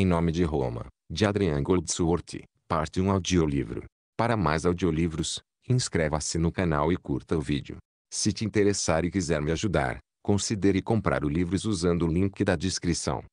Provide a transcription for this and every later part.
Em nome de Roma, de Adrian Goldsworth, parte 1 audiolivro. Para mais audiolivros, inscreva-se no canal e curta o vídeo. Se te interessar e quiser me ajudar, considere comprar o livro usando o link da descrição.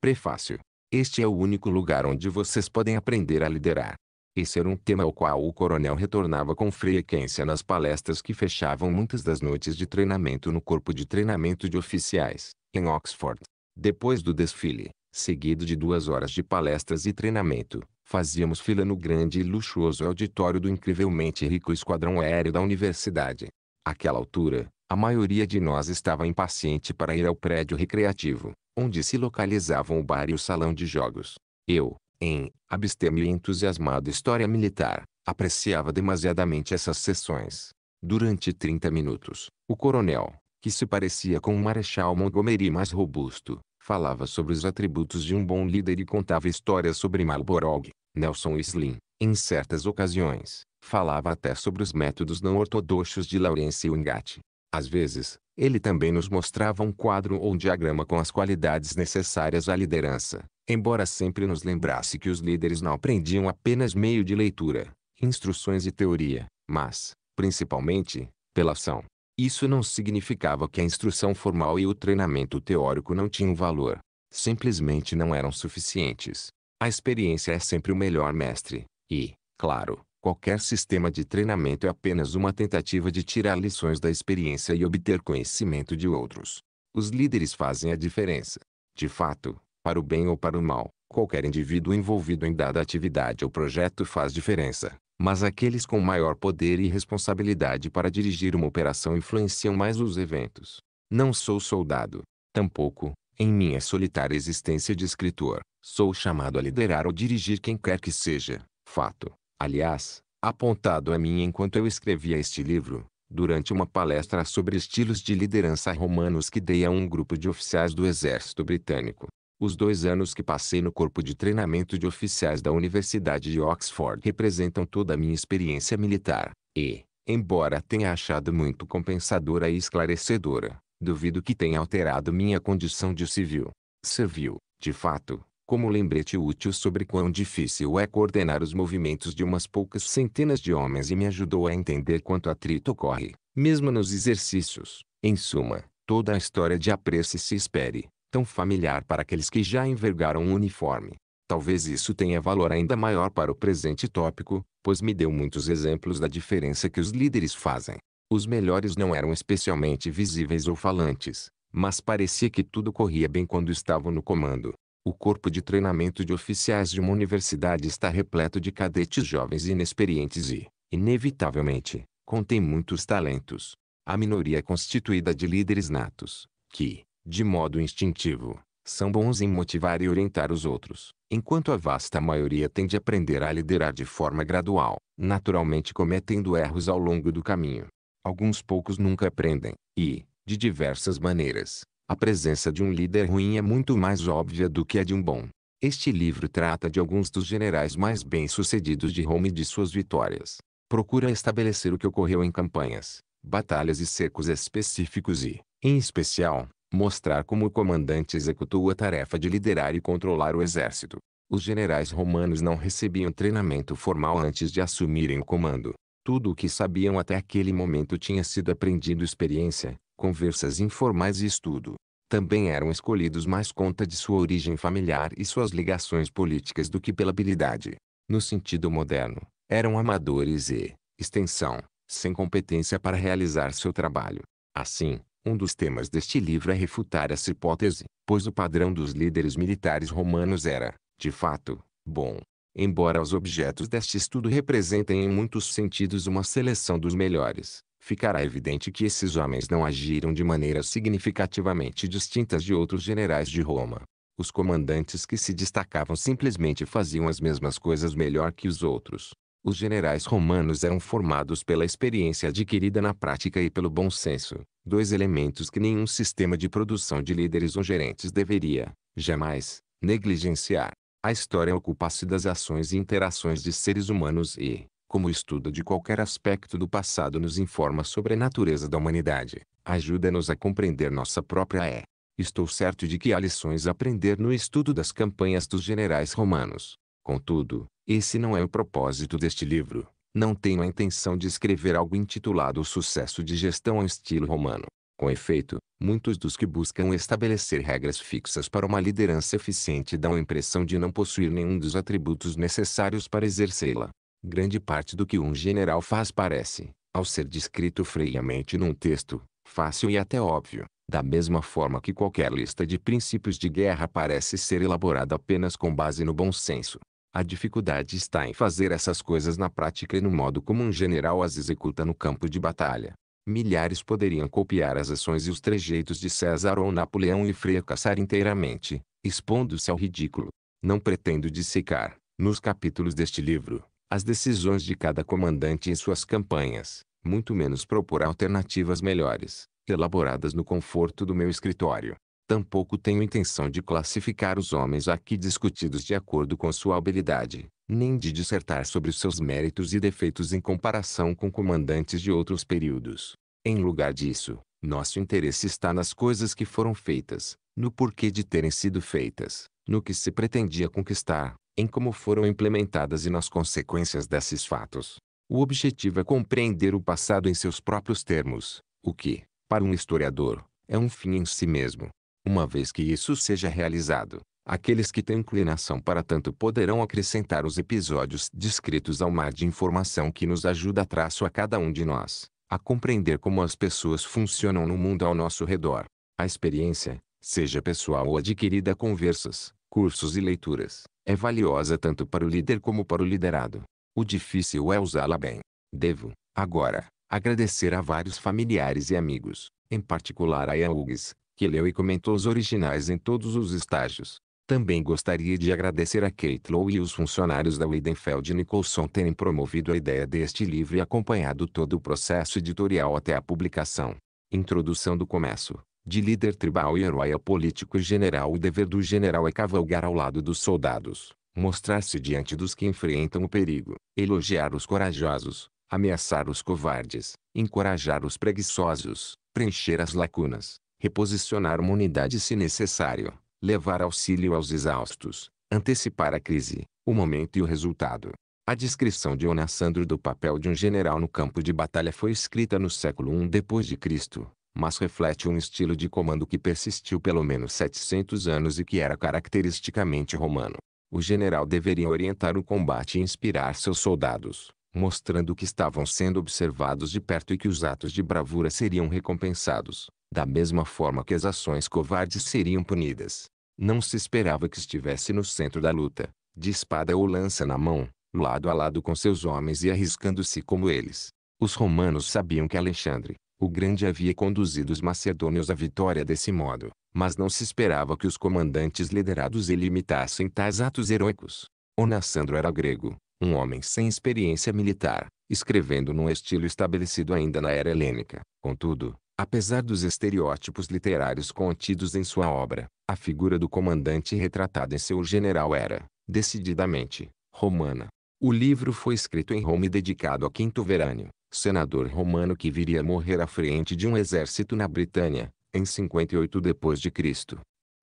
Prefácio. Este é o único lugar onde vocês podem aprender a liderar. Esse era um tema ao qual o coronel retornava com frequência nas palestras que fechavam muitas das noites de treinamento no corpo de treinamento de oficiais, em Oxford. Depois do desfile, seguido de duas horas de palestras e treinamento. Fazíamos fila no grande e luxuoso auditório do incrivelmente rico esquadrão aéreo da universidade. Aquela altura, a maioria de nós estava impaciente para ir ao prédio recreativo, onde se localizavam o bar e o salão de jogos. Eu, em abstêmio e entusiasmado história militar, apreciava demasiadamente essas sessões. Durante 30 minutos, o coronel, que se parecia com o marechal Montgomery mais robusto, falava sobre os atributos de um bom líder e contava histórias sobre Marlborough, Nelson e Slim. Em certas ocasiões, falava até sobre os métodos não ortodoxos de Lawrence e Wingate. Às vezes, ele também nos mostrava um quadro ou um diagrama com as qualidades necessárias à liderança, embora sempre nos lembrasse que os líderes não aprendiam apenas meio de leitura, instruções e teoria, mas, principalmente, pela ação. Isso não significava que a instrução formal e o treinamento teórico não tinham valor. Simplesmente não eram suficientes. A experiência é sempre o melhor mestre. E, claro, qualquer sistema de treinamento é apenas uma tentativa de tirar lições da experiência e obter conhecimento de outros. Os líderes fazem a diferença. De fato, para o bem ou para o mal, qualquer indivíduo envolvido em dada atividade ou projeto faz diferença mas aqueles com maior poder e responsabilidade para dirigir uma operação influenciam mais os eventos. Não sou soldado. Tampouco, em minha solitária existência de escritor, sou chamado a liderar ou dirigir quem quer que seja. Fato, aliás, apontado a mim enquanto eu escrevia este livro, durante uma palestra sobre estilos de liderança romanos que dei a um grupo de oficiais do exército britânico. Os dois anos que passei no corpo de treinamento de oficiais da Universidade de Oxford representam toda a minha experiência militar, e, embora tenha achado muito compensadora e esclarecedora, duvido que tenha alterado minha condição de civil. Serviu, de fato, como lembrete útil sobre quão difícil é coordenar os movimentos de umas poucas centenas de homens e me ajudou a entender quanto atrito ocorre, mesmo nos exercícios. Em suma, toda a história de e se espere, tão familiar para aqueles que já envergaram o uniforme. Talvez isso tenha valor ainda maior para o presente tópico, pois me deu muitos exemplos da diferença que os líderes fazem. Os melhores não eram especialmente visíveis ou falantes, mas parecia que tudo corria bem quando estavam no comando. O corpo de treinamento de oficiais de uma universidade está repleto de cadetes jovens inexperientes e, inevitavelmente, contém muitos talentos. A minoria é constituída de líderes natos, que, de modo instintivo, são bons em motivar e orientar os outros, enquanto a vasta maioria tende a aprender a liderar de forma gradual, naturalmente cometendo erros ao longo do caminho. Alguns poucos nunca aprendem, e, de diversas maneiras, a presença de um líder ruim é muito mais óbvia do que a de um bom. Este livro trata de alguns dos generais mais bem-sucedidos de Roma e de suas vitórias. Procura estabelecer o que ocorreu em campanhas, batalhas e cercos específicos e, em especial, mostrar como o comandante executou a tarefa de liderar e controlar o exército. Os generais romanos não recebiam treinamento formal antes de assumirem o comando. Tudo o que sabiam até aquele momento tinha sido aprendido experiência, conversas informais e estudo. Também eram escolhidos mais conta de sua origem familiar e suas ligações políticas do que pela habilidade. No sentido moderno, eram amadores e, extensão, sem competência para realizar seu trabalho. Assim, um dos temas deste livro é refutar essa hipótese, pois o padrão dos líderes militares romanos era, de fato, bom. Embora os objetos deste estudo representem em muitos sentidos uma seleção dos melhores, ficará evidente que esses homens não agiram de maneira significativamente distintas de outros generais de Roma. Os comandantes que se destacavam simplesmente faziam as mesmas coisas melhor que os outros. Os generais romanos eram formados pela experiência adquirida na prática e pelo bom senso dois elementos que nenhum sistema de produção de líderes ou gerentes deveria, jamais, negligenciar. A história ocupa-se das ações e interações de seres humanos e, como estudo de qualquer aspecto do passado nos informa sobre a natureza da humanidade, ajuda-nos a compreender nossa própria é. Estou certo de que há lições a aprender no estudo das campanhas dos generais romanos. Contudo, esse não é o propósito deste livro. Não tenho a intenção de escrever algo intitulado O Sucesso de Gestão ao Estilo Romano. Com efeito, muitos dos que buscam estabelecer regras fixas para uma liderança eficiente dão a impressão de não possuir nenhum dos atributos necessários para exercê-la. Grande parte do que um general faz parece, ao ser descrito freiamente num texto, fácil e até óbvio, da mesma forma que qualquer lista de princípios de guerra parece ser elaborada apenas com base no bom senso. A dificuldade está em fazer essas coisas na prática e no modo como um general as executa no campo de batalha. Milhares poderiam copiar as ações e os trejeitos de César ou Napoleão e fracassar inteiramente, expondo-se ao ridículo. Não pretendo dissecar, nos capítulos deste livro, as decisões de cada comandante em suas campanhas, muito menos propor alternativas melhores, elaboradas no conforto do meu escritório. Tampouco tenho intenção de classificar os homens aqui discutidos de acordo com sua habilidade, nem de dissertar sobre seus méritos e defeitos em comparação com comandantes de outros períodos. Em lugar disso, nosso interesse está nas coisas que foram feitas, no porquê de terem sido feitas, no que se pretendia conquistar, em como foram implementadas e nas consequências desses fatos. O objetivo é compreender o passado em seus próprios termos, o que, para um historiador, é um fim em si mesmo. Uma vez que isso seja realizado, aqueles que têm inclinação para tanto poderão acrescentar os episódios descritos ao mar de informação que nos ajuda a traço a cada um de nós, a compreender como as pessoas funcionam no mundo ao nosso redor. A experiência, seja pessoal ou adquirida conversas, cursos e leituras, é valiosa tanto para o líder como para o liderado. O difícil é usá-la bem. Devo, agora, agradecer a vários familiares e amigos, em particular a Yaugis, que leu e comentou os originais em todos os estágios. Também gostaria de agradecer a Kate Lowe e os funcionários da Weidenfeld Nicholson terem promovido a ideia deste livro e acompanhado todo o processo editorial até a publicação. Introdução do Começo de líder tribal e herói a político e general, o dever do general é cavalgar ao lado dos soldados, mostrar-se diante dos que enfrentam o perigo, elogiar os corajosos, ameaçar os covardes, encorajar os preguiçosos, preencher as lacunas, reposicionar uma unidade se necessário, levar auxílio aos exaustos, antecipar a crise, o momento e o resultado. A descrição de Onassandro do papel de um general no campo de batalha foi escrita no século I depois de Cristo, mas reflete um estilo de comando que persistiu pelo menos 700 anos e que era caracteristicamente romano. O general deveria orientar o combate e inspirar seus soldados, mostrando que estavam sendo observados de perto e que os atos de bravura seriam recompensados da mesma forma que as ações covardes seriam punidas. Não se esperava que estivesse no centro da luta, de espada ou lança na mão, lado a lado com seus homens e arriscando-se como eles. Os romanos sabiam que Alexandre, o Grande havia conduzido os macedônios à vitória desse modo, mas não se esperava que os comandantes liderados ele imitassem tais atos heróicos. Onassandro era grego, um homem sem experiência militar, escrevendo num estilo estabelecido ainda na era helênica. Contudo, Apesar dos estereótipos literários contidos em sua obra, a figura do comandante retratada em seu general era, decididamente, romana. O livro foi escrito em Roma e dedicado a Quinto Verânio, senador romano que viria a morrer à frente de um exército na Britânia, em 58 d.C.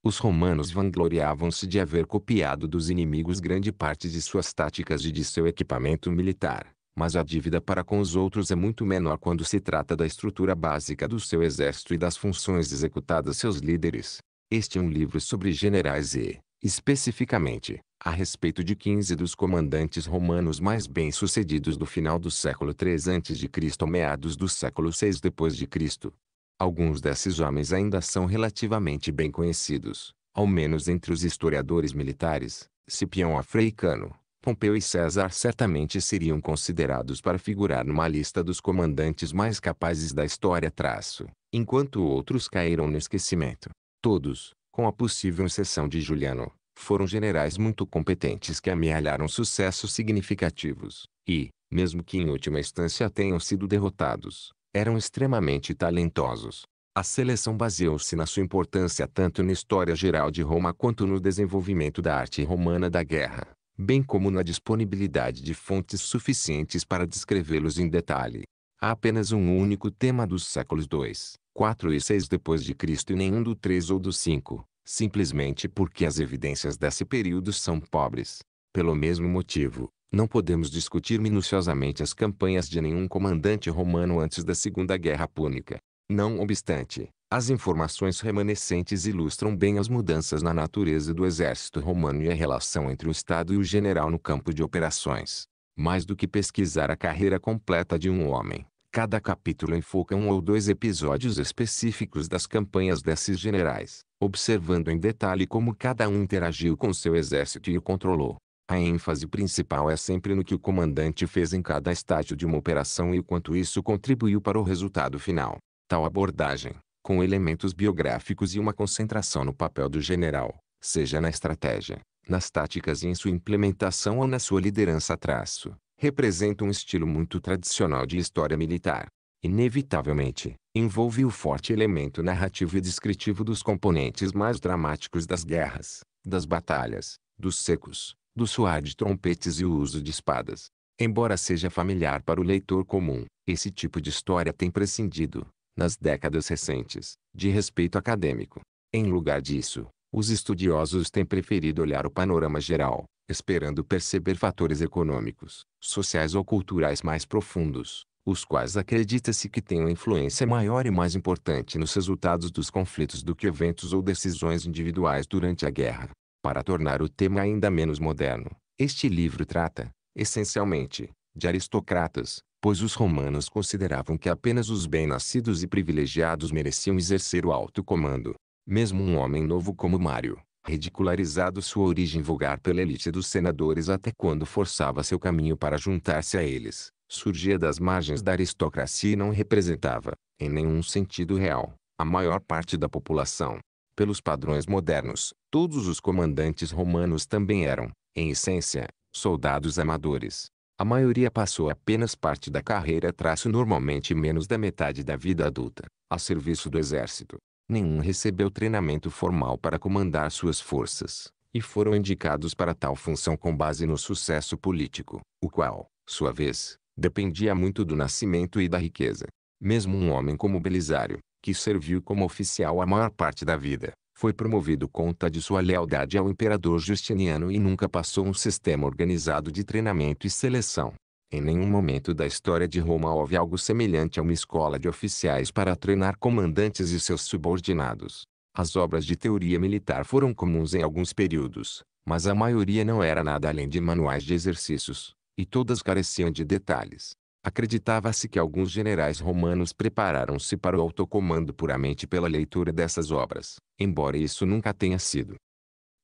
Os romanos vangloriavam-se de haver copiado dos inimigos grande parte de suas táticas e de seu equipamento militar mas a dívida para com os outros é muito menor quando se trata da estrutura básica do seu exército e das funções executadas seus líderes. Este é um livro sobre generais e, especificamente, a respeito de 15 dos comandantes romanos mais bem-sucedidos do final do século III a.C. ou meados do século VI d.C. Alguns desses homens ainda são relativamente bem conhecidos, ao menos entre os historiadores militares, Cipião Africano, Pompeu e César certamente seriam considerados para figurar numa lista dos comandantes mais capazes da história traço, enquanto outros caíram no esquecimento. Todos, com a possível exceção de Juliano, foram generais muito competentes que amealharam sucessos significativos, e, mesmo que em última instância tenham sido derrotados, eram extremamente talentosos. A seleção baseou-se na sua importância tanto na história geral de Roma quanto no desenvolvimento da arte romana da guerra bem como na disponibilidade de fontes suficientes para descrevê-los em detalhe. Há apenas um único tema dos séculos 2, 4 e 6 depois de Cristo e nenhum do 3 ou do 5, simplesmente porque as evidências desse período são pobres. Pelo mesmo motivo, não podemos discutir minuciosamente as campanhas de nenhum comandante romano antes da Segunda Guerra Púnica. Não obstante, as informações remanescentes ilustram bem as mudanças na natureza do exército romano e a relação entre o Estado e o general no campo de operações. Mais do que pesquisar a carreira completa de um homem, cada capítulo enfoca um ou dois episódios específicos das campanhas desses generais, observando em detalhe como cada um interagiu com seu exército e o controlou. A ênfase principal é sempre no que o comandante fez em cada estágio de uma operação e o quanto isso contribuiu para o resultado final. Tal abordagem, com elementos biográficos e uma concentração no papel do general, seja na estratégia, nas táticas e em sua implementação ou na sua liderança. Traço, representa um estilo muito tradicional de história militar. Inevitavelmente, envolve o forte elemento narrativo e descritivo dos componentes mais dramáticos das guerras, das batalhas, dos secos, do suar de trompetes e o uso de espadas. Embora seja familiar para o leitor comum, esse tipo de história tem prescindido, nas décadas recentes, de respeito acadêmico. Em lugar disso, os estudiosos têm preferido olhar o panorama geral, esperando perceber fatores econômicos, sociais ou culturais mais profundos, os quais acredita-se que tenham influência maior e mais importante nos resultados dos conflitos do que eventos ou decisões individuais durante a guerra. Para tornar o tema ainda menos moderno, este livro trata, essencialmente, de aristocratas, pois os romanos consideravam que apenas os bem-nascidos e privilegiados mereciam exercer o alto comando. Mesmo um homem novo como Mário, ridicularizado sua origem vulgar pela elite dos senadores até quando forçava seu caminho para juntar-se a eles, surgia das margens da aristocracia e não representava, em nenhum sentido real, a maior parte da população. Pelos padrões modernos, todos os comandantes romanos também eram, em essência, soldados amadores, a maioria passou apenas parte da carreira traço normalmente menos da metade da vida adulta, a serviço do exército. Nenhum recebeu treinamento formal para comandar suas forças, e foram indicados para tal função com base no sucesso político, o qual, sua vez, dependia muito do nascimento e da riqueza. Mesmo um homem como Belisário, que serviu como oficial a maior parte da vida, foi promovido conta de sua lealdade ao imperador Justiniano e nunca passou um sistema organizado de treinamento e seleção. Em nenhum momento da história de Roma houve algo semelhante a uma escola de oficiais para treinar comandantes e seus subordinados. As obras de teoria militar foram comuns em alguns períodos, mas a maioria não era nada além de manuais de exercícios, e todas careciam de detalhes. Acreditava-se que alguns generais romanos prepararam-se para o autocomando puramente pela leitura dessas obras, embora isso nunca tenha sido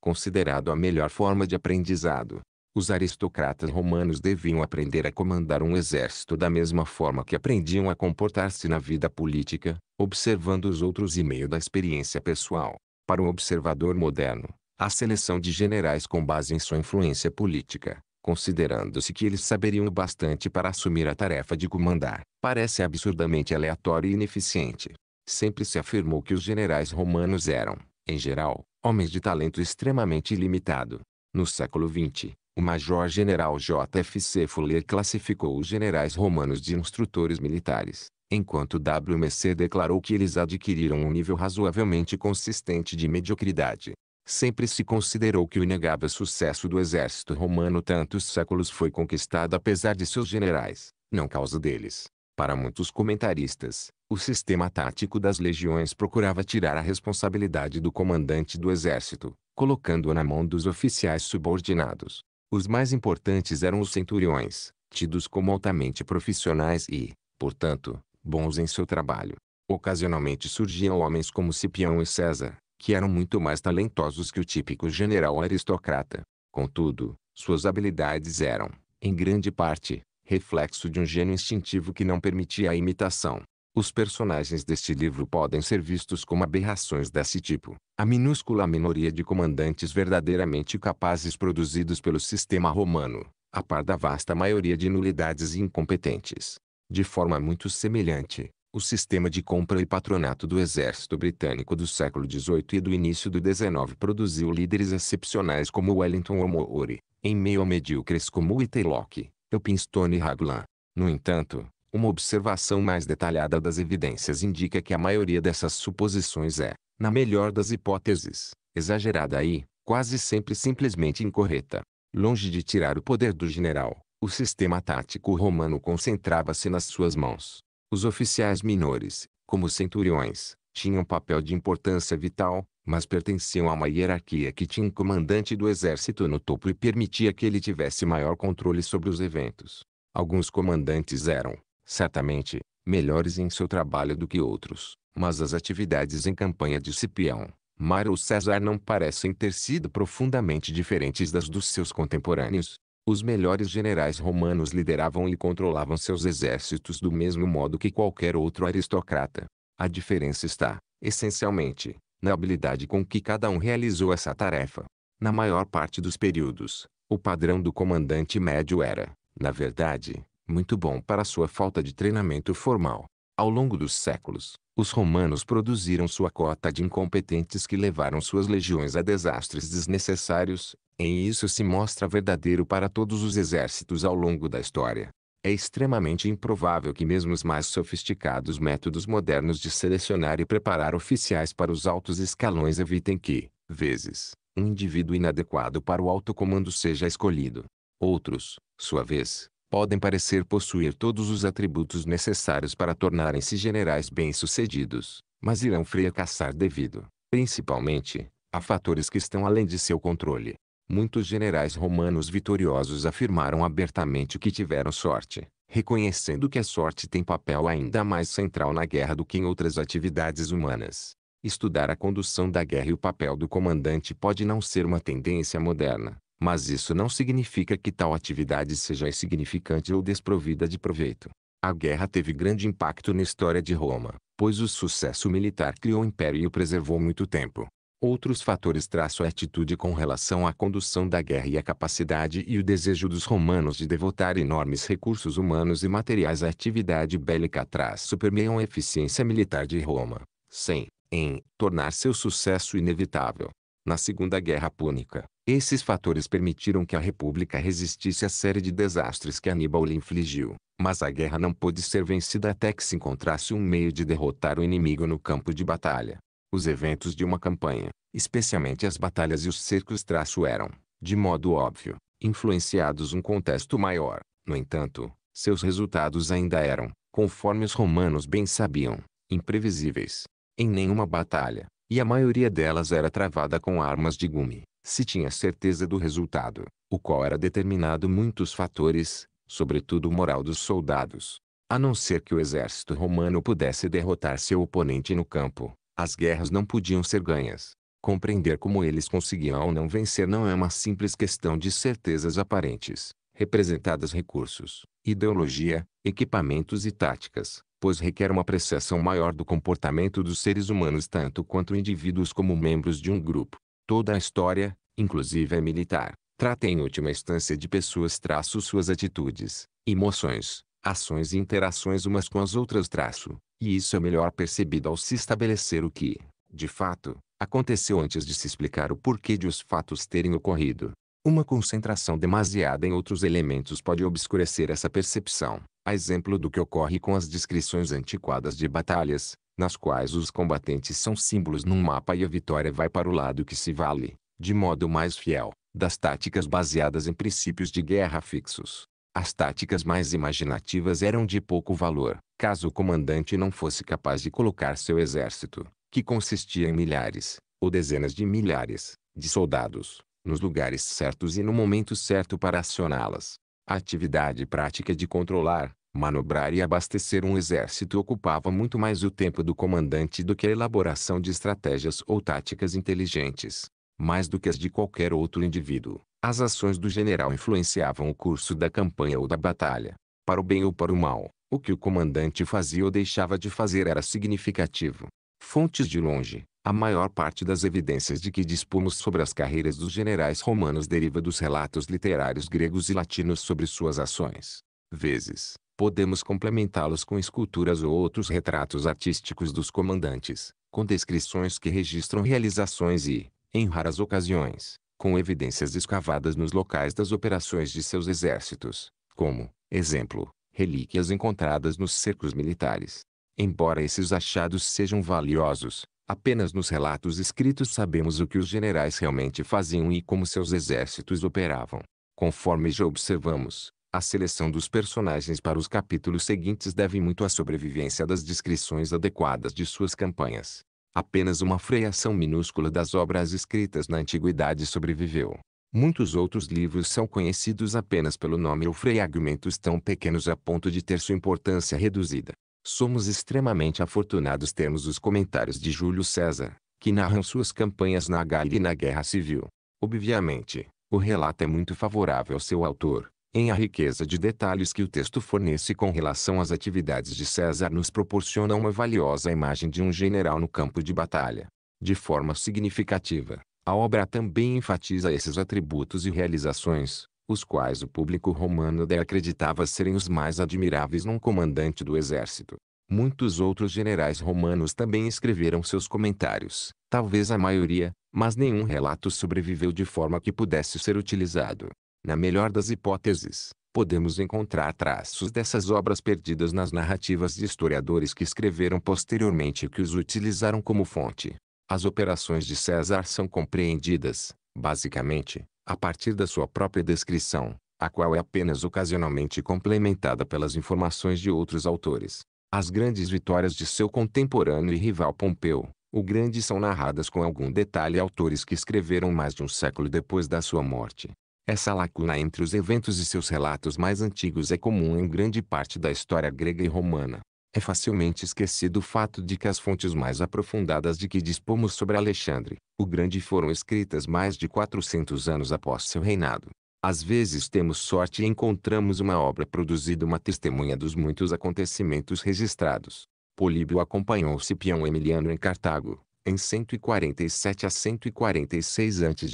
considerado a melhor forma de aprendizado. Os aristocratas romanos deviam aprender a comandar um exército da mesma forma que aprendiam a comportar-se na vida política, observando os outros e meio da experiência pessoal. Para o observador moderno, a seleção de generais com base em sua influência política, considerando-se que eles saberiam o bastante para assumir a tarefa de comandar, parece absurdamente aleatório e ineficiente. Sempre se afirmou que os generais romanos eram, em geral, homens de talento extremamente limitado. No século XX, o major-general J.F.C. Fuller classificou os generais romanos de instrutores militares, enquanto W.M.C. declarou que eles adquiriram um nível razoavelmente consistente de mediocridade sempre se considerou que o inegável sucesso do exército romano tantos séculos foi conquistado apesar de seus generais, não causa deles. Para muitos comentaristas, o sistema tático das legiões procurava tirar a responsabilidade do comandante do exército, colocando-a na mão dos oficiais subordinados. Os mais importantes eram os centuriões, tidos como altamente profissionais e, portanto, bons em seu trabalho. Ocasionalmente surgiam homens como Cipião e César, que eram muito mais talentosos que o típico general aristocrata. Contudo, suas habilidades eram, em grande parte, reflexo de um gênio instintivo que não permitia a imitação. Os personagens deste livro podem ser vistos como aberrações desse tipo, a minúscula minoria de comandantes verdadeiramente capazes produzidos pelo sistema romano, a par da vasta maioria de nulidades e incompetentes. De forma muito semelhante, o sistema de compra e patronato do exército britânico do século XVIII e do início do XIX produziu líderes excepcionais como Wellington ou em meio a medíocres como Itaylocke, Elpinstone e Raglan. No entanto, uma observação mais detalhada das evidências indica que a maioria dessas suposições é, na melhor das hipóteses, exagerada e, quase sempre simplesmente incorreta. Longe de tirar o poder do general, o sistema tático romano concentrava-se nas suas mãos os oficiais menores, como centuriões, tinham papel de importância vital, mas pertenciam a uma hierarquia que tinha um comandante do exército no topo e permitia que ele tivesse maior controle sobre os eventos. Alguns comandantes eram, certamente, melhores em seu trabalho do que outros, mas as atividades em campanha de Cipião, Mário César não parecem ter sido profundamente diferentes das dos seus contemporâneos, os melhores generais romanos lideravam e controlavam seus exércitos do mesmo modo que qualquer outro aristocrata. A diferença está, essencialmente, na habilidade com que cada um realizou essa tarefa. Na maior parte dos períodos, o padrão do comandante médio era, na verdade, muito bom para sua falta de treinamento formal. Ao longo dos séculos, os romanos produziram sua cota de incompetentes que levaram suas legiões a desastres desnecessários, e isso se mostra verdadeiro para todos os exércitos ao longo da história. É extremamente improvável que mesmo os mais sofisticados métodos modernos de selecionar e preparar oficiais para os altos escalões evitem que, vezes, um indivíduo inadequado para o alto comando seja escolhido. Outros, sua vez, podem parecer possuir todos os atributos necessários para tornarem-se generais bem-sucedidos, mas irão fracassar devido, principalmente, a fatores que estão além de seu controle. Muitos generais romanos vitoriosos afirmaram abertamente que tiveram sorte, reconhecendo que a sorte tem papel ainda mais central na guerra do que em outras atividades humanas. Estudar a condução da guerra e o papel do comandante pode não ser uma tendência moderna, mas isso não significa que tal atividade seja insignificante ou desprovida de proveito. A guerra teve grande impacto na história de Roma, pois o sucesso militar criou o império e o preservou muito tempo. Outros fatores traçam a atitude com relação à condução da guerra e a capacidade e o desejo dos romanos de devotar enormes recursos humanos e materiais à atividade bélica atrás supermeiam a eficiência militar de Roma, sem, em, tornar seu sucesso inevitável. Na Segunda Guerra Púnica, esses fatores permitiram que a República resistisse à série de desastres que Aníbal lhe infligiu, mas a guerra não pôde ser vencida até que se encontrasse um meio de derrotar o inimigo no campo de batalha. Os eventos de uma campanha, especialmente as batalhas e os cercos traço eram, de modo óbvio, influenciados um contexto maior. No entanto, seus resultados ainda eram, conforme os romanos bem sabiam, imprevisíveis. Em nenhuma batalha, e a maioria delas era travada com armas de gume, se tinha certeza do resultado, o qual era determinado muitos fatores, sobretudo o moral dos soldados. A não ser que o exército romano pudesse derrotar seu oponente no campo, as guerras não podiam ser ganhas. Compreender como eles conseguiam ou não vencer não é uma simples questão de certezas aparentes, representadas recursos, ideologia, equipamentos e táticas, pois requer uma apreciação maior do comportamento dos seres humanos tanto quanto indivíduos como membros de um grupo. Toda a história, inclusive a militar, trata em última instância de pessoas traço suas atitudes, emoções, ações e interações umas com as outras traço e isso é melhor percebido ao se estabelecer o que, de fato, aconteceu antes de se explicar o porquê de os fatos terem ocorrido. Uma concentração demasiada em outros elementos pode obscurecer essa percepção, a exemplo do que ocorre com as descrições antiquadas de batalhas, nas quais os combatentes são símbolos num mapa e a vitória vai para o lado que se vale, de modo mais fiel, das táticas baseadas em princípios de guerra fixos. As táticas mais imaginativas eram de pouco valor, Caso o comandante não fosse capaz de colocar seu exército, que consistia em milhares, ou dezenas de milhares, de soldados, nos lugares certos e no momento certo para acioná-las. A atividade prática de controlar, manobrar e abastecer um exército ocupava muito mais o tempo do comandante do que a elaboração de estratégias ou táticas inteligentes. Mais do que as de qualquer outro indivíduo, as ações do general influenciavam o curso da campanha ou da batalha para o bem ou para o mal. O que o comandante fazia ou deixava de fazer era significativo. Fontes de longe, a maior parte das evidências de que dispomos sobre as carreiras dos generais romanos deriva dos relatos literários gregos e latinos sobre suas ações. Vezes, podemos complementá-los com esculturas ou outros retratos artísticos dos comandantes, com descrições que registram realizações e, em raras ocasiões, com evidências escavadas nos locais das operações de seus exércitos, como, Exemplo: relíquias encontradas nos cercos militares. Embora esses achados sejam valiosos, apenas nos relatos escritos sabemos o que os generais realmente faziam e como seus exércitos operavam. Conforme já observamos, a seleção dos personagens para os capítulos seguintes deve muito à sobrevivência das descrições adequadas de suas campanhas. Apenas uma freiação minúscula das obras escritas na antiguidade sobreviveu. Muitos outros livros são conhecidos apenas pelo nome ou fragmentos tão pequenos a ponto de ter sua importância reduzida. Somos extremamente afortunados termos os comentários de Júlio César, que narram suas campanhas na Galia e na Guerra Civil. Obviamente, o relato é muito favorável ao seu autor, em a riqueza de detalhes que o texto fornece com relação às atividades de César nos proporciona uma valiosa imagem de um general no campo de batalha. De forma significativa, a obra também enfatiza esses atributos e realizações, os quais o público romano de acreditava serem os mais admiráveis num comandante do exército. Muitos outros generais romanos também escreveram seus comentários, talvez a maioria, mas nenhum relato sobreviveu de forma que pudesse ser utilizado. Na melhor das hipóteses, podemos encontrar traços dessas obras perdidas nas narrativas de historiadores que escreveram posteriormente e que os utilizaram como fonte. As operações de César são compreendidas, basicamente, a partir da sua própria descrição, a qual é apenas ocasionalmente complementada pelas informações de outros autores. As grandes vitórias de seu contemporâneo e rival Pompeu, o Grande são narradas com algum detalhe autores que escreveram mais de um século depois da sua morte. Essa lacuna entre os eventos e seus relatos mais antigos é comum em grande parte da história grega e romana. É facilmente esquecido o fato de que as fontes mais aprofundadas de que dispomos sobre Alexandre, o Grande foram escritas mais de 400 anos após seu reinado. Às vezes temos sorte e encontramos uma obra produzida uma testemunha dos muitos acontecimentos registrados. Políbio acompanhou Cipião Emiliano em Cartago, em 147 a 146 a.C.,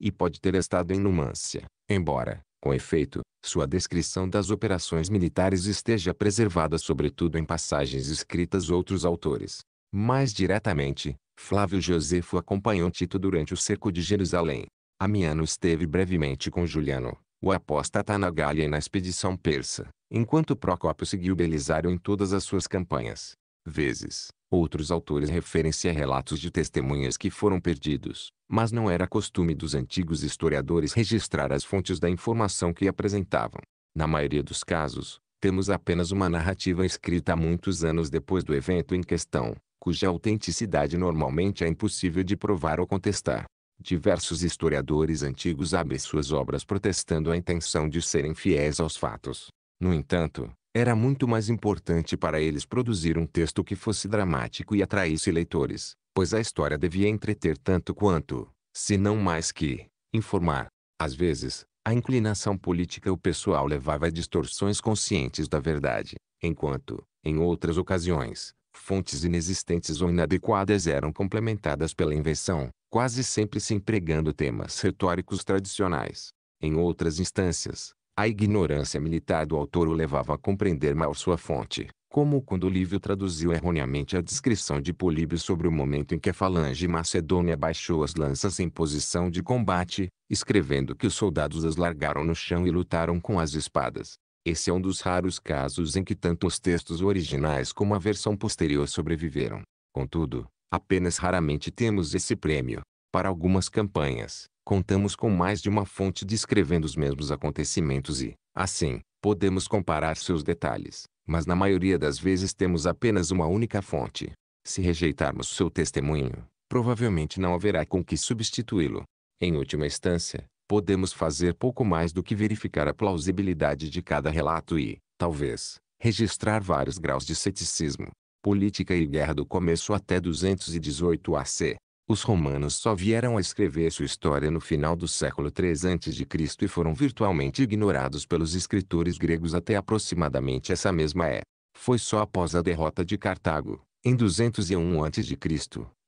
e pode ter estado em Numância, embora, com efeito, sua descrição das operações militares esteja preservada sobretudo em passagens escritas outros autores. Mais diretamente, Flávio Josefo acompanhou Tito durante o cerco de Jerusalém. Amiano esteve brevemente com Juliano, o apóstata tá na Gália e na expedição persa, enquanto Procópio seguiu Belisário em todas as suas campanhas. Vezes, Outros autores referem-se a relatos de testemunhas que foram perdidos, mas não era costume dos antigos historiadores registrar as fontes da informação que apresentavam. Na maioria dos casos, temos apenas uma narrativa escrita muitos anos depois do evento em questão, cuja autenticidade normalmente é impossível de provar ou contestar. Diversos historiadores antigos abrem suas obras protestando a intenção de serem fiéis aos fatos. No entanto, era muito mais importante para eles produzir um texto que fosse dramático e atraísse leitores, pois a história devia entreter tanto quanto, se não mais que, informar. Às vezes, a inclinação política ou pessoal levava a distorções conscientes da verdade, enquanto, em outras ocasiões, fontes inexistentes ou inadequadas eram complementadas pela invenção, quase sempre se empregando temas retóricos tradicionais. Em outras instâncias, a ignorância militar do autor o levava a compreender mal sua fonte, como quando Lívio traduziu erroneamente a descrição de Políbio sobre o momento em que a falange macedônia baixou as lanças em posição de combate, escrevendo que os soldados as largaram no chão e lutaram com as espadas. Esse é um dos raros casos em que tanto os textos originais como a versão posterior sobreviveram. Contudo, apenas raramente temos esse prêmio, para algumas campanhas, contamos com mais de uma fonte descrevendo os mesmos acontecimentos e, assim, podemos comparar seus detalhes, mas na maioria das vezes temos apenas uma única fonte. Se rejeitarmos seu testemunho, provavelmente não haverá com que substituí-lo. Em última instância, podemos fazer pouco mais do que verificar a plausibilidade de cada relato e, talvez, registrar vários graus de ceticismo. Política e Guerra do Começo até 218 AC. Os romanos só vieram a escrever sua história no final do século III a.C. e foram virtualmente ignorados pelos escritores gregos até aproximadamente essa mesma é. Foi só após a derrota de Cartago, em 201 a.C.,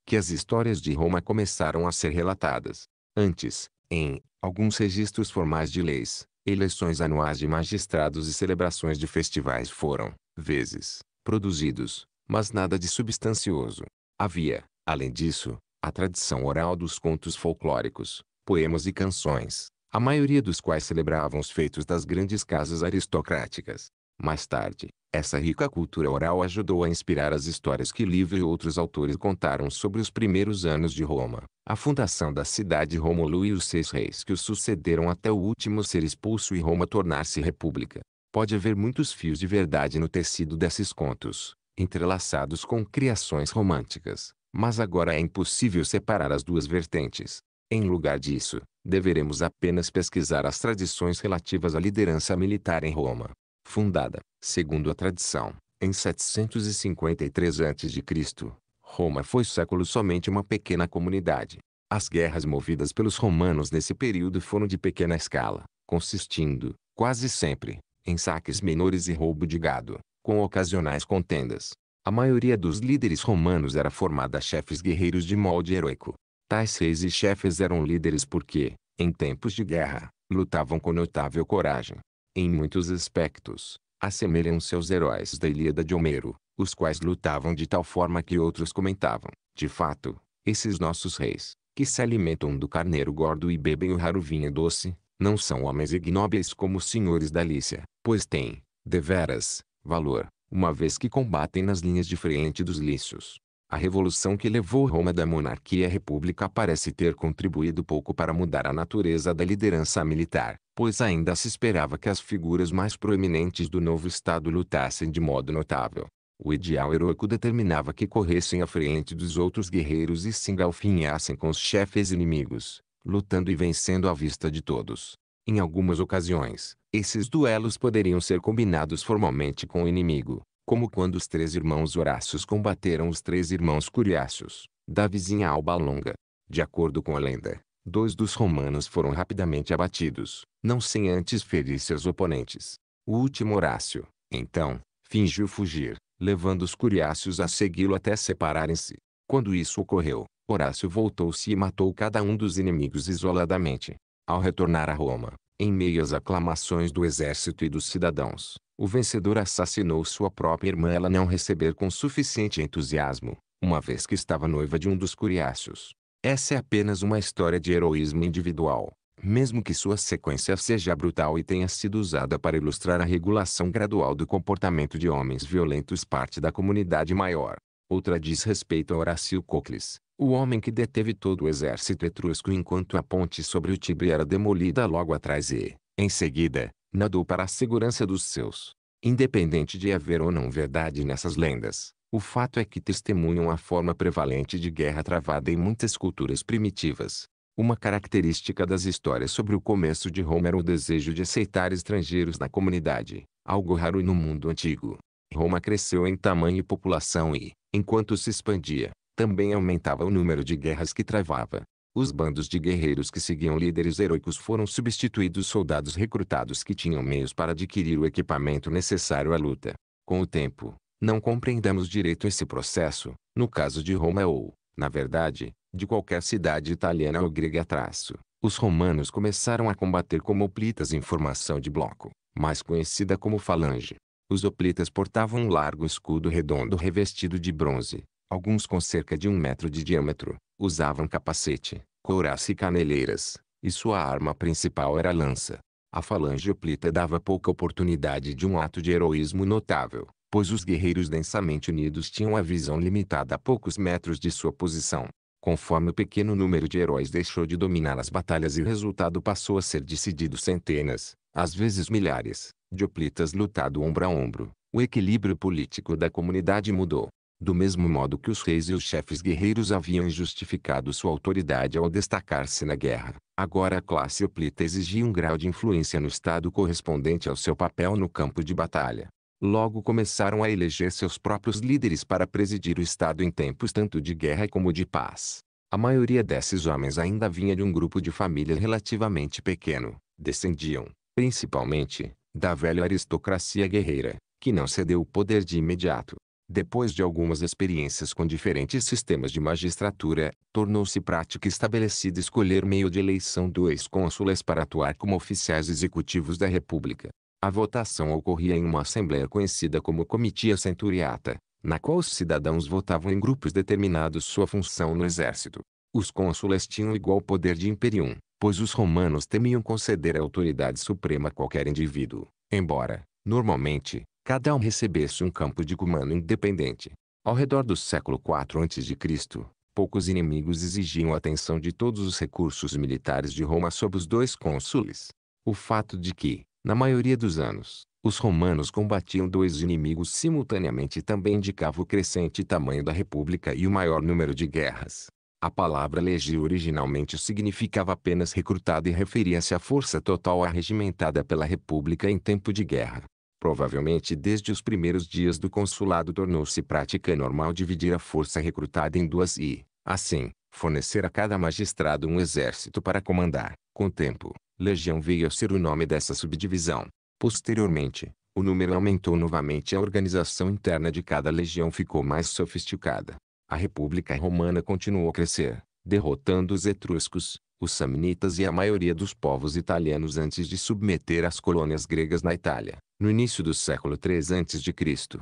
que as histórias de Roma começaram a ser relatadas. Antes, em alguns registros formais de leis, eleições anuais de magistrados e celebrações de festivais foram, vezes, produzidos, mas nada de substancioso. Havia, além disso, a tradição oral dos contos folclóricos, poemas e canções, a maioria dos quais celebravam os feitos das grandes casas aristocráticas. Mais tarde, essa rica cultura oral ajudou a inspirar as histórias que Livio e outros autores contaram sobre os primeiros anos de Roma, a fundação da cidade Rômulo e os seis reis que o sucederam até o último ser expulso e Roma tornar-se república. Pode haver muitos fios de verdade no tecido desses contos, entrelaçados com criações românticas, mas agora é impossível separar as duas vertentes. Em lugar disso, deveremos apenas pesquisar as tradições relativas à liderança militar em Roma. Fundada, segundo a tradição, em 753 a.C., Roma foi século somente uma pequena comunidade. As guerras movidas pelos romanos nesse período foram de pequena escala, consistindo, quase sempre, em saques menores e roubo de gado, com ocasionais contendas. A maioria dos líderes romanos era formada a chefes guerreiros de molde heróico. Tais reis e chefes eram líderes porque, em tempos de guerra, lutavam com notável coragem. Em muitos aspectos, assemelham-se aos heróis da Ilíada de Homero, os quais lutavam de tal forma que outros comentavam: De fato, esses nossos reis, que se alimentam do carneiro gordo e bebem o raro vinho doce, não são homens ignóbeis como os senhores da Lícia, pois têm, deveras, valor, uma vez que combatem nas linhas de frente dos lícios. A revolução que levou Roma da monarquia à república parece ter contribuído pouco para mudar a natureza da liderança militar, pois ainda se esperava que as figuras mais proeminentes do novo Estado lutassem de modo notável. O ideal heróico determinava que corressem à frente dos outros guerreiros e se engalfinhassem com os chefes inimigos, lutando e vencendo à vista de todos. Em algumas ocasiões, esses duelos poderiam ser combinados formalmente com o inimigo, como quando os três irmãos Horácios combateram os três irmãos Curiácios, da vizinha Alba Longa. De acordo com a lenda, dois dos romanos foram rapidamente abatidos, não sem antes ferir seus oponentes. O último Horácio, então, fingiu fugir, levando os Curiácios a segui-lo até separarem-se. Quando isso ocorreu, Horácio voltou-se e matou cada um dos inimigos isoladamente, ao retornar a Roma, em meio às aclamações do exército e dos cidadãos, o vencedor assassinou sua própria irmã ela não receber com suficiente entusiasmo, uma vez que estava noiva de um dos curiácios. Essa é apenas uma história de heroísmo individual, mesmo que sua sequência seja brutal e tenha sido usada para ilustrar a regulação gradual do comportamento de homens violentos parte da comunidade maior. Outra diz respeito a Horácio Cocles, o homem que deteve todo o exército etrusco enquanto a ponte sobre o Tibre era demolida logo atrás e, em seguida, nadou para a segurança dos seus. Independente de haver ou não verdade nessas lendas, o fato é que testemunham a forma prevalente de guerra travada em muitas culturas primitivas. Uma característica das histórias sobre o começo de Roma era o desejo de aceitar estrangeiros na comunidade, algo raro no mundo antigo. Roma cresceu em tamanho e população e, enquanto se expandia, também aumentava o número de guerras que travava. Os bandos de guerreiros que seguiam líderes heróicos foram substituídos soldados recrutados que tinham meios para adquirir o equipamento necessário à luta. Com o tempo, não compreendamos direito esse processo, no caso de Roma ou, na verdade, de qualquer cidade italiana ou grega traço. Os romanos começaram a combater como plitas em formação de bloco, mais conhecida como falange. Os hoplitas portavam um largo escudo redondo revestido de bronze, alguns com cerca de um metro de diâmetro, usavam capacete, couraça e caneleiras, e sua arma principal era a lança. A falange hoplita dava pouca oportunidade de um ato de heroísmo notável, pois os guerreiros densamente unidos tinham a visão limitada a poucos metros de sua posição. Conforme o pequeno número de heróis deixou de dominar as batalhas e o resultado passou a ser decidido centenas, às vezes milhares, dioplitas lutado ombro a ombro, o equilíbrio político da comunidade mudou. Do mesmo modo que os reis e os chefes guerreiros haviam justificado sua autoridade ao destacar-se na guerra, agora a classe oplita exigia um grau de influência no Estado correspondente ao seu papel no campo de batalha. Logo começaram a eleger seus próprios líderes para presidir o Estado em tempos tanto de guerra como de paz. A maioria desses homens ainda vinha de um grupo de família relativamente pequeno, descendiam, principalmente, da velha aristocracia guerreira, que não cedeu o poder de imediato. Depois de algumas experiências com diferentes sistemas de magistratura, tornou-se prática estabelecida escolher meio de eleição dois cônsules para atuar como oficiais executivos da República. A votação ocorria em uma assembleia conhecida como Comitia Centuriata, na qual os cidadãos votavam em grupos determinados sua função no exército. Os cônsules tinham igual poder de imperium, pois os romanos temiam conceder a autoridade suprema a qualquer indivíduo, embora, normalmente, cada um recebesse um campo de comando independente. Ao redor do século IV a.C., poucos inimigos exigiam a atenção de todos os recursos militares de Roma sob os dois cônsules. O fato de que, na maioria dos anos, os romanos combatiam dois inimigos simultaneamente também indicava o crescente tamanho da república e o maior número de guerras. A palavra legião originalmente significava apenas recrutada e referia-se à força total arregimentada pela República em tempo de guerra. Provavelmente desde os primeiros dias do consulado tornou-se prática normal dividir a força recrutada em duas e, assim, fornecer a cada magistrado um exército para comandar. Com o tempo, legião veio a ser o nome dessa subdivisão. Posteriormente, o número aumentou novamente e a organização interna de cada legião ficou mais sofisticada. A República Romana continuou a crescer, derrotando os etruscos, os samnitas e a maioria dos povos italianos antes de submeter as colônias gregas na Itália, no início do século III a.C.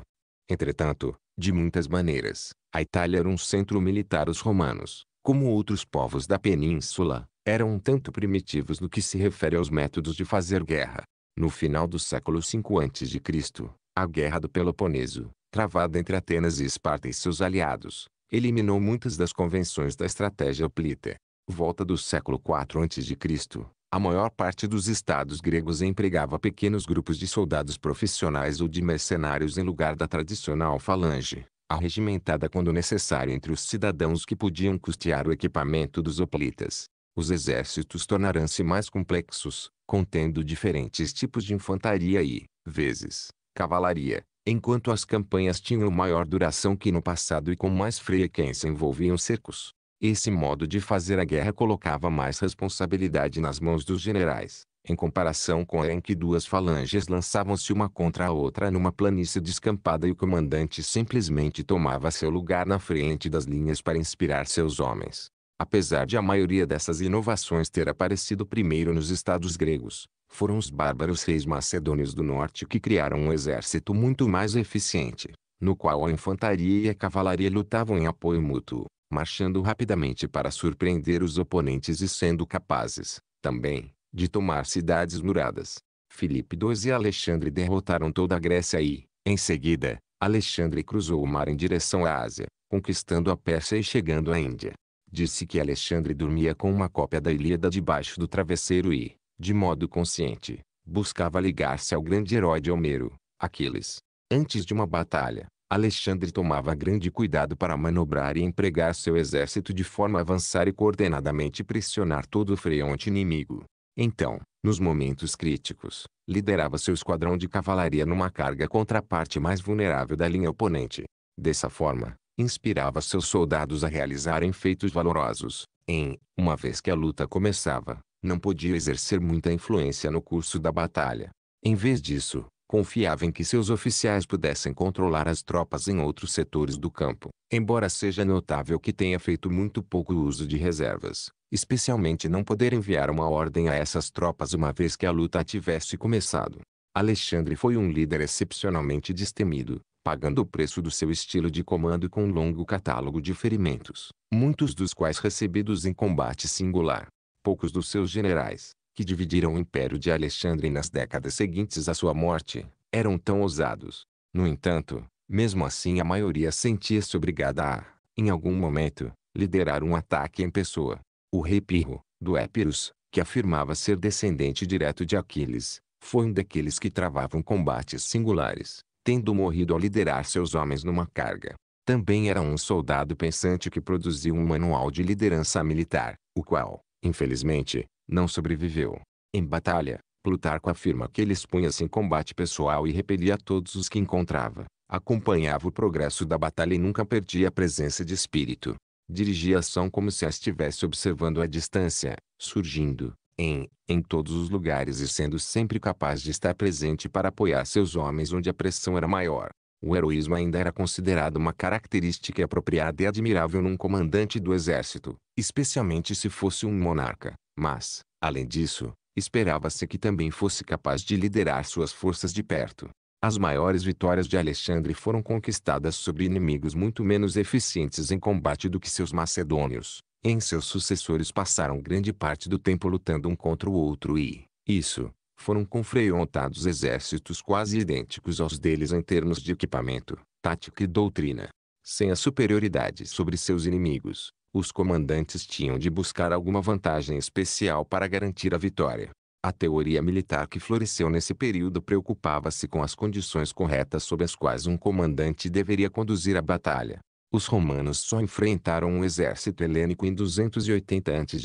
Entretanto, de muitas maneiras, a Itália era um centro militar. Os romanos, como outros povos da península, eram um tanto primitivos no que se refere aos métodos de fazer guerra. No final do século V a.C., a Guerra do Peloponeso, travada entre Atenas e Esparta e seus aliados, eliminou muitas das convenções da estratégia Pliter. Volta do século IV a.C., a maior parte dos estados gregos empregava pequenos grupos de soldados profissionais ou de mercenários em lugar da tradicional falange, arregimentada quando necessário entre os cidadãos que podiam custear o equipamento dos hoplitas. Os exércitos tornarão-se mais complexos, contendo diferentes tipos de infantaria e, vezes, cavalaria, enquanto as campanhas tinham maior duração que no passado e com mais frequência envolviam cercos. Esse modo de fazer a guerra colocava mais responsabilidade nas mãos dos generais, em comparação com a em que duas falanges lançavam-se uma contra a outra numa planície descampada e o comandante simplesmente tomava seu lugar na frente das linhas para inspirar seus homens. Apesar de a maioria dessas inovações ter aparecido primeiro nos estados gregos, foram os bárbaros reis macedônios do norte que criaram um exército muito mais eficiente, no qual a infantaria e a cavalaria lutavam em apoio mútuo, marchando rapidamente para surpreender os oponentes e sendo capazes, também, de tomar cidades muradas. Filipe II e Alexandre derrotaram toda a Grécia e, em seguida, Alexandre cruzou o mar em direção à Ásia, conquistando a Pérsia e chegando à Índia. Disse que Alexandre dormia com uma cópia da Ilíada debaixo do travesseiro e, de modo consciente, buscava ligar-se ao grande herói de Homero, Aquiles. Antes de uma batalha, Alexandre tomava grande cuidado para manobrar e empregar seu exército de forma a avançar e coordenadamente pressionar todo o freonte inimigo. Então, nos momentos críticos, liderava seu esquadrão de cavalaria numa carga contra a parte mais vulnerável da linha oponente. Dessa forma, inspirava seus soldados a realizarem feitos valorosos. Em, uma vez que a luta começava, não podia exercer muita influência no curso da batalha. Em vez disso, confiava em que seus oficiais pudessem controlar as tropas em outros setores do campo, embora seja notável que tenha feito muito pouco uso de reservas, especialmente não poder enviar uma ordem a essas tropas uma vez que a luta tivesse começado. Alexandre foi um líder excepcionalmente destemido, pagando o preço do seu estilo de comando com um longo catálogo de ferimentos, muitos dos quais recebidos em combate singular poucos dos seus generais, que dividiram o império de Alexandre nas décadas seguintes à sua morte, eram tão ousados. No entanto, mesmo assim a maioria sentia-se obrigada a, em algum momento, liderar um ataque em pessoa. O rei Pirro, do Épirus, que afirmava ser descendente direto de Aquiles, foi um daqueles que travavam combates singulares, tendo morrido ao liderar seus homens numa carga. Também era um soldado pensante que produziu um manual de liderança militar, o qual, Infelizmente, não sobreviveu. Em batalha, Plutarco afirma que ele expunha-se em combate pessoal e repelia todos os que encontrava. Acompanhava o progresso da batalha e nunca perdia a presença de espírito. Dirigia a ação como se a estivesse observando à distância, surgindo, em, em todos os lugares e sendo sempre capaz de estar presente para apoiar seus homens onde a pressão era maior. O heroísmo ainda era considerado uma característica apropriada e admirável num comandante do exército, especialmente se fosse um monarca. Mas, além disso, esperava-se que também fosse capaz de liderar suas forças de perto. As maiores vitórias de Alexandre foram conquistadas sobre inimigos muito menos eficientes em combate do que seus macedônios. Em seus sucessores passaram grande parte do tempo lutando um contra o outro e, isso, foram confrontados exércitos quase idênticos aos deles em termos de equipamento, tática e doutrina. Sem a superioridade sobre seus inimigos, os comandantes tinham de buscar alguma vantagem especial para garantir a vitória. A teoria militar que floresceu nesse período preocupava-se com as condições corretas sob as quais um comandante deveria conduzir a batalha. Os romanos só enfrentaram um exército helênico em 280 a.C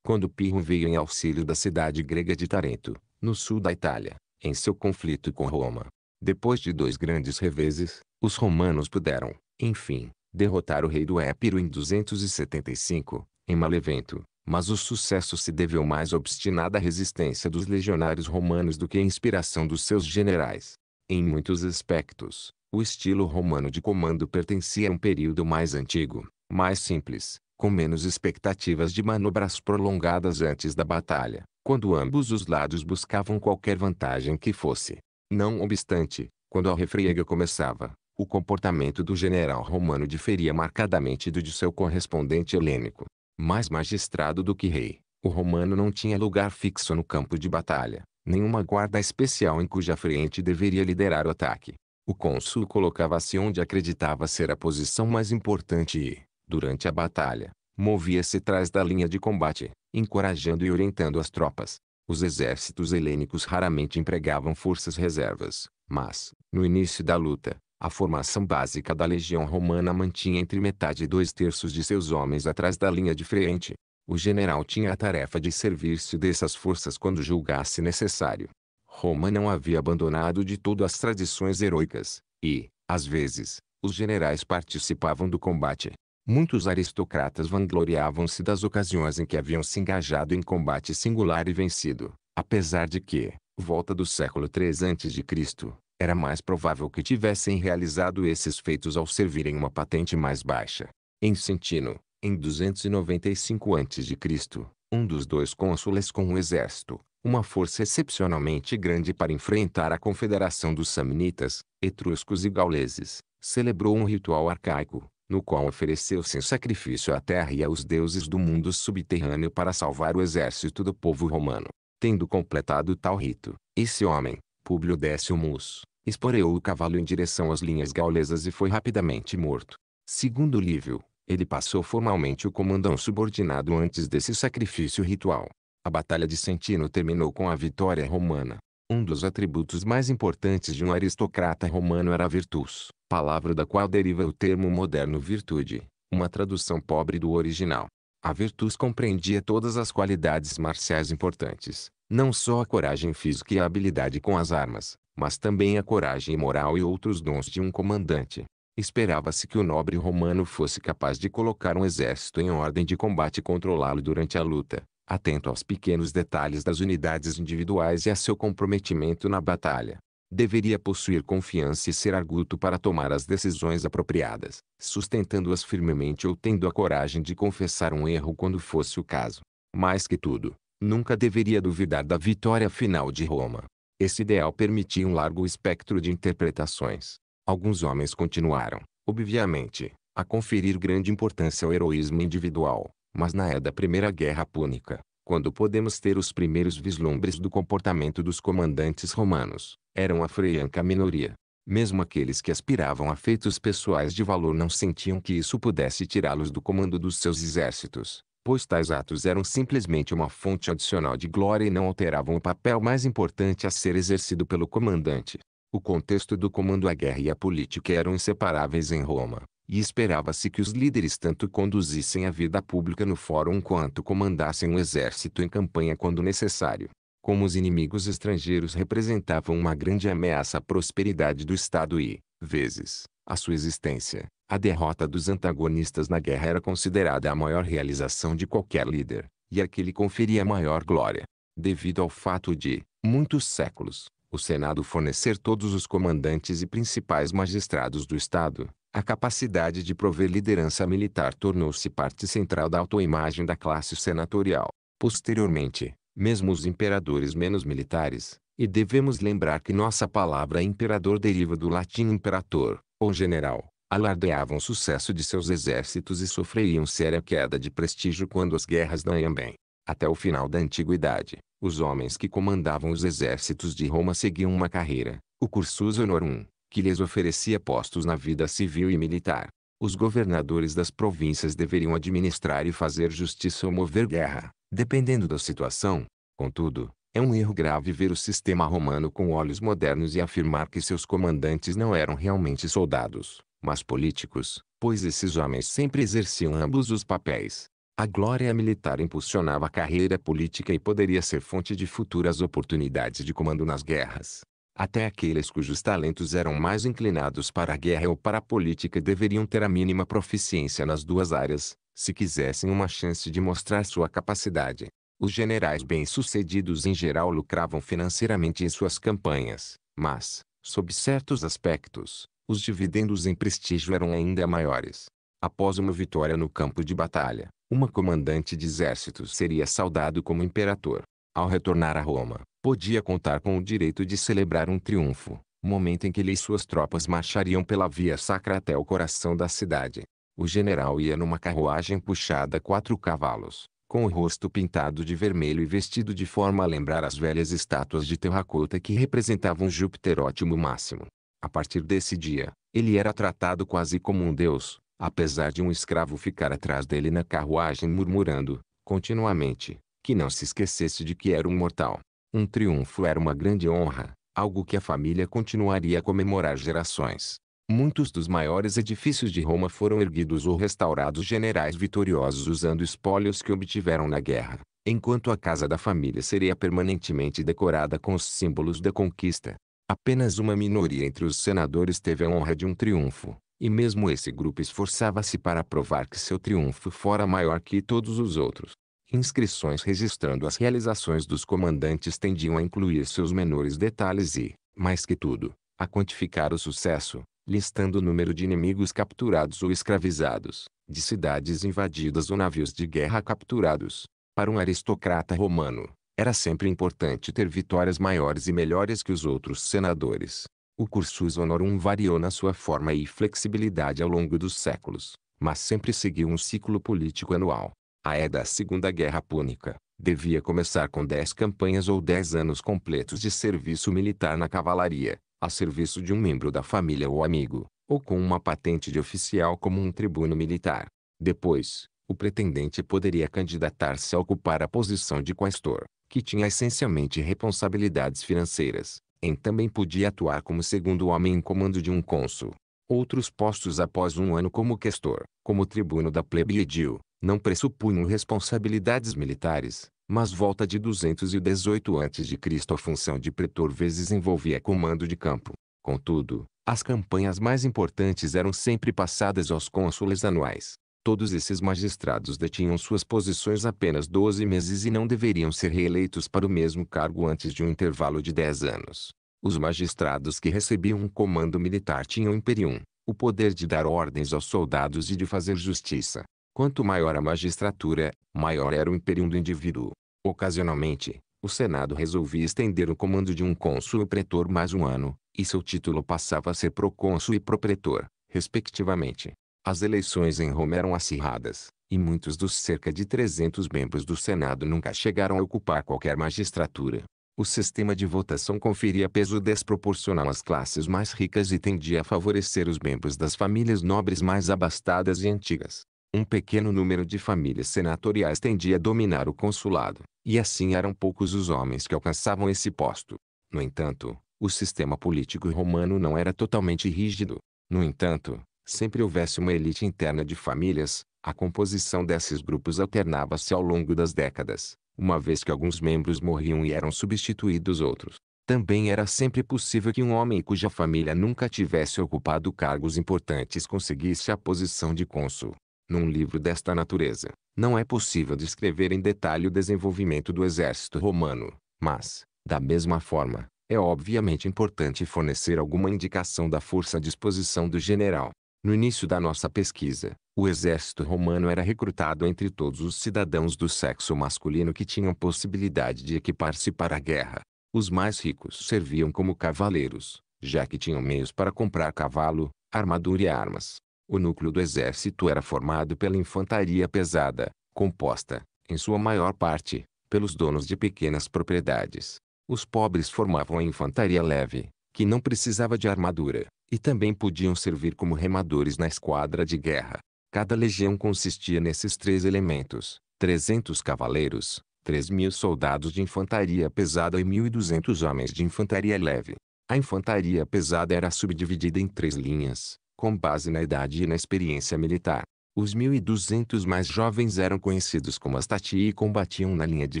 quando Pirro veio em auxílio da cidade grega de Tarento, no sul da Itália, em seu conflito com Roma. Depois de dois grandes reveses, os romanos puderam, enfim, derrotar o rei do Épiro em 275, em Malevento, mas o sucesso se deveu mais à obstinada resistência dos legionários romanos do que à inspiração dos seus generais. Em muitos aspectos, o estilo romano de comando pertencia a um período mais antigo, mais simples, com menos expectativas de manobras prolongadas antes da batalha, quando ambos os lados buscavam qualquer vantagem que fosse. Não obstante, quando a refriega começava, o comportamento do general romano diferia marcadamente do de seu correspondente helênico. Mais magistrado do que rei, o romano não tinha lugar fixo no campo de batalha, nenhuma guarda especial em cuja frente deveria liderar o ataque. O cônsul colocava-se onde acreditava ser a posição mais importante e, Durante a batalha, movia-se atrás da linha de combate, encorajando e orientando as tropas. Os exércitos helênicos raramente empregavam forças reservas, mas, no início da luta, a formação básica da legião romana mantinha entre metade e dois terços de seus homens atrás da linha de frente. O general tinha a tarefa de servir-se dessas forças quando julgasse necessário. Roma não havia abandonado de todo as tradições heroicas, e, às vezes, os generais participavam do combate, Muitos aristocratas vangloriavam-se das ocasiões em que haviam se engajado em combate singular e vencido, apesar de que, volta do século III a.C., era mais provável que tivessem realizado esses feitos ao servirem uma patente mais baixa. Em Sentino, em 295 a.C., um dos dois cônsules com um exército, uma força excepcionalmente grande para enfrentar a confederação dos samnitas, etruscos e gauleses, celebrou um ritual arcaico, no qual ofereceu sem sacrifício à terra e aos deuses do mundo subterrâneo para salvar o exército do povo romano. Tendo completado tal rito, esse homem, Públio Décio Mus, esporeou o cavalo em direção às linhas gaulesas e foi rapidamente morto. Segundo Lívio, ele passou formalmente o comandão subordinado antes desse sacrifício ritual. A Batalha de Sentino terminou com a vitória romana. Um dos atributos mais importantes de um aristocrata romano era a virtus palavra da qual deriva o termo moderno virtude, uma tradução pobre do original. A virtus compreendia todas as qualidades marciais importantes, não só a coragem física e a habilidade com as armas, mas também a coragem moral e outros dons de um comandante. Esperava-se que o nobre romano fosse capaz de colocar um exército em ordem de combate e controlá-lo durante a luta, atento aos pequenos detalhes das unidades individuais e a seu comprometimento na batalha deveria possuir confiança e ser arguto para tomar as decisões apropriadas, sustentando-as firmemente ou tendo a coragem de confessar um erro quando fosse o caso. Mais que tudo, nunca deveria duvidar da vitória final de Roma. Esse ideal permitia um largo espectro de interpretações. Alguns homens continuaram, obviamente, a conferir grande importância ao heroísmo individual, mas na era da Primeira Guerra Púnica, quando podemos ter os primeiros vislumbres do comportamento dos comandantes romanos, eram a freianca minoria. Mesmo aqueles que aspiravam a feitos pessoais de valor não sentiam que isso pudesse tirá-los do comando dos seus exércitos, pois tais atos eram simplesmente uma fonte adicional de glória e não alteravam o papel mais importante a ser exercido pelo comandante. O contexto do comando à guerra e à política eram inseparáveis em Roma, e esperava-se que os líderes tanto conduzissem a vida pública no fórum quanto comandassem o um exército em campanha quando necessário. Como os inimigos estrangeiros representavam uma grande ameaça à prosperidade do Estado e, vezes, à sua existência, a derrota dos antagonistas na guerra era considerada a maior realização de qualquer líder, e a que lhe conferia maior glória. Devido ao fato de, muitos séculos, o Senado fornecer todos os comandantes e principais magistrados do Estado, a capacidade de prover liderança militar tornou-se parte central da autoimagem da classe senatorial. Posteriormente, mesmo os imperadores menos militares, e devemos lembrar que nossa palavra imperador deriva do latim imperator, ou general, alardeavam o sucesso de seus exércitos e sofreriam séria queda de prestígio quando as guerras não iam bem. Até o final da antiguidade, os homens que comandavam os exércitos de Roma seguiam uma carreira, o cursus honorum, que lhes oferecia postos na vida civil e militar. Os governadores das províncias deveriam administrar e fazer justiça ou mover guerra, dependendo da situação. Contudo, é um erro grave ver o sistema romano com olhos modernos e afirmar que seus comandantes não eram realmente soldados, mas políticos, pois esses homens sempre exerciam ambos os papéis. A glória militar impulsionava a carreira política e poderia ser fonte de futuras oportunidades de comando nas guerras. Até aqueles cujos talentos eram mais inclinados para a guerra ou para a política deveriam ter a mínima proficiência nas duas áreas, se quisessem uma chance de mostrar sua capacidade. Os generais bem-sucedidos em geral lucravam financeiramente em suas campanhas, mas, sob certos aspectos, os dividendos em prestígio eram ainda maiores. Após uma vitória no campo de batalha, uma comandante de exército seria saudado como imperador Ao retornar a Roma, podia contar com o direito de celebrar um triunfo, momento em que ele e suas tropas marchariam pela via sacra até o coração da cidade. O general ia numa carruagem puxada a quatro cavalos, com o rosto pintado de vermelho e vestido de forma a lembrar as velhas estátuas de terracota que representavam Júpiter ótimo máximo. A partir desse dia, ele era tratado quase como um deus, apesar de um escravo ficar atrás dele na carruagem murmurando, continuamente, que não se esquecesse de que era um mortal. Um triunfo era uma grande honra, algo que a família continuaria a comemorar gerações. Muitos dos maiores edifícios de Roma foram erguidos ou restaurados generais vitoriosos usando espólios que obtiveram na guerra, enquanto a casa da família seria permanentemente decorada com os símbolos da conquista. Apenas uma minoria entre os senadores teve a honra de um triunfo, e mesmo esse grupo esforçava-se para provar que seu triunfo fora maior que todos os outros. Inscrições registrando as realizações dos comandantes tendiam a incluir seus menores detalhes e, mais que tudo, a quantificar o sucesso, listando o número de inimigos capturados ou escravizados, de cidades invadidas ou navios de guerra capturados. Para um aristocrata romano, era sempre importante ter vitórias maiores e melhores que os outros senadores. O cursus honorum variou na sua forma e flexibilidade ao longo dos séculos, mas sempre seguiu um ciclo político anual. A era é da Segunda Guerra Púnica devia começar com dez campanhas ou dez anos completos de serviço militar na cavalaria, a serviço de um membro da família ou amigo, ou com uma patente de oficial como um tribuno militar. Depois, o pretendente poderia candidatar-se a ocupar a posição de quaestor, que tinha essencialmente responsabilidades financeiras, em também podia atuar como segundo homem em comando de um cônsul. Outros postos após um ano como questor, como tribuno da plebe edil, não pressupunham responsabilidades militares, mas volta de 218 a.C. a função de pretor vezes envolvia comando de campo. Contudo, as campanhas mais importantes eram sempre passadas aos cônsules anuais. Todos esses magistrados detinham suas posições apenas 12 meses e não deveriam ser reeleitos para o mesmo cargo antes de um intervalo de 10 anos. Os magistrados que recebiam um comando militar tinham imperium, o poder de dar ordens aos soldados e de fazer justiça. Quanto maior a magistratura, maior era o imperium do indivíduo. Ocasionalmente, o Senado resolvia estender o comando de um cônsul ou pretor mais um ano, e seu título passava a ser procônsul e propretor, respectivamente. As eleições em Roma eram acirradas, e muitos dos cerca de 300 membros do Senado nunca chegaram a ocupar qualquer magistratura. O sistema de votação conferia peso desproporcional às classes mais ricas e tendia a favorecer os membros das famílias nobres mais abastadas e antigas. Um pequeno número de famílias senatoriais tendia a dominar o consulado, e assim eram poucos os homens que alcançavam esse posto. No entanto, o sistema político romano não era totalmente rígido. No entanto, sempre houvesse uma elite interna de famílias, a composição desses grupos alternava-se ao longo das décadas, uma vez que alguns membros morriam e eram substituídos outros. Também era sempre possível que um homem cuja família nunca tivesse ocupado cargos importantes conseguisse a posição de cônsul. Num livro desta natureza, não é possível descrever em detalhe o desenvolvimento do exército romano, mas, da mesma forma, é obviamente importante fornecer alguma indicação da força à disposição do general. No início da nossa pesquisa, o exército romano era recrutado entre todos os cidadãos do sexo masculino que tinham possibilidade de equipar-se para a guerra. Os mais ricos serviam como cavaleiros, já que tinham meios para comprar cavalo, armadura e armas. O núcleo do exército era formado pela infantaria pesada, composta, em sua maior parte, pelos donos de pequenas propriedades. Os pobres formavam a infantaria leve, que não precisava de armadura, e também podiam servir como remadores na esquadra de guerra. Cada legião consistia nesses três elementos: 300 cavaleiros, 3 mil soldados de infantaria pesada e 1.200 homens de infantaria leve. A infantaria pesada era subdividida em três linhas, com base na idade e na experiência militar. Os 1.200 mais jovens eram conhecidos como as Tati e combatiam na linha de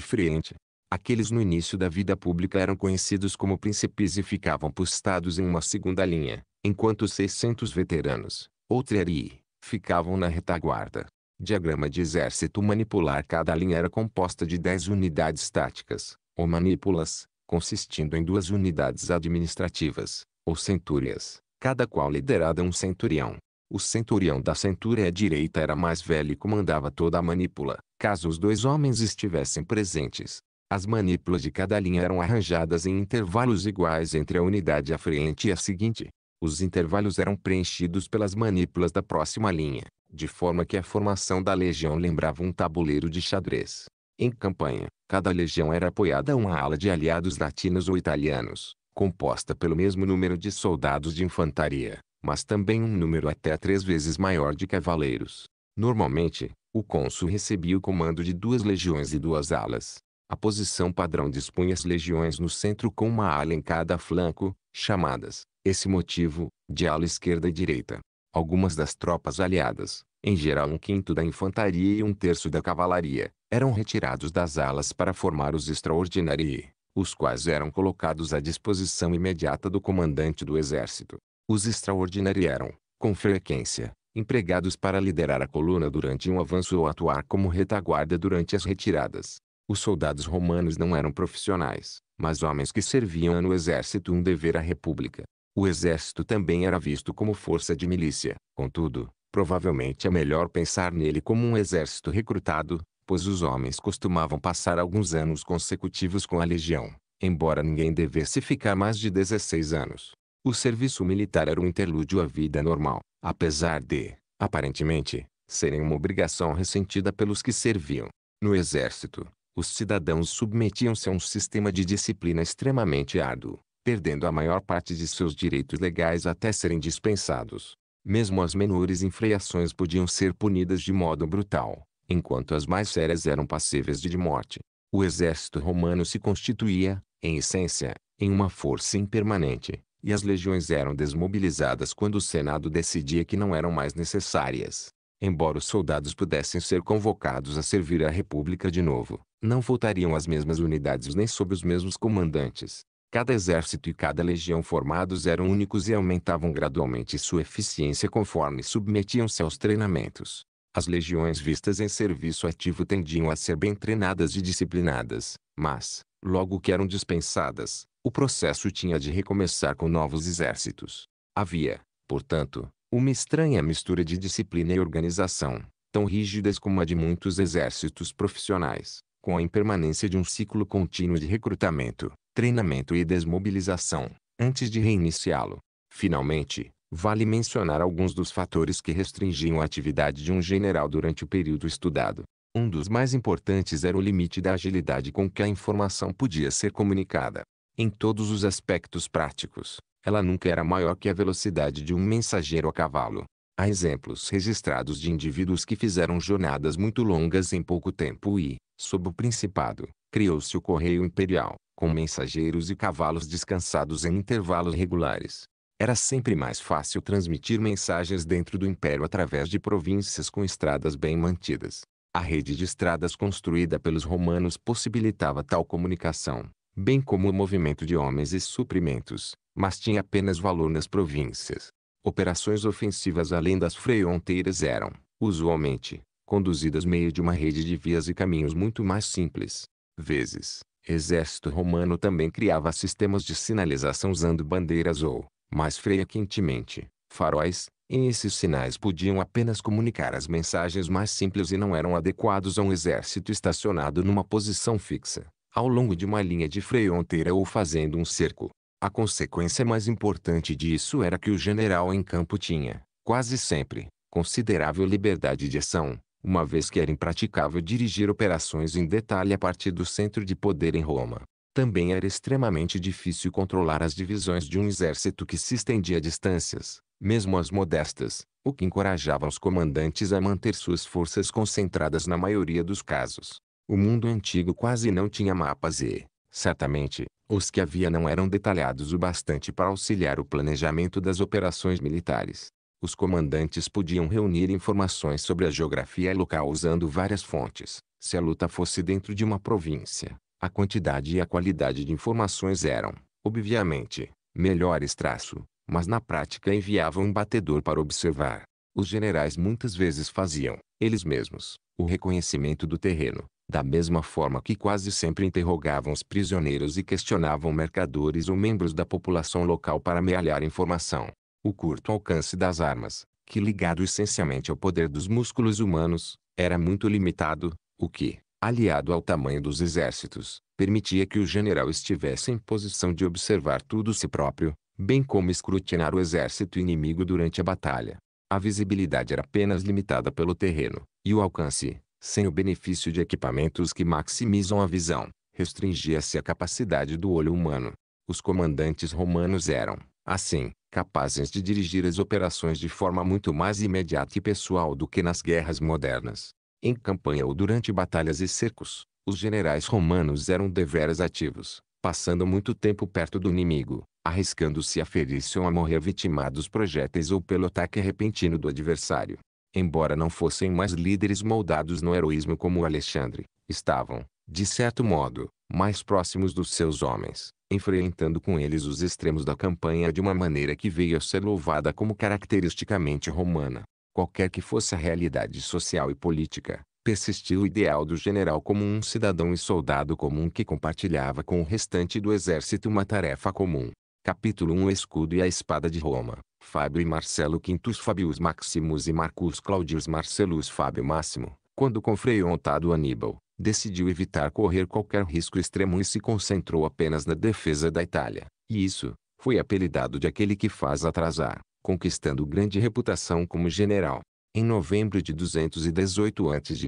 frente. Aqueles no início da vida pública eram conhecidos como príncipes e ficavam postados em uma segunda linha, enquanto os 600 veteranos, ou Treri, ficavam na retaguarda. Diagrama de exército manipular Cada linha era composta de 10 unidades táticas, ou manipulas, consistindo em duas unidades administrativas, ou centúrias, cada qual liderada é um centurião. O centurião da centúria direita era mais velho e comandava toda a manípula, caso os dois homens estivessem presentes. As manípulas de cada linha eram arranjadas em intervalos iguais entre a unidade à frente e a seguinte. Os intervalos eram preenchidos pelas manípulas da próxima linha, de forma que a formação da legião lembrava um tabuleiro de xadrez. Em campanha, cada legião era apoiada a uma ala de aliados latinos ou italianos, composta pelo mesmo número de soldados de infantaria, mas também um número até três vezes maior de cavaleiros. Normalmente, o cônsul recebia o comando de duas legiões e duas alas. A posição padrão dispunha as legiões no centro com uma ala em cada flanco, chamadas, esse motivo, de ala esquerda e direita. Algumas das tropas aliadas, em geral um quinto da infantaria e um terço da cavalaria, eram retirados das alas para formar os extraordinarii os quais eram colocados à disposição imediata do comandante do exército. Os extraordinários eram, com frequência, empregados para liderar a coluna durante um avanço ou atuar como retaguarda durante as retiradas. Os soldados romanos não eram profissionais, mas homens que serviam no exército um dever à república. O exército também era visto como força de milícia, contudo, provavelmente é melhor pensar nele como um exército recrutado, pois os homens costumavam passar alguns anos consecutivos com a legião, embora ninguém devesse ficar mais de 16 anos. O serviço militar era um interlúdio à vida normal, apesar de, aparentemente, serem uma obrigação ressentida pelos que serviam. No exército, os cidadãos submetiam-se a um sistema de disciplina extremamente árduo, perdendo a maior parte de seus direitos legais até serem dispensados. Mesmo as menores infrações podiam ser punidas de modo brutal, enquanto as mais sérias eram passíveis de morte. O exército romano se constituía, em essência, em uma força impermanente, e as legiões eram desmobilizadas quando o Senado decidia que não eram mais necessárias. Embora os soldados pudessem ser convocados a servir a República de novo, não voltariam as mesmas unidades nem sob os mesmos comandantes. Cada exército e cada legião formados eram únicos e aumentavam gradualmente sua eficiência conforme submetiam-se aos treinamentos. As legiões vistas em serviço ativo tendiam a ser bem treinadas e disciplinadas, mas, logo que eram dispensadas, o processo tinha de recomeçar com novos exércitos. Havia, portanto, uma estranha mistura de disciplina e organização, tão rígidas como a de muitos exércitos profissionais, com a impermanência de um ciclo contínuo de recrutamento, treinamento e desmobilização, antes de reiniciá-lo. Finalmente, Vale mencionar alguns dos fatores que restringiam a atividade de um general durante o período estudado. Um dos mais importantes era o limite da agilidade com que a informação podia ser comunicada. Em todos os aspectos práticos, ela nunca era maior que a velocidade de um mensageiro a cavalo. Há exemplos registrados de indivíduos que fizeram jornadas muito longas em pouco tempo e, sob o principado, criou-se o correio imperial, com mensageiros e cavalos descansados em intervalos regulares. Era sempre mais fácil transmitir mensagens dentro do império através de províncias com estradas bem mantidas. A rede de estradas construída pelos romanos possibilitava tal comunicação, bem como o movimento de homens e suprimentos, mas tinha apenas valor nas províncias. Operações ofensivas além das fronteiras eram, usualmente, conduzidas meio de uma rede de vias e caminhos muito mais simples. Vezes, exército romano também criava sistemas de sinalização usando bandeiras ou, mas freia quentemente, faróis, Em esses sinais podiam apenas comunicar as mensagens mais simples e não eram adequados a um exército estacionado numa posição fixa, ao longo de uma linha de fronteira ou fazendo um cerco. A consequência mais importante disso era que o general em campo tinha, quase sempre, considerável liberdade de ação, uma vez que era impraticável dirigir operações em detalhe a partir do centro de poder em Roma também era extremamente difícil controlar as divisões de um exército que se estendia a distâncias, mesmo as modestas, o que encorajava os comandantes a manter suas forças concentradas na maioria dos casos. O mundo antigo quase não tinha mapas e, certamente, os que havia não eram detalhados o bastante para auxiliar o planejamento das operações militares. Os comandantes podiam reunir informações sobre a geografia local usando várias fontes, se a luta fosse dentro de uma província, a quantidade e a qualidade de informações eram, obviamente, melhores traço, mas na prática enviavam um batedor para observar. Os generais muitas vezes faziam, eles mesmos, o reconhecimento do terreno, da mesma forma que quase sempre interrogavam os prisioneiros e questionavam mercadores ou membros da população local para amealhar informação. O curto alcance das armas, que ligado essencialmente ao poder dos músculos humanos, era muito limitado, o que, aliado ao tamanho dos exércitos, permitia que o general estivesse em posição de observar tudo si próprio, bem como escrutinar o exército inimigo durante a batalha. A visibilidade era apenas limitada pelo terreno, e o alcance, sem o benefício de equipamentos que maximizam a visão, restringia-se à capacidade do olho humano. Os comandantes romanos eram, assim, capazes de dirigir as operações de forma muito mais imediata e pessoal do que nas guerras modernas. Em campanha ou durante batalhas e cercos, os generais romanos eram deveras ativos, passando muito tempo perto do inimigo, arriscando-se a ferir-se ou a morrer vitimados projéteis ou pelo ataque repentino do adversário. Embora não fossem mais líderes moldados no heroísmo como Alexandre, estavam, de certo modo, mais próximos dos seus homens, enfrentando com eles os extremos da campanha de uma maneira que veio a ser louvada como caracteristicamente romana qualquer que fosse a realidade social e política, persistiu o ideal do general como um cidadão e soldado comum que compartilhava com o restante do exército uma tarefa comum. Capítulo 1 O escudo e a espada de Roma. Fábio e Marcelo Quintus Fabius Maximus e Marcus Claudius Marcellus Fábio Máximo, quando confrontado Aníbal, decidiu evitar correr qualquer risco extremo e se concentrou apenas na defesa da Itália, e isso, foi apelidado de aquele que faz atrasar conquistando grande reputação como general. Em novembro de 218 a.C.,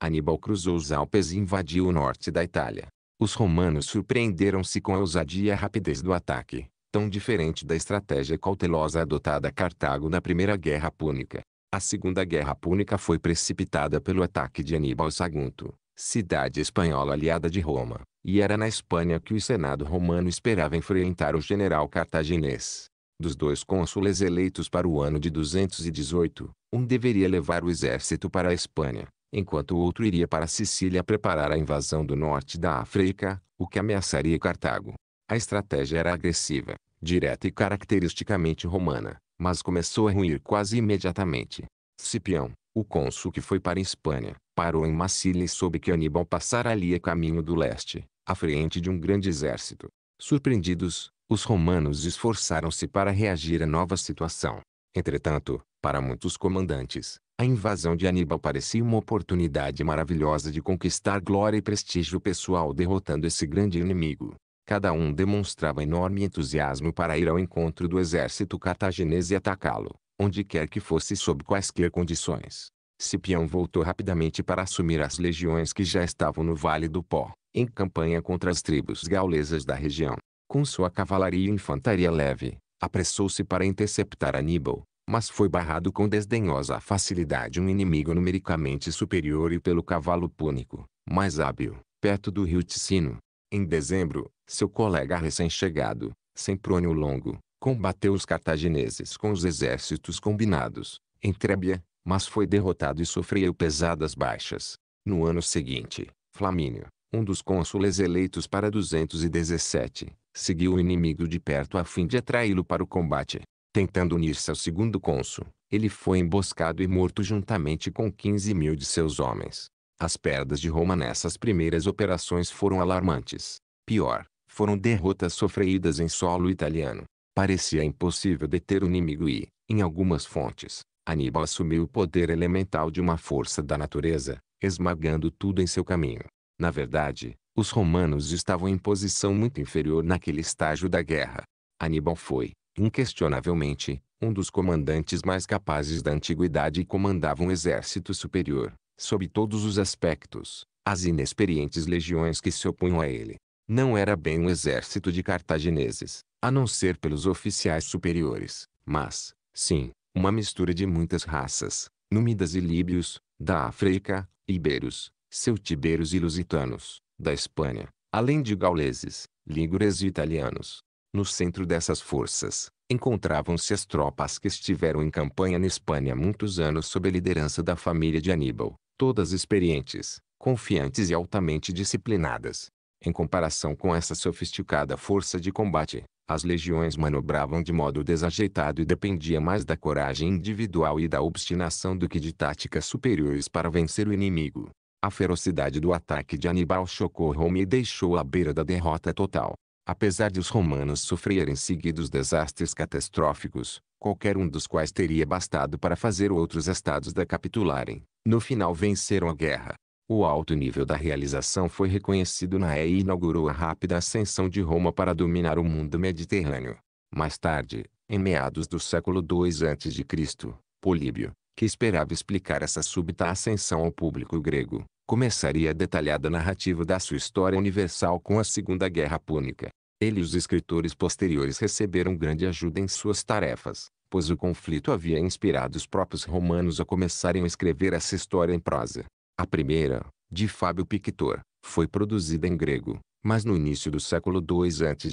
Aníbal cruzou os Alpes e invadiu o norte da Itália. Os romanos surpreenderam-se com a ousadia e a rapidez do ataque, tão diferente da estratégia cautelosa adotada a Cartago na Primeira Guerra Púnica. A Segunda Guerra Púnica foi precipitada pelo ataque de Aníbal Sagunto, cidade espanhola aliada de Roma, e era na Espanha que o Senado romano esperava enfrentar o general cartaginês. Dos dois cônsules eleitos para o ano de 218, um deveria levar o exército para a Espanha, enquanto o outro iria para Sicília preparar a invasão do norte da África, o que ameaçaria Cartago. A estratégia era agressiva, direta e caracteristicamente romana, mas começou a ruir quase imediatamente. Cipião, o cônsul que foi para a Espanha, parou em Massília e soube que Aníbal passara ali a caminho do leste, à frente de um grande exército. Surpreendidos, os romanos esforçaram-se para reagir à nova situação. Entretanto, para muitos comandantes, a invasão de Aníbal parecia uma oportunidade maravilhosa de conquistar glória e prestígio pessoal derrotando esse grande inimigo. Cada um demonstrava enorme entusiasmo para ir ao encontro do exército cartaginês e atacá-lo, onde quer que fosse sob quaisquer condições. Cipião voltou rapidamente para assumir as legiões que já estavam no Vale do Pó, em campanha contra as tribos gaulesas da região com sua cavalaria e infantaria leve, apressou-se para interceptar Aníbal, mas foi barrado com desdenhosa facilidade um inimigo numericamente superior e pelo cavalo púnico, mais hábil, perto do rio Ticino. Em dezembro, seu colega recém-chegado, Semprônio Longo, combateu os cartagineses com os exércitos combinados, em Trébia, mas foi derrotado e sofreu pesadas baixas. No ano seguinte, Flamínio, um dos cônsules eleitos para 217, seguiu o inimigo de perto a fim de atraí-lo para o combate. Tentando unir-se ao segundo cônsul, ele foi emboscado e morto juntamente com 15 mil de seus homens. As perdas de Roma nessas primeiras operações foram alarmantes. Pior, foram derrotas sofridas em solo italiano. Parecia impossível deter o inimigo e, em algumas fontes, Aníbal assumiu o poder elemental de uma força da natureza, esmagando tudo em seu caminho. Na verdade, os romanos estavam em posição muito inferior naquele estágio da guerra. Aníbal foi, inquestionavelmente, um dos comandantes mais capazes da antiguidade e comandava um exército superior, sob todos os aspectos, às inexperientes legiões que se opunham a ele. Não era bem um exército de cartagineses, a não ser pelos oficiais superiores, mas, sim, uma mistura de muitas raças, númidas e líbios, da África, iberos, celtibeiros e lusitanos, da Espanha, além de gauleses, lígures e italianos. No centro dessas forças, encontravam-se as tropas que estiveram em campanha na Espanha muitos anos sob a liderança da família de Aníbal, todas experientes, confiantes e altamente disciplinadas. Em comparação com essa sofisticada força de combate, as legiões manobravam de modo desajeitado e dependia mais da coragem individual e da obstinação do que de táticas superiores para vencer o inimigo. A ferocidade do ataque de Aníbal chocou Roma e deixou à beira da derrota total. Apesar de os romanos sofrerem seguidos desastres catastróficos, qualquer um dos quais teria bastado para fazer outros estados da capitularem, no final venceram a guerra. O alto nível da realização foi reconhecido na EI e inaugurou a rápida ascensão de Roma para dominar o mundo mediterrâneo. Mais tarde, em meados do século II a.C., Políbio, que esperava explicar essa súbita ascensão ao público grego, começaria a detalhada narrativa da sua história universal com a Segunda Guerra Púnica. Ele e os escritores posteriores receberam grande ajuda em suas tarefas, pois o conflito havia inspirado os próprios romanos a começarem a escrever essa história em prosa. A primeira, de Fábio Pictor, foi produzida em grego, mas no início do século II a.C.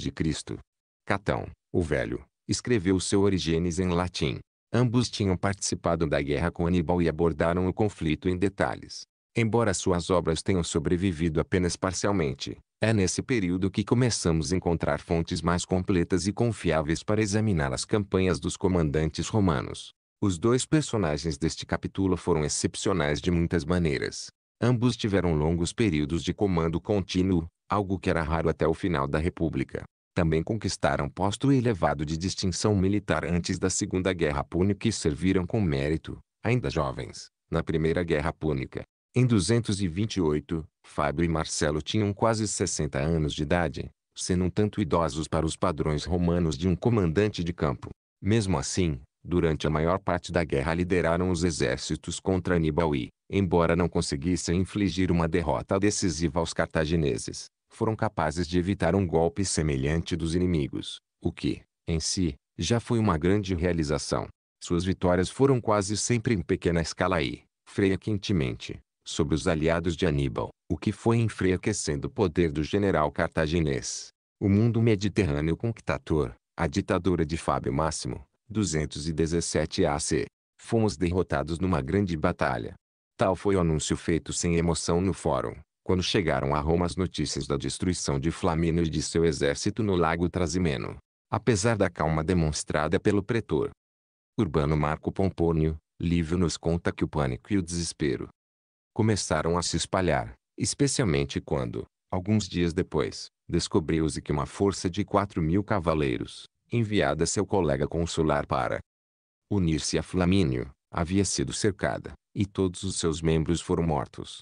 Catão, o Velho, escreveu seu Origenes em latim. Ambos tinham participado da guerra com Aníbal e abordaram o conflito em detalhes. Embora suas obras tenham sobrevivido apenas parcialmente, é nesse período que começamos a encontrar fontes mais completas e confiáveis para examinar as campanhas dos comandantes romanos. Os dois personagens deste capítulo foram excepcionais de muitas maneiras. Ambos tiveram longos períodos de comando contínuo, algo que era raro até o final da República. Também conquistaram posto elevado de distinção militar antes da Segunda Guerra Púnica e serviram com mérito, ainda jovens, na Primeira Guerra Púnica. Em 228, Fábio e Marcelo tinham quase 60 anos de idade, sendo um tanto idosos para os padrões romanos de um comandante de campo. Mesmo assim, durante a maior parte da guerra lideraram os exércitos contra Aníbal e, embora não conseguissem infligir uma derrota decisiva aos cartagineses, foram capazes de evitar um golpe semelhante dos inimigos, o que, em si, já foi uma grande realização. Suas vitórias foram quase sempre em pequena escala e, frequentemente, sobre os aliados de Aníbal, o que foi enfraquecendo o poder do general cartaginês. O mundo mediterrâneo conquistador, a ditadura de Fábio Máximo, 217 AC. Fomos derrotados numa grande batalha. Tal foi o anúncio feito sem emoção no fórum, quando chegaram a Roma as notícias da destruição de Flamínio e de seu exército no Lago Trasimeno. Apesar da calma demonstrada pelo pretor Urbano Marco Pompônio, Lívio nos conta que o pânico e o desespero, começaram a se espalhar, especialmente quando, alguns dias depois, descobriu-se que uma força de 4 mil cavaleiros, enviada a seu colega consular para unir-se a Flamínio, havia sido cercada, e todos os seus membros foram mortos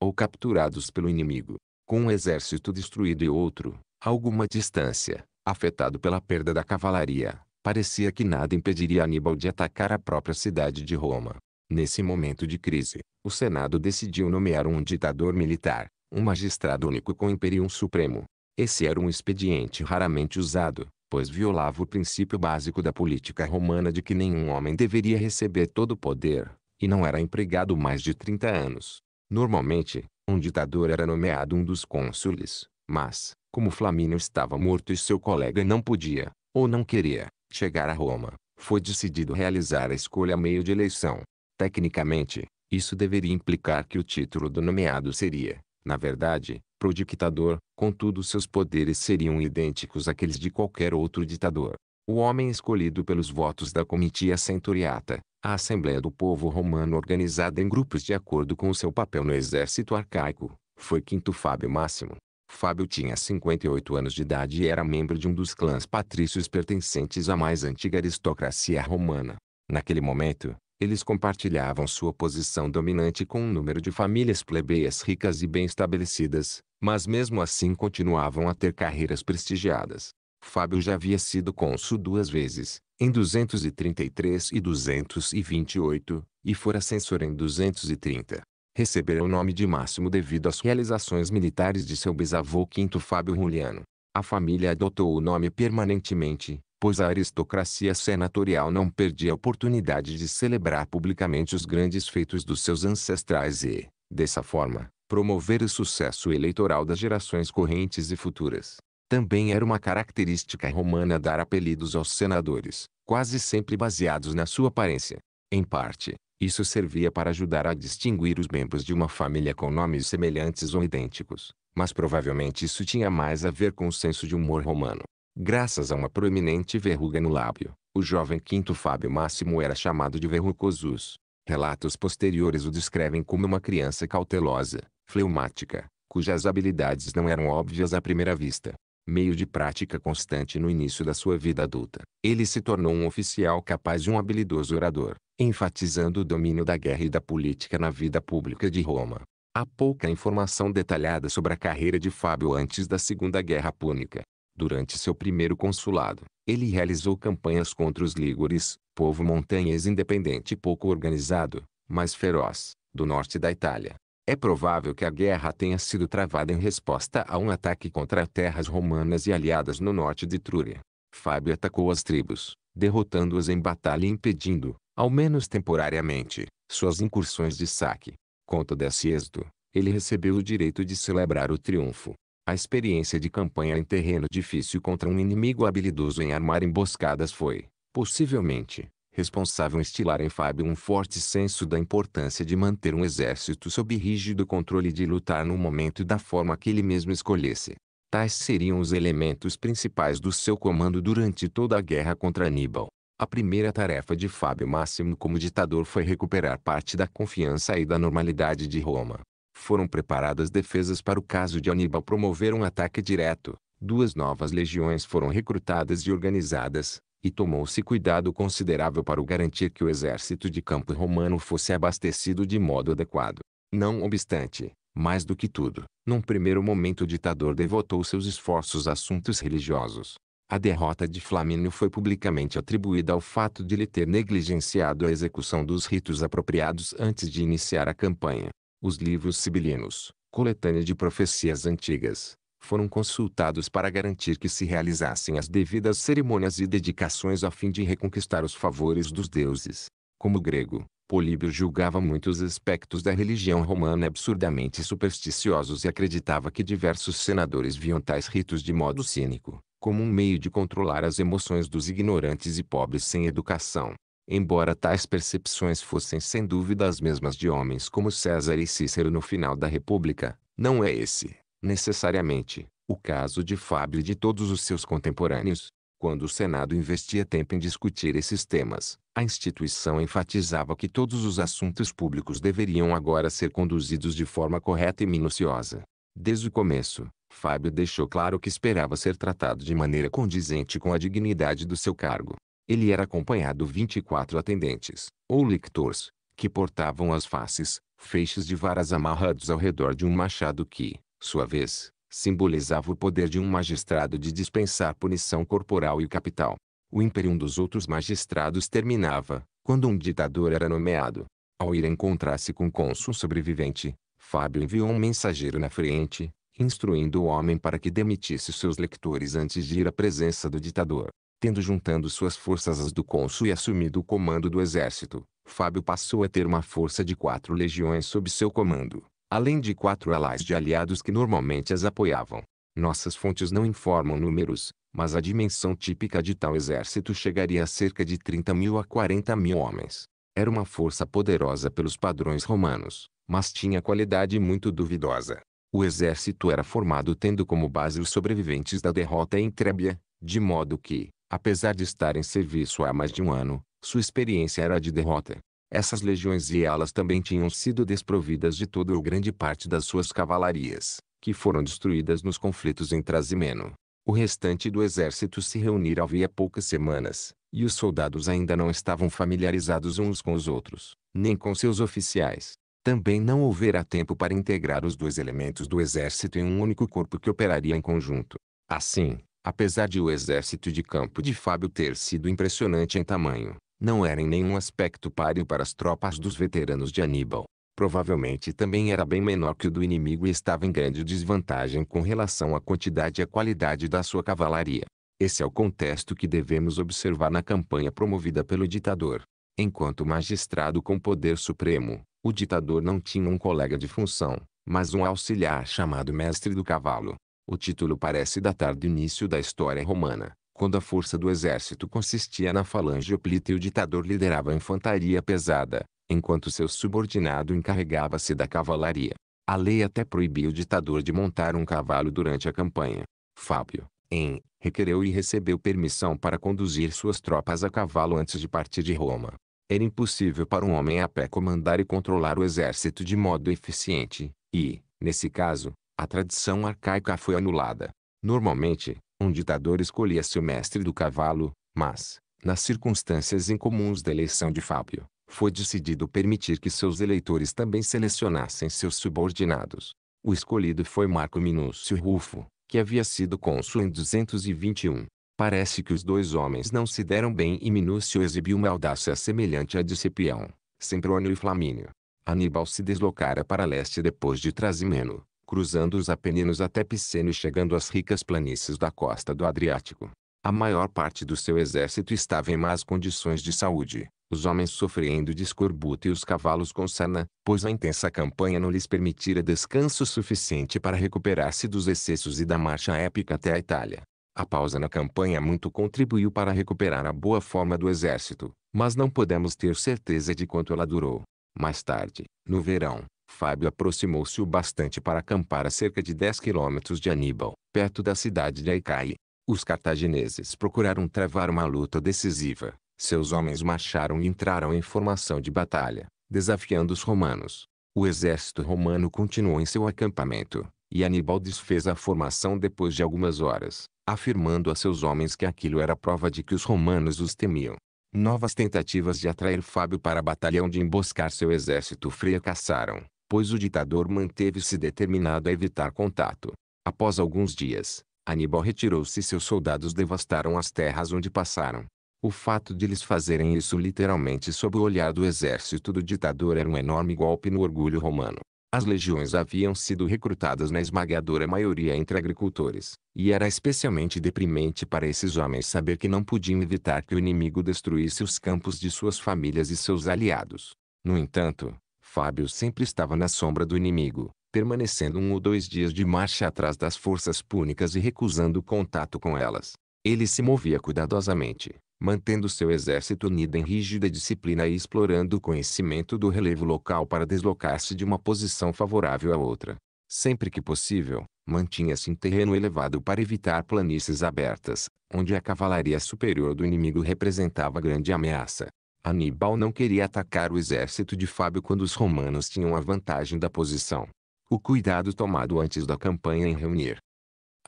ou capturados pelo inimigo, com um exército destruído e outro, a alguma distância, afetado pela perda da cavalaria, parecia que nada impediria Aníbal de atacar a própria cidade de Roma, Nesse momento de crise, o Senado decidiu nomear um ditador militar, um magistrado único com imperium supremo. Esse era um expediente raramente usado, pois violava o princípio básico da política romana de que nenhum homem deveria receber todo o poder, e não era empregado mais de 30 anos. Normalmente, um ditador era nomeado um dos cônsules, mas, como Flamínio estava morto e seu colega não podia, ou não queria, chegar a Roma, foi decidido realizar a escolha a meio de eleição. Tecnicamente, isso deveria implicar que o título do nomeado seria, na verdade, pro dictador, contudo seus poderes seriam idênticos àqueles de qualquer outro ditador. O homem escolhido pelos votos da comitia centuriata, a Assembleia do Povo Romano organizada em grupos de acordo com seu papel no exército arcaico, foi Quinto Fábio Máximo. Fábio tinha 58 anos de idade e era membro de um dos clãs patrícios pertencentes à mais antiga aristocracia romana. Naquele momento, eles compartilhavam sua posição dominante com um número de famílias plebeias ricas e bem estabelecidas, mas mesmo assim continuavam a ter carreiras prestigiadas. Fábio já havia sido cônsul duas vezes, em 233 e 228, e fora censor em 230. Recebera o nome de Máximo devido às realizações militares de seu bisavô Quinto Fábio Juliano. A família adotou o nome permanentemente, pois a aristocracia senatorial não perdia a oportunidade de celebrar publicamente os grandes feitos dos seus ancestrais e, dessa forma, promover o sucesso eleitoral das gerações correntes e futuras. Também era uma característica romana dar apelidos aos senadores, quase sempre baseados na sua aparência. Em parte, isso servia para ajudar a distinguir os membros de uma família com nomes semelhantes ou idênticos, mas provavelmente isso tinha mais a ver com o senso de humor romano. Graças a uma proeminente verruga no lábio, o jovem Quinto Fábio Máximo era chamado de verrucosus. Relatos posteriores o descrevem como uma criança cautelosa, fleumática, cujas habilidades não eram óbvias à primeira vista. Meio de prática constante no início da sua vida adulta, ele se tornou um oficial capaz e um habilidoso orador, enfatizando o domínio da guerra e da política na vida pública de Roma. Há pouca informação detalhada sobre a carreira de Fábio antes da Segunda Guerra Púnica, Durante seu primeiro consulado, ele realizou campanhas contra os lígures, povo montanhês independente e pouco organizado, mas feroz, do norte da Itália. É provável que a guerra tenha sido travada em resposta a um ataque contra terras romanas e aliadas no norte de Trúria. Fábio atacou as tribos, derrotando-as em batalha e impedindo, ao menos temporariamente, suas incursões de saque. Conta desse êxito, ele recebeu o direito de celebrar o triunfo, a experiência de campanha em terreno difícil contra um inimigo habilidoso em armar emboscadas foi, possivelmente, responsável instilar em Fábio um forte senso da importância de manter um exército sob rígido controle e de lutar no momento e da forma que ele mesmo escolhesse. Tais seriam os elementos principais do seu comando durante toda a guerra contra Aníbal. A primeira tarefa de Fábio Máximo como ditador foi recuperar parte da confiança e da normalidade de Roma foram preparadas defesas para o caso de Aníbal promover um ataque direto. Duas novas legiões foram recrutadas e organizadas, e tomou-se cuidado considerável para garantir que o exército de campo romano fosse abastecido de modo adequado. Não obstante, mais do que tudo, num primeiro momento o ditador devotou seus esforços a assuntos religiosos. A derrota de Flamínio foi publicamente atribuída ao fato de ele ter negligenciado a execução dos ritos apropriados antes de iniciar a campanha. Os livros sibilinos, coletânea de profecias antigas, foram consultados para garantir que se realizassem as devidas cerimônias e dedicações a fim de reconquistar os favores dos deuses. Como grego, Políbio julgava muitos aspectos da religião romana absurdamente supersticiosos e acreditava que diversos senadores viam tais ritos de modo cínico, como um meio de controlar as emoções dos ignorantes e pobres sem educação embora tais percepções fossem sem dúvida as mesmas de homens como César e Cícero no final da República, não é esse, necessariamente, o caso de Fábio e de todos os seus contemporâneos. Quando o Senado investia tempo em discutir esses temas, a instituição enfatizava que todos os assuntos públicos deveriam agora ser conduzidos de forma correta e minuciosa. Desde o começo, Fábio deixou claro que esperava ser tratado de maneira condizente com a dignidade do seu cargo. Ele era acompanhado 24 atendentes, ou lictors, que portavam as faces, feixes de varas amarrados ao redor de um machado que, sua vez, simbolizava o poder de um magistrado de dispensar punição corporal e capital. O império dos outros magistrados terminava, quando um ditador era nomeado. Ao ir encontrar-se com o cônsul sobrevivente, Fábio enviou um mensageiro na frente, instruindo o homem para que demitisse seus lectores antes de ir à presença do ditador. Tendo juntado suas forças às do cônsul e assumido o comando do exército, Fábio passou a ter uma força de quatro legiões sob seu comando, além de quatro alais de aliados que normalmente as apoiavam. Nossas fontes não informam números, mas a dimensão típica de tal exército chegaria a cerca de 30 mil a 40 mil homens. Era uma força poderosa pelos padrões romanos, mas tinha qualidade muito duvidosa. O exército era formado tendo como base os sobreviventes da derrota em Trébia, de modo que, Apesar de estar em serviço há mais de um ano, sua experiência era de derrota. Essas legiões e elas também tinham sido desprovidas de toda ou grande parte das suas cavalarias, que foram destruídas nos conflitos em Trasimeno. O restante do exército se reunira havia poucas semanas, e os soldados ainda não estavam familiarizados uns com os outros, nem com seus oficiais. Também não houvera tempo para integrar os dois elementos do exército em um único corpo que operaria em conjunto. Assim, Apesar de o exército de campo de Fábio ter sido impressionante em tamanho, não era em nenhum aspecto páreo para as tropas dos veteranos de Aníbal. Provavelmente também era bem menor que o do inimigo e estava em grande desvantagem com relação à quantidade e à qualidade da sua cavalaria. Esse é o contexto que devemos observar na campanha promovida pelo ditador. Enquanto magistrado com poder supremo, o ditador não tinha um colega de função, mas um auxiliar chamado mestre do cavalo, o título parece datar do início da história romana, quando a força do exército consistia na falange oplita e o ditador liderava a infantaria pesada, enquanto seu subordinado encarregava-se da cavalaria. A lei até proibia o ditador de montar um cavalo durante a campanha. Fábio, em, requereu e recebeu permissão para conduzir suas tropas a cavalo antes de partir de Roma. Era impossível para um homem a pé comandar e controlar o exército de modo eficiente, e, nesse caso, a tradição arcaica foi anulada. Normalmente, um ditador escolhia seu mestre do cavalo, mas, nas circunstâncias incomuns da eleição de Fábio, foi decidido permitir que seus eleitores também selecionassem seus subordinados. O escolhido foi Marco Minúcio Rufo, que havia sido cônsul em 221. Parece que os dois homens não se deram bem e Minúcio exibiu uma audácia semelhante à de Cipião, Semprônio e Flamínio. Aníbal se deslocara para leste depois de Trasimeno, cruzando os Apeninos até Piceno e chegando às ricas planícies da costa do Adriático. A maior parte do seu exército estava em más condições de saúde, os homens sofrendo de escorbuto e os cavalos com sarna, pois a intensa campanha não lhes permitira descanso suficiente para recuperar-se dos excessos e da marcha épica até a Itália. A pausa na campanha muito contribuiu para recuperar a boa forma do exército, mas não podemos ter certeza de quanto ela durou. Mais tarde, no verão, Fábio aproximou-se o bastante para acampar a cerca de 10 quilômetros de Aníbal, perto da cidade de Aicaí. Os cartagineses procuraram travar uma luta decisiva. Seus homens marcharam e entraram em formação de batalha, desafiando os romanos. O exército romano continuou em seu acampamento, e Aníbal desfez a formação depois de algumas horas, afirmando a seus homens que aquilo era prova de que os romanos os temiam. Novas tentativas de atrair Fábio para a batalhão de emboscar seu exército fracassaram, pois o ditador manteve-se determinado a evitar contato. Após alguns dias, Aníbal retirou-se e seus soldados devastaram as terras onde passaram. O fato de eles fazerem isso literalmente sob o olhar do exército do ditador era um enorme golpe no orgulho romano. As legiões haviam sido recrutadas na esmagadora maioria entre agricultores, e era especialmente deprimente para esses homens saber que não podiam evitar que o inimigo destruísse os campos de suas famílias e seus aliados. No entanto, Fábio sempre estava na sombra do inimigo, permanecendo um ou dois dias de marcha atrás das forças púnicas e recusando contato com elas. Ele se movia cuidadosamente, mantendo seu exército unido em rígida disciplina e explorando o conhecimento do relevo local para deslocar-se de uma posição favorável a outra. Sempre que possível, mantinha-se em terreno elevado para evitar planícies abertas, onde a cavalaria superior do inimigo representava grande ameaça. Aníbal não queria atacar o exército de Fábio quando os romanos tinham a vantagem da posição. O cuidado tomado antes da campanha em reunir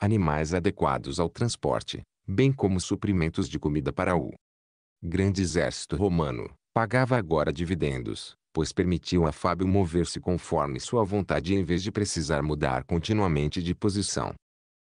animais adequados ao transporte, bem como suprimentos de comida para o grande exército romano, pagava agora dividendos, pois permitiu a Fábio mover-se conforme sua vontade em vez de precisar mudar continuamente de posição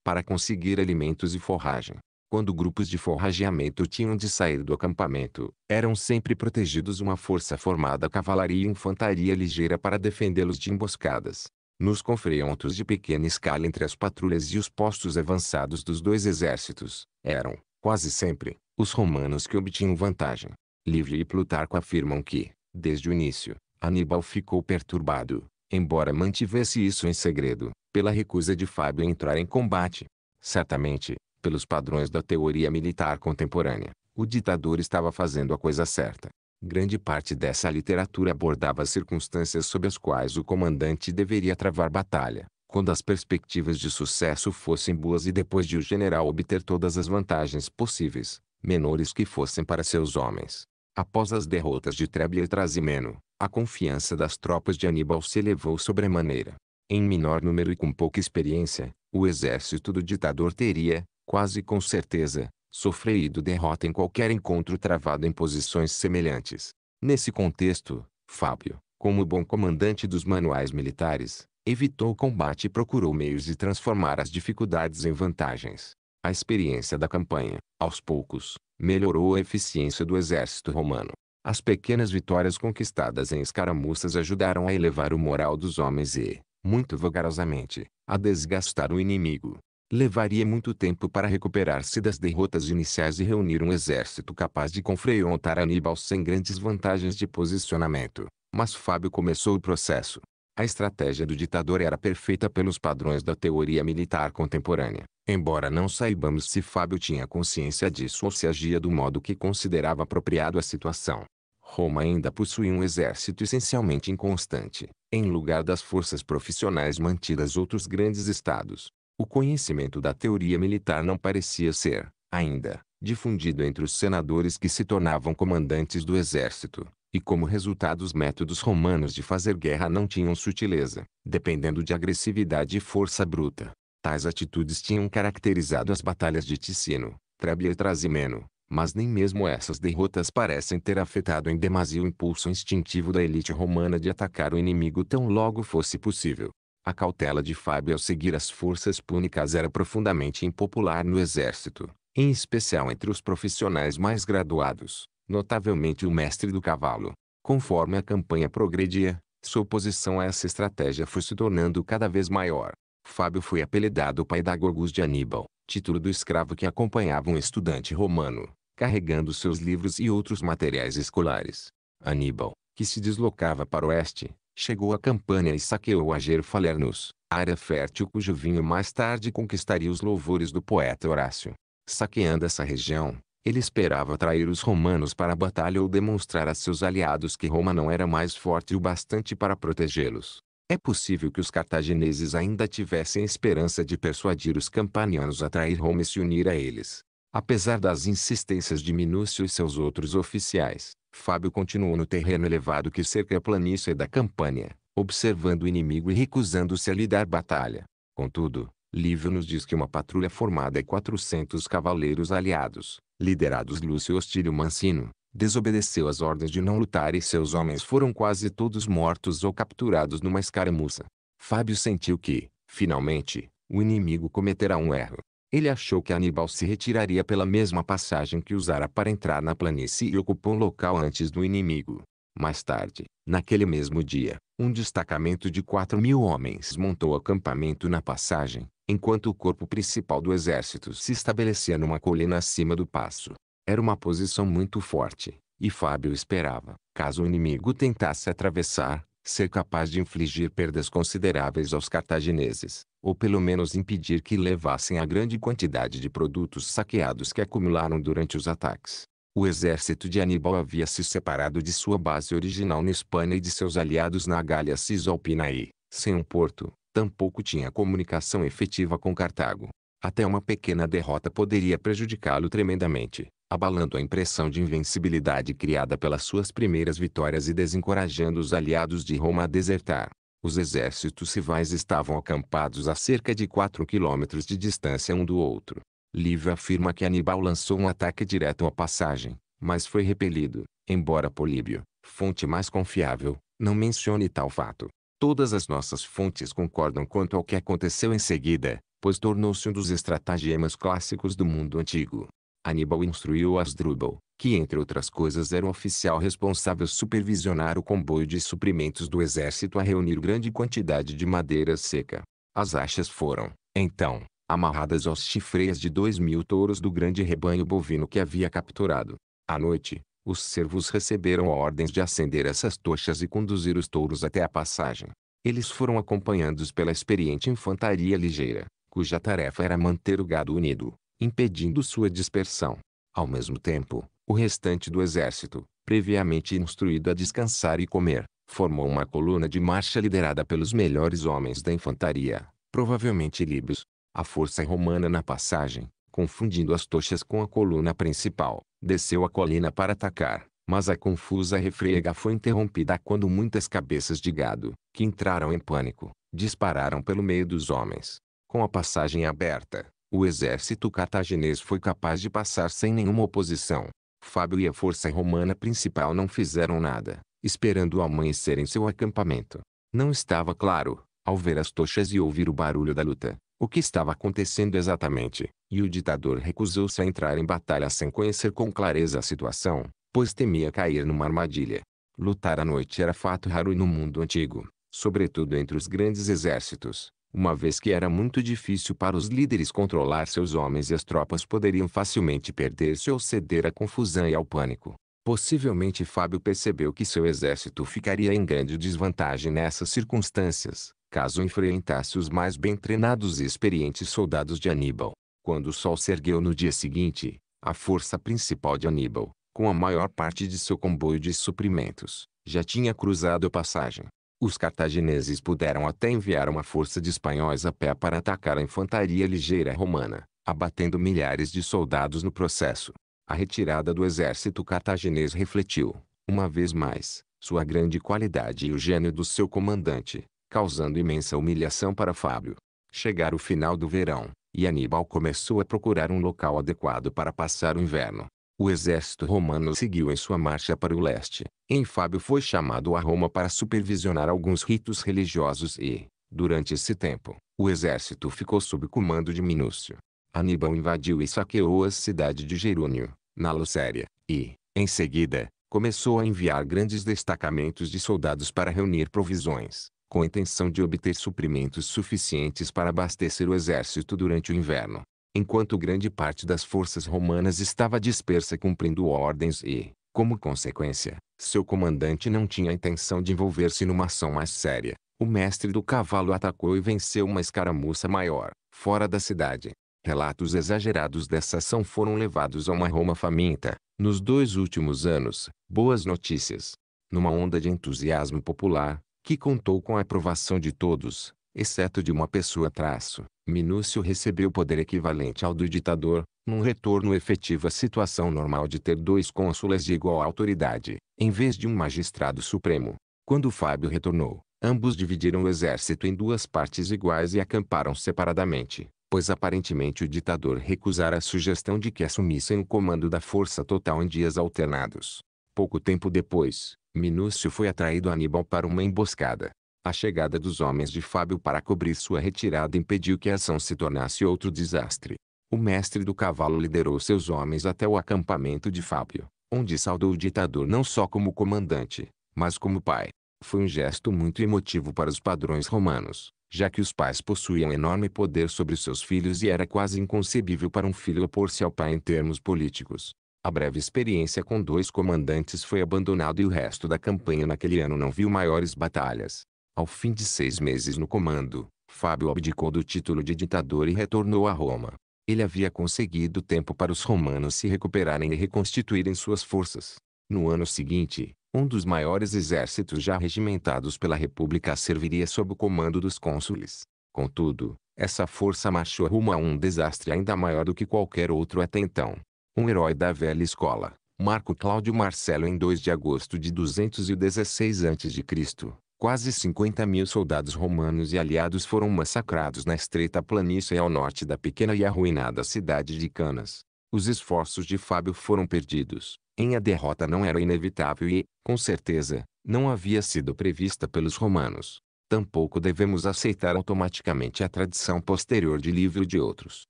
para conseguir alimentos e forragem. Quando grupos de forrageamento tinham de sair do acampamento, eram sempre protegidos uma força formada cavalaria e infantaria ligeira para defendê-los de emboscadas. Nos confrontos de pequena escala entre as patrulhas e os postos avançados dos dois exércitos, eram, quase sempre, os romanos que obtinham vantagem. Livre e Plutarco afirmam que, desde o início, Aníbal ficou perturbado, embora mantivesse isso em segredo, pela recusa de Fábio entrar em combate. Certamente, pelos padrões da teoria militar contemporânea, o ditador estava fazendo a coisa certa. Grande parte dessa literatura abordava as circunstâncias sob as quais o comandante deveria travar batalha, quando as perspectivas de sucesso fossem boas e depois de o general obter todas as vantagens possíveis, menores que fossem para seus homens. Após as derrotas de Trebia e Trasimeno, a confiança das tropas de Aníbal se elevou sobremaneira. Em menor número e com pouca experiência, o exército do ditador teria, quase com certeza, sofrido derrota em qualquer encontro travado em posições semelhantes. Nesse contexto, Fábio, como bom comandante dos manuais militares, evitou o combate e procurou meios de transformar as dificuldades em vantagens. A experiência da campanha, aos poucos, melhorou a eficiência do exército romano. As pequenas vitórias conquistadas em escaramuças ajudaram a elevar o moral dos homens e, muito vagarosamente, a desgastar o inimigo levaria muito tempo para recuperar-se das derrotas iniciais e reunir um exército capaz de confrontar Aníbal sem grandes vantagens de posicionamento. Mas Fábio começou o processo. A estratégia do ditador era perfeita pelos padrões da teoria militar contemporânea, embora não saibamos se Fábio tinha consciência disso ou se agia do modo que considerava apropriado à situação. Roma ainda possuía um exército essencialmente inconstante, em lugar das forças profissionais mantidas outros grandes estados, o conhecimento da teoria militar não parecia ser, ainda, difundido entre os senadores que se tornavam comandantes do exército, e como resultado os métodos romanos de fazer guerra não tinham sutileza, dependendo de agressividade e força bruta. Tais atitudes tinham caracterizado as batalhas de Ticino, Trebia e Trasimeno, mas nem mesmo essas derrotas parecem ter afetado em demasia o impulso instintivo da elite romana de atacar o inimigo tão logo fosse possível. A cautela de Fábio ao seguir as forças púnicas era profundamente impopular no exército, em especial entre os profissionais mais graduados, notavelmente o mestre do cavalo. Conforme a campanha progredia, sua oposição a essa estratégia foi se tornando cada vez maior. Fábio foi apelidado Pai da Gorgus de Aníbal, título do escravo que acompanhava um estudante romano, carregando seus livros e outros materiais escolares. Aníbal, que se deslocava para o oeste, chegou a Campânia e saqueou a Gerfalernos, área fértil cujo vinho mais tarde conquistaria os louvores do poeta Horácio. Saqueando essa região, ele esperava atrair os romanos para a batalha ou demonstrar a seus aliados que Roma não era mais forte o bastante para protegê-los. É possível que os cartagineses ainda tivessem esperança de persuadir os campanianos a trair Roma e se unir a eles. Apesar das insistências de Minúcio e seus outros oficiais, Fábio continuou no terreno elevado que cerca a planície da campanha, observando o inimigo e recusando-se a lhe dar batalha. Contudo, Lívio nos diz que uma patrulha formada de 400 cavaleiros aliados, liderados Lúcio Hostílio Mancino, desobedeceu as ordens de não lutar e seus homens foram quase todos mortos ou capturados numa escaramuça. Fábio sentiu que, finalmente, o inimigo cometerá um erro. Ele achou que Aníbal se retiraria pela mesma passagem que usara para entrar na planície e ocupou um local antes do inimigo. Mais tarde, naquele mesmo dia, um destacamento de 4 mil homens montou acampamento na passagem, enquanto o corpo principal do exército se estabelecia numa colina acima do passo. Era uma posição muito forte, e Fábio esperava, caso o inimigo tentasse atravessar, ser capaz de infligir perdas consideráveis aos cartagineses ou pelo menos impedir que levassem a grande quantidade de produtos saqueados que acumularam durante os ataques. O exército de Aníbal havia se separado de sua base original na Espanha e de seus aliados na Galia Cisalpina e, sem um porto, tampouco tinha comunicação efetiva com Cartago. Até uma pequena derrota poderia prejudicá-lo tremendamente, abalando a impressão de invencibilidade criada pelas suas primeiras vitórias e desencorajando os aliados de Roma a desertar. Os exércitos rivais estavam acampados a cerca de 4 quilômetros de distância um do outro. Livre afirma que Aníbal lançou um ataque direto à passagem, mas foi repelido, embora Políbio, fonte mais confiável, não mencione tal fato. Todas as nossas fontes concordam quanto ao que aconteceu em seguida, pois tornou-se um dos estratagemas clássicos do mundo antigo. Aníbal instruiu Asdrúbal, que entre outras coisas era o oficial responsável supervisionar o comboio de suprimentos do exército a reunir grande quantidade de madeira seca. As achas foram, então, amarradas aos chifreias de dois mil touros do grande rebanho bovino que havia capturado. À noite, os servos receberam ordens de acender essas tochas e conduzir os touros até a passagem. Eles foram acompanhados pela experiente infantaria ligeira, cuja tarefa era manter o gado unido, impedindo sua dispersão. Ao mesmo tempo, o restante do exército, previamente instruído a descansar e comer, formou uma coluna de marcha liderada pelos melhores homens da infantaria, provavelmente líbios. A força romana na passagem, confundindo as tochas com a coluna principal, desceu a colina para atacar, mas a confusa refrega foi interrompida quando muitas cabeças de gado, que entraram em pânico, dispararam pelo meio dos homens. Com a passagem aberta, o exército cartaginês foi capaz de passar sem nenhuma oposição. Fábio e a força romana principal não fizeram nada, esperando o amanhecer em seu acampamento. Não estava claro, ao ver as tochas e ouvir o barulho da luta, o que estava acontecendo exatamente, e o ditador recusou-se a entrar em batalha sem conhecer com clareza a situação, pois temia cair numa armadilha. Lutar à noite era fato raro no mundo antigo, sobretudo entre os grandes exércitos, uma vez que era muito difícil para os líderes controlar seus homens e as tropas poderiam facilmente perder-se ou ceder à confusão e ao pânico. Possivelmente Fábio percebeu que seu exército ficaria em grande desvantagem nessas circunstâncias, caso enfrentasse os mais bem treinados e experientes soldados de Aníbal. Quando o sol se ergueu no dia seguinte, a força principal de Aníbal, com a maior parte de seu comboio de suprimentos, já tinha cruzado a passagem. Os cartagineses puderam até enviar uma força de espanhóis a pé para atacar a infantaria ligeira romana, abatendo milhares de soldados no processo. A retirada do exército cartaginês refletiu, uma vez mais, sua grande qualidade e o gênio do seu comandante, causando imensa humilhação para Fábio. Chegar o final do verão, e Aníbal começou a procurar um local adequado para passar o inverno. O exército romano seguiu em sua marcha para o leste. Em Fábio foi chamado a Roma para supervisionar alguns ritos religiosos e, durante esse tempo, o exército ficou sob comando de Minúcio. Aníbal invadiu e saqueou a cidade de Gerúnio, na Lucéria, e, em seguida, começou a enviar grandes destacamentos de soldados para reunir provisões, com a intenção de obter suprimentos suficientes para abastecer o exército durante o inverno enquanto grande parte das forças romanas estava dispersa cumprindo ordens e, como consequência, seu comandante não tinha intenção de envolver-se numa ação mais séria. O mestre do cavalo atacou e venceu uma escaramuça maior, fora da cidade. Relatos exagerados dessa ação foram levados a uma Roma faminta. Nos dois últimos anos, boas notícias. Numa onda de entusiasmo popular, que contou com a aprovação de todos, exceto de uma pessoa traço, Minúcio recebeu poder equivalente ao do ditador, num retorno efetivo à situação normal de ter dois cônsules de igual autoridade, em vez de um magistrado supremo. Quando Fábio retornou, ambos dividiram o exército em duas partes iguais e acamparam separadamente, pois aparentemente o ditador recusara a sugestão de que assumissem o comando da força total em dias alternados. Pouco tempo depois, Minúcio foi atraído Aníbal para uma emboscada, a chegada dos homens de Fábio para cobrir sua retirada impediu que a ação se tornasse outro desastre. O mestre do cavalo liderou seus homens até o acampamento de Fábio, onde saudou o ditador não só como comandante, mas como pai. Foi um gesto muito emotivo para os padrões romanos, já que os pais possuíam enorme poder sobre seus filhos e era quase inconcebível para um filho opor-se ao pai em termos políticos. A breve experiência com dois comandantes foi abandonada e o resto da campanha naquele ano não viu maiores batalhas. Ao fim de seis meses no comando, Fábio abdicou do título de ditador e retornou a Roma. Ele havia conseguido tempo para os romanos se recuperarem e reconstituírem suas forças. No ano seguinte, um dos maiores exércitos já regimentados pela República serviria sob o comando dos cônsules. Contudo, essa força marchou rumo a um desastre ainda maior do que qualquer outro até então. Um herói da velha escola, Marco Cláudio Marcelo em 2 de agosto de 216 a.C., Quase 50 mil soldados romanos e aliados foram massacrados na estreita planície ao norte da pequena e arruinada cidade de Canas. Os esforços de Fábio foram perdidos, em a derrota não era inevitável e, com certeza, não havia sido prevista pelos romanos. Tampouco devemos aceitar automaticamente a tradição posterior de livro de outros,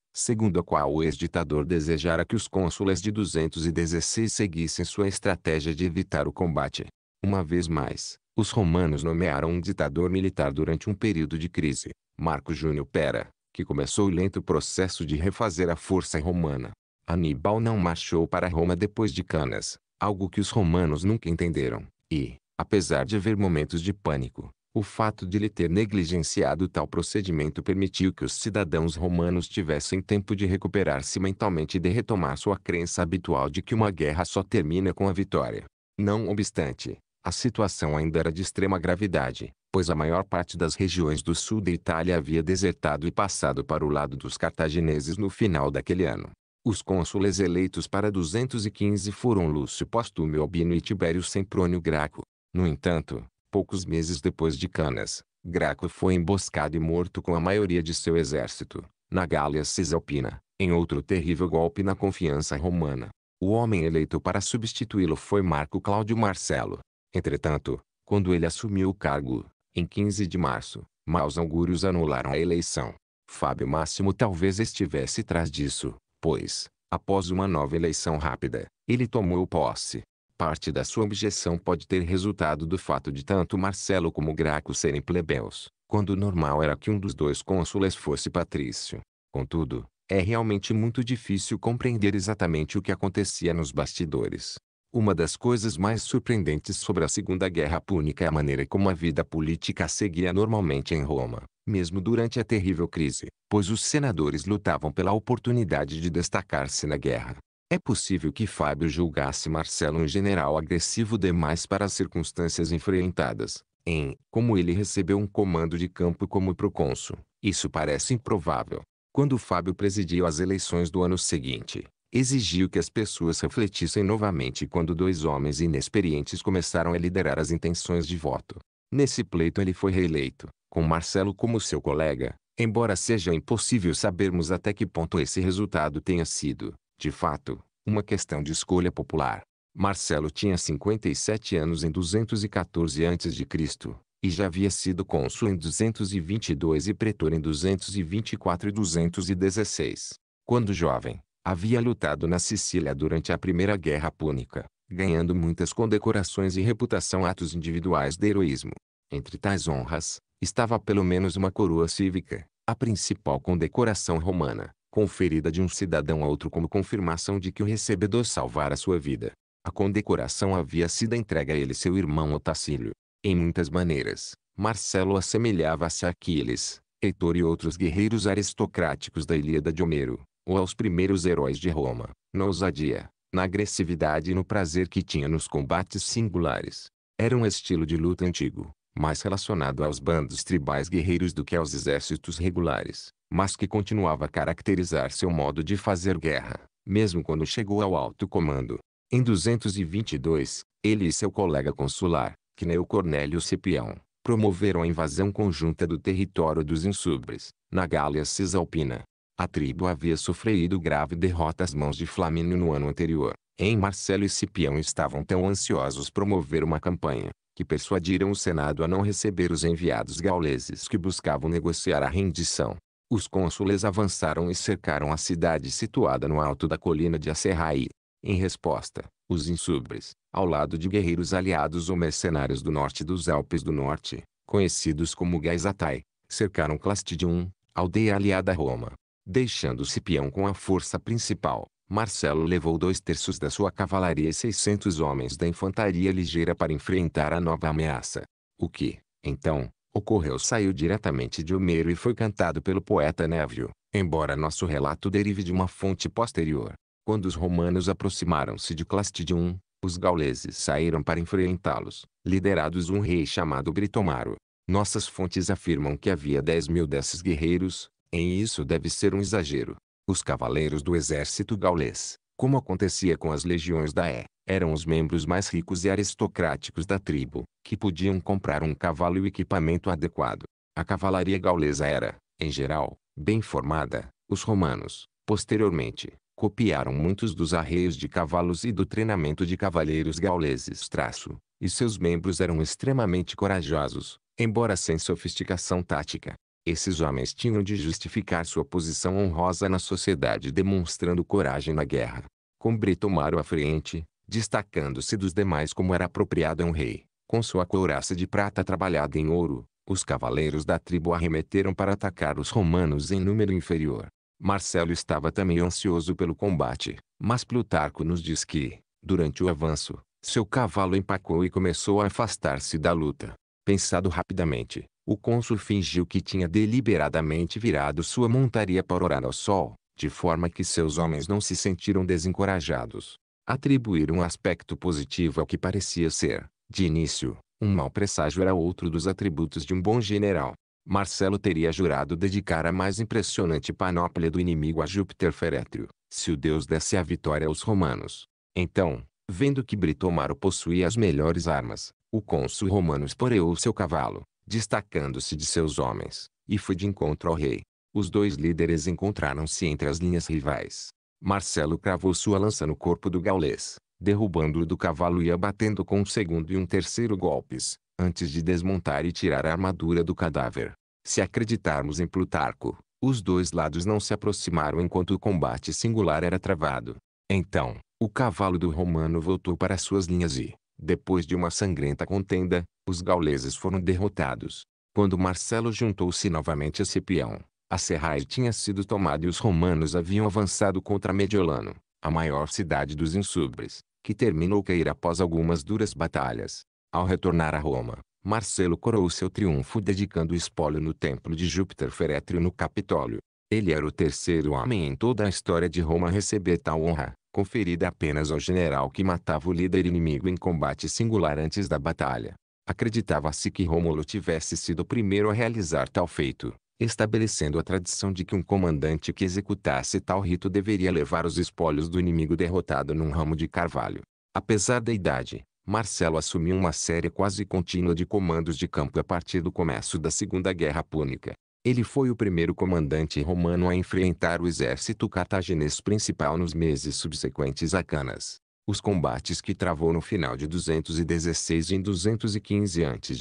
segundo a qual o ex-ditador desejara que os cônsules de 216 seguissem sua estratégia de evitar o combate. Uma vez mais, os romanos nomearam um ditador militar durante um período de crise, Marco Júnior Pera, que começou o lento processo de refazer a força romana. Aníbal não marchou para Roma depois de Canas, algo que os romanos nunca entenderam, e, apesar de haver momentos de pânico, o fato de ele ter negligenciado tal procedimento permitiu que os cidadãos romanos tivessem tempo de recuperar-se mentalmente e de retomar sua crença habitual de que uma guerra só termina com a vitória. Não obstante, a situação ainda era de extrema gravidade, pois a maior parte das regiões do sul da Itália havia desertado e passado para o lado dos cartagineses no final daquele ano. Os cônsules eleitos para 215 foram Lúcio Postume Albino e Tibério Semprônio Graco. No entanto, poucos meses depois de Canas, Graco foi emboscado e morto com a maioria de seu exército, na Gália Cisalpina, em outro terrível golpe na confiança romana. O homem eleito para substituí-lo foi Marco Cláudio Marcelo, Entretanto, quando ele assumiu o cargo, em 15 de março, maus augúrios anularam a eleição. Fábio Máximo talvez estivesse atrás disso, pois, após uma nova eleição rápida, ele tomou posse. Parte da sua objeção pode ter resultado do fato de tanto Marcelo como Graco serem plebeus, quando normal era que um dos dois cônsules fosse patrício. Contudo, é realmente muito difícil compreender exatamente o que acontecia nos bastidores. Uma das coisas mais surpreendentes sobre a Segunda Guerra Púnica é a maneira como a vida política seguia normalmente em Roma, mesmo durante a terrível crise, pois os senadores lutavam pela oportunidade de destacar-se na guerra. É possível que Fábio julgasse Marcelo um general agressivo demais para as circunstâncias enfrentadas, em como ele recebeu um comando de campo como procônsul. Isso parece improvável. Quando Fábio presidiu as eleições do ano seguinte, exigiu que as pessoas refletissem novamente quando dois homens inexperientes começaram a liderar as intenções de voto. Nesse pleito ele foi reeleito, com Marcelo como seu colega, embora seja impossível sabermos até que ponto esse resultado tenha sido, de fato, uma questão de escolha popular. Marcelo tinha 57 anos em 214 a.C., e já havia sido cônsul em 222 e pretor em 224 e 216. Quando jovem, havia lutado na Sicília durante a Primeira Guerra Púnica, ganhando muitas condecorações e reputação atos individuais de heroísmo. Entre tais honras, estava pelo menos uma coroa cívica, a principal condecoração romana, conferida de um cidadão a outro como confirmação de que o recebedor salvara sua vida. A condecoração havia sido entregue a ele seu irmão Otacílio. Em muitas maneiras, Marcelo assemelhava-se a Aquiles, Heitor e outros guerreiros aristocráticos da Ilíada de Homero, ou aos primeiros heróis de Roma, na ousadia, na agressividade e no prazer que tinha nos combates singulares. Era um estilo de luta antigo, mais relacionado aos bandos tribais guerreiros do que aos exércitos regulares, mas que continuava a caracterizar seu modo de fazer guerra, mesmo quando chegou ao alto comando. Em 222, ele e seu colega consular, Cneu Cornélio Cipião, promoveram a invasão conjunta do território dos Insubres, na Gália Cisalpina, a tribo havia sofrido grave derrota às mãos de Flamínio no ano anterior. Em Marcelo e Cipião estavam tão ansiosos promover uma campanha, que persuadiram o Senado a não receber os enviados gauleses que buscavam negociar a rendição. Os cônsules avançaram e cercaram a cidade situada no alto da colina de Acerraí. Em resposta, os insubres, ao lado de guerreiros aliados ou mercenários do norte dos Alpes do Norte, conhecidos como Gaisatai, cercaram Clastidium, aldeia aliada a Roma. Deixando Cipião com a força principal, Marcelo levou dois terços da sua cavalaria e 600 homens da infantaria ligeira para enfrentar a nova ameaça. O que, então, ocorreu saiu diretamente de Homero e foi cantado pelo poeta Névio, embora nosso relato derive de uma fonte posterior. Quando os romanos aproximaram-se de Clastidium, os gauleses saíram para enfrentá-los, liderados um rei chamado Britomaro. Nossas fontes afirmam que havia 10 mil desses guerreiros, em isso deve ser um exagero. Os cavaleiros do exército gaulês, como acontecia com as legiões da E, eram os membros mais ricos e aristocráticos da tribo, que podiam comprar um cavalo e o equipamento adequado. A cavalaria gaulesa era, em geral, bem formada. Os romanos, posteriormente, copiaram muitos dos arreios de cavalos e do treinamento de cavaleiros gauleses traço, e seus membros eram extremamente corajosos, embora sem sofisticação tática. Esses homens tinham de justificar sua posição honrosa na sociedade demonstrando coragem na guerra. Combre tomaram a frente, destacando-se dos demais como era apropriado a um rei. Com sua couraça de prata trabalhada em ouro, os cavaleiros da tribo arremeteram para atacar os romanos em número inferior. Marcelo estava também ansioso pelo combate, mas Plutarco nos diz que, durante o avanço, seu cavalo empacou e começou a afastar-se da luta. Pensado rapidamente, o cônsul fingiu que tinha deliberadamente virado sua montaria para orar ao sol, de forma que seus homens não se sentiram desencorajados. Atribuir um aspecto positivo ao que parecia ser, de início, um mau presságio era outro dos atributos de um bom general. Marcelo teria jurado dedicar a mais impressionante panóplia do inimigo a Júpiter Ferétrio, se o deus desse a vitória aos romanos. Então, vendo que Britomaro possuía as melhores armas, o cônsul romano esporeou seu cavalo, destacando-se de seus homens, e foi de encontro ao rei. Os dois líderes encontraram-se entre as linhas rivais. Marcelo cravou sua lança no corpo do gaulês, derrubando-o do cavalo e abatendo com um segundo e um terceiro golpes, antes de desmontar e tirar a armadura do cadáver. Se acreditarmos em Plutarco, os dois lados não se aproximaram enquanto o combate singular era travado. Então, o cavalo do romano voltou para suas linhas e, depois de uma sangrenta contenda, os gauleses foram derrotados. Quando Marcelo juntou-se novamente a Cipião, a Serrae tinha sido tomada e os romanos haviam avançado contra Mediolano, a maior cidade dos insubres, que terminou cair após algumas duras batalhas. Ao retornar a Roma, Marcelo coroou seu triunfo dedicando o espólio no templo de Júpiter Ferétrio no Capitólio. Ele era o terceiro homem em toda a história de Roma a receber tal honra conferida apenas ao general que matava o líder inimigo em combate singular antes da batalha. Acreditava-se que Rômulo tivesse sido o primeiro a realizar tal feito, estabelecendo a tradição de que um comandante que executasse tal rito deveria levar os espólios do inimigo derrotado num ramo de carvalho. Apesar da idade, Marcelo assumiu uma série quase contínua de comandos de campo a partir do começo da Segunda Guerra Púnica. Ele foi o primeiro comandante romano a enfrentar o exército cartaginês principal nos meses subsequentes a Canas. Os combates que travou no final de 216 e 215 a.C.,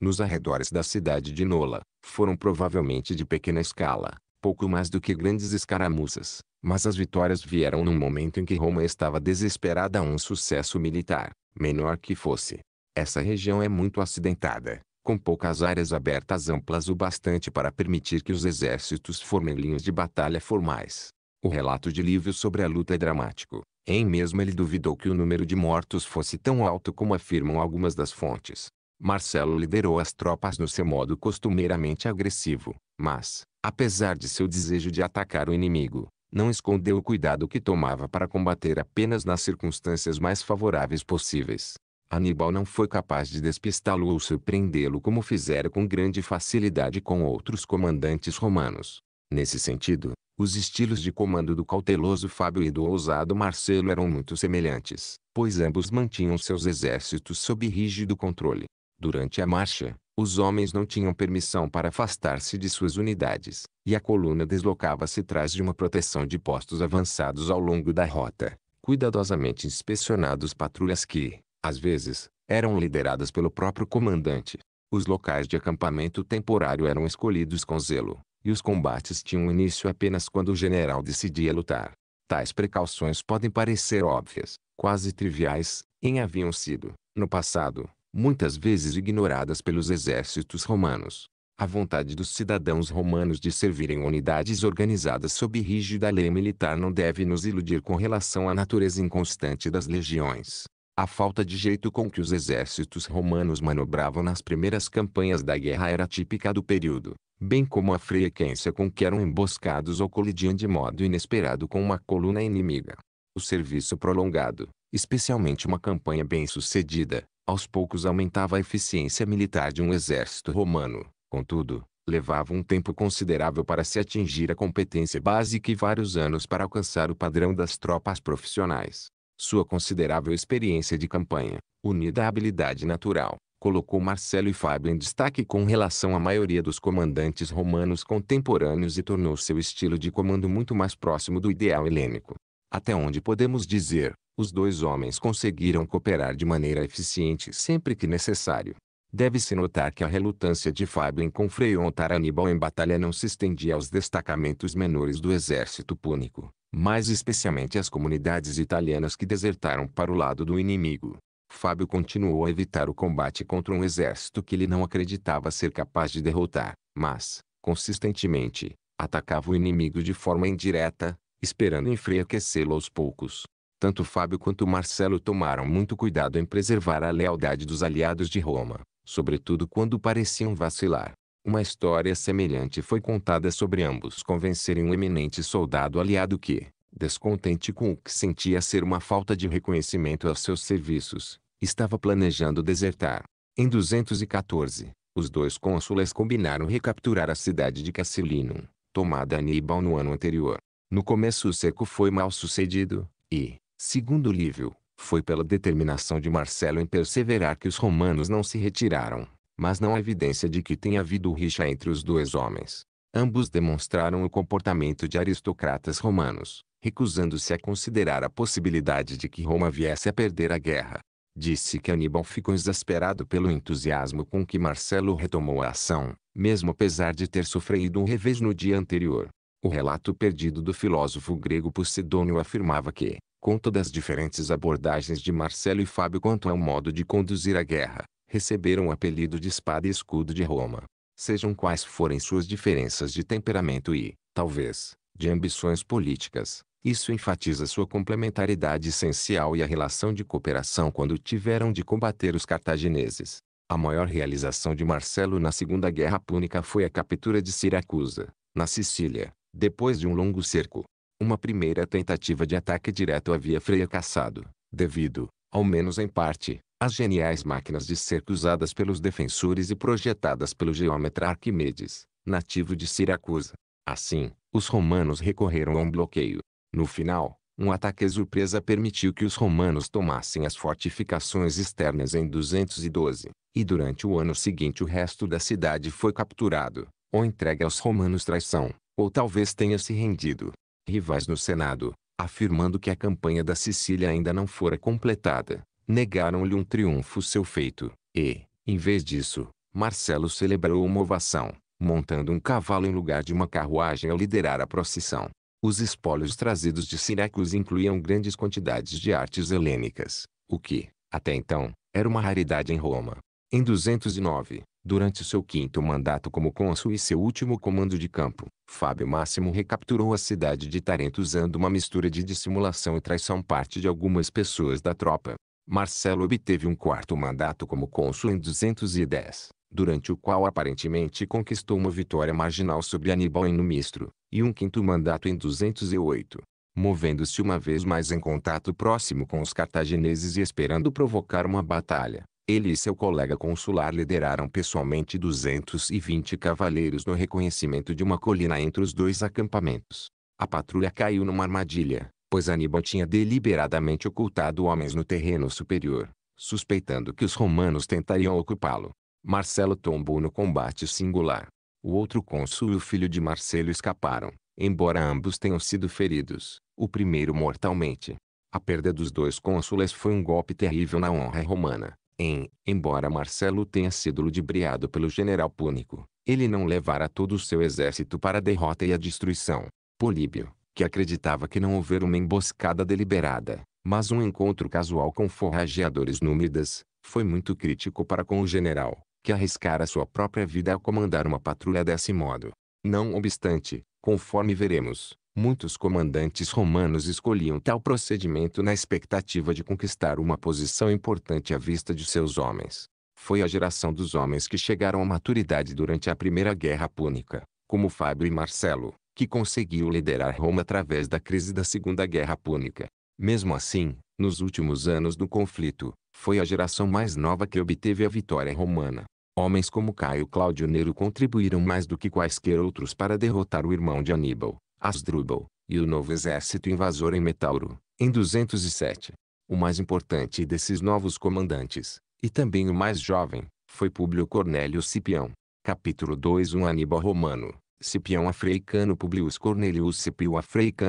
nos arredores da cidade de Nola, foram provavelmente de pequena escala, pouco mais do que grandes escaramuças, mas as vitórias vieram num momento em que Roma estava desesperada a um sucesso militar, menor que fosse. Essa região é muito acidentada, com poucas áreas abertas amplas o bastante para permitir que os exércitos formem linhas de batalha formais. O relato de Livio sobre a luta é dramático. Em mesmo ele duvidou que o número de mortos fosse tão alto como afirmam algumas das fontes. Marcelo liderou as tropas no seu modo costumeiramente agressivo, mas, apesar de seu desejo de atacar o inimigo, não escondeu o cuidado que tomava para combater apenas nas circunstâncias mais favoráveis possíveis. Aníbal não foi capaz de despistá-lo ou surpreendê-lo como fizera com grande facilidade com outros comandantes romanos. Nesse sentido, os estilos de comando do cauteloso Fábio e do ousado Marcelo eram muito semelhantes, pois ambos mantinham seus exércitos sob rígido controle. Durante a marcha, os homens não tinham permissão para afastar-se de suas unidades, e a coluna deslocava-se atrás de uma proteção de postos avançados ao longo da rota, cuidadosamente inspecionados patrulhas que, às vezes, eram lideradas pelo próprio comandante. Os locais de acampamento temporário eram escolhidos com zelo, e os combates tinham início apenas quando o general decidia lutar. Tais precauções podem parecer óbvias, quase triviais, em haviam sido, no passado, muitas vezes ignoradas pelos exércitos romanos. A vontade dos cidadãos romanos de servirem unidades organizadas sob rígida lei militar não deve nos iludir com relação à natureza inconstante das legiões. A falta de jeito com que os exércitos romanos manobravam nas primeiras campanhas da guerra era típica do período, bem como a frequência com que eram emboscados ou colidiam de modo inesperado com uma coluna inimiga. O serviço prolongado, especialmente uma campanha bem sucedida, aos poucos aumentava a eficiência militar de um exército romano, contudo, levava um tempo considerável para se atingir a competência básica e vários anos para alcançar o padrão das tropas profissionais. Sua considerável experiência de campanha, unida à habilidade natural, colocou Marcelo e Fábio em destaque com relação à maioria dos comandantes romanos contemporâneos e tornou seu estilo de comando muito mais próximo do ideal helênico. Até onde podemos dizer, os dois homens conseguiram cooperar de maneira eficiente sempre que necessário. Deve-se notar que a relutância de Fábio em confrontar Aníbal em batalha não se estendia aos destacamentos menores do exército púnico, mais especialmente as comunidades italianas que desertaram para o lado do inimigo. Fábio continuou a evitar o combate contra um exército que ele não acreditava ser capaz de derrotar, mas, consistentemente, atacava o inimigo de forma indireta, esperando enfraquecê-lo aos poucos. Tanto Fábio quanto Marcelo tomaram muito cuidado em preservar a lealdade dos aliados de Roma, sobretudo quando pareciam vacilar. Uma história semelhante foi contada sobre ambos convencerem um eminente soldado aliado que, descontente com o que sentia ser uma falta de reconhecimento aos seus serviços, estava planejando desertar. Em 214, os dois cônsules combinaram recapturar a cidade de Casilinum, tomada Aníbal no ano anterior. No começo o cerco foi mal sucedido, e, segundo Lívio, foi pela determinação de Marcelo em perseverar que os romanos não se retiraram, mas não há evidência de que tenha havido rixa entre os dois homens. Ambos demonstraram o comportamento de aristocratas romanos, recusando-se a considerar a possibilidade de que Roma viesse a perder a guerra. Disse que Aníbal ficou exasperado pelo entusiasmo com que Marcelo retomou a ação, mesmo apesar de ter sofrido um revés no dia anterior. O relato perdido do filósofo grego Posidônio afirmava que, com todas as diferentes abordagens de Marcelo e Fábio quanto ao modo de conduzir a guerra, receberam o apelido de espada e escudo de Roma. Sejam quais forem suas diferenças de temperamento e, talvez, de ambições políticas, isso enfatiza sua complementaridade essencial e a relação de cooperação quando tiveram de combater os cartagineses. A maior realização de Marcelo na Segunda Guerra Púnica foi a captura de Siracusa, na Sicília, depois de um longo cerco. Uma primeira tentativa de ataque direto havia fracassado, devido, ao menos em parte, as geniais máquinas de cerco usadas pelos defensores e projetadas pelo geômetra Arquimedes, nativo de Siracusa. Assim, os romanos recorreram a um bloqueio. No final, um ataque surpresa permitiu que os romanos tomassem as fortificações externas em 212, e durante o ano seguinte o resto da cidade foi capturado, ou entregue aos romanos traição, ou talvez tenha se rendido. Rivais no Senado, afirmando que a campanha da Sicília ainda não fora completada, negaram-lhe um triunfo seu feito, e, em vez disso, Marcelo celebrou uma ovação, montando um cavalo em lugar de uma carruagem ao liderar a procissão. Os espólios trazidos de Siracusa incluíam grandes quantidades de artes helênicas, o que, até então, era uma raridade em Roma. Em 209, durante seu quinto mandato como cônsul e seu último comando de campo, Fábio Máximo recapturou a cidade de Tarento usando uma mistura de dissimulação e traição parte de algumas pessoas da tropa, Marcelo obteve um quarto mandato como cônsul em 210, durante o qual aparentemente conquistou uma vitória marginal sobre Aníbal em Numistro, e um quinto mandato em 208, movendo-se uma vez mais em contato próximo com os cartagineses e esperando provocar uma batalha. Ele e seu colega consular lideraram pessoalmente 220 cavaleiros no reconhecimento de uma colina entre os dois acampamentos. A patrulha caiu numa armadilha, pois Aníbal tinha deliberadamente ocultado homens no terreno superior, suspeitando que os romanos tentariam ocupá-lo. Marcelo tombou no combate singular. O outro cônsul e o filho de Marcelo escaparam, embora ambos tenham sido feridos, o primeiro mortalmente. A perda dos dois cônsules foi um golpe terrível na honra romana. Em, embora Marcelo tenha sido ludibriado pelo general púnico, ele não levara todo o seu exército para a derrota e a destruição. Políbio, que acreditava que não houver uma emboscada deliberada, mas um encontro casual com forrageadores númidas, foi muito crítico para com o general, que arriscara sua própria vida ao comandar uma patrulha desse modo. Não obstante, conforme veremos, muitos comandantes romanos escolhiam tal procedimento na expectativa de conquistar uma posição importante à vista de seus homens. Foi a geração dos homens que chegaram à maturidade durante a Primeira Guerra Púnica, como Fábio e Marcelo, que conseguiu liderar Roma através da crise da Segunda Guerra Púnica. Mesmo assim, nos últimos anos do conflito, foi a geração mais nova que obteve a vitória romana. Homens como Caio Cláudio Nero contribuíram mais do que quaisquer outros para derrotar o irmão de Aníbal, Asdrúbal, e o novo exército invasor em Metauro, em 207. O mais importante desses novos comandantes, e também o mais jovem, foi Públio Cornélio Cipião. Capítulo 2 Um Aníbal Romano Cipião africano Publius Cornelius Scipio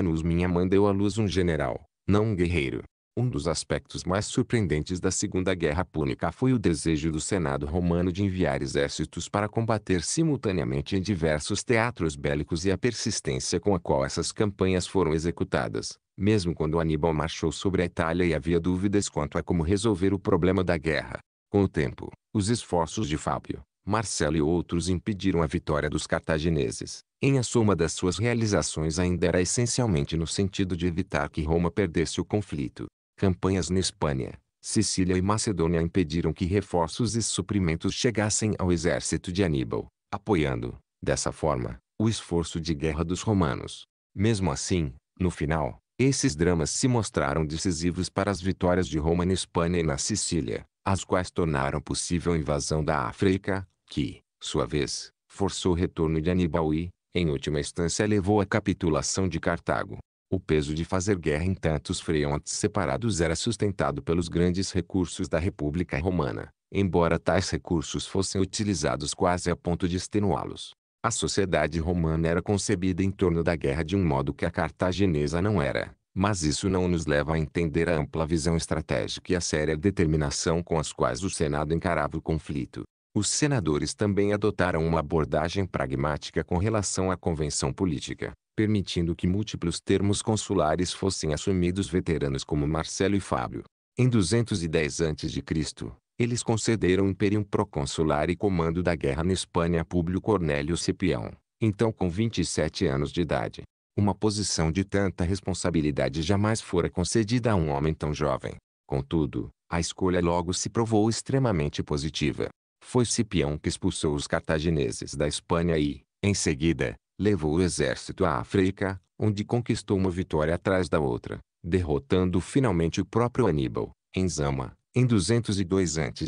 os minha mãe deu à luz um general, não um guerreiro. Um dos aspectos mais surpreendentes da Segunda Guerra Púnica foi o desejo do Senado romano de enviar exércitos para combater simultaneamente em diversos teatros bélicos e a persistência com a qual essas campanhas foram executadas, mesmo quando Aníbal marchou sobre a Itália e havia dúvidas quanto a como resolver o problema da guerra. Com o tempo, os esforços de Fábio, Marcelo e outros impediram a vitória dos cartagineses. Em a soma das suas realizações ainda era essencialmente no sentido de evitar que Roma perdesse o conflito. Campanhas na Espanha, Sicília e Macedônia impediram que reforços e suprimentos chegassem ao exército de Aníbal, apoiando, dessa forma, o esforço de guerra dos romanos. Mesmo assim, no final, esses dramas se mostraram decisivos para as vitórias de Roma na Espanha e na Sicília, as quais tornaram possível a invasão da África, que, sua vez, forçou o retorno de Aníbal e, em última instância levou à capitulação de Cartago. O peso de fazer guerra em tantos freontes separados era sustentado pelos grandes recursos da República Romana, embora tais recursos fossem utilizados quase a ponto de extenuá-los. A sociedade romana era concebida em torno da guerra de um modo que a cartaginesa não era, mas isso não nos leva a entender a ampla visão estratégica e a séria determinação com as quais o Senado encarava o conflito. Os senadores também adotaram uma abordagem pragmática com relação à convenção política, permitindo que múltiplos termos consulares fossem assumidos veteranos como Marcelo e Fábio. Em 210 a.C., eles concederam império proconsular e comando da guerra na Espanha a Públio Cornélio Cipião, então com 27 anos de idade. Uma posição de tanta responsabilidade jamais fora concedida a um homem tão jovem. Contudo, a escolha logo se provou extremamente positiva. Foi Cipião que expulsou os cartagineses da Espanha e, em seguida, levou o exército à África, onde conquistou uma vitória atrás da outra, derrotando finalmente o próprio Aníbal, em Zama, em 202 a.C.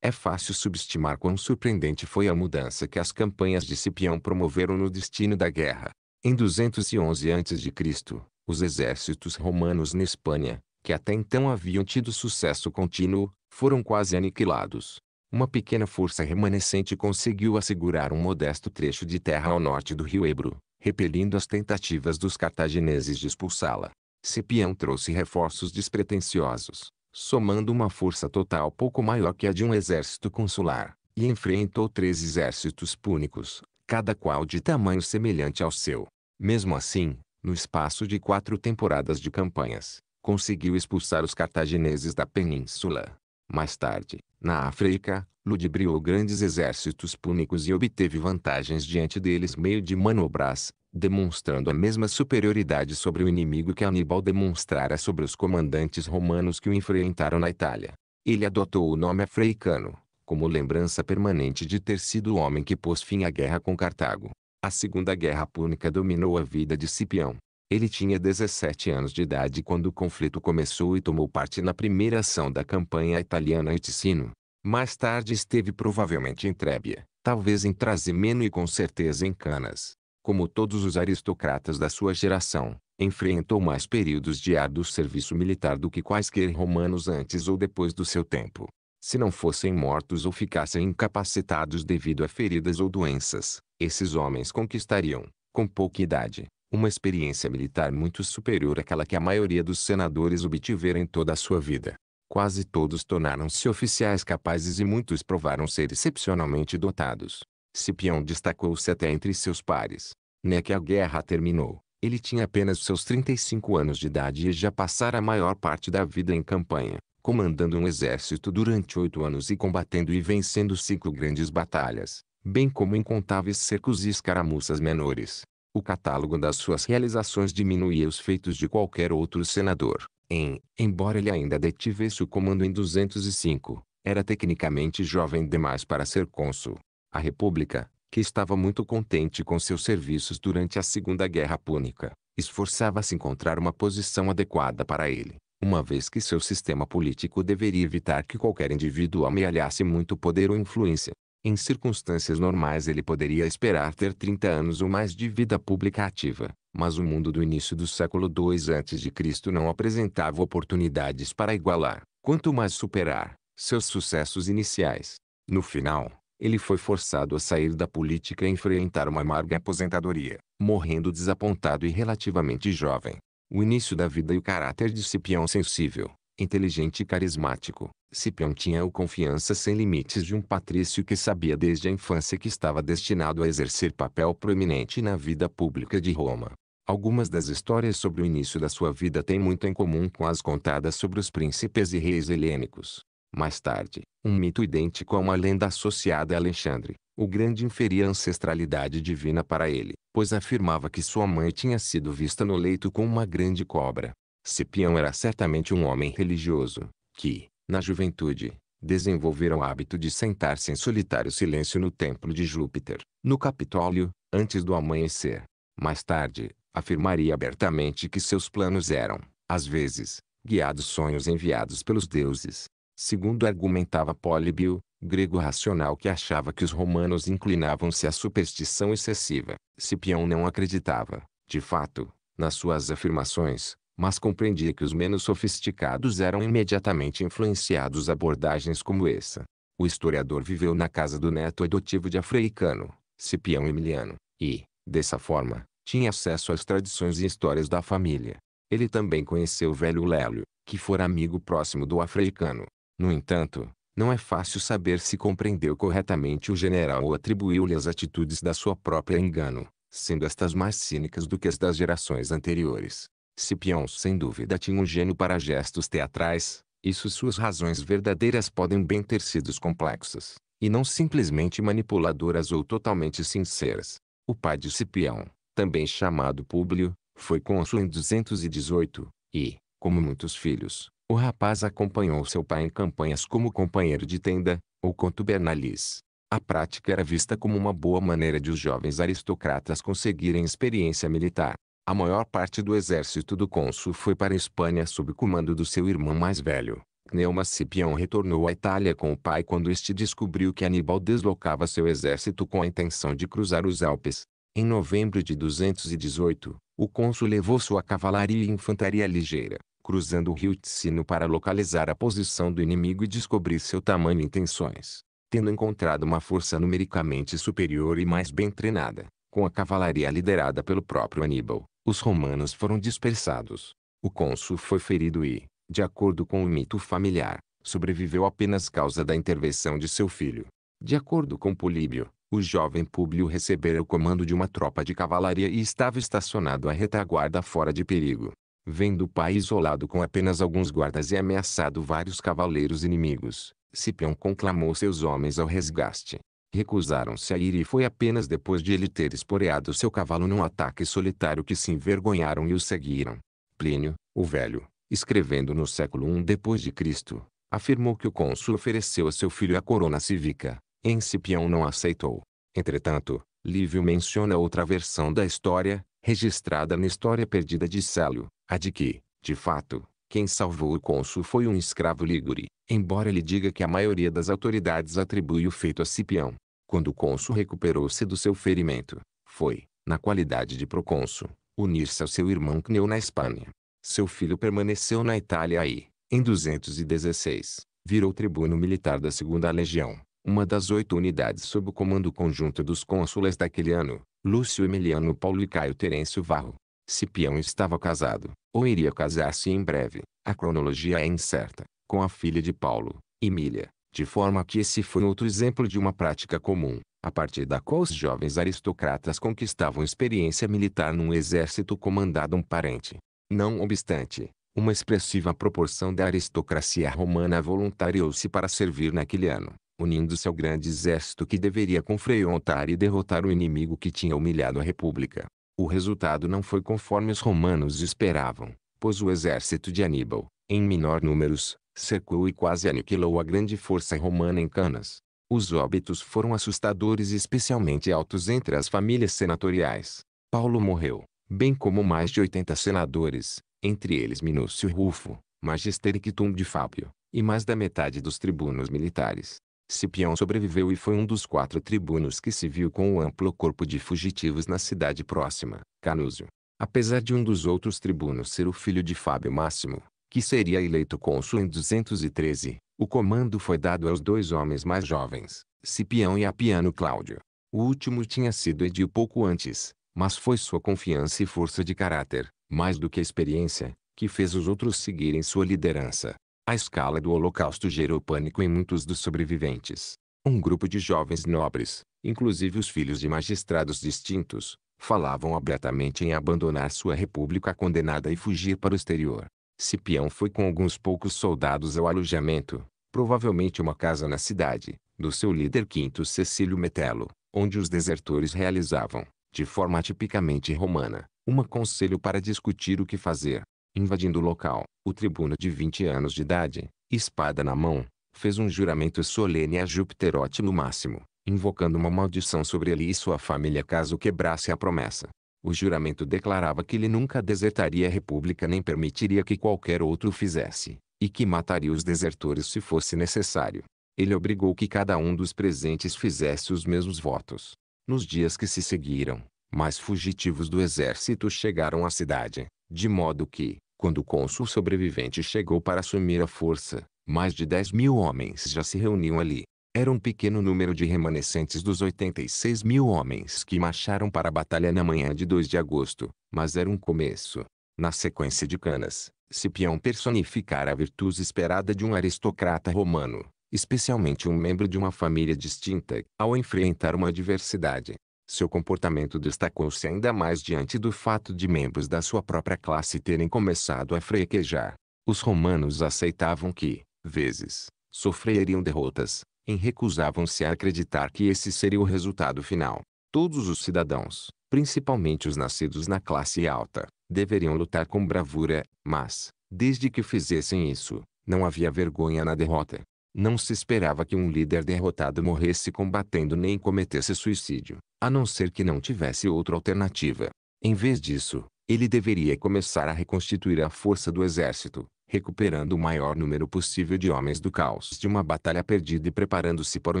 É fácil subestimar quão surpreendente foi a mudança que as campanhas de Cipião promoveram no destino da guerra. Em 211 a.C., os exércitos romanos na Espanha, que até então haviam tido sucesso contínuo, foram quase aniquilados, uma pequena força remanescente conseguiu assegurar um modesto trecho de terra ao norte do rio Ebro, repelindo as tentativas dos cartagineses de expulsá-la. Cipião trouxe reforços despretensiosos, somando uma força total pouco maior que a de um exército consular, e enfrentou três exércitos púnicos, cada qual de tamanho semelhante ao seu. Mesmo assim, no espaço de quatro temporadas de campanhas, conseguiu expulsar os cartagineses da península, mais tarde, na África, ludibriou grandes exércitos púnicos e obteve vantagens diante deles meio de manobras, demonstrando a mesma superioridade sobre o inimigo que Aníbal demonstrara sobre os comandantes romanos que o enfrentaram na Itália. Ele adotou o nome africano, como lembrança permanente de ter sido o homem que pôs fim à guerra com Cartago. A Segunda Guerra Púnica dominou a vida de Cipião, ele tinha 17 anos de idade quando o conflito começou e tomou parte na primeira ação da campanha italiana em Ticino. Mais tarde esteve provavelmente em Trébia, talvez em Trasimeno e com certeza em Canas. Como todos os aristocratas da sua geração, enfrentou mais períodos de do serviço militar do que quaisquer romanos antes ou depois do seu tempo. Se não fossem mortos ou ficassem incapacitados devido a feridas ou doenças, esses homens conquistariam, com pouca idade, uma experiência militar muito superior àquela que a maioria dos senadores obtivera em toda a sua vida. Quase todos tornaram-se oficiais capazes e muitos provaram ser excepcionalmente dotados. Cipião destacou-se até entre seus pares. Né que a guerra terminou, ele tinha apenas seus 35 anos de idade e já passara a maior parte da vida em campanha, comandando um exército durante oito anos e combatendo e vencendo cinco grandes batalhas, bem como incontáveis cercos e escaramuças menores o catálogo das suas realizações diminuía os feitos de qualquer outro senador, em, embora ele ainda detivesse o comando em 205, era tecnicamente jovem demais para ser cônsul. A República, que estava muito contente com seus serviços durante a Segunda Guerra Púnica, esforçava-se encontrar uma posição adequada para ele, uma vez que seu sistema político deveria evitar que qualquer indivíduo amealhasse muito poder ou influência. Em circunstâncias normais ele poderia esperar ter 30 anos ou mais de vida pública ativa, mas o mundo do início do século II a.C. não apresentava oportunidades para igualar, quanto mais superar, seus sucessos iniciais. No final, ele foi forçado a sair da política e enfrentar uma amarga aposentadoria, morrendo desapontado e relativamente jovem. O início da vida e o caráter de Cipião sensível, inteligente e carismático. Cipião tinha o confiança sem limites de um patrício que sabia desde a infância que estava destinado a exercer papel proeminente na vida pública de Roma. Algumas das histórias sobre o início da sua vida têm muito em comum com as contadas sobre os príncipes e reis helênicos. Mais tarde, um mito idêntico a uma lenda associada a Alexandre, o grande inferia ancestralidade divina para ele, pois afirmava que sua mãe tinha sido vista no leito com uma grande cobra. Cipião era certamente um homem religioso, que, na juventude, desenvolvera o hábito de sentar-se em solitário silêncio no templo de Júpiter, no Capitólio, antes do amanhecer. Mais tarde, afirmaria abertamente que seus planos eram, às vezes, guiados sonhos enviados pelos deuses. Segundo argumentava Políbio, grego racional que achava que os romanos inclinavam-se à superstição excessiva, Cipião não acreditava, de fato, nas suas afirmações, mas compreendia que os menos sofisticados eram imediatamente influenciados abordagens como essa. O historiador viveu na casa do neto adotivo de africano, Cipião Emiliano, e, dessa forma, tinha acesso às tradições e histórias da família. Ele também conheceu o velho Lélio, que fora amigo próximo do africano. No entanto, não é fácil saber se compreendeu corretamente o general ou atribuiu-lhe as atitudes da sua própria engano, sendo estas mais cínicas do que as das gerações anteriores. Cipião sem dúvida tinha um gênio para gestos teatrais, isso suas razões verdadeiras podem bem ter sido complexas, e não simplesmente manipuladoras ou totalmente sinceras. O pai de Cipião, também chamado Públio, foi cônsul em 218, e, como muitos filhos, o rapaz acompanhou seu pai em campanhas como companheiro de tenda, ou contubernalis. A prática era vista como uma boa maneira de os jovens aristocratas conseguirem experiência militar. A maior parte do exército do cônsul foi para a Espanha sob comando do seu irmão mais velho. Cneuma Cipião retornou à Itália com o pai quando este descobriu que Aníbal deslocava seu exército com a intenção de cruzar os Alpes. Em novembro de 218, o cônsul levou sua cavalaria e infantaria ligeira, cruzando o rio Ticino para localizar a posição do inimigo e descobrir seu tamanho e intenções. Tendo encontrado uma força numericamente superior e mais bem treinada, com a cavalaria liderada pelo próprio Aníbal, os romanos foram dispersados. O cônsul foi ferido e, de acordo com o mito familiar, sobreviveu apenas causa da intervenção de seu filho. De acordo com Políbio, o jovem Públio recebera o comando de uma tropa de cavalaria e estava estacionado à retaguarda fora de perigo. Vendo o pai isolado com apenas alguns guardas e ameaçado vários cavaleiros inimigos, Cipião conclamou seus homens ao resgate recusaram-se a ir e foi apenas depois de ele ter esporeado seu cavalo num ataque solitário que se envergonharam e o seguiram. Plínio, o velho, escrevendo no século I depois de Cristo, afirmou que o cônsul ofereceu a seu filho a corona cívica, Em Cipião não aceitou. Entretanto, Lívio menciona outra versão da história, registrada na História Perdida de Célio, a de que, de fato, quem salvou o cônsul foi um escravo ligure. embora ele diga que a maioria das autoridades atribui o feito a Cipião. Quando o cônsul recuperou-se do seu ferimento, foi, na qualidade de procônsul, unir-se ao seu irmão Cneu na Espanha. Seu filho permaneceu na Itália e, em 216, virou tribuno militar da Segunda Legião, uma das oito unidades sob o comando conjunto dos cônsules daquele ano, Lúcio Emiliano Paulo e Caio Terêncio Varro. Cipião estava casado, ou iria casar-se em breve, a cronologia é incerta, com a filha de Paulo, Emília, de forma que esse foi outro exemplo de uma prática comum, a partir da qual os jovens aristocratas conquistavam experiência militar num exército comandado um parente. Não obstante, uma expressiva proporção da aristocracia romana voluntariou-se para servir naquele ano, unindo-se ao grande exército que deveria confrontar e derrotar o inimigo que tinha humilhado a república. O resultado não foi conforme os romanos esperavam, pois o exército de Aníbal, em menor números, cercou e quase aniquilou a grande força romana em Canas. Os óbitos foram assustadores especialmente altos entre as famílias senatoriais. Paulo morreu, bem como mais de 80 senadores, entre eles Minúcio Rufo, Magisterictum de Fábio, e mais da metade dos tribunos militares. Cipião sobreviveu e foi um dos quatro tribunos que se viu com o um amplo corpo de fugitivos na cidade próxima, Canúcio. Apesar de um dos outros tribunos ser o filho de Fábio Máximo, que seria eleito cônsul em 213, o comando foi dado aos dois homens mais jovens, Cipião e Apiano Cláudio. O último tinha sido Edil pouco antes, mas foi sua confiança e força de caráter, mais do que experiência, que fez os outros seguirem sua liderança. A escala do Holocausto gerou pânico em muitos dos sobreviventes. Um grupo de jovens nobres, inclusive os filhos de magistrados distintos, falavam abertamente em abandonar sua república condenada e fugir para o exterior. Cipião foi com alguns poucos soldados ao alojamento, provavelmente uma casa na cidade, do seu líder Quinto Cecílio Metelo, onde os desertores realizavam, de forma tipicamente romana, um conselho para discutir o que fazer. Invadindo o local, o tribuno de 20 anos de idade, espada na mão, fez um juramento solene a Júpiter Ótimo Máximo, invocando uma maldição sobre ele e sua família caso quebrasse a promessa. O juramento declarava que ele nunca desertaria a república nem permitiria que qualquer outro o fizesse, e que mataria os desertores se fosse necessário. Ele obrigou que cada um dos presentes fizesse os mesmos votos. Nos dias que se seguiram, mais fugitivos do exército chegaram à cidade, de modo que, quando o cônsul sobrevivente chegou para assumir a força, mais de 10 mil homens já se reuniam ali. Era um pequeno número de remanescentes dos 86 mil homens que marcharam para a batalha na manhã de 2 de agosto, mas era um começo. Na sequência de Canas, Cipião personificara a virtude esperada de um aristocrata romano, especialmente um membro de uma família distinta, ao enfrentar uma adversidade. Seu comportamento destacou-se ainda mais diante do fato de membros da sua própria classe terem começado a frequejar. Os romanos aceitavam que, vezes, sofreriam derrotas, em recusavam-se a acreditar que esse seria o resultado final. Todos os cidadãos, principalmente os nascidos na classe alta, deveriam lutar com bravura, mas, desde que fizessem isso, não havia vergonha na derrota. Não se esperava que um líder derrotado morresse combatendo nem cometesse suicídio, a não ser que não tivesse outra alternativa. Em vez disso, ele deveria começar a reconstituir a força do exército, recuperando o maior número possível de homens do caos de uma batalha perdida e preparando-se para o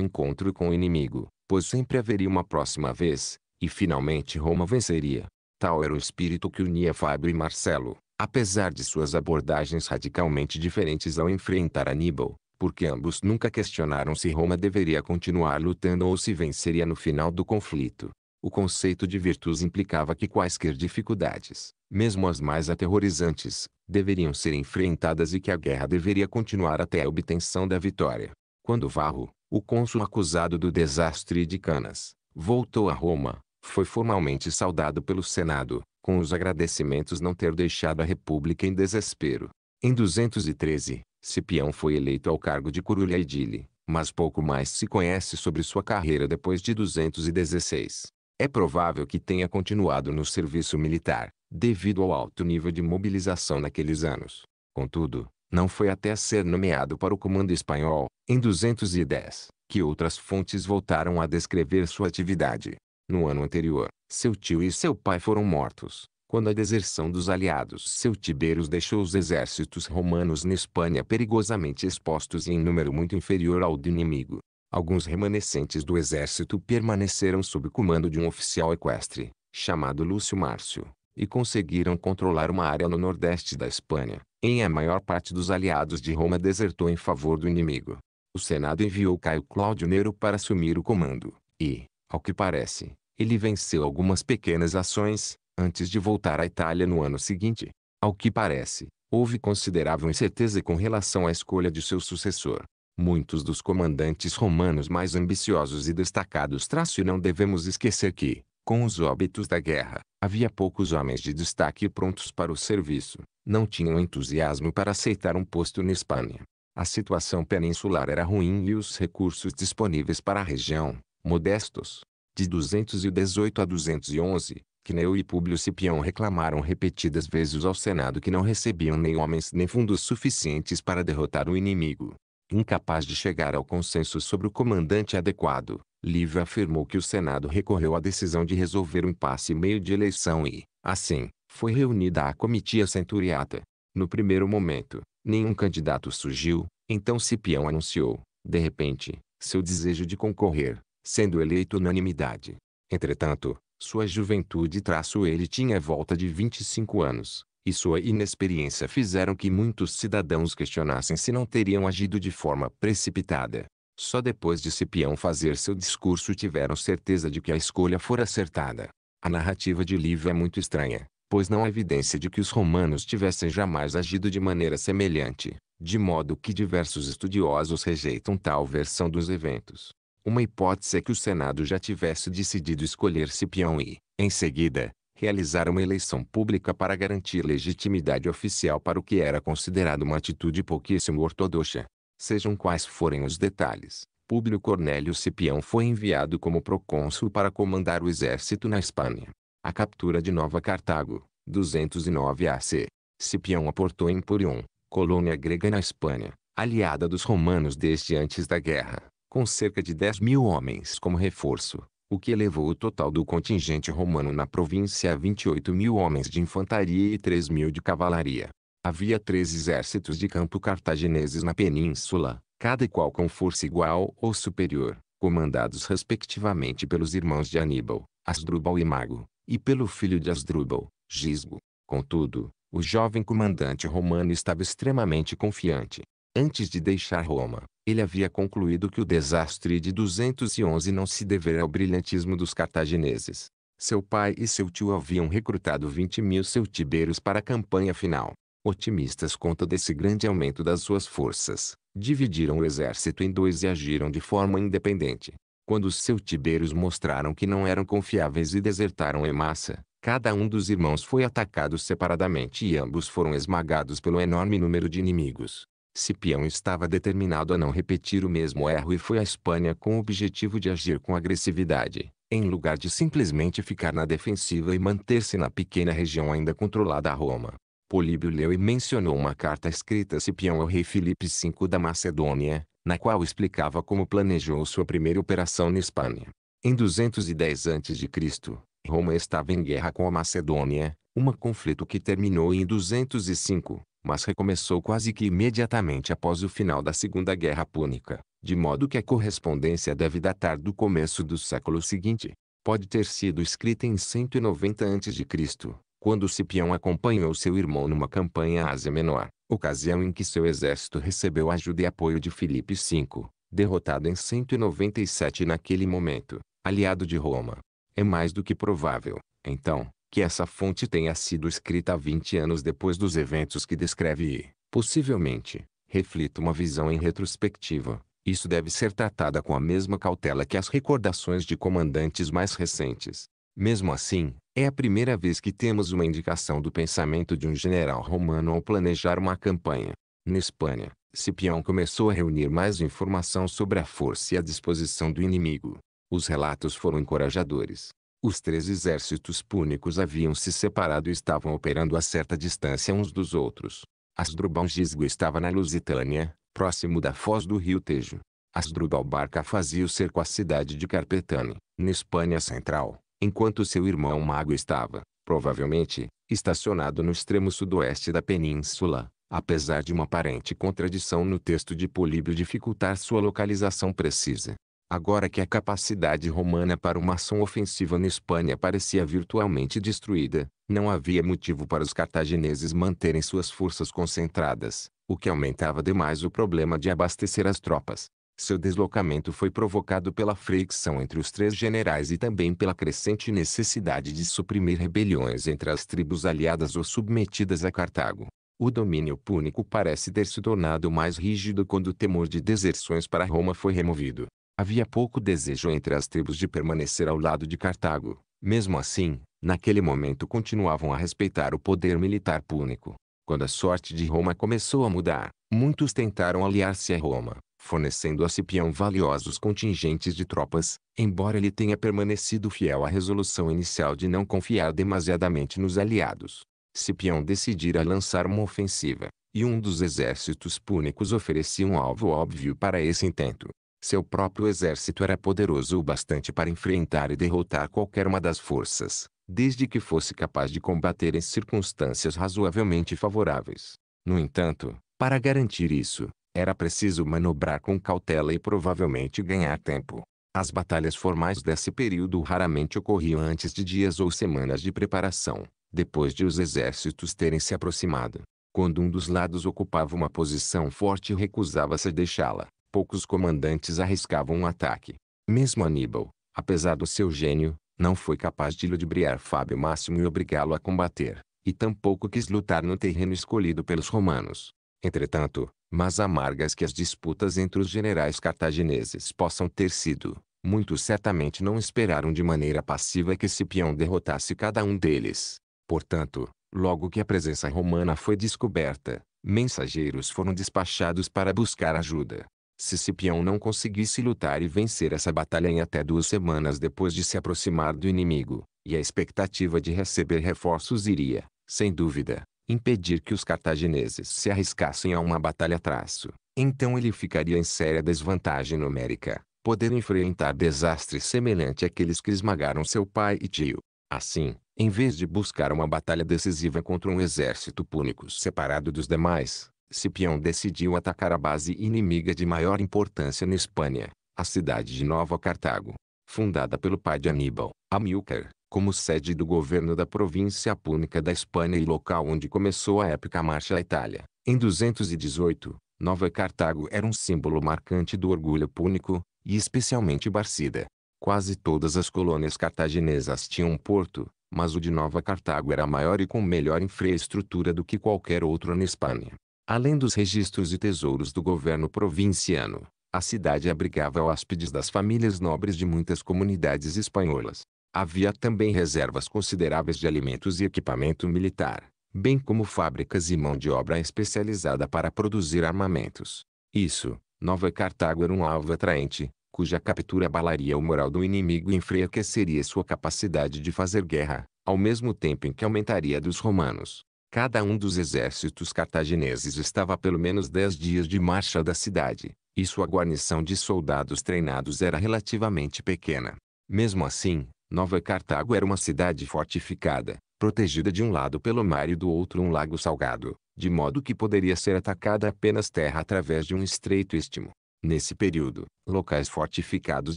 encontro com o inimigo, pois sempre haveria uma próxima vez, e finalmente Roma venceria. Tal era o espírito que unia Fábio e Marcelo, apesar de suas abordagens radicalmente diferentes ao enfrentar Aníbal, porque ambos nunca questionaram se Roma deveria continuar lutando ou se venceria no final do conflito. O conceito de virtudes implicava que quaisquer dificuldades, mesmo as mais aterrorizantes, deveriam ser enfrentadas e que a guerra deveria continuar até a obtenção da vitória. Quando Varro, o cônsul acusado do desastre de Canas, voltou a Roma, foi formalmente saudado pelo Senado, com os agradecimentos não ter deixado a República em desespero. Em 213, Cipião foi eleito ao cargo de Curulha Edile, mas pouco mais se conhece sobre sua carreira depois de 216. É provável que tenha continuado no serviço militar, devido ao alto nível de mobilização naqueles anos. Contudo, não foi até ser nomeado para o comando espanhol, em 210, que outras fontes voltaram a descrever sua atividade. No ano anterior, seu tio e seu pai foram mortos, quando a deserção dos aliados seu Tiberius deixou os exércitos romanos na Espanha perigosamente expostos e em número muito inferior ao do inimigo. Alguns remanescentes do exército permaneceram sob comando de um oficial equestre, chamado Lúcio Márcio, e conseguiram controlar uma área no nordeste da Espanha, em a maior parte dos aliados de Roma desertou em favor do inimigo. O Senado enviou Caio Cláudio Nero para assumir o comando, e, ao que parece, ele venceu algumas pequenas ações, antes de voltar à Itália no ano seguinte. Ao que parece, houve considerável incerteza com relação à escolha de seu sucessor. Muitos dos comandantes romanos mais ambiciosos e destacados traço e não devemos esquecer que, com os óbitos da guerra, havia poucos homens de destaque prontos para o serviço, não tinham entusiasmo para aceitar um posto na Espanha. A situação peninsular era ruim e os recursos disponíveis para a região, modestos. De 218 a 211, Cneu e Públio Cipião reclamaram repetidas vezes ao Senado que não recebiam nem homens nem fundos suficientes para derrotar o inimigo. Incapaz de chegar ao consenso sobre o comandante adequado, Lívia afirmou que o Senado recorreu à decisão de resolver o um impasse meio de eleição e, assim, foi reunida a comitia centuriata. No primeiro momento, nenhum candidato surgiu, então Cipião anunciou, de repente, seu desejo de concorrer, sendo eleito unanimidade. Entretanto, sua juventude traço ele tinha volta de 25 anos, e sua inexperiência fizeram que muitos cidadãos questionassem se não teriam agido de forma precipitada. Só depois de Cipião fazer seu discurso tiveram certeza de que a escolha fora acertada. A narrativa de Livio é muito estranha, pois não há evidência de que os romanos tivessem jamais agido de maneira semelhante, de modo que diversos estudiosos rejeitam tal versão dos eventos. Uma hipótese é que o Senado já tivesse decidido escolher Cipião e, em seguida, realizar uma eleição pública para garantir legitimidade oficial para o que era considerado uma atitude pouquíssimo ortodoxa. Sejam quais forem os detalhes, Públio Cornélio Cipião foi enviado como procônsul para comandar o exército na Espanha. A captura de Nova Cartago, 209 AC. Cipião aportou em Purium, colônia grega na Espanha, aliada dos romanos desde antes da guerra, com cerca de 10 mil homens como reforço o que elevou o total do contingente romano na província a 28 mil homens de infantaria e 3 mil de cavalaria. Havia três exércitos de campo cartagineses na península, cada qual com força igual ou superior, comandados respectivamente pelos irmãos de Aníbal, Asdrubal e Mago, e pelo filho de Asdrubal, Gisgo. Contudo, o jovem comandante romano estava extremamente confiante. Antes de deixar Roma, ele havia concluído que o desastre de 211 não se devera ao brilhantismo dos cartagineses. Seu pai e seu tio haviam recrutado 20 mil celtibeiros para a campanha final. Otimistas conta desse grande aumento das suas forças, dividiram o exército em dois e agiram de forma independente. Quando os celtibeiros mostraram que não eram confiáveis e desertaram em massa, cada um dos irmãos foi atacado separadamente e ambos foram esmagados pelo enorme número de inimigos. Cipião estava determinado a não repetir o mesmo erro e foi à Espanha com o objetivo de agir com agressividade, em lugar de simplesmente ficar na defensiva e manter-se na pequena região ainda controlada a Roma. Políbio leu e mencionou uma carta escrita a Cipião ao rei Filipe V da Macedônia, na qual explicava como planejou sua primeira operação na Espanha. Em 210 a.C., Roma estava em guerra com a Macedônia, um conflito que terminou em 205 mas recomeçou quase que imediatamente após o final da Segunda Guerra Púnica, de modo que a correspondência deve datar do começo do século seguinte. Pode ter sido escrita em 190 a.C., quando Cipião acompanhou seu irmão numa campanha à Ásia Menor, ocasião em que seu exército recebeu ajuda e apoio de Filipe V, derrotado em 197 naquele momento, aliado de Roma. É mais do que provável, então, que essa fonte tenha sido escrita 20 anos depois dos eventos que descreve e, possivelmente, reflita uma visão em retrospectiva. Isso deve ser tratada com a mesma cautela que as recordações de comandantes mais recentes. Mesmo assim, é a primeira vez que temos uma indicação do pensamento de um general romano ao planejar uma campanha. Na Espanha, Cipião começou a reunir mais informação sobre a força e a disposição do inimigo. Os relatos foram encorajadores, os três exércitos púnicos haviam se separado e estavam operando a certa distância uns dos outros. Asdrubal Gisgo estava na Lusitânia, próximo da foz do rio Tejo. Asdrubal Barca fazia o cerco à cidade de Carpetane, na Espanha Central, enquanto seu irmão Mago estava, provavelmente, estacionado no extremo sudoeste da península, apesar de uma aparente contradição no texto de Políbio dificultar sua localização precisa agora que a capacidade romana para uma ação ofensiva na Espanha parecia virtualmente destruída, não havia motivo para os cartagineses manterem suas forças concentradas, o que aumentava demais o problema de abastecer as tropas. Seu deslocamento foi provocado pela fricção entre os três generais e também pela crescente necessidade de suprimir rebeliões entre as tribos aliadas ou submetidas a Cartago. O domínio púnico parece ter se tornado mais rígido quando o temor de deserções para Roma foi removido. Havia pouco desejo entre as tribos de permanecer ao lado de Cartago. Mesmo assim, naquele momento continuavam a respeitar o poder militar púnico. Quando a sorte de Roma começou a mudar, muitos tentaram aliar-se a Roma, fornecendo a Cipião valiosos contingentes de tropas, embora ele tenha permanecido fiel à resolução inicial de não confiar demasiadamente nos aliados. Cipião decidira lançar uma ofensiva, e um dos exércitos púnicos oferecia um alvo óbvio para esse intento. Seu próprio exército era poderoso o bastante para enfrentar e derrotar qualquer uma das forças, desde que fosse capaz de combater em circunstâncias razoavelmente favoráveis. No entanto, para garantir isso, era preciso manobrar com cautela e provavelmente ganhar tempo. As batalhas formais desse período raramente ocorriam antes de dias ou semanas de preparação, depois de os exércitos terem se aproximado. Quando um dos lados ocupava uma posição forte recusava-se a deixá-la, poucos comandantes arriscavam um ataque. Mesmo Aníbal, apesar do seu gênio, não foi capaz de ludibriar Fábio Máximo e obrigá-lo a combater, e tampouco quis lutar no terreno escolhido pelos romanos. Entretanto, mais amargas que as disputas entre os generais cartagineses possam ter sido, muitos certamente não esperaram de maneira passiva que Cipião derrotasse cada um deles. Portanto, logo que a presença romana foi descoberta, mensageiros foram despachados para buscar ajuda. Se Cipião não conseguisse lutar e vencer essa batalha em até duas semanas depois de se aproximar do inimigo, e a expectativa de receber reforços iria, sem dúvida, impedir que os cartagineses se arriscassem a uma batalha traço, então ele ficaria em séria desvantagem numérica, podendo enfrentar desastres semelhante àqueles que esmagaram seu pai e tio. Assim, em vez de buscar uma batalha decisiva contra um exército púnico separado dos demais, Cipião decidiu atacar a base inimiga de maior importância na Espanha, a cidade de Nova Cartago, fundada pelo pai de Aníbal, Amílcar, como sede do governo da província púnica da Espanha e local onde começou a épica marcha à Itália. Em 218, Nova Cartago era um símbolo marcante do orgulho púnico, e especialmente Barcida. Quase todas as colônias cartaginesas tinham um porto, mas o de Nova Cartago era maior e com melhor infraestrutura do que qualquer outro na Espanha. Além dos registros e tesouros do governo provinciano, a cidade abrigava hóspedes das famílias nobres de muitas comunidades espanholas. Havia também reservas consideráveis de alimentos e equipamento militar, bem como fábricas e mão de obra especializada para produzir armamentos. Isso, Nova Cartago era um alvo atraente, cuja captura abalaria o moral do inimigo e enfraqueceria sua capacidade de fazer guerra, ao mesmo tempo em que aumentaria a dos romanos. Cada um dos exércitos cartagineses estava a pelo menos dez dias de marcha da cidade, e sua guarnição de soldados treinados era relativamente pequena. Mesmo assim, Nova Cartago era uma cidade fortificada, protegida de um lado pelo mar e do outro um lago salgado, de modo que poderia ser atacada apenas terra através de um estreito istmo. Nesse período, locais fortificados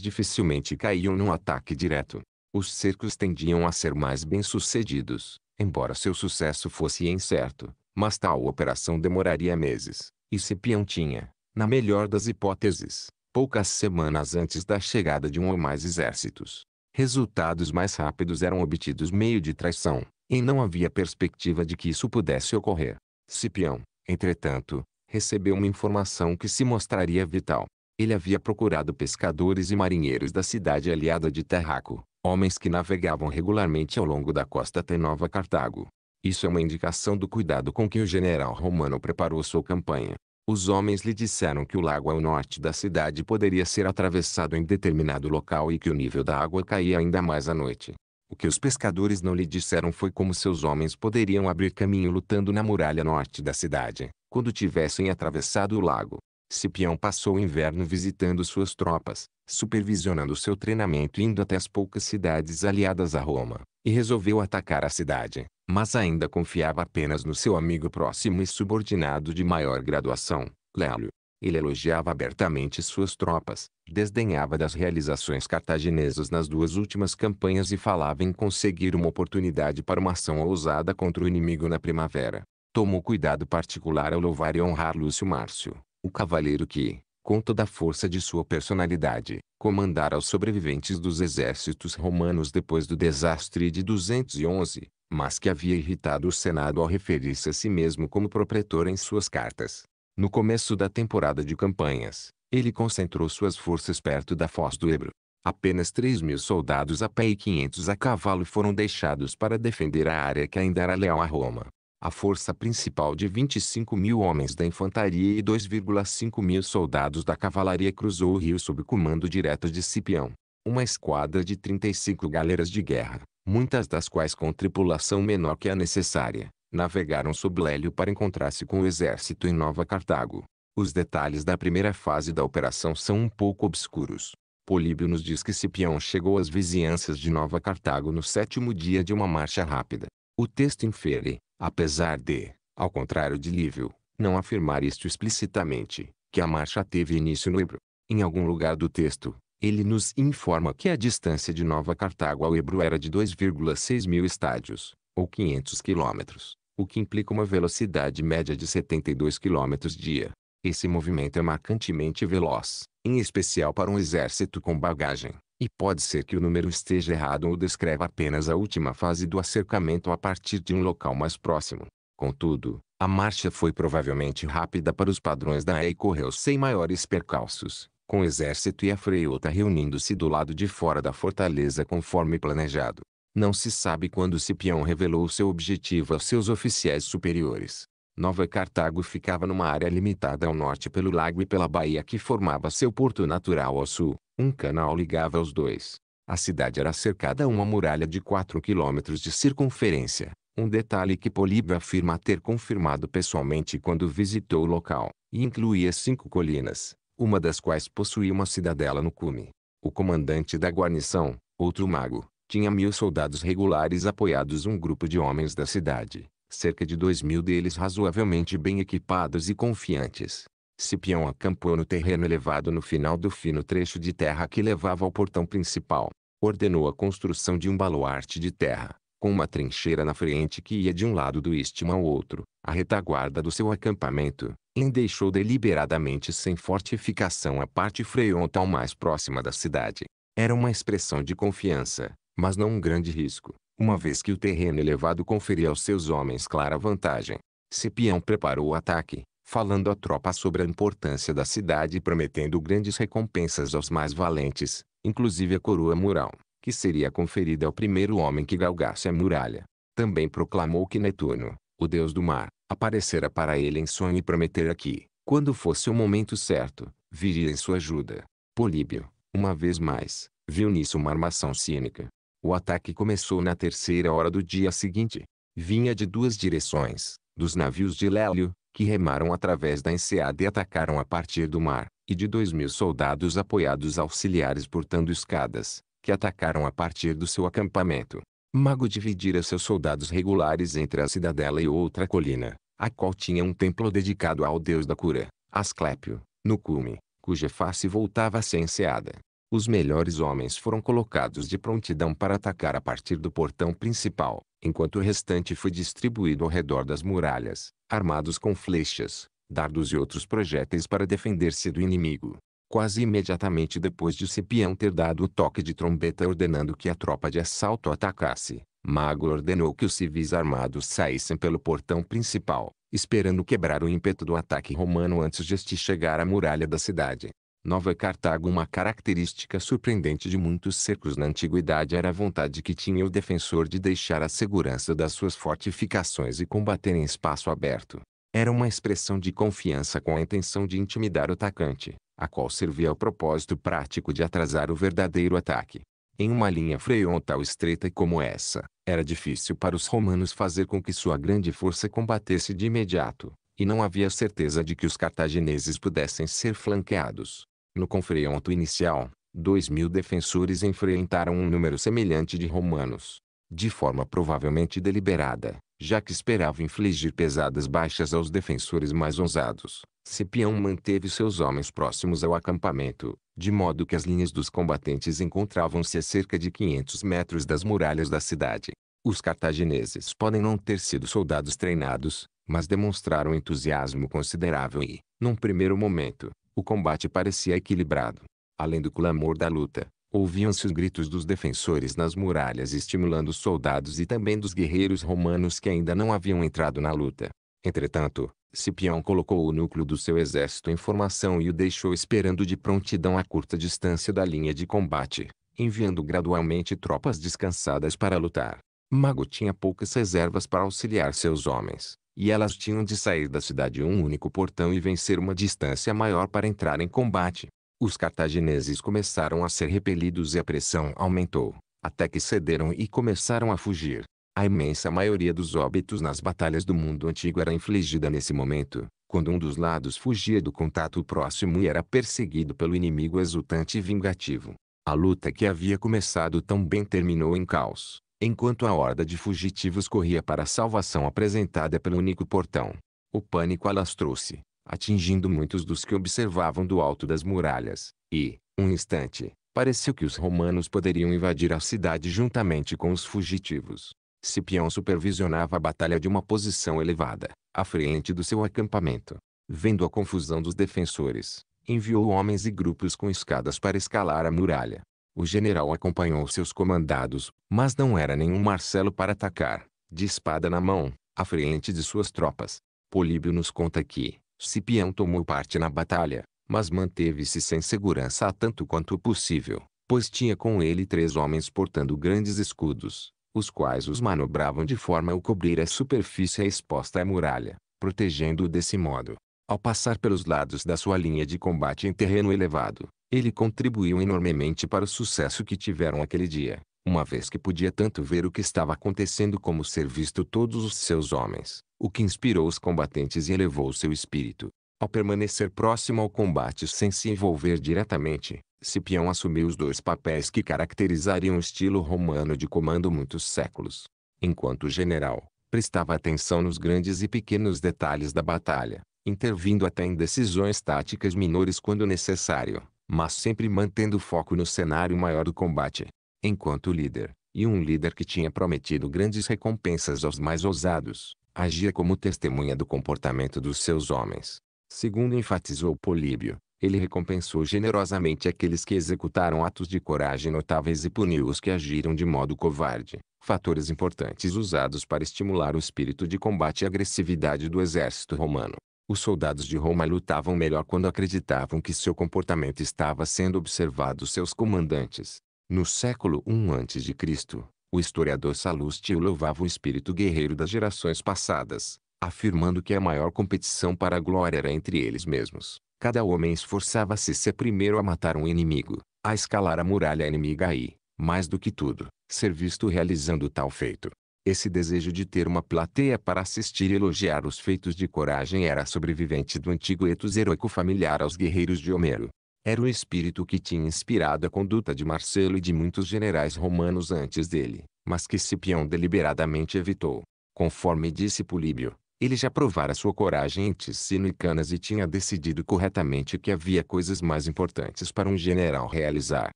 dificilmente caíam num ataque direto. Os cercos tendiam a ser mais bem-sucedidos, Embora seu sucesso fosse incerto, mas tal operação demoraria meses, e Cipião tinha, na melhor das hipóteses, poucas semanas antes da chegada de um ou mais exércitos. Resultados mais rápidos eram obtidos meio de traição, e não havia perspectiva de que isso pudesse ocorrer. Cipião, entretanto, recebeu uma informação que se mostraria vital. Ele havia procurado pescadores e marinheiros da cidade aliada de Terraco, homens que navegavam regularmente ao longo da costa até Nova Cartago. Isso é uma indicação do cuidado com que o general romano preparou sua campanha. Os homens lhe disseram que o lago ao norte da cidade poderia ser atravessado em determinado local e que o nível da água caía ainda mais à noite. O que os pescadores não lhe disseram foi como seus homens poderiam abrir caminho lutando na muralha norte da cidade, quando tivessem atravessado o lago. Cipião passou o inverno visitando suas tropas, supervisionando seu treinamento e indo até as poucas cidades aliadas a Roma, e resolveu atacar a cidade, mas ainda confiava apenas no seu amigo próximo e subordinado de maior graduação, Lélio. Ele elogiava abertamente suas tropas, desdenhava das realizações cartaginesas nas duas últimas campanhas e falava em conseguir uma oportunidade para uma ação ousada contra o inimigo na primavera. Tomou cuidado particular ao louvar e honrar Lúcio Márcio, o cavaleiro que, com toda a força de sua personalidade, comandara os sobreviventes dos exércitos romanos depois do desastre de 211, mas que havia irritado o Senado ao referir-se a si mesmo como propretor em suas cartas. No começo da temporada de campanhas, ele concentrou suas forças perto da foz do Ebro. Apenas 3 mil soldados a pé e 500 a cavalo foram deixados para defender a área que ainda era leal a Roma a força principal de 25 mil homens da infantaria e 2,5 mil soldados da cavalaria cruzou o rio sob comando direto de Cipião. Uma esquadra de 35 galeras de guerra, muitas das quais com tripulação menor que a necessária, navegaram sob Lélio para encontrar-se com o exército em Nova Cartago. Os detalhes da primeira fase da operação são um pouco obscuros. Políbio nos diz que Cipião chegou às vizinhanças de Nova Cartago no sétimo dia de uma marcha rápida, o texto infere, apesar de, ao contrário de Lívio, não afirmar isto explicitamente, que a marcha teve início no Ebro. Em algum lugar do texto, ele nos informa que a distância de Nova Cartago ao Ebro era de 2,6 mil estádios, ou 500 quilômetros, o que implica uma velocidade média de 72 quilômetros dia. Esse movimento é marcantemente veloz, em especial para um exército com bagagem. E pode ser que o número esteja errado ou descreva apenas a última fase do acercamento a partir de um local mais próximo. Contudo, a marcha foi provavelmente rápida para os padrões da E e correu sem maiores percalços, com o exército e a freiota reunindo-se do lado de fora da fortaleza conforme planejado. Não se sabe quando Cipião revelou seu objetivo a seus oficiais superiores, Nova Cartago ficava numa área limitada ao norte pelo lago e pela baía que formava seu porto natural ao sul. Um canal ligava os dois. A cidade era cercada a uma muralha de 4 quilômetros de circunferência, um detalhe que Políbio afirma ter confirmado pessoalmente quando visitou o local, e incluía cinco colinas, uma das quais possuía uma cidadela no cume. O comandante da guarnição, outro mago, tinha mil soldados regulares apoiados um grupo de homens da cidade, cerca de dois mil deles razoavelmente bem equipados e confiantes. Cipião acampou no terreno elevado no final do fino trecho de terra que levava ao portão principal. Ordenou a construção de um baluarte de terra, com uma trincheira na frente que ia de um lado do istmo ao outro, a retaguarda do seu acampamento, e deixou deliberadamente sem fortificação a parte frontal mais próxima da cidade. Era uma expressão de confiança, mas não um grande risco uma vez que o terreno elevado conferia aos seus homens clara vantagem. Cipião preparou o ataque, falando à tropa sobre a importância da cidade e prometendo grandes recompensas aos mais valentes, inclusive a coroa mural, que seria conferida ao primeiro homem que galgasse a muralha. Também proclamou que Netuno, o deus do mar, aparecera para ele em sonho e prometera que, quando fosse o momento certo, viria em sua ajuda. Políbio, uma vez mais, viu nisso uma armação cínica. O ataque começou na terceira hora do dia seguinte. Vinha de duas direções, dos navios de Lélio, que remaram através da enseada e atacaram a partir do mar, e de dois mil soldados apoiados auxiliares portando escadas, que atacaram a partir do seu acampamento. Mago dividira seus soldados regulares entre a cidadela e outra colina, a qual tinha um templo dedicado ao deus da cura, Asclépio, no cume, cuja face voltava a enseada os melhores homens foram colocados de prontidão para atacar a partir do portão principal, enquanto o restante foi distribuído ao redor das muralhas, armados com flechas, dardos e outros projéteis para defender-se do inimigo. Quase imediatamente depois de Cipião ter dado o toque de trombeta ordenando que a tropa de assalto atacasse, Mago ordenou que os civis armados saíssem pelo portão principal, esperando quebrar o ímpeto do ataque romano antes de este chegar à muralha da cidade. Nova Cartago Uma característica surpreendente de muitos cercos na antiguidade era a vontade que tinha o defensor de deixar a segurança das suas fortificações e combater em espaço aberto. Era uma expressão de confiança com a intenção de intimidar o atacante, a qual servia ao propósito prático de atrasar o verdadeiro ataque. Em uma linha frontal estreita como essa, era difícil para os romanos fazer com que sua grande força combatesse de imediato, e não havia certeza de que os cartagineses pudessem ser flanqueados. No confronto inicial, dois mil defensores enfrentaram um número semelhante de romanos. De forma provavelmente deliberada, já que esperava infligir pesadas baixas aos defensores mais ousados, Cipião manteve seus homens próximos ao acampamento, de modo que as linhas dos combatentes encontravam-se a cerca de 500 metros das muralhas da cidade. Os cartagineses podem não ter sido soldados treinados, mas demonstraram entusiasmo considerável e, num primeiro momento, o combate parecia equilibrado. Além do clamor da luta, ouviam-se os gritos dos defensores nas muralhas estimulando os soldados e também dos guerreiros romanos que ainda não haviam entrado na luta. Entretanto, Cipião colocou o núcleo do seu exército em formação e o deixou esperando de prontidão a curta distância da linha de combate, enviando gradualmente tropas descansadas para lutar. Mago tinha poucas reservas para auxiliar seus homens, e elas tinham de sair da cidade um único portão e vencer uma distância maior para entrar em combate. Os cartagineses começaram a ser repelidos e a pressão aumentou, até que cederam e começaram a fugir. A imensa maioria dos óbitos nas batalhas do mundo antigo era infligida nesse momento, quando um dos lados fugia do contato próximo e era perseguido pelo inimigo exultante e vingativo. A luta que havia começado tão bem terminou em caos enquanto a horda de fugitivos corria para a salvação apresentada pelo único portão. O pânico alastrou-se, atingindo muitos dos que observavam do alto das muralhas, e, um instante, pareceu que os romanos poderiam invadir a cidade juntamente com os fugitivos. Cipião supervisionava a batalha de uma posição elevada, à frente do seu acampamento. Vendo a confusão dos defensores, enviou homens e grupos com escadas para escalar a muralha. O general acompanhou seus comandados, mas não era nenhum Marcelo para atacar, de espada na mão, à frente de suas tropas. Políbio nos conta que, Cipião tomou parte na batalha, mas manteve-se sem segurança tanto quanto possível, pois tinha com ele três homens portando grandes escudos, os quais os manobravam de forma a cobrir a superfície exposta à muralha, protegendo-o desse modo. Ao passar pelos lados da sua linha de combate em terreno elevado, ele contribuiu enormemente para o sucesso que tiveram aquele dia, uma vez que podia tanto ver o que estava acontecendo como ser visto todos os seus homens, o que inspirou os combatentes e elevou seu espírito. Ao permanecer próximo ao combate sem se envolver diretamente, Cipião assumiu os dois papéis que caracterizariam o estilo romano de comando muitos séculos. Enquanto general, prestava atenção nos grandes e pequenos detalhes da batalha, intervindo até em decisões táticas menores quando necessário, mas sempre mantendo foco no cenário maior do combate. Enquanto líder, e um líder que tinha prometido grandes recompensas aos mais ousados, agia como testemunha do comportamento dos seus homens. Segundo enfatizou Políbio, ele recompensou generosamente aqueles que executaram atos de coragem notáveis e puniu os que agiram de modo covarde, fatores importantes usados para estimular o espírito de combate e agressividade do exército romano. Os soldados de Roma lutavam melhor quando acreditavam que seu comportamento estava sendo observado seus comandantes. No século I a.C., o historiador Salustio louvava o espírito guerreiro das gerações passadas, afirmando que a maior competição para a glória era entre eles mesmos. Cada homem esforçava-se ser primeiro a matar um inimigo, a escalar a muralha inimiga e, mais do que tudo, ser visto realizando tal feito. Esse desejo de ter uma plateia para assistir e elogiar os feitos de coragem era sobrevivente do antigo etos heróico familiar aos guerreiros de Homero. Era o espírito que tinha inspirado a conduta de Marcelo e de muitos generais romanos antes dele, mas que Cipião deliberadamente evitou. Conforme disse Políbio, ele já provara sua coragem em Ticino e Canas e tinha decidido corretamente que havia coisas mais importantes para um general realizar.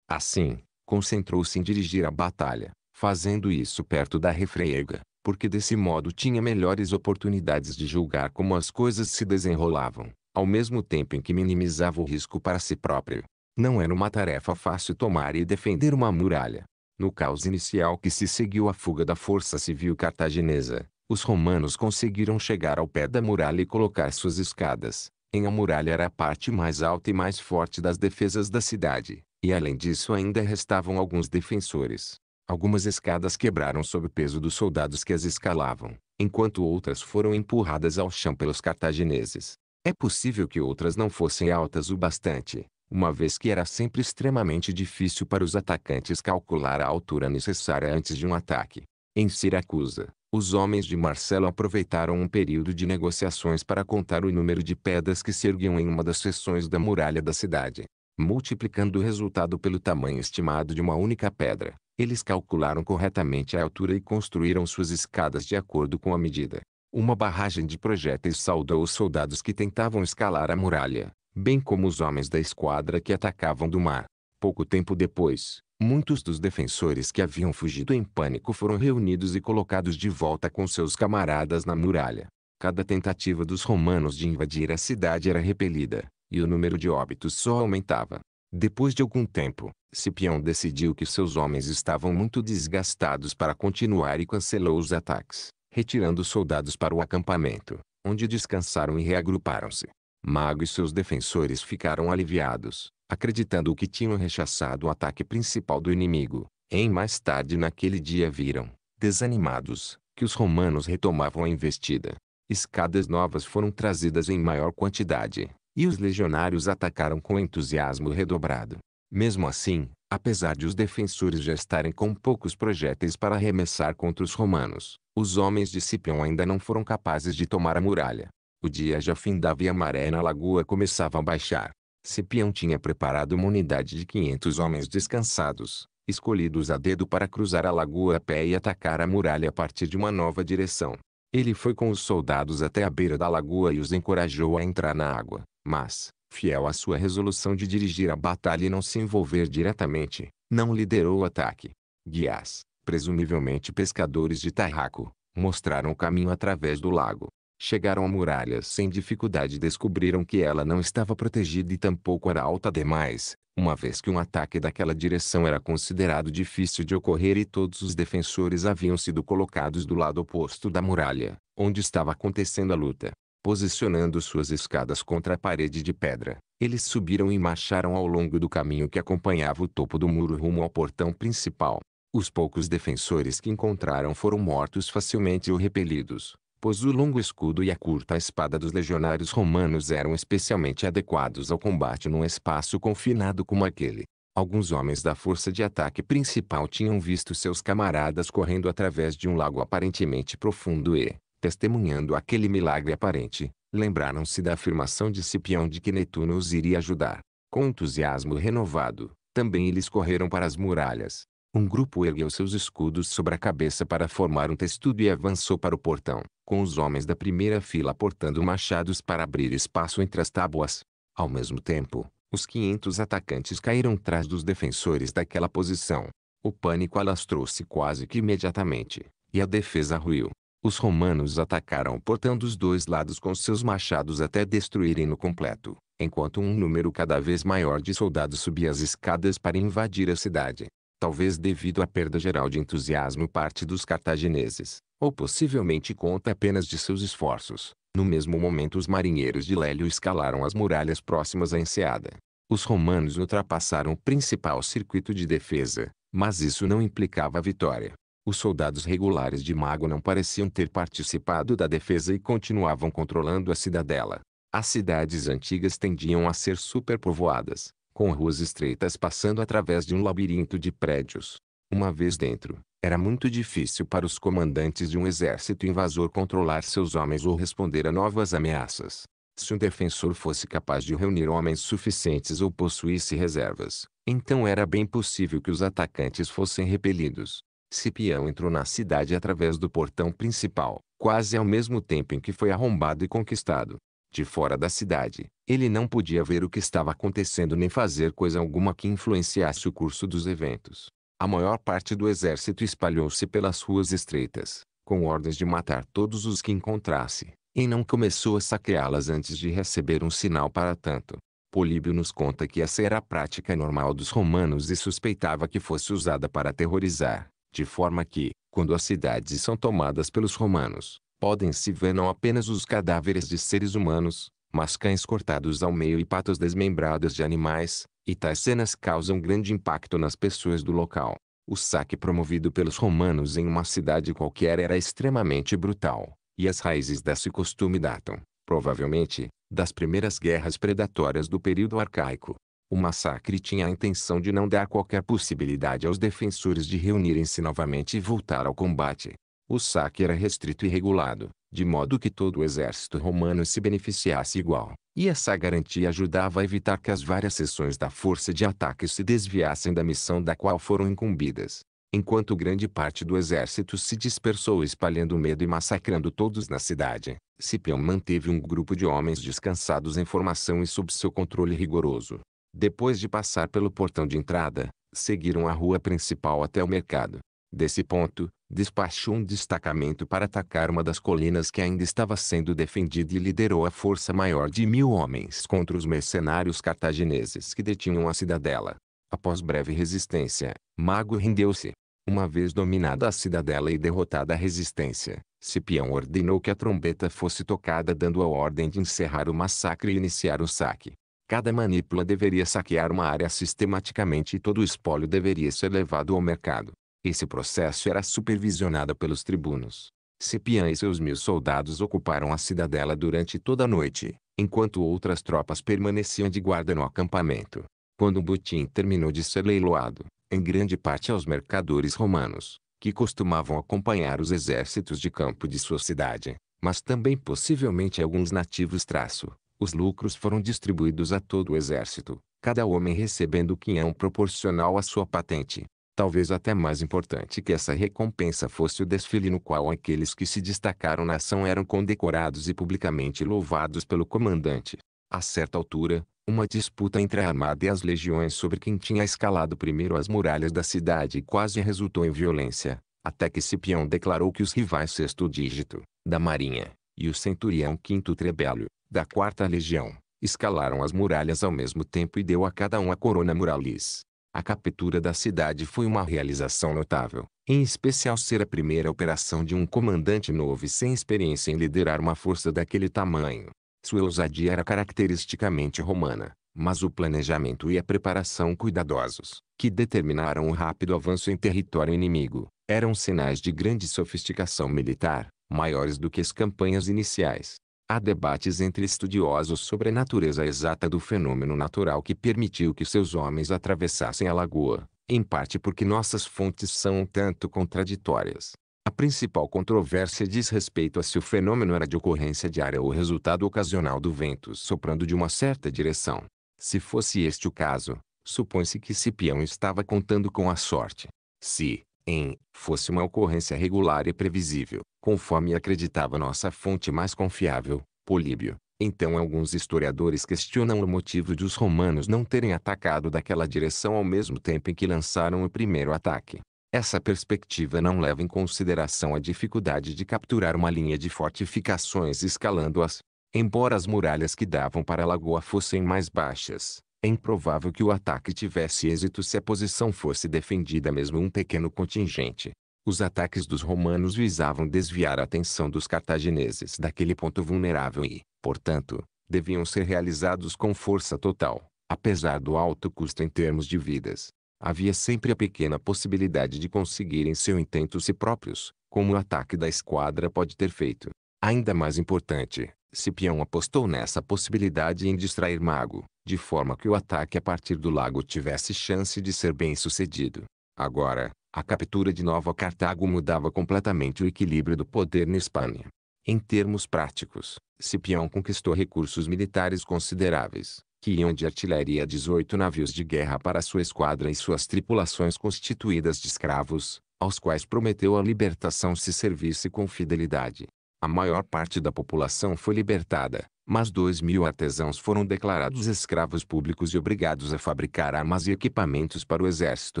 Assim, concentrou-se em dirigir a batalha, fazendo isso perto da Refriega, porque desse modo tinha melhores oportunidades de julgar como as coisas se desenrolavam, ao mesmo tempo em que minimizava o risco para si próprio. Não era uma tarefa fácil tomar e defender uma muralha. No caos inicial que se seguiu à fuga da força civil cartaginesa, os romanos conseguiram chegar ao pé da muralha e colocar suas escadas. Em a muralha era a parte mais alta e mais forte das defesas da cidade, e além disso ainda restavam alguns defensores. Algumas escadas quebraram sob o peso dos soldados que as escalavam, enquanto outras foram empurradas ao chão pelos cartagineses. É possível que outras não fossem altas o bastante, uma vez que era sempre extremamente difícil para os atacantes calcular a altura necessária antes de um ataque. Em Siracusa, os homens de Marcelo aproveitaram um período de negociações para contar o número de pedras que se erguiam em uma das seções da muralha da cidade, multiplicando o resultado pelo tamanho estimado de uma única pedra. Eles calcularam corretamente a altura e construíram suas escadas de acordo com a medida. Uma barragem de projéteis saudou os soldados que tentavam escalar a muralha, bem como os homens da esquadra que atacavam do mar. Pouco tempo depois, muitos dos defensores que haviam fugido em pânico foram reunidos e colocados de volta com seus camaradas na muralha. Cada tentativa dos romanos de invadir a cidade era repelida, e o número de óbitos só aumentava. Depois de algum tempo, Cipião decidiu que seus homens estavam muito desgastados para continuar e cancelou os ataques, retirando os soldados para o acampamento, onde descansaram e reagruparam-se. Mago e seus defensores ficaram aliviados, acreditando que tinham rechaçado o ataque principal do inimigo. Em mais tarde naquele dia viram, desanimados, que os romanos retomavam a investida. Escadas novas foram trazidas em maior quantidade, e os legionários atacaram com entusiasmo redobrado. Mesmo assim, apesar de os defensores já estarem com poucos projéteis para arremessar contra os romanos, os homens de Cipião ainda não foram capazes de tomar a muralha. O dia já findava e a maré na lagoa começava a baixar. Cipião tinha preparado uma unidade de 500 homens descansados, escolhidos a dedo para cruzar a lagoa a pé e atacar a muralha a partir de uma nova direção. Ele foi com os soldados até a beira da lagoa e os encorajou a entrar na água mas, fiel à sua resolução de dirigir a batalha e não se envolver diretamente, não liderou o ataque. Guias, presumivelmente pescadores de tarraco, mostraram o caminho através do lago. Chegaram à muralha sem dificuldade e descobriram que ela não estava protegida e tampouco era alta demais, uma vez que um ataque daquela direção era considerado difícil de ocorrer e todos os defensores haviam sido colocados do lado oposto da muralha, onde estava acontecendo a luta posicionando suas escadas contra a parede de pedra. Eles subiram e marcharam ao longo do caminho que acompanhava o topo do muro rumo ao portão principal. Os poucos defensores que encontraram foram mortos facilmente ou repelidos, pois o longo escudo e a curta espada dos legionários romanos eram especialmente adequados ao combate num espaço confinado como aquele. Alguns homens da força de ataque principal tinham visto seus camaradas correndo através de um lago aparentemente profundo e, testemunhando aquele milagre aparente, lembraram-se da afirmação de Cipião de que Netuno os iria ajudar. Com entusiasmo renovado, também eles correram para as muralhas. Um grupo ergueu seus escudos sobre a cabeça para formar um testudo e avançou para o portão, com os homens da primeira fila portando machados para abrir espaço entre as tábuas. Ao mesmo tempo, os 500 atacantes caíram atrás dos defensores daquela posição. O pânico alastrou-se quase que imediatamente, e a defesa ruiu. Os romanos atacaram o portão dos dois lados com seus machados até destruírem-no completo, enquanto um número cada vez maior de soldados subia as escadas para invadir a cidade. Talvez devido à perda geral de entusiasmo parte dos cartagineses, ou possivelmente conta apenas de seus esforços. No mesmo momento os marinheiros de Lélio escalaram as muralhas próximas à enseada. Os romanos ultrapassaram o principal circuito de defesa, mas isso não implicava vitória. Os soldados regulares de Mago não pareciam ter participado da defesa e continuavam controlando a cidadela. As cidades antigas tendiam a ser superpovoadas, com ruas estreitas passando através de um labirinto de prédios. Uma vez dentro, era muito difícil para os comandantes de um exército invasor controlar seus homens ou responder a novas ameaças. Se um defensor fosse capaz de reunir homens suficientes ou possuísse reservas, então era bem possível que os atacantes fossem repelidos. Cipião entrou na cidade através do portão principal, quase ao mesmo tempo em que foi arrombado e conquistado. De fora da cidade, ele não podia ver o que estava acontecendo nem fazer coisa alguma que influenciasse o curso dos eventos. A maior parte do exército espalhou-se pelas ruas estreitas, com ordens de matar todos os que encontrasse, e não começou a saqueá-las antes de receber um sinal para tanto. Políbio nos conta que essa era a prática normal dos romanos e suspeitava que fosse usada para aterrorizar, de forma que, quando as cidades são tomadas pelos romanos, podem-se ver não apenas os cadáveres de seres humanos, mas cães cortados ao meio e patos desmembrados de animais, e tais cenas causam grande impacto nas pessoas do local. O saque promovido pelos romanos em uma cidade qualquer era extremamente brutal, e as raízes desse costume datam, provavelmente, das primeiras guerras predatórias do período arcaico. O massacre tinha a intenção de não dar qualquer possibilidade aos defensores de reunirem-se novamente e voltar ao combate. O saque era restrito e regulado, de modo que todo o exército romano se beneficiasse igual, e essa garantia ajudava a evitar que as várias seções da força de ataque se desviassem da missão da qual foram incumbidas. Enquanto grande parte do exército se dispersou espalhando medo e massacrando todos na cidade, Cipião manteve um grupo de homens descansados em formação e sob seu controle rigoroso. Depois de passar pelo portão de entrada, seguiram a rua principal até o mercado. Desse ponto, despachou um destacamento para atacar uma das colinas que ainda estava sendo defendida e liderou a força maior de mil homens contra os mercenários cartagineses que detinham a cidadela. Após breve resistência, Mago rendeu-se. Uma vez dominada a cidadela e derrotada a resistência, Cipião ordenou que a trombeta fosse tocada dando a ordem de encerrar o massacre e iniciar o saque. Cada manípula deveria saquear uma área sistematicamente e todo o espólio deveria ser levado ao mercado. Esse processo era supervisionado pelos tribunos. Cepian e seus mil soldados ocuparam a cidadela durante toda a noite, enquanto outras tropas permaneciam de guarda no acampamento. Quando o botim terminou de ser leiloado, em grande parte aos mercadores romanos, que costumavam acompanhar os exércitos de campo de sua cidade, mas também possivelmente alguns nativos traço, os lucros foram distribuídos a todo o exército, cada homem recebendo o quinhão é proporcional à sua patente. Talvez até mais importante que essa recompensa fosse o desfile no qual aqueles que se destacaram na ação eram condecorados e publicamente louvados pelo comandante. A certa altura, uma disputa entre a armada e as legiões sobre quem tinha escalado primeiro as muralhas da cidade quase resultou em violência, até que Cipião declarou que os rivais sexto dígito, da marinha, e o centurião quinto trebelo da quarta legião, escalaram as muralhas ao mesmo tempo e deu a cada um a corona muralis. A captura da cidade foi uma realização notável, em especial ser a primeira operação de um comandante novo e sem experiência em liderar uma força daquele tamanho. Sua ousadia era caracteristicamente romana, mas o planejamento e a preparação cuidadosos, que determinaram o rápido avanço em território inimigo, eram sinais de grande sofisticação militar, maiores do que as campanhas iniciais. Há debates entre estudiosos sobre a natureza exata do fenômeno natural que permitiu que seus homens atravessassem a lagoa, em parte porque nossas fontes são um tanto contraditórias. A principal controvérsia diz respeito a se o fenômeno era de ocorrência diária ou resultado ocasional do vento soprando de uma certa direção. Se fosse este o caso, supõe-se que Cipião estava contando com a sorte. Se, em, fosse uma ocorrência regular e previsível, conforme acreditava nossa fonte mais confiável, Políbio. Então alguns historiadores questionam o motivo de os romanos não terem atacado daquela direção ao mesmo tempo em que lançaram o primeiro ataque. Essa perspectiva não leva em consideração a dificuldade de capturar uma linha de fortificações escalando-as. Embora as muralhas que davam para a lagoa fossem mais baixas, é improvável que o ataque tivesse êxito se a posição fosse defendida mesmo um pequeno contingente. Os ataques dos romanos visavam desviar a atenção dos cartagineses daquele ponto vulnerável e, portanto, deviam ser realizados com força total, apesar do alto custo em termos de vidas. Havia sempre a pequena possibilidade de conseguirem seu intento se próprios, como o ataque da esquadra pode ter feito. Ainda mais importante, Cipião apostou nessa possibilidade em distrair Mago, de forma que o ataque a partir do lago tivesse chance de ser bem sucedido. Agora, a captura de Nova Cartago mudava completamente o equilíbrio do poder na Espanha. Em termos práticos, Cipião conquistou recursos militares consideráveis, que iam de artilharia a 18 navios de guerra para sua esquadra e suas tripulações constituídas de escravos, aos quais prometeu a libertação se servisse com fidelidade. A maior parte da população foi libertada, mas dois mil artesãos foram declarados escravos públicos e obrigados a fabricar armas e equipamentos para o exército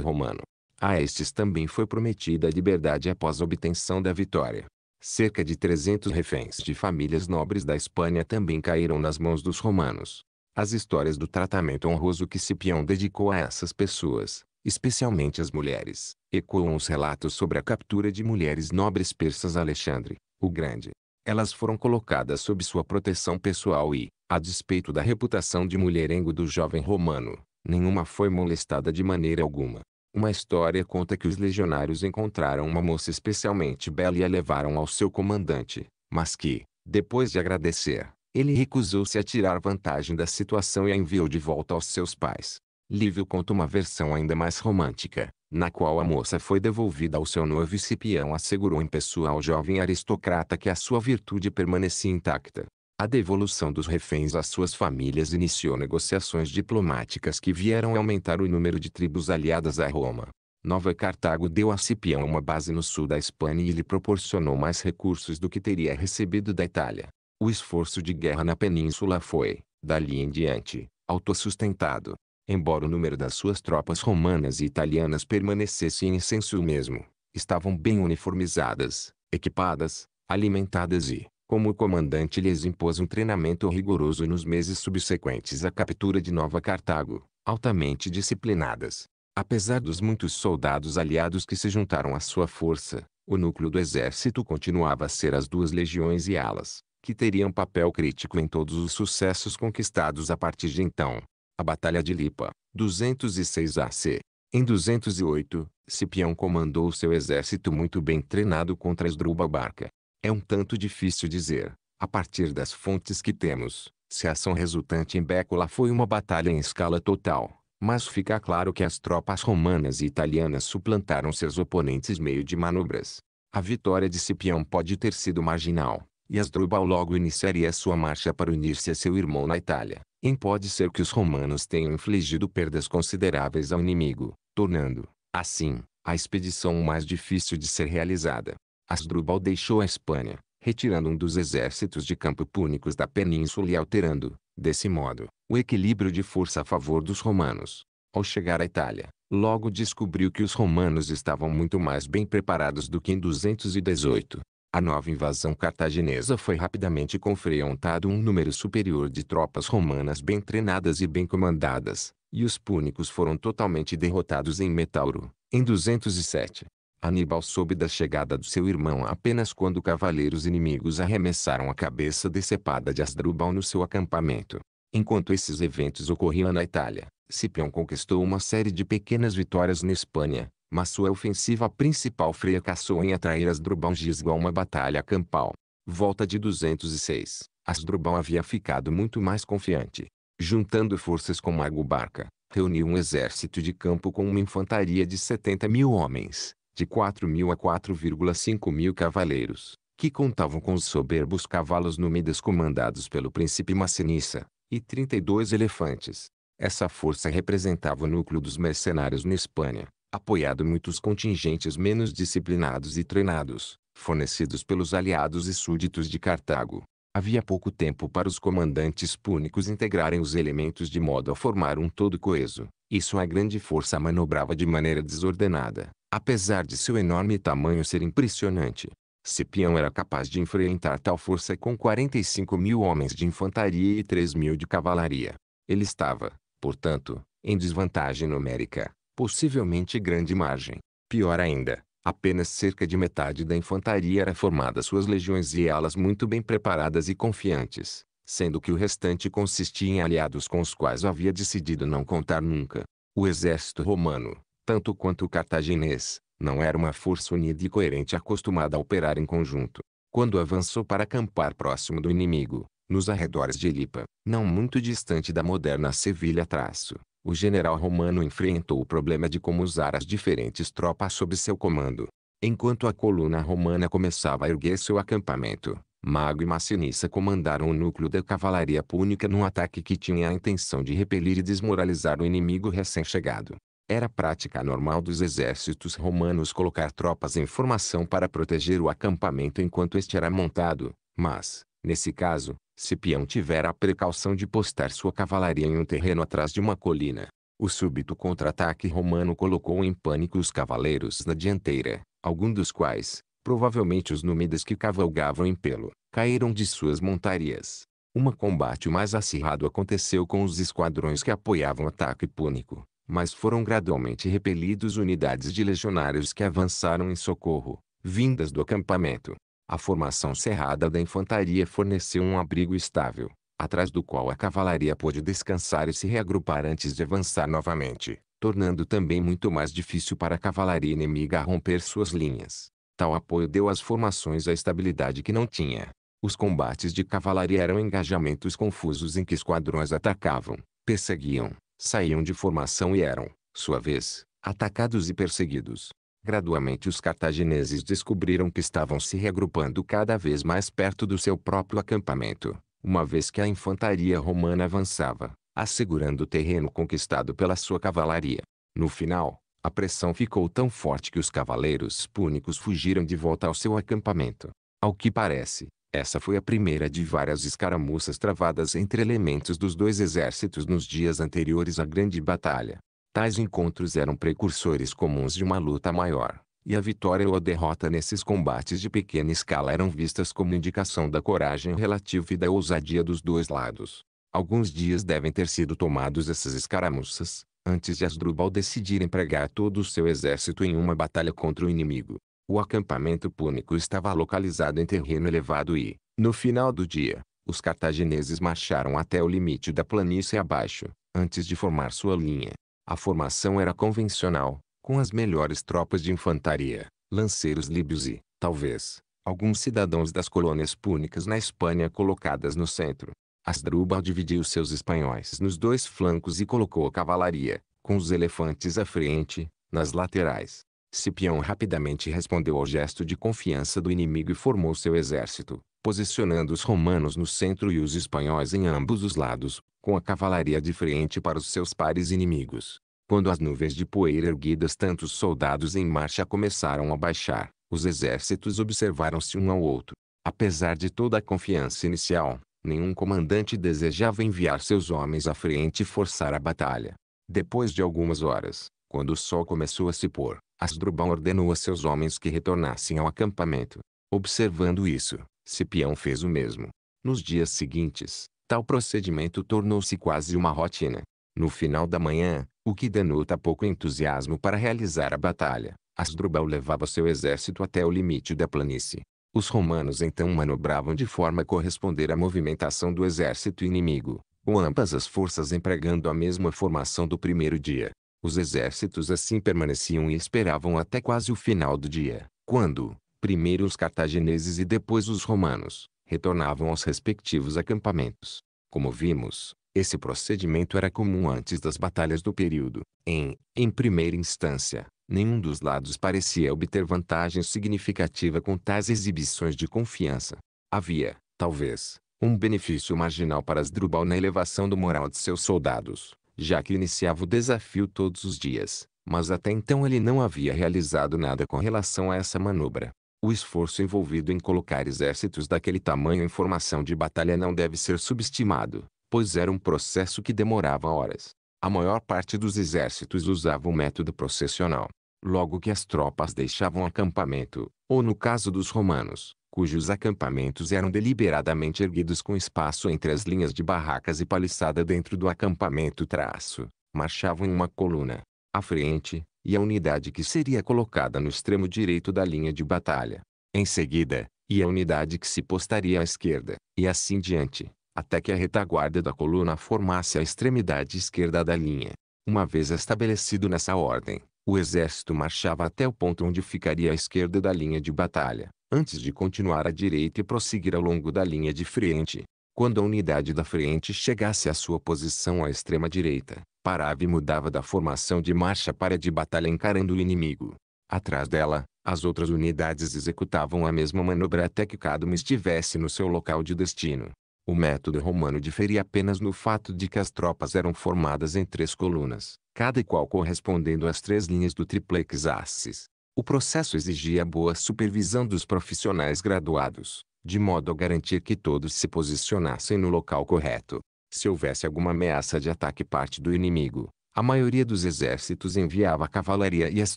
romano. A estes também foi prometida a liberdade após a obtenção da vitória. Cerca de 300 reféns de famílias nobres da Espanha também caíram nas mãos dos romanos. As histórias do tratamento honroso que Cipião dedicou a essas pessoas, especialmente as mulheres, ecoam os relatos sobre a captura de mulheres nobres persas Alexandre, o Grande. Elas foram colocadas sob sua proteção pessoal e, a despeito da reputação de mulherengo do jovem romano, nenhuma foi molestada de maneira alguma. Uma história conta que os legionários encontraram uma moça especialmente bela e a levaram ao seu comandante, mas que, depois de agradecer, ele recusou-se a tirar vantagem da situação e a enviou de volta aos seus pais. Lívio conta uma versão ainda mais romântica, na qual a moça foi devolvida ao seu noivo e Cipião assegurou em pessoa ao jovem aristocrata que a sua virtude permanecia intacta. A devolução dos reféns às suas famílias iniciou negociações diplomáticas que vieram aumentar o número de tribos aliadas a Roma. Nova Cartago deu a Cipião uma base no sul da Espanha e lhe proporcionou mais recursos do que teria recebido da Itália. O esforço de guerra na península foi, dali em diante, autossustentado. Embora o número das suas tropas romanas e italianas permanecesse em censo mesmo, estavam bem uniformizadas, equipadas, alimentadas e, como o comandante lhes impôs um treinamento rigoroso nos meses subsequentes à captura de Nova Cartago, altamente disciplinadas. Apesar dos muitos soldados aliados que se juntaram à sua força, o núcleo do exército continuava a ser as duas legiões e alas, que teriam papel crítico em todos os sucessos conquistados a partir de então. A Batalha de Lipa, 206 AC. Em 208, Cipião comandou seu exército muito bem treinado contra Esdruba Barca, é um tanto difícil dizer, a partir das fontes que temos, se a ação resultante em Bécula foi uma batalha em escala total, mas fica claro que as tropas romanas e italianas suplantaram seus oponentes meio de manobras. A vitória de Cipião pode ter sido marginal, e Asdrubal logo iniciaria sua marcha para unir-se a seu irmão na Itália. Em pode ser que os romanos tenham infligido perdas consideráveis ao inimigo, tornando, assim, a expedição mais difícil de ser realizada. Asdrubal deixou a Espanha, retirando um dos exércitos de campo púnicos da península e alterando, desse modo, o equilíbrio de força a favor dos romanos. Ao chegar à Itália, logo descobriu que os romanos estavam muito mais bem preparados do que em 218. A nova invasão cartaginesa foi rapidamente confrontado um número superior de tropas romanas bem treinadas e bem comandadas, e os púnicos foram totalmente derrotados em Metauro, em 207. Aníbal soube da chegada do seu irmão apenas quando cavaleiros inimigos arremessaram a cabeça decepada de Asdrubal no seu acampamento. Enquanto esses eventos ocorriam na Itália, Cipião conquistou uma série de pequenas vitórias na Espanha, mas sua ofensiva principal fracassou em atrair Asdrubal Gisgo a uma batalha campal. Volta de 206, Asdrubal havia ficado muito mais confiante. Juntando forças com Mago Barca, reuniu um exército de campo com uma infantaria de 70 mil homens, de 4 mil a 4,5 mil cavaleiros, que contavam com os soberbos cavalos númidas comandados pelo príncipe Macenissa, e 32 elefantes. Essa força representava o núcleo dos mercenários na Espanha, apoiado muitos contingentes menos disciplinados e treinados, fornecidos pelos aliados e súditos de Cartago. Havia pouco tempo para os comandantes púnicos integrarem os elementos de modo a formar um todo coeso, e sua grande força manobrava de maneira desordenada, apesar de seu enorme tamanho ser impressionante. Cipião era capaz de enfrentar tal força com 45 mil homens de infantaria e 3 mil de cavalaria. Ele estava, portanto, em desvantagem numérica, possivelmente grande margem. Pior ainda, apenas cerca de metade da infantaria era formada suas legiões e alas muito bem preparadas e confiantes, sendo que o restante consistia em aliados com os quais havia decidido não contar nunca. O exército romano, tanto quanto o cartaginês, não era uma força unida e coerente acostumada a operar em conjunto. Quando avançou para acampar próximo do inimigo, nos arredores de Lipa, não muito distante da moderna Sevilha traço, o general romano enfrentou o problema de como usar as diferentes tropas sob seu comando. Enquanto a coluna romana começava a erguer seu acampamento, Mago e Massinissa comandaram o núcleo da cavalaria púnica num ataque que tinha a intenção de repelir e desmoralizar o inimigo recém-chegado. Era prática normal dos exércitos romanos colocar tropas em formação para proteger o acampamento enquanto este era montado, mas, nesse caso, Cipião tivera a precaução de postar sua cavalaria em um terreno atrás de uma colina. O súbito contra-ataque romano colocou em pânico os cavaleiros na dianteira, alguns dos quais, provavelmente os númidas que cavalgavam em pelo, caíram de suas montarias. Um combate mais acirrado aconteceu com os esquadrões que apoiavam o ataque púnico mas foram gradualmente repelidos unidades de legionários que avançaram em socorro, vindas do acampamento. A formação cerrada da infantaria forneceu um abrigo estável, atrás do qual a cavalaria pôde descansar e se reagrupar antes de avançar novamente, tornando também muito mais difícil para a cavalaria inimiga romper suas linhas. Tal apoio deu às formações a estabilidade que não tinha. Os combates de cavalaria eram engajamentos confusos em que esquadrões atacavam, perseguiam, saíam de formação e eram, sua vez, atacados e perseguidos. Gradualmente os cartagineses descobriram que estavam se reagrupando cada vez mais perto do seu próprio acampamento, uma vez que a infantaria romana avançava, assegurando o terreno conquistado pela sua cavalaria. No final, a pressão ficou tão forte que os cavaleiros púnicos fugiram de volta ao seu acampamento. Ao que parece, essa foi a primeira de várias escaramuças travadas entre elementos dos dois exércitos nos dias anteriores à Grande Batalha. Tais encontros eram precursores comuns de uma luta maior, e a vitória ou a derrota nesses combates de pequena escala eram vistas como indicação da coragem relativa e da ousadia dos dois lados. Alguns dias devem ter sido tomados essas escaramuças, antes de Asdrubal decidir empregar todo o seu exército em uma batalha contra o inimigo. O acampamento púnico estava localizado em terreno elevado e, no final do dia, os cartagineses marcharam até o limite da planície abaixo, antes de formar sua linha. A formação era convencional, com as melhores tropas de infantaria, lanceiros líbios e, talvez, alguns cidadãos das colônias púnicas na Espanha colocadas no centro. Asdrúbal dividiu seus espanhóis nos dois flancos e colocou a cavalaria, com os elefantes à frente, nas laterais. Cipião rapidamente respondeu ao gesto de confiança do inimigo e formou seu exército, posicionando os romanos no centro e os espanhóis em ambos os lados, com a cavalaria de frente para os seus pares inimigos. Quando as nuvens de poeira erguidas tantos soldados em marcha começaram a baixar, os exércitos observaram-se um ao outro. Apesar de toda a confiança inicial, nenhum comandante desejava enviar seus homens à frente e forçar a batalha. Depois de algumas horas, quando o sol começou a se pôr, Asdrubal ordenou a seus homens que retornassem ao acampamento. Observando isso, Cipião fez o mesmo. Nos dias seguintes, tal procedimento tornou-se quase uma rotina. No final da manhã, o que denota pouco entusiasmo para realizar a batalha, Asdrubal levava seu exército até o limite da planície. Os romanos então manobravam de forma a corresponder à movimentação do exército inimigo, com ambas as forças empregando a mesma formação do primeiro dia. Os exércitos assim permaneciam e esperavam até quase o final do dia, quando, primeiro os cartagineses e depois os romanos, retornavam aos respectivos acampamentos. Como vimos, esse procedimento era comum antes das batalhas do período. Em, em primeira instância, nenhum dos lados parecia obter vantagem significativa com tais exibições de confiança. Havia, talvez, um benefício marginal para Asdrubal na elevação do moral de seus soldados, já que iniciava o desafio todos os dias, mas até então ele não havia realizado nada com relação a essa manobra. O esforço envolvido em colocar exércitos daquele tamanho em formação de batalha não deve ser subestimado, pois era um processo que demorava horas. A maior parte dos exércitos usava o método processional. Logo que as tropas deixavam o acampamento, ou no caso dos romanos, cujos acampamentos eram deliberadamente erguidos com espaço entre as linhas de barracas e paliçada dentro do acampamento traço, marchavam em uma coluna, à frente, e a unidade que seria colocada no extremo direito da linha de batalha. Em seguida, e a unidade que se postaria à esquerda, e assim diante, até que a retaguarda da coluna formasse a extremidade esquerda da linha. Uma vez estabelecido nessa ordem, o exército marchava até o ponto onde ficaria à esquerda da linha de batalha, antes de continuar à direita e prosseguir ao longo da linha de frente. Quando a unidade da frente chegasse à sua posição à extrema direita, parava e mudava da formação de marcha para a de batalha encarando o inimigo. Atrás dela, as outras unidades executavam a mesma manobra até que cada uma estivesse no seu local de destino. O método romano diferia apenas no fato de que as tropas eram formadas em três colunas, cada qual correspondendo às três linhas do triplex axis. O processo exigia boa supervisão dos profissionais graduados, de modo a garantir que todos se posicionassem no local correto. Se houvesse alguma ameaça de ataque parte do inimigo, a maioria dos exércitos enviava a cavalaria e as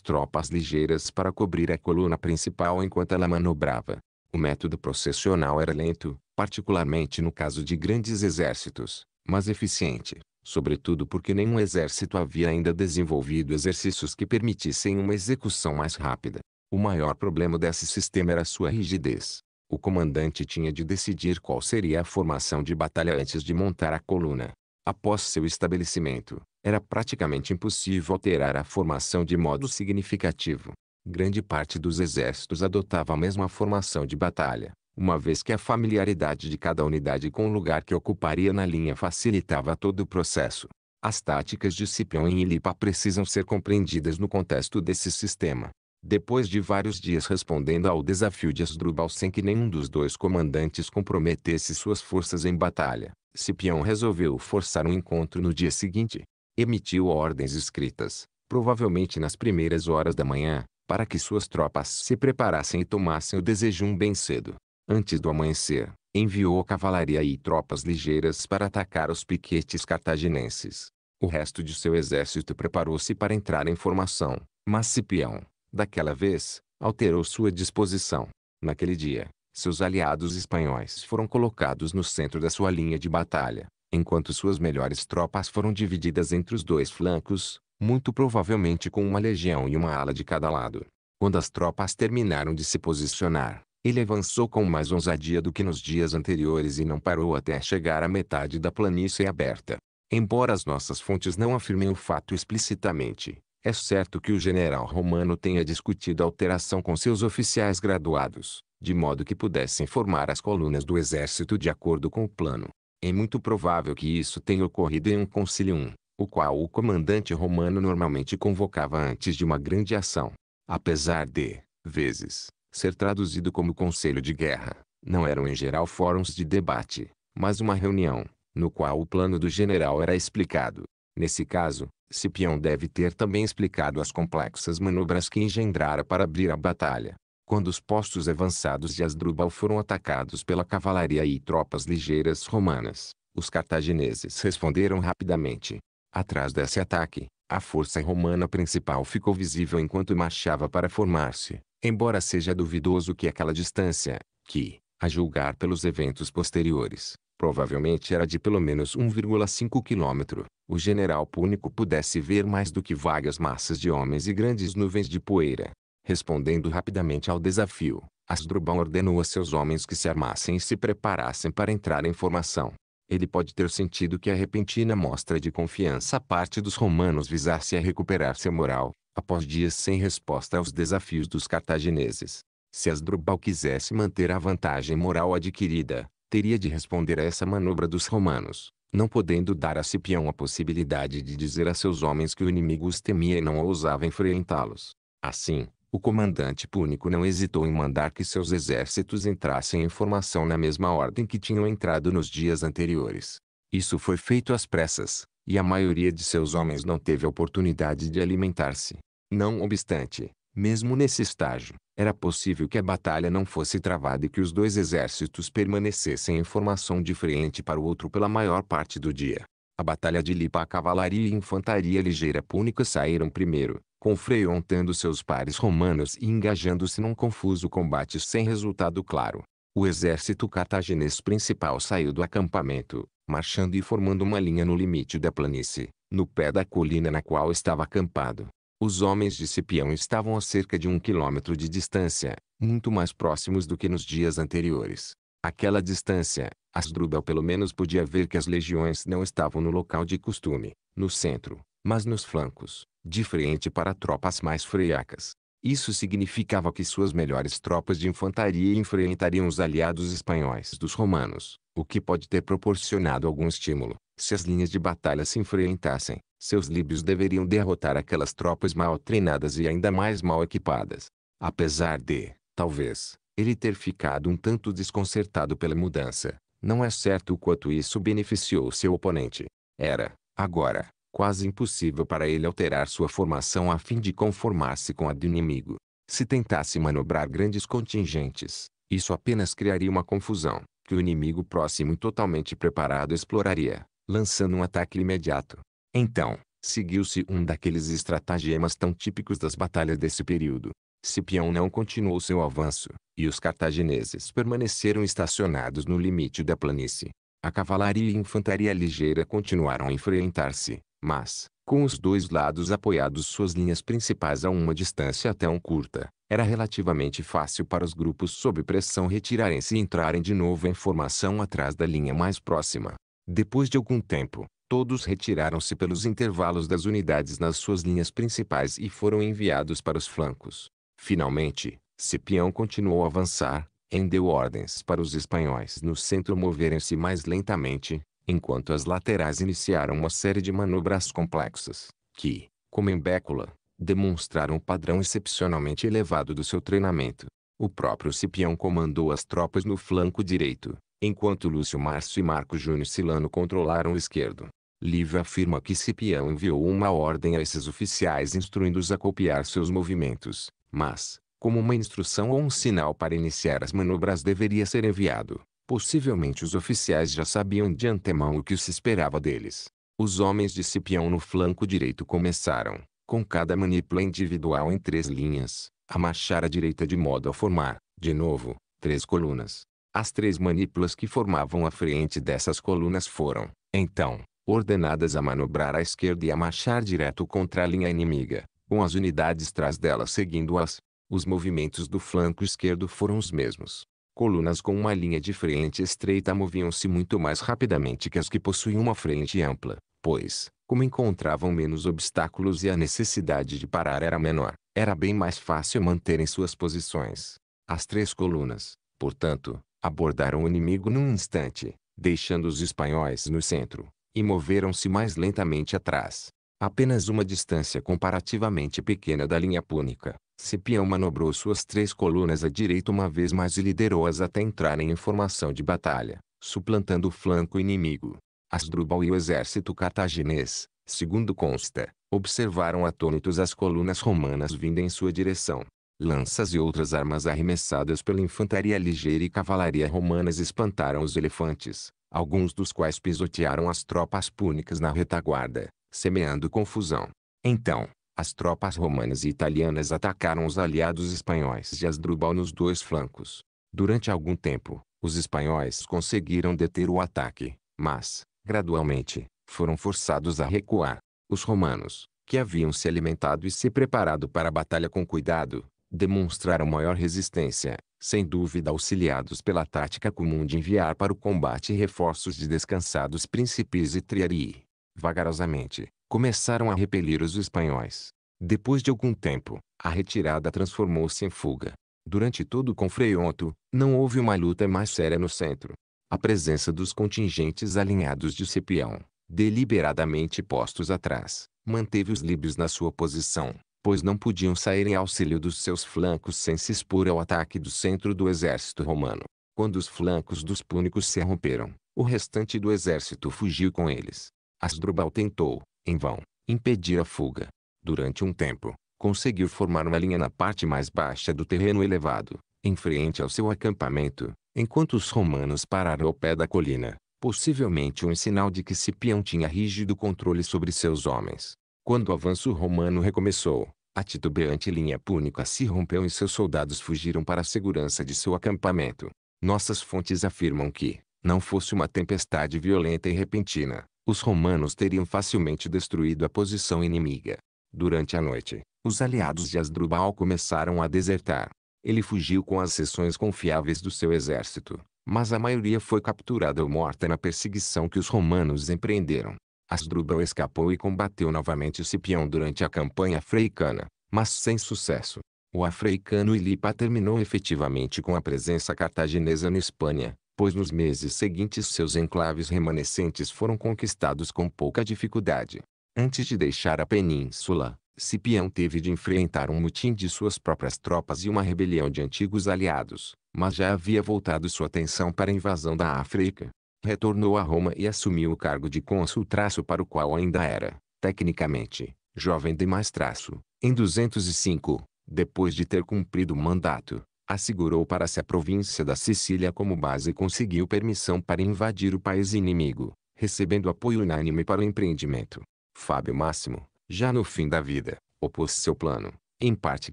tropas ligeiras para cobrir a coluna principal enquanto ela manobrava. O método processional era lento, particularmente no caso de grandes exércitos, mas eficiente, sobretudo porque nenhum exército havia ainda desenvolvido exercícios que permitissem uma execução mais rápida. O maior problema desse sistema era sua rigidez. O comandante tinha de decidir qual seria a formação de batalha antes de montar a coluna. Após seu estabelecimento, era praticamente impossível alterar a formação de modo significativo. Grande parte dos exércitos adotava a mesma formação de batalha, uma vez que a familiaridade de cada unidade com o lugar que ocuparia na linha facilitava todo o processo. As táticas de Cipião e Ilipa precisam ser compreendidas no contexto desse sistema. Depois de vários dias respondendo ao desafio de Asdrubal sem que nenhum dos dois comandantes comprometesse suas forças em batalha, Cipião resolveu forçar um encontro no dia seguinte. Emitiu ordens escritas, provavelmente nas primeiras horas da manhã, para que suas tropas se preparassem e tomassem o desejum bem cedo antes do amanhecer, enviou cavalaria e tropas ligeiras para atacar os piquetes cartaginenses. O resto de seu exército preparou-se para entrar em formação, mas Cipião, daquela vez, alterou sua disposição. Naquele dia, seus aliados espanhóis foram colocados no centro da sua linha de batalha, enquanto suas melhores tropas foram divididas entre os dois flancos, muito provavelmente com uma legião e uma ala de cada lado. Quando as tropas terminaram de se posicionar, ele avançou com mais ousadia do que nos dias anteriores e não parou até chegar à metade da planície aberta. Embora as nossas fontes não afirmem o fato explicitamente, é certo que o general romano tenha discutido a alteração com seus oficiais graduados, de modo que pudessem formar as colunas do exército de acordo com o plano. É muito provável que isso tenha ocorrido em um concilium, o qual o comandante romano normalmente convocava antes de uma grande ação. Apesar de, vezes, ser traduzido como Conselho de Guerra, não eram em geral fóruns de debate, mas uma reunião, no qual o plano do general era explicado. Nesse caso, Cipião deve ter também explicado as complexas manobras que engendrara para abrir a batalha. Quando os postos avançados de Asdrubal foram atacados pela cavalaria e tropas ligeiras romanas, os cartagineses responderam rapidamente. Atrás desse ataque, a força romana principal ficou visível enquanto marchava para formar-se. Embora seja duvidoso que aquela distância, que, a julgar pelos eventos posteriores, provavelmente era de pelo menos 1,5 quilômetro, o general púnico pudesse ver mais do que vagas massas de homens e grandes nuvens de poeira. Respondendo rapidamente ao desafio, Asdrubão ordenou a seus homens que se armassem e se preparassem para entrar em formação. Ele pode ter sentido que a repentina mostra de confiança a parte dos romanos visasse a recuperar seu moral, após dias sem resposta aos desafios dos cartagineses. Se Asdrubal quisesse manter a vantagem moral adquirida, teria de responder a essa manobra dos romanos, não podendo dar a Cipião a possibilidade de dizer a seus homens que o inimigo os temia e não ousava enfrentá-los. Assim, o comandante púnico não hesitou em mandar que seus exércitos entrassem em formação na mesma ordem que tinham entrado nos dias anteriores. Isso foi feito às pressas, e a maioria de seus homens não teve oportunidade de alimentar-se. Não obstante, mesmo nesse estágio, era possível que a batalha não fosse travada e que os dois exércitos permanecessem em formação diferente para o outro pela maior parte do dia. A batalha de Lipa a cavalaria e infantaria ligeira púnica saíram primeiro, com Freio ontando seus pares romanos e engajando-se num confuso combate sem resultado claro. O exército cartaginês principal saiu do acampamento, marchando e formando uma linha no limite da planície, no pé da colina na qual estava acampado. Os homens de Cipião estavam a cerca de um quilômetro de distância, muito mais próximos do que nos dias anteriores. Aquela distância, Asdrubal pelo menos podia ver que as legiões não estavam no local de costume, no centro, mas nos flancos, de frente para tropas mais friacas. Isso significava que suas melhores tropas de infantaria enfrentariam os aliados espanhóis dos romanos, o que pode ter proporcionado algum estímulo, se as linhas de batalha se enfrentassem seus líbios deveriam derrotar aquelas tropas mal treinadas e ainda mais mal equipadas. Apesar de, talvez, ele ter ficado um tanto desconcertado pela mudança, não é certo o quanto isso beneficiou seu oponente. Era, agora, quase impossível para ele alterar sua formação a fim de conformar-se com a do inimigo. Se tentasse manobrar grandes contingentes, isso apenas criaria uma confusão, que o inimigo próximo e totalmente preparado exploraria, lançando um ataque imediato. Então, seguiu-se um daqueles estratagemas tão típicos das batalhas desse período. Cipião não continuou seu avanço, e os cartagineses permaneceram estacionados no limite da planície. A cavalaria e a infantaria ligeira continuaram a enfrentar-se, mas, com os dois lados apoiados suas linhas principais a uma distância tão curta, era relativamente fácil para os grupos sob pressão retirarem-se e entrarem de novo em formação atrás da linha mais próxima. Depois de algum tempo, Todos retiraram-se pelos intervalos das unidades nas suas linhas principais e foram enviados para os flancos. Finalmente, Cipião continuou a avançar, em deu ordens para os espanhóis no centro moverem-se mais lentamente, enquanto as laterais iniciaram uma série de manobras complexas, que, como em Bécula, demonstraram um padrão excepcionalmente elevado do seu treinamento. O próprio Cipião comandou as tropas no flanco direito, enquanto Lúcio Márcio e Marco Júnior Silano controlaram o esquerdo. Livre afirma que Cipião enviou uma ordem a esses oficiais instruindo-os a copiar seus movimentos, mas, como uma instrução ou um sinal para iniciar as manobras deveria ser enviado, possivelmente os oficiais já sabiam de antemão o que se esperava deles. Os homens de Cipião no flanco direito começaram, com cada manipla individual em três linhas, a marchar à direita de modo a formar, de novo, três colunas. As três maniplas que formavam a frente dessas colunas foram, então, ordenadas a manobrar à esquerda e a marchar direto contra a linha inimiga, com as unidades trás delas seguindo-as. Os movimentos do flanco esquerdo foram os mesmos. Colunas com uma linha de frente estreita moviam-se muito mais rapidamente que as que possuíam uma frente ampla, pois, como encontravam menos obstáculos e a necessidade de parar era menor, era bem mais fácil manterem suas posições. As três colunas, portanto, abordaram o inimigo num instante, deixando os espanhóis no centro, e moveram-se mais lentamente atrás. Apenas uma distância comparativamente pequena da linha púnica, Cipião manobrou suas três colunas à direita uma vez mais e liderou-as até entrarem em formação de batalha, suplantando o flanco inimigo. Asdrubal e o exército cartaginês, segundo consta, observaram atônitos as colunas romanas vindo em sua direção. Lanças e outras armas arremessadas pela infantaria ligeira e cavalaria romanas espantaram os elefantes, alguns dos quais pisotearam as tropas púnicas na retaguarda, semeando confusão. Então, as tropas romanas e italianas atacaram os aliados espanhóis de Asdrubal nos dois flancos. Durante algum tempo, os espanhóis conseguiram deter o ataque, mas, gradualmente, foram forçados a recuar. Os romanos, que haviam se alimentado e se preparado para a batalha com cuidado, demonstraram maior resistência, sem dúvida auxiliados pela tática comum de enviar para o combate reforços de descansados príncipes e triarii. Vagarosamente, começaram a repelir os espanhóis. Depois de algum tempo, a retirada transformou-se em fuga. Durante todo o confronto, não houve uma luta mais séria no centro. A presença dos contingentes alinhados de Cepião, deliberadamente postos atrás, manteve os líbios na sua posição, pois não podiam sair em auxílio dos seus flancos sem se expor ao ataque do centro do exército romano. Quando os flancos dos púnicos se romperam, o restante do exército fugiu com eles. Asdrubal tentou, em vão, impedir a fuga. Durante um tempo, conseguiu formar uma linha na parte mais baixa do terreno elevado, em frente ao seu acampamento, enquanto os romanos pararam ao pé da colina, possivelmente um sinal de que Cipião tinha rígido controle sobre seus homens. Quando o avanço romano recomeçou, a titubeante linha púnica se rompeu e seus soldados fugiram para a segurança de seu acampamento. Nossas fontes afirmam que, não fosse uma tempestade violenta e repentina, os romanos teriam facilmente destruído a posição inimiga. Durante a noite, os aliados de Asdrubal começaram a desertar. Ele fugiu com as seções confiáveis do seu exército, mas a maioria foi capturada ou morta na perseguição que os romanos empreenderam. Asdrubal escapou e combateu novamente Cipião durante a campanha africana, mas sem sucesso. O africano Ilipa terminou efetivamente com a presença cartaginesa na Espanha, pois nos meses seguintes seus enclaves remanescentes foram conquistados com pouca dificuldade. Antes de deixar a península, Cipião teve de enfrentar um mutim de suas próprias tropas e uma rebelião de antigos aliados, mas já havia voltado sua atenção para a invasão da África retornou a Roma e assumiu o cargo de cônsul traço para o qual ainda era, tecnicamente, jovem demais traço. Em 205, depois de ter cumprido o mandato, assegurou para se si a província da Sicília como base e conseguiu permissão para invadir o país inimigo, recebendo apoio unânime para o empreendimento. Fábio Máximo, já no fim da vida, opôs seu plano, em parte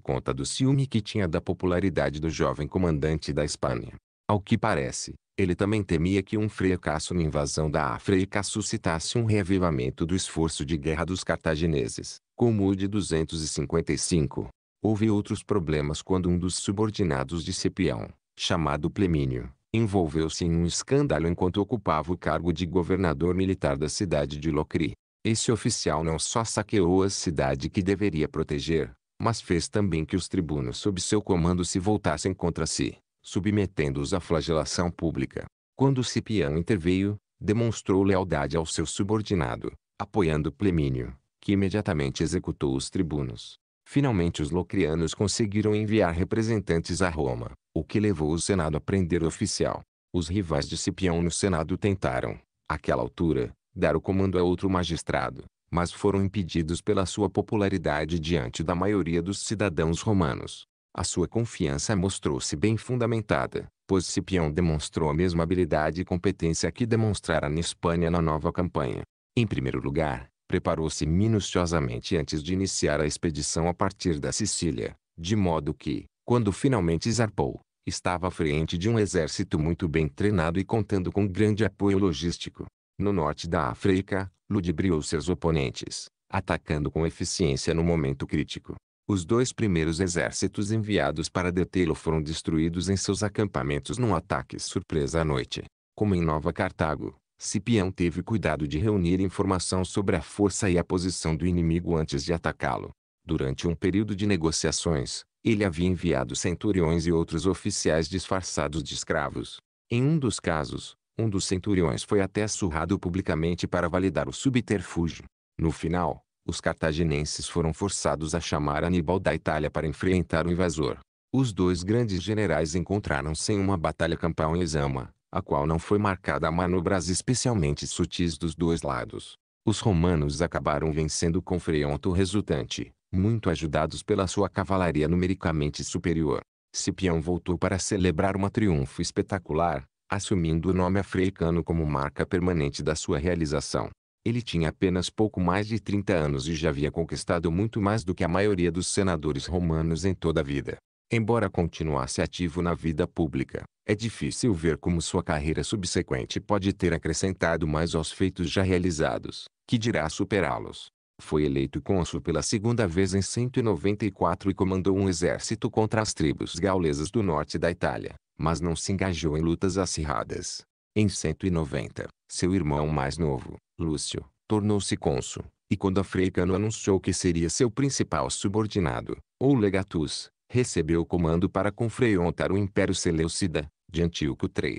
conta do ciúme que tinha da popularidade do jovem comandante da Espanha. Ao que parece, ele também temia que um fracasso na invasão da África suscitasse um reavivamento do esforço de guerra dos cartagineses, como o de 255. Houve outros problemas quando um dos subordinados de Cipião, chamado Plemínio, envolveu-se em um escândalo enquanto ocupava o cargo de governador militar da cidade de Locri. Esse oficial não só saqueou a cidade que deveria proteger, mas fez também que os tribunos sob seu comando se voltassem contra si submetendo-os à flagelação pública. Quando Cipião interveio, demonstrou lealdade ao seu subordinado, apoiando Plemínio, que imediatamente executou os tribunos. Finalmente os locrianos conseguiram enviar representantes a Roma, o que levou o Senado a prender o oficial. Os rivais de Cipião no Senado tentaram, àquela altura, dar o comando a outro magistrado, mas foram impedidos pela sua popularidade diante da maioria dos cidadãos romanos. A sua confiança mostrou-se bem fundamentada, pois Cipião demonstrou a mesma habilidade e competência que demonstrara na Espanha na nova campanha. Em primeiro lugar, preparou-se minuciosamente antes de iniciar a expedição a partir da Sicília, de modo que, quando finalmente zarpou, estava à frente de um exército muito bem treinado e contando com grande apoio logístico. No norte da África, ludibriou seus oponentes, atacando com eficiência no momento crítico. Os dois primeiros exércitos enviados para detê-lo foram destruídos em seus acampamentos num ataque surpresa à noite. Como em Nova Cartago, Cipião teve cuidado de reunir informação sobre a força e a posição do inimigo antes de atacá-lo. Durante um período de negociações, ele havia enviado centuriões e outros oficiais disfarçados de escravos. Em um dos casos, um dos centuriões foi até surrado publicamente para validar o subterfúgio. No final, os cartaginenses foram forçados a chamar Aníbal da Itália para enfrentar o invasor. Os dois grandes generais encontraram-se em uma batalha campal em Exama, a qual não foi marcada a manobras especialmente sutis dos dois lados. Os romanos acabaram vencendo com Freonto resultante, muito ajudados pela sua cavalaria numericamente superior. Cipião voltou para celebrar um triunfo espetacular, assumindo o nome africano como marca permanente da sua realização. Ele tinha apenas pouco mais de 30 anos e já havia conquistado muito mais do que a maioria dos senadores romanos em toda a vida. Embora continuasse ativo na vida pública, é difícil ver como sua carreira subsequente pode ter acrescentado mais aos feitos já realizados, que dirá superá-los. Foi eleito cônsul pela segunda vez em 194 e comandou um exército contra as tribos gaulesas do norte da Itália, mas não se engajou em lutas acirradas. Em 190, seu irmão mais novo, Lúcio, tornou-se cônsul, e quando Africano anunciou que seria seu principal subordinado, ou legatus, recebeu o comando para confrontar o Império Seleucida, de Antíoco III.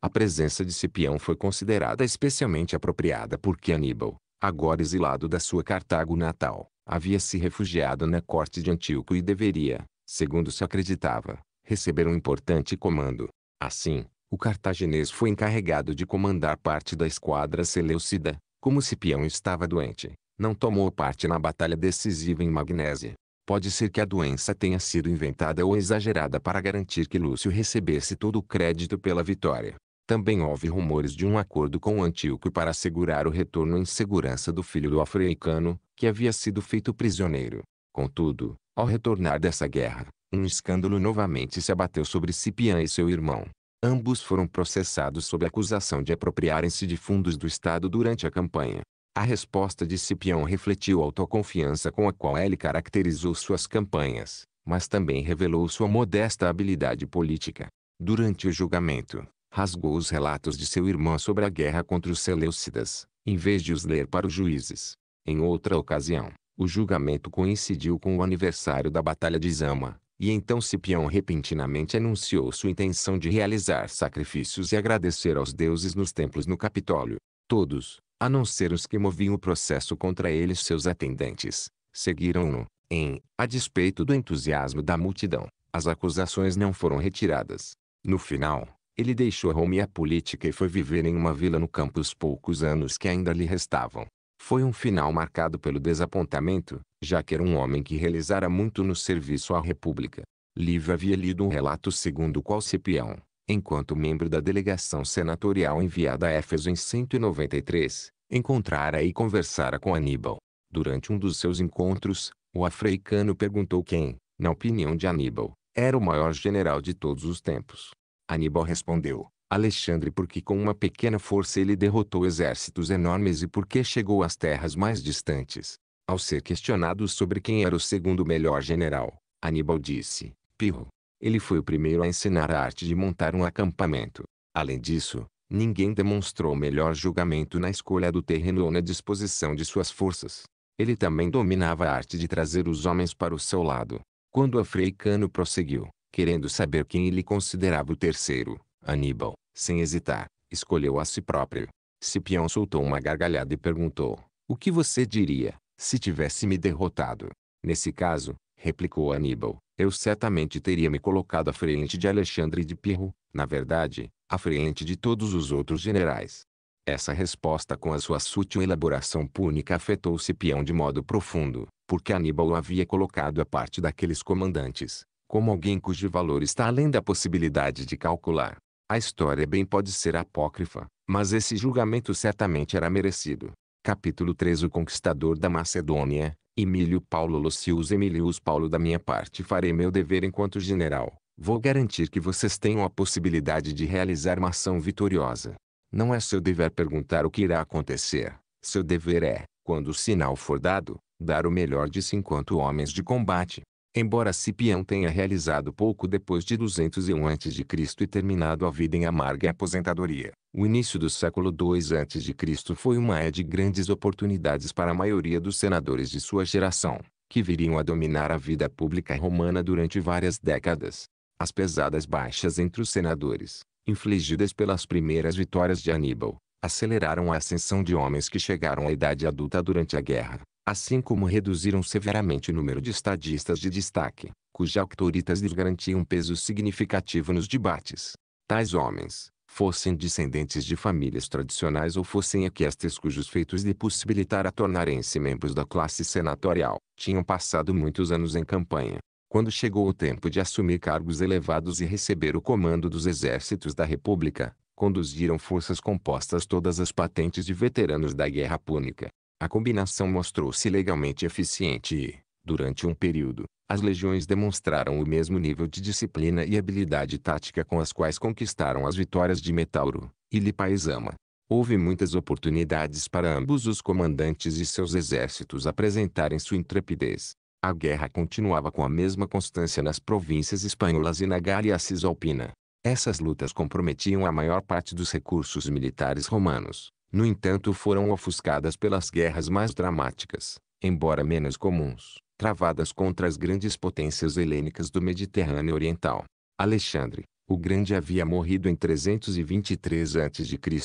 A presença de Cipião foi considerada especialmente apropriada porque Aníbal, agora exilado da sua Cartago natal, havia se refugiado na corte de Antíoco e deveria, segundo se acreditava, receber um importante comando. Assim, o cartaginês foi encarregado de comandar parte da esquadra seleucida, como Cipião estava doente, não tomou parte na batalha decisiva em Magnésia. Pode ser que a doença tenha sido inventada ou exagerada para garantir que Lúcio recebesse todo o crédito pela vitória. Também houve rumores de um acordo com Antíoco para assegurar o retorno em segurança do filho do africano que havia sido feito prisioneiro. Contudo, ao retornar dessa guerra, um escândalo novamente se abateu sobre Cipião e seu irmão. Ambos foram processados sob acusação de apropriarem-se de fundos do Estado durante a campanha. A resposta de Cipião refletiu a autoconfiança com a qual ele caracterizou suas campanhas, mas também revelou sua modesta habilidade política. Durante o julgamento, rasgou os relatos de seu irmão sobre a guerra contra os Seleucidas, em vez de os ler para os juízes. Em outra ocasião, o julgamento coincidiu com o aniversário da Batalha de Zama, e então Cipião repentinamente anunciou sua intenção de realizar sacrifícios e agradecer aos deuses nos templos no Capitólio. Todos, a não ser os que moviam o processo contra ele e seus atendentes, seguiram-no. Em, a despeito do entusiasmo da multidão, as acusações não foram retiradas. No final, ele deixou Roma e a política e foi viver em uma vila no campo os poucos anos que ainda lhe restavam. Foi um final marcado pelo desapontamento, já que era um homem que realizara muito no serviço à República. Livre havia lido um relato segundo o qual Cipião, enquanto membro da delegação senatorial enviada a Éfeso em 193, encontrara e conversara com Aníbal. Durante um dos seus encontros, o afreicano perguntou quem, na opinião de Aníbal, era o maior general de todos os tempos. Aníbal respondeu, Alexandre porque com uma pequena força ele derrotou exércitos enormes e porque chegou às terras mais distantes. Ao ser questionado sobre quem era o segundo melhor general, Aníbal disse, Pirro. Ele foi o primeiro a ensinar a arte de montar um acampamento. Além disso, ninguém demonstrou melhor julgamento na escolha do terreno ou na disposição de suas forças. Ele também dominava a arte de trazer os homens para o seu lado. Quando o africano prosseguiu, querendo saber quem ele considerava o terceiro, Aníbal, sem hesitar, escolheu a si próprio. Cipião soltou uma gargalhada e perguntou: O que você diria se tivesse me derrotado? Nesse caso, replicou Aníbal, eu certamente teria me colocado à frente de Alexandre de Pirro, na verdade, à frente de todos os outros generais. Essa resposta com a sua sutil elaboração púnica afetou Cipião de modo profundo, porque Aníbal o havia colocado à parte daqueles comandantes, como alguém cujo valor está além da possibilidade de calcular. A história bem pode ser apócrifa, mas esse julgamento certamente era merecido. Capítulo 3 O Conquistador da Macedônia, Emílio Paulo Lucius Emilius Paulo da minha parte farei meu dever enquanto general. Vou garantir que vocês tenham a possibilidade de realizar uma ação vitoriosa. Não é seu dever perguntar o que irá acontecer. Seu dever é, quando o sinal for dado, dar o melhor de si enquanto homens de combate. Embora Cipião tenha realizado pouco depois de 201 a.C. e terminado a vida em amarga aposentadoria, o início do século II a.C. foi uma é de grandes oportunidades para a maioria dos senadores de sua geração, que viriam a dominar a vida pública romana durante várias décadas. As pesadas baixas entre os senadores, infligidas pelas primeiras vitórias de Aníbal, aceleraram a ascensão de homens que chegaram à idade adulta durante a guerra assim como reduziram severamente o número de estadistas de destaque, cuja autoritas lhes garantiam peso significativo nos debates. Tais homens, fossem descendentes de famílias tradicionais ou fossem aquestas cujos feitos lhe possibilitaram tornarem-se membros da classe senatorial, tinham passado muitos anos em campanha. Quando chegou o tempo de assumir cargos elevados e receber o comando dos exércitos da República, conduziram forças compostas todas as patentes de veteranos da Guerra Púnica, a combinação mostrou-se legalmente eficiente e, durante um período, as legiões demonstraram o mesmo nível de disciplina e habilidade tática com as quais conquistaram as vitórias de Metauro e Lipaisama. Houve muitas oportunidades para ambos os comandantes e seus exércitos apresentarem sua intrepidez. A guerra continuava com a mesma constância nas províncias espanholas e na Gália Cisalpina. Essas lutas comprometiam a maior parte dos recursos militares romanos, no entanto foram ofuscadas pelas guerras mais dramáticas, embora menos comuns, travadas contra as grandes potências helênicas do Mediterrâneo Oriental. Alexandre, o Grande havia morrido em 323 a.C.,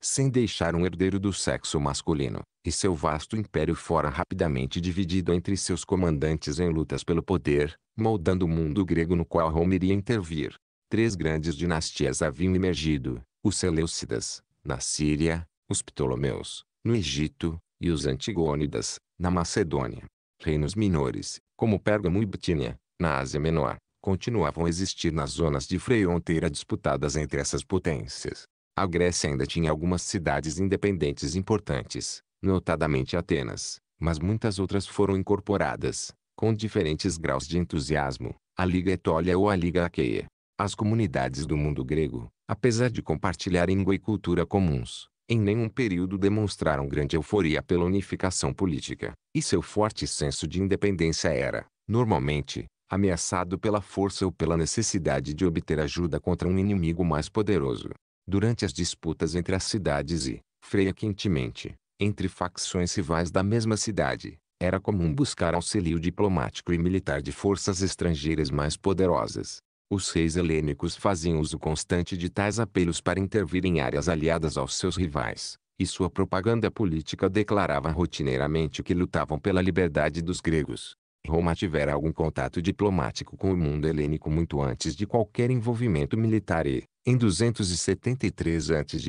sem deixar um herdeiro do sexo masculino, e seu vasto império fora rapidamente dividido entre seus comandantes em lutas pelo poder, moldando o mundo grego no qual Roma iria intervir. Três grandes dinastias haviam emergido, os Seleucidas, na Síria, os Ptolomeus, no Egito, e os Antigônidas, na Macedônia. Reinos menores, como Pérgamo e Bitínia, na Ásia Menor, continuavam a existir nas zonas de fronteira disputadas entre essas potências. A Grécia ainda tinha algumas cidades independentes importantes, notadamente Atenas, mas muitas outras foram incorporadas, com diferentes graus de entusiasmo, a Liga Etólia ou a Liga Aqueia. As comunidades do mundo grego, apesar de compartilharem língua e cultura comuns, em nenhum período demonstraram grande euforia pela unificação política, e seu forte senso de independência era, normalmente, ameaçado pela força ou pela necessidade de obter ajuda contra um inimigo mais poderoso. Durante as disputas entre as cidades e, freia quentemente, entre facções rivais da mesma cidade, era comum buscar auxílio diplomático e militar de forças estrangeiras mais poderosas, os reis helênicos faziam uso constante de tais apelos para intervir em áreas aliadas aos seus rivais, e sua propaganda política declarava rotineiramente que lutavam pela liberdade dos gregos. Roma tivera algum contato diplomático com o mundo helênico muito antes de qualquer envolvimento militar e, em 273 a.C.,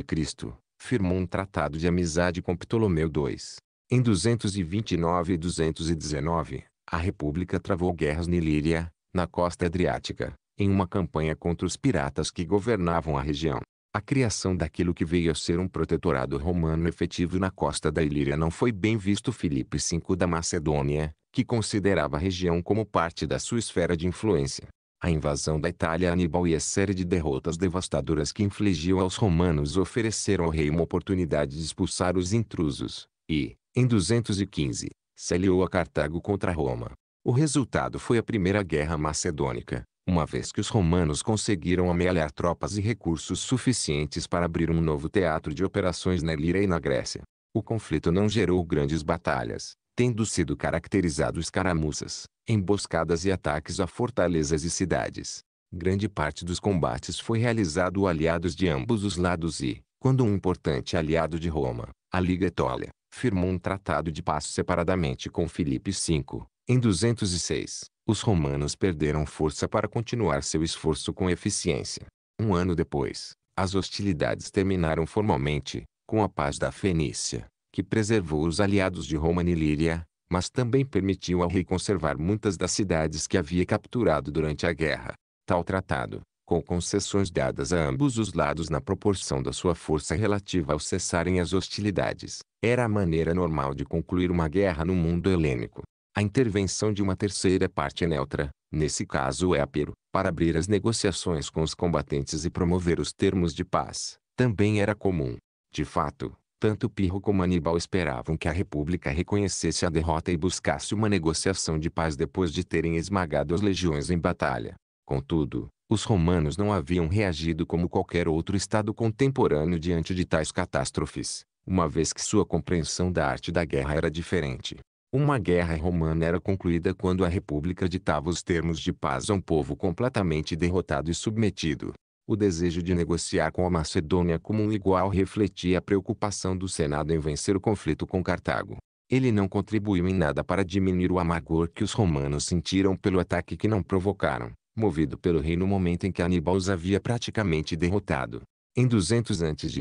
firmou um tratado de amizade com Ptolomeu II. Em 229 e 219, a república travou guerras na Ilíria, na costa adriática, em uma campanha contra os piratas que governavam a região. A criação daquilo que veio a ser um protetorado romano efetivo na costa da Ilíria não foi bem visto Filipe V da Macedônia, que considerava a região como parte da sua esfera de influência. A invasão da Itália Aníbal e a série de derrotas devastadoras que infligiu aos romanos ofereceram ao rei uma oportunidade de expulsar os intrusos, e, em 215, se aliou a Cartago contra Roma. O resultado foi a Primeira Guerra Macedônica, uma vez que os romanos conseguiram amealhar tropas e recursos suficientes para abrir um novo teatro de operações na Ilíria e na Grécia. O conflito não gerou grandes batalhas, tendo sido caracterizado escaramuças, emboscadas e ataques a fortalezas e cidades. Grande parte dos combates foi realizado aliados de ambos os lados e, quando um importante aliado de Roma, a Liga Etólia, firmou um tratado de paz separadamente com Filipe V, em 206, os romanos perderam força para continuar seu esforço com eficiência. Um ano depois, as hostilidades terminaram formalmente, com a paz da Fenícia, que preservou os aliados de Roma e Líria, mas também permitiu ao rei conservar muitas das cidades que havia capturado durante a guerra. Tal tratado, com concessões dadas a ambos os lados na proporção da sua força relativa ao cessarem as hostilidades, era a maneira normal de concluir uma guerra no mundo helênico a intervenção de uma terceira parte é neutra, nesse caso o é Épiro, para abrir as negociações com os combatentes e promover os termos de paz, também era comum. De fato, tanto Pirro como Aníbal esperavam que a República reconhecesse a derrota e buscasse uma negociação de paz depois de terem esmagado as legiões em batalha. Contudo, os romanos não haviam reagido como qualquer outro estado contemporâneo diante de tais catástrofes, uma vez que sua compreensão da arte da guerra era diferente. Uma guerra romana era concluída quando a república ditava os termos de paz a um povo completamente derrotado e submetido. O desejo de negociar com a Macedônia como um igual refletia a preocupação do Senado em vencer o conflito com Cartago. Ele não contribuiu em nada para diminuir o amargor que os romanos sentiram pelo ataque que não provocaram, movido pelo rei no momento em que Aníbal os havia praticamente derrotado. Em 200 a.C.,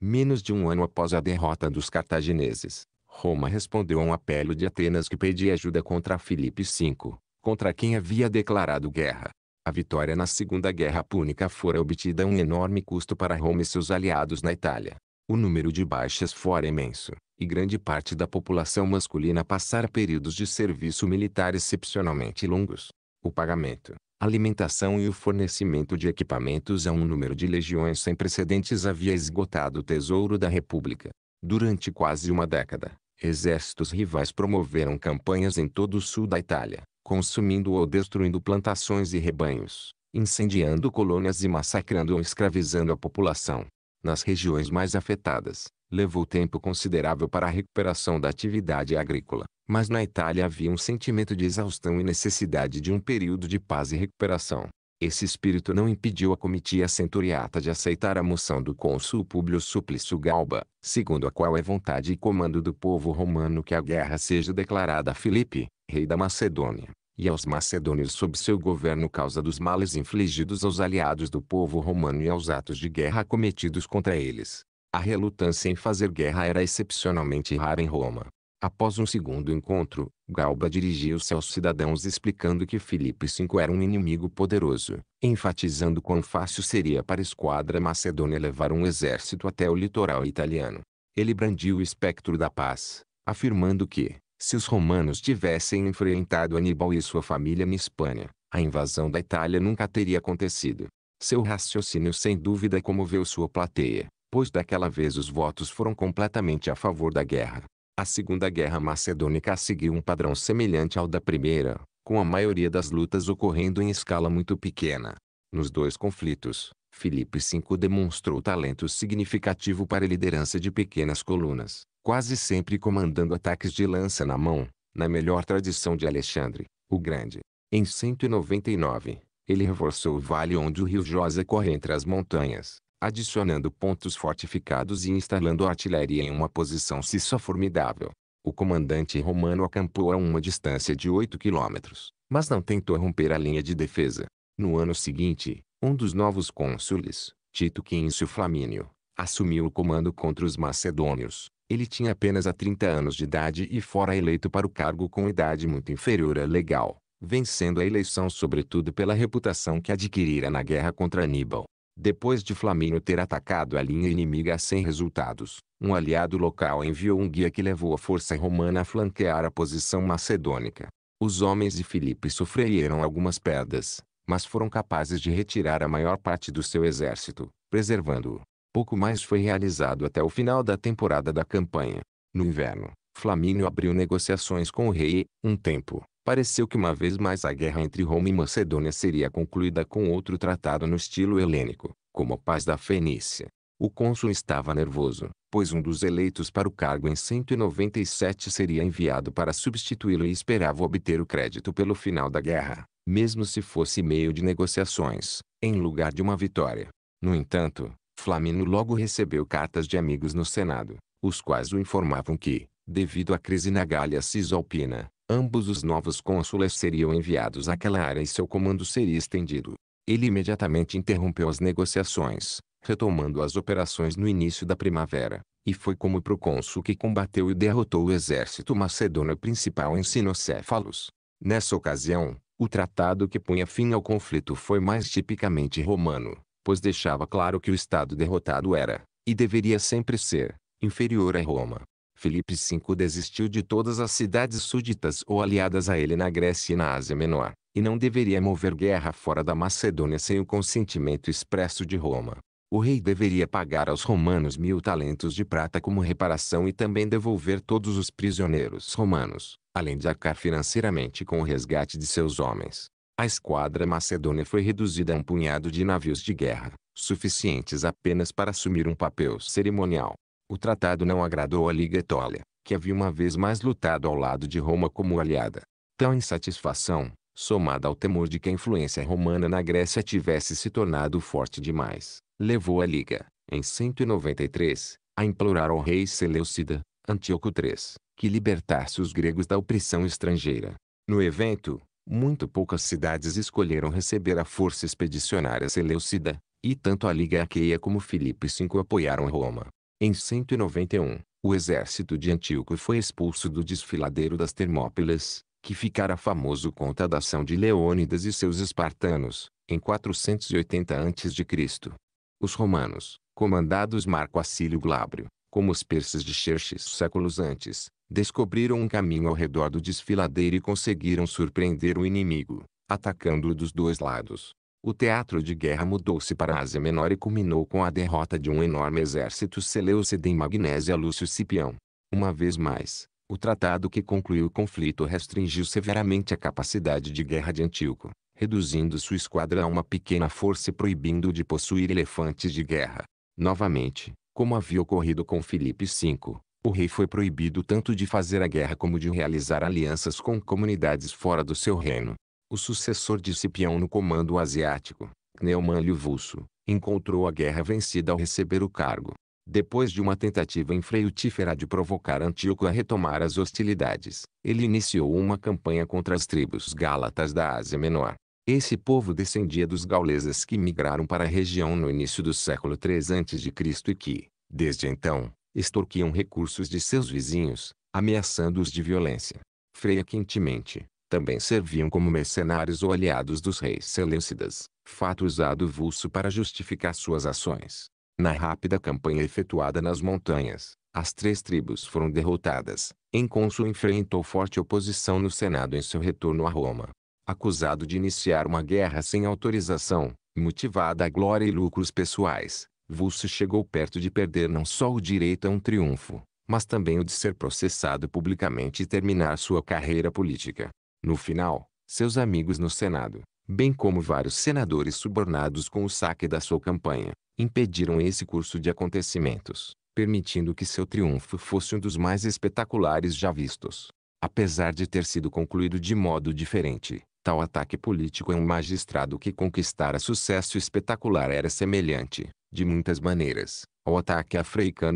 menos de um ano após a derrota dos cartagineses, Roma respondeu a um apelo de Atenas que pedia ajuda contra Filipe V, contra quem havia declarado guerra. A vitória na Segunda Guerra Púnica fora obtida a um enorme custo para Roma e seus aliados na Itália. O número de baixas fora imenso, e grande parte da população masculina passara períodos de serviço militar excepcionalmente longos. O pagamento, alimentação e o fornecimento de equipamentos a um número de legiões sem precedentes havia esgotado o tesouro da República. Durante quase uma década, Exércitos rivais promoveram campanhas em todo o sul da Itália, consumindo ou destruindo plantações e rebanhos, incendiando colônias e massacrando ou escravizando a população. Nas regiões mais afetadas, levou tempo considerável para a recuperação da atividade agrícola, mas na Itália havia um sentimento de exaustão e necessidade de um período de paz e recuperação. Esse espírito não impediu a comitia centuriata de aceitar a moção do cônsul Públio Suplício Galba, segundo a qual é vontade e comando do povo romano que a guerra seja declarada a Filipe, rei da Macedônia, e aos macedônios sob seu governo causa dos males infligidos aos aliados do povo romano e aos atos de guerra cometidos contra eles. A relutância em fazer guerra era excepcionalmente rara em Roma, Após um segundo encontro, Galba dirigiu-se aos cidadãos explicando que Filipe V era um inimigo poderoso, enfatizando quão fácil seria para a esquadra macedônia levar um exército até o litoral italiano. Ele brandiu o espectro da paz, afirmando que, se os romanos tivessem enfrentado Aníbal e sua família na Espanha, a invasão da Itália nunca teria acontecido. Seu raciocínio sem dúvida comoveu sua plateia, pois daquela vez os votos foram completamente a favor da guerra. A Segunda Guerra Macedônica seguiu um padrão semelhante ao da Primeira, com a maioria das lutas ocorrendo em escala muito pequena. Nos dois conflitos, Filipe V demonstrou talento significativo para a liderança de pequenas colunas, quase sempre comandando ataques de lança na mão, na melhor tradição de Alexandre, o Grande. Em 199, ele reforçou o vale onde o rio Josa corre entre as montanhas, adicionando pontos fortificados e instalando a artilharia em uma posição se só formidável. O comandante romano acampou a uma distância de 8 quilômetros, mas não tentou romper a linha de defesa. No ano seguinte, um dos novos cônsules, Tito Quincio Flamínio, assumiu o comando contra os macedônios. Ele tinha apenas a 30 anos de idade e fora eleito para o cargo com idade muito inferior à legal, vencendo a eleição sobretudo pela reputação que adquirira na guerra contra Aníbal. Depois de Flamínio ter atacado a linha inimiga sem resultados, um aliado local enviou um guia que levou a força romana a flanquear a posição macedônica. Os homens de Filipe sofreram algumas perdas, mas foram capazes de retirar a maior parte do seu exército, preservando-o. Pouco mais foi realizado até o final da temporada da campanha. No inverno, Flamínio abriu negociações com o rei, um tempo, pareceu que uma vez mais a guerra entre Roma e Macedônia seria concluída com outro tratado no estilo helênico, como a paz da Fenícia. O cônsul estava nervoso, pois um dos eleitos para o cargo em 197 seria enviado para substituí-lo e esperava obter o crédito pelo final da guerra, mesmo se fosse meio de negociações, em lugar de uma vitória. No entanto, Flamino logo recebeu cartas de amigos no Senado, os quais o informavam que, devido à crise na Galia Cisalpina, Ambos os novos cônsules seriam enviados àquela área e seu comando seria estendido. Ele imediatamente interrompeu as negociações, retomando as operações no início da primavera, e foi como procônsul que combateu e derrotou o exército macedônio principal em Sinocéfalos. Nessa ocasião, o tratado que punha fim ao conflito foi mais tipicamente romano, pois deixava claro que o Estado derrotado era, e deveria sempre ser, inferior a Roma. Filipe V desistiu de todas as cidades súditas ou aliadas a ele na Grécia e na Ásia Menor, e não deveria mover guerra fora da Macedônia sem o consentimento expresso de Roma. O rei deveria pagar aos romanos mil talentos de prata como reparação e também devolver todos os prisioneiros romanos, além de arcar financeiramente com o resgate de seus homens. A esquadra macedônia foi reduzida a um punhado de navios de guerra, suficientes apenas para assumir um papel cerimonial. O tratado não agradou a Liga Etólia, que havia uma vez mais lutado ao lado de Roma como aliada. Tal insatisfação, somada ao temor de que a influência romana na Grécia tivesse se tornado forte demais, levou a Liga, em 193, a implorar ao rei Seleucida, Antíoco III, que libertasse os gregos da opressão estrangeira. No evento, muito poucas cidades escolheram receber a força expedicionária Seleucida, e tanto a Liga Aqueia como Filipe V apoiaram Roma. Em 191, o exército de Antíoco foi expulso do desfiladeiro das Termópilas, que ficara famoso conta da ação de Leônidas e seus espartanos, em 480 a.C. Os romanos, comandados Marco Acílio Glábrio, como os persas de Xerxes séculos antes, descobriram um caminho ao redor do desfiladeiro e conseguiram surpreender o inimigo, atacando-o dos dois lados o teatro de guerra mudou-se para a Ásia Menor e culminou com a derrota de um enorme exército seleucida em Magnésia Lúcio Cipião. Uma vez mais, o tratado que concluiu o conflito restringiu severamente a capacidade de guerra de Antíoco, reduzindo sua esquadra a uma pequena força e proibindo de possuir elefantes de guerra. Novamente, como havia ocorrido com Filipe V, o rei foi proibido tanto de fazer a guerra como de realizar alianças com comunidades fora do seu reino o sucessor de Cipião no comando asiático, Neumann Liuvulso, encontrou a guerra vencida ao receber o cargo. Depois de uma tentativa infreutífera de provocar Antíoco a retomar as hostilidades, ele iniciou uma campanha contra as tribos gálatas da Ásia Menor. Esse povo descendia dos gauleses que migraram para a região no início do século III a.C. e que, desde então, extorquiam recursos de seus vizinhos, ameaçando-os de violência. Freia quentemente, também serviam como mercenários ou aliados dos reis selêucidas, fato usado vulso para justificar suas ações. Na rápida campanha efetuada nas montanhas, as três tribos foram derrotadas. Encônsul enfrentou forte oposição no Senado em seu retorno a Roma. Acusado de iniciar uma guerra sem autorização, motivada a glória e lucros pessoais, Vulso chegou perto de perder não só o direito a um triunfo, mas também o de ser processado publicamente e terminar sua carreira política. No final, seus amigos no Senado, bem como vários senadores subornados com o saque da sua campanha, impediram esse curso de acontecimentos, permitindo que seu triunfo fosse um dos mais espetaculares já vistos. Apesar de ter sido concluído de modo diferente, tal ataque político em um magistrado que conquistara sucesso espetacular era semelhante, de muitas maneiras, ao ataque a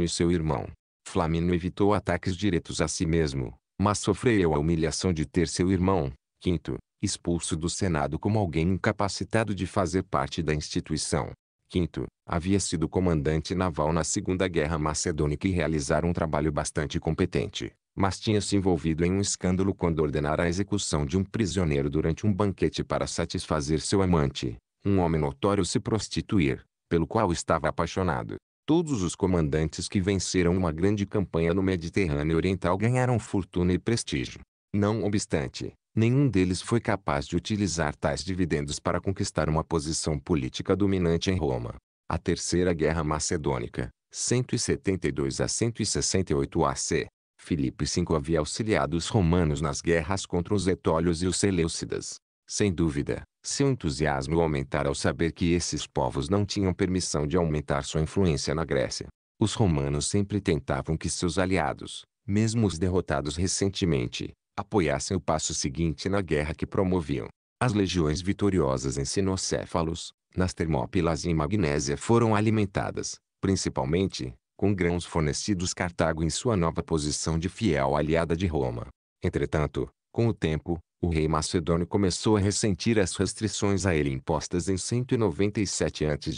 e seu irmão. Flamino evitou ataques diretos a si mesmo, mas sofreu a humilhação de ter seu irmão, quinto, expulso do Senado como alguém incapacitado de fazer parte da instituição. Quinto, havia sido comandante naval na Segunda Guerra Macedônica e realizara um trabalho bastante competente, mas tinha se envolvido em um escândalo quando ordenara a execução de um prisioneiro durante um banquete para satisfazer seu amante, um homem notório se prostituir, pelo qual estava apaixonado. Todos os comandantes que venceram uma grande campanha no Mediterrâneo Oriental ganharam fortuna e prestígio. Não obstante, nenhum deles foi capaz de utilizar tais dividendos para conquistar uma posição política dominante em Roma. A Terceira Guerra Macedônica, 172 a 168 AC, Filipe V havia auxiliado os romanos nas guerras contra os etólios e os seleucidas. Sem dúvida, seu entusiasmo aumentara ao saber que esses povos não tinham permissão de aumentar sua influência na Grécia. Os romanos sempre tentavam que seus aliados, mesmo os derrotados recentemente, apoiassem o passo seguinte na guerra que promoviam. As legiões vitoriosas em Sinocéfalos, nas Termópilas e em Magnésia foram alimentadas, principalmente, com grãos fornecidos Cartago em sua nova posição de fiel aliada de Roma. Entretanto, com o tempo, o rei macedônio começou a ressentir as restrições a ele impostas em 197 a.C.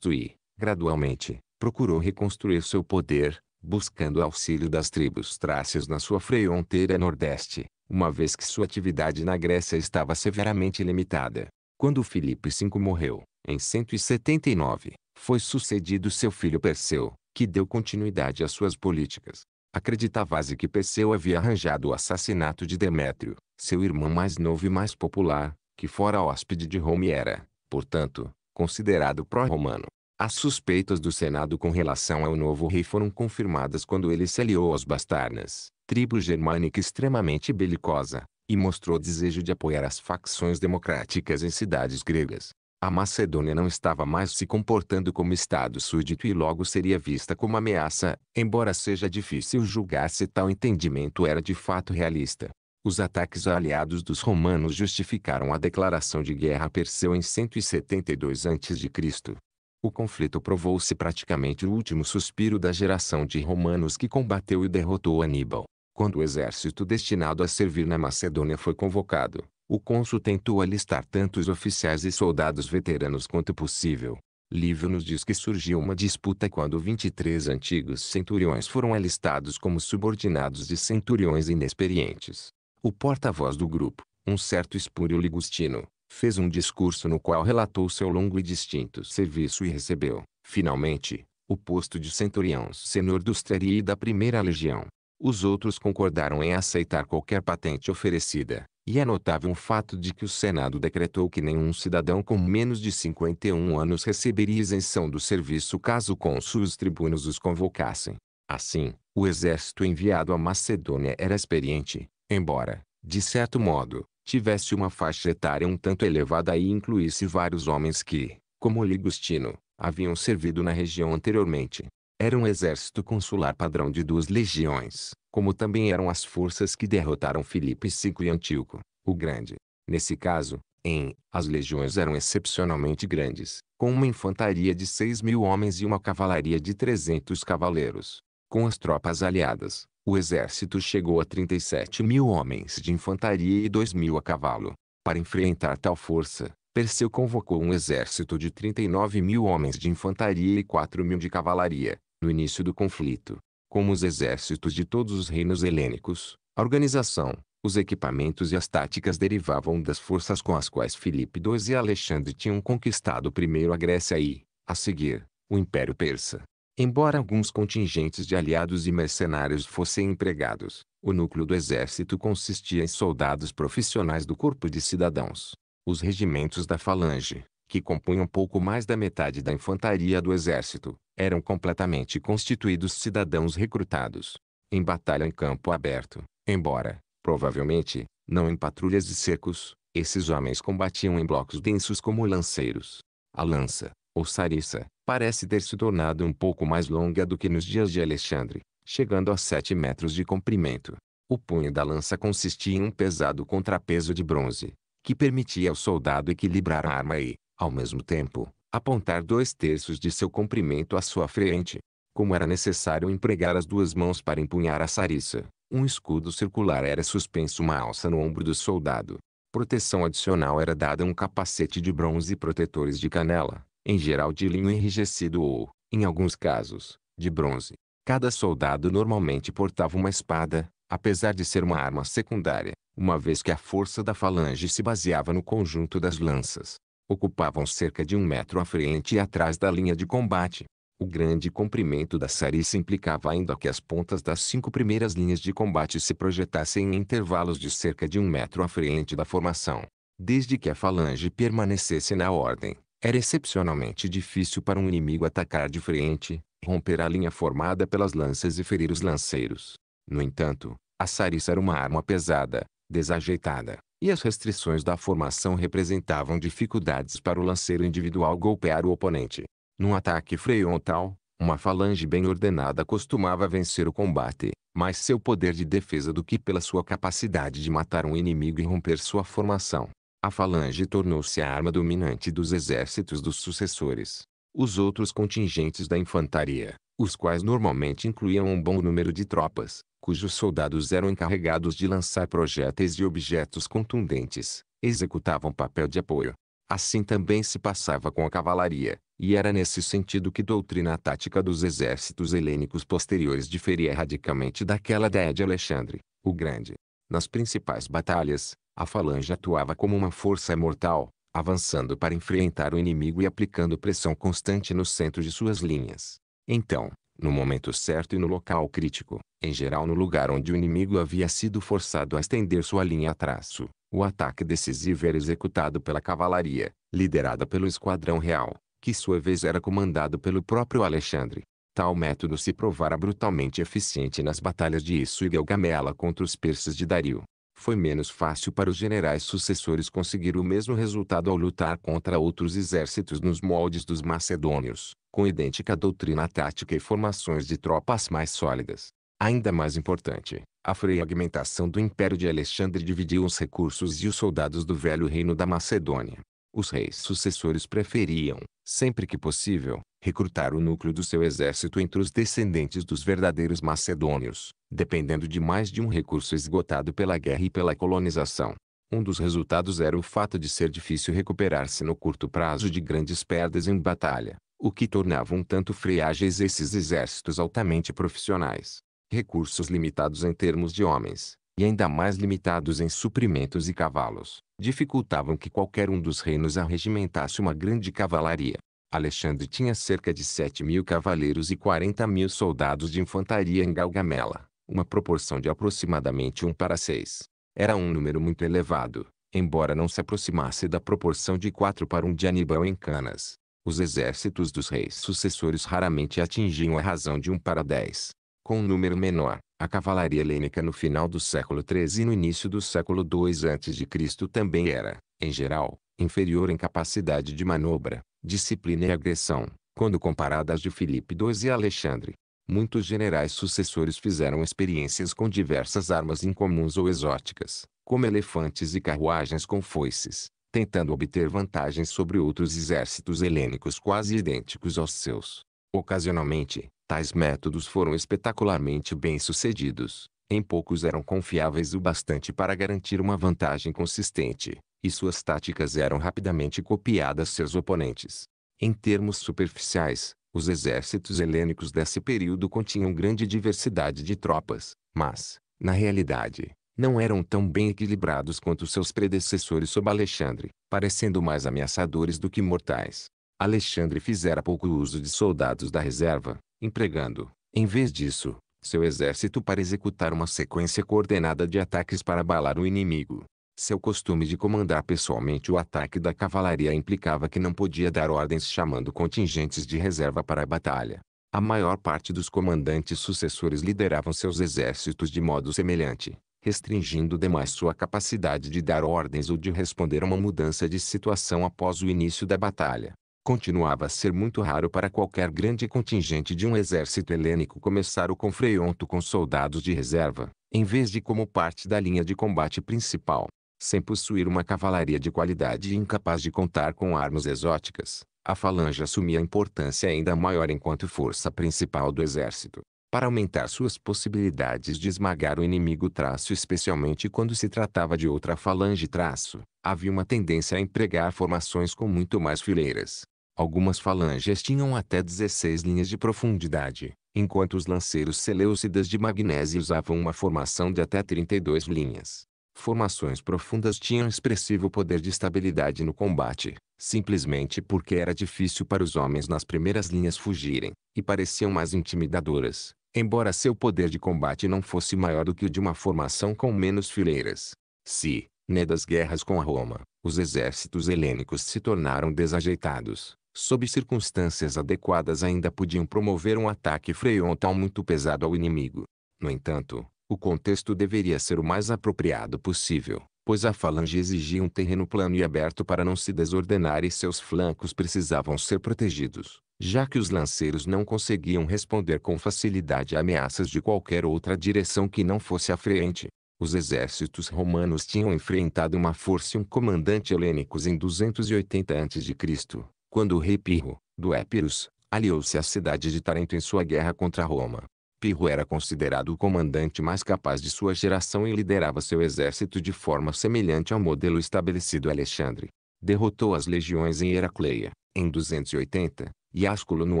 e, gradualmente, procurou reconstruir seu poder, buscando auxílio das tribos trácias na sua fronteira nordeste, uma vez que sua atividade na Grécia estava severamente limitada. Quando Filipe V morreu, em 179, foi sucedido seu filho Perseu, que deu continuidade às suas políticas. Acreditava-se que Perseu havia arranjado o assassinato de Demétrio, seu irmão mais novo e mais popular, que fora hóspede de Roma e era, portanto, considerado pró-romano. As suspeitas do Senado com relação ao novo rei foram confirmadas quando ele se aliou aos Bastarnas, tribo germânica extremamente belicosa, e mostrou desejo de apoiar as facções democráticas em cidades gregas. A Macedônia não estava mais se comportando como Estado súdito e logo seria vista como ameaça, embora seja difícil julgar se tal entendimento era de fato realista. Os ataques aliados dos romanos justificaram a declaração de guerra a Perseu em 172 a.C. O conflito provou-se praticamente o último suspiro da geração de romanos que combateu e derrotou Aníbal. Quando o exército destinado a servir na Macedônia foi convocado, o cônsul tentou alistar tantos oficiais e soldados veteranos quanto possível. Livro nos diz que surgiu uma disputa quando 23 antigos centuriões foram alistados como subordinados de centuriões inexperientes. O porta-voz do grupo, um certo Espúrio Ligustino, fez um discurso no qual relatou seu longo e distinto serviço e recebeu, finalmente, o posto de centurião senhor dos e da primeira legião. Os outros concordaram em aceitar qualquer patente oferecida, e é notável o fato de que o Senado decretou que nenhum cidadão com menos de 51 anos receberia isenção do serviço caso cônsul os tribunos os convocassem. Assim, o exército enviado à Macedônia era experiente, embora, de certo modo, tivesse uma faixa etária um tanto elevada e incluísse vários homens que, como Ligustino, haviam servido na região anteriormente era um exército consular padrão de duas legiões, como também eram as forças que derrotaram Filipe V e Antíoco, o Grande. Nesse caso, em, as legiões eram excepcionalmente grandes, com uma infantaria de 6 mil homens e uma cavalaria de 300 cavaleiros. Com as tropas aliadas, o exército chegou a 37 mil homens de infantaria e 2 mil a cavalo. Para enfrentar tal força, Perseu convocou um exército de 39 mil homens de infantaria e 4 mil de cavalaria. No início do conflito, como os exércitos de todos os reinos helênicos, a organização, os equipamentos e as táticas derivavam das forças com as quais Filipe II e Alexandre tinham conquistado primeiro a Grécia e, a seguir, o Império Persa. Embora alguns contingentes de aliados e mercenários fossem empregados, o núcleo do exército consistia em soldados profissionais do corpo de cidadãos. Os regimentos da Falange, que compunham pouco mais da metade da infantaria do exército, eram completamente constituídos cidadãos recrutados, em batalha em campo aberto, embora, provavelmente, não em patrulhas e cercos, esses homens combatiam em blocos densos como lanceiros. A lança, ou sariça, parece ter se tornado um pouco mais longa do que nos dias de Alexandre, chegando a 7 metros de comprimento. O punho da lança consistia em um pesado contrapeso de bronze, que permitia ao soldado equilibrar a arma e, ao mesmo tempo, apontar dois terços de seu comprimento à sua frente. Como era necessário empregar as duas mãos para empunhar a sariça, um escudo circular era suspenso uma alça no ombro do soldado. Proteção adicional era dada a um capacete de bronze e protetores de canela, em geral de linho enrijecido ou, em alguns casos, de bronze. Cada soldado normalmente portava uma espada, apesar de ser uma arma secundária, uma vez que a força da falange se baseava no conjunto das lanças ocupavam cerca de um metro à frente e atrás da linha de combate. O grande comprimento da Sarissa implicava ainda que as pontas das cinco primeiras linhas de combate se projetassem em intervalos de cerca de um metro à frente da formação. Desde que a falange permanecesse na ordem, era excepcionalmente difícil para um inimigo atacar de frente, romper a linha formada pelas lanças e ferir os lanceiros. No entanto, a Sarissa era uma arma pesada, desajeitada, e as restrições da formação representavam dificuldades para o lanceiro individual golpear o oponente. Num ataque frontal, uma falange bem ordenada costumava vencer o combate, mais seu poder de defesa do que pela sua capacidade de matar um inimigo e romper sua formação. A falange tornou-se a arma dominante dos exércitos dos sucessores. Os outros contingentes da infantaria, os quais normalmente incluíam um bom número de tropas, cujos soldados eram encarregados de lançar projéteis e objetos contundentes, executavam papel de apoio. Assim também se passava com a cavalaria, e era nesse sentido que doutrina tática dos exércitos helênicos posteriores diferia radicalmente daquela da de Alexandre, o Grande. Nas principais batalhas, a falange atuava como uma força mortal, avançando para enfrentar o inimigo e aplicando pressão constante no centro de suas linhas. Então, no momento certo e no local crítico, em geral no lugar onde o inimigo havia sido forçado a estender sua linha a traço, o ataque decisivo era executado pela cavalaria, liderada pelo esquadrão real, que sua vez era comandado pelo próprio Alexandre. Tal método se provara brutalmente eficiente nas batalhas de Isso e Gamela contra os persas de Dario. Foi menos fácil para os generais sucessores conseguir o mesmo resultado ao lutar contra outros exércitos nos moldes dos macedônios, com idêntica doutrina tática e formações de tropas mais sólidas. Ainda mais importante, a fragmentação do Império de Alexandre dividiu os recursos e os soldados do velho reino da Macedônia. Os reis sucessores preferiam, sempre que possível, recrutar o núcleo do seu exército entre os descendentes dos verdadeiros macedônios, dependendo de mais de um recurso esgotado pela guerra e pela colonização. Um dos resultados era o fato de ser difícil recuperar-se no curto prazo de grandes perdas em batalha o que tornava um tanto freágeis esses exércitos altamente profissionais. Recursos limitados em termos de homens, e ainda mais limitados em suprimentos e cavalos, dificultavam que qualquer um dos reinos arregimentasse uma grande cavalaria. Alexandre tinha cerca de 7 mil cavaleiros e 40 mil soldados de infantaria em Galgamela, uma proporção de aproximadamente 1 para 6. Era um número muito elevado, embora não se aproximasse da proporção de 4 para 1 de Aníbal em Canas. Os exércitos dos reis sucessores raramente atingiam a razão de 1 para 10. Com um número menor, a cavalaria helênica no final do século XIII e no início do século II a.C. também era, em geral, inferior em capacidade de manobra, disciplina e agressão, quando comparada às de Filipe II e Alexandre. Muitos generais sucessores fizeram experiências com diversas armas incomuns ou exóticas, como elefantes e carruagens com foices, tentando obter vantagens sobre outros exércitos helênicos quase idênticos aos seus. Ocasionalmente, tais métodos foram espetacularmente bem-sucedidos, em poucos eram confiáveis o bastante para garantir uma vantagem consistente, e suas táticas eram rapidamente copiadas seus oponentes. Em termos superficiais, os exércitos helênicos desse período continham grande diversidade de tropas, mas, na realidade, não eram tão bem equilibrados quanto seus predecessores sob Alexandre, parecendo mais ameaçadores do que mortais. Alexandre fizera pouco uso de soldados da reserva, empregando, em vez disso, seu exército para executar uma sequência coordenada de ataques para abalar o inimigo. Seu costume de comandar pessoalmente o ataque da cavalaria implicava que não podia dar ordens chamando contingentes de reserva para a batalha. A maior parte dos comandantes sucessores lideravam seus exércitos de modo semelhante restringindo demais sua capacidade de dar ordens ou de responder a uma mudança de situação após o início da batalha. Continuava a ser muito raro para qualquer grande contingente de um exército helênico começar o confronto com soldados de reserva, em vez de como parte da linha de combate principal. Sem possuir uma cavalaria de qualidade e incapaz de contar com armas exóticas, a falange assumia importância ainda maior enquanto força principal do exército para aumentar suas possibilidades de esmagar o inimigo traço especialmente quando se tratava de outra falange traço, havia uma tendência a empregar formações com muito mais fileiras. Algumas falanges tinham até 16 linhas de profundidade, enquanto os lanceiros seleucidas de magnésio usavam uma formação de até 32 linhas. Formações profundas tinham expressivo poder de estabilidade no combate, simplesmente porque era difícil para os homens nas primeiras linhas fugirem, e pareciam mais intimidadoras, embora seu poder de combate não fosse maior do que o de uma formação com menos fileiras. Se, né das guerras com a Roma, os exércitos helênicos se tornaram desajeitados, sob circunstâncias adequadas ainda podiam promover um ataque freontal muito pesado ao inimigo. No entanto, o contexto deveria ser o mais apropriado possível, pois a falange exigia um terreno plano e aberto para não se desordenar e seus flancos precisavam ser protegidos já que os lanceiros não conseguiam responder com facilidade a ameaças de qualquer outra direção que não fosse a frente. Os exércitos romanos tinham enfrentado uma força e um comandante helênicos em 280 a.C., quando o rei Pirro, do Épirus, aliou-se à cidade de Tarento em sua guerra contra Roma. Pirro era considerado o comandante mais capaz de sua geração e liderava seu exército de forma semelhante ao modelo estabelecido Alexandre. Derrotou as legiões em Heracleia, em 280, e Ásculo no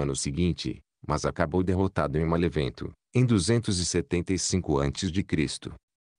ano seguinte, mas acabou derrotado em Malevento, em 275 a.C.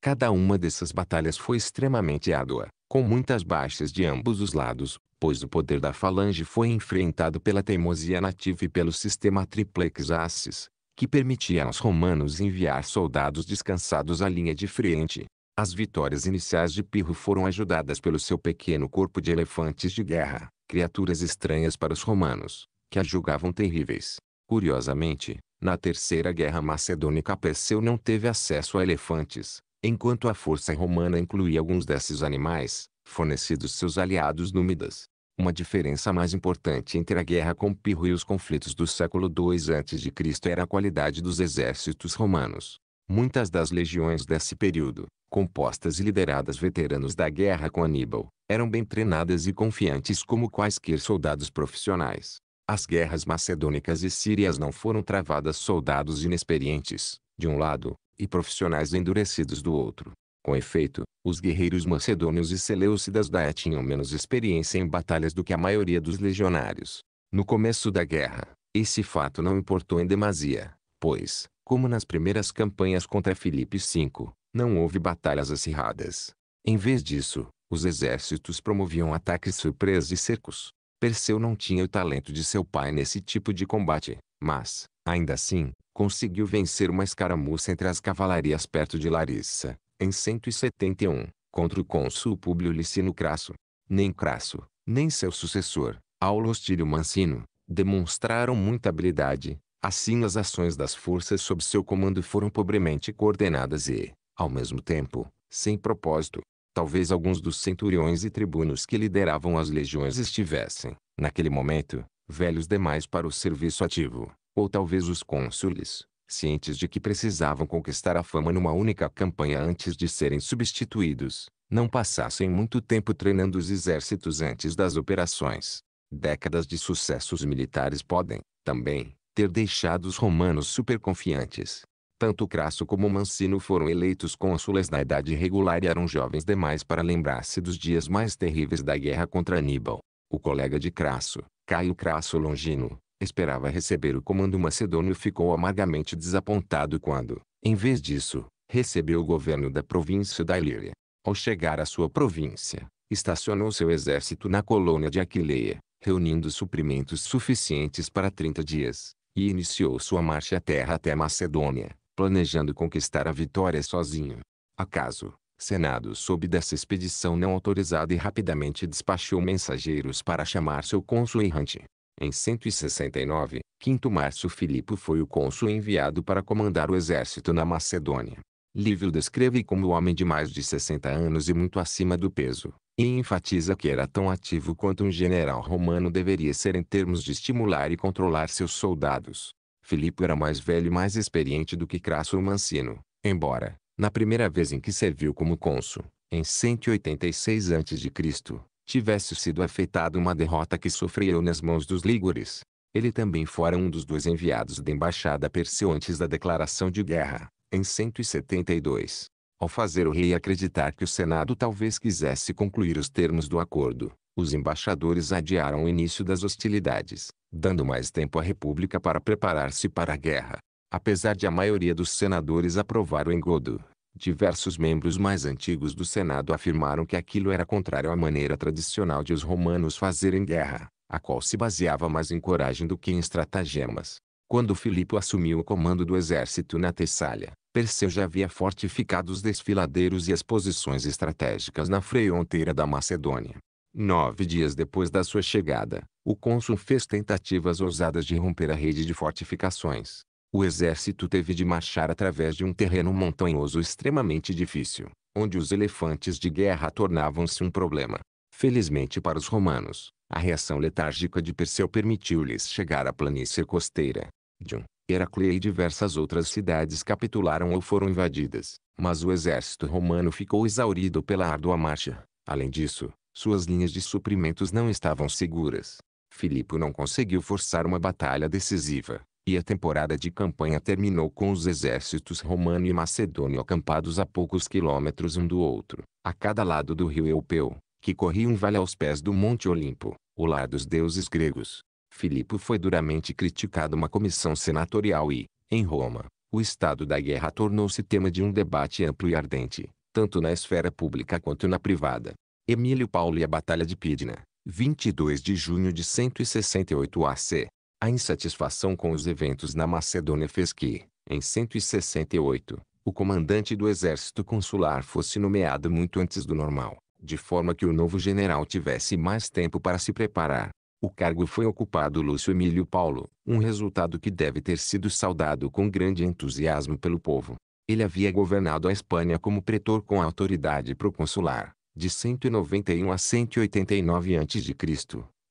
Cada uma dessas batalhas foi extremamente árdua, com muitas baixas de ambos os lados, pois o poder da falange foi enfrentado pela teimosia nativa e pelo sistema triplex axis, que permitia aos romanos enviar soldados descansados à linha de frente. As vitórias iniciais de Pirro foram ajudadas pelo seu pequeno corpo de elefantes de guerra, criaturas estranhas para os romanos, que a julgavam terríveis. Curiosamente, na Terceira Guerra Macedônica Perseu não teve acesso a elefantes, enquanto a força romana incluía alguns desses animais, fornecidos seus aliados númidas. Uma diferença mais importante entre a guerra com Pirro e os conflitos do século II a.C. era a qualidade dos exércitos romanos. Muitas das legiões desse período, compostas e lideradas veteranos da guerra com Aníbal, eram bem treinadas e confiantes como quaisquer soldados profissionais. As guerras macedônicas e sírias não foram travadas soldados inexperientes, de um lado, e profissionais endurecidos do outro. Com efeito, os guerreiros macedônios e seleucidas da tinham menos experiência em batalhas do que a maioria dos legionários. No começo da guerra, esse fato não importou em demasia, pois, como nas primeiras campanhas contra Filipe V, não houve batalhas acirradas. Em vez disso, os exércitos promoviam ataques surpresa e cercos, Perseu não tinha o talento de seu pai nesse tipo de combate, mas, ainda assim, conseguiu vencer uma escaramuça entre as cavalarias perto de Larissa, em 171, contra o cônsul Públio Licino Crasso. Nem Crasso, nem seu sucessor, Aulo Hostílio Mancino, demonstraram muita habilidade, assim as ações das forças sob seu comando foram pobremente coordenadas e, ao mesmo tempo, sem propósito talvez alguns dos centuriões e tribunos que lideravam as legiões estivessem, naquele momento, velhos demais para o serviço ativo, ou talvez os cônsules, cientes de que precisavam conquistar a fama numa única campanha antes de serem substituídos, não passassem muito tempo treinando os exércitos antes das operações. Décadas de sucessos militares podem, também, ter deixado os romanos superconfiantes, tanto Crasso como Mancino foram eleitos cônsules na idade regular e eram jovens demais para lembrar-se dos dias mais terríveis da guerra contra Aníbal. O colega de Crasso, Caio Crasso Longino, esperava receber o comando macedônio e ficou amargamente desapontado quando, em vez disso, recebeu o governo da província da Ilíria. Ao chegar à sua província, estacionou seu exército na colônia de Aquileia, reunindo suprimentos suficientes para 30 dias, e iniciou sua marcha à terra até Macedônia planejando conquistar a vitória sozinho. Acaso, Senado soube dessa expedição não autorizada e rapidamente despachou mensageiros para chamar seu cônsul errante. Em 169, 5 março Filipe foi o cônsul enviado para comandar o exército na Macedônia. Lívio descreve como homem de mais de 60 anos e muito acima do peso, e enfatiza que era tão ativo quanto um general romano deveria ser em termos de estimular e controlar seus soldados. Filipe era mais velho e mais experiente do que Crasso Mancino, embora, na primeira vez em que serviu como cônsul, em 186 a.C., tivesse sido afetado uma derrota que sofreu nas mãos dos Ligures. Ele também fora um dos dois enviados da embaixada perseu antes da declaração de guerra, em 172. Ao fazer o rei acreditar que o Senado talvez quisesse concluir os termos do acordo, os embaixadores adiaram o início das hostilidades, dando mais tempo à República para preparar-se para a guerra. Apesar de a maioria dos senadores aprovar o engodo, diversos membros mais antigos do Senado afirmaram que aquilo era contrário à maneira tradicional de os romanos fazerem guerra, a qual se baseava mais em coragem do que em estratagemas. Quando Filipe assumiu o comando do exército na Tessália, Perseu já havia fortificado os desfiladeiros e as posições estratégicas na fronteira da Macedônia. Nove dias depois da sua chegada, o cônsul fez tentativas ousadas de romper a rede de fortificações. O exército teve de marchar através de um terreno montanhoso extremamente difícil, onde os elefantes de guerra tornavam-se um problema. Felizmente para os romanos, a reação letárgica de Perseu permitiu-lhes chegar à planície costeira. De um Heracleia e diversas outras cidades capitularam ou foram invadidas, mas o exército romano ficou exaurido pela árdua marcha. Além disso, suas linhas de suprimentos não estavam seguras. Filipe não conseguiu forçar uma batalha decisiva, e a temporada de campanha terminou com os exércitos romano e macedônio acampados a poucos quilômetros um do outro, a cada lado do rio Eupeu, que corria um vale aos pés do Monte Olimpo, o lar dos deuses gregos. Filipe foi duramente criticado uma comissão senatorial e, em Roma, o estado da guerra tornou-se tema de um debate amplo e ardente, tanto na esfera pública quanto na privada. Emílio Paulo e a Batalha de Pidna, 22 de junho de 168 AC. A insatisfação com os eventos na Macedônia fez que, em 168, o comandante do exército consular fosse nomeado muito antes do normal, de forma que o novo general tivesse mais tempo para se preparar, o cargo foi ocupado Lúcio Emílio Paulo, um resultado que deve ter sido saudado com grande entusiasmo pelo povo. Ele havia governado a Espanha como pretor com autoridade proconsular, de 191 a 189 a.C.,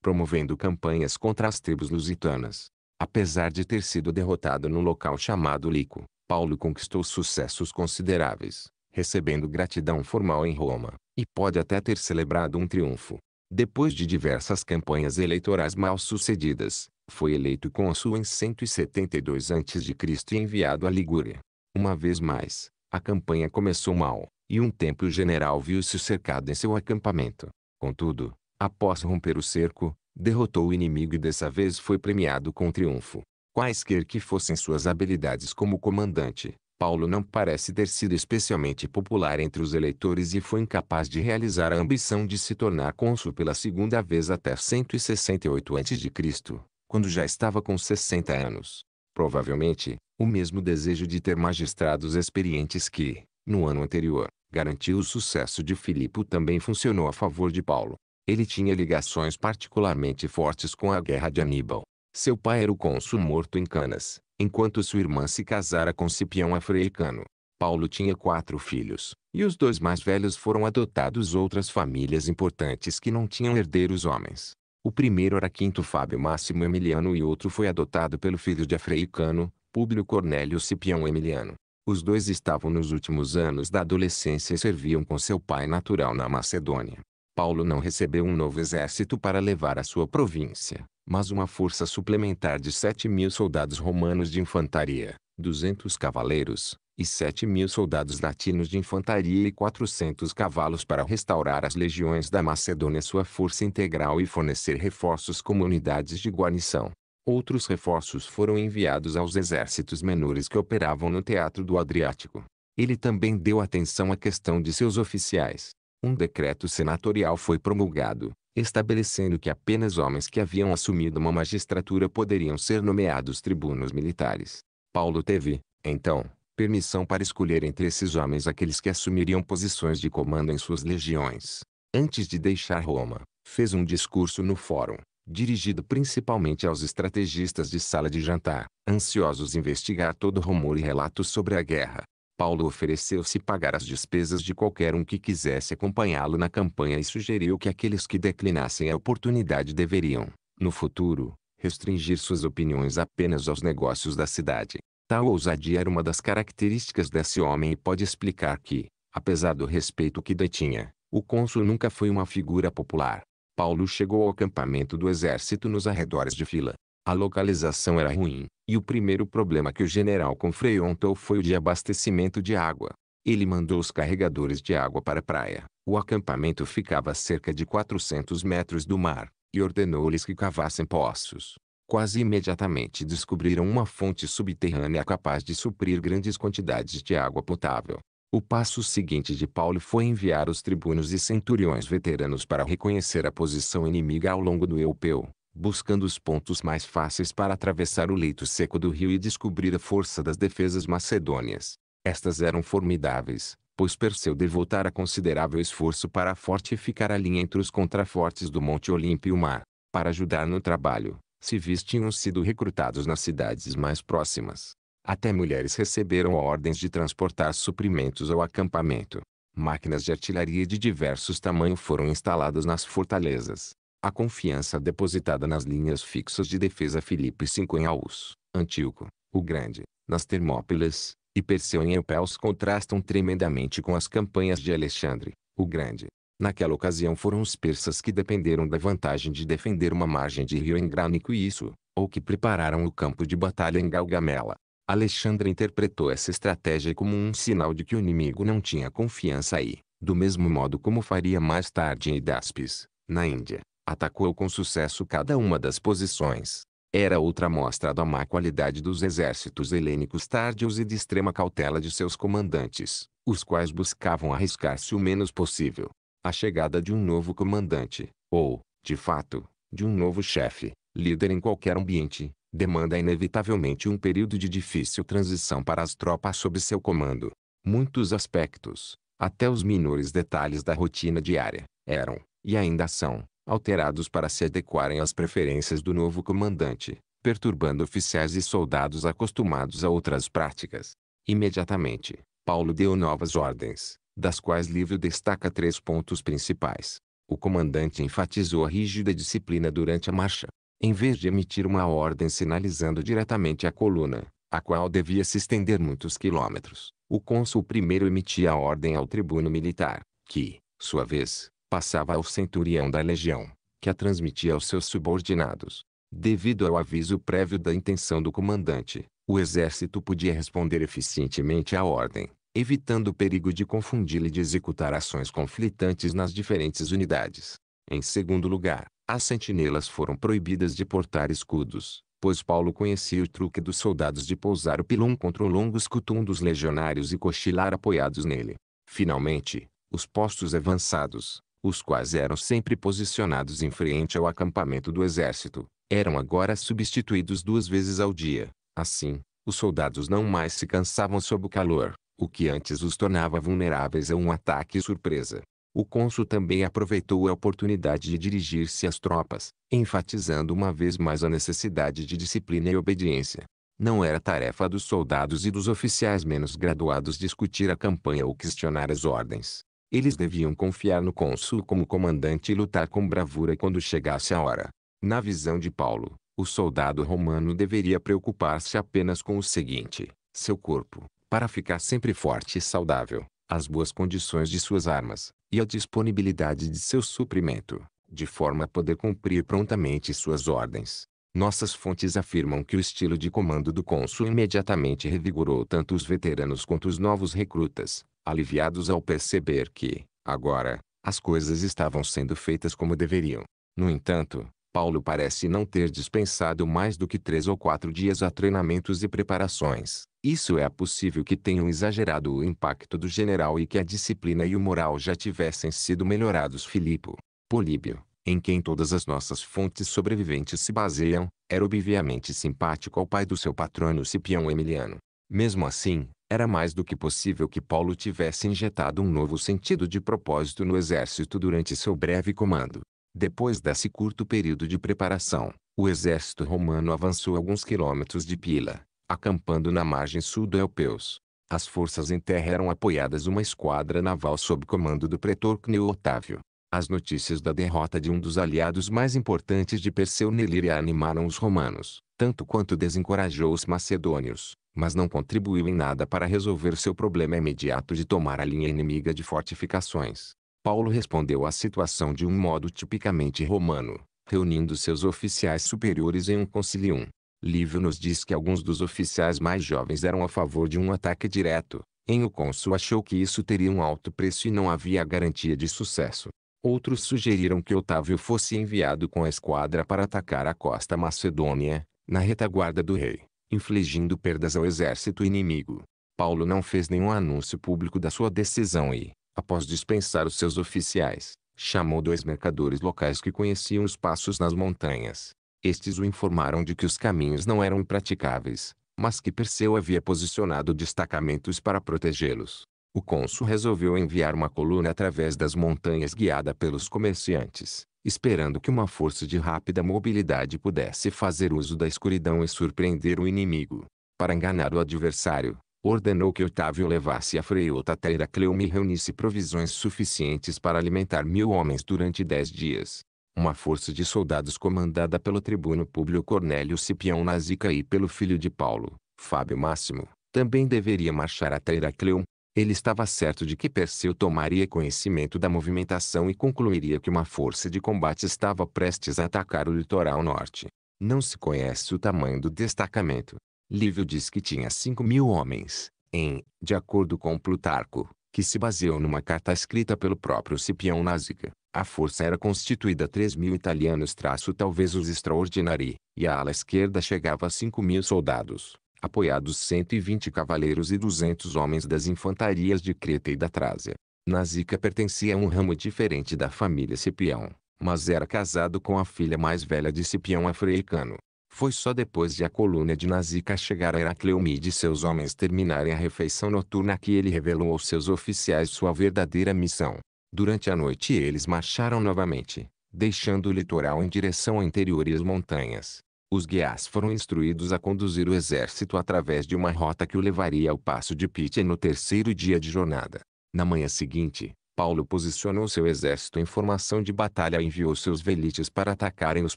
promovendo campanhas contra as tribos lusitanas. Apesar de ter sido derrotado no local chamado Lico, Paulo conquistou sucessos consideráveis, recebendo gratidão formal em Roma, e pode até ter celebrado um triunfo, depois de diversas campanhas eleitorais mal sucedidas, foi eleito consul em 172 a.C. e enviado à Ligúria. Uma vez mais, a campanha começou mal, e um templo general viu-se cercado em seu acampamento. Contudo, após romper o cerco, derrotou o inimigo e dessa vez foi premiado com triunfo. Quaisquer que fossem suas habilidades como comandante, Paulo não parece ter sido especialmente popular entre os eleitores e foi incapaz de realizar a ambição de se tornar cônsul pela segunda vez até 168 a.C., quando já estava com 60 anos. Provavelmente, o mesmo desejo de ter magistrados experientes que, no ano anterior, garantiu o sucesso de Filipo também funcionou a favor de Paulo. Ele tinha ligações particularmente fortes com a guerra de Aníbal, seu pai era o cônsul morto em Canas, enquanto sua irmã se casara com Cipião Africano. Paulo tinha quatro filhos, e os dois mais velhos foram adotados outras famílias importantes que não tinham herdeiros homens. O primeiro era Quinto Fábio Máximo Emiliano e outro foi adotado pelo filho de Africano, Públio Cornélio Cipião Emiliano. Os dois estavam nos últimos anos da adolescência e serviam com seu pai natural na Macedônia. Paulo não recebeu um novo exército para levar a sua província, mas uma força suplementar de 7 mil soldados romanos de infantaria, 200 cavaleiros, e 7 mil soldados latinos de infantaria e 400 cavalos para restaurar as legiões da Macedônia sua força integral e fornecer reforços como unidades de guarnição. Outros reforços foram enviados aos exércitos menores que operavam no teatro do Adriático. Ele também deu atenção à questão de seus oficiais, um decreto senatorial foi promulgado, estabelecendo que apenas homens que haviam assumido uma magistratura poderiam ser nomeados tribunos militares. Paulo teve, então, permissão para escolher entre esses homens aqueles que assumiriam posições de comando em suas legiões. Antes de deixar Roma, fez um discurso no Fórum, dirigido principalmente aos estrategistas de sala de jantar, ansiosos investigar todo rumor e relatos sobre a guerra. Paulo ofereceu-se pagar as despesas de qualquer um que quisesse acompanhá-lo na campanha e sugeriu que aqueles que declinassem a oportunidade deveriam, no futuro, restringir suas opiniões apenas aos negócios da cidade. Tal ousadia era uma das características desse homem e pode explicar que, apesar do respeito que detinha, o cônsul nunca foi uma figura popular. Paulo chegou ao acampamento do exército nos arredores de Fila. A localização era ruim, e o primeiro problema que o general confrontou foi o de abastecimento de água. Ele mandou os carregadores de água para a praia. O acampamento ficava a cerca de 400 metros do mar, e ordenou-lhes que cavassem poços. Quase imediatamente descobriram uma fonte subterrânea capaz de suprir grandes quantidades de água potável. O passo seguinte de Paulo foi enviar os tribunos e centuriões veteranos para reconhecer a posição inimiga ao longo do Eupeu buscando os pontos mais fáceis para atravessar o leito seco do rio e descobrir a força das defesas macedônias. Estas eram formidáveis, pois Perseu devotara considerável esforço para fortificar a linha entre os contrafortes do Monte Olimpo e o mar. Para ajudar no trabalho, civis tinham sido recrutados nas cidades mais próximas. Até mulheres receberam ordens de transportar suprimentos ao acampamento. Máquinas de artilharia de diversos tamanhos foram instaladas nas fortalezas, a confiança depositada nas linhas fixas de defesa Filipe V em Aús, Antíoco, o Grande, nas Termópilas, e Perseu em Eupéus contrastam tremendamente com as campanhas de Alexandre, o Grande. Naquela ocasião foram os persas que dependeram da vantagem de defender uma margem de rio em Grânico e isso, ou que prepararam o campo de batalha em Galgamela. Alexandre interpretou essa estratégia como um sinal de que o inimigo não tinha confiança aí, do mesmo modo como faria mais tarde em Daspes, na Índia atacou com sucesso cada uma das posições. Era outra mostra da má qualidade dos exércitos helênicos tardios e de extrema cautela de seus comandantes, os quais buscavam arriscar-se o menos possível. A chegada de um novo comandante, ou, de fato, de um novo chefe, líder em qualquer ambiente, demanda inevitavelmente um período de difícil transição para as tropas sob seu comando. Muitos aspectos, até os menores detalhes da rotina diária, eram, e ainda são, alterados para se adequarem às preferências do novo comandante, perturbando oficiais e soldados acostumados a outras práticas. Imediatamente, Paulo deu novas ordens, das quais Livio destaca três pontos principais. O comandante enfatizou a rígida disciplina durante a marcha. Em vez de emitir uma ordem sinalizando diretamente a coluna, a qual devia se estender muitos quilômetros, o cônsul primeiro emitia a ordem ao tribuno militar, que, sua vez, passava ao centurião da legião, que a transmitia aos seus subordinados. Devido ao aviso prévio da intenção do comandante, o exército podia responder eficientemente à ordem, evitando o perigo de confundi-la e de executar ações conflitantes nas diferentes unidades. Em segundo lugar, as sentinelas foram proibidas de portar escudos, pois Paulo conhecia o truque dos soldados de pousar o pilum contra o longo escutum dos legionários e cochilar apoiados nele. Finalmente, os postos avançados, os quais eram sempre posicionados em frente ao acampamento do exército, eram agora substituídos duas vezes ao dia. Assim, os soldados não mais se cansavam sob o calor, o que antes os tornava vulneráveis a um ataque surpresa. O cônsul também aproveitou a oportunidade de dirigir-se às tropas, enfatizando uma vez mais a necessidade de disciplina e obediência. Não era tarefa dos soldados e dos oficiais menos graduados discutir a campanha ou questionar as ordens. Eles deviam confiar no cônsul como comandante e lutar com bravura quando chegasse a hora. Na visão de Paulo, o soldado romano deveria preocupar-se apenas com o seguinte: seu corpo, para ficar sempre forte e saudável, as boas condições de suas armas, e a disponibilidade de seu suprimento, de forma a poder cumprir prontamente suas ordens. Nossas fontes afirmam que o estilo de comando do cônsul imediatamente revigorou tanto os veteranos quanto os novos recrutas, aliviados ao perceber que, agora, as coisas estavam sendo feitas como deveriam. No entanto, Paulo parece não ter dispensado mais do que três ou quatro dias a treinamentos e preparações. Isso é possível que tenham exagerado o impacto do general e que a disciplina e o moral já tivessem sido melhorados. Filipo, Políbio, em quem todas as nossas fontes sobreviventes se baseiam, era obviamente simpático ao pai do seu patrono Cipião Emiliano. Mesmo assim, era mais do que possível que Paulo tivesse injetado um novo sentido de propósito no exército durante seu breve comando. Depois desse curto período de preparação, o exército romano avançou alguns quilômetros de Pila, acampando na margem sul do Elpeus. As forças em terra eram apoiadas uma esquadra naval sob comando do pretor Cneo Otávio. As notícias da derrota de um dos aliados mais importantes de Perseu Nelíria animaram os romanos, tanto quanto desencorajou os macedônios, mas não contribuiu em nada para resolver seu problema imediato de tomar a linha inimiga de fortificações. Paulo respondeu à situação de um modo tipicamente romano, reunindo seus oficiais superiores em um concilium. Lívio nos diz que alguns dos oficiais mais jovens eram a favor de um ataque direto, em o cônsul achou que isso teria um alto preço e não havia garantia de sucesso. Outros sugeriram que Otávio fosse enviado com a esquadra para atacar a costa macedônia, na retaguarda do rei, infligindo perdas ao exército inimigo. Paulo não fez nenhum anúncio público da sua decisão e, após dispensar os seus oficiais, chamou dois mercadores locais que conheciam os passos nas montanhas. Estes o informaram de que os caminhos não eram impraticáveis, mas que Perseu havia posicionado destacamentos para protegê-los. O cônsul resolveu enviar uma coluna através das montanhas guiada pelos comerciantes, esperando que uma força de rápida mobilidade pudesse fazer uso da escuridão e surpreender o inimigo. Para enganar o adversário, ordenou que Otávio levasse a Freiota até Heracleume e reunisse provisões suficientes para alimentar mil homens durante dez dias. Uma força de soldados comandada pelo tribuno público Cornélio Cipião Nazica e pelo filho de Paulo, Fábio Máximo, também deveria marchar até Heracleume, ele estava certo de que Perseu tomaria conhecimento da movimentação e concluiria que uma força de combate estava prestes a atacar o litoral norte. Não se conhece o tamanho do destacamento. Lívio diz que tinha 5 mil homens, em, de acordo com Plutarco, que se baseou numa carta escrita pelo próprio Cipião Nazica. A força era constituída 3 mil italianos traço talvez os extraordinari, e a ala esquerda chegava a 5 mil soldados apoiados 120 cavaleiros e 200 homens das infantarias de Creta e da Trásia. Nazica pertencia a um ramo diferente da família Cipião, mas era casado com a filha mais velha de Cipião Afreicano. Foi só depois de a coluna de Nazica chegar a Heracleomide e seus homens terminarem a refeição noturna que ele revelou aos seus oficiais sua verdadeira missão. Durante a noite eles marcharam novamente, deixando o litoral em direção ao interior e as montanhas os guias foram instruídos a conduzir o exército através de uma rota que o levaria ao passo de Pitia no terceiro dia de jornada. Na manhã seguinte, Paulo posicionou seu exército em formação de batalha e enviou seus velites para atacarem os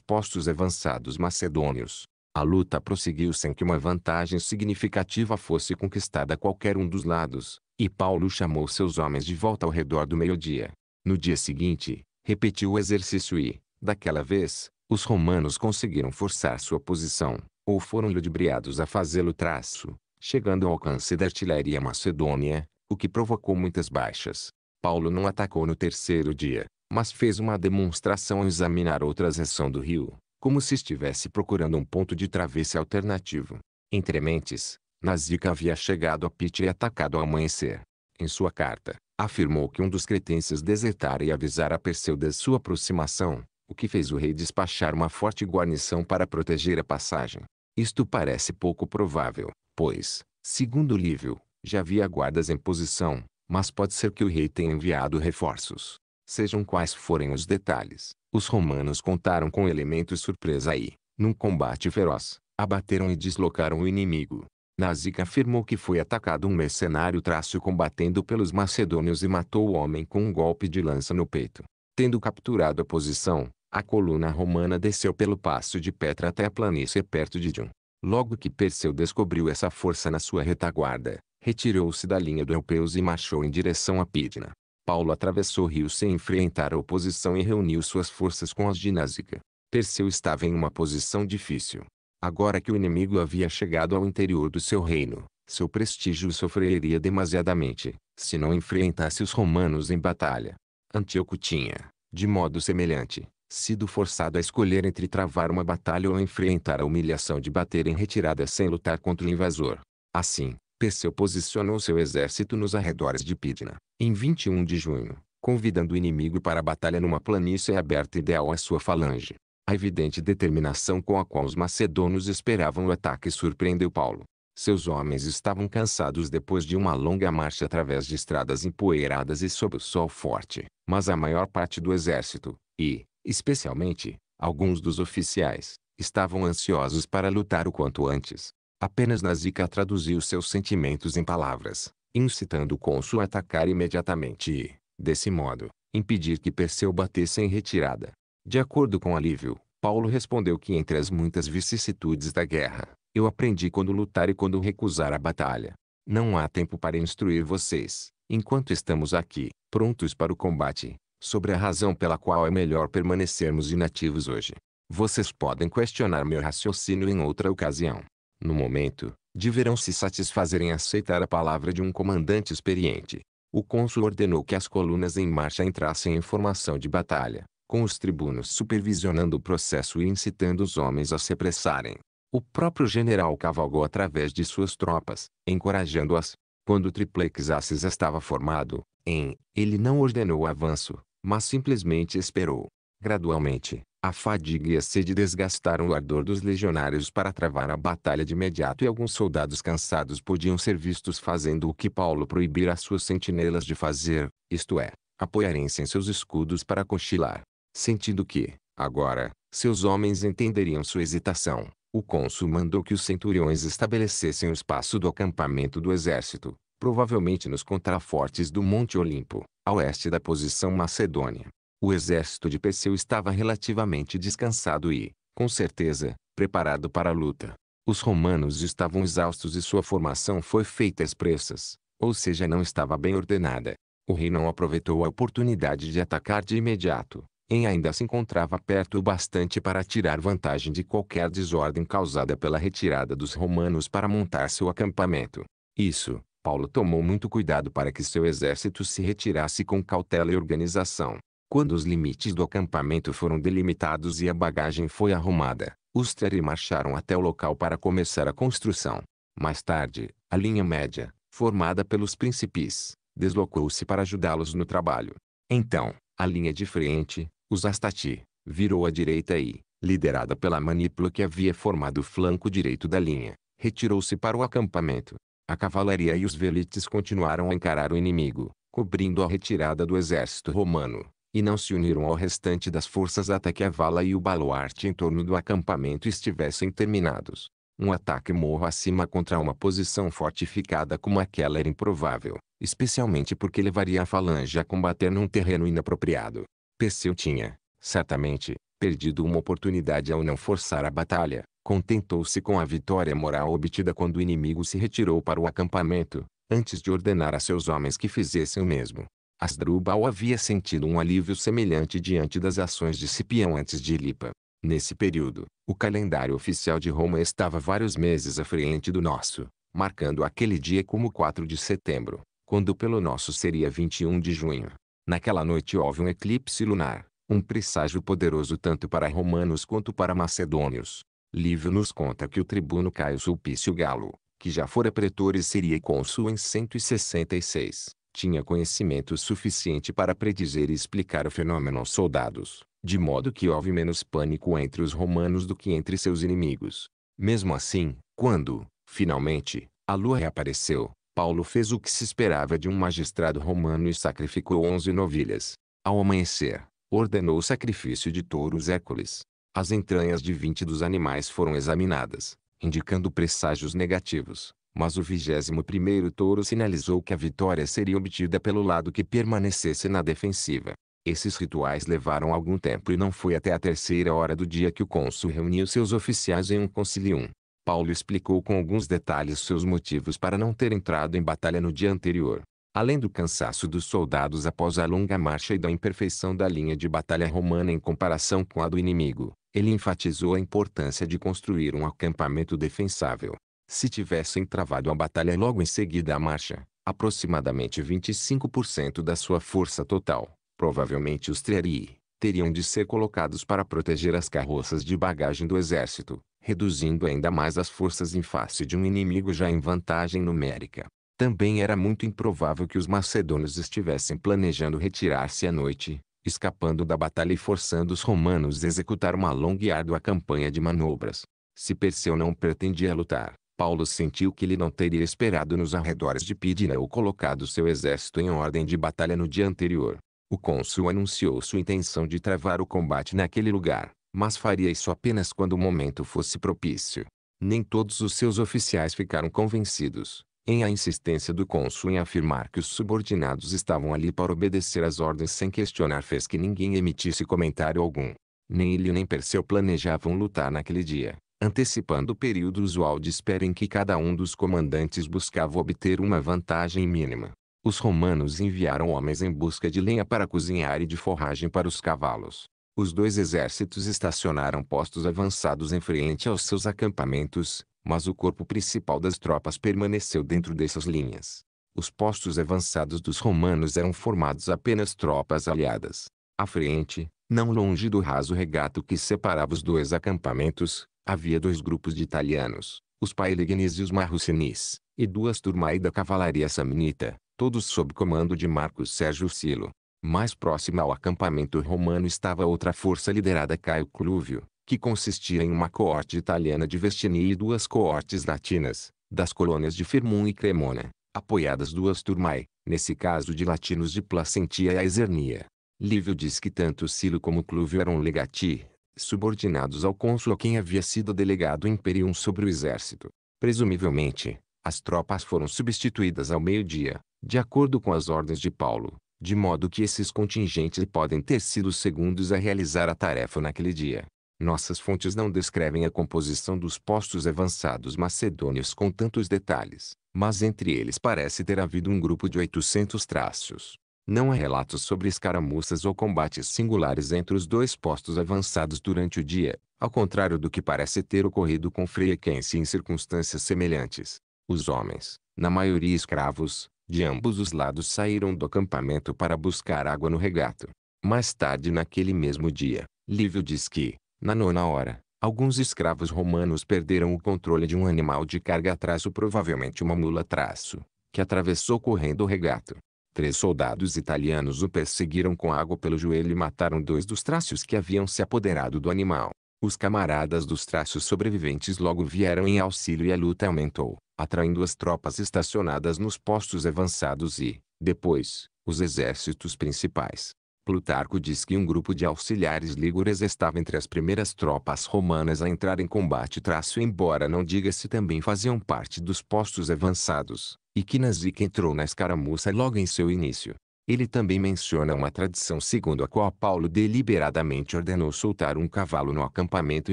postos avançados macedônios. A luta prosseguiu sem que uma vantagem significativa fosse conquistada a qualquer um dos lados, e Paulo chamou seus homens de volta ao redor do meio-dia. No dia seguinte, repetiu o exercício e, daquela vez, os romanos conseguiram forçar sua posição, ou foram ludibriados a fazê-lo traço, chegando ao alcance da artilharia macedônia, o que provocou muitas baixas. Paulo não atacou no terceiro dia, mas fez uma demonstração ao examinar outra seção do rio, como se estivesse procurando um ponto de travesse alternativo. Entrementes, Nazica havia chegado a Pite e atacado ao amanhecer. Em sua carta, afirmou que um dos cretenses desertara e avisara Perseu da sua aproximação, o que fez o rei despachar uma forte guarnição para proteger a passagem. Isto parece pouco provável, pois, segundo Lívio, já havia guardas em posição, mas pode ser que o rei tenha enviado reforços. Sejam quais forem os detalhes, os romanos contaram com elementos surpresa e, num combate feroz, abateram e deslocaram o inimigo. Nazica afirmou que foi atacado um mercenário trácio combatendo pelos macedônios e matou o homem com um golpe de lança no peito. Tendo capturado a posição, a coluna romana desceu pelo passo de Petra até a planície perto de Dion. Logo que Perseu descobriu essa força na sua retaguarda, retirou-se da linha do Eupeus e marchou em direção a Pidna. Paulo atravessou rio sem enfrentar a oposição e reuniu suas forças com as de Násica. Perseu estava em uma posição difícil. Agora que o inimigo havia chegado ao interior do seu reino, seu prestígio sofreria demasiadamente, se não enfrentasse os romanos em batalha. Antíoco tinha, de modo semelhante, sido forçado a escolher entre travar uma batalha ou enfrentar a humilhação de bater em retirada sem lutar contra o invasor. Assim, Perseu posicionou seu exército nos arredores de Pidna, em 21 de junho, convidando o inimigo para a batalha numa planície aberta ideal à sua falange. A evidente determinação com a qual os Macedônios esperavam o ataque surpreendeu Paulo, seus homens estavam cansados depois de uma longa marcha através de estradas empoeiradas e sob o sol forte, mas a maior parte do exército, e, especialmente, alguns dos oficiais, estavam ansiosos para lutar o quanto antes. Apenas Nazica traduziu seus sentimentos em palavras, incitando o cônsul a atacar imediatamente e, desse modo, impedir que Perseu batesse em retirada. De acordo com Alívio, Paulo respondeu que entre as muitas vicissitudes da guerra, eu aprendi quando lutar e quando recusar a batalha. Não há tempo para instruir vocês, enquanto estamos aqui, prontos para o combate, sobre a razão pela qual é melhor permanecermos inativos hoje. Vocês podem questionar meu raciocínio em outra ocasião. No momento, deverão se satisfazer em aceitar a palavra de um comandante experiente. O cônsul ordenou que as colunas em marcha entrassem em formação de batalha, com os tribunos supervisionando o processo e incitando os homens a se apressarem. O próprio general cavalgou através de suas tropas, encorajando-as. Quando o triplex Assis estava formado, em, ele não ordenou o avanço, mas simplesmente esperou. Gradualmente, a fadiga e a sede desgastaram o ardor dos legionários para travar a batalha de imediato e alguns soldados cansados podiam ser vistos fazendo o que Paulo proibira às suas sentinelas de fazer, isto é, apoiarem-se em seus escudos para cochilar. Sentindo que, agora, seus homens entenderiam sua hesitação, o cônsul mandou que os centuriões estabelecessem o espaço do acampamento do exército, provavelmente nos contrafortes do Monte Olimpo, a oeste da posição macedônia. O exército de Perseu estava relativamente descansado e, com certeza, preparado para a luta. Os romanos estavam exaustos e sua formação foi feita às pressas, ou seja, não estava bem ordenada. O rei não aproveitou a oportunidade de atacar de imediato, em ainda se encontrava perto o bastante para tirar vantagem de qualquer desordem causada pela retirada dos romanos para montar seu acampamento. Isso, Paulo tomou muito cuidado para que seu exército se retirasse com cautela e organização. Quando os limites do acampamento foram delimitados e a bagagem foi arrumada, os Treri marcharam até o local para começar a construção. Mais tarde, a linha média, formada pelos príncipes, deslocou-se para ajudá-los no trabalho. Então, a linha de frente, os Astati virou à direita e, liderada pela manipula que havia formado o flanco direito da linha, retirou-se para o acampamento. A cavalaria e os velites continuaram a encarar o inimigo, cobrindo a retirada do exército romano, e não se uniram ao restante das forças até que a vala e o baluarte em torno do acampamento estivessem terminados. Um ataque morro acima contra uma posição fortificada como aquela era improvável, especialmente porque levaria a falange a combater num terreno inapropriado. Perseu tinha, certamente, perdido uma oportunidade ao não forçar a batalha, contentou-se com a vitória moral obtida quando o inimigo se retirou para o acampamento, antes de ordenar a seus homens que fizessem o mesmo. Asdrubal havia sentido um alívio semelhante diante das ações de Cipião antes de Lipa. Nesse período, o calendário oficial de Roma estava vários meses à frente do nosso, marcando aquele dia como 4 de setembro, quando pelo nosso seria 21 de junho. Naquela noite houve um eclipse lunar, um presságio poderoso tanto para romanos quanto para macedônios. Lívio nos conta que o tribuno Caio Sulpício Galo, que já fora pretor e seria cônsul em 166, tinha conhecimento suficiente para predizer e explicar o fenômeno aos soldados, de modo que houve menos pânico entre os romanos do que entre seus inimigos. Mesmo assim, quando, finalmente, a lua reapareceu, Paulo fez o que se esperava de um magistrado romano e sacrificou onze novilhas. Ao amanhecer, ordenou o sacrifício de touros Hércules. As entranhas de vinte dos animais foram examinadas, indicando presságios negativos, mas o vigésimo primeiro touro sinalizou que a vitória seria obtida pelo lado que permanecesse na defensiva. Esses rituais levaram algum tempo e não foi até a terceira hora do dia que o cônsul reuniu seus oficiais em um concilium. Paulo explicou com alguns detalhes seus motivos para não ter entrado em batalha no dia anterior. Além do cansaço dos soldados após a longa marcha e da imperfeição da linha de batalha romana em comparação com a do inimigo, ele enfatizou a importância de construir um acampamento defensável. Se tivessem travado a batalha logo em seguida à marcha, aproximadamente 25% da sua força total, provavelmente os triarii, teriam de ser colocados para proteger as carroças de bagagem do exército, reduzindo ainda mais as forças em face de um inimigo já em vantagem numérica. Também era muito improvável que os macedônios estivessem planejando retirar-se à noite, escapando da batalha e forçando os romanos a executar uma longa e árdua campanha de manobras. Se Perseu não pretendia lutar, Paulo sentiu que ele não teria esperado nos arredores de Pidna ou colocado seu exército em ordem de batalha no dia anterior. O cônsul anunciou sua intenção de travar o combate naquele lugar, mas faria isso apenas quando o momento fosse propício. Nem todos os seus oficiais ficaram convencidos, em a insistência do cônsul em afirmar que os subordinados estavam ali para obedecer às ordens sem questionar fez que ninguém emitisse comentário algum. Nem ele nem Perseu planejavam lutar naquele dia, antecipando o período usual de espera em que cada um dos comandantes buscava obter uma vantagem mínima. Os romanos enviaram homens em busca de lenha para cozinhar e de forragem para os cavalos os dois exércitos estacionaram postos avançados em frente aos seus acampamentos, mas o corpo principal das tropas permaneceu dentro dessas linhas. Os postos avançados dos romanos eram formados apenas tropas aliadas. À frente, não longe do raso regato que separava os dois acampamentos, havia dois grupos de italianos, os Paelignis e os marrucinis, e duas turmai da cavalaria samnita, todos sob comando de Marcos Sérgio Silo. Mais próxima ao acampamento romano estava outra força liderada Caio Clúvio, que consistia em uma coorte italiana de Vestini e duas coortes latinas, das colônias de Firmum e Cremona, apoiadas duas turmai, nesse caso de latinos de Placentia e Aizernia. Lívio diz que tanto Silo como Clúvio eram legati, subordinados ao cônsul a quem havia sido delegado imperium sobre o exército. Presumivelmente, as tropas foram substituídas ao meio-dia, de acordo com as ordens de Paulo, de modo que esses contingentes podem ter sido segundos a realizar a tarefa naquele dia. Nossas fontes não descrevem a composição dos postos avançados macedônios com tantos detalhes, mas entre eles parece ter havido um grupo de 800 traços. Não há relatos sobre escaramuças ou combates singulares entre os dois postos avançados durante o dia, ao contrário do que parece ter ocorrido com frequência em circunstâncias semelhantes. Os homens, na maioria escravos, de ambos os lados saíram do acampamento para buscar água no regato. Mais tarde naquele mesmo dia, Lívio diz que, na nona hora, alguns escravos romanos perderam o controle de um animal de carga traço provavelmente uma mula traço, que atravessou correndo o regato. Três soldados italianos o perseguiram com água pelo joelho e mataram dois dos traços que haviam se apoderado do animal. Os camaradas dos traços sobreviventes logo vieram em auxílio e a luta aumentou atraindo as tropas estacionadas nos postos avançados e, depois, os exércitos principais. Plutarco diz que um grupo de auxiliares lígures estava entre as primeiras tropas romanas a entrar em combate traço embora não diga se também faziam parte dos postos avançados, e que Nasica entrou na escaramuça logo em seu início. Ele também menciona uma tradição segundo a qual Paulo deliberadamente ordenou soltar um cavalo no acampamento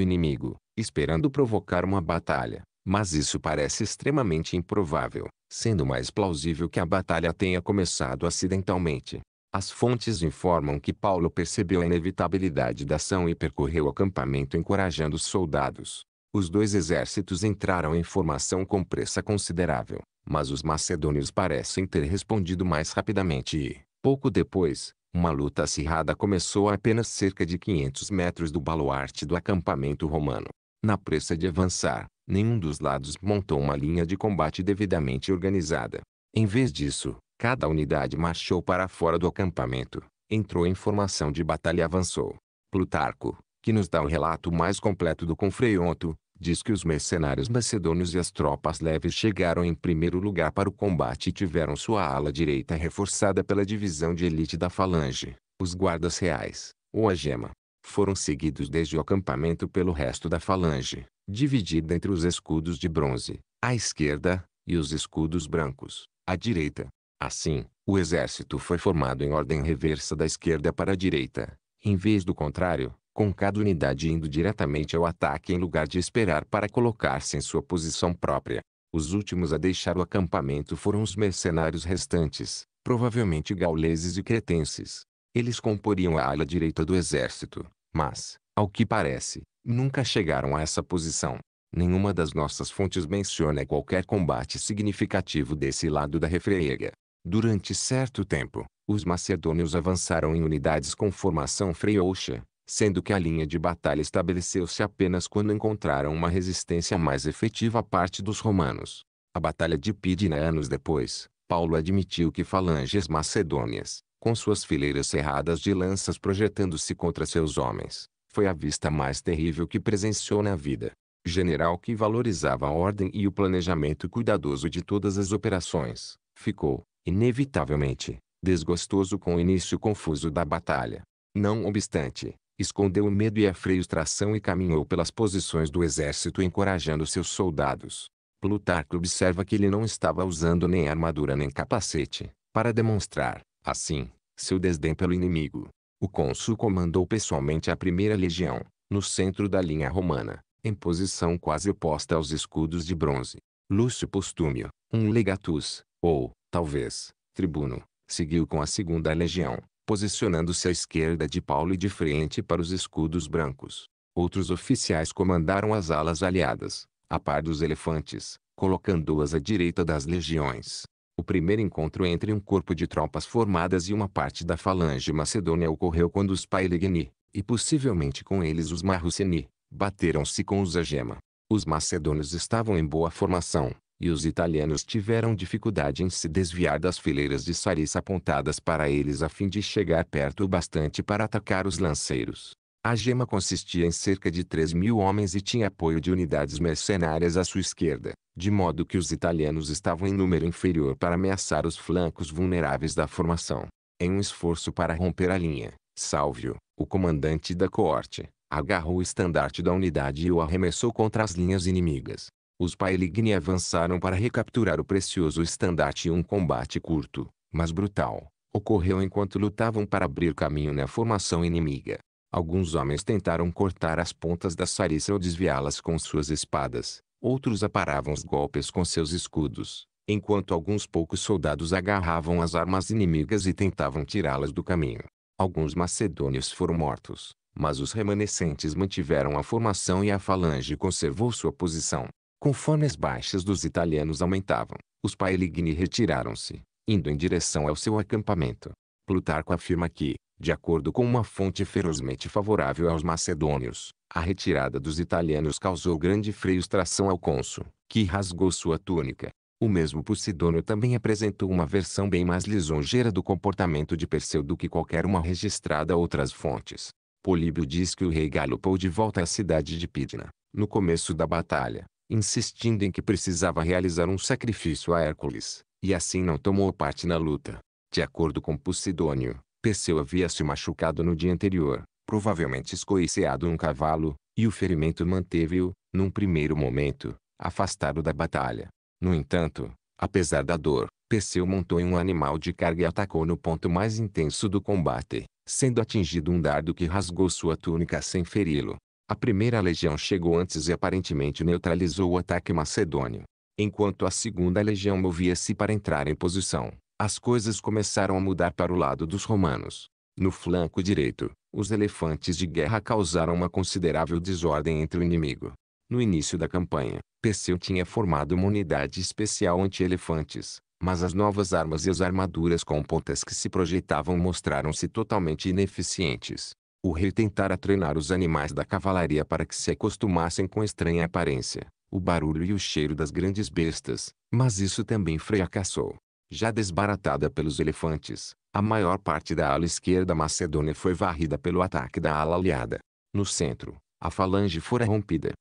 inimigo, esperando provocar uma batalha. Mas isso parece extremamente improvável, sendo mais plausível que a batalha tenha começado acidentalmente. As fontes informam que Paulo percebeu a inevitabilidade da ação e percorreu o acampamento encorajando os soldados. Os dois exércitos entraram em formação com pressa considerável, mas os macedônios parecem ter respondido mais rapidamente e, pouco depois, uma luta acirrada começou a apenas cerca de 500 metros do baluarte do acampamento romano. Na pressa de avançar, nenhum dos lados montou uma linha de combate devidamente organizada. Em vez disso, cada unidade marchou para fora do acampamento, entrou em formação de batalha e avançou. Plutarco, que nos dá o relato mais completo do Confreonto, diz que os mercenários macedônios e as tropas leves chegaram em primeiro lugar para o combate e tiveram sua ala direita reforçada pela divisão de elite da falange, os guardas reais, ou a gema. Foram seguidos desde o acampamento pelo resto da falange, dividida entre os escudos de bronze, à esquerda, e os escudos brancos, à direita. Assim, o exército foi formado em ordem reversa da esquerda para a direita, em vez do contrário, com cada unidade indo diretamente ao ataque em lugar de esperar para colocar-se em sua posição própria. Os últimos a deixar o acampamento foram os mercenários restantes, provavelmente gauleses e cretenses. Eles comporiam a ala direita do exército, mas, ao que parece, nunca chegaram a essa posição. Nenhuma das nossas fontes menciona qualquer combate significativo desse lado da refreega. Durante certo tempo, os macedônios avançaram em unidades com formação freouxa, sendo que a linha de batalha estabeleceu-se apenas quando encontraram uma resistência mais efetiva à parte dos romanos. A Batalha de Pidina anos depois, Paulo admitiu que falanges macedônias, com suas fileiras cerradas de lanças projetando-se contra seus homens, foi a vista mais terrível que presenciou na vida. General que valorizava a ordem e o planejamento cuidadoso de todas as operações, ficou, inevitavelmente, desgostoso com o início confuso da batalha. Não obstante, escondeu o medo e a frustração e caminhou pelas posições do exército encorajando seus soldados. Plutarco observa que ele não estava usando nem armadura nem capacete, para demonstrar, assim, seu desdém pelo inimigo. O cônsul comandou pessoalmente a primeira legião, no centro da linha romana, em posição quase oposta aos escudos de bronze. Lúcio Postúmio, um legatus, ou, talvez, tribuno, seguiu com a segunda legião, posicionando-se à esquerda de Paulo e de frente para os escudos brancos. Outros oficiais comandaram as alas aliadas, a par dos elefantes, colocando-as à direita das legiões. O primeiro encontro entre um corpo de tropas formadas e uma parte da falange macedônia ocorreu quando os Pailigni, e possivelmente com eles os Marruceni, bateram-se com os Agema. Os macedônios estavam em boa formação, e os italianos tiveram dificuldade em se desviar das fileiras de Sarissa apontadas para eles a fim de chegar perto o bastante para atacar os lanceiros. A gema consistia em cerca de 3 mil homens e tinha apoio de unidades mercenárias à sua esquerda, de modo que os italianos estavam em número inferior para ameaçar os flancos vulneráveis da formação. Em um esforço para romper a linha, Salvio, o comandante da coorte, agarrou o estandarte da unidade e o arremessou contra as linhas inimigas. Os Paeligni avançaram para recapturar o precioso estandarte e um combate curto, mas brutal, ocorreu enquanto lutavam para abrir caminho na formação inimiga. Alguns homens tentaram cortar as pontas da sarissa ou desviá-las com suas espadas. Outros aparavam os golpes com seus escudos, enquanto alguns poucos soldados agarravam as armas inimigas e tentavam tirá-las do caminho. Alguns macedônios foram mortos, mas os remanescentes mantiveram a formação e a falange conservou sua posição. Conforme as baixas dos italianos aumentavam, os Paeligni retiraram-se, indo em direção ao seu acampamento. Plutarco afirma que, de acordo com uma fonte ferozmente favorável aos macedônios, a retirada dos italianos causou grande frustração ao cônsul, que rasgou sua túnica. O mesmo Posidônio também apresentou uma versão bem mais lisonjeira do comportamento de Perseu do que qualquer uma registrada outras fontes. Políbio diz que o rei galopou de volta à cidade de Pidna, no começo da batalha, insistindo em que precisava realizar um sacrifício a Hércules, e assim não tomou parte na luta. De acordo com Posidônio, Perseu havia se machucado no dia anterior, provavelmente escoiceado um cavalo, e o ferimento manteve-o, num primeiro momento, afastado da batalha. No entanto, apesar da dor, Perseu montou em um animal de carga e atacou no ponto mais intenso do combate, sendo atingido um dardo que rasgou sua túnica sem feri-lo. A primeira legião chegou antes e aparentemente neutralizou o ataque macedônio, enquanto a segunda legião movia-se para entrar em posição as coisas começaram a mudar para o lado dos romanos. No flanco direito, os elefantes de guerra causaram uma considerável desordem entre o inimigo. No início da campanha, Perseu tinha formado uma unidade especial anti-elefantes, mas as novas armas e as armaduras com pontas que se projetavam mostraram-se totalmente ineficientes. O rei tentara treinar os animais da cavalaria para que se acostumassem com estranha aparência, o barulho e o cheiro das grandes bestas, mas isso também fracassou já desbaratada pelos elefantes, a maior parte da ala esquerda macedônia foi varrida pelo ataque da ala aliada. No centro, a falange fora rompida.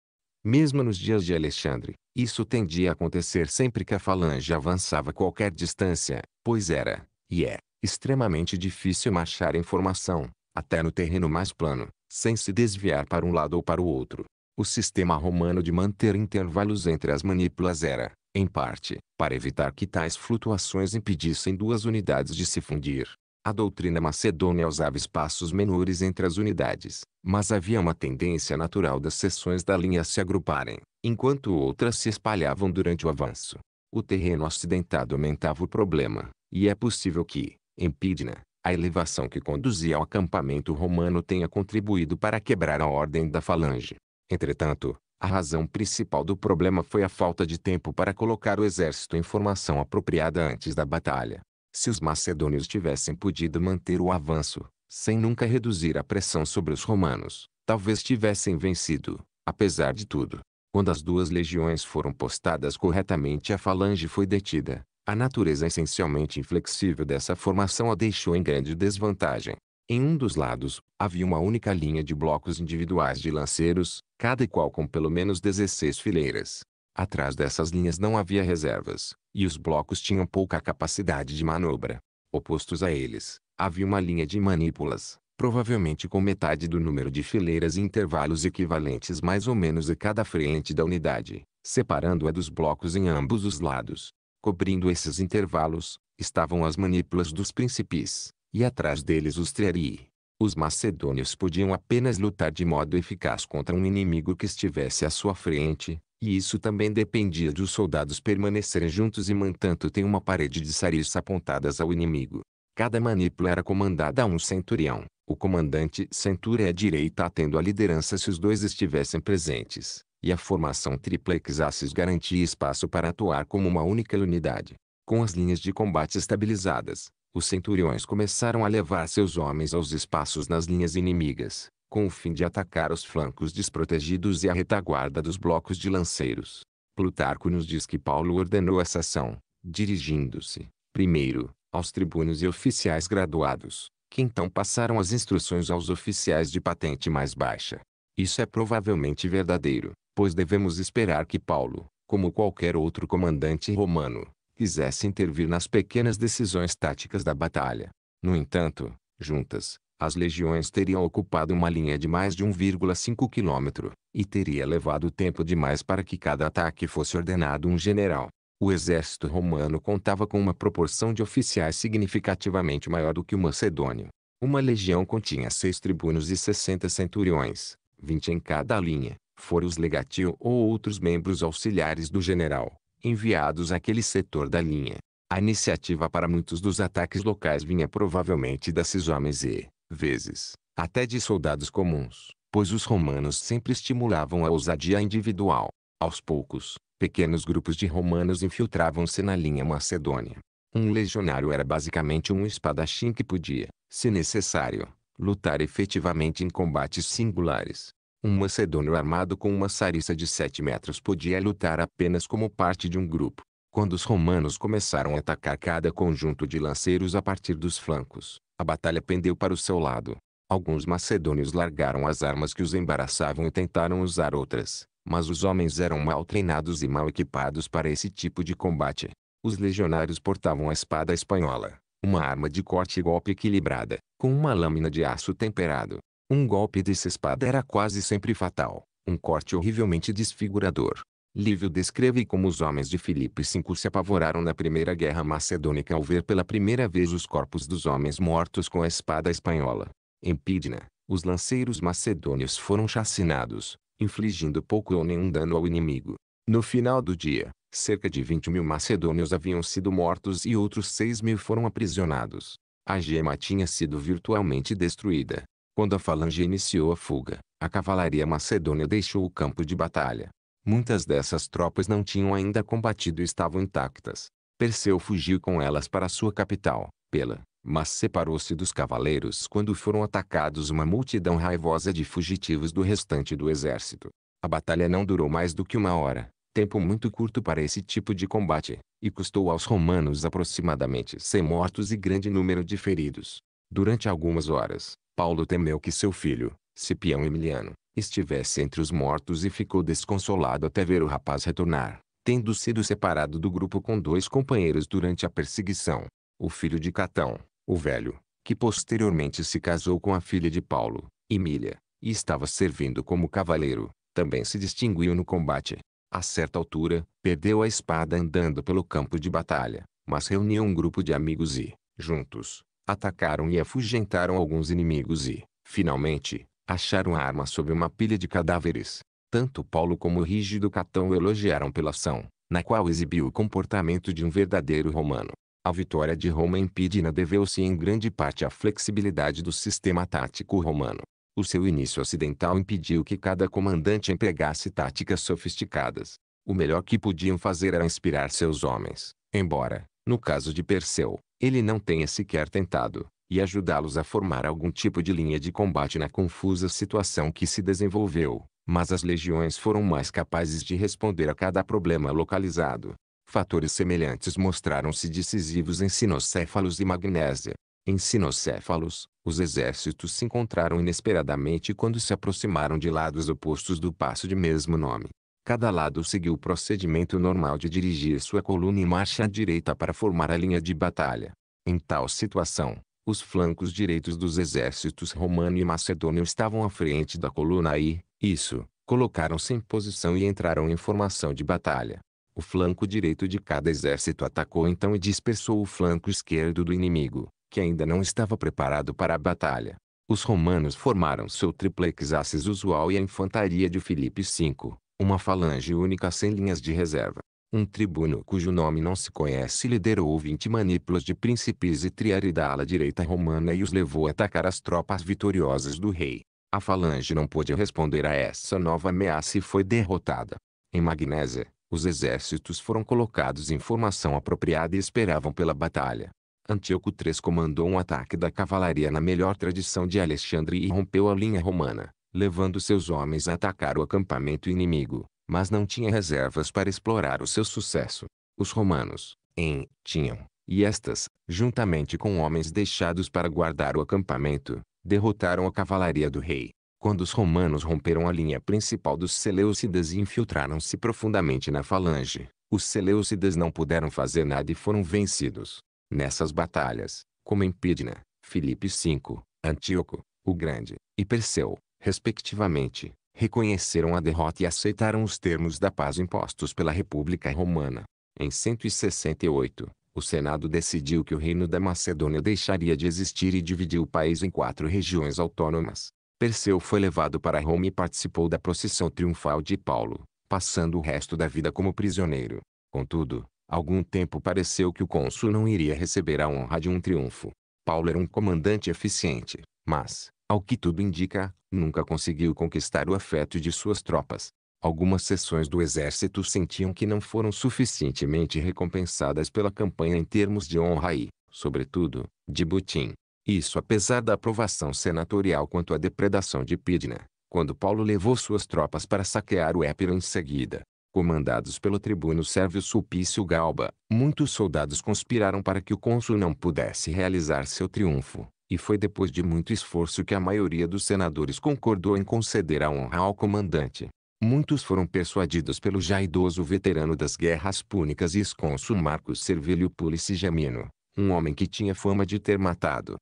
Mesmo nos dias de Alexandre, isso tendia a acontecer sempre que a falange avançava qualquer distância, pois era, e é, extremamente difícil marchar em formação, até no terreno mais plano, sem se desviar para um lado ou para o outro. O sistema romano de manter intervalos entre as manipulas era, em parte, para evitar que tais flutuações impedissem duas unidades de se fundir. A doutrina macedônia usava espaços menores entre as unidades, mas havia uma tendência natural das seções da linha se agruparem, enquanto outras se espalhavam durante o avanço. O terreno acidentado aumentava o problema, e é possível que, em Pidna, a elevação que conduzia ao acampamento romano tenha contribuído para quebrar a ordem da falange. Entretanto, a razão principal do problema foi a falta de tempo para colocar o exército em formação apropriada antes da batalha. Se os macedônios tivessem podido manter o avanço, sem nunca reduzir a pressão sobre os romanos, talvez tivessem vencido, apesar de tudo. Quando as duas legiões foram postadas corretamente a falange foi detida. A natureza essencialmente inflexível dessa formação a deixou em grande desvantagem. Em um dos lados, havia uma única linha de blocos individuais de lanceiros, cada qual com pelo menos 16 fileiras. Atrás dessas linhas não havia reservas, e os blocos tinham pouca capacidade de manobra. Opostos a eles, havia uma linha de manípulas, provavelmente com metade do número de fileiras e intervalos equivalentes mais ou menos a cada frente da unidade, separando-a dos blocos em ambos os lados. Cobrindo esses intervalos, estavam as manípulas dos principis, e atrás deles os Triarii. Os macedônios podiam apenas lutar de modo eficaz contra um inimigo que estivesse à sua frente, e isso também dependia dos soldados permanecerem juntos e mantanto tem uma parede de saris apontadas ao inimigo. Cada manípula era comandada a um centurião. O comandante centura é direita atendo a liderança se os dois estivessem presentes, e a formação triplex garantia espaço para atuar como uma única unidade. Com as linhas de combate estabilizadas, os centuriões começaram a levar seus homens aos espaços nas linhas inimigas, com o fim de atacar os flancos desprotegidos e a retaguarda dos blocos de lanceiros. Plutarco nos diz que Paulo ordenou essa ação, dirigindo-se, primeiro, aos tribunos e oficiais graduados, que então passaram as instruções aos oficiais de patente mais baixa. Isso é provavelmente verdadeiro, pois devemos esperar que Paulo, como qualquer outro comandante romano, quisesse intervir nas pequenas decisões táticas da batalha. No entanto, juntas, as legiões teriam ocupado uma linha de mais de 1,5 quilômetro, e teria levado tempo demais para que cada ataque fosse ordenado um general. O exército romano contava com uma proporção de oficiais significativamente maior do que o macedônio. Uma legião continha seis tribunos e 60 centuriões, 20 em cada linha, foram os legatio ou outros membros auxiliares do general enviados àquele setor da linha. A iniciativa para muitos dos ataques locais vinha provavelmente desses homens e, vezes, até de soldados comuns, pois os romanos sempre estimulavam a ousadia individual. Aos poucos, pequenos grupos de romanos infiltravam-se na linha macedônia. Um legionário era basicamente um espadachim que podia, se necessário, lutar efetivamente em combates singulares, um macedônio armado com uma sarissa de sete metros podia lutar apenas como parte de um grupo. Quando os romanos começaram a atacar cada conjunto de lanceiros a partir dos flancos, a batalha pendeu para o seu lado. Alguns macedônios largaram as armas que os embaraçavam e tentaram usar outras, mas os homens eram mal treinados e mal equipados para esse tipo de combate. Os legionários portavam a espada espanhola, uma arma de corte e golpe equilibrada, com uma lâmina de aço temperado, um golpe dessa espada era quase sempre fatal, um corte horrivelmente desfigurador. Lívio descreve como os homens de Filipe V se apavoraram na Primeira Guerra Macedônica ao ver pela primeira vez os corpos dos homens mortos com a espada espanhola. Em Pidna, os lanceiros macedônios foram chacinados, infligindo pouco ou nenhum dano ao inimigo. No final do dia, cerca de 20 mil macedônios haviam sido mortos e outros 6 mil foram aprisionados. A gema tinha sido virtualmente destruída, quando a falange iniciou a fuga, a cavalaria macedônia deixou o campo de batalha. Muitas dessas tropas não tinham ainda combatido e estavam intactas. Perseu fugiu com elas para sua capital, Pela, mas separou-se dos cavaleiros quando foram atacados uma multidão raivosa de fugitivos do restante do exército. A batalha não durou mais do que uma hora, tempo muito curto para esse tipo de combate, e custou aos romanos aproximadamente 100 mortos e grande número de feridos. Durante algumas horas, Paulo temeu que seu filho, Cipião Emiliano, estivesse entre os mortos e ficou desconsolado até ver o rapaz retornar, tendo sido separado do grupo com dois companheiros durante a perseguição. O filho de Catão, o velho, que posteriormente se casou com a filha de Paulo, Emília, e estava servindo como cavaleiro, também se distinguiu no combate. A certa altura, perdeu a espada andando pelo campo de batalha, mas reuniu um grupo de amigos e, juntos, atacaram e afugentaram alguns inimigos e, finalmente, acharam a arma sobre uma pilha de cadáveres. Tanto Paulo como o rígido Catão elogiaram pela ação, na qual exibiu o comportamento de um verdadeiro romano. A vitória de Roma em Pidna deveu-se em grande parte à flexibilidade do sistema tático romano. O seu início ocidental impediu que cada comandante empregasse táticas sofisticadas. O melhor que podiam fazer era inspirar seus homens, embora, no caso de Perseu, ele não tenha sequer tentado, e ajudá-los a formar algum tipo de linha de combate na confusa situação que se desenvolveu, mas as legiões foram mais capazes de responder a cada problema localizado. Fatores semelhantes mostraram-se decisivos em sinocéfalos e magnésia. Em sinocéfalos, os exércitos se encontraram inesperadamente quando se aproximaram de lados opostos do passo de mesmo nome. Cada lado seguiu o procedimento normal de dirigir sua coluna em marcha à direita para formar a linha de batalha. Em tal situação, os flancos direitos dos exércitos romano e macedônio estavam à frente da coluna e, isso, colocaram-se em posição e entraram em formação de batalha. O flanco direito de cada exército atacou então e dispersou o flanco esquerdo do inimigo, que ainda não estava preparado para a batalha. Os romanos formaram seu triplex axis usual e a infantaria de Filipe V, uma falange única sem linhas de reserva. Um tribuno cujo nome não se conhece liderou 20 manípulas de príncipes e triari da ala direita romana e os levou a atacar as tropas vitoriosas do rei. A falange não pôde responder a essa nova ameaça e foi derrotada. Em Magnésia, os exércitos foram colocados em formação apropriada e esperavam pela batalha. Antíoco III comandou um ataque da cavalaria na melhor tradição de Alexandre e rompeu a linha romana levando seus homens a atacar o acampamento inimigo, mas não tinha reservas para explorar o seu sucesso. Os romanos, em, tinham, e estas, juntamente com homens deixados para guardar o acampamento, derrotaram a cavalaria do rei. Quando os romanos romperam a linha principal dos Seleucidas e infiltraram-se profundamente na falange, os Seleucidas não puderam fazer nada e foram vencidos. Nessas batalhas, como em Pidna, Filipe V, Antíoco, o Grande, e Perseu, respectivamente, reconheceram a derrota e aceitaram os termos da paz impostos pela República Romana. Em 168, o Senado decidiu que o Reino da Macedônia deixaria de existir e dividiu o país em quatro regiões autônomas. Perseu foi levado para Roma e participou da procissão triunfal de Paulo, passando o resto da vida como prisioneiro. Contudo, algum tempo pareceu que o cônsul não iria receber a honra de um triunfo. Paulo era um comandante eficiente, mas, ao que tudo indica, nunca conseguiu conquistar o afeto de suas tropas. Algumas seções do exército sentiam que não foram suficientemente recompensadas pela campanha em termos de honra e, sobretudo, de butim. Isso apesar da aprovação senatorial quanto à depredação de Pidna, quando Paulo levou suas tropas para saquear o Épiro em seguida. Comandados pelo tribuno Sérvio Sulpício Galba, muitos soldados conspiraram para que o cônsul não pudesse realizar seu triunfo, e foi depois de muito esforço que a maioria dos senadores concordou em conceder a honra ao comandante. Muitos foram persuadidos pelo já idoso veterano das guerras púnicas e esconso Marcos Servilio Pulici Gemino, um homem que tinha fama de ter matado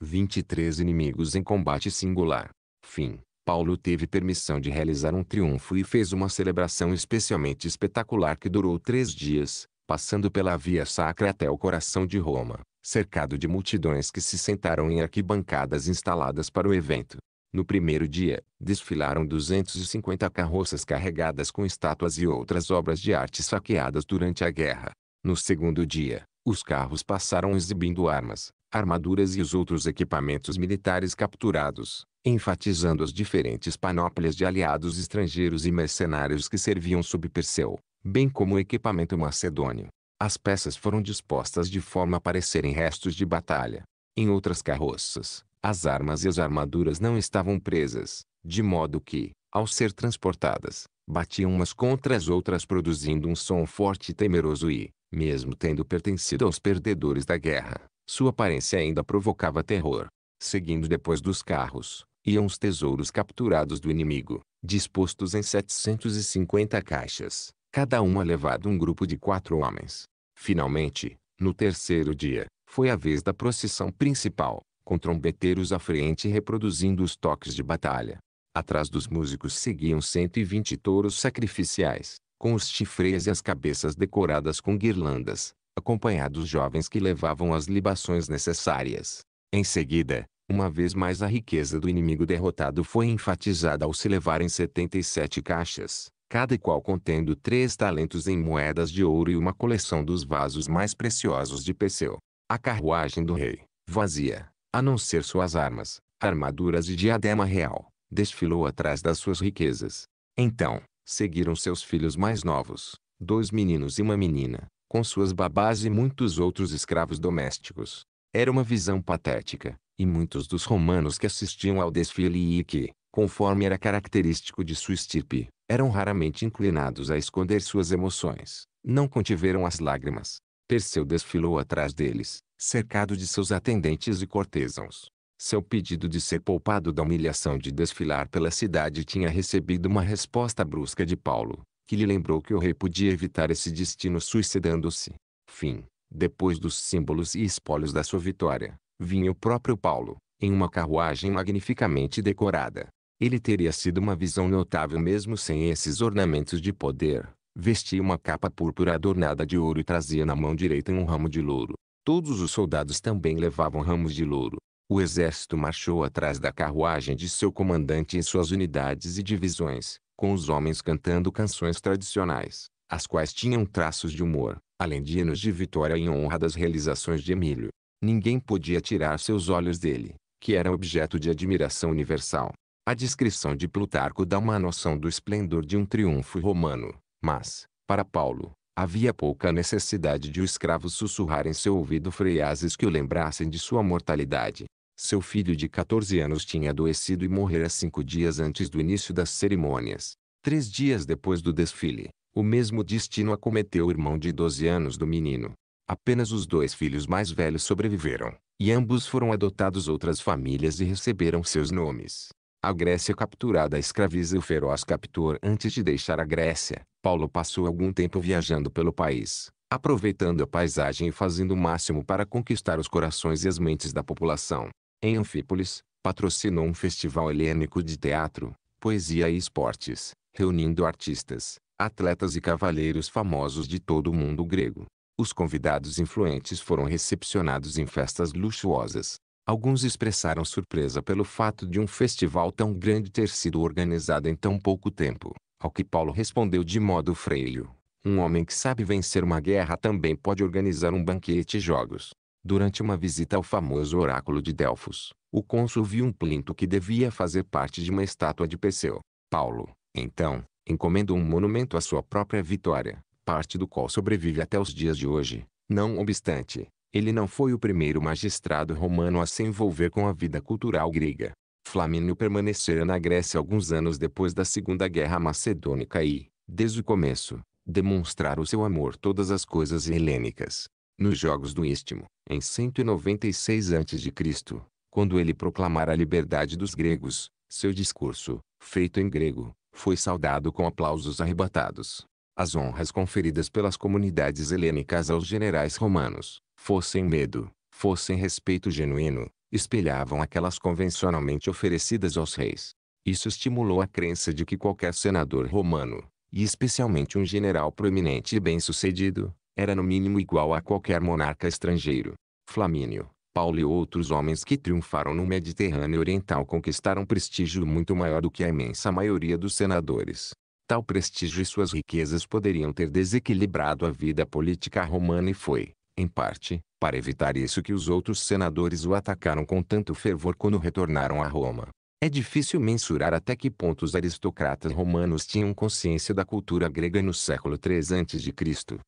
23 inimigos em combate singular. Fim. Paulo teve permissão de realizar um triunfo e fez uma celebração especialmente espetacular que durou três dias, passando pela Via Sacra até o coração de Roma, cercado de multidões que se sentaram em arquibancadas instaladas para o evento. No primeiro dia, desfilaram 250 carroças carregadas com estátuas e outras obras de arte saqueadas durante a guerra. No segundo dia, os carros passaram exibindo armas, armaduras e os outros equipamentos militares capturados, enfatizando as diferentes panóplias de aliados estrangeiros e mercenários que serviam sob Perseu, bem como o equipamento macedônio. As peças foram dispostas de forma a parecerem restos de batalha. Em outras carroças, as armas e as armaduras não estavam presas, de modo que, ao ser transportadas, batiam umas contra as outras produzindo um som forte e temeroso e, mesmo tendo pertencido aos perdedores da guerra, sua aparência ainda provocava terror. Seguindo depois dos carros, iam os tesouros capturados do inimigo, dispostos em 750 caixas, cada uma é levado um grupo de quatro homens. Finalmente, no terceiro dia, foi a vez da procissão principal, com trombeteiros à frente reproduzindo os toques de batalha. Atrás dos músicos seguiam 120 touros sacrificiais, com os chifres e as cabeças decoradas com guirlandas, acompanhados jovens que levavam as libações necessárias. Em seguida, uma vez mais a riqueza do inimigo derrotado foi enfatizada ao se levarem 77 caixas, cada qual contendo três talentos em moedas de ouro e uma coleção dos vasos mais preciosos de Perseu. A carruagem do rei, vazia, a não ser suas armas, armaduras e diadema real, desfilou atrás das suas riquezas. Então, seguiram seus filhos mais novos, dois meninos e uma menina, com suas babás e muitos outros escravos domésticos. Era uma visão patética, e muitos dos romanos que assistiam ao desfile e que, conforme era característico de sua estirpe, eram raramente inclinados a esconder suas emoções. Não contiveram as lágrimas. Perseu desfilou atrás deles, cercado de seus atendentes e cortesãos. Seu pedido de ser poupado da humilhação de desfilar pela cidade tinha recebido uma resposta brusca de Paulo, que lhe lembrou que o rei podia evitar esse destino suicidando-se. Fim. Depois dos símbolos e espólios da sua vitória, vinha o próprio Paulo, em uma carruagem magnificamente decorada, ele teria sido uma visão notável mesmo sem esses ornamentos de poder. Vestia uma capa púrpura adornada de ouro e trazia na mão direita um ramo de louro. Todos os soldados também levavam ramos de louro. O exército marchou atrás da carruagem de seu comandante e suas unidades e divisões, com os homens cantando canções tradicionais, as quais tinham traços de humor, além de hinos de vitória em honra das realizações de Emílio. Ninguém podia tirar seus olhos dele, que era objeto de admiração universal. A descrição de Plutarco dá uma noção do esplendor de um triunfo romano, mas, para Paulo, havia pouca necessidade de o escravo sussurrar em seu ouvido Freiases que o lembrassem de sua mortalidade. Seu filho de 14 anos tinha adoecido e morrera cinco dias antes do início das cerimônias. Três dias depois do desfile, o mesmo destino acometeu o irmão de 12 anos do menino. Apenas os dois filhos mais velhos sobreviveram, e ambos foram adotados outras famílias e receberam seus nomes. A Grécia capturada escraviza o feroz captor antes de deixar a Grécia. Paulo passou algum tempo viajando pelo país, aproveitando a paisagem e fazendo o máximo para conquistar os corações e as mentes da população. Em Anfípolis, patrocinou um festival helênico de teatro, poesia e esportes, reunindo artistas, atletas e cavaleiros famosos de todo o mundo grego. Os convidados influentes foram recepcionados em festas luxuosas, Alguns expressaram surpresa pelo fato de um festival tão grande ter sido organizado em tão pouco tempo, ao que Paulo respondeu de modo freio. Um homem que sabe vencer uma guerra também pode organizar um banquete e jogos. Durante uma visita ao famoso oráculo de Delfos, o cônsul viu um plinto que devia fazer parte de uma estátua de Perseu. Paulo, então, encomendou um monumento à sua própria vitória, parte do qual sobrevive até os dias de hoje. Não obstante, ele não foi o primeiro magistrado romano a se envolver com a vida cultural grega. Flamínio permanecera na Grécia alguns anos depois da Segunda Guerra Macedônica e, desde o começo, demonstrar o seu amor todas as coisas helênicas. Nos Jogos do Istmo, em 196 a.C., quando ele proclamara a liberdade dos gregos, seu discurso, feito em grego, foi saudado com aplausos arrebatados. As honras conferidas pelas comunidades helênicas aos generais romanos, fossem medo, fossem respeito genuíno, espelhavam aquelas convencionalmente oferecidas aos reis. Isso estimulou a crença de que qualquer senador romano, e especialmente um general proeminente e bem-sucedido, era no mínimo igual a qualquer monarca estrangeiro. Flamínio, Paulo e outros homens que triunfaram no Mediterrâneo Oriental conquistaram prestígio muito maior do que a imensa maioria dos senadores. Tal prestígio e suas riquezas poderiam ter desequilibrado a vida política romana e foi, em parte, para evitar isso que os outros senadores o atacaram com tanto fervor quando retornaram a Roma. É difícil mensurar até que ponto os aristocratas romanos tinham consciência da cultura grega no século III a.C.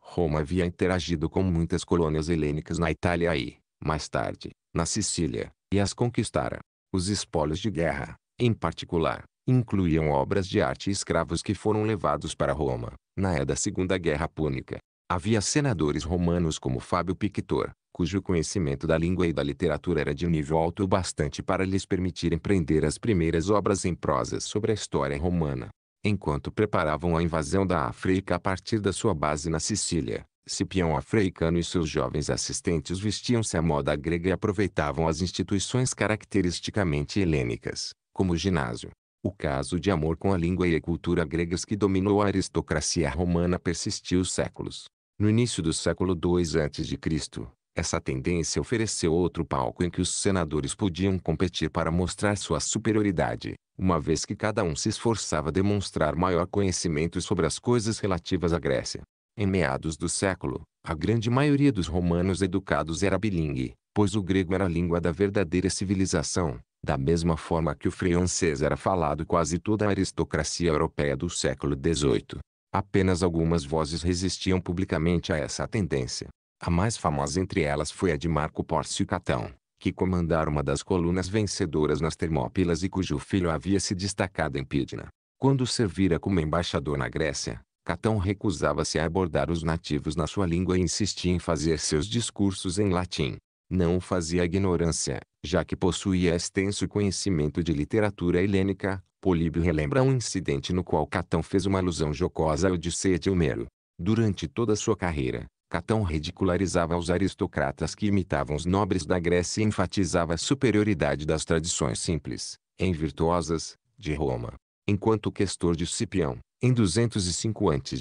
Roma havia interagido com muitas colônias helênicas na Itália e, mais tarde, na Sicília, e as conquistara. Os espólios de guerra, em particular, incluíam obras de arte e escravos que foram levados para Roma, na era da Segunda Guerra Púnica. Havia senadores romanos como Fábio Pictor, cujo conhecimento da língua e da literatura era de um nível alto o bastante para lhes permitir empreender as primeiras obras em prosa sobre a história romana. Enquanto preparavam a invasão da África a partir da sua base na Sicília, Cipião Africano e seus jovens assistentes vestiam-se à moda grega e aproveitavam as instituições caracteristicamente helênicas, como o ginásio. O caso de amor com a língua e a cultura gregas que dominou a aristocracia romana persistiu séculos. No início do século II a.C., essa tendência ofereceu outro palco em que os senadores podiam competir para mostrar sua superioridade, uma vez que cada um se esforçava a demonstrar maior conhecimento sobre as coisas relativas à Grécia. Em meados do século, a grande maioria dos romanos educados era bilingue, pois o grego era a língua da verdadeira civilização, da mesma forma que o francês era falado quase toda a aristocracia europeia do século XVIII. Apenas algumas vozes resistiam publicamente a essa tendência. A mais famosa entre elas foi a de Marco Pórcio Catão, que comandara uma das colunas vencedoras nas Termópilas e cujo filho havia se destacado em Pidna. Quando servira como embaixador na Grécia, Catão recusava-se a abordar os nativos na sua língua e insistia em fazer seus discursos em latim. Não o fazia a ignorância, já que possuía extenso conhecimento de literatura helênica, Políbio relembra um incidente no qual Catão fez uma alusão jocosa ao Odisseia de Homero. Durante toda a sua carreira, Catão ridicularizava os aristocratas que imitavam os nobres da Grécia e enfatizava a superioridade das tradições simples, em virtuosas, de Roma. Enquanto o questor de Cipião, em 205 a.C.,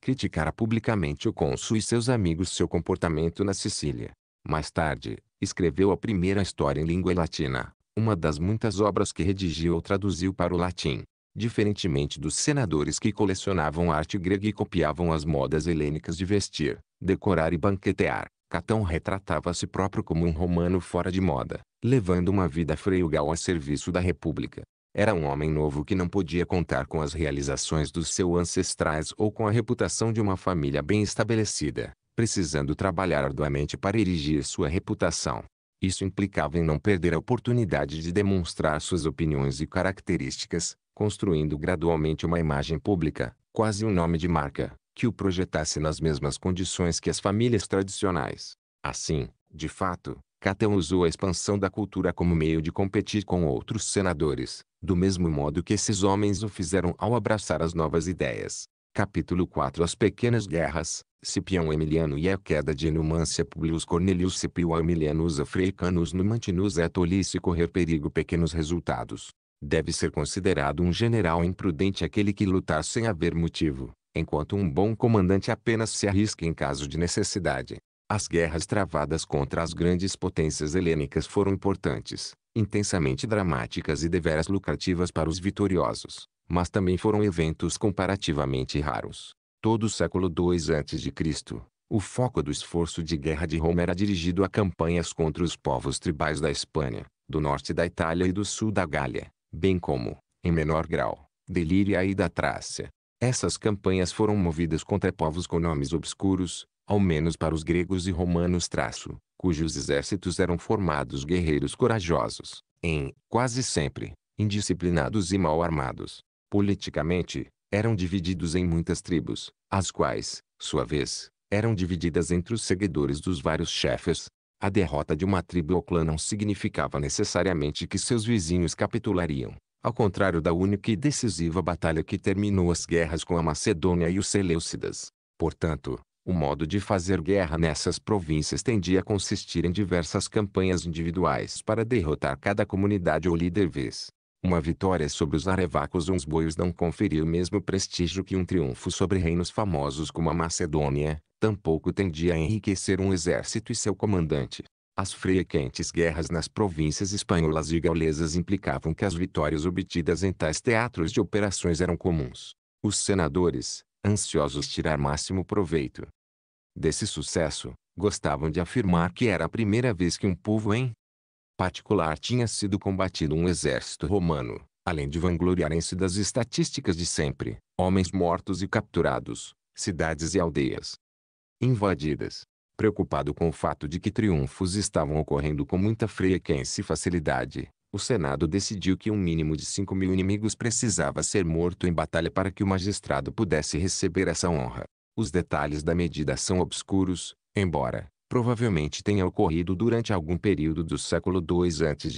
criticara publicamente o cônsul e seus amigos seu comportamento na Sicília. Mais tarde, escreveu a primeira história em língua latina, uma das muitas obras que redigiu ou traduziu para o latim. Diferentemente dos senadores que colecionavam arte grega e copiavam as modas helênicas de vestir, decorar e banquetear, Catão retratava se próprio como um romano fora de moda, levando uma vida freugal a serviço da república. Era um homem novo que não podia contar com as realizações dos seus ancestrais ou com a reputação de uma família bem estabelecida, precisando trabalhar arduamente para erigir sua reputação. Isso implicava em não perder a oportunidade de demonstrar suas opiniões e características, construindo gradualmente uma imagem pública, quase um nome de marca, que o projetasse nas mesmas condições que as famílias tradicionais. Assim, de fato, Catão usou a expansão da cultura como meio de competir com outros senadores, do mesmo modo que esses homens o fizeram ao abraçar as novas ideias. Capítulo 4 As Pequenas Guerras Cipião Emiliano e a queda de Numância Publius Cornelius Cipio Aemilianus Africanus Numantinus é tolice correr perigo pequenos resultados. Deve ser considerado um general imprudente aquele que lutar sem haver motivo, enquanto um bom comandante apenas se arrisca em caso de necessidade. As guerras travadas contra as grandes potências helênicas foram importantes, intensamente dramáticas e deveras lucrativas para os vitoriosos, mas também foram eventos comparativamente raros todo o século II a.C., o foco do esforço de guerra de Roma era dirigido a campanhas contra os povos tribais da Espanha, do norte da Itália e do sul da Gália, bem como, em menor grau, da Líria e da Trácia. Essas campanhas foram movidas contra povos com nomes obscuros, ao menos para os gregos e romanos traço, cujos exércitos eram formados guerreiros corajosos, em, quase sempre, indisciplinados e mal armados. Politicamente, eram divididos em muitas tribos, as quais, sua vez, eram divididas entre os seguidores dos vários chefes. A derrota de uma tribo ou clã não significava necessariamente que seus vizinhos capitulariam, ao contrário da única e decisiva batalha que terminou as guerras com a Macedônia e os Seleucidas. Portanto, o modo de fazer guerra nessas províncias tendia a consistir em diversas campanhas individuais para derrotar cada comunidade ou líder vez. Uma vitória sobre os arevacos ou uns boios não conferia o mesmo prestígio que um triunfo sobre reinos famosos como a Macedônia, tampouco tendia a enriquecer um exército e seu comandante. As frequentes guerras nas províncias espanholas e gaulesas implicavam que as vitórias obtidas em tais teatros de operações eram comuns. Os senadores, ansiosos tirar máximo proveito desse sucesso, gostavam de afirmar que era a primeira vez que um povo em particular tinha sido combatido um exército romano, além de vangloriarem-se das estatísticas de sempre, homens mortos e capturados, cidades e aldeias invadidas. Preocupado com o fato de que triunfos estavam ocorrendo com muita frequência e facilidade, o Senado decidiu que um mínimo de 5 mil inimigos precisava ser morto em batalha para que o magistrado pudesse receber essa honra. Os detalhes da medida são obscuros, embora, provavelmente tenha ocorrido durante algum período do século II a.C.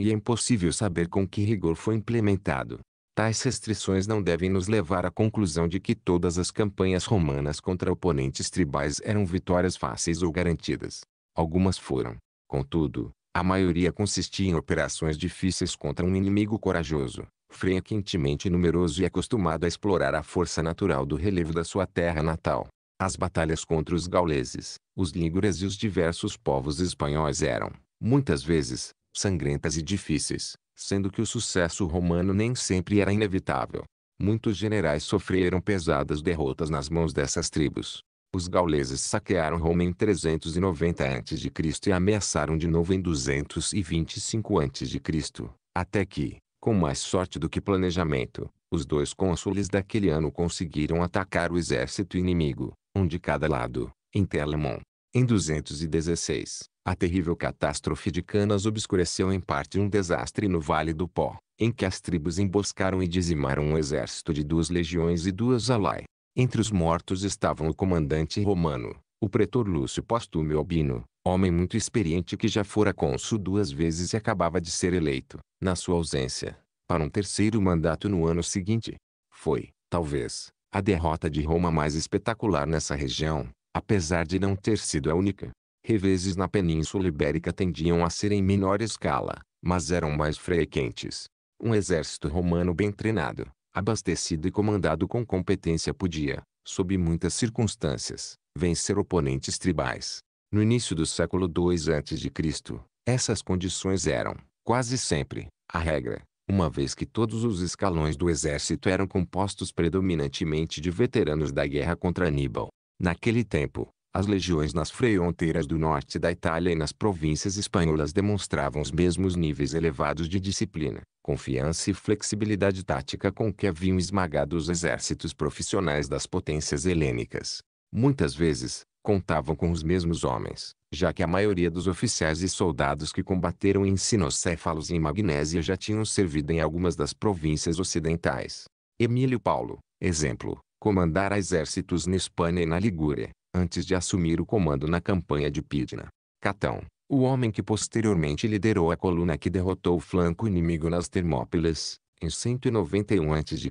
e é impossível saber com que rigor foi implementado. Tais restrições não devem nos levar à conclusão de que todas as campanhas romanas contra oponentes tribais eram vitórias fáceis ou garantidas. Algumas foram. Contudo, a maioria consistia em operações difíceis contra um inimigo corajoso, frequentemente numeroso e acostumado a explorar a força natural do relevo da sua terra natal. As batalhas contra os gauleses, os língures e os diversos povos espanhóis eram, muitas vezes, sangrentas e difíceis, sendo que o sucesso romano nem sempre era inevitável. Muitos generais sofreram pesadas derrotas nas mãos dessas tribos. Os gauleses saquearam Roma em 390 a.C. e ameaçaram de novo em 225 a.C., até que, com mais sorte do que planejamento, os dois cônsules daquele ano conseguiram atacar o exército inimigo, um de cada lado, em Telamon. Em 216, a terrível catástrofe de Canas obscureceu em parte um desastre no Vale do Pó, em que as tribos emboscaram e dizimaram um exército de duas legiões e duas alai. Entre os mortos estavam o comandante romano, o pretor Lúcio Postúmio Albino, homem muito experiente que já fora cônsul duas vezes e acabava de ser eleito, na sua ausência, para um terceiro mandato no ano seguinte. Foi, talvez, a derrota de Roma mais espetacular nessa região, apesar de não ter sido a única, reveses na Península Ibérica tendiam a ser em menor escala, mas eram mais frequentes. Um exército romano bem treinado, abastecido e comandado com competência podia, sob muitas circunstâncias, vencer oponentes tribais. No início do século II a.C., essas condições eram, quase sempre, a regra uma vez que todos os escalões do exército eram compostos predominantemente de veteranos da guerra contra Aníbal. Naquele tempo, as legiões nas fronteiras do norte da Itália e nas províncias espanholas demonstravam os mesmos níveis elevados de disciplina, confiança e flexibilidade tática com que haviam esmagado os exércitos profissionais das potências helênicas. Muitas vezes, contavam com os mesmos homens, já que a maioria dos oficiais e soldados que combateram em sinocéfalos em Magnésia já tinham servido em algumas das províncias ocidentais. Emílio Paulo, exemplo, comandara exércitos na Espanha e na Ligúria, antes de assumir o comando na campanha de Pidna. Catão, o homem que posteriormente liderou a coluna que derrotou o flanco inimigo nas Termópilas, em 191 a.C.,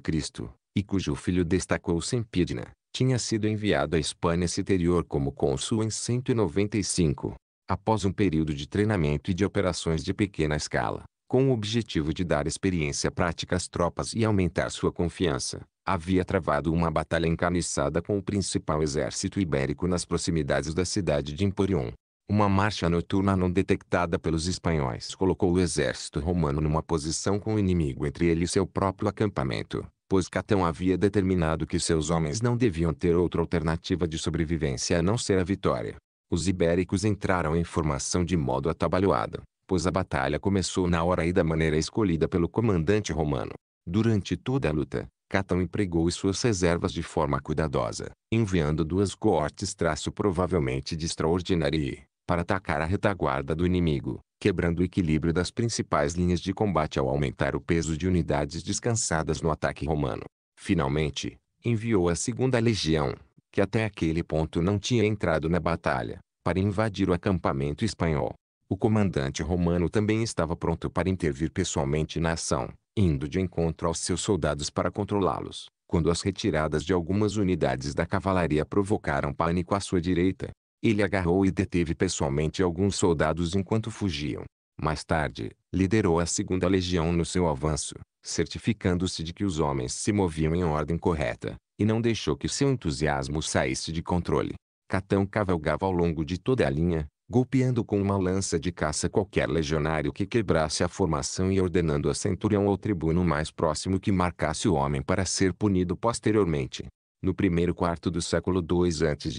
e cujo filho destacou-se em Pidna, tinha sido enviado à Espanha exterior como cônsul em 195, após um período de treinamento e de operações de pequena escala, com o objetivo de dar experiência prática às tropas e aumentar sua confiança. Havia travado uma batalha encarniçada com o principal exército ibérico nas proximidades da cidade de Emporium. Uma marcha noturna não detectada pelos espanhóis colocou o exército romano numa posição com o inimigo entre ele e seu próprio acampamento pois Catão havia determinado que seus homens não deviam ter outra alternativa de sobrevivência a não ser a vitória. Os ibéricos entraram em formação de modo atabalhoado, pois a batalha começou na hora e da maneira escolhida pelo comandante romano. Durante toda a luta, Catão empregou suas reservas de forma cuidadosa, enviando duas coortes traço provavelmente de extraordinário, para atacar a retaguarda do inimigo, quebrando o equilíbrio das principais linhas de combate ao aumentar o peso de unidades descansadas no ataque romano. Finalmente, enviou a segunda legião, que até aquele ponto não tinha entrado na batalha, para invadir o acampamento espanhol. O comandante romano também estava pronto para intervir pessoalmente na ação, indo de encontro aos seus soldados para controlá-los, quando as retiradas de algumas unidades da cavalaria provocaram pânico à sua direita. Ele agarrou e deteve pessoalmente alguns soldados enquanto fugiam. Mais tarde, liderou a segunda legião no seu avanço, certificando-se de que os homens se moviam em ordem correta, e não deixou que seu entusiasmo saísse de controle. Catão cavalgava ao longo de toda a linha, golpeando com uma lança de caça qualquer legionário que quebrasse a formação e ordenando a centurião ou tribuno mais próximo que marcasse o homem para ser punido posteriormente. No primeiro quarto do século II a.C.,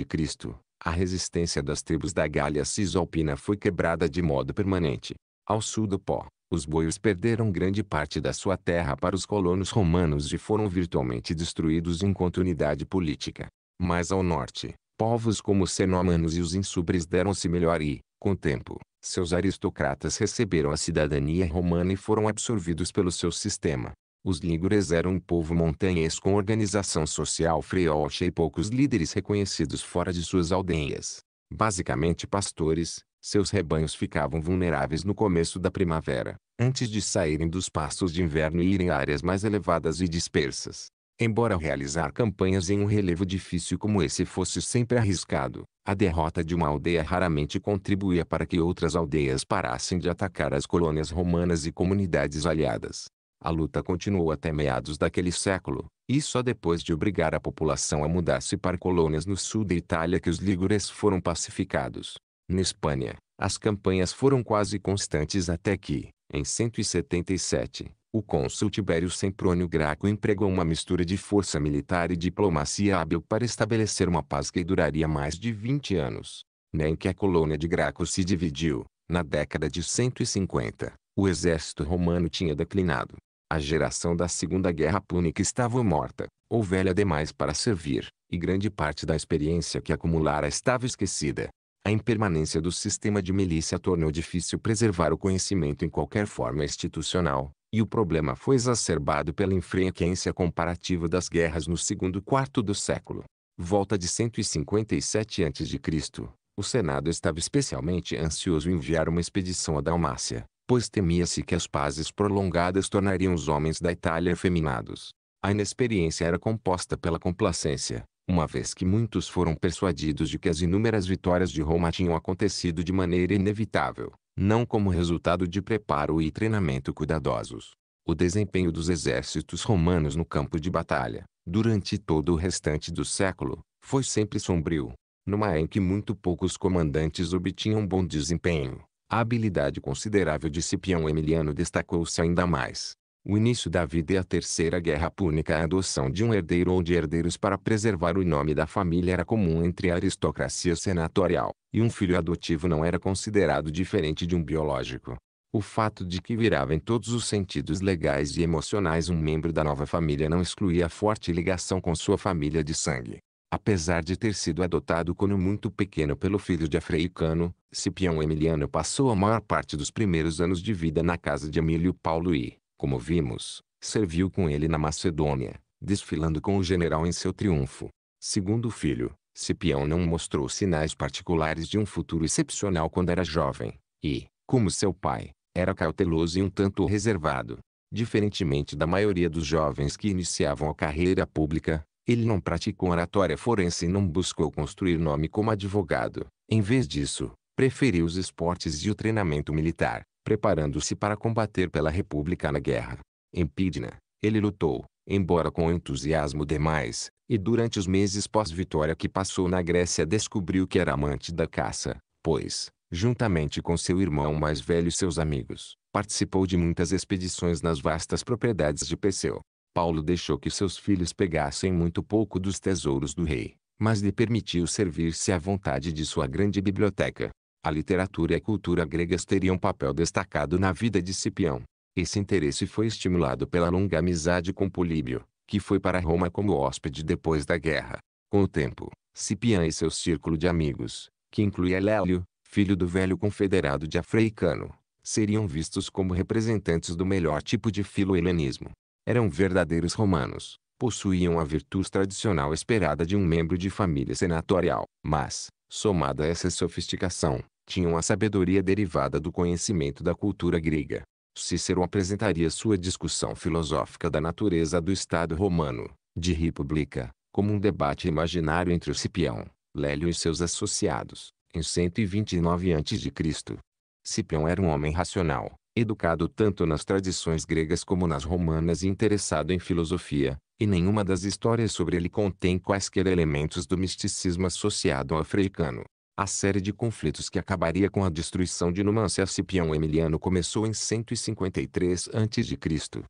a resistência das tribos da Gália Cisalpina foi quebrada de modo permanente. Ao sul do Pó, os boios perderam grande parte da sua terra para os colonos romanos e foram virtualmente destruídos enquanto unidade política. Mas ao norte, povos como os cenomanos e os insubres deram-se melhor e, com o tempo, seus aristocratas receberam a cidadania romana e foram absorvidos pelo seu sistema. Os lígures eram um povo montanhês com organização social freócia e poucos líderes reconhecidos fora de suas aldeias. Basicamente pastores, seus rebanhos ficavam vulneráveis no começo da primavera, antes de saírem dos pastos de inverno e irem a áreas mais elevadas e dispersas. Embora realizar campanhas em um relevo difícil como esse fosse sempre arriscado, a derrota de uma aldeia raramente contribuía para que outras aldeias parassem de atacar as colônias romanas e comunidades aliadas. A luta continuou até meados daquele século, e só depois de obrigar a população a mudar-se para colônias no sul da Itália que os lígures foram pacificados. Na Espanha, as campanhas foram quase constantes até que, em 177, o cônsul Tibério Semprônio Graco empregou uma mistura de força militar e diplomacia hábil para estabelecer uma paz que duraria mais de 20 anos. Nem que a colônia de Graco se dividiu, na década de 150, o exército romano tinha declinado. A geração da Segunda Guerra Púnica estava morta, ou velha demais para servir, e grande parte da experiência que acumulara estava esquecida. A impermanência do sistema de milícia tornou difícil preservar o conhecimento em qualquer forma institucional, e o problema foi exacerbado pela infrequência comparativa das guerras no segundo quarto do século. Volta de 157 a.C., o Senado estava especialmente ansioso em enviar uma expedição à Dalmácia, pois temia-se que as pazes prolongadas tornariam os homens da Itália efeminados. A inexperiência era composta pela complacência, uma vez que muitos foram persuadidos de que as inúmeras vitórias de Roma tinham acontecido de maneira inevitável, não como resultado de preparo e treinamento cuidadosos. O desempenho dos exércitos romanos no campo de batalha, durante todo o restante do século, foi sempre sombrio, numa em que muito poucos comandantes obtinham bom desempenho. A habilidade considerável de Cipião Emiliano destacou-se ainda mais. O início da vida e a Terceira Guerra Púnica a adoção de um herdeiro ou de herdeiros para preservar o nome da família era comum entre a aristocracia senatorial, e um filho adotivo não era considerado diferente de um biológico. O fato de que virava em todos os sentidos legais e emocionais um membro da nova família não excluía a forte ligação com sua família de sangue. Apesar de ter sido adotado quando muito pequeno pelo filho de Afreicano, Cipião Emiliano passou a maior parte dos primeiros anos de vida na casa de Emílio Paulo e, como vimos, serviu com ele na Macedônia, desfilando com o general em seu triunfo. Segundo o filho, Cipião não mostrou sinais particulares de um futuro excepcional quando era jovem, e, como seu pai, era cauteloso e um tanto reservado. Diferentemente da maioria dos jovens que iniciavam a carreira pública, ele não praticou oratória forense e não buscou construir nome como advogado. Em vez disso, preferiu os esportes e o treinamento militar, preparando-se para combater pela República na guerra. Em Pidna, ele lutou, embora com entusiasmo demais, e durante os meses pós-vitória que passou na Grécia descobriu que era amante da caça, pois, juntamente com seu irmão mais velho e seus amigos, participou de muitas expedições nas vastas propriedades de Perseu. Paulo deixou que seus filhos pegassem muito pouco dos tesouros do rei, mas lhe permitiu servir-se à vontade de sua grande biblioteca. A literatura e a cultura gregas teriam papel destacado na vida de Cipião. Esse interesse foi estimulado pela longa amizade com Políbio, que foi para Roma como hóspede depois da guerra. Com o tempo, Cipião e seu círculo de amigos, que incluía Lélio, filho do velho confederado de Africano, seriam vistos como representantes do melhor tipo de filo-helenismo. Eram verdadeiros romanos, possuíam a virtus tradicional esperada de um membro de família senatorial, mas, somada a essa sofisticação, tinham a sabedoria derivada do conhecimento da cultura grega. Cícero apresentaria sua discussão filosófica da natureza do Estado romano, de República, como um debate imaginário entre Cipião, Lélio e seus associados, em 129 a.C. Cipião era um homem racional, educado tanto nas tradições gregas como nas romanas e interessado em filosofia, e nenhuma das histórias sobre ele contém quaisquer elementos do misticismo associado ao africano. A série de conflitos que acabaria com a destruição de Numancia Cipião Emiliano começou em 153 a.C.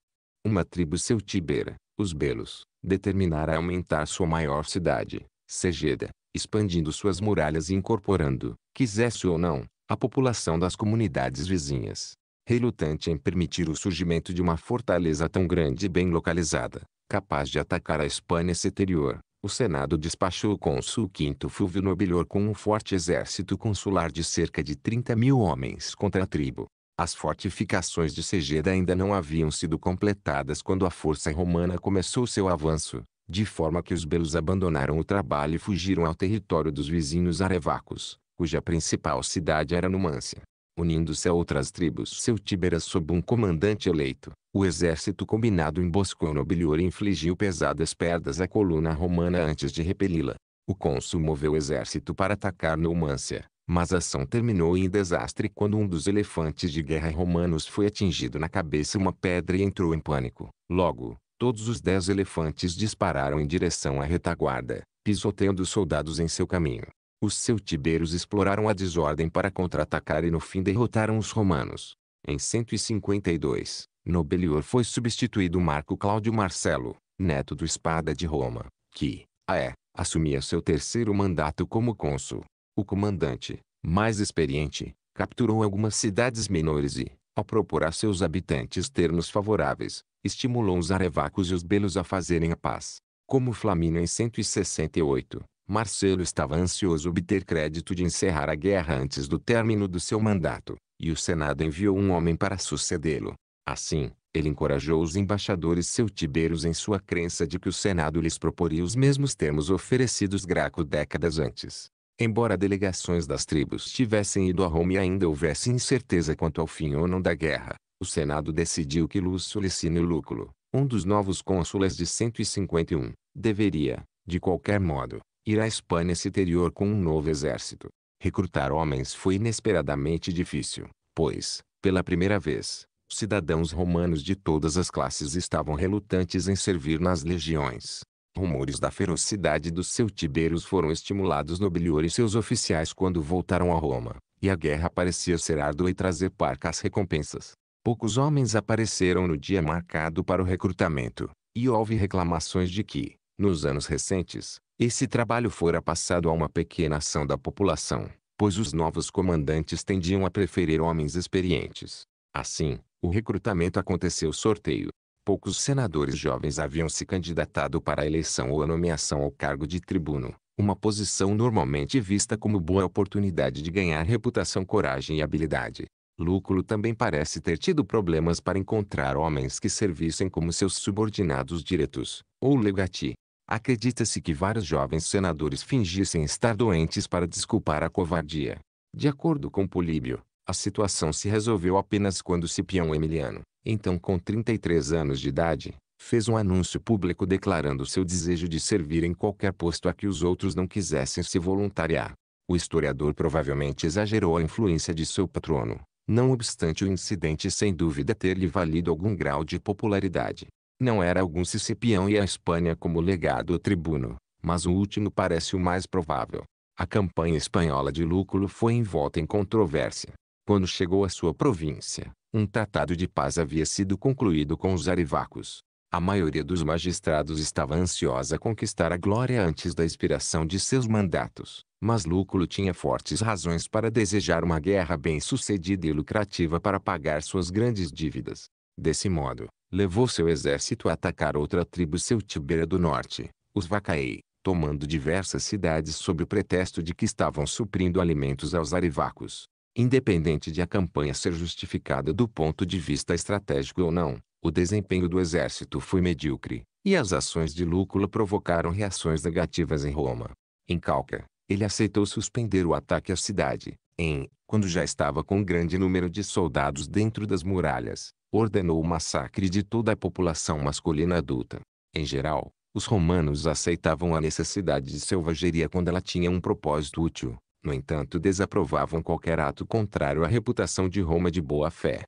Uma tribo celtíbera, os Belos, determinara aumentar sua maior cidade, Segeda, expandindo suas muralhas e incorporando, quisesse ou não, a população das comunidades vizinhas relutante em permitir o surgimento de uma fortaleza tão grande e bem localizada, capaz de atacar a Espanha exterior, o Senado despachou o cônsul Quinto Fulvio Nobilior com um forte exército consular de cerca de 30 mil homens contra a tribo. As fortificações de Segeda ainda não haviam sido completadas quando a força romana começou seu avanço, de forma que os belos abandonaram o trabalho e fugiram ao território dos vizinhos arevacos, cuja principal cidade era Numância unindo-se a outras tribos seu Tibera sob um comandante eleito. O exército combinado emboscou Nobilior e infligiu pesadas perdas à coluna romana antes de repeli-la. O cônsul moveu o exército para atacar Numância, mas a ação terminou em desastre quando um dos elefantes de guerra romanos foi atingido na cabeça uma pedra e entrou em pânico. Logo, todos os dez elefantes dispararam em direção à retaguarda, pisoteando os soldados em seu caminho. Os celtiberos exploraram a desordem para contra-atacar e no fim derrotaram os romanos. Em 152, Nobelior foi substituído Marco Cláudio Marcelo, neto do Espada de Roma, que, a é, assumia seu terceiro mandato como cônsul. O comandante, mais experiente, capturou algumas cidades menores e, ao propor a seus habitantes termos favoráveis, estimulou os arevacos e os belos a fazerem a paz. Como Flamínio em 168, Marcelo estava ansioso obter crédito de encerrar a guerra antes do término do seu mandato, e o Senado enviou um homem para sucedê-lo. Assim, ele encorajou os embaixadores celtibeiros em sua crença de que o Senado lhes proporia os mesmos termos oferecidos Graco décadas antes. Embora delegações das tribos tivessem ido a Roma e ainda houvesse incerteza quanto ao fim ou não da guerra, o Senado decidiu que Lúcio Licínio Lúculo, um dos novos cônsules de 151, deveria, de qualquer modo, Ir à Espanha se interior com um novo exército. Recrutar homens foi inesperadamente difícil, pois, pela primeira vez, cidadãos romanos de todas as classes estavam relutantes em servir nas legiões. Rumores da ferocidade dos celtibeiros foram estimulados no Bilior e seus oficiais quando voltaram a Roma, e a guerra parecia ser árdua e trazer parcas recompensas. Poucos homens apareceram no dia marcado para o recrutamento, e houve reclamações de que, nos anos recentes, esse trabalho fora passado a uma pequena ação da população, pois os novos comandantes tendiam a preferir homens experientes. Assim, o recrutamento aconteceu sorteio. Poucos senadores jovens haviam se candidatado para a eleição ou a nomeação ao cargo de tribuno, uma posição normalmente vista como boa oportunidade de ganhar reputação, coragem e habilidade. Lúculo também parece ter tido problemas para encontrar homens que servissem como seus subordinados diretos, ou legati, Acredita-se que vários jovens senadores fingissem estar doentes para desculpar a covardia. De acordo com Políbio, a situação se resolveu apenas quando Cipião Emiliano, então com 33 anos de idade, fez um anúncio público declarando seu desejo de servir em qualquer posto a que os outros não quisessem se voluntariar. O historiador provavelmente exagerou a influência de seu patrono, não obstante o incidente sem dúvida ter-lhe valido algum grau de popularidade. Não era algum Cicepião e a Espanha como legado tribuno, mas o último parece o mais provável. A campanha espanhola de Lúculo foi envolta em controvérsia. Quando chegou à sua província, um tratado de paz havia sido concluído com os arivacos. A maioria dos magistrados estava ansiosa a conquistar a glória antes da expiração de seus mandatos, mas Lúculo tinha fortes razões para desejar uma guerra bem-sucedida e lucrativa para pagar suas grandes dívidas. Desse modo, levou seu exército a atacar outra tribo celtibera do norte, os Vacaei, tomando diversas cidades sob o pretexto de que estavam suprindo alimentos aos arivacos. Independente de a campanha ser justificada do ponto de vista estratégico ou não, o desempenho do exército foi medíocre, e as ações de Lúculo provocaram reações negativas em Roma. Em Calca, ele aceitou suspender o ataque à cidade, em, quando já estava com um grande número de soldados dentro das muralhas, ordenou o massacre de toda a população masculina adulta. Em geral, os romanos aceitavam a necessidade de selvageria quando ela tinha um propósito útil, no entanto desaprovavam qualquer ato contrário à reputação de Roma de boa-fé.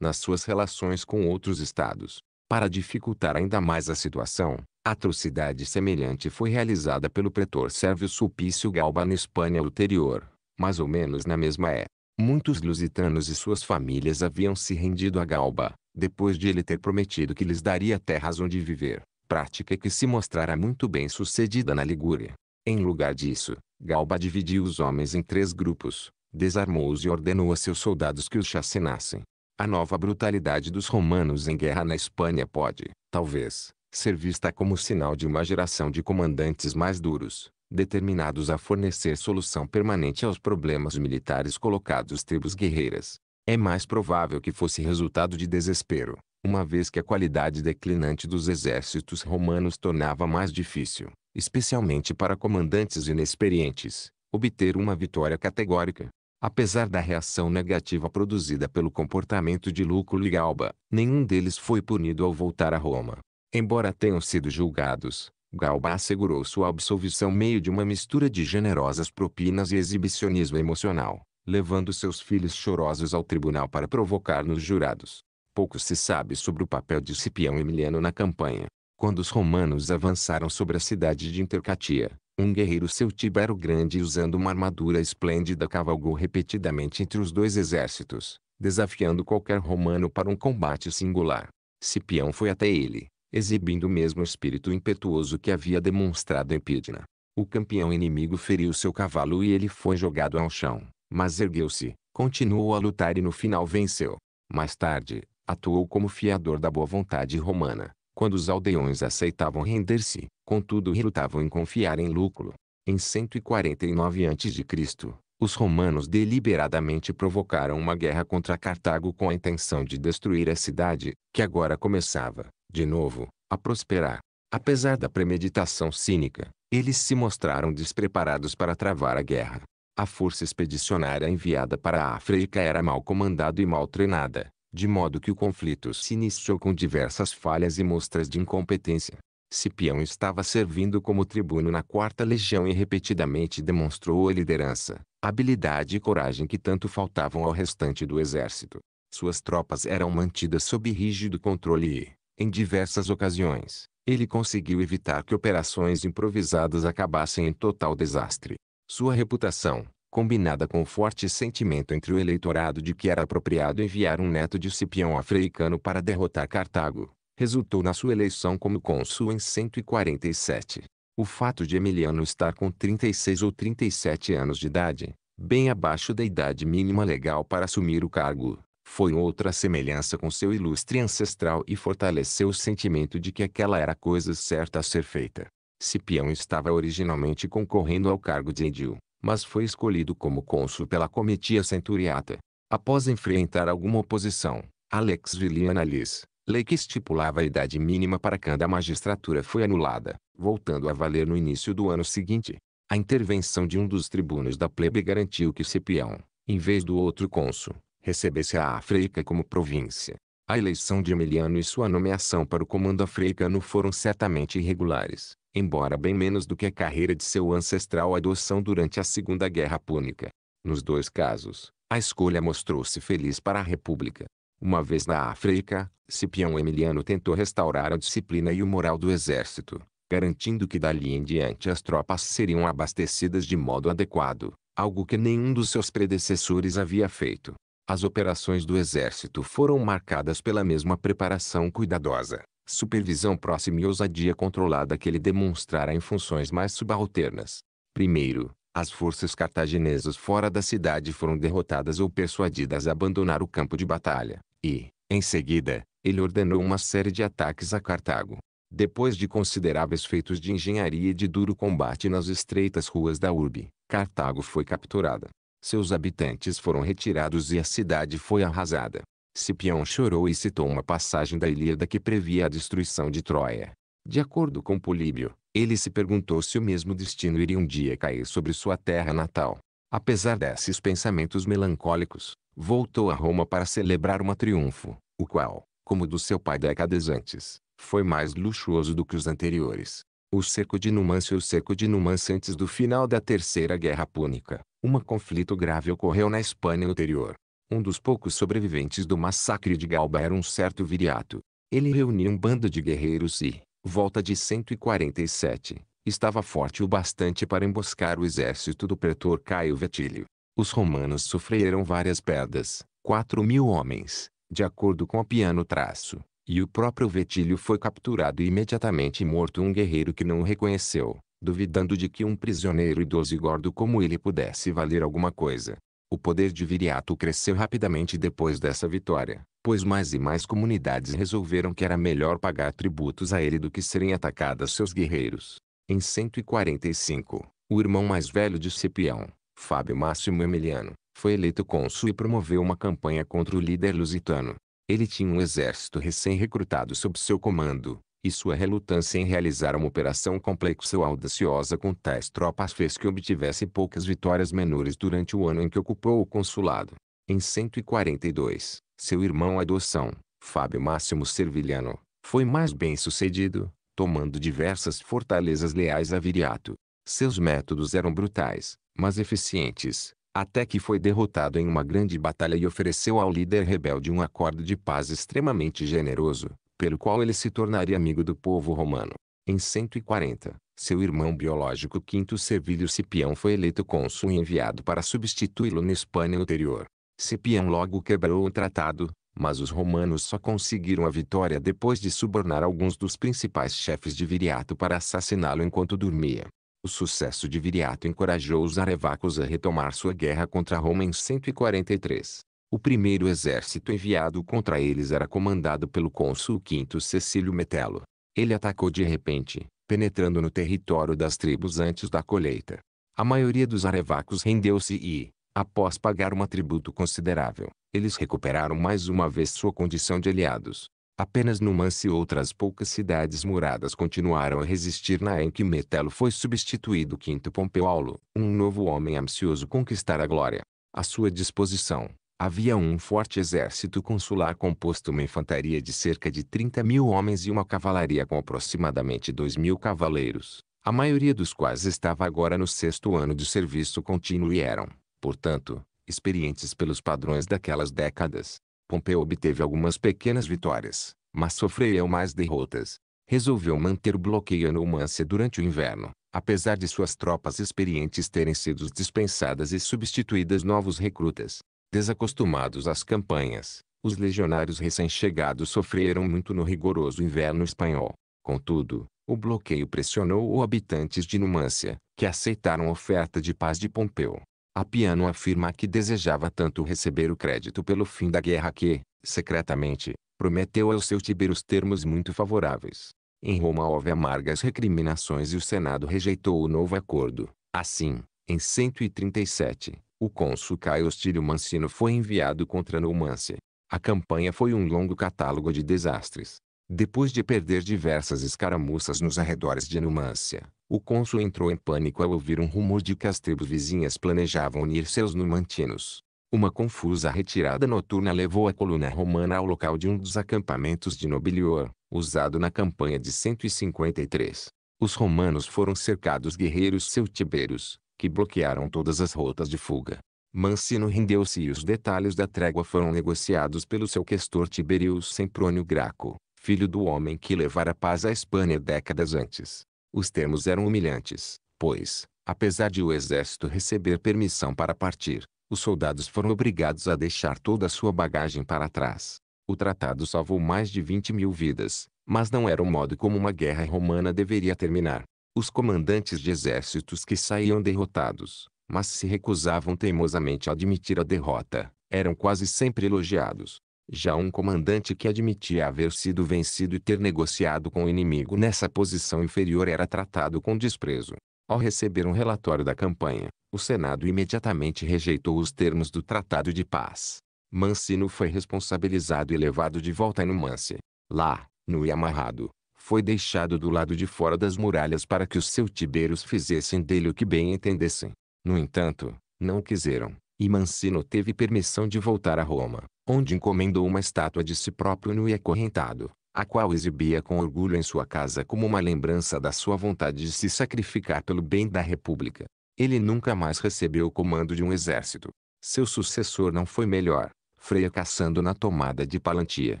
Nas suas relações com outros estados, para dificultar ainda mais a situação, atrocidade semelhante foi realizada pelo pretor Sérvio Sulpício Galba na Espanha ulterior, mais ou menos na mesma época. Muitos lusitanos e suas famílias haviam se rendido a Galba, depois de ele ter prometido que lhes daria terras onde viver, prática que se mostrara muito bem sucedida na Ligúria. Em lugar disso, Galba dividiu os homens em três grupos, desarmou-os e ordenou a seus soldados que os chacinassem. A nova brutalidade dos romanos em guerra na Espanha pode, talvez, ser vista como sinal de uma geração de comandantes mais duros, determinados a fornecer solução permanente aos problemas militares colocados tribos guerreiras. É mais provável que fosse resultado de desespero, uma vez que a qualidade declinante dos exércitos romanos tornava mais difícil, especialmente para comandantes inexperientes, obter uma vitória categórica. Apesar da reação negativa produzida pelo comportamento de Lúculo e Alba, nenhum deles foi punido ao voltar a Roma. Embora tenham sido julgados, Galba assegurou sua absolvição meio de uma mistura de generosas propinas e exibicionismo emocional, levando seus filhos chorosos ao tribunal para provocar nos jurados. Pouco se sabe sobre o papel de Cipião Emiliano na campanha. Quando os romanos avançaram sobre a cidade de Intercatia, um guerreiro seu era grande usando uma armadura esplêndida cavalgou repetidamente entre os dois exércitos, desafiando qualquer romano para um combate singular. Cipião foi até ele, exibindo o mesmo espírito impetuoso que havia demonstrado Empídna. O campeão inimigo feriu seu cavalo e ele foi jogado ao chão, mas ergueu-se, continuou a lutar e no final venceu. Mais tarde, atuou como fiador da boa vontade romana, quando os aldeões aceitavam render-se, contudo relutavam em confiar em Lúculo. Em 149 a.C., os romanos deliberadamente provocaram uma guerra contra Cartago com a intenção de destruir a cidade, que agora começava, de novo, a prosperar. Apesar da premeditação cínica, eles se mostraram despreparados para travar a guerra. A força expedicionária enviada para a África era mal comandada e mal treinada, de modo que o conflito se iniciou com diversas falhas e mostras de incompetência. Cipião estava servindo como tribuno na quarta legião e repetidamente demonstrou a liderança, habilidade e coragem que tanto faltavam ao restante do exército. Suas tropas eram mantidas sob rígido controle e, em diversas ocasiões, ele conseguiu evitar que operações improvisadas acabassem em total desastre. Sua reputação, combinada com o forte sentimento entre o eleitorado de que era apropriado enviar um neto de Cipião africano para derrotar Cartago, resultou na sua eleição como cônsul em 147. O fato de Emiliano estar com 36 ou 37 anos de idade, bem abaixo da idade mínima legal para assumir o cargo, foi outra semelhança com seu ilustre ancestral e fortaleceu o sentimento de que aquela era a coisa certa a ser feita. Cipião estava originalmente concorrendo ao cargo de edil, mas foi escolhido como cônsul pela comitia centuriata. Após enfrentar alguma oposição, Alex Vilianalis, lei que estipulava a idade mínima para cada magistratura foi anulada, voltando a valer no início do ano seguinte. A intervenção de um dos tribunos da plebe garantiu que Cipião, em vez do outro cônsul, recebesse a África como província. A eleição de Emiliano e sua nomeação para o comando africano foram certamente irregulares, embora bem menos do que a carreira de seu ancestral adoção durante a Segunda Guerra Púnica. Nos dois casos, a escolha mostrou-se feliz para a República. Uma vez na África, Cipião Emiliano tentou restaurar a disciplina e o moral do exército, garantindo que dali em diante as tropas seriam abastecidas de modo adequado, algo que nenhum dos seus predecessores havia feito. As operações do exército foram marcadas pela mesma preparação cuidadosa, supervisão próxima e ousadia controlada que ele demonstrara em funções mais subalternas. Primeiro, as forças cartaginesas fora da cidade foram derrotadas ou persuadidas a abandonar o campo de batalha, e, em seguida, ele ordenou uma série de ataques a Cartago. Depois de consideráveis feitos de engenharia e de duro combate nas estreitas ruas da urbe, Cartago foi capturada. Seus habitantes foram retirados e a cidade foi arrasada. Cipião chorou e citou uma passagem da Ilíada que previa a destruição de Troia. De acordo com Políbio, ele se perguntou se o mesmo destino iria um dia cair sobre sua terra natal. Apesar desses pensamentos melancólicos, voltou a Roma para celebrar um triunfo, o qual, como do seu pai décadas antes, foi mais luxuoso do que os anteriores. O cerco de e O cerco de Numância antes do final da Terceira Guerra Púnica, um conflito grave ocorreu na Espanha anterior. Um dos poucos sobreviventes do massacre de Galba era um certo Viriato. Ele reuniu um bando de guerreiros e, volta de 147, estava forte o bastante para emboscar o exército do pretor Caio Vetílio. Os romanos sofreram várias perdas, 4 mil homens, de acordo com a piano traço, e o próprio Vetílio foi capturado e imediatamente morto um guerreiro que não o reconheceu, duvidando de que um prisioneiro idoso e gordo como ele pudesse valer alguma coisa. O poder de Viriato cresceu rapidamente depois dessa vitória, pois mais e mais comunidades resolveram que era melhor pagar tributos a ele do que serem atacadas seus guerreiros. Em 145, o irmão mais velho de Cipião, Fábio Máximo Emiliano, foi eleito cônsul e promoveu uma campanha contra o líder lusitano. Ele tinha um exército recém-recrutado sob seu comando, e sua relutância em realizar uma operação complexa ou audaciosa com tais tropas fez que obtivesse poucas vitórias menores durante o ano em que ocupou o consulado. Em 142, seu irmão adoção, Fábio Máximo Serviliano, foi mais bem sucedido, tomando diversas fortalezas leais a Viriato. Seus métodos eram brutais, mas eficientes, até que foi derrotado em uma grande batalha e ofereceu ao líder rebelde um acordo de paz extremamente generoso, pelo qual ele se tornaria amigo do povo romano. Em 140, seu irmão biológico Quinto Servílio Cipião foi eleito cônsul e enviado para substituí-lo na Espanha anterior. Cipião logo quebrou o tratado, mas os romanos só conseguiram a vitória depois de subornar alguns dos principais chefes de Viriato para assassiná-lo enquanto dormia. O sucesso de Viriato encorajou os arevacos a retomar sua guerra contra Roma em 143. O primeiro exército enviado contra eles era comandado pelo cônsul Quinto Cecílio Metelo. Ele atacou de repente, penetrando no território das tribos antes da colheita. A maioria dos arevacos rendeu-se e, após pagar um tributo considerável, eles recuperaram mais uma vez sua condição de aliados. Apenas Numance e outras poucas cidades muradas continuaram a resistir na em que Metelo foi substituído Quinto Pompeu Aulo, um novo homem ambicioso conquistar a glória. A sua disposição, havia um forte exército consular composto uma infantaria de cerca de 30 mil homens e uma cavalaria com aproximadamente 2 mil cavaleiros, a maioria dos quais estava agora no sexto ano de serviço contínuo e eram, portanto, experientes pelos padrões daquelas décadas. Pompeu obteve algumas pequenas vitórias, mas sofreu mais derrotas. Resolveu manter o bloqueio na Numância durante o inverno, apesar de suas tropas experientes terem sido dispensadas e substituídas novos recrutas. Desacostumados às campanhas, os legionários recém-chegados sofreram muito no rigoroso inverno espanhol. Contudo, o bloqueio pressionou os habitantes de Numância, que aceitaram a oferta de paz de Pompeu. Apiano afirma que desejava tanto receber o crédito pelo fim da guerra que, secretamente, prometeu ao seu Tiberos termos muito favoráveis. Em Roma houve amargas recriminações e o Senado rejeitou o novo acordo. Assim, em 137, o cônsul Caio Stílio Mancino foi enviado contra Numância. A campanha foi um longo catálogo de desastres. Depois de perder diversas escaramuças nos arredores de Numância, o cônsul entrou em pânico ao ouvir um rumor de que as tribos vizinhas planejavam unir seus numantinos. Uma confusa retirada noturna levou a coluna romana ao local de um dos acampamentos de Nobilior, usado na campanha de 153. Os romanos foram cercados guerreiros celtiberos, que bloquearam todas as rotas de fuga. Mancino rendeu-se e os detalhes da trégua foram negociados pelo seu questor Tiberius Semprônio Graco, filho do homem que levara paz à Espanha décadas antes. Os termos eram humilhantes, pois, apesar de o exército receber permissão para partir, os soldados foram obrigados a deixar toda a sua bagagem para trás. O tratado salvou mais de 20 mil vidas, mas não era o modo como uma guerra romana deveria terminar. Os comandantes de exércitos que saíam derrotados, mas se recusavam teimosamente a admitir a derrota, eram quase sempre elogiados. Já um comandante que admitia haver sido vencido e ter negociado com o inimigo nessa posição inferior era tratado com desprezo. Ao receber um relatório da campanha, o Senado imediatamente rejeitou os termos do Tratado de Paz. Mancino foi responsabilizado e levado de volta a Numance. Lá, nu e amarrado, foi deixado do lado de fora das muralhas para que os celtibeiros fizessem dele o que bem entendessem. No entanto, não quiseram, e Mancino teve permissão de voltar a Roma, onde encomendou uma estátua de si próprio nu e acorrentado, a qual exibia com orgulho em sua casa como uma lembrança da sua vontade de se sacrificar pelo bem da república. Ele nunca mais recebeu o comando de um exército. Seu sucessor não foi melhor, Freia caçando na tomada de Palantia,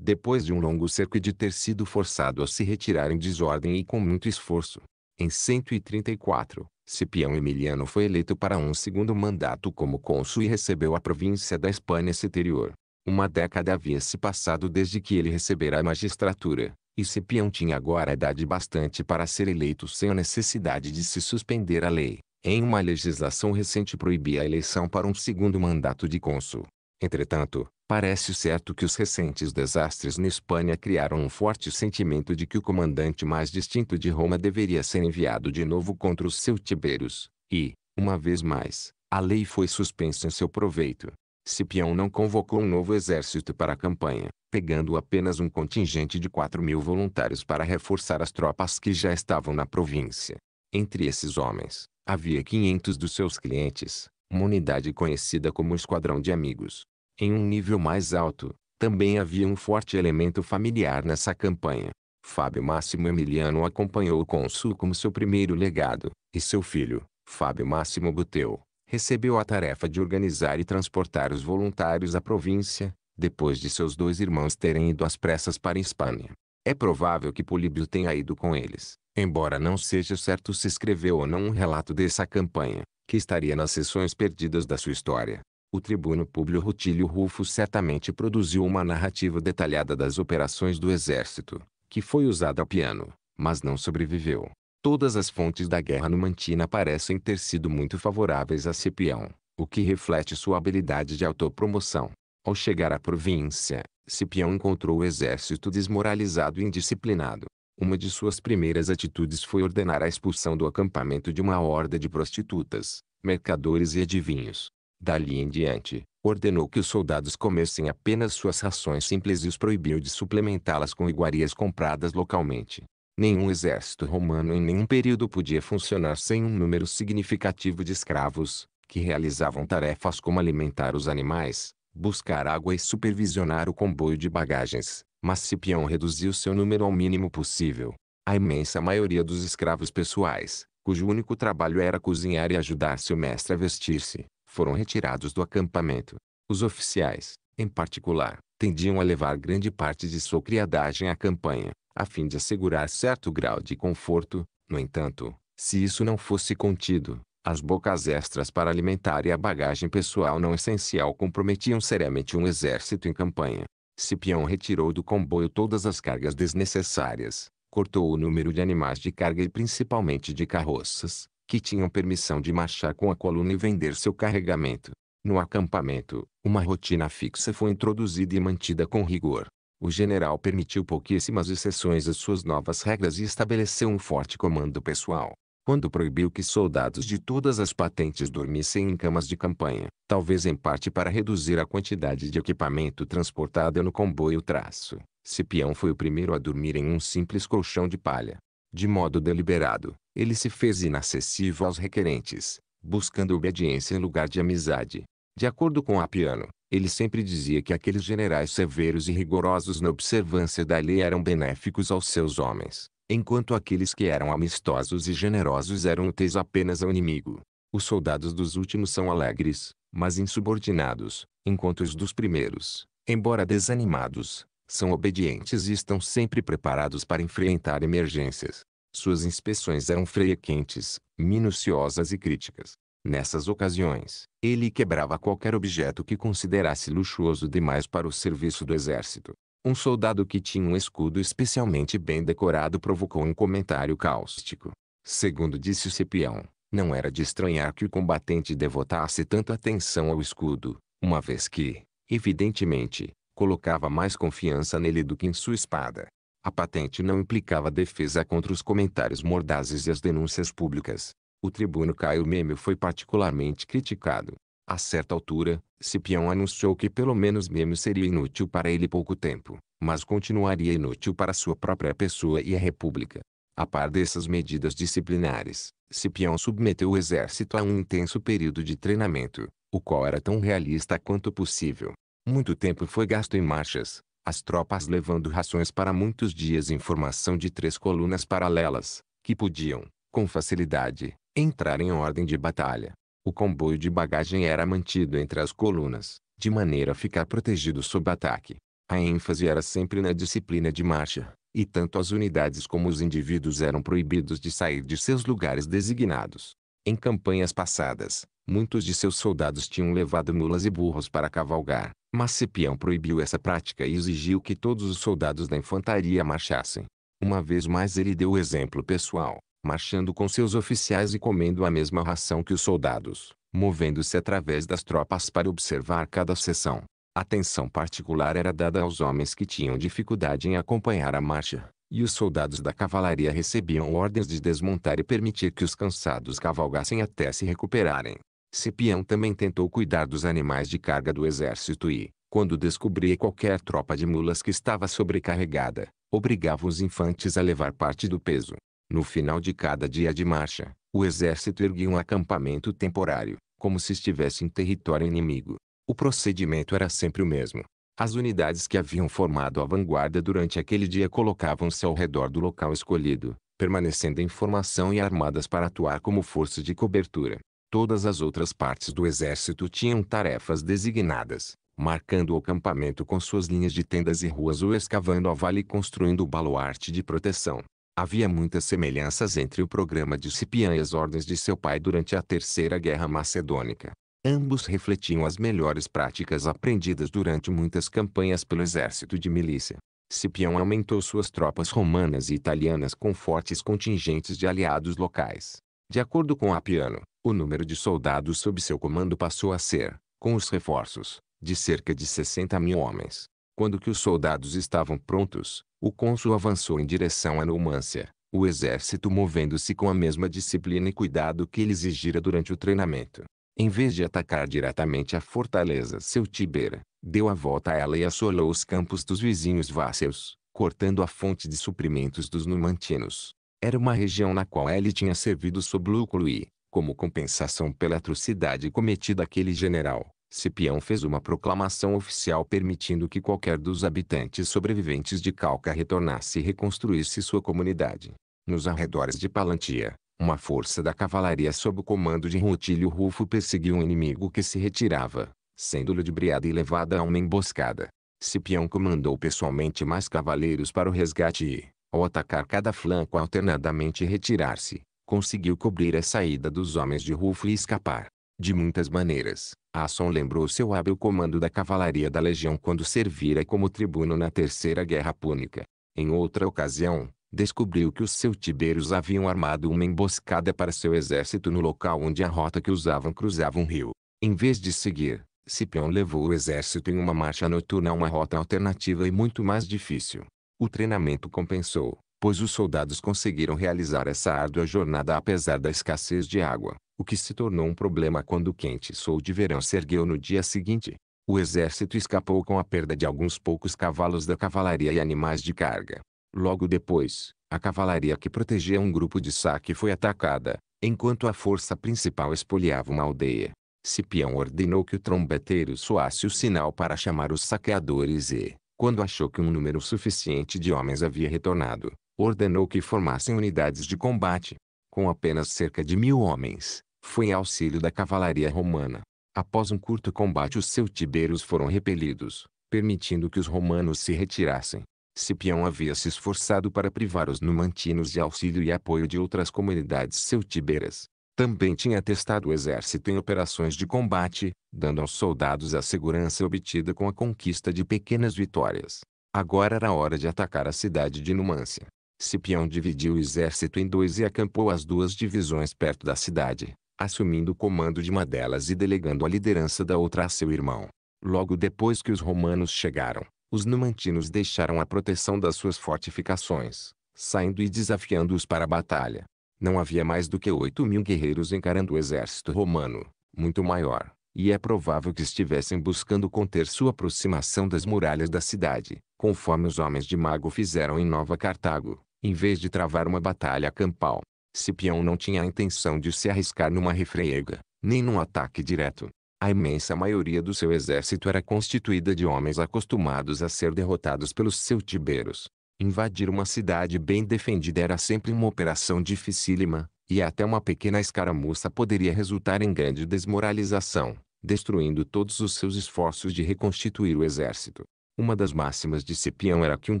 depois de um longo cerco e de ter sido forçado a se retirar em desordem e com muito esforço. Em 134, Cipião Emiliano foi eleito para um segundo mandato como cônsul e recebeu a província da Espanha exterior. Uma década havia se passado desde que ele recebera a magistratura, e Cipião tinha agora idade bastante para ser eleito sem a necessidade de se suspender a lei. Em uma legislação recente proibia a eleição para um segundo mandato de cônsul. Entretanto, parece certo que os recentes desastres na Espanha criaram um forte sentimento de que o comandante mais distinto de Roma deveria ser enviado de novo contra os seus Tibérios, e, uma vez mais, a lei foi suspensa em seu proveito. Cipião não convocou um novo exército para a campanha, pegando apenas um contingente de 4 mil voluntários para reforçar as tropas que já estavam na província. Entre esses homens, havia 500 dos seus clientes, uma unidade conhecida como Esquadrão de Amigos. Em um nível mais alto, também havia um forte elemento familiar nessa campanha. Fábio Máximo Emiliano acompanhou o cônsul como seu primeiro legado, e seu filho, Fábio Máximo Buteu, recebeu a tarefa de organizar e transportar os voluntários à província, depois de seus dois irmãos terem ido às pressas para a Espanha. É provável que Políbio tenha ido com eles, Embora não seja certo se escreveu ou não um relato dessa campanha, que estaria nas sessões perdidas da sua história, o tribuno Públio Rutílio Rufo certamente produziu uma narrativa detalhada das operações do exército, que foi usada a piano, mas não sobreviveu. Todas as fontes da guerra numantina parecem ter sido muito favoráveis a Cipião, o que reflete sua habilidade de autopromoção. Ao chegar à província, Cipião encontrou o exército desmoralizado e indisciplinado, uma de suas primeiras atitudes foi ordenar a expulsão do acampamento de uma horda de prostitutas, mercadores e adivinhos. Dali em diante, ordenou que os soldados comessem apenas suas rações simples e os proibiu de suplementá-las com iguarias compradas localmente. Nenhum exército romano em nenhum período podia funcionar sem um número significativo de escravos, que realizavam tarefas como alimentar os animais, buscar água e supervisionar o comboio de bagagens mas Cipião reduziu seu número ao mínimo possível. A imensa maioria dos escravos pessoais, cujo único trabalho era cozinhar e ajudar seu mestre a vestir-se, foram retirados do acampamento. Os oficiais, em particular, tendiam a levar grande parte de sua criadagem à campanha, a fim de assegurar certo grau de conforto. No entanto, se isso não fosse contido, as bocas extras para alimentar e a bagagem pessoal não essencial comprometiam seriamente um exército em campanha. Cipião retirou do comboio todas as cargas desnecessárias, cortou o número de animais de carga e principalmente de carroças, que tinham permissão de marchar com a coluna e vender seu carregamento. No acampamento, uma rotina fixa foi introduzida e mantida com rigor. O general permitiu pouquíssimas exceções às suas novas regras e estabeleceu um forte comando pessoal quando proibiu que soldados de todas as patentes dormissem em camas de campanha, talvez em parte para reduzir a quantidade de equipamento transportada no comboio traço. Cipião foi o primeiro a dormir em um simples colchão de palha. De modo deliberado, ele se fez inacessível aos requerentes, buscando obediência em lugar de amizade. De acordo com Apiano, ele sempre dizia que aqueles generais severos e rigorosos na observância da lei eram benéficos aos seus homens enquanto aqueles que eram amistosos e generosos eram úteis apenas ao inimigo. Os soldados dos últimos são alegres, mas insubordinados, enquanto os dos primeiros, embora desanimados, são obedientes e estão sempre preparados para enfrentar emergências. Suas inspeções eram frequentes, minuciosas e críticas. Nessas ocasiões, ele quebrava qualquer objeto que considerasse luxuoso demais para o serviço do exército. Um soldado que tinha um escudo especialmente bem decorado provocou um comentário cáustico. Segundo disse o Cipião, não era de estranhar que o combatente devotasse tanta atenção ao escudo, uma vez que, evidentemente, colocava mais confiança nele do que em sua espada. A patente não implicava defesa contra os comentários mordazes e as denúncias públicas. O tribuno Caio Mêmio foi particularmente criticado, a certa altura, Cipião anunciou que pelo menos Memo seria inútil para ele pouco tempo, mas continuaria inútil para sua própria pessoa e a república. A par dessas medidas disciplinares, Cipião submeteu o exército a um intenso período de treinamento, o qual era tão realista quanto possível. Muito tempo foi gasto em marchas, as tropas levando rações para muitos dias em formação de três colunas paralelas, que podiam, com facilidade, entrar em ordem de batalha. O comboio de bagagem era mantido entre as colunas, de maneira a ficar protegido sob ataque. A ênfase era sempre na disciplina de marcha, e tanto as unidades como os indivíduos eram proibidos de sair de seus lugares designados. Em campanhas passadas, muitos de seus soldados tinham levado mulas e burros para cavalgar, mas Cipião proibiu essa prática e exigiu que todos os soldados da infantaria marchassem. Uma vez mais ele deu o exemplo pessoal, marchando com seus oficiais e comendo a mesma ração que os soldados, movendo-se através das tropas para observar cada sessão. Atenção particular era dada aos homens que tinham dificuldade em acompanhar a marcha, e os soldados da cavalaria recebiam ordens de desmontar e permitir que os cansados cavalgassem até se recuperarem. Cipião também tentou cuidar dos animais de carga do exército e, quando descobria qualquer tropa de mulas que estava sobrecarregada, obrigava os infantes a levar parte do peso. No final de cada dia de marcha, o exército erguia um acampamento temporário, como se estivesse em território inimigo. O procedimento era sempre o mesmo. As unidades que haviam formado a vanguarda durante aquele dia colocavam-se ao redor do local escolhido, permanecendo em formação e armadas para atuar como força de cobertura. Todas as outras partes do exército tinham tarefas designadas, marcando o acampamento com suas linhas de tendas e ruas ou escavando a vale e construindo o baluarte de proteção. Havia muitas semelhanças entre o programa de Cipião e as ordens de seu pai durante a Terceira Guerra Macedônica. Ambos refletiam as melhores práticas aprendidas durante muitas campanhas pelo exército de milícia. Cipião aumentou suas tropas romanas e italianas com fortes contingentes de aliados locais. De acordo com Apiano, o número de soldados sob seu comando passou a ser, com os reforços, de cerca de 60 mil homens. Quando que os soldados estavam prontos, o cônsul avançou em direção à Numância, o exército movendo-se com a mesma disciplina e cuidado que ele exigira durante o treinamento. Em vez de atacar diretamente a fortaleza Celtibera, deu a volta a ela e assolou os campos dos vizinhos Váceos, cortando a fonte de suprimentos dos numantinos. Era uma região na qual ele tinha servido sob lucro e, como compensação pela atrocidade cometida aquele general, Cipião fez uma proclamação oficial permitindo que qualquer dos habitantes sobreviventes de Calca retornasse e reconstruísse sua comunidade. Nos arredores de Palantia, uma força da cavalaria sob o comando de Rutílio Rufo perseguiu um inimigo que se retirava, sendo ludibriada e levada a uma emboscada. Cipião comandou pessoalmente mais cavaleiros para o resgate e, ao atacar cada flanco alternadamente e retirar-se, conseguiu cobrir a saída dos homens de Rufo e escapar. De muitas maneiras, Asson lembrou seu hábil comando da cavalaria da legião quando servira como tribuno na Terceira Guerra Púnica. Em outra ocasião, descobriu que os celtibeiros haviam armado uma emboscada para seu exército no local onde a rota que usavam cruzava um rio. Em vez de seguir, Cipião levou o exército em uma marcha noturna a uma rota alternativa e muito mais difícil. O treinamento compensou, pois os soldados conseguiram realizar essa árdua jornada apesar da escassez de água o que se tornou um problema quando o quente sol de verão se ergueu no dia seguinte. O exército escapou com a perda de alguns poucos cavalos da cavalaria e animais de carga. Logo depois, a cavalaria que protegia um grupo de saque foi atacada, enquanto a força principal espoliava uma aldeia. Cipião ordenou que o trombeteiro soasse o sinal para chamar os saqueadores e, quando achou que um número suficiente de homens havia retornado, ordenou que formassem unidades de combate. Com apenas cerca de mil homens, foi em auxílio da cavalaria romana. Após um curto combate os celtiberos foram repelidos, permitindo que os romanos se retirassem. Cipião havia se esforçado para privar os numantinos de auxílio e apoio de outras comunidades celtiberas. Também tinha testado o exército em operações de combate, dando aos soldados a segurança obtida com a conquista de pequenas vitórias. Agora era hora de atacar a cidade de Numância. Cipião dividiu o exército em dois e acampou as duas divisões perto da cidade, assumindo o comando de uma delas e delegando a liderança da outra a seu irmão. Logo depois que os romanos chegaram, os numantinos deixaram a proteção das suas fortificações, saindo e desafiando-os para a batalha. Não havia mais do que oito mil guerreiros encarando o exército romano, muito maior, e é provável que estivessem buscando conter sua aproximação das muralhas da cidade, conforme os homens de Mago fizeram em Nova Cartago, em vez de travar uma batalha campal. Cipião não tinha a intenção de se arriscar numa refrega, nem num ataque direto. A imensa maioria do seu exército era constituída de homens acostumados a ser derrotados pelos celtibeiros. Invadir uma cidade bem defendida era sempre uma operação dificílima, e até uma pequena escaramuça poderia resultar em grande desmoralização, destruindo todos os seus esforços de reconstituir o exército. Uma das máximas de Cipião era que um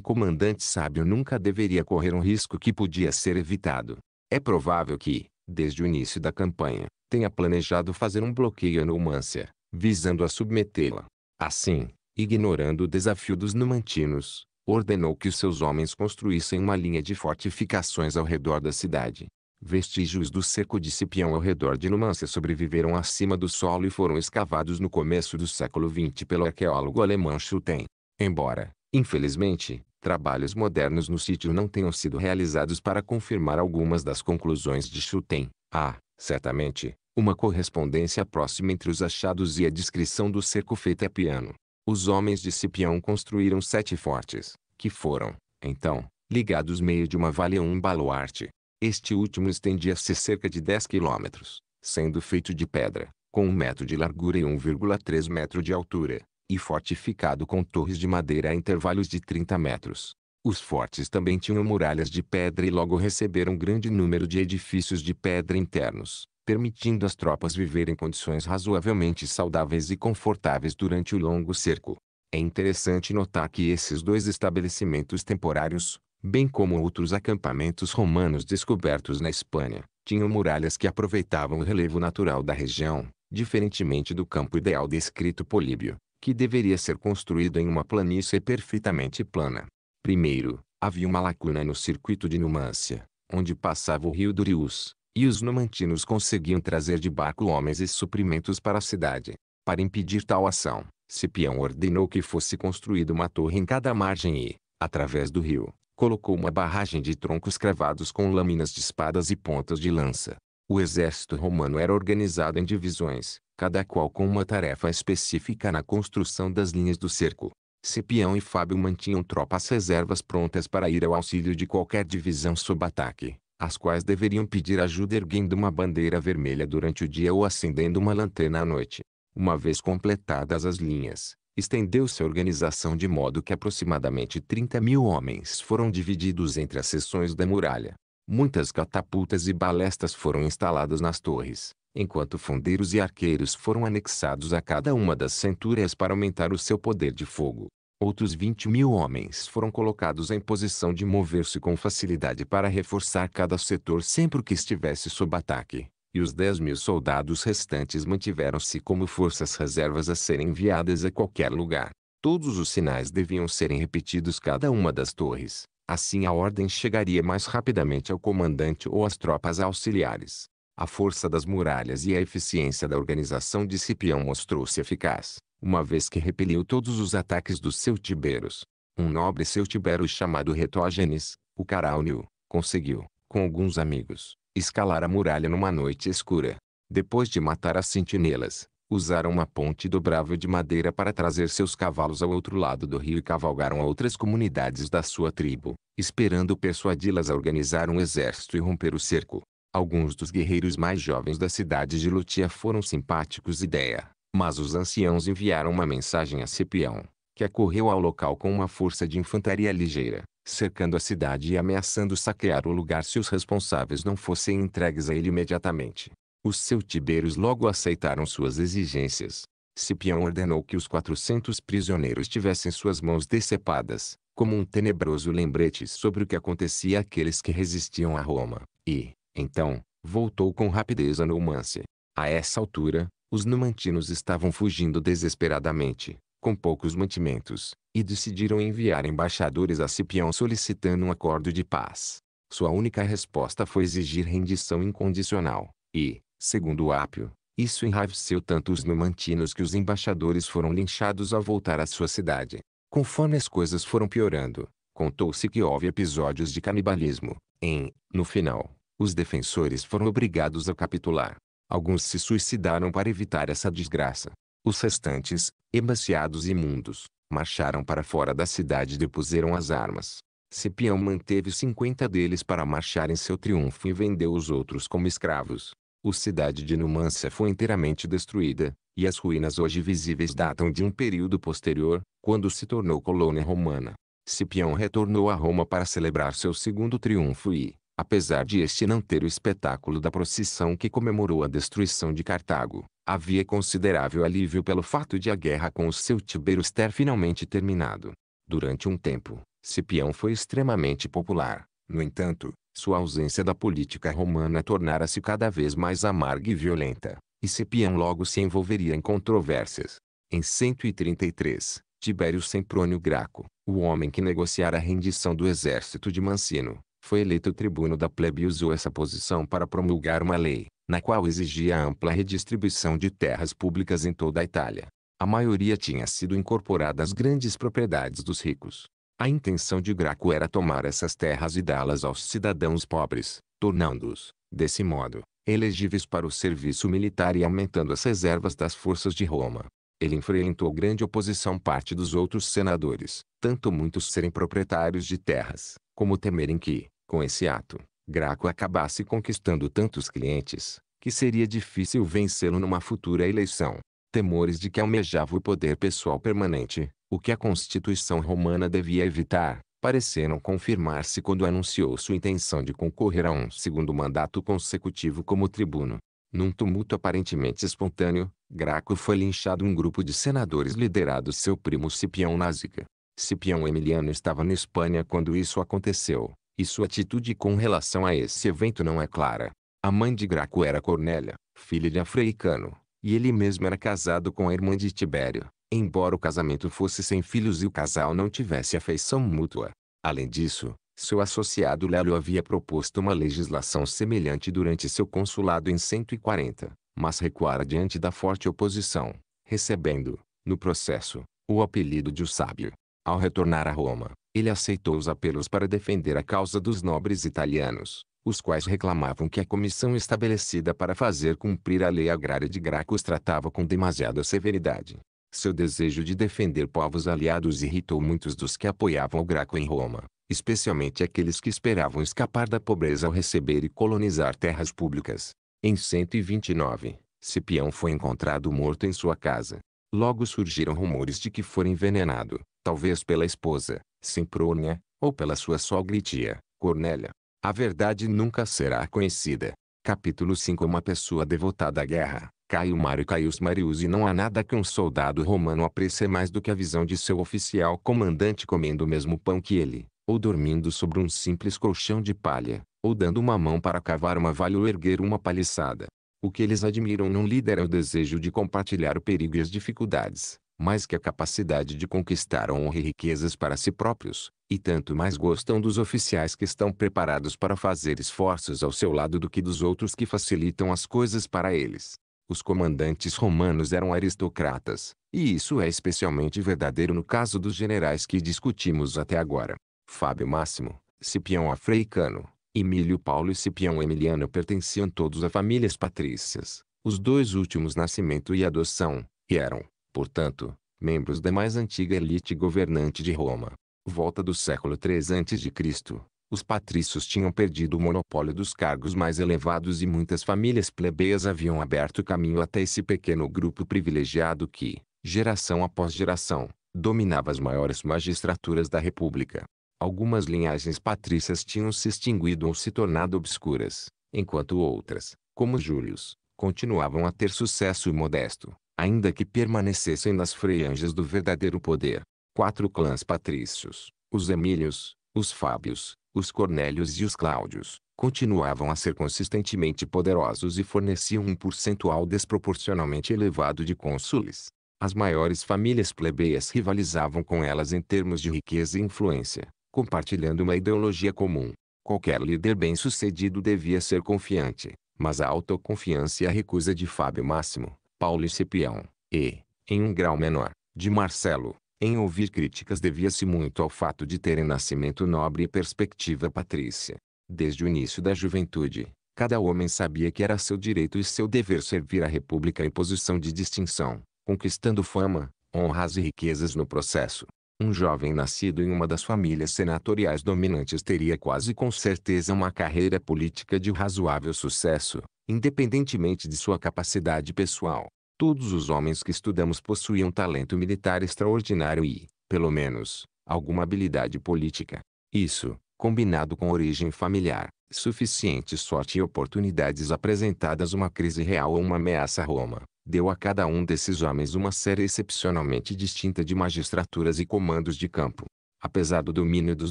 comandante sábio nunca deveria correr um risco que podia ser evitado. É provável que, desde o início da campanha, tenha planejado fazer um bloqueio à Numância, visando a submetê-la. Assim, ignorando o desafio dos numantinos, ordenou que os seus homens construíssem uma linha de fortificações ao redor da cidade. Vestígios do cerco de Cipião ao redor de Numância sobreviveram acima do solo e foram escavados no começo do século XX pelo arqueólogo alemão Schulten. Embora, infelizmente, Trabalhos modernos no sítio não tenham sido realizados para confirmar algumas das conclusões de Schutten. Há, ah, certamente, uma correspondência próxima entre os achados e a descrição do cerco feito a piano. Os homens de Cipião construíram sete fortes, que foram, então, ligados meio de uma vale a um baluarte. Este último estendia-se cerca de 10 quilômetros, sendo feito de pedra, com um metro de largura e 1,3 metro de altura, e fortificado com torres de madeira a intervalos de 30 metros. Os fortes também tinham muralhas de pedra e logo receberam um grande número de edifícios de pedra internos, permitindo às tropas viver em condições razoavelmente saudáveis e confortáveis durante o longo cerco. É interessante notar que esses dois estabelecimentos temporários, bem como outros acampamentos romanos descobertos na Espanha, tinham muralhas que aproveitavam o relevo natural da região, diferentemente do campo ideal descrito por Líbio que deveria ser construído em uma planície perfeitamente plana. Primeiro, havia uma lacuna no circuito de Numância, onde passava o rio Durius, e os numantinos conseguiam trazer de barco homens e suprimentos para a cidade. Para impedir tal ação, Cipião ordenou que fosse construída uma torre em cada margem e, através do rio, colocou uma barragem de troncos cravados com lâminas de espadas e pontas de lança, o exército romano era organizado em divisões, cada qual com uma tarefa específica na construção das linhas do cerco. Cipião e Fábio mantinham tropas reservas prontas para ir ao auxílio de qualquer divisão sob ataque, as quais deveriam pedir ajuda erguendo uma bandeira vermelha durante o dia ou acendendo uma lanterna à noite. Uma vez completadas as linhas, estendeu-se a organização de modo que aproximadamente 30 mil homens foram divididos entre as seções da muralha, Muitas catapultas e balestas foram instaladas nas torres, enquanto fundeiros e arqueiros foram anexados a cada uma das centúrias para aumentar o seu poder de fogo. Outros 20 mil homens foram colocados em posição de mover-se com facilidade para reforçar cada setor sempre que estivesse sob ataque, e os 10 mil soldados restantes mantiveram-se como forças reservas a serem enviadas a qualquer lugar. Todos os sinais deviam serem repetidos cada uma das torres, Assim a ordem chegaria mais rapidamente ao comandante ou às tropas auxiliares. A força das muralhas e a eficiência da organização de Cipião mostrou-se eficaz, uma vez que repeliu todos os ataques dos Celtiberos. Um nobre Celtibero chamado Retógenes, o Caráunio, conseguiu, com alguns amigos, escalar a muralha numa noite escura. Depois de matar as sentinelas, usaram uma ponte dobrável de madeira para trazer seus cavalos ao outro lado do rio e cavalgaram a outras comunidades da sua tribo, esperando persuadi-las a organizar um exército e romper o cerco. Alguns dos guerreiros mais jovens da cidade de Lutia foram simpáticos à ideia, mas os anciãos enviaram uma mensagem a Cepião, que acorreu ao local com uma força de infantaria ligeira, cercando a cidade e ameaçando saquear o lugar se os responsáveis não fossem entregues a ele imediatamente. Os celtibeiros logo aceitaram suas exigências. Cipião ordenou que os quatrocentos prisioneiros tivessem suas mãos decepadas, como um tenebroso lembrete sobre o que acontecia àqueles que resistiam a Roma, e, então, voltou com rapidez a Numância. A essa altura, os numantinos estavam fugindo desesperadamente, com poucos mantimentos, e decidiram enviar embaixadores a Cipião solicitando um acordo de paz. Sua única resposta foi exigir rendição incondicional, e, Segundo Apio, isso enraiveceu tanto os numantinos que os embaixadores foram linchados ao voltar à sua cidade. Conforme as coisas foram piorando, contou-se que houve episódios de canibalismo, em, no final, os defensores foram obrigados a capitular. Alguns se suicidaram para evitar essa desgraça. Os restantes, emaciados e imundos, marcharam para fora da cidade e depuseram as armas. Cipião manteve 50 deles para marchar em seu triunfo e vendeu os outros como escravos. O cidade de Numância foi inteiramente destruída, e as ruínas hoje visíveis datam de um período posterior, quando se tornou colônia romana. Cipião retornou a Roma para celebrar seu segundo triunfo e, apesar de este não ter o espetáculo da procissão que comemorou a destruição de Cartago, havia considerável alívio pelo fato de a guerra com o seu Tiberius ter finalmente terminado. Durante um tempo, Cipião foi extremamente popular. No entanto, sua ausência da política romana tornara-se cada vez mais amarga e violenta, e Cepião logo se envolveria em controvérsias. Em 133, Tibério Semprônio Graco, o homem que negociara a rendição do exército de Mancino, foi eleito tribuno da plebe e usou essa posição para promulgar uma lei, na qual exigia a ampla redistribuição de terras públicas em toda a Itália. A maioria tinha sido incorporada às grandes propriedades dos ricos, a intenção de Graco era tomar essas terras e dá-las aos cidadãos pobres, tornando-os, desse modo, elegíveis para o serviço militar e aumentando as reservas das forças de Roma. Ele enfrentou grande oposição parte dos outros senadores, tanto muitos serem proprietários de terras, como temerem que, com esse ato, Graco acabasse conquistando tantos clientes, que seria difícil vencê-lo numa futura eleição temores de que almejava o poder pessoal permanente, o que a Constituição romana devia evitar, pareceram confirmar-se quando anunciou sua intenção de concorrer a um segundo mandato consecutivo como tribuno. Num tumulto aparentemente espontâneo, Graco foi linchado um grupo de senadores liderado seu primo Cipião Názica. Cipião Emiliano estava na Espanha quando isso aconteceu, e sua atitude com relação a esse evento não é clara. A mãe de Graco era Cornélia, filha de Afreicano, e ele mesmo era casado com a irmã de Tibério, embora o casamento fosse sem filhos e o casal não tivesse afeição mútua. Além disso, seu associado Lélio havia proposto uma legislação semelhante durante seu consulado em 140, mas recuara diante da forte oposição, recebendo, no processo, o apelido de o Sábio. Ao retornar a Roma, ele aceitou os apelos para defender a causa dos nobres italianos, os quais reclamavam que a comissão estabelecida para fazer cumprir a lei agrária de Graco os tratava com demasiada severidade. Seu desejo de defender povos aliados irritou muitos dos que apoiavam o Graco em Roma, especialmente aqueles que esperavam escapar da pobreza ao receber e colonizar terras públicas. Em 129, Cipião foi encontrado morto em sua casa. Logo surgiram rumores de que fora envenenado, talvez pela esposa, Simprônia, ou pela sua sogra e tia, Cornélia. A verdade nunca será conhecida. Capítulo 5 Uma pessoa devotada à guerra. Caio Mário Caius Marius e não há nada que um soldado romano aprecie mais do que a visão de seu oficial comandante comendo o mesmo pão que ele, ou dormindo sobre um simples colchão de palha, ou dando uma mão para cavar uma valha ou erguer uma paliçada. O que eles admiram num líder é o desejo de compartilhar o perigo e as dificuldades, mais que a capacidade de conquistar honra e riquezas para si próprios, e tanto mais gostam dos oficiais que estão preparados para fazer esforços ao seu lado do que dos outros que facilitam as coisas para eles. Os comandantes romanos eram aristocratas, e isso é especialmente verdadeiro no caso dos generais que discutimos até agora. Fábio Máximo, Cipião Africano, Emílio Paulo e Cipião Emiliano pertenciam todos a famílias patrícias, os dois últimos nascimento e adoção, e eram, portanto, membros da mais antiga elite governante de Roma. Volta do século III a.C., os patrícios tinham perdido o monopólio dos cargos mais elevados e muitas famílias plebeias haviam aberto caminho até esse pequeno grupo privilegiado que, geração após geração, dominava as maiores magistraturas da república. Algumas linhagens patrícias tinham se extinguido ou se tornado obscuras, enquanto outras, como Július, continuavam a ter sucesso modesto ainda que permanecessem nas franjas do verdadeiro poder. Quatro clãs patrícios, os Emílios, os Fábios, os Cornélios e os Cláudios, continuavam a ser consistentemente poderosos e forneciam um percentual desproporcionalmente elevado de cônsules. As maiores famílias plebeias rivalizavam com elas em termos de riqueza e influência, compartilhando uma ideologia comum. Qualquer líder bem-sucedido devia ser confiante, mas a autoconfiança e a recusa de Fábio Máximo, Paulo e Cipião, e, em um grau menor, de Marcelo. Em ouvir críticas devia-se muito ao fato de terem nascimento nobre e perspectiva patrícia. Desde o início da juventude, cada homem sabia que era seu direito e seu dever servir à república em posição de distinção, conquistando fama, honras e riquezas no processo. Um jovem nascido em uma das famílias senatoriais dominantes teria quase com certeza uma carreira política de razoável sucesso, independentemente de sua capacidade pessoal. Todos os homens que estudamos possuíam talento militar extraordinário e, pelo menos, alguma habilidade política. Isso, combinado com origem familiar, suficiente sorte e oportunidades apresentadas uma crise real ou uma ameaça a Roma, deu a cada um desses homens uma série excepcionalmente distinta de magistraturas e comandos de campo. Apesar do domínio dos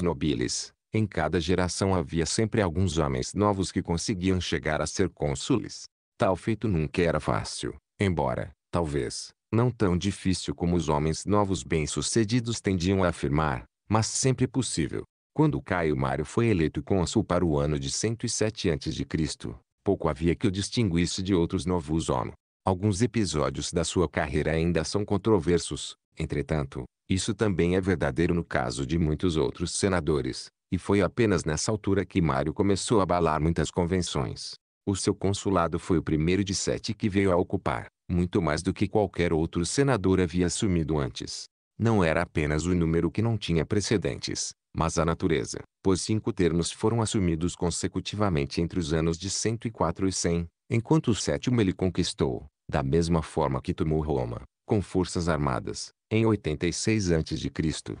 nobiles, em cada geração havia sempre alguns homens novos que conseguiam chegar a ser cônsules. Tal feito nunca era fácil, embora, talvez, não tão difícil como os homens novos bem-sucedidos tendiam a afirmar, mas sempre possível. Quando Caio Mário foi eleito cônsul para o ano de 107 a.C., pouco havia que o distinguisse de outros novos homens. Alguns episódios da sua carreira ainda são controversos, entretanto, isso também é verdadeiro no caso de muitos outros senadores, e foi apenas nessa altura que Mário começou a abalar muitas convenções. O seu consulado foi o primeiro de sete que veio a ocupar, muito mais do que qualquer outro senador havia assumido antes. Não era apenas o número que não tinha precedentes, mas a natureza, pois cinco termos foram assumidos consecutivamente entre os anos de 104 e 100, Enquanto o sétimo ele conquistou, da mesma forma que tomou Roma, com forças armadas, em 86 a.C.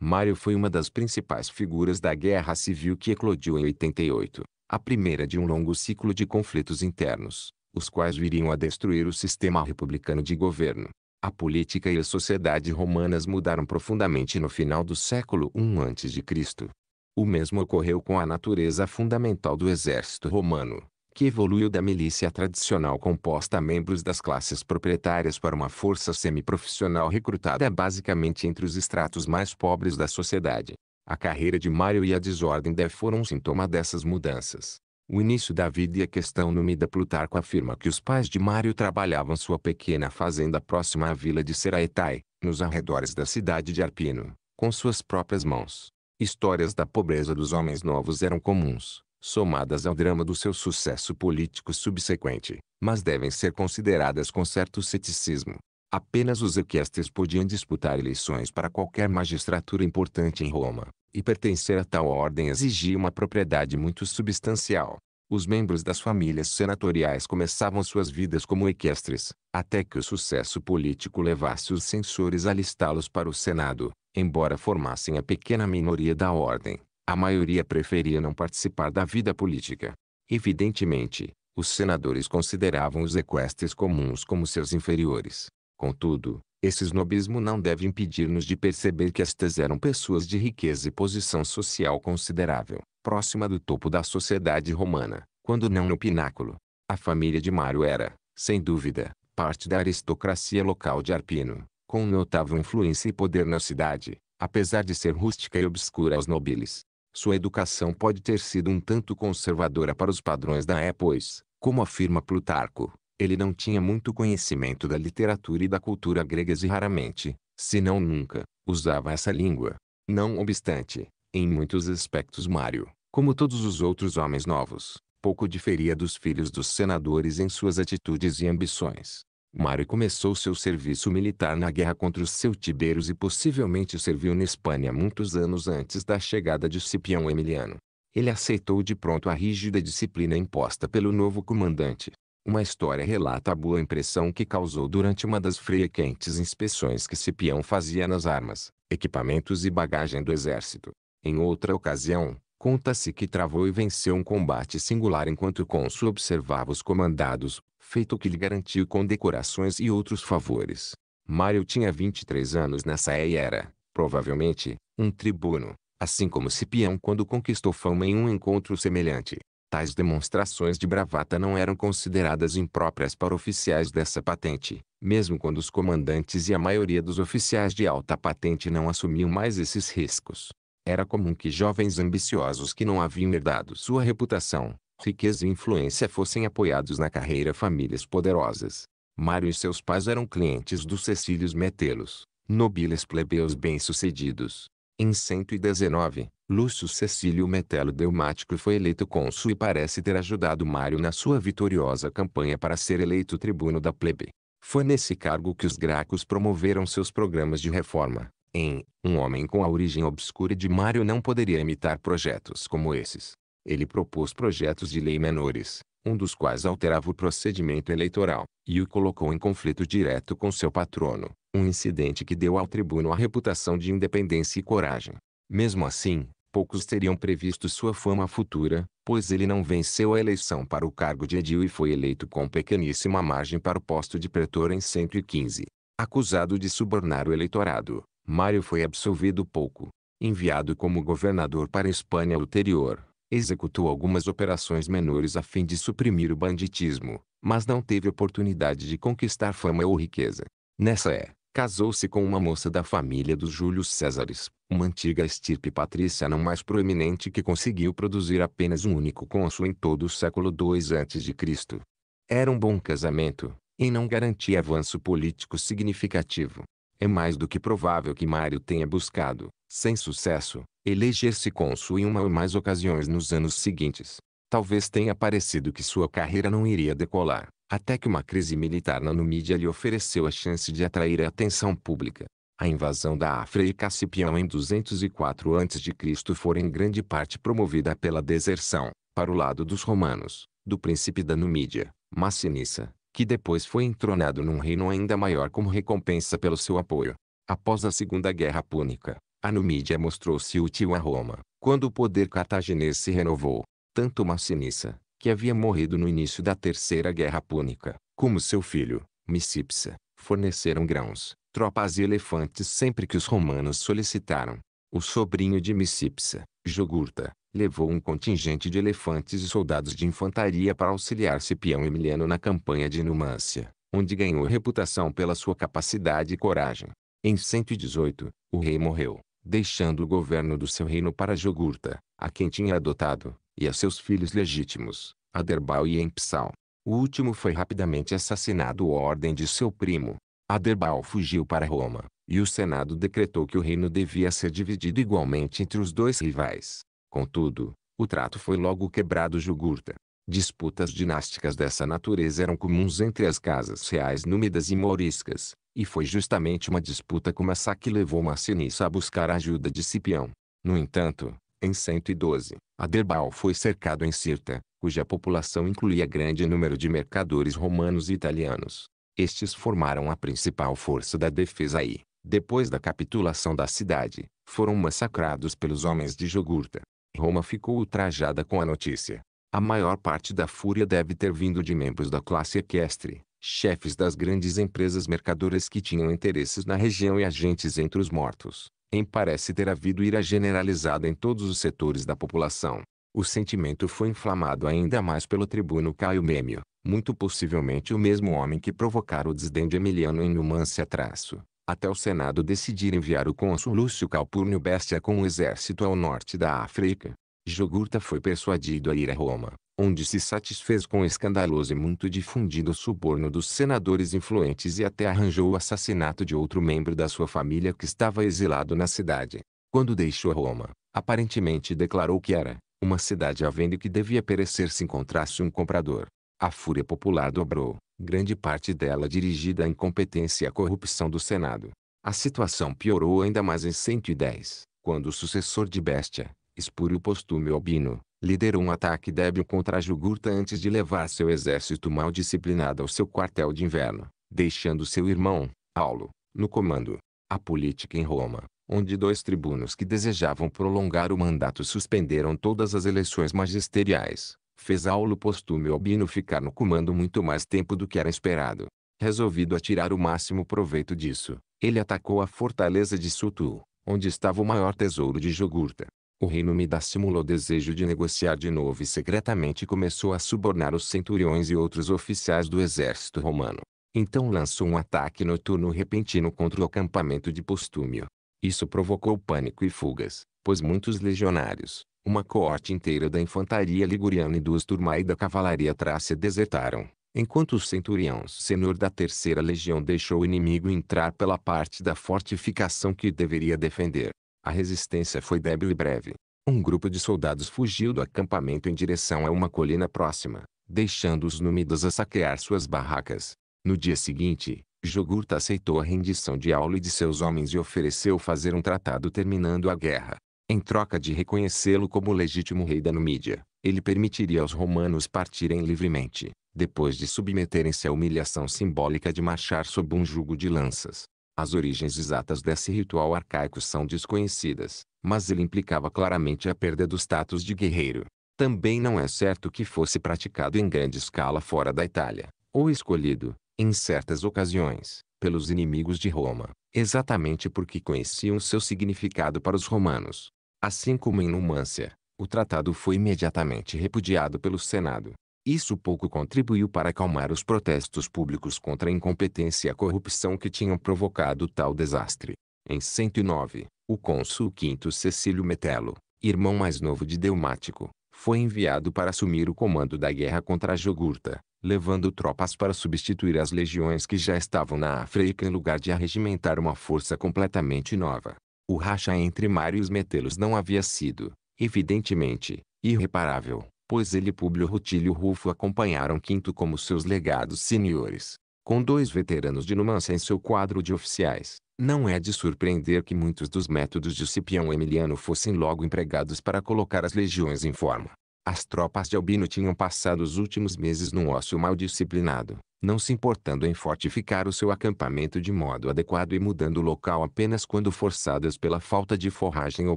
Mário foi uma das principais figuras da guerra civil que eclodiu em 88, a primeira de um longo ciclo de conflitos internos, os quais viriam a destruir o sistema republicano de governo. A política e a sociedade romanas mudaram profundamente no final do século I a.C. O mesmo ocorreu com a natureza fundamental do exército romano, que evoluiu da milícia tradicional composta a membros das classes proprietárias para uma força semiprofissional recrutada basicamente entre os estratos mais pobres da sociedade. A carreira de Mário e a desordem deve foram um sintoma dessas mudanças. O início da vida e a questão númida Plutarco afirma que os pais de Mário trabalhavam sua pequena fazenda próxima à vila de Seraetai, nos arredores da cidade de Arpino, com suas próprias mãos. Histórias da pobreza dos homens novos eram comuns, somadas ao drama do seu sucesso político subsequente, mas devem ser consideradas com certo ceticismo. Apenas os equestres podiam disputar eleições para qualquer magistratura importante em Roma, e pertencer a tal ordem exigia uma propriedade muito substancial. Os membros das famílias senatoriais começavam suas vidas como equestres, até que o sucesso político levasse os censores a listá-los para o Senado, embora formassem a pequena minoria da ordem. A maioria preferia não participar da vida política. Evidentemente, os senadores consideravam os equestres comuns como seus inferiores. Contudo, esse snobismo não deve impedir-nos de perceber que estas eram pessoas de riqueza e posição social considerável, próxima do topo da sociedade romana, quando não no pináculo. A família de Mário era, sem dúvida, parte da aristocracia local de Arpino, com notável influência e poder na cidade, apesar de ser rústica e obscura aos nobiles. Sua educação pode ter sido um tanto conservadora para os padrões da época, pois, como afirma Plutarco, ele não tinha muito conhecimento da literatura e da cultura gregas e raramente, se não nunca, usava essa língua. Não obstante, em muitos aspectos Mário, como todos os outros homens novos, pouco diferia dos filhos dos senadores em suas atitudes e ambições. Mário começou seu serviço militar na guerra contra os celtiberos e possivelmente serviu na Espanha muitos anos antes da chegada de Cipião Emiliano. Ele aceitou de pronto a rígida disciplina imposta pelo novo comandante. Uma história relata a boa impressão que causou durante uma das frequentes inspeções que Cipião fazia nas armas, equipamentos e bagagem do exército. Em outra ocasião, conta-se que travou e venceu um combate singular enquanto o cônsul observava os comandados, feito que lhe garantiu condecorações e outros favores. Mário tinha 23 anos nessa e era, provavelmente, um tribuno, assim como Cipião quando conquistou fama em um encontro semelhante. Tais demonstrações de bravata não eram consideradas impróprias para oficiais dessa patente, mesmo quando os comandantes e a maioria dos oficiais de alta patente não assumiam mais esses riscos. Era comum que jovens ambiciosos que não haviam herdado sua reputação, riqueza e influência fossem apoiados na carreira famílias poderosas. Mário e seus pais eram clientes dos Cecílios Metelos, nobiles plebeus bem-sucedidos. Em 119, Lúcio Cecílio Metelo Deumático foi eleito cônsul e parece ter ajudado Mário na sua vitoriosa campanha para ser eleito tribuno da plebe. Foi nesse cargo que os Gracos promoveram seus programas de reforma. Em Um homem com a origem obscura de Mário não poderia imitar projetos como esses. Ele propôs projetos de lei menores, um dos quais alterava o procedimento eleitoral, e o colocou em conflito direto com seu patrono, um incidente que deu ao tribuno a reputação de independência e coragem. Mesmo assim, poucos teriam previsto sua fama futura, pois ele não venceu a eleição para o cargo de edil e foi eleito com pequeníssima margem para o posto de pretor em 115. Acusado de subornar o eleitorado, Mário foi absolvido pouco, enviado como governador para a Espanha ulterior executou algumas operações menores a fim de suprimir o banditismo, mas não teve oportunidade de conquistar fama ou riqueza. Nessa é, casou-se com uma moça da família dos Júlios Césares, uma antiga estirpe patrícia não mais proeminente que conseguiu produzir apenas um único cônsul em todo o século II a.C. Era um bom casamento, e não garantia avanço político significativo. É mais do que provável que Mário tenha buscado, sem sucesso, eleger-se cônsul em uma ou mais ocasiões nos anos seguintes. Talvez tenha parecido que sua carreira não iria decolar, até que uma crise militar na Numídia lhe ofereceu a chance de atrair a atenção pública. A invasão da África e Cassipião em 204 a.C. foi em grande parte promovida pela deserção, para o lado dos romanos, do príncipe da Numídia, Massinissa, que depois foi entronado num reino ainda maior como recompensa pelo seu apoio. Após a Segunda Guerra Púnica, a Numídia mostrou-se útil a Roma, quando o poder cartaginês se renovou. Tanto Massinissa, que havia morrido no início da Terceira Guerra Púnica, como seu filho, Micipsa, forneceram grãos, tropas e elefantes sempre que os romanos solicitaram. O sobrinho de Micipsa, Jogurta, levou um contingente de elefantes e soldados de infantaria para auxiliar Cipião Emiliano na campanha de Numância, onde ganhou reputação pela sua capacidade e coragem. Em 118, o rei morreu, deixando o governo do seu reino para Jogurta, a quem tinha adotado, e a seus filhos legítimos, Aderbal e Empsal. O último foi rapidamente assassinado ordem de seu primo. Aderbal fugiu para Roma, e o Senado decretou que o reino devia ser dividido igualmente entre os dois rivais. Contudo, o trato foi logo quebrado Jugurta. Disputas dinásticas dessa natureza eram comuns entre as casas reais númidas e moriscas. E foi justamente uma disputa como essa que levou Massinissa a buscar a ajuda de Cipião. No entanto, em 112, Aderbal foi cercado em Cirta, cuja população incluía grande número de mercadores romanos e italianos. Estes formaram a principal força da defesa e, depois da capitulação da cidade, foram massacrados pelos homens de Jogurta. Roma ficou ultrajada com a notícia. A maior parte da fúria deve ter vindo de membros da classe equestre, chefes das grandes empresas mercadoras que tinham interesses na região e agentes entre os mortos. Em parece ter havido ira generalizada em todos os setores da população. O sentimento foi inflamado ainda mais pelo tribuno Caio Mêmio, muito possivelmente o mesmo homem que provocara o desdém de Emiliano em Numância traço, até o Senado decidir enviar o cônsul Lúcio Calpurnio Bestia com um exército ao norte da África. Jogurta foi persuadido a ir a Roma, onde se satisfez com o escandaloso e muito difundido suborno dos senadores influentes e até arranjou o assassinato de outro membro da sua família que estava exilado na cidade. Quando deixou Roma, aparentemente declarou que era uma cidade à venda que devia perecer se encontrasse um comprador. A fúria popular dobrou, grande parte dela dirigida à incompetência e à corrupção do Senado. A situação piorou ainda mais em 110, quando o sucessor de Bestia, Espúrio postume Albino, liderou um ataque débil contra Jugurta antes de levar seu exército mal disciplinado ao seu quartel de inverno, deixando seu irmão, Aulo, no comando. A política em Roma, onde dois tribunos que desejavam prolongar o mandato suspenderam todas as eleições magisteriais, fez Aulo Postume Albino ficar no comando muito mais tempo do que era esperado. Resolvido a tirar o máximo proveito disso, ele atacou a fortaleza de Sutu, onde estava o maior tesouro de Jugurta. O reino Midas simulou desejo de negociar de novo e secretamente começou a subornar os centuriões e outros oficiais do exército romano. Então lançou um ataque noturno repentino contra o acampamento de Postúmio. Isso provocou pânico e fugas, pois muitos legionários, uma coorte inteira da infantaria liguriana e duas turmais da cavalaria trácia desertaram, enquanto os centurions, senhor da terceira legião deixou o inimigo entrar pela parte da fortificação que deveria defender. A resistência foi débil e breve. Um grupo de soldados fugiu do acampamento em direção a uma colina próxima, deixando os númidas a saquear suas barracas. No dia seguinte, Jogurta aceitou a rendição de Aulo e de seus homens e ofereceu fazer um tratado terminando a guerra. Em troca de reconhecê-lo como legítimo rei da Numídia, ele permitiria aos romanos partirem livremente, depois de submeterem-se à humilhação simbólica de marchar sob um jugo de lanças. As origens exatas desse ritual arcaico são desconhecidas, mas ele implicava claramente a perda do status de guerreiro. Também não é certo que fosse praticado em grande escala fora da Itália, ou escolhido, em certas ocasiões, pelos inimigos de Roma, exatamente porque conheciam seu significado para os romanos. Assim como em Numância, o tratado foi imediatamente repudiado pelo Senado, isso pouco contribuiu para acalmar os protestos públicos contra a incompetência e a corrupção que tinham provocado tal desastre. Em 109, o cônsul Quinto Cecílio Metelo, irmão mais novo de Deumático, foi enviado para assumir o comando da guerra contra a Jogurta, levando tropas para substituir as legiões que já estavam na África em lugar de arregimentar uma força completamente nova. O racha entre Mário e os Metelos não havia sido, evidentemente, irreparável pois ele e Públio Rutílio Rufo acompanharam Quinto como seus legados senhores. Com dois veteranos de Numância em seu quadro de oficiais, não é de surpreender que muitos dos métodos de Cipião Emiliano fossem logo empregados para colocar as legiões em forma. As tropas de Albino tinham passado os últimos meses num ócio mal disciplinado, não se importando em fortificar o seu acampamento de modo adequado e mudando o local apenas quando forçadas pela falta de forragem ou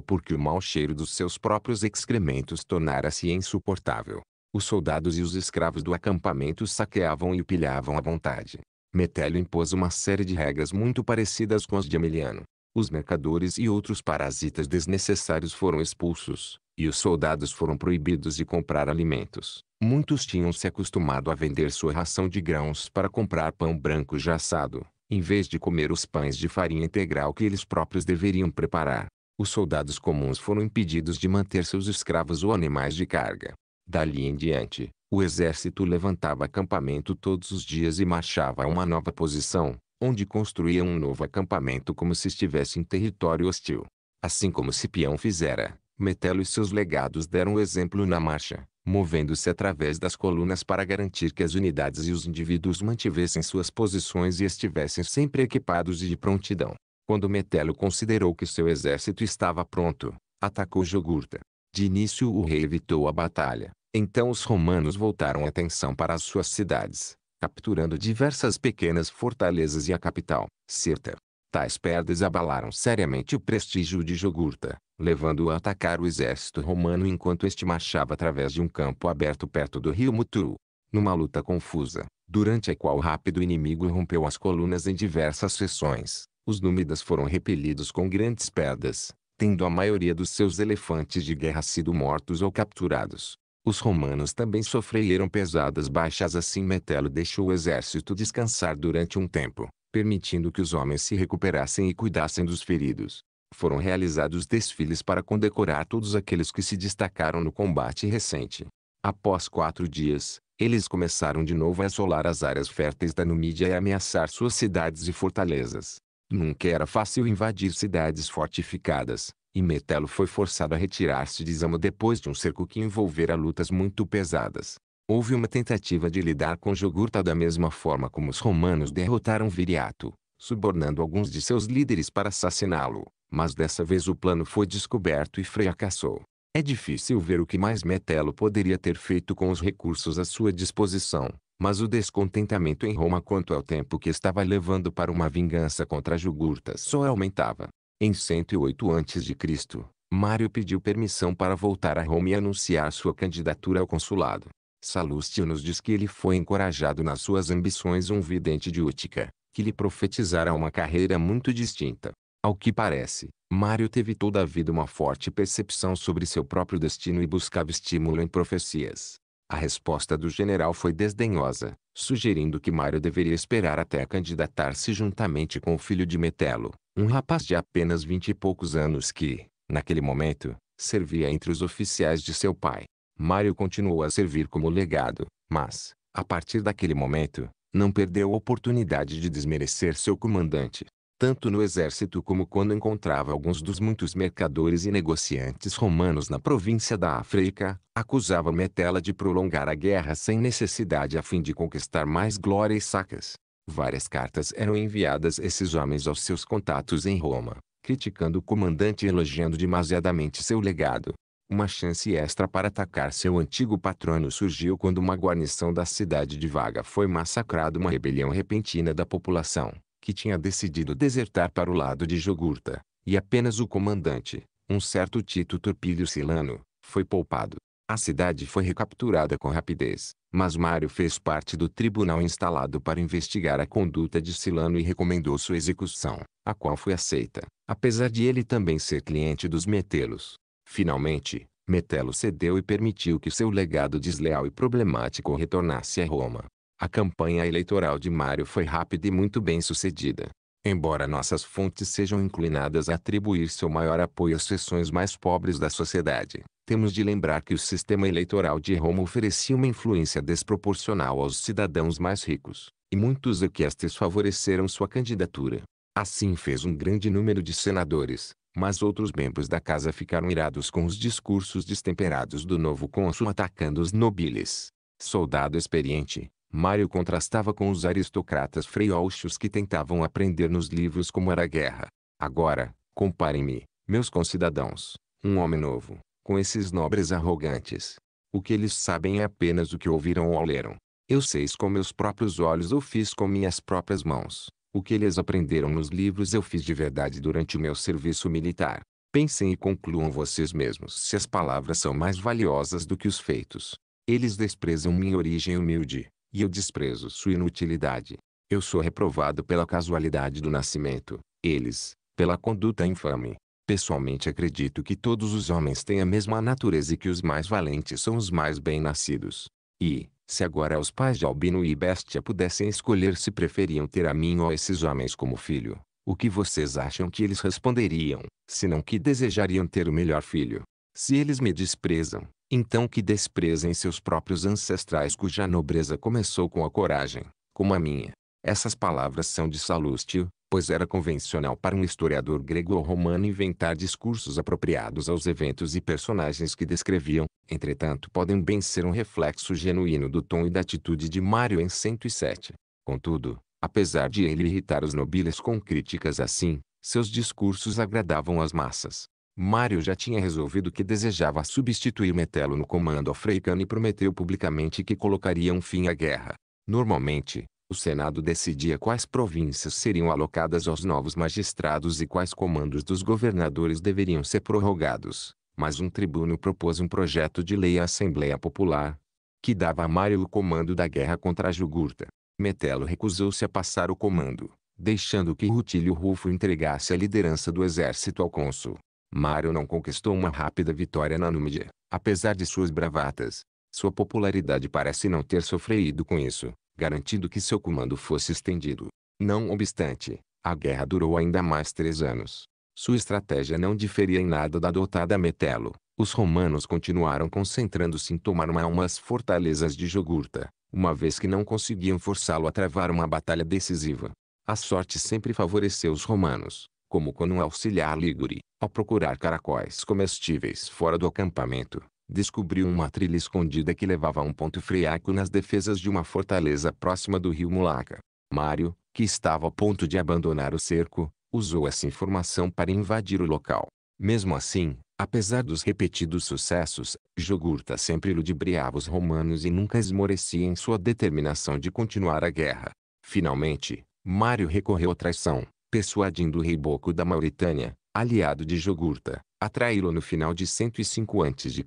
porque o mau cheiro dos seus próprios excrementos tornara-se insuportável. Os soldados e os escravos do acampamento saqueavam e pilhavam à vontade. Metélio impôs uma série de regras muito parecidas com as de Emiliano, os mercadores e outros parasitas desnecessários foram expulsos, e os soldados foram proibidos de comprar alimentos. Muitos tinham se acostumado a vender sua ração de grãos para comprar pão branco já assado, em vez de comer os pães de farinha integral que eles próprios deveriam preparar. Os soldados comuns foram impedidos de manter seus escravos ou animais de carga. Dali em diante, o exército levantava acampamento todos os dias e marchava a uma nova posição, onde construíam um novo acampamento como se estivesse em território hostil. Assim como Cipião fizera, Metelo e seus legados deram o exemplo na marcha, movendo-se através das colunas para garantir que as unidades e os indivíduos mantivessem suas posições e estivessem sempre equipados e de prontidão. Quando Metelo considerou que seu exército estava pronto, atacou Jogurta. De início o rei evitou a batalha, então os romanos voltaram a atenção para as suas cidades, capturando diversas pequenas fortalezas e a capital, Sirta. Tais perdas abalaram seriamente o prestígio de Jogurta, levando-o a atacar o exército romano enquanto este marchava através de um campo aberto perto do rio Muturu. Numa luta confusa, durante a qual o rápido inimigo rompeu as colunas em diversas seções, os númidas foram repelidos com grandes perdas, tendo a maioria dos seus elefantes de guerra sido mortos ou capturados. Os romanos também sofreram pesadas baixas assim Metelo deixou o exército descansar durante um tempo, permitindo que os homens se recuperassem e cuidassem dos feridos. Foram realizados desfiles para condecorar todos aqueles que se destacaram no combate recente. Após quatro dias, eles começaram de novo a assolar as áreas férteis da Numídia e ameaçar suas cidades e fortalezas. Nunca era fácil invadir cidades fortificadas, e Metelo foi forçado a retirar-se de Zama depois de um cerco que envolvera lutas muito pesadas. Houve uma tentativa de lidar com Jogurta da mesma forma como os romanos derrotaram Viriato, subornando alguns de seus líderes para assassiná-lo, mas dessa vez o plano foi descoberto e fracassou. É difícil ver o que mais Metelo poderia ter feito com os recursos à sua disposição, mas o descontentamento em Roma quanto ao tempo que estava levando para uma vingança contra Jugurta só aumentava. Em 108 a.C., Mário pediu permissão para voltar a Roma e anunciar sua candidatura ao consulado. Salustio nos diz que ele foi encorajado nas suas ambições um vidente de Útica, que lhe profetizara uma carreira muito distinta. Ao que parece, Mário teve toda a vida uma forte percepção sobre seu próprio destino e buscava estímulo em profecias. A resposta do general foi desdenhosa, sugerindo que Mário deveria esperar até candidatar-se juntamente com o filho de Metelo, um rapaz de apenas vinte e poucos anos que, naquele momento, servia entre os oficiais de seu pai. Mário continuou a servir como legado, mas, a partir daquele momento, não perdeu a oportunidade de desmerecer seu comandante, tanto no exército como quando encontrava alguns dos muitos mercadores e negociantes romanos na província da África, acusava Metela de prolongar a guerra sem necessidade a fim de conquistar mais glória e sacas. Várias cartas eram enviadas esses homens aos seus contatos em Roma, criticando o comandante e elogiando demasiadamente seu legado. Uma chance extra para atacar seu antigo patrono surgiu quando uma guarnição da cidade de Vaga foi massacrada uma rebelião repentina da população, que tinha decidido desertar para o lado de Jogurta, e apenas o comandante, um certo Tito Torpílio Silano, foi poupado. A cidade foi recapturada com rapidez, mas Mário fez parte do tribunal instalado para investigar a conduta de Silano e recomendou sua execução, a qual foi aceita, apesar de ele também ser cliente dos metelos. Finalmente, Metelo cedeu e permitiu que seu legado desleal e problemático retornasse a Roma. A campanha eleitoral de Mário foi rápida e muito bem sucedida. Embora nossas fontes sejam inclinadas a atribuir seu maior apoio às seções mais pobres da sociedade, temos de lembrar que o sistema eleitoral de Roma oferecia uma influência desproporcional aos cidadãos mais ricos, e muitos equestres favoreceram sua candidatura. Assim fez um grande número de senadores, mas outros membros da casa ficaram irados com os discursos destemperados do novo cônsul atacando os nobiles. Soldado experiente, Mário contrastava com os aristocratas freiolchos que tentavam aprender nos livros como era a guerra. Agora, comparem-me, meus concidadãos, um homem novo, com esses nobres arrogantes. O que eles sabem é apenas o que ouviram ou leram. Eu sei com meus próprios olhos ou fiz com minhas próprias mãos. O que eles aprenderam nos livros eu fiz de verdade durante o meu serviço militar. Pensem e concluam vocês mesmos se as palavras são mais valiosas do que os feitos. Eles desprezam minha origem humilde, e eu desprezo sua inutilidade. Eu sou reprovado pela casualidade do nascimento, eles, pela conduta infame. Pessoalmente acredito que todos os homens têm a mesma natureza e que os mais valentes são os mais bem-nascidos. E, se agora os pais de Albino e Bestia pudessem escolher se preferiam ter a mim ou a esses homens como filho, o que vocês acham que eles responderiam, senão que desejariam ter o melhor filho? Se eles me desprezam, então que desprezem seus próprios ancestrais cuja nobreza começou com a coragem, como a minha. Essas palavras são de Salústio, pois era convencional para um historiador grego ou romano inventar discursos apropriados aos eventos e personagens que descreviam, entretanto podem bem ser um reflexo genuíno do tom e da atitude de Mário em 107. Contudo, apesar de ele irritar os nobiles com críticas assim, seus discursos agradavam as massas. Mário já tinha resolvido que desejava substituir Metelo no comando africano e prometeu publicamente que colocaria um fim à guerra. Normalmente, o Senado decidia quais províncias seriam alocadas aos novos magistrados e quais comandos dos governadores deveriam ser prorrogados, mas um tribuno propôs um projeto de lei à Assembleia Popular, que dava a Mário o comando da guerra contra a Jugurta. Metelo recusou-se a passar o comando, deixando que Rutílio Rufo entregasse a liderança do exército ao cônsul. Mário não conquistou uma rápida vitória na Númide, apesar de suas bravatas. Sua popularidade parece não ter sofrido com isso, garantindo que seu comando fosse estendido. Não obstante, a guerra durou ainda mais três anos. Sua estratégia não diferia em nada da adotada a Metelo. Os romanos continuaram concentrando-se em tomar uma umas fortalezas de Jogurta, uma vez que não conseguiam forçá-lo a travar uma batalha decisiva. A sorte sempre favoreceu os romanos, como quando um auxiliar Liguri, ao procurar caracóis comestíveis fora do acampamento, descobriu uma trilha escondida que levava a um ponto friaco nas defesas de uma fortaleza próxima do rio Mulaca. Mário, que estava a ponto de abandonar o cerco, usou essa informação para invadir o local. Mesmo assim, apesar dos repetidos sucessos, Jogurta sempre ludibriava os romanos e nunca esmorecia em sua determinação de continuar a guerra. Finalmente, Mário recorreu à traição, persuadindo o rei Boco da Mauritânia, aliado de Jogurta, atraí-lo no final de 105 a.C.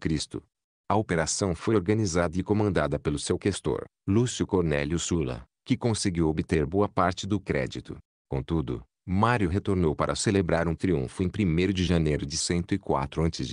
A operação foi organizada e comandada pelo seu questor, Lúcio Cornélio Sula, que conseguiu obter boa parte do crédito. Contudo, Mário retornou para celebrar um triunfo em 1 de janeiro de 104 a.C.,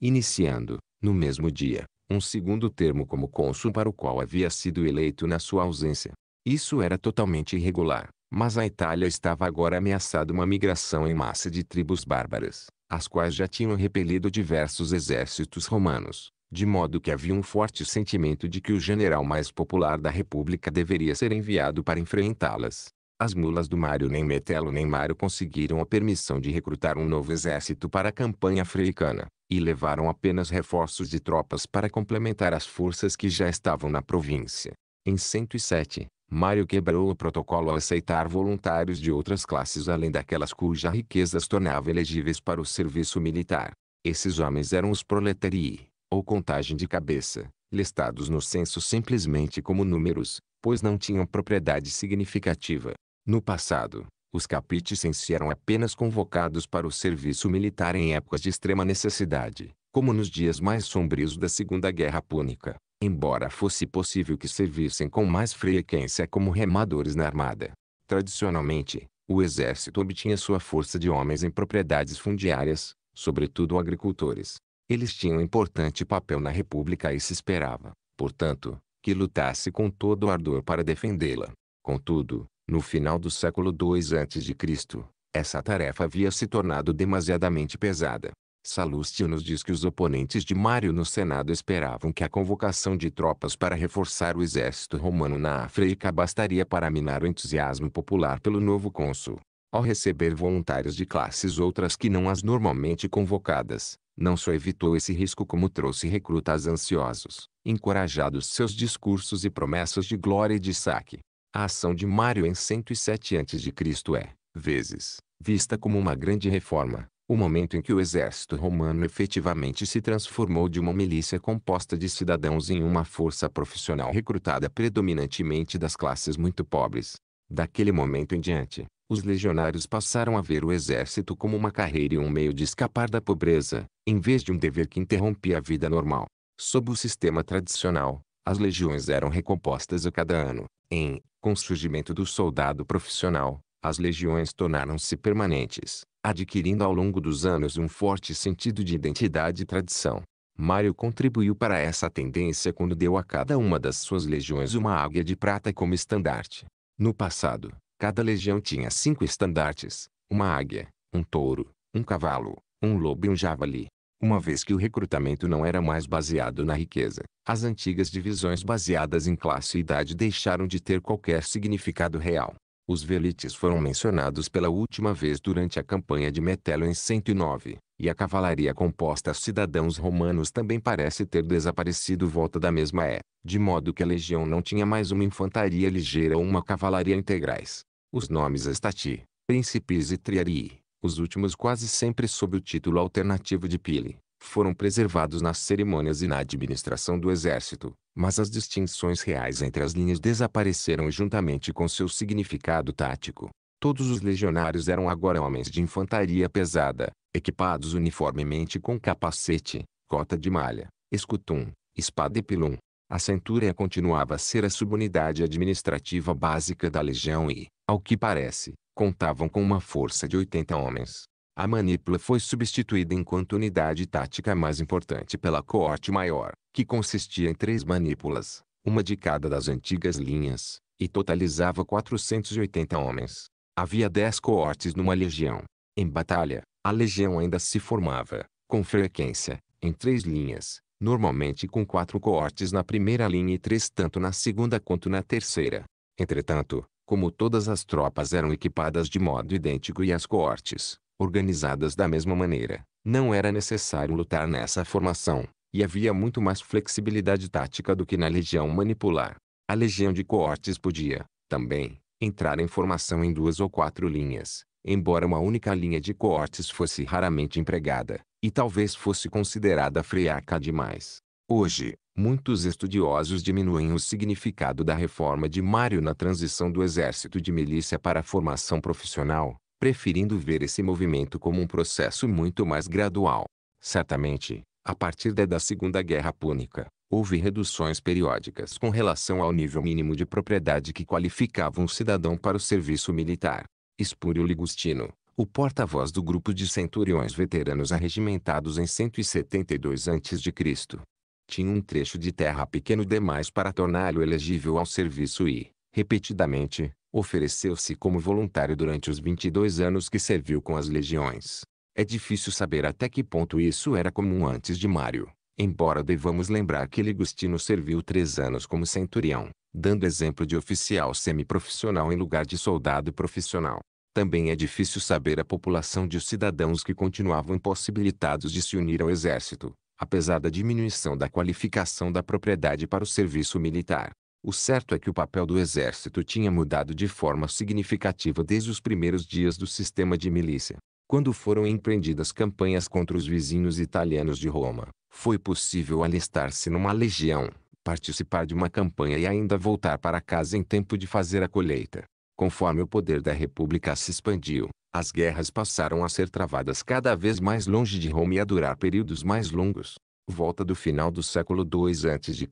iniciando, no mesmo dia, um segundo termo como cônsul para o qual havia sido eleito na sua ausência. Isso era totalmente irregular, mas a Itália estava agora ameaçada uma migração em massa de tribos bárbaras, as quais já tinham repelido diversos exércitos romanos, de modo que havia um forte sentimento de que o general mais popular da república deveria ser enviado para enfrentá-las. As mulas do Mário nem Metelo nem Mário conseguiram a permissão de recrutar um novo exército para a campanha africana, e levaram apenas reforços de tropas para complementar as forças que já estavam na província. Em 107, Mário quebrou o protocolo ao aceitar voluntários de outras classes além daquelas cuja riqueza as tornava elegíveis para o serviço militar. Esses homens eram os proletarii, ou contagem de cabeça, listados no censo simplesmente como números, pois não tinham propriedade significativa. No passado, os capitiscenses eram apenas convocados para o serviço militar em épocas de extrema necessidade, como nos dias mais sombrios da Segunda Guerra Púnica embora fosse possível que servissem com mais frequência como remadores na armada. Tradicionalmente, o exército obtinha sua força de homens em propriedades fundiárias, sobretudo agricultores. Eles tinham importante papel na república e se esperava, portanto, que lutasse com todo o ardor para defendê-la. Contudo, no final do século II a.C., essa tarefa havia se tornado demasiadamente pesada. Salustio nos diz que os oponentes de Mário no Senado esperavam que a convocação de tropas para reforçar o exército romano na África bastaria para minar o entusiasmo popular pelo novo cônsul. Ao receber voluntários de classes outras que não as normalmente convocadas, não só evitou esse risco como trouxe recrutas ansiosos, encorajados seus discursos e promessas de glória e de saque. A ação de Mário em 107 a.C. é, vezes, vista como uma grande reforma, o momento em que o exército romano efetivamente se transformou de uma milícia composta de cidadãos em uma força profissional recrutada predominantemente das classes muito pobres. Daquele momento em diante, os legionários passaram a ver o exército como uma carreira e um meio de escapar da pobreza, em vez de um dever que interrompia a vida normal. Sob o sistema tradicional, as legiões eram recompostas a cada ano, em, com o surgimento do soldado profissional, as legiões tornaram-se permanentes, adquirindo ao longo dos anos um forte sentido de identidade e tradição. Mário contribuiu para essa tendência quando deu a cada uma das suas legiões uma águia de prata como estandarte. No passado, cada legião tinha cinco estandartes, uma águia, um touro, um cavalo, um lobo e um javali. Uma vez que o recrutamento não era mais baseado na riqueza, as antigas divisões baseadas em classe e idade deixaram de ter qualquer significado real. Os velites foram mencionados pela última vez durante a campanha de Metelo em 109, e a cavalaria composta a cidadãos romanos também parece ter desaparecido volta da mesma é, de modo que a legião não tinha mais uma infantaria ligeira ou uma cavalaria integrais. Os nomes estati, príncipes e triarii, os últimos quase sempre sob o título alternativo de pili, foram preservados nas cerimônias e na administração do exército, mas as distinções reais entre as linhas desapareceram juntamente com seu significado tático. Todos os legionários eram agora homens de infantaria pesada, equipados uniformemente com capacete, cota de malha, escutum, espada e pilum. A centúria continuava a ser a subunidade administrativa básica da legião e, ao que parece, contavam com uma força de 80 homens. A manipula foi substituída enquanto unidade tática mais importante pela coorte maior, que consistia em três manipulas, uma de cada das antigas linhas, e totalizava 480 homens. Havia dez coortes numa legião. Em batalha, a legião ainda se formava, com frequência, em três linhas, normalmente com quatro coortes na primeira linha e três tanto na segunda quanto na terceira. Entretanto, como todas as tropas eram equipadas de modo idêntico e as coortes, organizadas da mesma maneira, não era necessário lutar nessa formação, e havia muito mais flexibilidade tática do que na legião manipular. A legião de coortes podia, também, entrar em formação em duas ou quatro linhas, embora uma única linha de coortes fosse raramente empregada, e talvez fosse considerada friaca demais. Hoje, muitos estudiosos diminuem o significado da reforma de Mário na transição do exército de milícia para a formação profissional, preferindo ver esse movimento como um processo muito mais gradual. Certamente, a partir da Segunda Guerra Púnica, houve reduções periódicas com relação ao nível mínimo de propriedade que qualificava um cidadão para o serviço militar. Espúrio Ligustino, o porta-voz do grupo de centuriões veteranos arregimentados em 172 a.C., tinha um trecho de terra pequeno demais para torná-lo elegível ao serviço e, repetidamente, Ofereceu-se como voluntário durante os 22 anos que serviu com as legiões. É difícil saber até que ponto isso era comum antes de Mário, embora devamos lembrar que Ligustino serviu três anos como centurião, dando exemplo de oficial semiprofissional em lugar de soldado profissional. Também é difícil saber a população de cidadãos que continuavam impossibilitados de se unir ao exército, apesar da diminuição da qualificação da propriedade para o serviço militar. O certo é que o papel do exército tinha mudado de forma significativa desde os primeiros dias do sistema de milícia. Quando foram empreendidas campanhas contra os vizinhos italianos de Roma, foi possível alistar-se numa legião, participar de uma campanha e ainda voltar para casa em tempo de fazer a colheita. Conforme o poder da República se expandiu, as guerras passaram a ser travadas cada vez mais longe de Roma e a durar períodos mais longos. Volta do final do século II a.C.,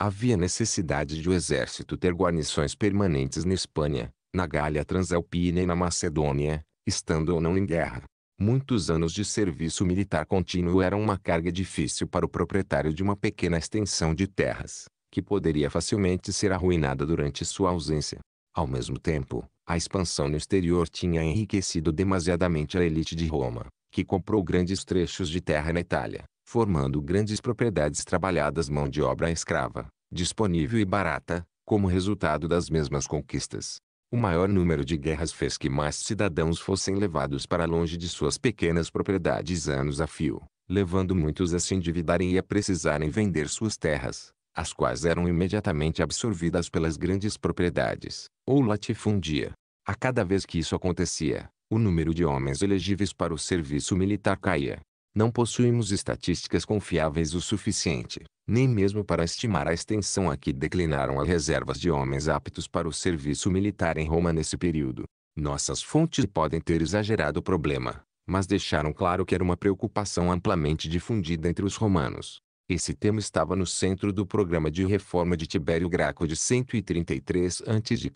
havia necessidade de o exército ter guarnições permanentes na Espanha, na Gália Transalpina e na Macedônia, estando ou não em guerra. Muitos anos de serviço militar contínuo eram uma carga difícil para o proprietário de uma pequena extensão de terras, que poderia facilmente ser arruinada durante sua ausência. Ao mesmo tempo, a expansão no exterior tinha enriquecido demasiadamente a elite de Roma, que comprou grandes trechos de terra na Itália, formando grandes propriedades trabalhadas mão de obra escrava, disponível e barata, como resultado das mesmas conquistas. O maior número de guerras fez que mais cidadãos fossem levados para longe de suas pequenas propriedades anos a fio, levando muitos a se endividarem e a precisarem vender suas terras, as quais eram imediatamente absorvidas pelas grandes propriedades, ou latifundia. A cada vez que isso acontecia, o número de homens elegíveis para o serviço militar caía, não possuímos estatísticas confiáveis o suficiente, nem mesmo para estimar a extensão a que declinaram as reservas de homens aptos para o serviço militar em Roma nesse período. Nossas fontes podem ter exagerado o problema, mas deixaram claro que era uma preocupação amplamente difundida entre os romanos. Esse tema estava no centro do programa de reforma de Tibério Graco de 133 a.C.,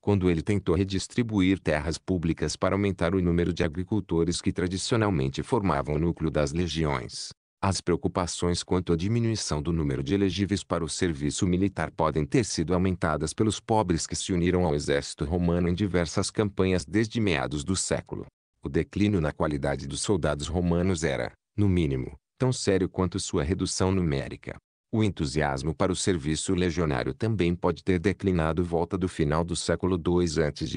quando ele tentou redistribuir terras públicas para aumentar o número de agricultores que tradicionalmente formavam o núcleo das legiões. As preocupações quanto à diminuição do número de elegíveis para o serviço militar podem ter sido aumentadas pelos pobres que se uniram ao exército romano em diversas campanhas desde meados do século. O declínio na qualidade dos soldados romanos era, no mínimo, tão sério quanto sua redução numérica. O entusiasmo para o serviço legionário também pode ter declinado volta do final do século II a.C.,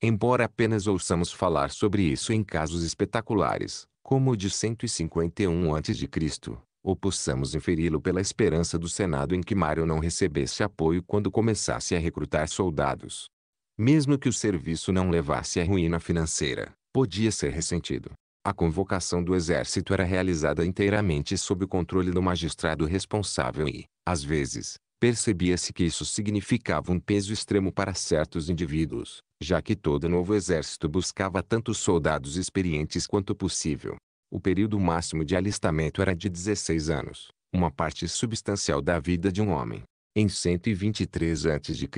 embora apenas ouçamos falar sobre isso em casos espetaculares, como o de 151 a.C., ou possamos inferi-lo pela esperança do Senado em que Mário não recebesse apoio quando começasse a recrutar soldados. Mesmo que o serviço não levasse à ruína financeira, podia ser ressentido, a convocação do exército era realizada inteiramente sob o controle do magistrado responsável e, às vezes, percebia-se que isso significava um peso extremo para certos indivíduos, já que todo novo exército buscava tanto soldados experientes quanto possível. O período máximo de alistamento era de 16 anos, uma parte substancial da vida de um homem. Em 123 a.C.,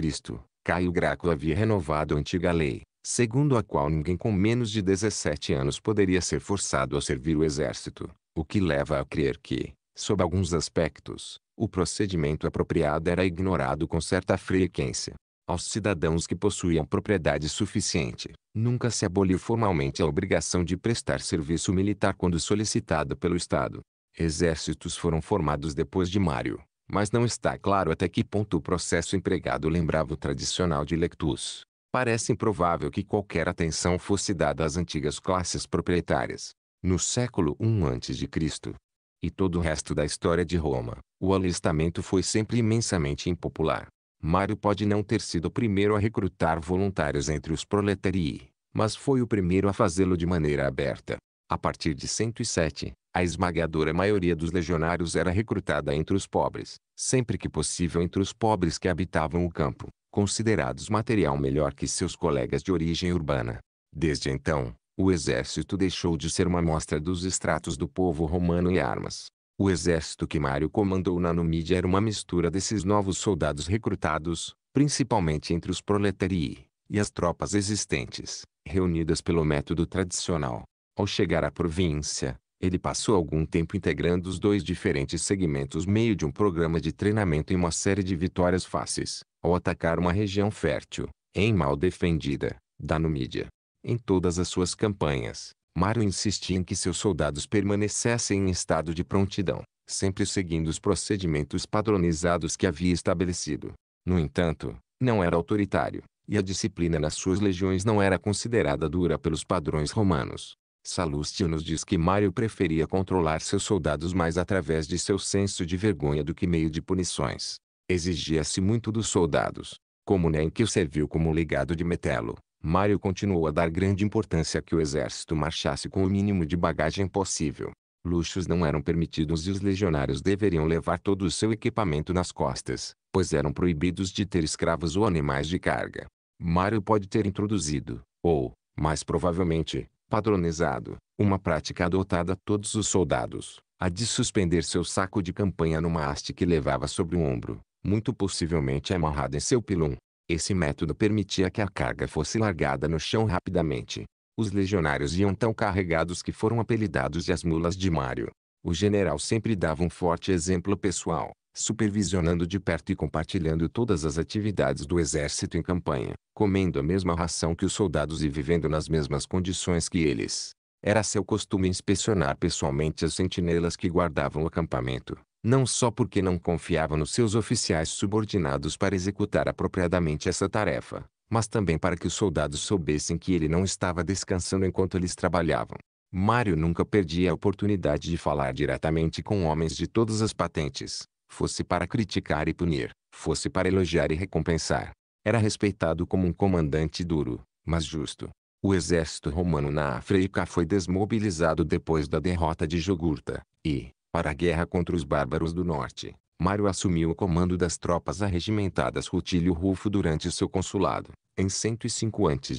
Caio Graco havia renovado a antiga lei, segundo a qual ninguém com menos de 17 anos poderia ser forçado a servir o exército, o que leva a crer que, sob alguns aspectos, o procedimento apropriado era ignorado com certa frequência. Aos cidadãos que possuíam propriedade suficiente, nunca se aboliu formalmente a obrigação de prestar serviço militar quando solicitado pelo Estado. Exércitos foram formados depois de Mário, mas não está claro até que ponto o processo empregado lembrava o tradicional de lectus, parece improvável que qualquer atenção fosse dada às antigas classes proprietárias. No século I a.C. e todo o resto da história de Roma, o alistamento foi sempre imensamente impopular. Mário pode não ter sido o primeiro a recrutar voluntários entre os proletarii, mas foi o primeiro a fazê-lo de maneira aberta. A partir de 107, a esmagadora maioria dos legionários era recrutada entre os pobres, sempre que possível entre os pobres que habitavam o campo, considerados material melhor que seus colegas de origem urbana. Desde então, o exército deixou de ser uma amostra dos estratos do povo romano em armas. O exército que Mário comandou na Numídia era uma mistura desses novos soldados recrutados, principalmente entre os proletarii, e as tropas existentes, reunidas pelo método tradicional. Ao chegar à província, ele passou algum tempo integrando os dois diferentes segmentos meio de um programa de treinamento e uma série de vitórias fáceis, ao atacar uma região fértil, em mal defendida, da Numídia. Em todas as suas campanhas, Mário insistia em que seus soldados permanecessem em estado de prontidão, sempre seguindo os procedimentos padronizados que havia estabelecido. No entanto, não era autoritário, e a disciplina nas suas legiões não era considerada dura pelos padrões romanos. Salustio nos diz que Mário preferia controlar seus soldados mais através de seu senso de vergonha do que meio de punições. Exigia-se muito dos soldados. Como Nenquil serviu como legado de Metelo, Mário continuou a dar grande importância que o exército marchasse com o mínimo de bagagem possível. Luxos não eram permitidos e os legionários deveriam levar todo o seu equipamento nas costas, pois eram proibidos de ter escravos ou animais de carga. Mário pode ter introduzido, ou, mais provavelmente, padronizado, uma prática adotada a todos os soldados, a de suspender seu saco de campanha numa haste que levava sobre o ombro, muito possivelmente amarrada em seu pilum. Esse método permitia que a carga fosse largada no chão rapidamente. Os legionários iam tão carregados que foram apelidados de as mulas de Mário. O general sempre dava um forte exemplo pessoal, supervisionando de perto e compartilhando todas as atividades do exército em campanha, comendo a mesma ração que os soldados e vivendo nas mesmas condições que eles. Era seu costume inspecionar pessoalmente as sentinelas que guardavam o acampamento, não só porque não confiava nos seus oficiais subordinados para executar apropriadamente essa tarefa, mas também para que os soldados soubessem que ele não estava descansando enquanto eles trabalhavam. Mário nunca perdia a oportunidade de falar diretamente com homens de todas as patentes, fosse para criticar e punir, fosse para elogiar e recompensar. Era respeitado como um comandante duro, mas justo. O exército romano na África foi desmobilizado depois da derrota de Jugurta, e, para a guerra contra os bárbaros do norte, Mário assumiu o comando das tropas arregimentadas Rutílio Rufo durante seu consulado, em 105 a.C.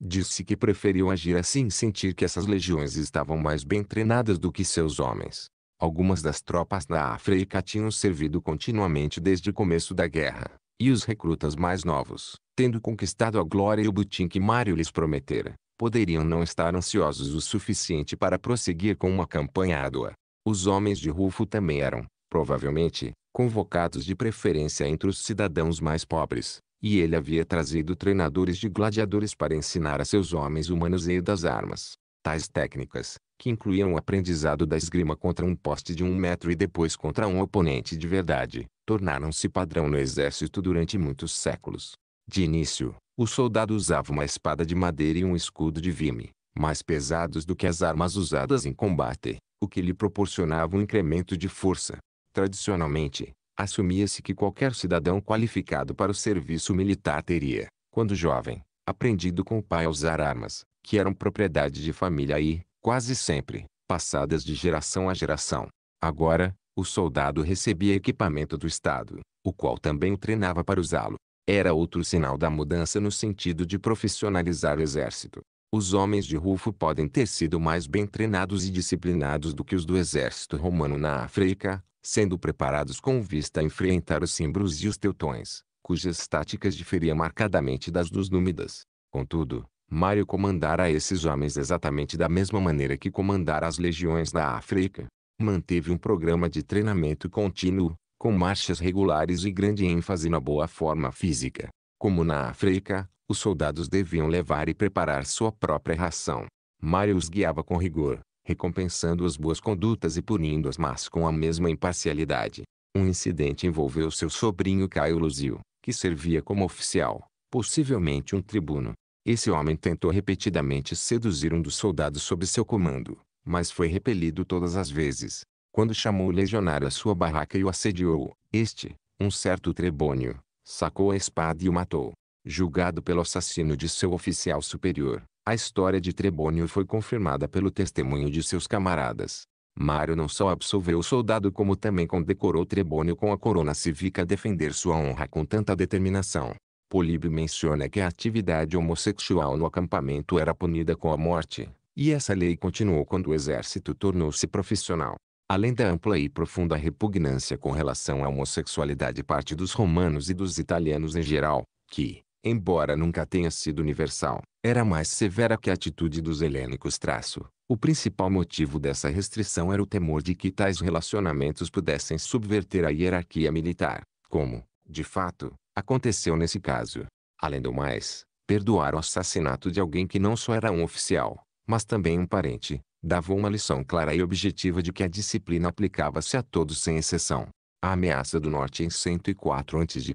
Disse que preferiu agir assim e sentir que essas legiões estavam mais bem treinadas do que seus homens. Algumas das tropas na África tinham servido continuamente desde o começo da guerra, e os recrutas mais novos, tendo conquistado a glória e o butim que Mário lhes prometera, poderiam não estar ansiosos o suficiente para prosseguir com uma campanha árdua. Os homens de Rufo também eram, provavelmente, convocados de preferência entre os cidadãos mais pobres, e ele havia trazido treinadores de gladiadores para ensinar a seus homens o manuseio das armas. Tais técnicas, que incluíam o aprendizado da esgrima contra um poste de um metro e depois contra um oponente de verdade, tornaram-se padrão no exército durante muitos séculos. De início, o soldado usava uma espada de madeira e um escudo de vime, mais pesados do que as armas usadas em combate, o que lhe proporcionava um incremento de força. Tradicionalmente, assumia-se que qualquer cidadão qualificado para o serviço militar teria, quando jovem, aprendido com o pai a usar armas, que eram propriedade de família e, quase sempre, passadas de geração a geração. Agora, o soldado recebia equipamento do Estado, o qual também o treinava para usá-lo. Era outro sinal da mudança no sentido de profissionalizar o exército. Os homens de Rufo podem ter sido mais bem treinados e disciplinados do que os do exército romano na África, sendo preparados com vista a enfrentar os cimbros e os teutões, cujas táticas diferiam marcadamente das dos númidas. Contudo, Mário comandara esses homens exatamente da mesma maneira que comandara as legiões na África. Manteve um programa de treinamento contínuo, com marchas regulares e grande ênfase na boa forma física. Como na África, os soldados deviam levar e preparar sua própria ração. Mário os guiava com rigor, recompensando as boas condutas e punindo as más com a mesma imparcialidade. Um incidente envolveu seu sobrinho Caio Luzio, que servia como oficial, possivelmente um tribuno. Esse homem tentou repetidamente seduzir um dos soldados sob seu comando, mas foi repelido todas as vezes. Quando chamou o legionário à sua barraca e o assediou, este, um certo Trebônio, sacou a espada e o matou. Julgado pelo assassino de seu oficial superior, a história de Trebônio foi confirmada pelo testemunho de seus camaradas. Mário não só absolveu o soldado como também condecorou Trebônio com a corona cívica a defender sua honra com tanta determinação. Políbio menciona que a atividade homossexual no acampamento era punida com a morte, e essa lei continuou quando o exército tornou-se profissional. Além da ampla e profunda repugnância com relação à homossexualidade parte dos romanos e dos italianos em geral, que, embora nunca tenha sido universal, era mais severa que a atitude dos helênicos traço. O principal motivo dessa restrição era o temor de que tais relacionamentos pudessem subverter a hierarquia militar, como, de fato, aconteceu nesse caso. Além do mais, perdoar o assassinato de alguém que não só era um oficial, mas também um parente, dava uma lição clara e objetiva de que a disciplina aplicava-se a todos sem exceção. A ameaça do norte em 104 a.C.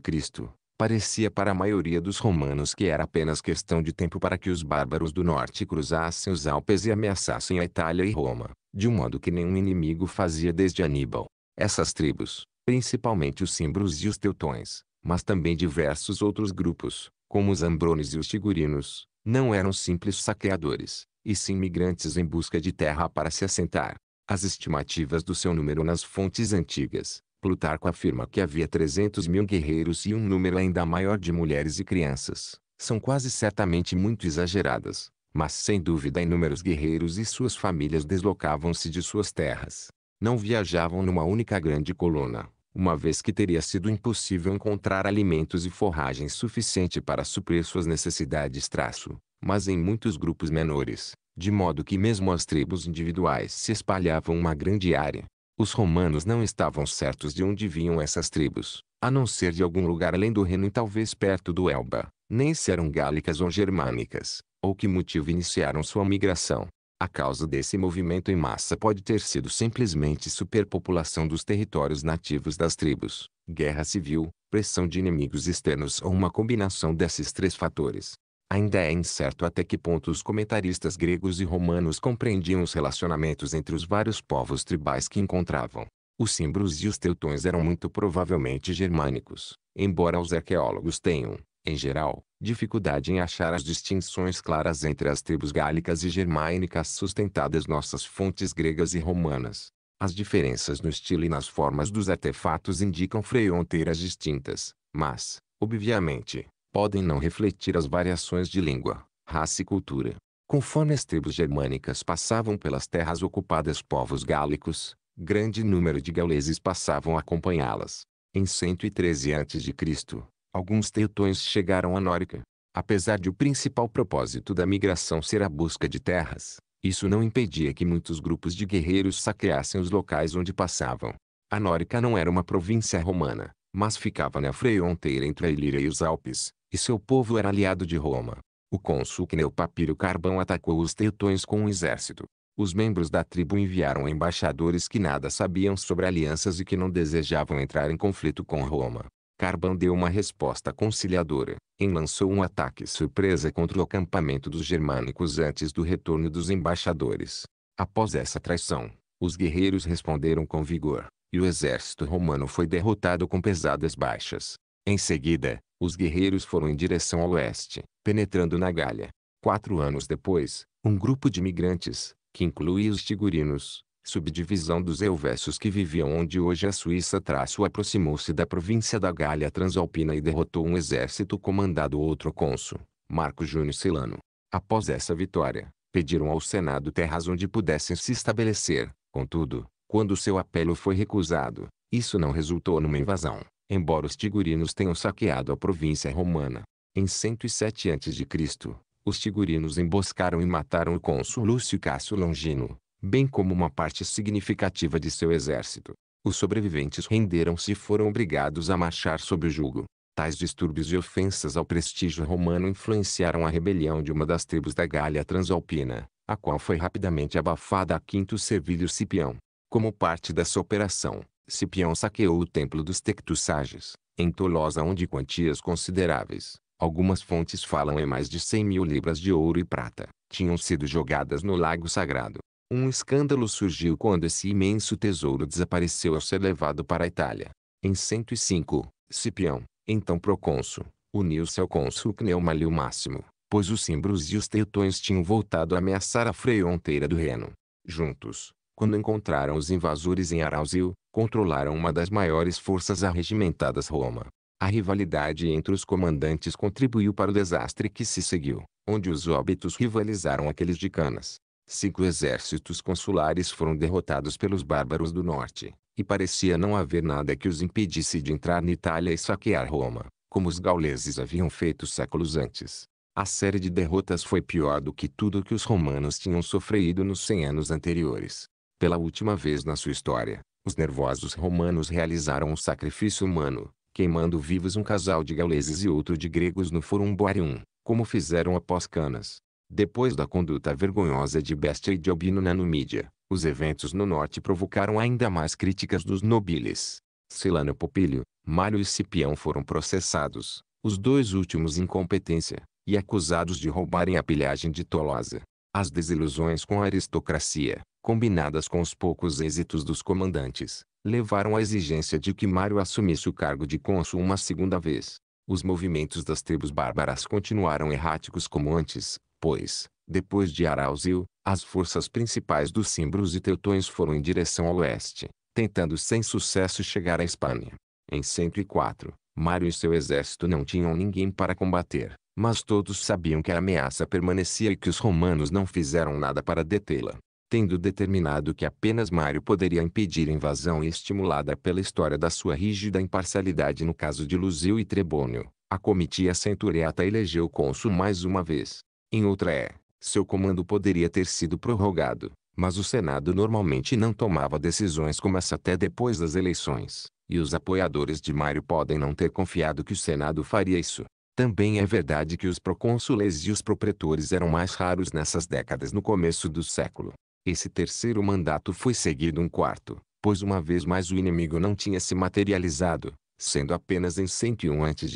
parecia para a maioria dos romanos que era apenas questão de tempo para que os bárbaros do norte cruzassem os Alpes e ameaçassem a Itália e Roma, de um modo que nenhum inimigo fazia desde Aníbal. Essas tribos, principalmente os cimbros e os teutões, mas também diversos outros grupos, como os ambrones e os tigurinos, não eram simples saqueadores, e sim migrantes em busca de terra para se assentar. As estimativas do seu número nas fontes antigas, Plutarco afirma que havia 300 mil guerreiros e um número ainda maior de mulheres e crianças, são quase certamente muito exageradas, mas sem dúvida inúmeros guerreiros e suas famílias deslocavam-se de suas terras. Não viajavam numa única grande coluna, uma vez que teria sido impossível encontrar alimentos e forragem suficiente para suprir suas necessidades traço, mas em muitos grupos menores, de modo que mesmo as tribos individuais se espalhavam uma grande área. Os romanos não estavam certos de onde vinham essas tribos, a não ser de algum lugar além do Reno e talvez perto do Elba, nem se eram gálicas ou germânicas, ou que motivo iniciaram sua migração. A causa desse movimento em massa pode ter sido simplesmente superpopulação dos territórios nativos das tribos, guerra civil, pressão de inimigos externos ou uma combinação desses três fatores. Ainda é incerto até que ponto os comentaristas gregos e romanos compreendiam os relacionamentos entre os vários povos tribais que encontravam. Os cimbros e os teutões eram muito provavelmente germânicos, embora os arqueólogos tenham, em geral, dificuldade em achar as distinções claras entre as tribos gálicas e germânicas sustentadas nossas fontes gregas e romanas. As diferenças no estilo e nas formas dos artefatos indicam fronteiras distintas, mas, obviamente, podem não refletir as variações de língua, raça e cultura. Conforme as tribos germânicas passavam pelas terras ocupadas povos gálicos, grande número de gauleses passavam a acompanhá-las. Em 113 a.C., alguns teutões chegaram a Nórica. Apesar de o principal propósito da migração ser a busca de terras, isso não impedia que muitos grupos de guerreiros saqueassem os locais onde passavam. A Nórica não era uma província romana, mas ficava na fronteira entre a Ilíria e os Alpes, e seu povo era aliado de Roma. O cônsul Cneu Carbão atacou os teutões com um exército. Os membros da tribo enviaram embaixadores que nada sabiam sobre alianças e que não desejavam entrar em conflito com Roma. Carban deu uma resposta conciliadora, em lançou um ataque surpresa contra o acampamento dos germânicos antes do retorno dos embaixadores. Após essa traição, os guerreiros responderam com vigor, e o exército romano foi derrotado com pesadas baixas. Em seguida, os guerreiros foram em direção ao oeste, penetrando na Galha. Quatro anos depois, um grupo de migrantes, que incluía os tigurinos, subdivisão dos Helvécios que viviam onde hoje a Suíça traço aproximou-se da província da Gália Transalpina e derrotou um exército comandado outro cônsul, Marco Júnior Silano. Após essa vitória, pediram ao Senado terras onde pudessem se estabelecer, contudo, quando seu apelo foi recusado, isso não resultou numa invasão, embora os tigurinos tenham saqueado a província romana. Em 107 a.C., os tigurinos emboscaram e mataram o cônsul Lúcio Cássio Longino, bem como uma parte significativa de seu exército. Os sobreviventes renderam-se e foram obrigados a marchar sob o jugo. Tais distúrbios e ofensas ao prestígio romano influenciaram a rebelião de uma das tribos da Gália Transalpina, a qual foi rapidamente abafada a Quinto Servílio Cipião. Como parte dessa operação, Cipião saqueou o templo dos Tectussages, em Tolosa onde quantias consideráveis, algumas fontes falam em mais de 100 mil libras de ouro e prata, tinham sido jogadas no Lago Sagrado. Um escândalo surgiu quando esse imenso tesouro desapareceu ao ser levado para a Itália. Em 105, Cipião, então procônsul, uniu-se ao cônsul Cneu Malio Máximo, pois os cimbros e os teutões tinham voltado a ameaçar a fronteira do Reno. Juntos, quando encontraram os invasores em Arauzil, controlaram uma das maiores forças arregimentadas Roma. A rivalidade entre os comandantes contribuiu para o desastre que se seguiu, onde os óbitos rivalizaram aqueles de Canas, Cinco exércitos consulares foram derrotados pelos bárbaros do norte, e parecia não haver nada que os impedisse de entrar na Itália e saquear Roma, como os gauleses haviam feito séculos antes. A série de derrotas foi pior do que tudo que os romanos tinham sofrido nos cem anos anteriores. Pela última vez na sua história, os nervosos romanos realizaram um sacrifício humano, queimando vivos um casal de gauleses e outro de gregos no Forum Boarium, como fizeram após Canas. Depois da conduta vergonhosa de Bestia e de Albino na Numídia, os eventos no norte provocaram ainda mais críticas dos nobiles. Silano Popílio, Mário e Cipião foram processados, os dois últimos incompetência, e acusados de roubarem a pilhagem de Tolosa. As desilusões com a aristocracia, combinadas com os poucos êxitos dos comandantes, levaram à exigência de que Mário assumisse o cargo de cônsul uma segunda vez. Os movimentos das tribos bárbaras continuaram erráticos como antes, pois, depois de Arauzil, as forças principais dos cimbros e teutões foram em direção ao oeste, tentando sem sucesso chegar à Espanha. Em 104, Mário e seu exército não tinham ninguém para combater, mas todos sabiam que a ameaça permanecia e que os romanos não fizeram nada para detê-la. Tendo determinado que apenas Mário poderia impedir a invasão e estimulada pela história da sua rígida imparcialidade no caso de Luzio e Trebônio, a comitia centuriata elegeu o cônsul mais uma vez, em outra é, seu comando poderia ter sido prorrogado, mas o Senado normalmente não tomava decisões como essa até depois das eleições, e os apoiadores de Mário podem não ter confiado que o Senado faria isso. Também é verdade que os procônsules e os propretores eram mais raros nessas décadas no começo do século. Esse terceiro mandato foi seguido um quarto, pois uma vez mais o inimigo não tinha se materializado, sendo apenas em 101 a.C.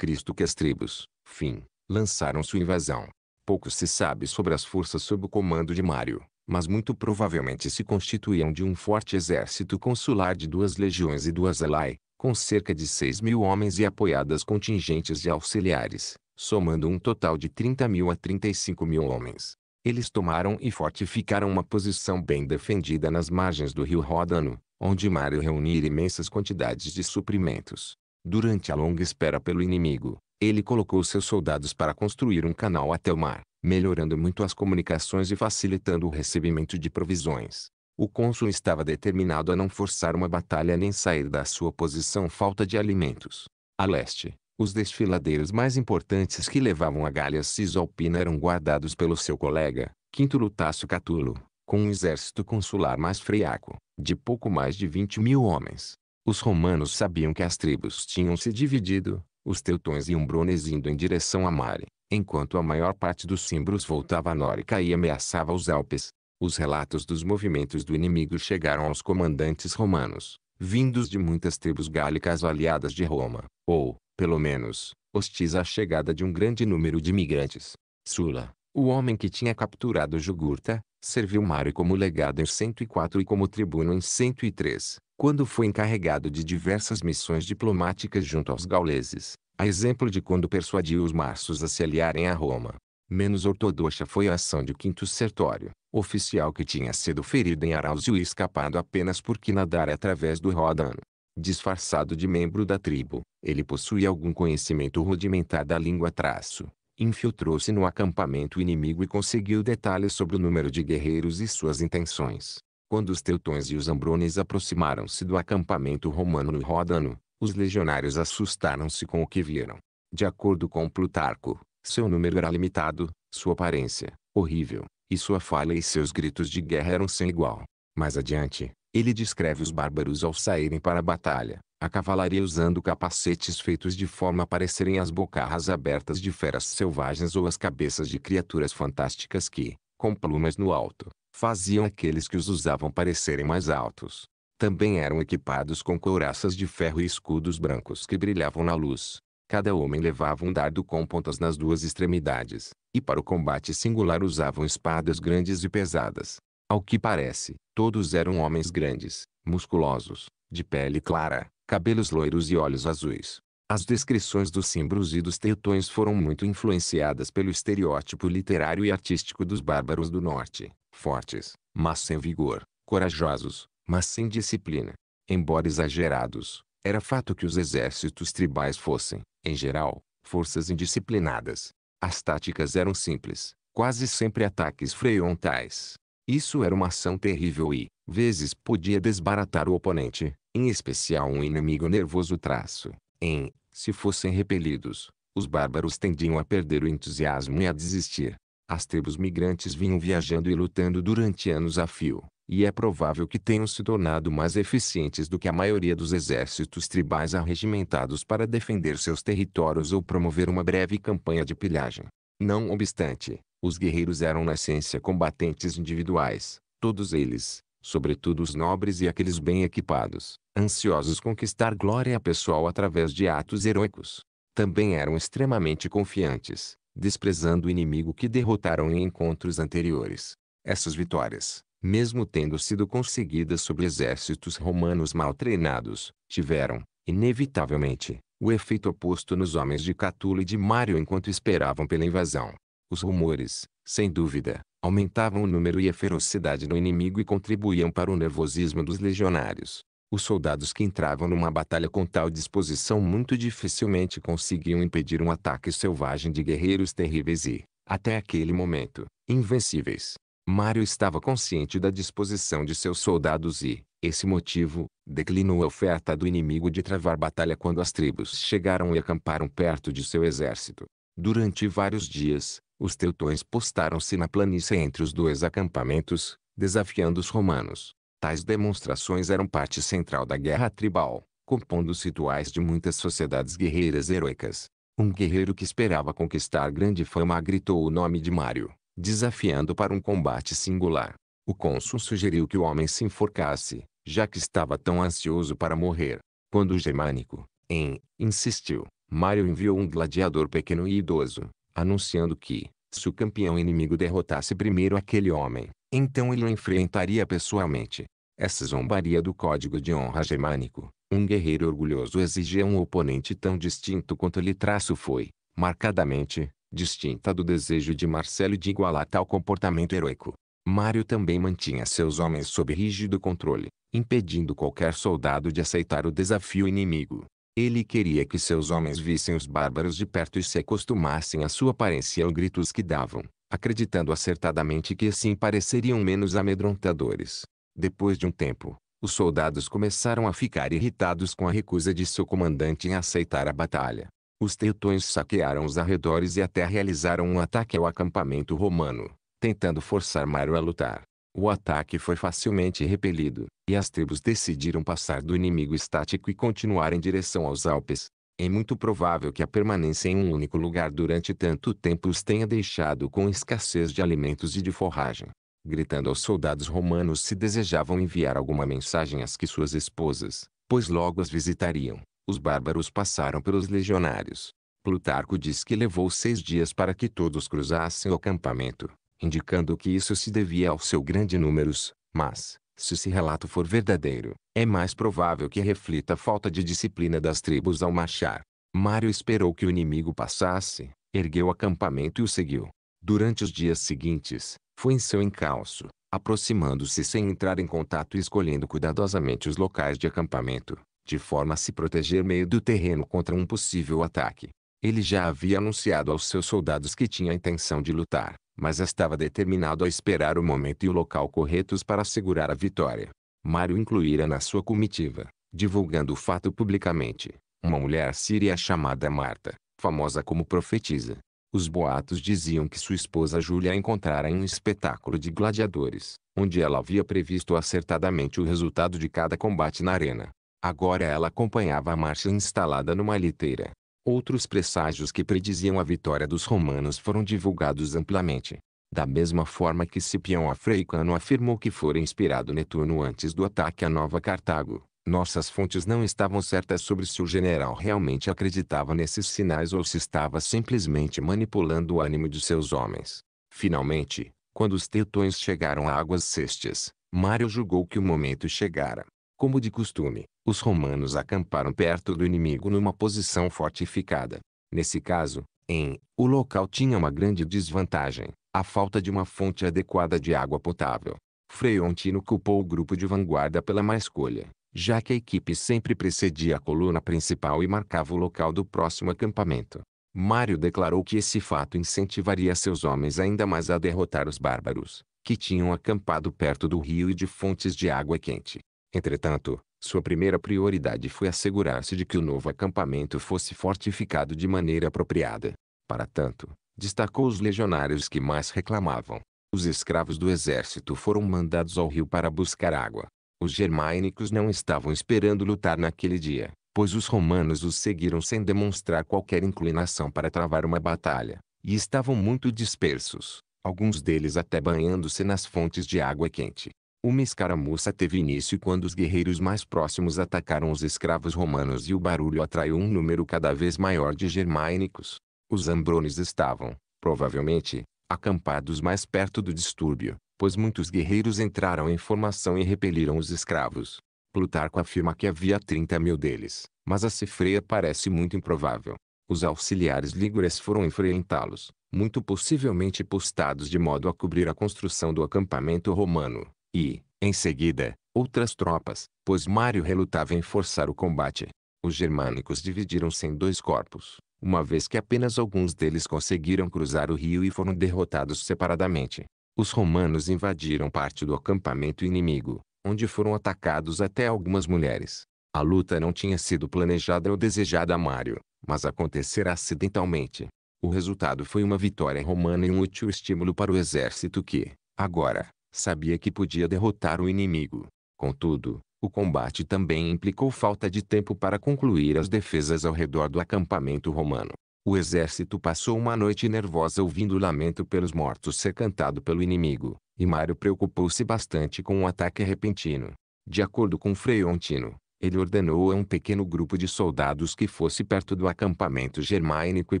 que as tribos, fim, lançaram sua invasão. Pouco se sabe sobre as forças sob o comando de Mário, mas muito provavelmente se constituíam de um forte exército consular de duas legiões e duas alai, com cerca de 6 mil homens e apoiadas contingentes de auxiliares, somando um total de 30 mil a 35 mil homens. Eles tomaram e fortificaram uma posição bem defendida nas margens do rio Ródano, onde Mário reunir imensas quantidades de suprimentos. Durante a longa espera pelo inimigo, ele colocou seus soldados para construir um canal até o mar, melhorando muito as comunicações e facilitando o recebimento de provisões. O cônsul estava determinado a não forçar uma batalha nem sair da sua posição falta de alimentos. A leste, os desfiladeiros mais importantes que levavam a galha cisalpina eram guardados pelo seu colega, Quinto Lutácio Catulo, com um exército consular mais friaco, de pouco mais de 20 mil homens. Os romanos sabiam que as tribos tinham se dividido, os teutões e umbrones indo em direção à Mare, enquanto a maior parte dos cimbros voltava a Nórica e ameaçava os Alpes. Os relatos dos movimentos do inimigo chegaram aos comandantes romanos, vindos de muitas tribos gálicas aliadas de Roma, ou, pelo menos, hostis à chegada de um grande número de imigrantes. Sula, o homem que tinha capturado Jugurta, serviu Mário como legado em 104 e como tribuno em 103, quando foi encarregado de diversas missões diplomáticas junto aos gauleses, a exemplo de quando persuadiu os marsos a se aliarem a Roma. Menos ortodoxa foi a ação de Quinto Sertório, oficial que tinha sido ferido em Arausio e escapado apenas porque nadara através do Ródano. Disfarçado de membro da tribo, ele possuía algum conhecimento rudimentar da língua traço, infiltrou-se no acampamento inimigo e conseguiu detalhes sobre o número de guerreiros e suas intenções. Quando os teutões e os ambrones aproximaram-se do acampamento romano no Ródano, os legionários assustaram-se com o que viram. De acordo com Plutarco, seu número era limitado, sua aparência, horrível, e sua falha e seus gritos de guerra eram sem igual. Mais adiante, ele descreve os bárbaros ao saírem para a batalha, a cavalaria usando capacetes feitos de forma a parecerem as bocarras abertas de feras selvagens ou as cabeças de criaturas fantásticas que, com plumas no alto, faziam aqueles que os usavam parecerem mais altos. Também eram equipados com couraças de ferro e escudos brancos que brilhavam na luz. Cada homem levava um dardo com pontas nas duas extremidades, e para o combate singular usavam espadas grandes e pesadas, ao que parece, todos eram homens grandes, musculosos, de pele clara, cabelos loiros e olhos azuis. As descrições dos cimbros e dos teutões foram muito influenciadas pelo estereótipo literário e artístico dos bárbaros do norte, fortes, mas sem vigor, corajosos, mas sem disciplina. Embora exagerados, era fato que os exércitos tribais fossem, em geral, forças indisciplinadas. As táticas eram simples, quase sempre ataques freontais, isso era uma ação terrível e, vezes podia desbaratar o oponente, em especial um inimigo nervoso traço, em, se fossem repelidos, os bárbaros tendiam a perder o entusiasmo e a desistir. As tribos migrantes vinham viajando e lutando durante anos a fio, e é provável que tenham se tornado mais eficientes do que a maioria dos exércitos tribais arregimentados para defender seus territórios ou promover uma breve campanha de pilhagem. Não obstante, os guerreiros eram na essência combatentes individuais, todos eles, sobretudo os nobres e aqueles bem equipados, ansiosos conquistar glória pessoal através de atos heróicos. Também eram extremamente confiantes, desprezando o inimigo que derrotaram em encontros anteriores. Essas vitórias, mesmo tendo sido conseguidas sobre exércitos romanos mal treinados, tiveram, inevitavelmente, o efeito oposto nos homens de Catulo e de Mário enquanto esperavam pela invasão. Os rumores, sem dúvida, aumentavam o número e a ferocidade do inimigo e contribuíam para o nervosismo dos legionários. Os soldados que entravam numa batalha com tal disposição muito dificilmente conseguiam impedir um ataque selvagem de guerreiros terríveis e, até aquele momento, invencíveis. Mário estava consciente da disposição de seus soldados e, esse motivo, declinou a oferta do inimigo de travar batalha quando as tribos chegaram e acamparam perto de seu exército. Durante vários dias, os teutões postaram-se na planície entre os dois acampamentos, desafiando os romanos. Tais demonstrações eram parte central da guerra tribal, compondo-se rituais de muitas sociedades guerreiras heroicas. Um guerreiro que esperava conquistar grande fama gritou o nome de Mário, desafiando para um combate singular. O cônsul sugeriu que o homem se enforcasse, já que estava tão ansioso para morrer. Quando o germânico, em, insistiu, Mário enviou um gladiador pequeno e idoso, anunciando que, se o campeão inimigo derrotasse primeiro aquele homem, então ele o enfrentaria pessoalmente. Essa zombaria do código de honra germânico, um guerreiro orgulhoso exigia um oponente tão distinto quanto ele traço foi, marcadamente, distinta do desejo de Marcelo de igualar tal comportamento heróico. Mário também mantinha seus homens sob rígido controle, impedindo qualquer soldado de aceitar o desafio inimigo. Ele queria que seus homens vissem os bárbaros de perto e se acostumassem à sua aparência ou gritos que davam, acreditando acertadamente que assim pareceriam menos amedrontadores. Depois de um tempo, os soldados começaram a ficar irritados com a recusa de seu comandante em aceitar a batalha. Os teutões saquearam os arredores e até realizaram um ataque ao acampamento romano, tentando forçar Mário a lutar. O ataque foi facilmente repelido, e as tribos decidiram passar do inimigo estático e continuar em direção aos Alpes. É muito provável que a permanência em um único lugar durante tanto tempo os tenha deixado com escassez de alimentos e de forragem. Gritando aos soldados romanos se desejavam enviar alguma mensagem às que suas esposas, pois logo as visitariam. Os bárbaros passaram pelos legionários. Plutarco diz que levou seis dias para que todos cruzassem o acampamento, indicando que isso se devia ao seu grande número, mas, se esse relato for verdadeiro, é mais provável que reflita a falta de disciplina das tribos ao marchar. Mário esperou que o inimigo passasse, ergueu acampamento e o seguiu. Durante os dias seguintes, foi em seu encalço, aproximando-se sem entrar em contato e escolhendo cuidadosamente os locais de acampamento, de forma a se proteger meio do terreno contra um possível ataque. Ele já havia anunciado aos seus soldados que tinha a intenção de lutar mas estava determinado a esperar o momento e o local corretos para assegurar a vitória. Mário incluíra na sua comitiva, divulgando o fato publicamente, uma mulher síria chamada Marta, famosa como profetisa. Os boatos diziam que sua esposa Júlia a encontrara em um espetáculo de gladiadores, onde ela havia previsto acertadamente o resultado de cada combate na arena. Agora ela acompanhava a marcha instalada numa liteira, Outros presságios que prediziam a vitória dos romanos foram divulgados amplamente. Da mesma forma que Cipião Africano afirmou que fora inspirado Netuno antes do ataque à Nova Cartago, nossas fontes não estavam certas sobre se o general realmente acreditava nesses sinais ou se estava simplesmente manipulando o ânimo de seus homens. Finalmente, quando os teutões chegaram a Águas Cestes, Mário julgou que o momento chegara. Como de costume, os romanos acamparam perto do inimigo numa posição fortificada. Nesse caso, em, o local tinha uma grande desvantagem, a falta de uma fonte adequada de água potável. Freontino culpou o grupo de vanguarda pela má escolha, já que a equipe sempre precedia a coluna principal e marcava o local do próximo acampamento. Mário declarou que esse fato incentivaria seus homens ainda mais a derrotar os bárbaros, que tinham acampado perto do rio e de fontes de água quente. Entretanto, sua primeira prioridade foi assegurar-se de que o novo acampamento fosse fortificado de maneira apropriada. Para tanto, destacou os legionários que mais reclamavam. Os escravos do exército foram mandados ao rio para buscar água. Os germânicos não estavam esperando lutar naquele dia, pois os romanos os seguiram sem demonstrar qualquer inclinação para travar uma batalha, e estavam muito dispersos, alguns deles até banhando-se nas fontes de água quente. Uma escaramuça teve início quando os guerreiros mais próximos atacaram os escravos romanos e o barulho atraiu um número cada vez maior de germânicos. Os ambrones estavam, provavelmente, acampados mais perto do distúrbio, pois muitos guerreiros entraram em formação e repeliram os escravos. Plutarco afirma que havia 30 mil deles, mas a cifreia parece muito improvável. Os auxiliares ligures foram enfrentá-los, muito possivelmente postados de modo a cobrir a construção do acampamento romano. E, em seguida, outras tropas, pois Mário relutava em forçar o combate. Os germânicos dividiram-se em dois corpos, uma vez que apenas alguns deles conseguiram cruzar o rio e foram derrotados separadamente. Os romanos invadiram parte do acampamento inimigo, onde foram atacados até algumas mulheres. A luta não tinha sido planejada ou desejada a Mário, mas acontecerá acidentalmente. O resultado foi uma vitória romana e um útil estímulo para o exército que, agora, sabia que podia derrotar o inimigo. Contudo, o combate também implicou falta de tempo para concluir as defesas ao redor do acampamento romano. O exército passou uma noite nervosa ouvindo o lamento pelos mortos ser cantado pelo inimigo, e Mário preocupou-se bastante com o um ataque repentino. De acordo com Freontino, ele ordenou a um pequeno grupo de soldados que fosse perto do acampamento germânico e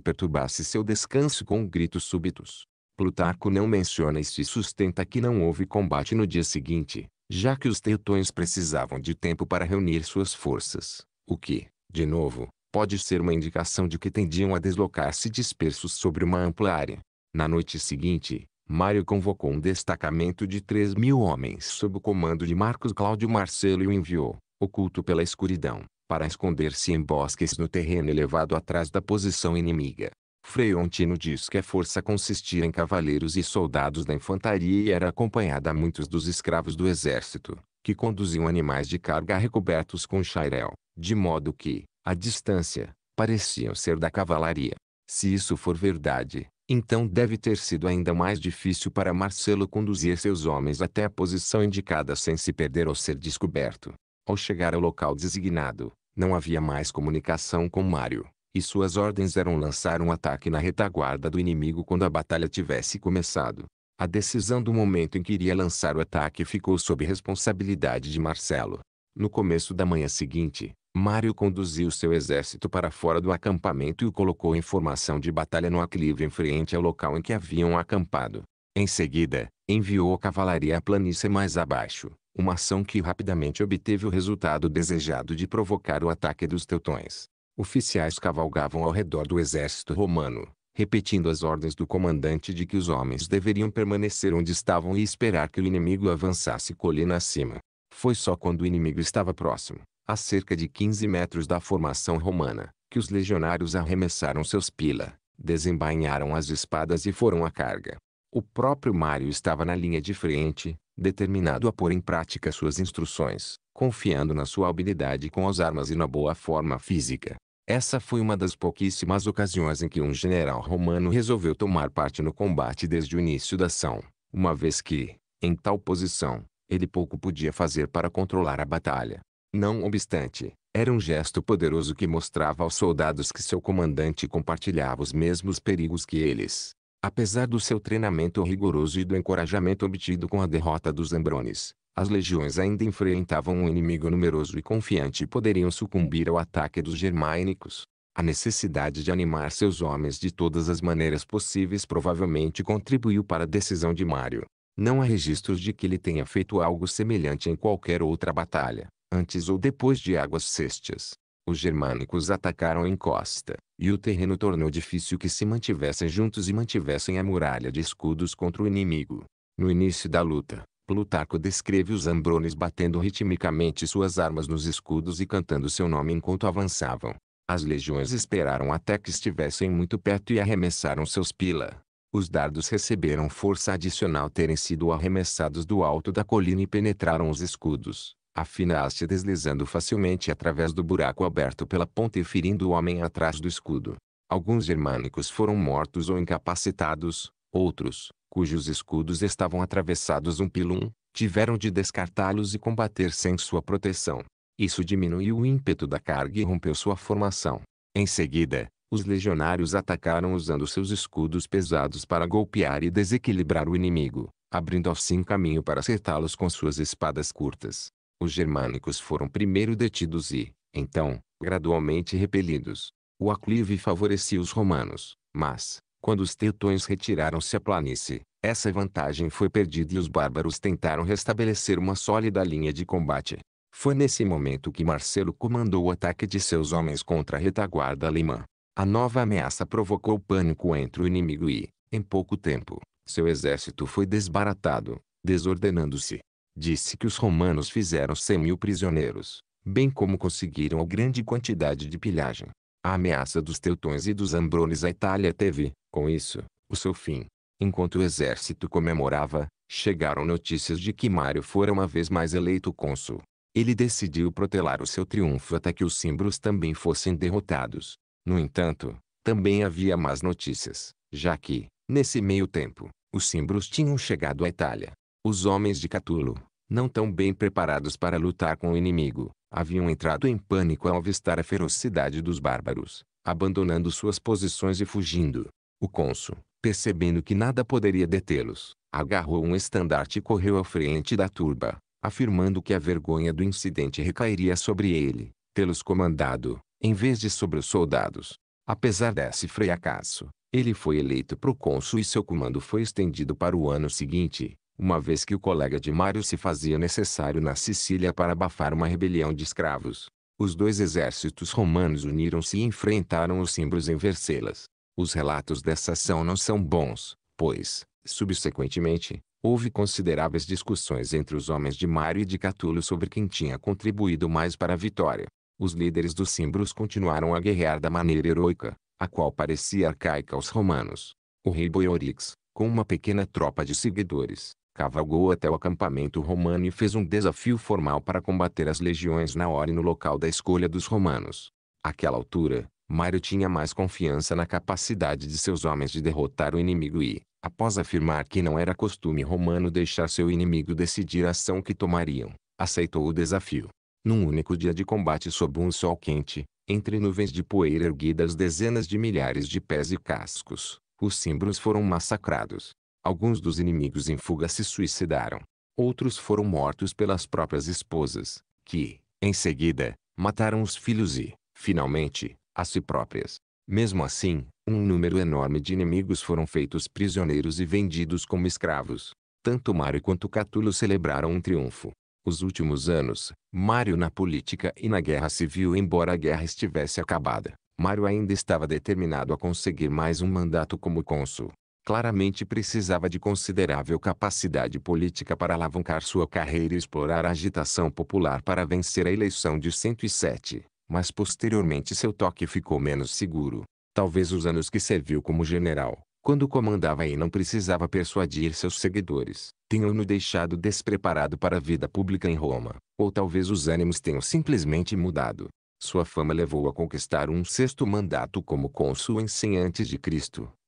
perturbasse seu descanso com gritos súbitos. Plutarco não menciona e se sustenta que não houve combate no dia seguinte, já que os teutões precisavam de tempo para reunir suas forças, o que, de novo, pode ser uma indicação de que tendiam a deslocar-se dispersos sobre uma ampla área. Na noite seguinte, Mário convocou um destacamento de 3 mil homens sob o comando de Marcos Cláudio Marcelo e o enviou, oculto pela escuridão, para esconder-se em bosques no terreno elevado atrás da posição inimiga. Freontino diz que a força consistia em cavaleiros e soldados da infantaria e era acompanhada a muitos dos escravos do exército, que conduziam animais de carga recobertos com xairel, de modo que, à distância, pareciam ser da cavalaria. Se isso for verdade, então deve ter sido ainda mais difícil para Marcelo conduzir seus homens até a posição indicada sem se perder ou ser descoberto. Ao chegar ao local designado, não havia mais comunicação com Mário, e suas ordens eram lançar um ataque na retaguarda do inimigo quando a batalha tivesse começado. A decisão do momento em que iria lançar o ataque ficou sob responsabilidade de Marcelo. No começo da manhã seguinte, Mário conduziu seu exército para fora do acampamento e o colocou em formação de batalha no aclive em frente ao local em que haviam acampado. Em seguida, enviou a cavalaria à planície mais abaixo, uma ação que rapidamente obteve o resultado desejado de provocar o ataque dos teutões. Oficiais cavalgavam ao redor do exército romano, repetindo as ordens do comandante de que os homens deveriam permanecer onde estavam e esperar que o inimigo avançasse colina acima. Foi só quando o inimigo estava próximo, a cerca de 15 metros da formação romana, que os legionários arremessaram seus pila, desembainharam as espadas e foram à carga. O próprio Mário estava na linha de frente, determinado a pôr em prática suas instruções, confiando na sua habilidade com as armas e na boa forma física. Essa foi uma das pouquíssimas ocasiões em que um general romano resolveu tomar parte no combate desde o início da ação, uma vez que, em tal posição, ele pouco podia fazer para controlar a batalha. Não obstante, era um gesto poderoso que mostrava aos soldados que seu comandante compartilhava os mesmos perigos que eles, Apesar do seu treinamento rigoroso e do encorajamento obtido com a derrota dos Ambrones, as legiões ainda enfrentavam um inimigo numeroso e confiante e poderiam sucumbir ao ataque dos germânicos. A necessidade de animar seus homens de todas as maneiras possíveis provavelmente contribuiu para a decisão de Mário. Não há registros de que ele tenha feito algo semelhante em qualquer outra batalha, antes ou depois de Águas Cestias. Os germânicos atacaram em costa, e o terreno tornou difícil que se mantivessem juntos e mantivessem a muralha de escudos contra o inimigo. No início da luta, Plutarco descreve os ambrones batendo ritmicamente suas armas nos escudos e cantando seu nome enquanto avançavam. As legiões esperaram até que estivessem muito perto e arremessaram seus pila. Os dardos receberam força adicional terem sido arremessados do alto da colina e penetraram os escudos a fina haste deslizando facilmente através do buraco aberto pela ponta e ferindo o homem atrás do escudo. Alguns germânicos foram mortos ou incapacitados, outros, cujos escudos estavam atravessados um pilum, tiveram de descartá-los e combater sem sua proteção. Isso diminuiu o ímpeto da carga e rompeu sua formação. Em seguida, os legionários atacaram usando seus escudos pesados para golpear e desequilibrar o inimigo, abrindo assim caminho para acertá-los com suas espadas curtas os germânicos foram primeiro detidos e, então, gradualmente repelidos. O aclive favorecia os romanos, mas, quando os teutões retiraram-se à planície, essa vantagem foi perdida e os bárbaros tentaram restabelecer uma sólida linha de combate. Foi nesse momento que Marcelo comandou o ataque de seus homens contra a retaguarda alemã. A nova ameaça provocou pânico entre o inimigo e, em pouco tempo, seu exército foi desbaratado, desordenando-se. Disse que os romanos fizeram cem mil prisioneiros, bem como conseguiram grande quantidade de pilhagem. A ameaça dos teutões e dos ambrones à Itália teve, com isso, o seu fim. Enquanto o exército comemorava, chegaram notícias de que Mário fora uma vez mais eleito cônsul. Ele decidiu protelar o seu triunfo até que os cimbros também fossem derrotados. No entanto, também havia más notícias, já que, nesse meio tempo, os cimbros tinham chegado à Itália. Os homens de Catulo, não tão bem preparados para lutar com o inimigo, haviam entrado em pânico ao avistar a ferocidade dos bárbaros, abandonando suas posições e fugindo. O cônsul, percebendo que nada poderia detê-los, agarrou um estandarte e correu à frente da turba, afirmando que a vergonha do incidente recairia sobre ele, tê-los comandado, em vez de sobre os soldados. Apesar desse fracasso, ele foi eleito cônsul e seu comando foi estendido para o ano seguinte, uma vez que o colega de Mário se fazia necessário na Sicília para abafar uma rebelião de escravos. Os dois exércitos romanos uniram-se e enfrentaram os cimbros em Vercelas. Os relatos dessa ação não são bons, pois, subsequentemente, houve consideráveis discussões entre os homens de Mário e de Catulo sobre quem tinha contribuído mais para a vitória. Os líderes dos cimbros continuaram a guerrear da maneira heroica, a qual parecia arcaica aos romanos. O rei Boiorix, com uma pequena tropa de seguidores, cavalgou até o acampamento romano e fez um desafio formal para combater as legiões na hora e no local da escolha dos romanos. Aquela altura, Mário tinha mais confiança na capacidade de seus homens de derrotar o inimigo e, após afirmar que não era costume romano deixar seu inimigo decidir a ação que tomariam, aceitou o desafio. Num único dia de combate sob um sol quente, entre nuvens de poeira erguidas dezenas de milhares de pés e cascos, os símbolos foram massacrados. Alguns dos inimigos em fuga se suicidaram. Outros foram mortos pelas próprias esposas, que, em seguida, mataram os filhos e, finalmente, a si próprias. Mesmo assim, um número enorme de inimigos foram feitos prisioneiros e vendidos como escravos. Tanto Mário quanto Catulo celebraram um triunfo. Os últimos anos, Mário na política e na guerra civil, embora a guerra estivesse acabada, Mário ainda estava determinado a conseguir mais um mandato como cônsul claramente precisava de considerável capacidade política para alavancar sua carreira e explorar a agitação popular para vencer a eleição de 107, mas posteriormente seu toque ficou menos seguro. Talvez os anos que serviu como general, quando comandava e não precisava persuadir seus seguidores, tenham-no deixado despreparado para a vida pública em Roma, ou talvez os ânimos tenham simplesmente mudado. Sua fama levou a conquistar um sexto mandato como cônsul em 100 a.C.,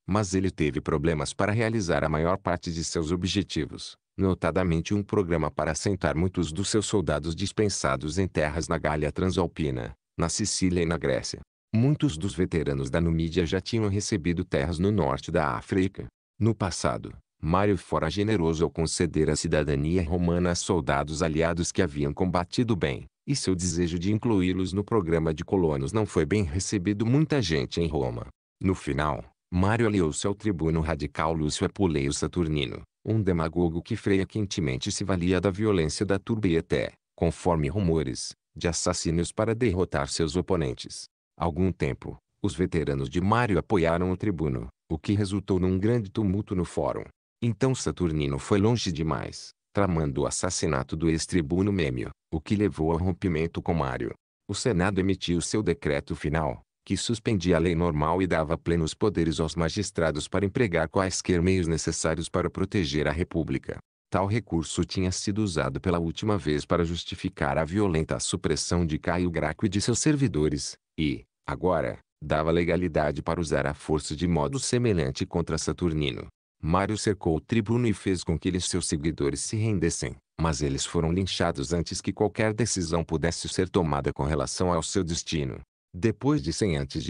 mas ele teve problemas para realizar a maior parte de seus objetivos, notadamente um programa para assentar muitos dos seus soldados dispensados em terras na Gália Transalpina, na Sicília e na Grécia. Muitos dos veteranos da Numídia já tinham recebido terras no norte da África. No passado, Mário fora generoso ao conceder a cidadania romana a soldados aliados que haviam combatido bem, e seu desejo de incluí-los no programa de colonos não foi bem recebido muita gente em Roma. No final, Mário aliou-se ao tribuno radical Lúcio Apuleio Saturnino, um demagogo que freia quentemente se valia da violência da turba e até, conforme rumores, de assassínios para derrotar seus oponentes. Algum tempo, os veteranos de Mário apoiaram o tribuno, o que resultou num grande tumulto no fórum. Então Saturnino foi longe demais, tramando o assassinato do ex-tribuno Mêmio, o que levou ao rompimento com Mário. O Senado emitiu seu decreto final, que suspendia a lei normal e dava plenos poderes aos magistrados para empregar quaisquer meios necessários para proteger a República. Tal recurso tinha sido usado pela última vez para justificar a violenta supressão de Caio Graco e de seus servidores, e, agora, dava legalidade para usar a força de modo semelhante contra Saturnino. Mário cercou o tribuno e fez com que ele e seus seguidores se rendessem, mas eles foram linchados antes que qualquer decisão pudesse ser tomada com relação ao seu destino. Depois de 100 a.C.,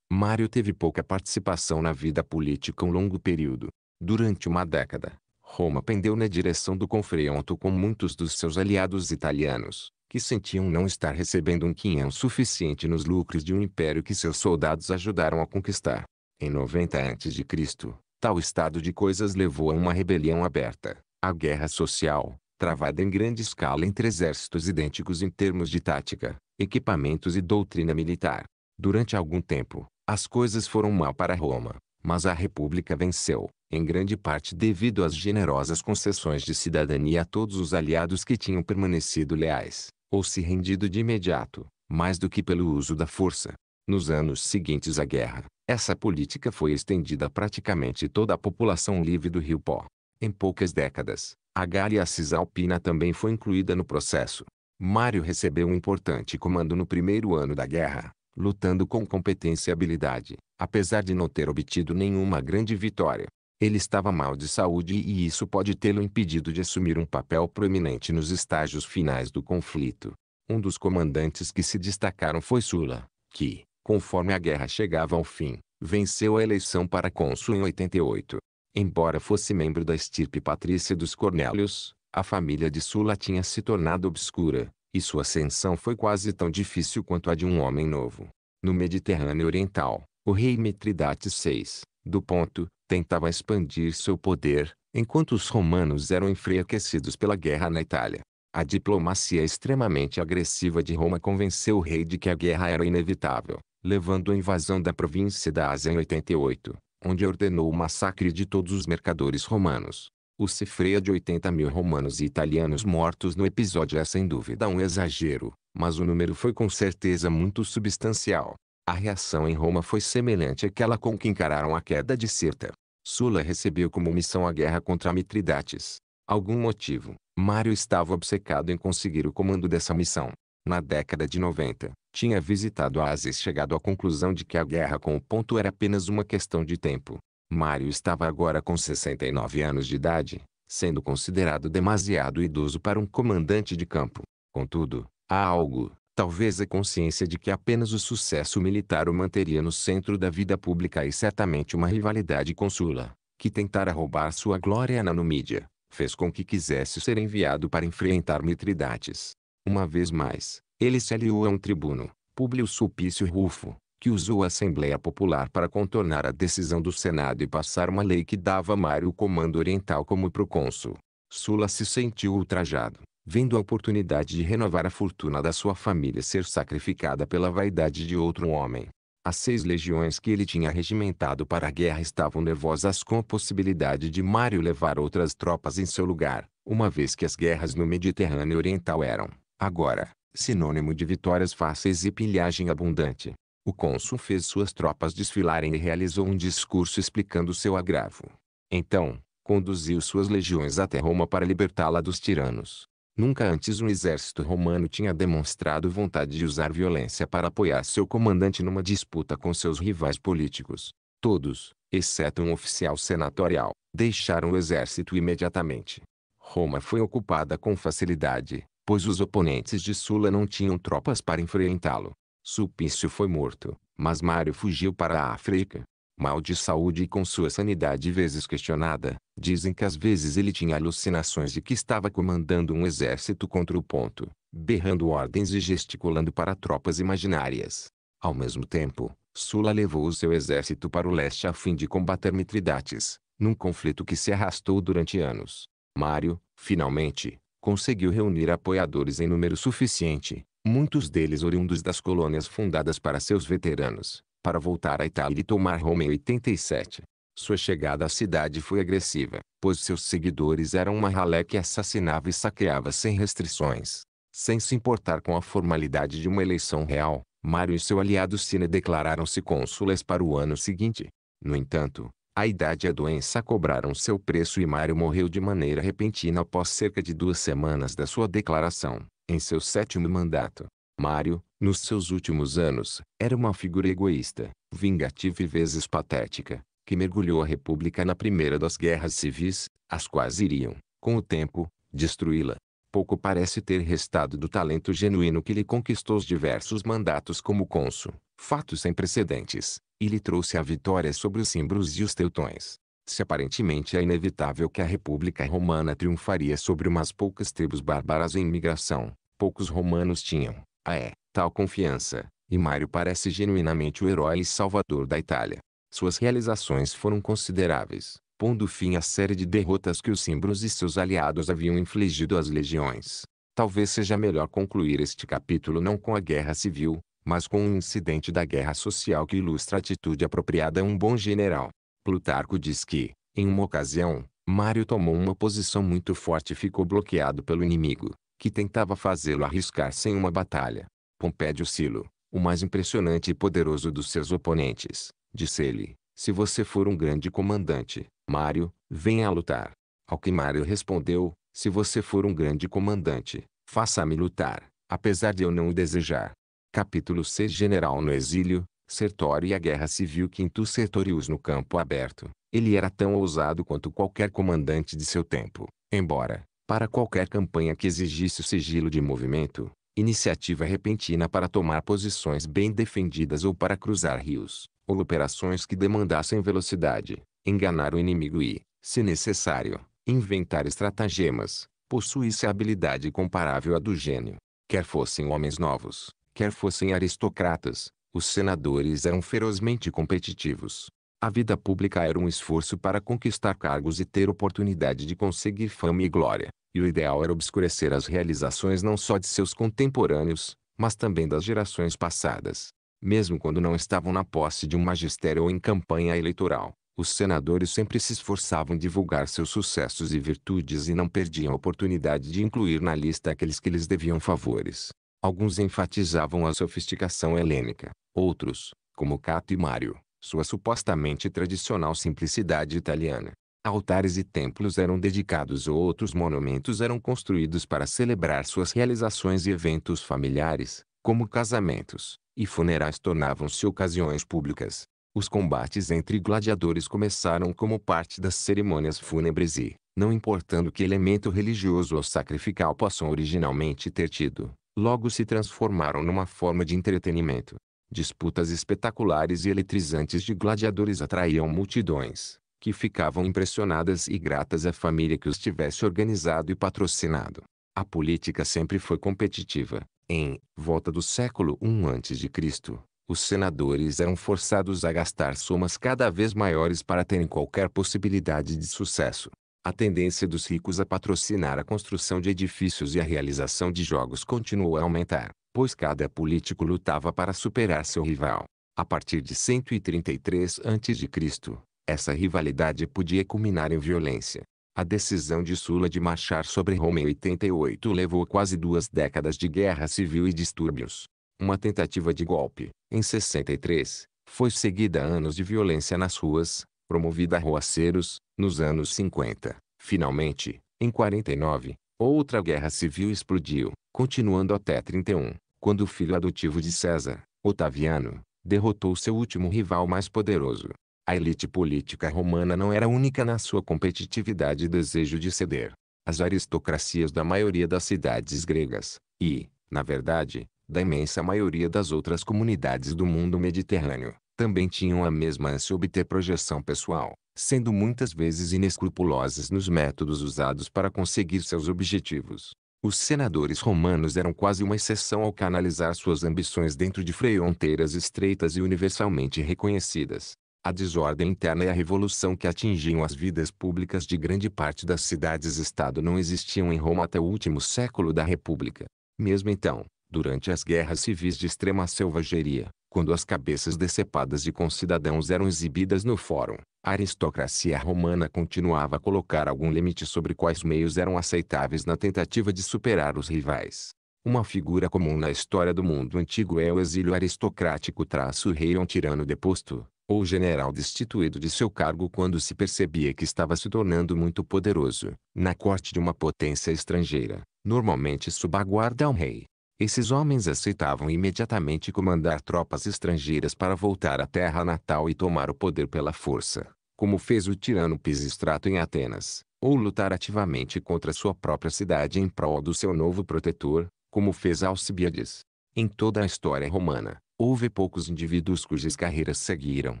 Mário teve pouca participação na vida política um longo período. Durante uma década, Roma pendeu na direção do confronto com muitos dos seus aliados italianos, que sentiam não estar recebendo um quinhão suficiente nos lucros de um império que seus soldados ajudaram a conquistar. Em 90 a.C., tal estado de coisas levou a uma rebelião aberta, a guerra social, travada em grande escala entre exércitos idênticos em termos de tática, equipamentos e doutrina militar. Durante algum tempo, as coisas foram mal para Roma, mas a República venceu, em grande parte devido às generosas concessões de cidadania a todos os aliados que tinham permanecido leais, ou se rendido de imediato, mais do que pelo uso da força. Nos anos seguintes à guerra, essa política foi estendida a praticamente toda a população livre do Rio Pó. Em poucas décadas, a Gália Cisalpina também foi incluída no processo. Mário recebeu um importante comando no primeiro ano da guerra, lutando com competência e habilidade, apesar de não ter obtido nenhuma grande vitória. Ele estava mal de saúde e isso pode tê-lo impedido de assumir um papel proeminente nos estágios finais do conflito. Um dos comandantes que se destacaram foi Sula, que, conforme a guerra chegava ao fim, venceu a eleição para cônsul em 88. Embora fosse membro da estirpe patrícia dos Cornélios, a família de Sula tinha se tornado obscura, e sua ascensão foi quase tão difícil quanto a de um homem novo. No Mediterrâneo Oriental, o rei Mitridate VI, do ponto, tentava expandir seu poder, enquanto os romanos eram enfraquecidos pela guerra na Itália. A diplomacia extremamente agressiva de Roma convenceu o rei de que a guerra era inevitável, levando à invasão da província da Ásia em 88, onde ordenou o massacre de todos os mercadores romanos. O cifreia é de 80 mil romanos e italianos mortos no episódio é sem dúvida um exagero, mas o número foi com certeza muito substancial. A reação em Roma foi semelhante àquela com que encararam a queda de Cirta. Sula recebeu como missão a guerra contra Mitridates. Algum motivo, Mário estava obcecado em conseguir o comando dessa missão. Na década de 90, tinha visitado a Ásia e chegado à conclusão de que a guerra com o ponto era apenas uma questão de tempo. Mário estava agora com 69 anos de idade, sendo considerado demasiado idoso para um comandante de campo. Contudo, há algo, talvez a consciência de que apenas o sucesso militar o manteria no centro da vida pública e certamente uma rivalidade com Sula, que tentara roubar sua glória na Numídia, fez com que quisesse ser enviado para enfrentar Mitridates. Uma vez mais, ele se aliou a um tribuno, Públio Sulpício Rufo, que usou a Assembleia Popular para contornar a decisão do Senado e passar uma lei que dava a Mário o comando oriental como procônsul. Sula se sentiu ultrajado, vendo a oportunidade de renovar a fortuna da sua família ser sacrificada pela vaidade de outro homem. As seis legiões que ele tinha regimentado para a guerra estavam nervosas com a possibilidade de Mário levar outras tropas em seu lugar, uma vez que as guerras no Mediterrâneo Oriental eram, agora, sinônimo de vitórias fáceis e pilhagem abundante. O cônsul fez suas tropas desfilarem e realizou um discurso explicando seu agravo. Então, conduziu suas legiões até Roma para libertá-la dos tiranos. Nunca antes um exército romano tinha demonstrado vontade de usar violência para apoiar seu comandante numa disputa com seus rivais políticos. Todos, exceto um oficial senatorial, deixaram o exército imediatamente. Roma foi ocupada com facilidade, pois os oponentes de Sula não tinham tropas para enfrentá-lo. Sulpício foi morto, mas Mário fugiu para a África. Mal de saúde e com sua sanidade vezes questionada, dizem que às vezes ele tinha alucinações de que estava comandando um exército contra o ponto, berrando ordens e gesticulando para tropas imaginárias. Ao mesmo tempo, Sula levou seu exército para o leste a fim de combater Mitridates, num conflito que se arrastou durante anos. Mário, finalmente, conseguiu reunir apoiadores em número suficiente, muitos deles oriundos das colônias fundadas para seus veteranos, para voltar à Itália e tomar Roma em 87. Sua chegada à cidade foi agressiva, pois seus seguidores eram uma ralé que assassinava e saqueava sem restrições. Sem se importar com a formalidade de uma eleição real, Mário e seu aliado Cine declararam-se cônsules para o ano seguinte. No entanto, a idade e a doença cobraram seu preço e Mário morreu de maneira repentina após cerca de duas semanas da sua declaração em seu sétimo mandato. Mário, nos seus últimos anos, era uma figura egoísta, vingativa e vezes patética, que mergulhou a República na primeira das guerras civis, as quais iriam, com o tempo, destruí-la. Pouco parece ter restado do talento genuíno que lhe conquistou os diversos mandatos como cônsul, fato sem precedentes, e lhe trouxe a vitória sobre os cimbros e os teutões se aparentemente é inevitável que a República Romana triunfaria sobre umas poucas tribos bárbaras em migração, poucos romanos tinham, a ah, é, tal confiança, e Mário parece genuinamente o herói e salvador da Itália. Suas realizações foram consideráveis, pondo fim à série de derrotas que os Cimbros e seus aliados haviam infligido às legiões. Talvez seja melhor concluir este capítulo não com a guerra civil, mas com um incidente da guerra social que ilustra a atitude apropriada a um bom general. Plutarco diz que, em uma ocasião, Mário tomou uma posição muito forte e ficou bloqueado pelo inimigo, que tentava fazê-lo arriscar sem uma batalha. Pompédio Silo, o mais impressionante e poderoso dos seus oponentes, disse ele, se você for um grande comandante, Mário, venha lutar. Ao que Mário respondeu, se você for um grande comandante, faça-me lutar, apesar de eu não o desejar. Capítulo 6 General no exílio, Sertório e a Guerra Civil Quintus Sertorius no campo aberto. Ele era tão ousado quanto qualquer comandante de seu tempo, embora, para qualquer campanha que exigisse o sigilo de movimento, iniciativa repentina para tomar posições bem defendidas ou para cruzar rios, ou operações que demandassem velocidade, enganar o inimigo e, se necessário, inventar estratagemas, possuísse habilidade comparável à do gênio. Quer fossem homens novos, quer fossem aristocratas, os senadores eram ferozmente competitivos. A vida pública era um esforço para conquistar cargos e ter oportunidade de conseguir fama e glória, e o ideal era obscurecer as realizações não só de seus contemporâneos, mas também das gerações passadas. Mesmo quando não estavam na posse de um magistério ou em campanha eleitoral, os senadores sempre se esforçavam em divulgar seus sucessos e virtudes e não perdiam a oportunidade de incluir na lista aqueles que lhes deviam favores. Alguns enfatizavam a sofisticação helênica, outros, como Cato e Mário, sua supostamente tradicional simplicidade italiana. Altares e templos eram dedicados ou outros monumentos eram construídos para celebrar suas realizações e eventos familiares, como casamentos, e funerais tornavam-se ocasiões públicas. Os combates entre gladiadores começaram como parte das cerimônias fúnebres e, não importando que elemento religioso ou sacrificial possam originalmente ter tido, logo se transformaram numa forma de entretenimento. Disputas espetaculares e eletrizantes de gladiadores atraíam multidões, que ficavam impressionadas e gratas à família que os tivesse organizado e patrocinado. A política sempre foi competitiva. Em volta do século I a.C., os senadores eram forçados a gastar somas cada vez maiores para terem qualquer possibilidade de sucesso. A tendência dos ricos a é patrocinar a construção de edifícios e a realização de jogos continuou a aumentar, pois cada político lutava para superar seu rival. A partir de 133 a.C., essa rivalidade podia culminar em violência. A decisão de Sula de marchar sobre Roma em 88 levou quase duas décadas de guerra civil e distúrbios. Uma tentativa de golpe, em 63, foi seguida a anos de violência nas ruas, promovida a Roaceiros, nos anos 50. Finalmente, em 49, outra guerra civil explodiu, continuando até 31, quando o filho adotivo de César, Otaviano, derrotou seu último rival mais poderoso. A elite política romana não era única na sua competitividade e desejo de ceder. As aristocracias da maioria das cidades gregas, e, na verdade, da imensa maioria das outras comunidades do mundo mediterrâneo, também tinham a mesma ânsia obter projeção pessoal, sendo muitas vezes inescrupulosas nos métodos usados para conseguir seus objetivos. Os senadores romanos eram quase uma exceção ao canalizar suas ambições dentro de fronteiras estreitas e universalmente reconhecidas. A desordem interna e a revolução que atingiam as vidas públicas de grande parte das cidades-estado não existiam em Roma até o último século da República. Mesmo então, durante as guerras civis de extrema selvageria, quando as cabeças decepadas de concidadãos eram exibidas no fórum, a aristocracia romana continuava a colocar algum limite sobre quais meios eram aceitáveis na tentativa de superar os rivais. Uma figura comum na história do mundo antigo é o exílio aristocrático traço rei ou um tirano deposto, ou general destituído de seu cargo quando se percebia que estava se tornando muito poderoso, na corte de uma potência estrangeira, normalmente subaguarda ao rei. Esses homens aceitavam imediatamente comandar tropas estrangeiras para voltar à terra natal e tomar o poder pela força, como fez o tirano Pisistrato em Atenas, ou lutar ativamente contra sua própria cidade em prol do seu novo protetor, como fez Alcibiades. Em toda a história romana, houve poucos indivíduos cujas carreiras seguiram,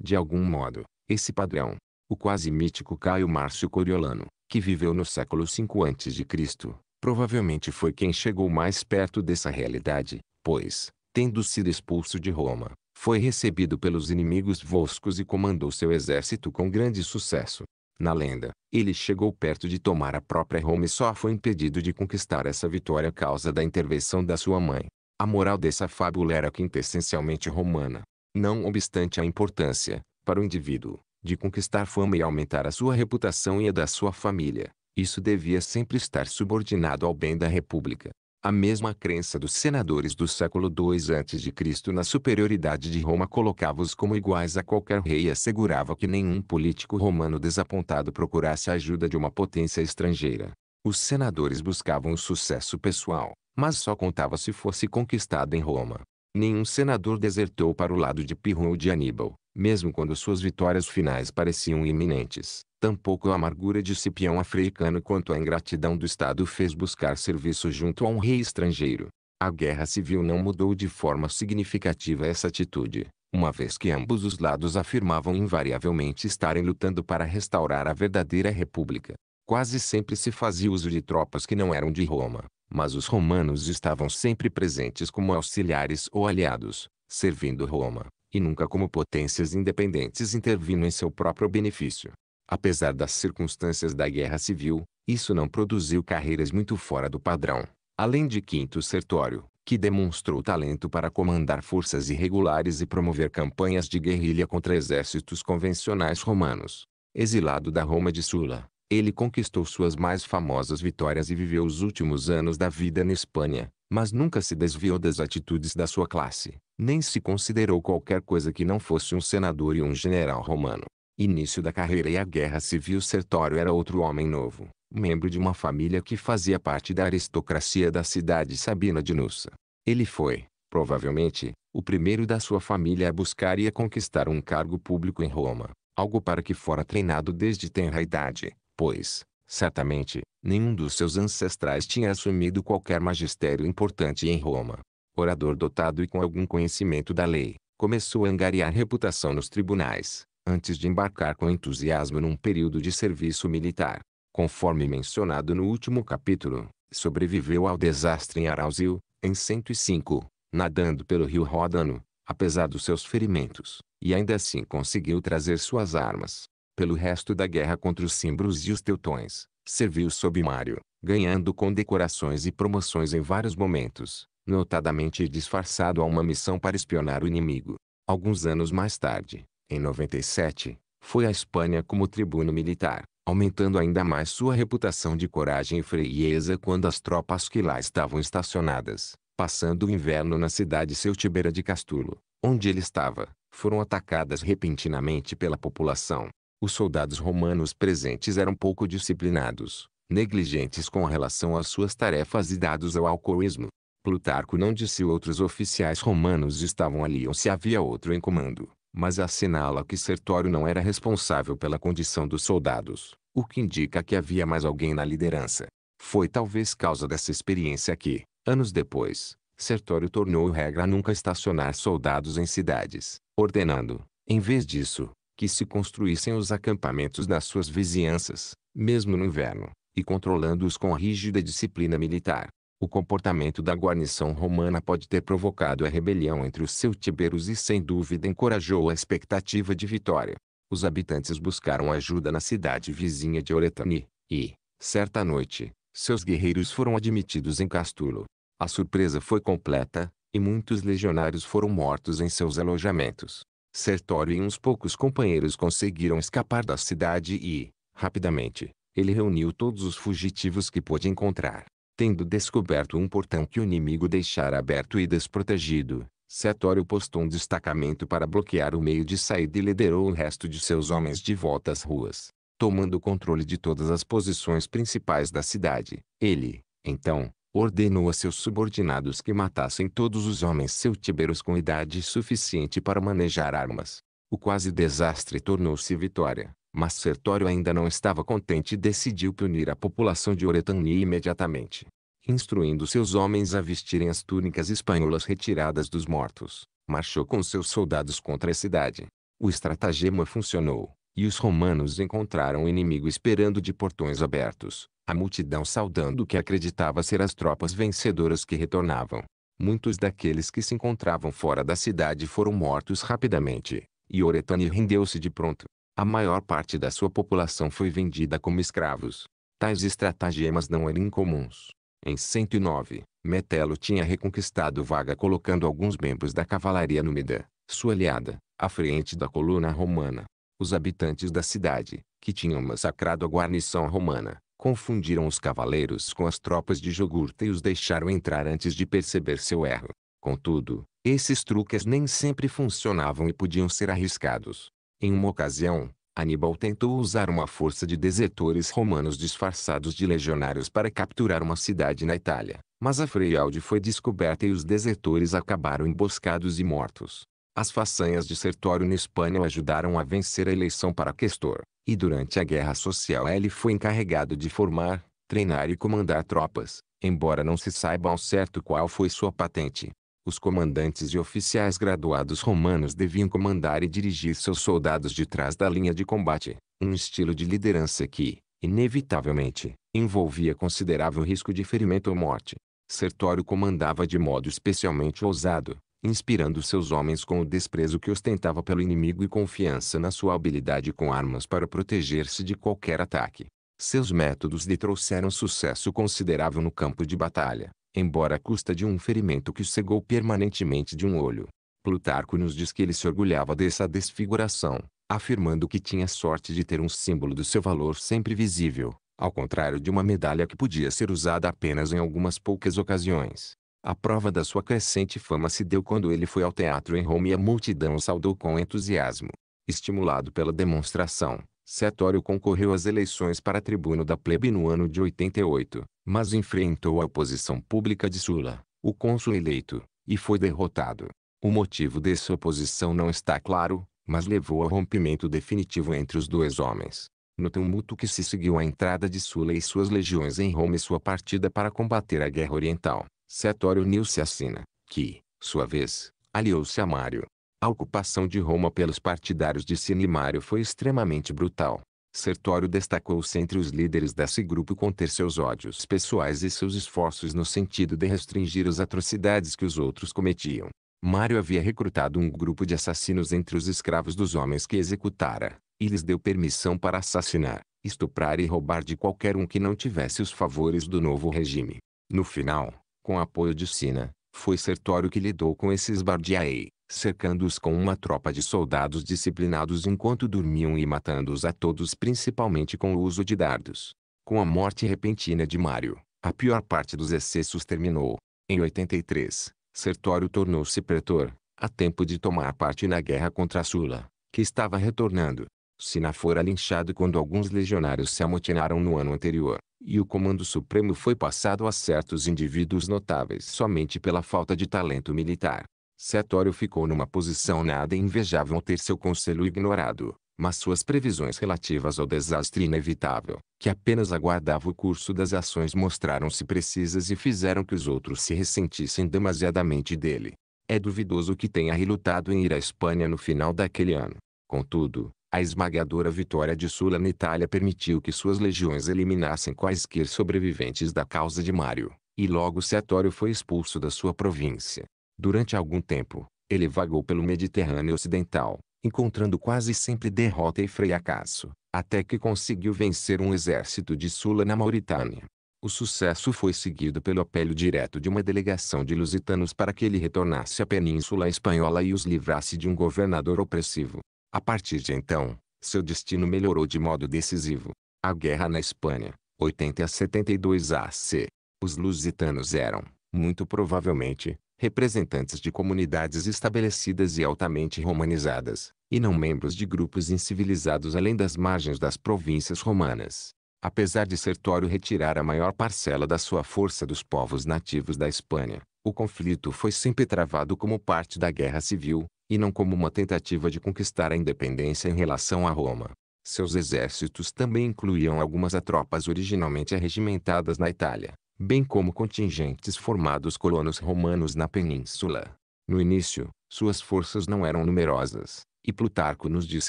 de algum modo, esse padrão. O quase mítico Caio Márcio Coriolano, que viveu no século V a.C., provavelmente foi quem chegou mais perto dessa realidade, pois, tendo sido expulso de Roma, foi recebido pelos inimigos voscos e comandou seu exército com grande sucesso. Na lenda, ele chegou perto de tomar a própria Roma e só foi impedido de conquistar essa vitória a causa da intervenção da sua mãe. A moral dessa fábula era quintessencialmente romana. Não obstante a importância, para o indivíduo, de conquistar fama e aumentar a sua reputação e a da sua família, isso devia sempre estar subordinado ao bem da República. A mesma crença dos senadores do século II a.C. na superioridade de Roma colocava-os como iguais a qualquer rei e assegurava que nenhum político romano desapontado procurasse a ajuda de uma potência estrangeira. Os senadores buscavam o sucesso pessoal, mas só contava se fosse conquistado em Roma. Nenhum senador desertou para o lado de Pirro ou de Aníbal, mesmo quando suas vitórias finais pareciam iminentes. Tampouco a amargura de Cipião africano quanto a ingratidão do Estado fez buscar serviço junto a um rei estrangeiro. A guerra civil não mudou de forma significativa essa atitude, uma vez que ambos os lados afirmavam invariavelmente estarem lutando para restaurar a verdadeira república. Quase sempre se fazia uso de tropas que não eram de Roma, mas os romanos estavam sempre presentes como auxiliares ou aliados, servindo Roma, e nunca como potências independentes intervindo em seu próprio benefício. Apesar das circunstâncias da guerra civil, isso não produziu carreiras muito fora do padrão. Além de Quinto Sertório, que demonstrou talento para comandar forças irregulares e promover campanhas de guerrilha contra exércitos convencionais romanos. Exilado da Roma de Sula, ele conquistou suas mais famosas vitórias e viveu os últimos anos da vida na Espanha, mas nunca se desviou das atitudes da sua classe, nem se considerou qualquer coisa que não fosse um senador e um general romano. Início da carreira e a guerra civil Sertório era outro homem novo, membro de uma família que fazia parte da aristocracia da cidade sabina de Nussa. Ele foi, provavelmente, o primeiro da sua família a buscar e a conquistar um cargo público em Roma, algo para que fora treinado desde tenra idade, pois, certamente, nenhum dos seus ancestrais tinha assumido qualquer magistério importante em Roma. Orador dotado e com algum conhecimento da lei, começou a angariar reputação nos tribunais, antes de embarcar com entusiasmo num período de serviço militar. Conforme mencionado no último capítulo, sobreviveu ao desastre em Arauzil, em 105, nadando pelo rio Ródano, apesar dos seus ferimentos, e ainda assim conseguiu trazer suas armas. Pelo resto da guerra contra os cimbros e os teutões, serviu sob Mário, ganhando condecorações e promoções em vários momentos, notadamente disfarçado a uma missão para espionar o inimigo. Alguns anos mais tarde, em 97, foi à Espanha como tribuno militar, aumentando ainda mais sua reputação de coragem e frieza quando as tropas que lá estavam estacionadas, passando o inverno na cidade Celtibera de Castulo, onde ele estava, foram atacadas repentinamente pela população. Os soldados romanos presentes eram pouco disciplinados, negligentes com relação às suas tarefas e dados ao alcoolismo. Plutarco não disse outros oficiais romanos estavam ali ou se havia outro em comando, mas assinala que Sertório não era responsável pela condição dos soldados, o que indica que havia mais alguém na liderança. Foi talvez causa dessa experiência que, anos depois, Sertório tornou regra nunca estacionar soldados em cidades, ordenando, em vez disso, que se construíssem os acampamentos das suas vizinhanças, mesmo no inverno, e controlando-os com a rígida disciplina militar. O comportamento da guarnição romana pode ter provocado a rebelião entre os celtíberos e sem dúvida encorajou a expectativa de vitória. Os habitantes buscaram ajuda na cidade vizinha de Oretani, e, certa noite, seus guerreiros foram admitidos em Castulo. A surpresa foi completa, e muitos legionários foram mortos em seus alojamentos. Sertório e uns poucos companheiros conseguiram escapar da cidade e, rapidamente, ele reuniu todos os fugitivos que pôde encontrar. Tendo descoberto um portão que o inimigo deixara aberto e desprotegido, Setório postou um destacamento para bloquear o meio de saída e liderou o resto de seus homens de volta às ruas, tomando o controle de todas as posições principais da cidade. Ele, então, ordenou a seus subordinados que matassem todos os homens celtíberos com idade suficiente para manejar armas. O quase desastre tornou-se vitória. Mas Sertório ainda não estava contente e decidiu punir a população de Oretania imediatamente, instruindo seus homens a vestirem as túnicas espanholas retiradas dos mortos. Marchou com seus soldados contra a cidade. O estratagema funcionou, e os romanos encontraram o inimigo esperando de portões abertos, a multidão saudando o que acreditava ser as tropas vencedoras que retornavam. Muitos daqueles que se encontravam fora da cidade foram mortos rapidamente, e Oretani rendeu-se de pronto. A maior parte da sua população foi vendida como escravos. Tais estratagemas não eram incomuns. Em 109, Metelo tinha reconquistado Vaga colocando alguns membros da cavalaria númida, sua aliada, à frente da coluna romana. Os habitantes da cidade, que tinham massacrado a guarnição romana, confundiram os cavaleiros com as tropas de Jogurta e os deixaram entrar antes de perceber seu erro. Contudo, esses truques nem sempre funcionavam e podiam ser arriscados. Em uma ocasião, Aníbal tentou usar uma força de desertores romanos disfarçados de legionários para capturar uma cidade na Itália, mas a Freialdi foi descoberta e os desertores acabaram emboscados e mortos. As façanhas de Sertório no Espanha ajudaram a vencer a eleição para Questor, e durante a Guerra Social ele foi encarregado de formar, treinar e comandar tropas, embora não se saiba ao certo qual foi sua patente. Os comandantes e oficiais graduados romanos deviam comandar e dirigir seus soldados de trás da linha de combate, um estilo de liderança que, inevitavelmente, envolvia considerável risco de ferimento ou morte. Sertório comandava de modo especialmente ousado, inspirando seus homens com o desprezo que ostentava pelo inimigo e confiança na sua habilidade com armas para proteger-se de qualquer ataque. Seus métodos lhe trouxeram sucesso considerável no campo de batalha, embora a custa de um ferimento que o cegou permanentemente de um olho. Plutarco nos diz que ele se orgulhava dessa desfiguração, afirmando que tinha sorte de ter um símbolo do seu valor sempre visível, ao contrário de uma medalha que podia ser usada apenas em algumas poucas ocasiões. A prova da sua crescente fama se deu quando ele foi ao teatro em Roma e a multidão o saudou com entusiasmo. Estimulado pela demonstração, Setório concorreu às eleições para tribuno da plebe no ano de 88, mas enfrentou a oposição pública de Sula, o cônsul eleito, e foi derrotado. O motivo dessa oposição não está claro, mas levou ao rompimento definitivo entre os dois homens. No tumulto que se seguiu à entrada de Sula e suas legiões em Roma e sua partida para combater a guerra oriental, Setório uniu-se a Sina, que, sua vez, aliou-se a Mário, a ocupação de Roma pelos partidários de Sinimário foi extremamente brutal. Sertório destacou-se entre os líderes desse grupo conter seus ódios pessoais e seus esforços no sentido de restringir as atrocidades que os outros cometiam. Mário havia recrutado um grupo de assassinos entre os escravos dos homens que executara, e lhes deu permissão para assassinar, estuprar e roubar de qualquer um que não tivesse os favores do novo regime. No final, com apoio de Sina, foi Sertório que lidou com esses bardiaei, cercando-os com uma tropa de soldados disciplinados enquanto dormiam e matando-os a todos principalmente com o uso de dardos. Com a morte repentina de Mário, a pior parte dos excessos terminou. Em 83, Sertório tornou-se pretor, a tempo de tomar parte na guerra contra Sula, que estava retornando. Sina fora linchado quando alguns legionários se amotinaram no ano anterior, e o comando supremo foi passado a certos indivíduos notáveis somente pela falta de talento militar. Setório ficou numa posição nada invejável ao ter seu conselho ignorado, mas suas previsões relativas ao desastre inevitável, que apenas aguardava o curso das ações mostraram-se precisas e fizeram que os outros se ressentissem demasiadamente dele. É duvidoso que tenha relutado em ir à Espanha no final daquele ano. Contudo, a esmagadora vitória de Sula na Itália permitiu que suas legiões eliminassem quaisquer sobreviventes da causa de Mário, e logo Setório foi expulso da sua província. Durante algum tempo, ele vagou pelo Mediterrâneo Ocidental, encontrando quase sempre derrota e fracasso, até que conseguiu vencer um exército de Sula na Mauritânia. O sucesso foi seguido pelo apelo direto de uma delegação de lusitanos para que ele retornasse à Península Espanhola e os livrasse de um governador opressivo. A partir de então, seu destino melhorou de modo decisivo. A Guerra na Espanha, 80 a 72 AC. Os lusitanos eram, muito provavelmente, representantes de comunidades estabelecidas e altamente romanizadas, e não membros de grupos incivilizados além das margens das províncias romanas. Apesar de Sertório retirar a maior parcela da sua força dos povos nativos da Espanha, o conflito foi sempre travado como parte da guerra civil, e não como uma tentativa de conquistar a independência em relação a Roma. Seus exércitos também incluíam algumas tropas originalmente arregimentadas na Itália, bem como contingentes formados colonos romanos na península. No início, suas forças não eram numerosas, e Plutarco nos diz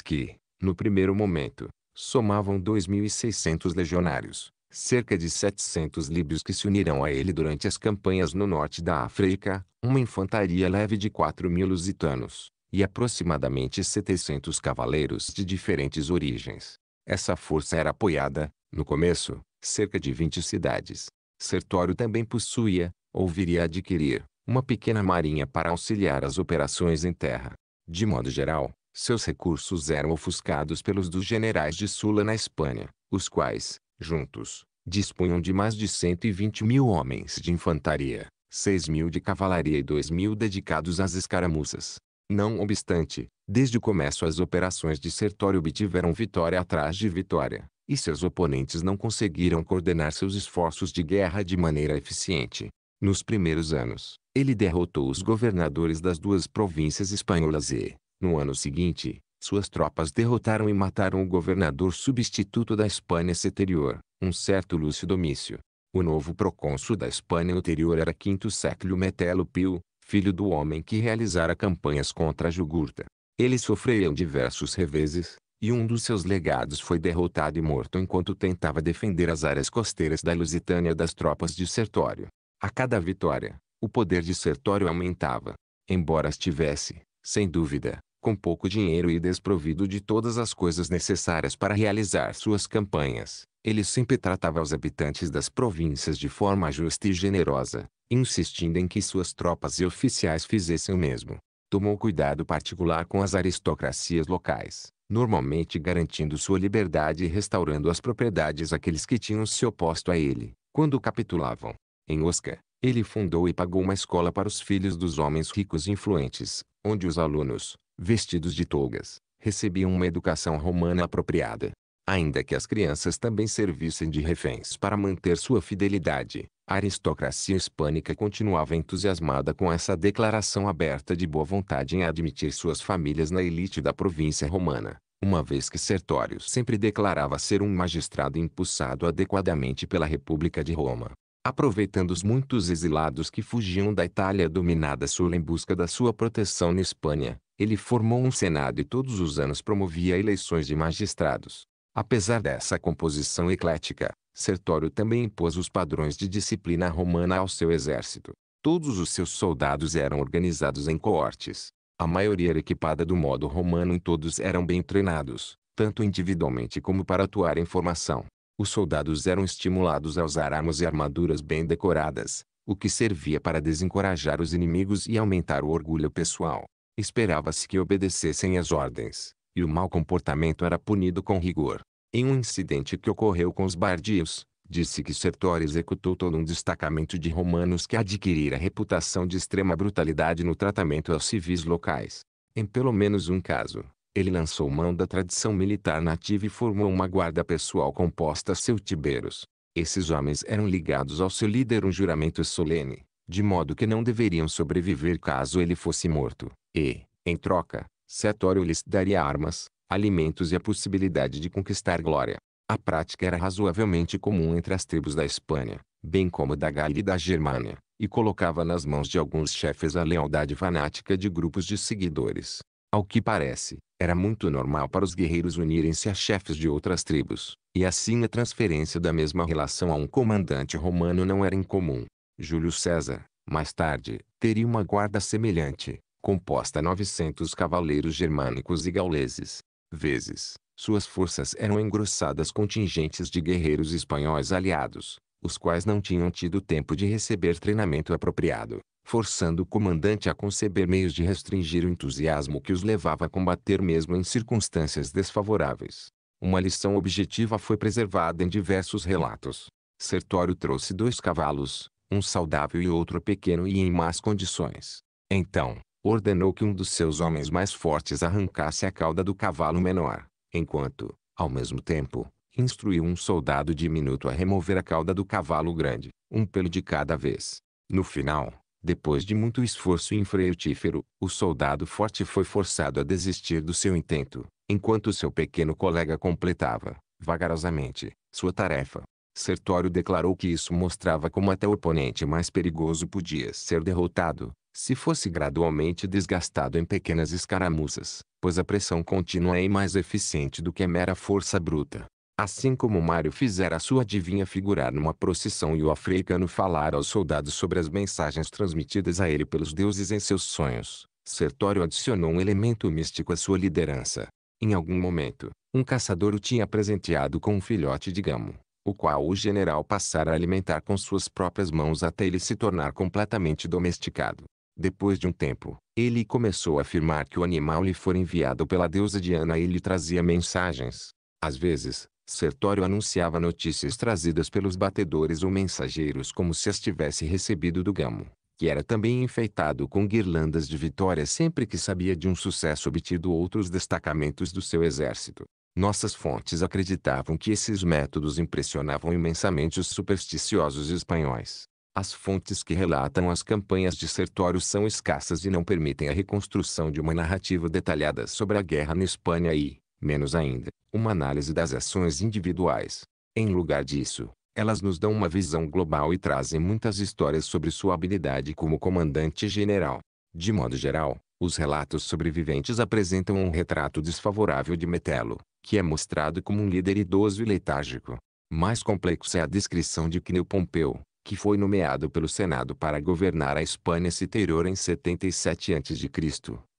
que, no primeiro momento, somavam 2.600 legionários, cerca de 700 líbios que se unirão a ele durante as campanhas no norte da África, uma infantaria leve de 4.000 lusitanos, e aproximadamente 700 cavaleiros de diferentes origens. Essa força era apoiada, no começo, cerca de 20 cidades, Sertório também possuía, ou viria a adquirir, uma pequena marinha para auxiliar as operações em terra. De modo geral, seus recursos eram ofuscados pelos dos generais de Sula na Espanha, os quais, juntos, dispunham de mais de 120 mil homens de infantaria, 6 mil de cavalaria e 2 mil dedicados às escaramuças. Não obstante, desde o começo as operações de Sertório obtiveram vitória atrás de vitória e seus oponentes não conseguiram coordenar seus esforços de guerra de maneira eficiente. Nos primeiros anos, ele derrotou os governadores das duas províncias espanholas e, no ano seguinte, suas tropas derrotaram e mataram o governador substituto da Espanha seterior, um certo Lúcio Domício. O novo procônsul da Espanha anterior era Quinto Século Metelo Pio, filho do homem que realizara campanhas contra a Jugurta. Eles sofreram diversos reveses, e um dos seus legados foi derrotado e morto enquanto tentava defender as áreas costeiras da Lusitânia das tropas de Sertório. A cada vitória, o poder de Sertório aumentava. Embora estivesse, sem dúvida, com pouco dinheiro e desprovido de todas as coisas necessárias para realizar suas campanhas, ele sempre tratava os habitantes das províncias de forma justa e generosa, insistindo em que suas tropas e oficiais fizessem o mesmo. Tomou cuidado particular com as aristocracias locais, normalmente garantindo sua liberdade e restaurando as propriedades àqueles que tinham se oposto a ele, quando capitulavam. Em Osca, ele fundou e pagou uma escola para os filhos dos homens ricos e influentes, onde os alunos, vestidos de togas, recebiam uma educação romana apropriada ainda que as crianças também servissem de reféns para manter sua fidelidade. A aristocracia hispânica continuava entusiasmada com essa declaração aberta de boa vontade em admitir suas famílias na elite da província romana, uma vez que Sertório sempre declarava ser um magistrado impulsado adequadamente pela República de Roma. Aproveitando os muitos exilados que fugiam da Itália dominada sul em busca da sua proteção na Espanha, ele formou um senado e todos os anos promovia eleições de magistrados. Apesar dessa composição eclética, Sertório também impôs os padrões de disciplina romana ao seu exército. Todos os seus soldados eram organizados em coortes. A maioria era equipada do modo romano e todos eram bem treinados, tanto individualmente como para atuar em formação. Os soldados eram estimulados a usar armas e armaduras bem decoradas, o que servia para desencorajar os inimigos e aumentar o orgulho pessoal. Esperava-se que obedecessem às ordens, e o mau comportamento era punido com rigor. Em um incidente que ocorreu com os bardios, disse que Sertório executou todo um destacamento de romanos que adquirira reputação de extrema brutalidade no tratamento aos civis locais. Em pelo menos um caso, ele lançou mão da tradição militar nativa e formou uma guarda pessoal composta a seu Tiberos. Esses homens eram ligados ao seu líder um juramento solene, de modo que não deveriam sobreviver caso ele fosse morto, e, em troca, Setório lhes daria armas, alimentos e a possibilidade de conquistar glória. A prática era razoavelmente comum entre as tribos da Espanha, bem como da Gália e da Germânia, e colocava nas mãos de alguns chefes a lealdade fanática de grupos de seguidores. Ao que parece, era muito normal para os guerreiros unirem-se a chefes de outras tribos, e assim a transferência da mesma relação a um comandante romano não era incomum. Júlio César, mais tarde, teria uma guarda semelhante, composta 900 cavaleiros germânicos e gauleses. Vezes, suas forças eram engrossadas contingentes de guerreiros espanhóis aliados, os quais não tinham tido tempo de receber treinamento apropriado, forçando o comandante a conceber meios de restringir o entusiasmo que os levava a combater mesmo em circunstâncias desfavoráveis. Uma lição objetiva foi preservada em diversos relatos. Sertório trouxe dois cavalos, um saudável e outro pequeno e em más condições. Então, ordenou que um dos seus homens mais fortes arrancasse a cauda do cavalo menor, enquanto, ao mesmo tempo, instruiu um soldado diminuto a remover a cauda do cavalo grande, um pelo de cada vez. No final, depois de muito esforço infreutífero, o soldado forte foi forçado a desistir do seu intento, enquanto seu pequeno colega completava, vagarosamente, sua tarefa. Sertório declarou que isso mostrava como até o oponente mais perigoso podia ser derrotado, se fosse gradualmente desgastado em pequenas escaramuças, pois a pressão contínua é mais eficiente do que a mera força bruta. Assim como Mário fizera sua adivinha figurar numa procissão e o africano falar aos soldados sobre as mensagens transmitidas a ele pelos deuses em seus sonhos, Sertório adicionou um elemento místico à sua liderança. Em algum momento, um caçador o tinha presenteado com um filhote de gamo, o qual o general passara a alimentar com suas próprias mãos até ele se tornar completamente domesticado. Depois de um tempo, ele começou a afirmar que o animal lhe fora enviado pela deusa Diana e lhe trazia mensagens. Às vezes, Sertório anunciava notícias trazidas pelos batedores ou mensageiros como se as tivesse recebido do Gamo, que era também enfeitado com guirlandas de vitória sempre que sabia de um sucesso obtido ou outros destacamentos do seu exército. Nossas fontes acreditavam que esses métodos impressionavam imensamente os supersticiosos espanhóis. As fontes que relatam as campanhas de Sertório são escassas e não permitem a reconstrução de uma narrativa detalhada sobre a guerra na Espanha e, menos ainda, uma análise das ações individuais. Em lugar disso, elas nos dão uma visão global e trazem muitas histórias sobre sua habilidade como comandante general. De modo geral, os relatos sobreviventes apresentam um retrato desfavorável de Metelo, que é mostrado como um líder idoso e letárgico. Mais complexa é a descrição de Cneu Pompeu, que foi nomeado pelo Senado para governar a Espanha exterior em 77 a.C.,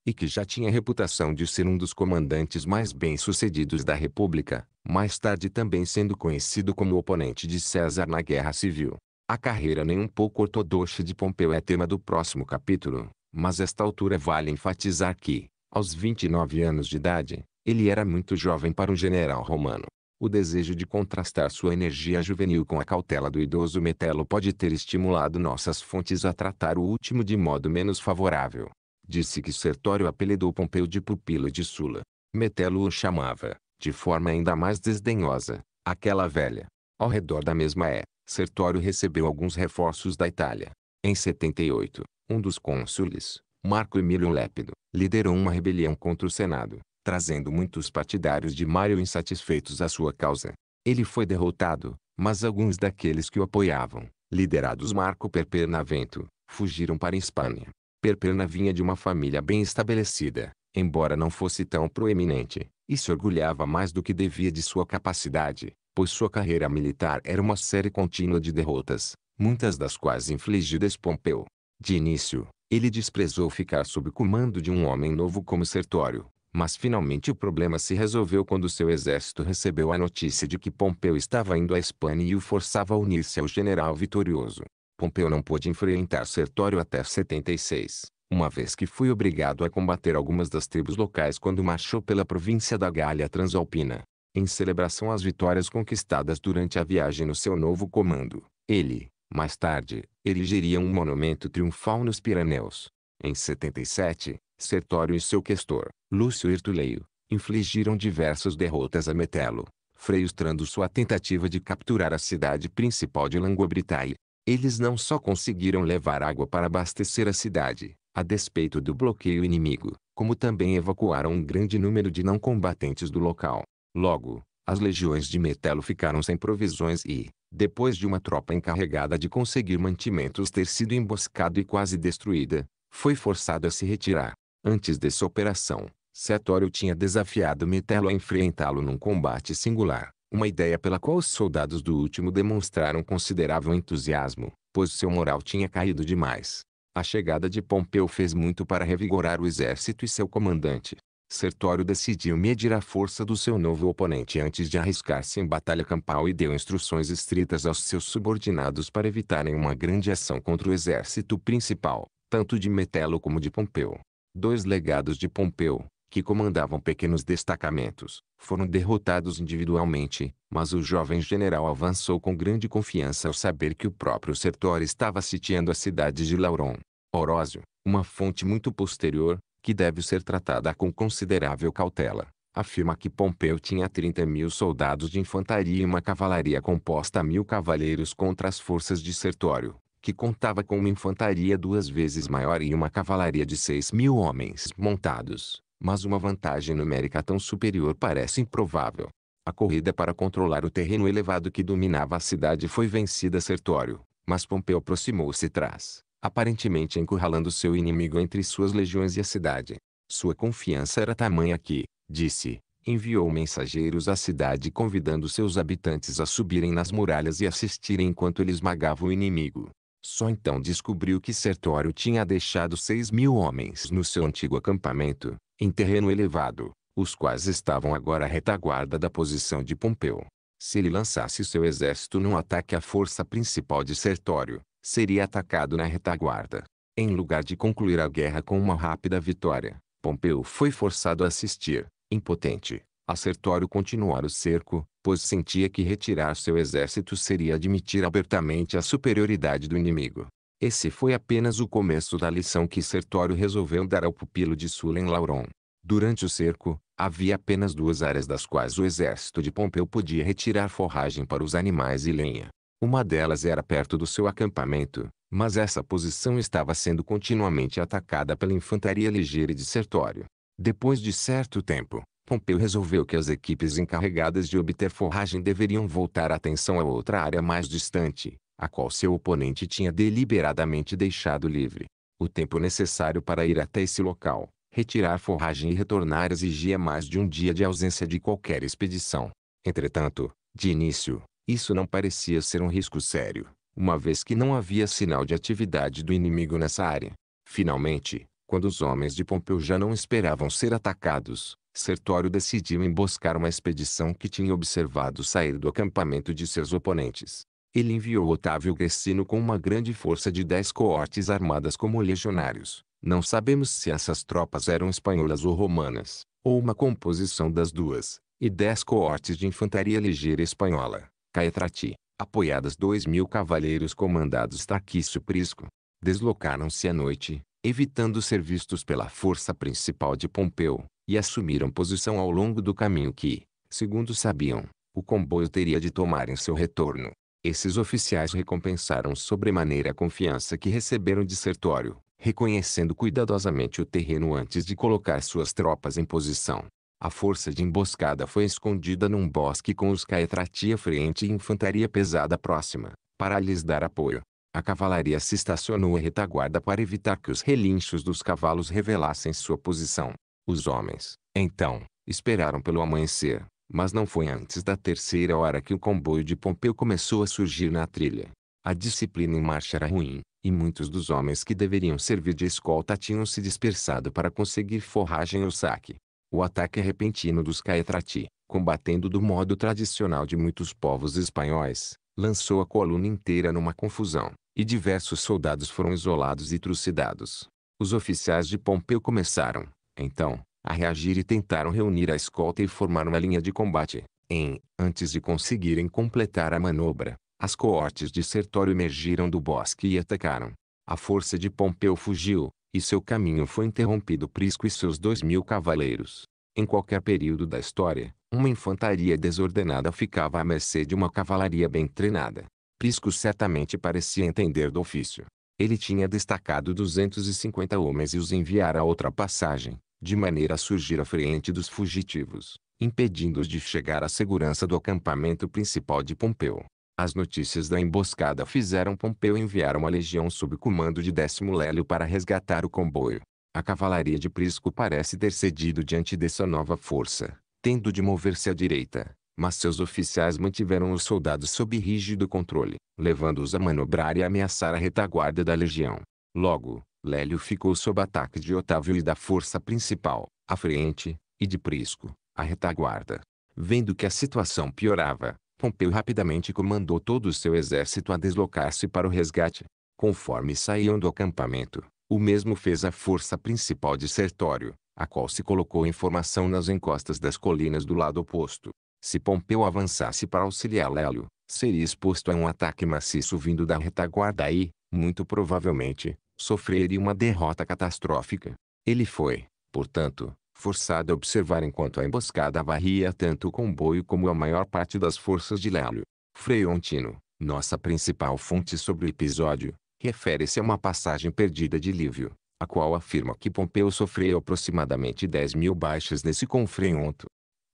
e que já tinha reputação de ser um dos comandantes mais bem-sucedidos da República, mais tarde também sendo conhecido como oponente de César na Guerra Civil. A carreira nem um pouco ortodoxa de Pompeu é tema do próximo capítulo, mas esta altura vale enfatizar que, aos 29 anos de idade, ele era muito jovem para um general romano. O desejo de contrastar sua energia juvenil com a cautela do idoso metelo pode ter estimulado nossas fontes a tratar o último de modo menos favorável. Disse que Sertório apelidou Pompeu de pupilo de Sula. Metelo o chamava, de forma ainda mais desdenhosa, aquela velha. Ao redor da mesma é, Sertório recebeu alguns reforços da Itália. Em 78, um dos cônsules, Marco Emílio Lépido, liderou uma rebelião contra o Senado, trazendo muitos partidários de Mário insatisfeitos à sua causa. Ele foi derrotado, mas alguns daqueles que o apoiavam, liderados Marco Perpernavento, fugiram para a Espanha. Perperna vinha de uma família bem estabelecida, embora não fosse tão proeminente, e se orgulhava mais do que devia de sua capacidade, pois sua carreira militar era uma série contínua de derrotas, muitas das quais infligidas Pompeu. De início, ele desprezou ficar sob o comando de um homem novo como Sertório, mas finalmente o problema se resolveu quando seu exército recebeu a notícia de que Pompeu estava indo à Espanha e o forçava a unir-se ao general vitorioso. Pompeu não pôde enfrentar Sertório até 76, uma vez que foi obrigado a combater algumas das tribos locais quando marchou pela província da Gália Transalpina. Em celebração às vitórias conquistadas durante a viagem no seu novo comando, ele, mais tarde, erigiria um monumento triunfal nos Pirineus. Em 77, Sertório e seu questor, Lúcio Irtuleio, infligiram diversas derrotas a Metelo, frustrando sua tentativa de capturar a cidade principal de Langobritai. Eles não só conseguiram levar água para abastecer a cidade, a despeito do bloqueio inimigo, como também evacuaram um grande número de não combatentes do local. Logo, as legiões de Metelo ficaram sem provisões e, depois de uma tropa encarregada de conseguir mantimentos ter sido emboscada e quase destruída, foi forçado a se retirar. Antes dessa operação, Sertório tinha desafiado Metello a enfrentá-lo num combate singular, uma ideia pela qual os soldados do último demonstraram considerável entusiasmo, pois seu moral tinha caído demais. A chegada de Pompeu fez muito para revigorar o exército e seu comandante. Sertório decidiu medir a força do seu novo oponente antes de arriscar-se em batalha campal e deu instruções estritas aos seus subordinados para evitarem uma grande ação contra o exército principal tanto de Metelo como de Pompeu. Dois legados de Pompeu, que comandavam pequenos destacamentos, foram derrotados individualmente, mas o jovem general avançou com grande confiança ao saber que o próprio Sertor estava sitiando a cidade de Lauron. Orósio, uma fonte muito posterior, que deve ser tratada com considerável cautela, afirma que Pompeu tinha 30 mil soldados de infantaria e uma cavalaria composta a mil cavaleiros contra as forças de Sertório que contava com uma infantaria duas vezes maior e uma cavalaria de seis mil homens montados, mas uma vantagem numérica tão superior parece improvável. A corrida para controlar o terreno elevado que dominava a cidade foi vencida Sertório, mas Pompeu aproximou-se atrás, aparentemente encurralando seu inimigo entre suas legiões e a cidade. Sua confiança era tamanha que, disse, enviou mensageiros à cidade convidando seus habitantes a subirem nas muralhas e assistirem enquanto ele esmagava o inimigo. Só então descobriu que Sertório tinha deixado seis mil homens no seu antigo acampamento, em terreno elevado, os quais estavam agora à retaguarda da posição de Pompeu. Se ele lançasse seu exército num ataque à força principal de Sertório, seria atacado na retaguarda. Em lugar de concluir a guerra com uma rápida vitória, Pompeu foi forçado a assistir, impotente, Acertório continuar o cerco, pois sentia que retirar seu exército seria admitir abertamente a superioridade do inimigo. Esse foi apenas o começo da lição que Sertório resolveu dar ao pupilo de Sulla em Lauron. Durante o cerco, havia apenas duas áreas das quais o exército de Pompeu podia retirar forragem para os animais e lenha. Uma delas era perto do seu acampamento, mas essa posição estava sendo continuamente atacada pela infantaria ligeira de Sertório. Depois de certo tempo, Pompeu resolveu que as equipes encarregadas de obter forragem deveriam voltar a atenção a outra área mais distante, a qual seu oponente tinha deliberadamente deixado livre. O tempo necessário para ir até esse local, retirar forragem e retornar exigia mais de um dia de ausência de qualquer expedição. Entretanto, de início, isso não parecia ser um risco sério, uma vez que não havia sinal de atividade do inimigo nessa área. Finalmente, quando os homens de Pompeu já não esperavam ser atacados, Sertório decidiu emboscar uma expedição que tinha observado sair do acampamento de seus oponentes. Ele enviou Otávio Gressino com uma grande força de dez coortes armadas como legionários. Não sabemos se essas tropas eram espanholas ou romanas, ou uma composição das duas, e dez coortes de infantaria ligeira espanhola, Caetrati, apoiadas dois mil cavaleiros comandados Taquício Prisco. Deslocaram-se à noite, evitando ser vistos pela força principal de Pompeu, e assumiram posição ao longo do caminho que, segundo sabiam, o comboio teria de tomar em seu retorno. Esses oficiais recompensaram sobremaneira a confiança que receberam de Sertório, reconhecendo cuidadosamente o terreno antes de colocar suas tropas em posição. A força de emboscada foi escondida num bosque com os caetratia frente e infantaria pesada próxima, para lhes dar apoio. A cavalaria se estacionou à retaguarda para evitar que os relinchos dos cavalos revelassem sua posição. Os homens, então, esperaram pelo amanhecer, mas não foi antes da terceira hora que o comboio de Pompeu começou a surgir na trilha. A disciplina em marcha era ruim, e muitos dos homens que deveriam servir de escolta tinham se dispersado para conseguir forragem ou saque. O ataque repentino dos caetrati, combatendo do modo tradicional de muitos povos espanhóis, lançou a coluna inteira numa confusão, e diversos soldados foram isolados e trucidados. Os oficiais de Pompeu começaram, então, a reagir e tentaram reunir a escolta e formar uma linha de combate. Em, antes de conseguirem completar a manobra, as coortes de Sertório emergiram do bosque e atacaram. A força de Pompeu fugiu, e seu caminho foi interrompido Prisco e seus dois mil cavaleiros. Em qualquer período da história, uma infantaria desordenada ficava à mercê de uma cavalaria bem treinada. Prisco certamente parecia entender do ofício. Ele tinha destacado 250 homens e os enviara a outra passagem, de maneira a surgir à frente dos fugitivos, impedindo-os de chegar à segurança do acampamento principal de Pompeu. As notícias da emboscada fizeram Pompeu enviar uma legião sob comando de Décimo Lélio para resgatar o comboio. A cavalaria de Prisco parece ter cedido diante dessa nova força, tendo de mover-se à direita, mas seus oficiais mantiveram os soldados sob rígido controle, levando-os a manobrar e ameaçar a retaguarda da legião. Logo, Lélio ficou sob ataque de Otávio e da força principal, à frente, e de Prisco, à retaguarda. Vendo que a situação piorava, Pompeu rapidamente comandou todo o seu exército a deslocar-se para o resgate. Conforme saíam do acampamento, o mesmo fez a força principal de Sertório, a qual se colocou em formação nas encostas das colinas do lado oposto. Se Pompeu avançasse para auxiliar Lélio, seria exposto a um ataque maciço vindo da retaguarda e, muito provavelmente, sofreria uma derrota catastrófica. Ele foi, portanto, forçado a observar enquanto a emboscada varria tanto o comboio como a maior parte das forças de Lélio. Freontino, nossa principal fonte sobre o episódio, refere-se a uma passagem perdida de Lívio, a qual afirma que Pompeu sofreu aproximadamente 10 mil baixas nesse confronto.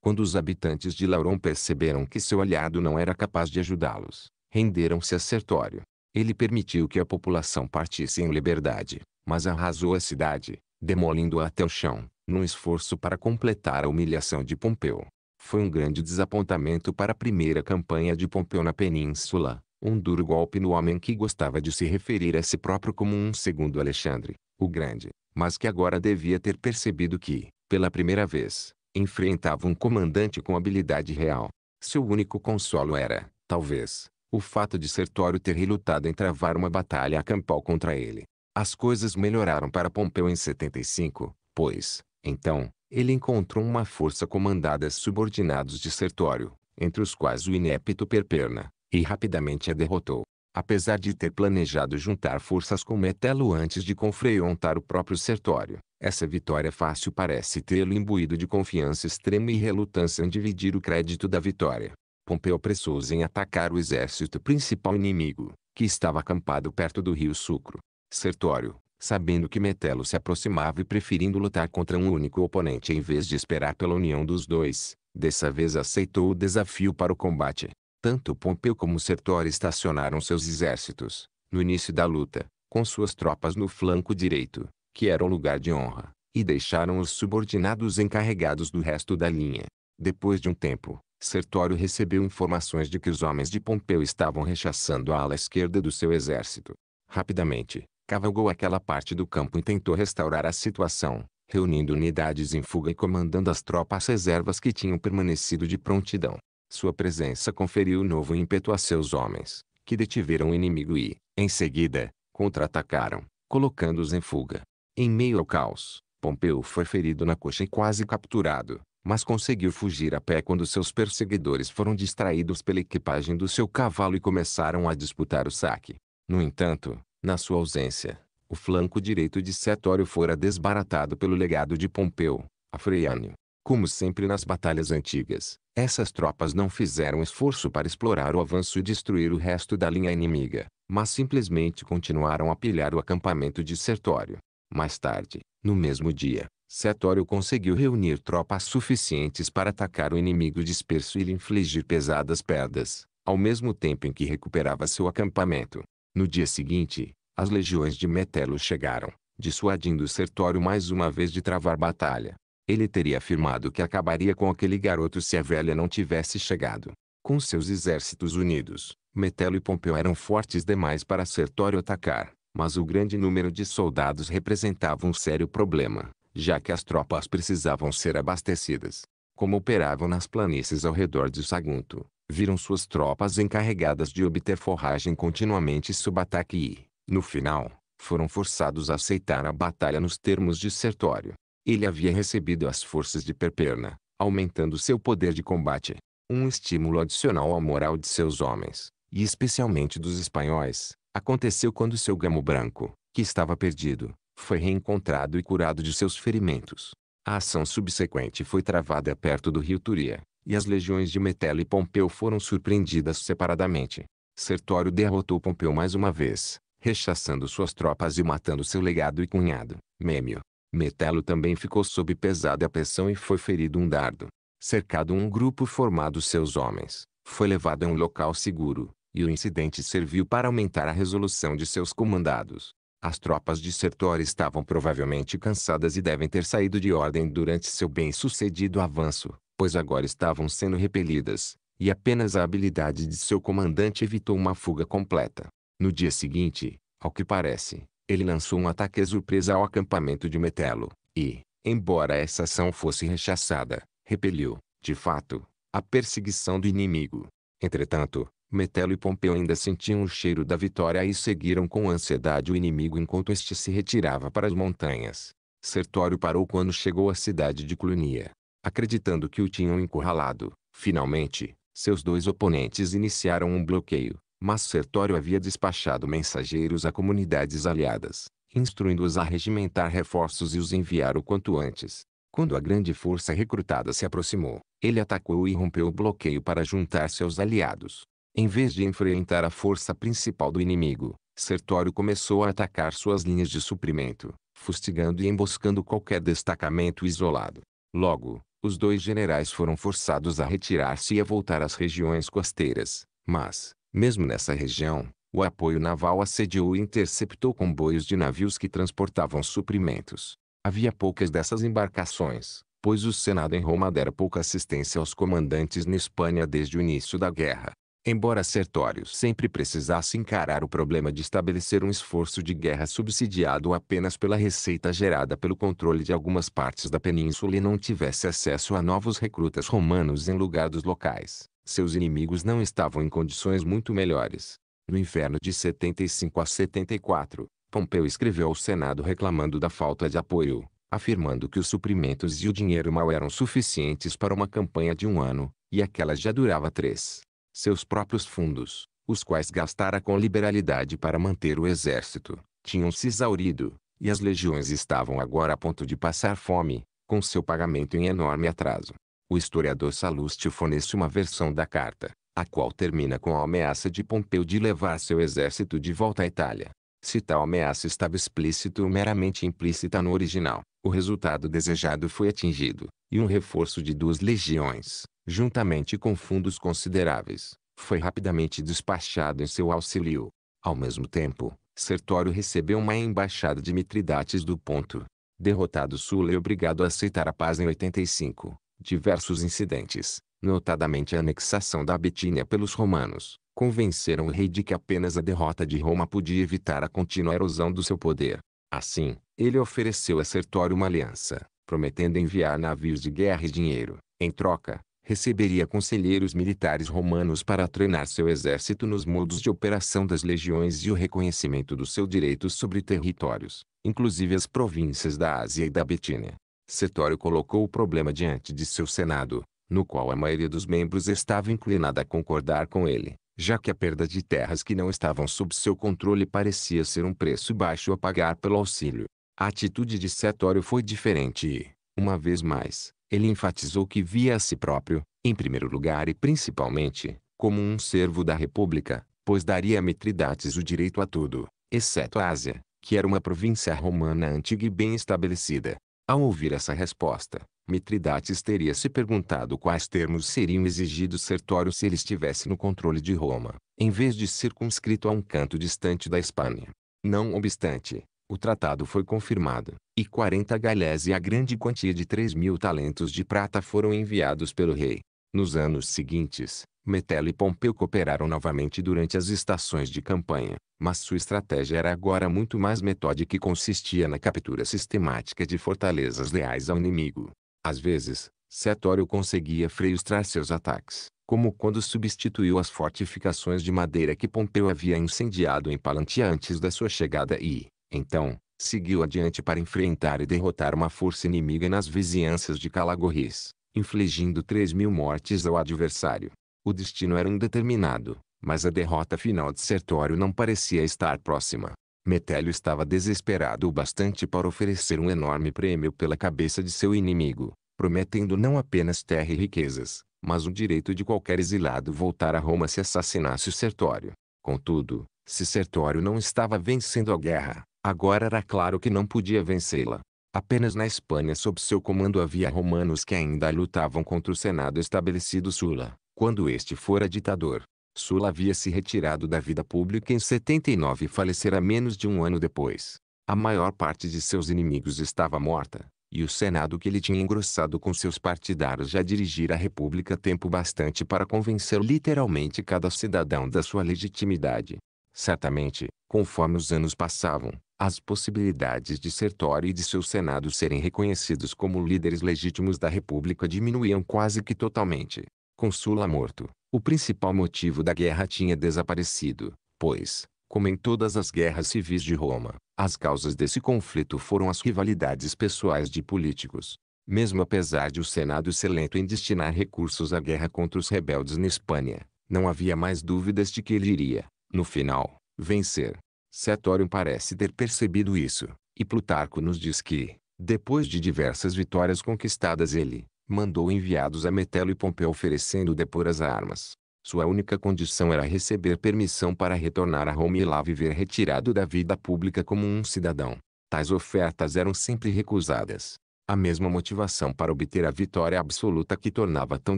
Quando os habitantes de Lauron perceberam que seu aliado não era capaz de ajudá-los, renderam-se a Sertório, ele permitiu que a população partisse em liberdade, mas arrasou a cidade, demolindo-a até o chão, num esforço para completar a humilhação de Pompeu. Foi um grande desapontamento para a primeira campanha de Pompeu na península, um duro golpe no homem que gostava de se referir a si próprio como um segundo Alexandre, o Grande, mas que agora devia ter percebido que, pela primeira vez, enfrentava um comandante com habilidade real. Seu único consolo era, talvez, o fato de Sertório ter relutado em travar uma batalha campal contra ele. As coisas melhoraram para Pompeu em 75, pois, então, ele encontrou uma força comandada subordinados de Sertório, entre os quais o inepto Perperna, e rapidamente a derrotou. Apesar de ter planejado juntar forças com Metelo antes de confrontar o próprio Sertório, essa vitória fácil parece tê-lo imbuído de confiança extrema e relutância em dividir o crédito da vitória. Pompeu apressou se em atacar o exército principal inimigo, que estava acampado perto do rio Sucro. Sertório, sabendo que Metelo se aproximava e preferindo lutar contra um único oponente em vez de esperar pela união dos dois, dessa vez aceitou o desafio para o combate. Tanto Pompeu como Sertório estacionaram seus exércitos, no início da luta, com suas tropas no flanco direito, que era o lugar de honra, e deixaram os subordinados encarregados do resto da linha. Depois de um tempo, Sertório recebeu informações de que os homens de Pompeu estavam rechaçando a ala esquerda do seu exército. Rapidamente, cavalgou aquela parte do campo e tentou restaurar a situação, reunindo unidades em fuga e comandando as tropas reservas que tinham permanecido de prontidão. Sua presença conferiu novo ímpeto a seus homens, que detiveram o inimigo e, em seguida, contra-atacaram, colocando-os em fuga. Em meio ao caos, Pompeu foi ferido na coxa e quase capturado, mas conseguiu fugir a pé quando seus perseguidores foram distraídos pela equipagem do seu cavalo e começaram a disputar o saque. No entanto, na sua ausência, o flanco direito de Setório fora desbaratado pelo legado de Pompeu, Afreiânio. Como sempre nas batalhas antigas, essas tropas não fizeram esforço para explorar o avanço e destruir o resto da linha inimiga, mas simplesmente continuaram a pilhar o acampamento de Sertório. Mais tarde, no mesmo dia, Setório conseguiu reunir tropas suficientes para atacar o inimigo disperso e lhe infligir pesadas perdas, ao mesmo tempo em que recuperava seu acampamento. No dia seguinte, as legiões de Metelo chegaram, dissuadindo Sertório mais uma vez de travar batalha. Ele teria afirmado que acabaria com aquele garoto se a velha não tivesse chegado. Com seus exércitos unidos, Metelo e Pompeu eram fortes demais para Sertório atacar, mas o grande número de soldados representava um sério problema já que as tropas precisavam ser abastecidas. Como operavam nas planícies ao redor de Sagunto, viram suas tropas encarregadas de obter forragem continuamente sob ataque e, no final, foram forçados a aceitar a batalha nos termos de Sertório. Ele havia recebido as forças de Perperna, aumentando seu poder de combate. Um estímulo adicional à moral de seus homens, e especialmente dos espanhóis, aconteceu quando seu gamo branco, que estava perdido, foi reencontrado e curado de seus ferimentos. A ação subsequente foi travada perto do rio Turia, e as legiões de Metelo e Pompeu foram surpreendidas separadamente. Sertório derrotou Pompeu mais uma vez, rechaçando suas tropas e matando seu legado e cunhado, Mêmio. Metelo também ficou sob pesada pressão e foi ferido um dardo. Cercado um grupo formado seus homens, foi levado a um local seguro, e o incidente serviu para aumentar a resolução de seus comandados. As tropas de Sertor estavam provavelmente cansadas e devem ter saído de ordem durante seu bem-sucedido avanço, pois agora estavam sendo repelidas, e apenas a habilidade de seu comandante evitou uma fuga completa. No dia seguinte, ao que parece, ele lançou um ataque surpresa ao acampamento de Metelo, e, embora essa ação fosse rechaçada, repeliu, de fato, a perseguição do inimigo. Entretanto, Metelo e Pompeu ainda sentiam o cheiro da vitória e seguiram com ansiedade o inimigo enquanto este se retirava para as montanhas. Sertório parou quando chegou à cidade de Clunia. Acreditando que o tinham encurralado, finalmente, seus dois oponentes iniciaram um bloqueio, mas Sertório havia despachado mensageiros a comunidades aliadas, instruindo-os a regimentar reforços e os enviar o quanto antes. Quando a grande força recrutada se aproximou, ele atacou e rompeu o bloqueio para juntar-se aos aliados. Em vez de enfrentar a força principal do inimigo, Sertório começou a atacar suas linhas de suprimento, fustigando e emboscando qualquer destacamento isolado. Logo, os dois generais foram forçados a retirar-se e a voltar às regiões costeiras, mas, mesmo nessa região, o apoio naval assediou e interceptou comboios de navios que transportavam suprimentos. Havia poucas dessas embarcações, pois o Senado em Roma dera pouca assistência aos comandantes na Espanha desde o início da guerra. Embora Sertório sempre precisasse encarar o problema de estabelecer um esforço de guerra subsidiado apenas pela receita gerada pelo controle de algumas partes da península e não tivesse acesso a novos recrutas romanos em lugar dos locais, seus inimigos não estavam em condições muito melhores. No inverno de 75 a 74, Pompeu escreveu ao Senado reclamando da falta de apoio, afirmando que os suprimentos e o dinheiro mal eram suficientes para uma campanha de um ano, e aquela já durava três seus próprios fundos, os quais gastara com liberalidade para manter o exército, tinham se exaurido, e as legiões estavam agora a ponto de passar fome, com seu pagamento em enorme atraso. O historiador Salustio fornece uma versão da carta, a qual termina com a ameaça de Pompeu de levar seu exército de volta à Itália. Se tal ameaça estava explícita ou meramente implícita no original, o resultado desejado foi atingido, e um reforço de duas legiões, juntamente com fundos consideráveis, foi rapidamente despachado em seu auxílio. Ao mesmo tempo, Sertório recebeu uma embaixada de Mitridates do Ponto. Derrotado Sula e é obrigado a aceitar a paz em 85, diversos incidentes, notadamente a anexação da Betínia pelos romanos, convenceram o rei de que apenas a derrota de Roma podia evitar a contínua erosão do seu poder. Assim, ele ofereceu a Sertório uma aliança, prometendo enviar navios de guerra e dinheiro. Em troca, receberia conselheiros militares romanos para treinar seu exército nos modos de operação das legiões e o reconhecimento do seu direito sobre territórios, inclusive as províncias da Ásia e da Betínia. Setório colocou o problema diante de seu senado, no qual a maioria dos membros estava inclinada a concordar com ele, já que a perda de terras que não estavam sob seu controle parecia ser um preço baixo a pagar pelo auxílio. A atitude de Sertório foi diferente e, uma vez mais, ele enfatizou que via a si próprio, em primeiro lugar e principalmente, como um servo da república, pois daria a Metridates o direito a tudo, exceto a Ásia, que era uma província romana antiga e bem estabelecida. Ao ouvir essa resposta, Mitridates teria se perguntado quais termos seriam exigidos Sertório se ele estivesse no controle de Roma, em vez de circunscrito a um canto distante da Espanha. Não obstante, o tratado foi confirmado, e 40 galés e a grande quantia de 3 mil talentos de prata foram enviados pelo rei. Nos anos seguintes, Metelo e Pompeu cooperaram novamente durante as estações de campanha, mas sua estratégia era agora muito mais metódica e consistia na captura sistemática de fortalezas leais ao inimigo. Às vezes, Setório conseguia frustrar seus ataques, como quando substituiu as fortificações de madeira que Pompeu havia incendiado em Palantia antes da sua chegada e, então, seguiu adiante para enfrentar e derrotar uma força inimiga nas vizinhanças de Calagorris, infligindo 3 mil mortes ao adversário. O destino era indeterminado, mas a derrota final de Sertório não parecia estar próxima. Metélio estava desesperado o bastante para oferecer um enorme prêmio pela cabeça de seu inimigo, prometendo não apenas terra e riquezas, mas o direito de qualquer exilado voltar a Roma se assassinasse Sertório. Contudo, se Sertório não estava vencendo a guerra, Agora era claro que não podia vencê-la. Apenas na Espanha sob seu comando havia romanos que ainda lutavam contra o Senado estabelecido Sula, quando este fora ditador. Sula havia se retirado da vida pública em 79 e falecera menos de um ano depois. A maior parte de seus inimigos estava morta, e o Senado que ele tinha engrossado com seus partidários já dirigira a República tempo bastante para convencer literalmente cada cidadão da sua legitimidade. Certamente, conforme os anos passavam, as possibilidades de Sertório e de seu Senado serem reconhecidos como líderes legítimos da República diminuíam quase que totalmente. Consula morto, o principal motivo da guerra tinha desaparecido, pois, como em todas as guerras civis de Roma, as causas desse conflito foram as rivalidades pessoais de políticos. Mesmo apesar de o Senado ser lento em destinar recursos à guerra contra os rebeldes na Espanha, não havia mais dúvidas de que ele iria, no final, vencer. Setório parece ter percebido isso, e Plutarco nos diz que, depois de diversas vitórias conquistadas ele, mandou enviados a Metelo e Pompeu oferecendo depor as armas. Sua única condição era receber permissão para retornar a Roma e lá viver retirado da vida pública como um cidadão. Tais ofertas eram sempre recusadas a mesma motivação para obter a vitória absoluta que tornava tão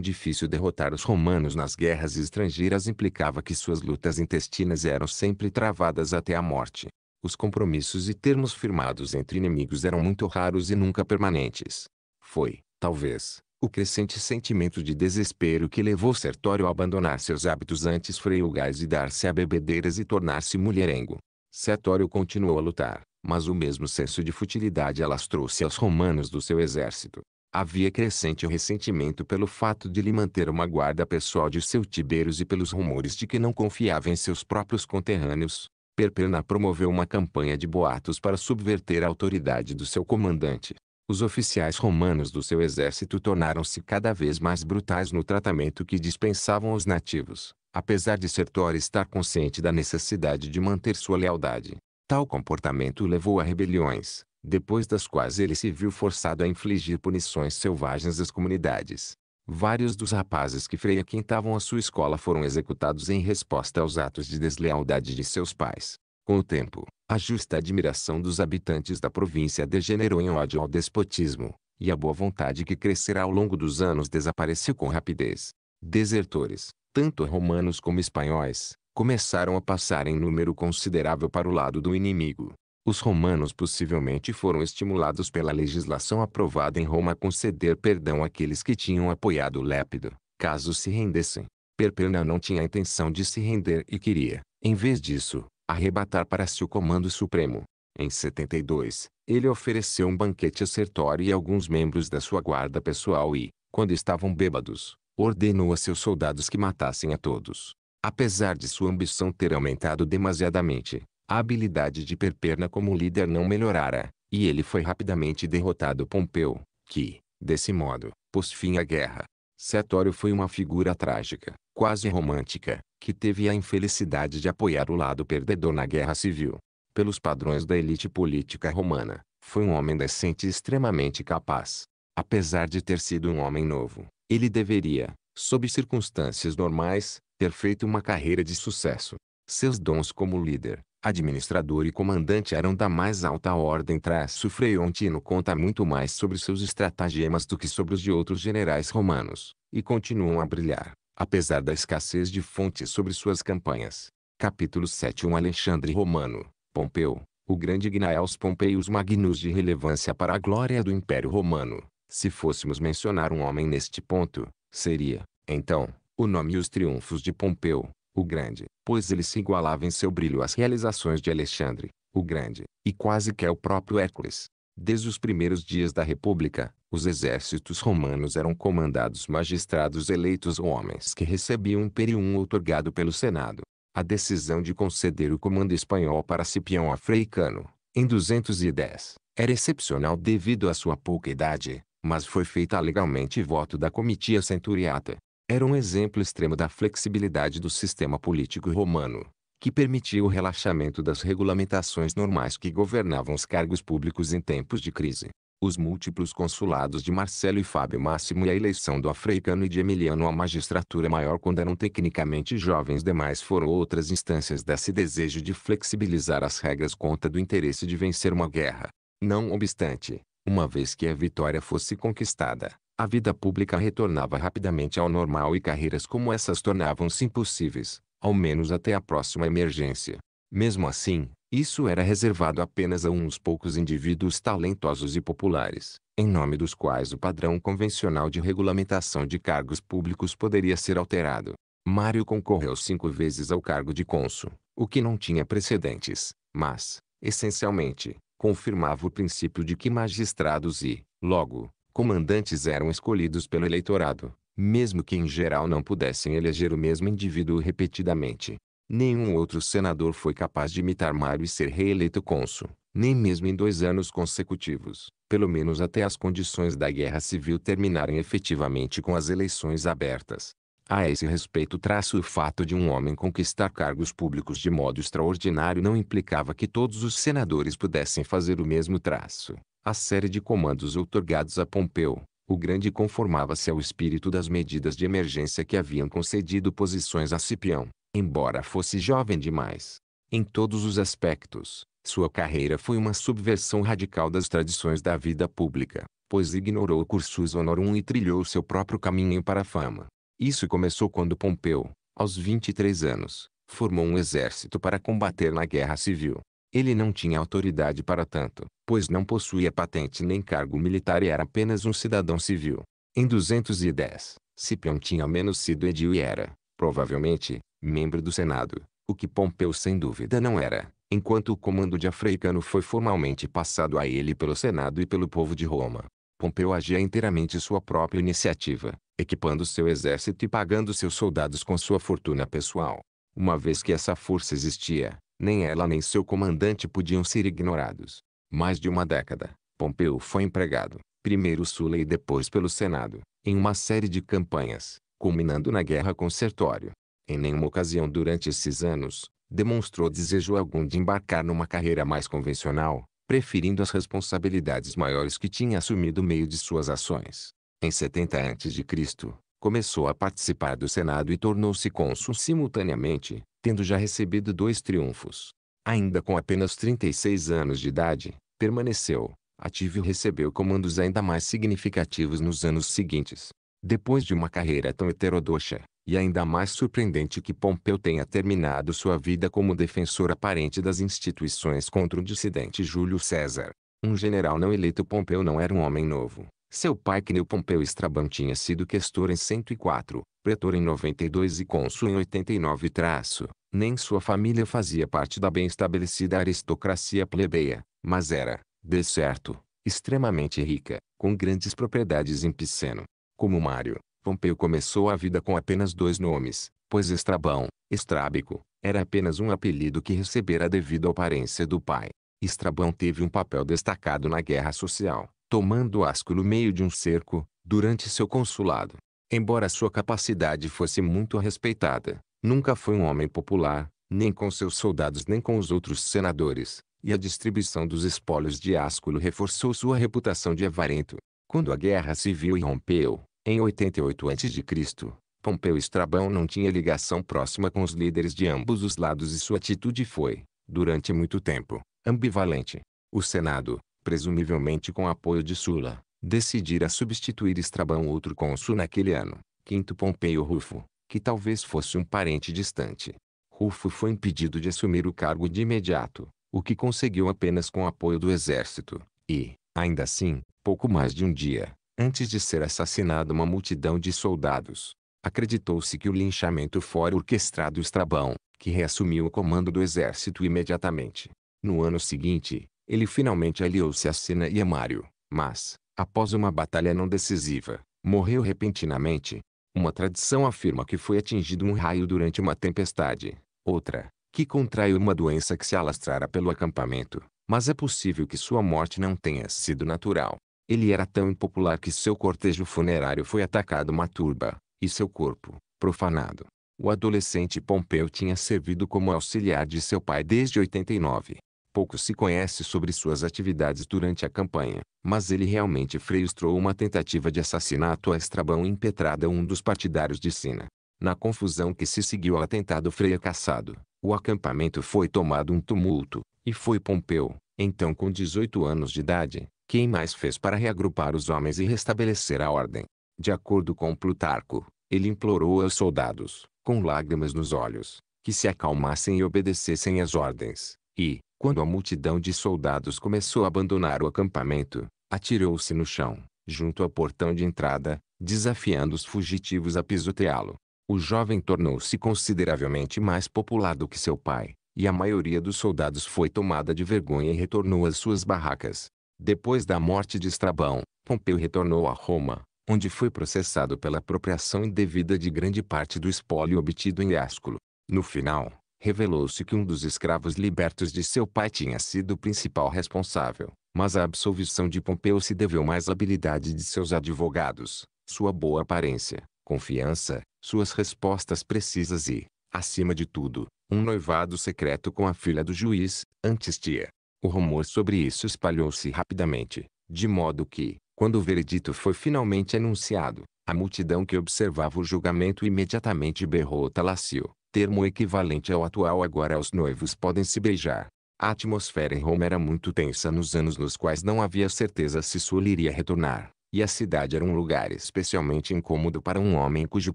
difícil derrotar os romanos nas guerras estrangeiras implicava que suas lutas intestinas eram sempre travadas até a morte. Os compromissos e termos firmados entre inimigos eram muito raros e nunca permanentes. Foi, talvez, o crescente sentimento de desespero que levou Sertório a abandonar seus hábitos antes freugais e dar-se a bebedeiras e tornar-se mulherengo. Sertório continuou a lutar, mas o mesmo senso de futilidade alastrou-se aos romanos do seu exército. Havia crescente ressentimento pelo fato de lhe manter uma guarda pessoal de seu Tiberius e pelos rumores de que não confiava em seus próprios conterrâneos. Perperna promoveu uma campanha de boatos para subverter a autoridade do seu comandante. Os oficiais romanos do seu exército tornaram-se cada vez mais brutais no tratamento que dispensavam aos nativos, apesar de Sertor estar consciente da necessidade de manter sua lealdade. Tal comportamento o levou a rebeliões, depois das quais ele se viu forçado a infligir punições selvagens às comunidades. Vários dos rapazes que frequentavam a sua escola foram executados em resposta aos atos de deslealdade de seus pais. Com o tempo, a justa admiração dos habitantes da província degenerou em ódio ao despotismo, e a boa vontade que crescerá ao longo dos anos desapareceu com rapidez. Desertores, tanto romanos como espanhóis, começaram a passar em número considerável para o lado do inimigo. Os romanos possivelmente foram estimulados pela legislação aprovada em Roma a conceder perdão àqueles que tinham apoiado Lépido, caso se rendessem. Perpena não tinha intenção de se render e queria, em vez disso, arrebatar para si o comando supremo. Em 72, ele ofereceu um banquete a Sertori e alguns membros da sua guarda pessoal e, quando estavam bêbados, ordenou a seus soldados que matassem a todos. Apesar de sua ambição ter aumentado demasiadamente, a habilidade de Perperna como líder não melhorara, e ele foi rapidamente derrotado Pompeu, que, desse modo, pôs fim à guerra. Setório foi uma figura trágica, quase romântica, que teve a infelicidade de apoiar o lado perdedor na guerra civil. Pelos padrões da elite política romana, foi um homem decente e extremamente capaz. Apesar de ter sido um homem novo, ele deveria, sob circunstâncias normais, ter feito uma carreira de sucesso. Seus dons como líder, administrador e comandante eram da mais alta ordem. Traço Freontino conta muito mais sobre seus estratagemas do que sobre os de outros generais romanos, e continuam a brilhar, apesar da escassez de fontes sobre suas campanhas. Capítulo 7 Um Alexandre Romano, Pompeu, o grande Gnaeus Pompeius Magnus de relevância para a glória do Império Romano. Se fôssemos mencionar um homem neste ponto, seria, então, o nome e os triunfos de Pompeu, o Grande, pois ele se igualava em seu brilho às realizações de Alexandre, o Grande, e quase que ao é próprio Hércules. Desde os primeiros dias da República, os exércitos romanos eram comandados magistrados eleitos ou homens que recebiam um perium outorgado pelo Senado. A decisão de conceder o comando espanhol para Cipião Africano, em 210, era excepcional devido à sua pouca idade, mas foi feita legalmente voto da comitia centuriata, era um exemplo extremo da flexibilidade do sistema político romano, que permitia o relaxamento das regulamentações normais que governavam os cargos públicos em tempos de crise. Os múltiplos consulados de Marcelo e Fábio Máximo e a eleição do africano e de Emiliano à magistratura maior quando eram tecnicamente jovens demais foram outras instâncias desse desejo de flexibilizar as regras contra do interesse de vencer uma guerra. Não obstante, uma vez que a vitória fosse conquistada, a vida pública retornava rapidamente ao normal e carreiras como essas tornavam-se impossíveis, ao menos até a próxima emergência. Mesmo assim, isso era reservado apenas a uns poucos indivíduos talentosos e populares, em nome dos quais o padrão convencional de regulamentação de cargos públicos poderia ser alterado. Mário concorreu cinco vezes ao cargo de cônsul, o que não tinha precedentes, mas, essencialmente, confirmava o princípio de que magistrados e, logo, comandantes eram escolhidos pelo eleitorado, mesmo que em geral não pudessem eleger o mesmo indivíduo repetidamente. Nenhum outro senador foi capaz de imitar Mário e ser reeleito cônsul, nem mesmo em dois anos consecutivos, pelo menos até as condições da guerra civil terminarem efetivamente com as eleições abertas. A esse respeito traço o fato de um homem conquistar cargos públicos de modo extraordinário não implicava que todos os senadores pudessem fazer o mesmo traço, a série de comandos outorgados a Pompeu, o Grande conformava-se ao espírito das medidas de emergência que haviam concedido posições a Cipião, embora fosse jovem demais. Em todos os aspectos, sua carreira foi uma subversão radical das tradições da vida pública, pois ignorou o cursus honorum e trilhou seu próprio caminho para a fama. Isso começou quando Pompeu, aos 23 anos, formou um exército para combater na guerra civil. Ele não tinha autoridade para tanto, pois não possuía patente nem cargo militar e era apenas um cidadão civil. Em 210, Cipião tinha ao menos sido edil e era, provavelmente, membro do Senado, o que Pompeu sem dúvida não era, enquanto o comando de Africano foi formalmente passado a ele pelo Senado e pelo povo de Roma. Pompeu agia inteiramente sua própria iniciativa, equipando seu exército e pagando seus soldados com sua fortuna pessoal. Uma vez que essa força existia, nem ela nem seu comandante podiam ser ignorados. Mais de uma década, Pompeu foi empregado, primeiro Sula e depois pelo Senado, em uma série de campanhas, culminando na Guerra com Sertório. Em nenhuma ocasião durante esses anos, demonstrou desejo algum de embarcar numa carreira mais convencional, preferindo as responsabilidades maiores que tinha assumido meio de suas ações. Em 70 a.C., começou a participar do Senado e tornou-se cônsul simultaneamente, tendo já recebido dois triunfos. Ainda com apenas 36 anos de idade, permaneceu ativo e recebeu comandos ainda mais significativos nos anos seguintes. Depois de uma carreira tão heterodoxa, e ainda mais surpreendente que Pompeu tenha terminado sua vida como defensor aparente das instituições contra o dissidente Júlio César. Um general não eleito Pompeu não era um homem novo, seu pai Cneo Pompeu Estrabão tinha sido questor em 104, pretor em 92 e cônsul em 89 traço. Nem sua família fazia parte da bem estabelecida aristocracia plebeia, mas era, de certo, extremamente rica, com grandes propriedades em Piceno. Como Mário, Pompeu começou a vida com apenas dois nomes, pois Estrabão, Estrábico, era apenas um apelido que recebera devido à aparência do pai. Estrabão teve um papel destacado na Guerra Social, tomando-as pelo meio de um cerco, durante seu consulado. Embora sua capacidade fosse muito respeitada, nunca foi um homem popular, nem com seus soldados nem com os outros senadores, e a distribuição dos espólios de Ásculo reforçou sua reputação de avarento. Quando a guerra civil irrompeu, em 88 a.C., Pompeu Estrabão não tinha ligação próxima com os líderes de ambos os lados e sua atitude foi, durante muito tempo, ambivalente. O Senado, presumivelmente com apoio de Sula, decidira substituir Estrabão outro cônsul naquele ano, Quinto Pompeio Rufo, que talvez fosse um parente distante. Rufo foi impedido de assumir o cargo de imediato, o que conseguiu apenas com apoio do exército, e, ainda assim, pouco mais de um dia, antes de ser assassinado uma multidão de soldados. Acreditou-se que o linchamento fora orquestrado Estrabão, que reassumiu o comando do exército imediatamente. No ano seguinte, ele finalmente aliou-se a Sina e a Mário, mas, após uma batalha não decisiva, morreu repentinamente. Uma tradição afirma que foi atingido um raio durante uma tempestade, outra, que contraiu uma doença que se alastrara pelo acampamento, mas é possível que sua morte não tenha sido natural. Ele era tão impopular que seu cortejo funerário foi atacado uma turba, e seu corpo, profanado. O adolescente Pompeu tinha servido como auxiliar de seu pai desde 89. Pouco se conhece sobre suas atividades durante a campanha, mas ele realmente frustrou uma tentativa de assassinato a Estrabão impetrada a um dos partidários de Sina. Na confusão que se seguiu ao atentado Freia Caçado, o acampamento foi tomado um tumulto, e foi Pompeu, então com 18 anos de idade, quem mais fez para reagrupar os homens e restabelecer a ordem. De acordo com Plutarco, ele implorou aos soldados, com lágrimas nos olhos, que se acalmassem e obedecessem às ordens, e, quando a multidão de soldados começou a abandonar o acampamento, atirou-se no chão, junto ao portão de entrada, desafiando os fugitivos a pisoteá-lo. O jovem tornou-se consideravelmente mais popular do que seu pai, e a maioria dos soldados foi tomada de vergonha e retornou às suas barracas. Depois da morte de Estrabão, Pompeu retornou a Roma, onde foi processado pela apropriação indevida de grande parte do espólio obtido em Ásculo. No final, revelou-se que um dos escravos libertos de seu pai tinha sido o principal responsável, mas a absolvição de Pompeu se deveu mais à habilidade de seus advogados, sua boa aparência, confiança, suas respostas precisas e, acima de tudo, um noivado secreto com a filha do juiz, antes tia. O rumor sobre isso espalhou-se rapidamente, de modo que, quando o veredito foi finalmente anunciado, a multidão que observava o julgamento imediatamente berrou Talacio termo equivalente ao atual agora os noivos podem se beijar. A atmosfera em Roma era muito tensa nos anos nos quais não havia certeza se Sul iria retornar, e a cidade era um lugar especialmente incômodo para um homem cujo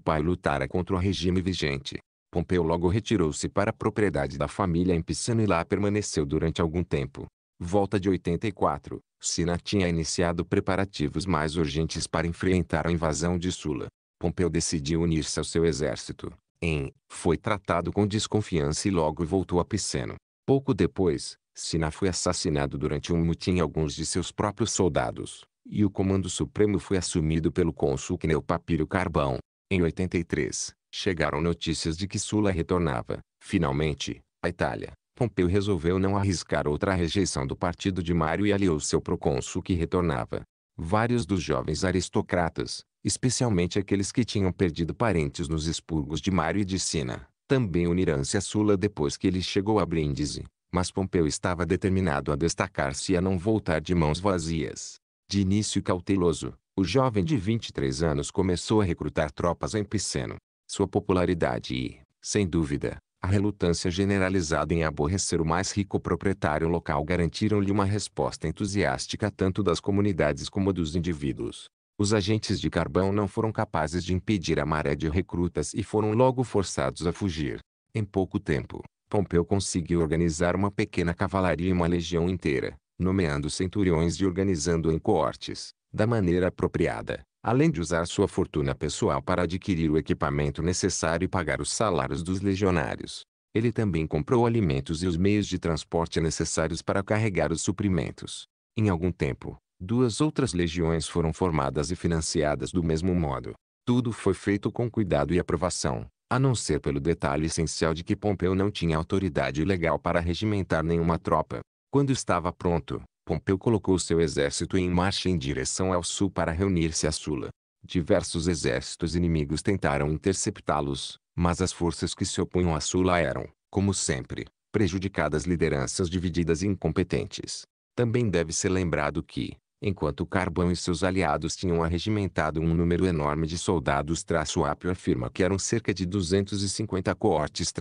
pai lutara contra o regime vigente. Pompeu logo retirou-se para a propriedade da família em Pisano e lá permaneceu durante algum tempo. Volta de 84, Sina tinha iniciado preparativos mais urgentes para enfrentar a invasão de Sula. Pompeu decidiu unir-se ao seu exército, em, foi tratado com desconfiança e logo voltou a Piceno. Pouco depois, Sina foi assassinado durante um mutim alguns de seus próprios soldados, e o comando supremo foi assumido pelo cônsul Cneu Papírio Carbão. Em 83, chegaram notícias de que Sula retornava, finalmente, à Itália. Pompeu resolveu não arriscar outra rejeição do partido de Mário e aliou seu procônsul que retornava. Vários dos jovens aristocratas, especialmente aqueles que tinham perdido parentes nos expurgos de Mário e de Sina. Também uniram-se a Sula depois que ele chegou a Brindisi, mas Pompeu estava determinado a destacar-se e a não voltar de mãos vazias. De início cauteloso, o jovem de 23 anos começou a recrutar tropas em Piceno. Sua popularidade e, sem dúvida, a relutância generalizada em aborrecer o mais rico proprietário local garantiram-lhe uma resposta entusiástica tanto das comunidades como dos indivíduos. Os agentes de carvão não foram capazes de impedir a maré de recrutas e foram logo forçados a fugir. Em pouco tempo, Pompeu conseguiu organizar uma pequena cavalaria e uma legião inteira, nomeando centuriões e organizando em coortes, da maneira apropriada, além de usar sua fortuna pessoal para adquirir o equipamento necessário e pagar os salários dos legionários. Ele também comprou alimentos e os meios de transporte necessários para carregar os suprimentos. Em algum tempo, Duas outras legiões foram formadas e financiadas do mesmo modo. Tudo foi feito com cuidado e aprovação, a não ser pelo detalhe essencial de que Pompeu não tinha autoridade legal para regimentar nenhuma tropa. Quando estava pronto, Pompeu colocou seu exército em marcha em direção ao sul para reunir-se a Sula. Diversos exércitos inimigos tentaram interceptá-los, mas as forças que se opunham a Sula eram, como sempre, prejudicadas lideranças divididas e incompetentes. Também deve ser lembrado que, enquanto Carbão e seus aliados tinham arregimentado um número enorme de soldados. Traço Apio afirma que eram cerca de 250 coortes.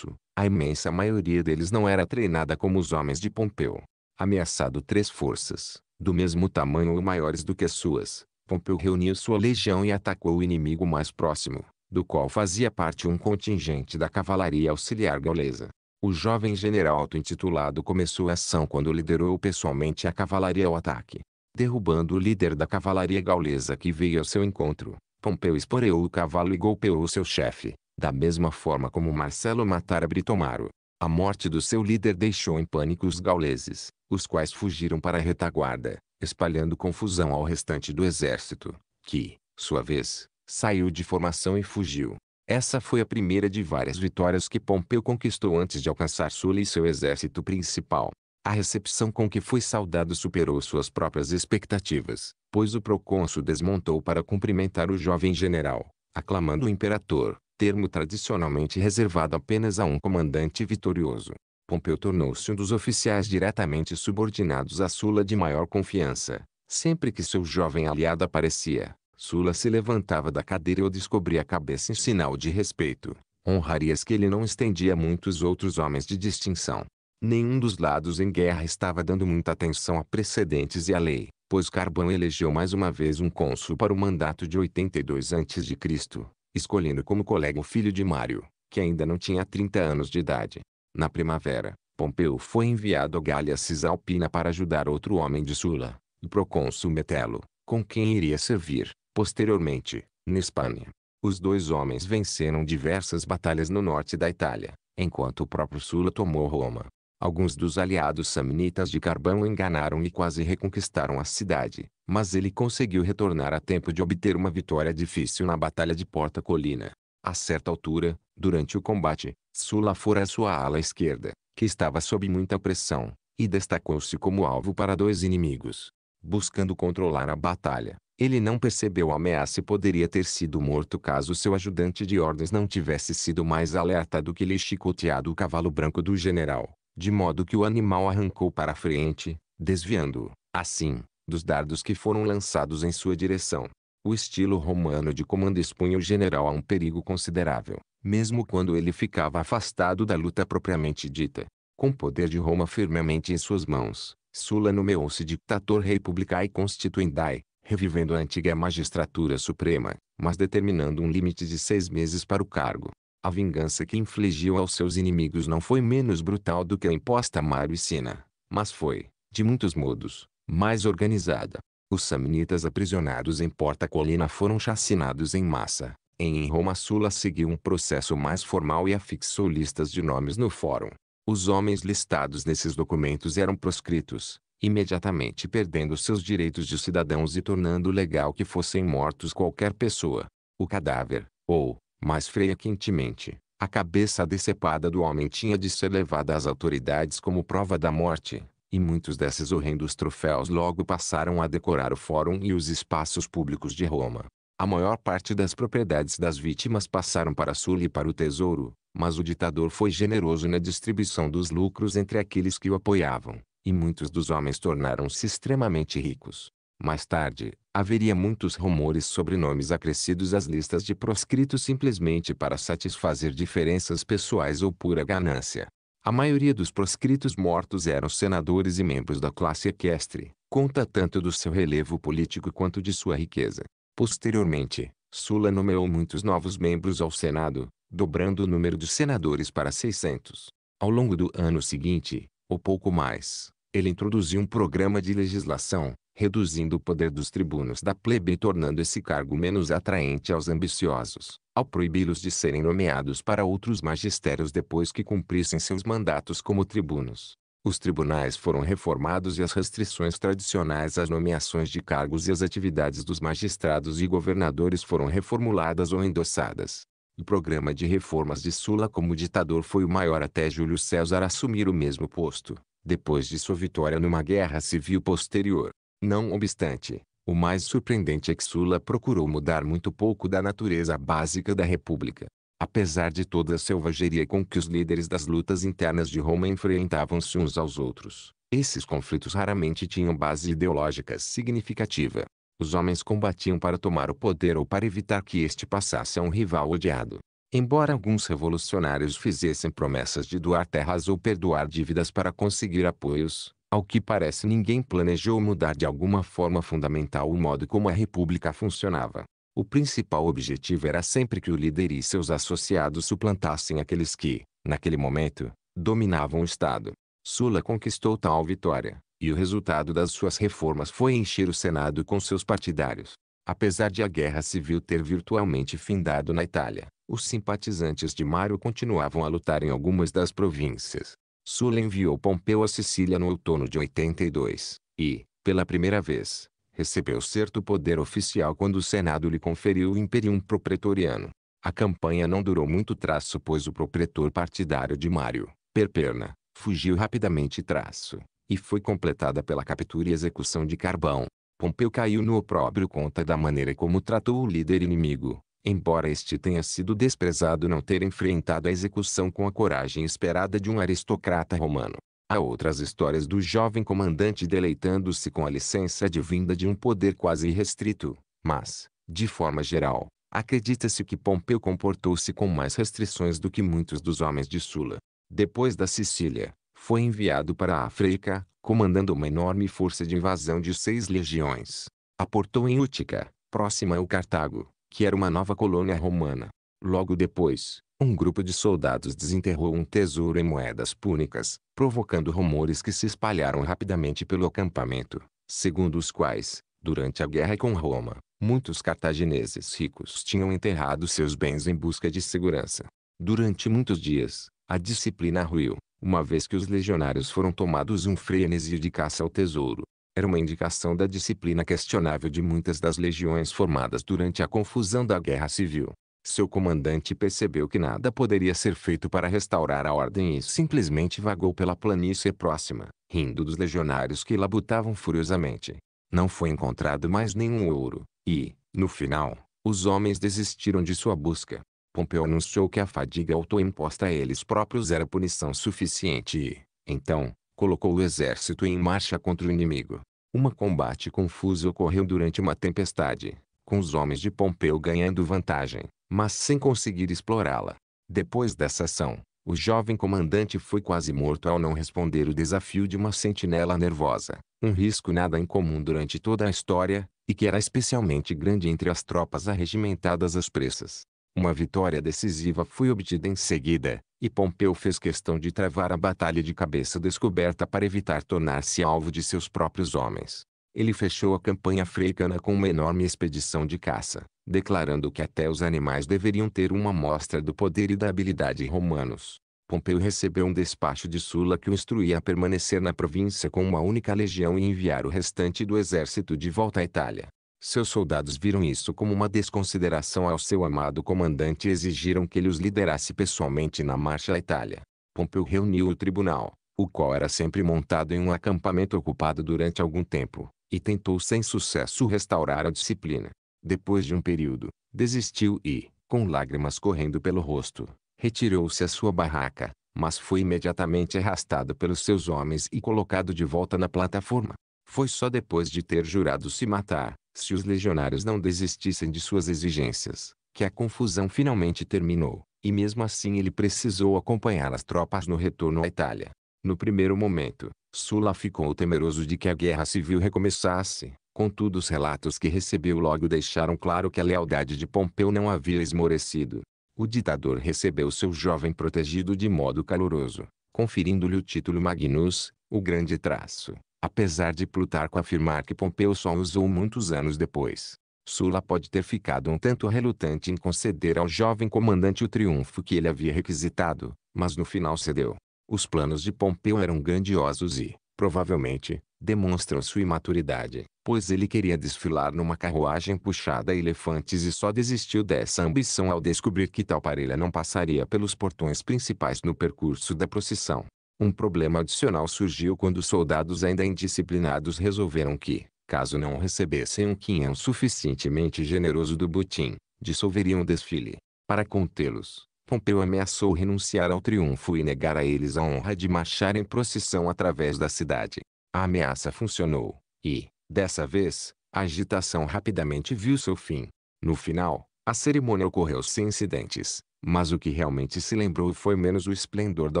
A imensa maioria deles não era treinada como os homens de Pompeu. Ameaçado três forças, do mesmo tamanho ou maiores do que as suas, Pompeu reuniu sua legião e atacou o inimigo mais próximo, do qual fazia parte um contingente da cavalaria auxiliar gaulesa. O jovem general auto-intitulado começou a ação quando liderou pessoalmente a cavalaria ao ataque derrubando o líder da cavalaria gaulesa que veio ao seu encontro. Pompeu esporeou o cavalo e golpeou seu chefe, da mesma forma como Marcelo matara Britomaro. A morte do seu líder deixou em pânico os gauleses, os quais fugiram para a retaguarda, espalhando confusão ao restante do exército, que, sua vez, saiu de formação e fugiu. Essa foi a primeira de várias vitórias que Pompeu conquistou antes de alcançar Sula e seu exército principal. A recepção com que foi saudado superou suas próprias expectativas, pois o procônsul desmontou para cumprimentar o jovem general, aclamando o imperador, termo tradicionalmente reservado apenas a um comandante vitorioso. Pompeu tornou-se um dos oficiais diretamente subordinados a Sula de maior confiança. Sempre que seu jovem aliado aparecia, Sula se levantava da cadeira ou descobria a cabeça em sinal de respeito, honrarias que ele não estendia a muitos outros homens de distinção. Nenhum dos lados em guerra estava dando muita atenção a precedentes e à lei, pois Carbão elegeu mais uma vez um cônsul para o mandato de 82 a.C., escolhendo como colega o filho de Mário, que ainda não tinha 30 anos de idade. Na primavera, Pompeu foi enviado a Gália Cisalpina para ajudar outro homem de Sula, o procônsul Metelo, com quem iria servir, posteriormente, na Espanha. Os dois homens venceram diversas batalhas no norte da Itália, enquanto o próprio Sula tomou Roma. Alguns dos aliados samnitas de Carbão enganaram e quase reconquistaram a cidade, mas ele conseguiu retornar a tempo de obter uma vitória difícil na Batalha de Porta Colina. A certa altura, durante o combate, Sulla fora a sua ala esquerda, que estava sob muita pressão, e destacou-se como alvo para dois inimigos. Buscando controlar a batalha, ele não percebeu a ameaça e poderia ter sido morto caso seu ajudante de ordens não tivesse sido mais alerta do que lhe chicoteado o cavalo branco do general de modo que o animal arrancou para a frente, desviando-o, assim, dos dardos que foram lançados em sua direção. O estilo romano de comando expunha o general a um perigo considerável, mesmo quando ele ficava afastado da luta propriamente dita. Com o poder de Roma firmemente em suas mãos, Sula nomeou-se dictator e constituendae, revivendo a antiga magistratura suprema, mas determinando um limite de seis meses para o cargo. A vingança que infligiu aos seus inimigos não foi menos brutal do que a imposta a Mário e Sina, mas foi, de muitos modos, mais organizada. Os samnitas aprisionados em Porta Colina foram chacinados em massa. Em Roma Sula seguiu um processo mais formal e afixou listas de nomes no fórum. Os homens listados nesses documentos eram proscritos, imediatamente perdendo seus direitos de cidadãos e tornando legal que fossem mortos qualquer pessoa. O cadáver, ou, mas freia quentemente. A cabeça decepada do homem tinha de ser levada às autoridades como prova da morte, e muitos desses horrendos troféus logo passaram a decorar o fórum e os espaços públicos de Roma. A maior parte das propriedades das vítimas passaram para Sul e para o tesouro, mas o ditador foi generoso na distribuição dos lucros entre aqueles que o apoiavam, e muitos dos homens tornaram-se extremamente ricos. Mais tarde, haveria muitos rumores sobre nomes acrescidos às listas de proscritos simplesmente para satisfazer diferenças pessoais ou pura ganância. A maioria dos proscritos mortos eram senadores e membros da classe equestre, conta tanto do seu relevo político quanto de sua riqueza. Posteriormente, Sula nomeou muitos novos membros ao Senado, dobrando o número de senadores para 600. Ao longo do ano seguinte, ou pouco mais, ele introduziu um programa de legislação, reduzindo o poder dos tribunos da plebe e tornando esse cargo menos atraente aos ambiciosos, ao proibi-los de serem nomeados para outros magistérios depois que cumprissem seus mandatos como tribunos. Os tribunais foram reformados e as restrições tradicionais às nomeações de cargos e às atividades dos magistrados e governadores foram reformuladas ou endossadas. O programa de reformas de Sula como ditador foi o maior até Júlio César assumir o mesmo posto, depois de sua vitória numa guerra civil posterior. Não obstante, o mais surpreendente é que Sula procurou mudar muito pouco da natureza básica da República. Apesar de toda a selvageria com que os líderes das lutas internas de Roma enfrentavam-se uns aos outros, esses conflitos raramente tinham base ideológica significativa. Os homens combatiam para tomar o poder ou para evitar que este passasse a um rival odiado. Embora alguns revolucionários fizessem promessas de doar terras ou perdoar dívidas para conseguir apoios, ao que parece ninguém planejou mudar de alguma forma fundamental o modo como a república funcionava. O principal objetivo era sempre que o líder e seus associados suplantassem aqueles que, naquele momento, dominavam o Estado. Sula conquistou tal vitória, e o resultado das suas reformas foi encher o Senado com seus partidários. Apesar de a guerra civil ter virtualmente findado na Itália, os simpatizantes de Mário continuavam a lutar em algumas das províncias, Sula enviou Pompeu à Sicília no outono de 82, e, pela primeira vez, recebeu certo poder oficial quando o Senado lhe conferiu o Imperium Propretoriano. A campanha não durou muito traço pois o propretor partidário de Mário, Perperna, fugiu rapidamente traço, e foi completada pela captura e execução de Carbão. Pompeu caiu no opróbrio conta da maneira como tratou o líder inimigo, embora este tenha sido desprezado não ter enfrentado a execução com a coragem esperada de um aristocrata romano. Há outras histórias do jovem comandante deleitando-se com a licença advinda de um poder quase irrestrito, mas, de forma geral, acredita-se que Pompeu comportou-se com mais restrições do que muitos dos homens de Sula. Depois da Sicília, foi enviado para a África, comandando uma enorme força de invasão de seis legiões. Aportou em Útica, próxima ao Cartago, que era uma nova colônia romana. Logo depois, um grupo de soldados desenterrou um tesouro em moedas púnicas, provocando rumores que se espalharam rapidamente pelo acampamento, segundo os quais, durante a guerra com Roma, muitos cartagineses ricos tinham enterrado seus bens em busca de segurança. Durante muitos dias, a disciplina ruiu, uma vez que os legionários foram tomados um frenesi de caça ao tesouro, era uma indicação da disciplina questionável de muitas das legiões formadas durante a confusão da Guerra Civil. Seu comandante percebeu que nada poderia ser feito para restaurar a ordem e simplesmente vagou pela planície próxima, rindo dos legionários que labutavam furiosamente. Não foi encontrado mais nenhum ouro, e, no final, os homens desistiram de sua busca. Pompeu anunciou que a fadiga autoimposta a eles próprios era punição suficiente e, então, colocou o exército em marcha contra o inimigo. Uma combate confuso ocorreu durante uma tempestade, com os homens de Pompeu ganhando vantagem, mas sem conseguir explorá-la. Depois dessa ação, o jovem comandante foi quase morto ao não responder o desafio de uma sentinela nervosa, um risco nada incomum durante toda a história, e que era especialmente grande entre as tropas arregimentadas às pressas. Uma vitória decisiva foi obtida em seguida, e Pompeu fez questão de travar a batalha de cabeça descoberta para evitar tornar-se alvo de seus próprios homens. Ele fechou a campanha africana com uma enorme expedição de caça, declarando que até os animais deveriam ter uma amostra do poder e da habilidade romanos. Pompeu recebeu um despacho de Sula que o instruía a permanecer na província com uma única legião e enviar o restante do exército de volta à Itália. Seus soldados viram isso como uma desconsideração ao seu amado comandante e exigiram que ele os liderasse pessoalmente na marcha à Itália. Pompeu reuniu o tribunal, o qual era sempre montado em um acampamento ocupado durante algum tempo, e tentou sem sucesso restaurar a disciplina. Depois de um período, desistiu e, com lágrimas correndo pelo rosto, retirou-se à sua barraca, mas foi imediatamente arrastado pelos seus homens e colocado de volta na plataforma. Foi só depois de ter jurado se matar, se os legionários não desistissem de suas exigências, que a confusão finalmente terminou, e mesmo assim ele precisou acompanhar as tropas no retorno à Itália. No primeiro momento, Sula ficou temeroso de que a guerra civil recomeçasse, contudo os relatos que recebeu logo deixaram claro que a lealdade de Pompeu não havia esmorecido. O ditador recebeu seu jovem protegido de modo caloroso, conferindo-lhe o título Magnus, o grande traço, Apesar de Plutarco afirmar que Pompeu só usou muitos anos depois, Sula pode ter ficado um tanto relutante em conceder ao jovem comandante o triunfo que ele havia requisitado, mas no final cedeu. Os planos de Pompeu eram grandiosos e, provavelmente, demonstram sua imaturidade, pois ele queria desfilar numa carruagem puxada a elefantes e só desistiu dessa ambição ao descobrir que tal parelha não passaria pelos portões principais no percurso da procissão. Um problema adicional surgiu quando soldados ainda indisciplinados resolveram que, caso não recebessem um quinhão suficientemente generoso do butim, dissolveriam o desfile. Para contê-los, Pompeu ameaçou renunciar ao triunfo e negar a eles a honra de marchar em procissão através da cidade. A ameaça funcionou, e, dessa vez, a agitação rapidamente viu seu fim. No final, a cerimônia ocorreu sem incidentes, mas o que realmente se lembrou foi menos o esplendor da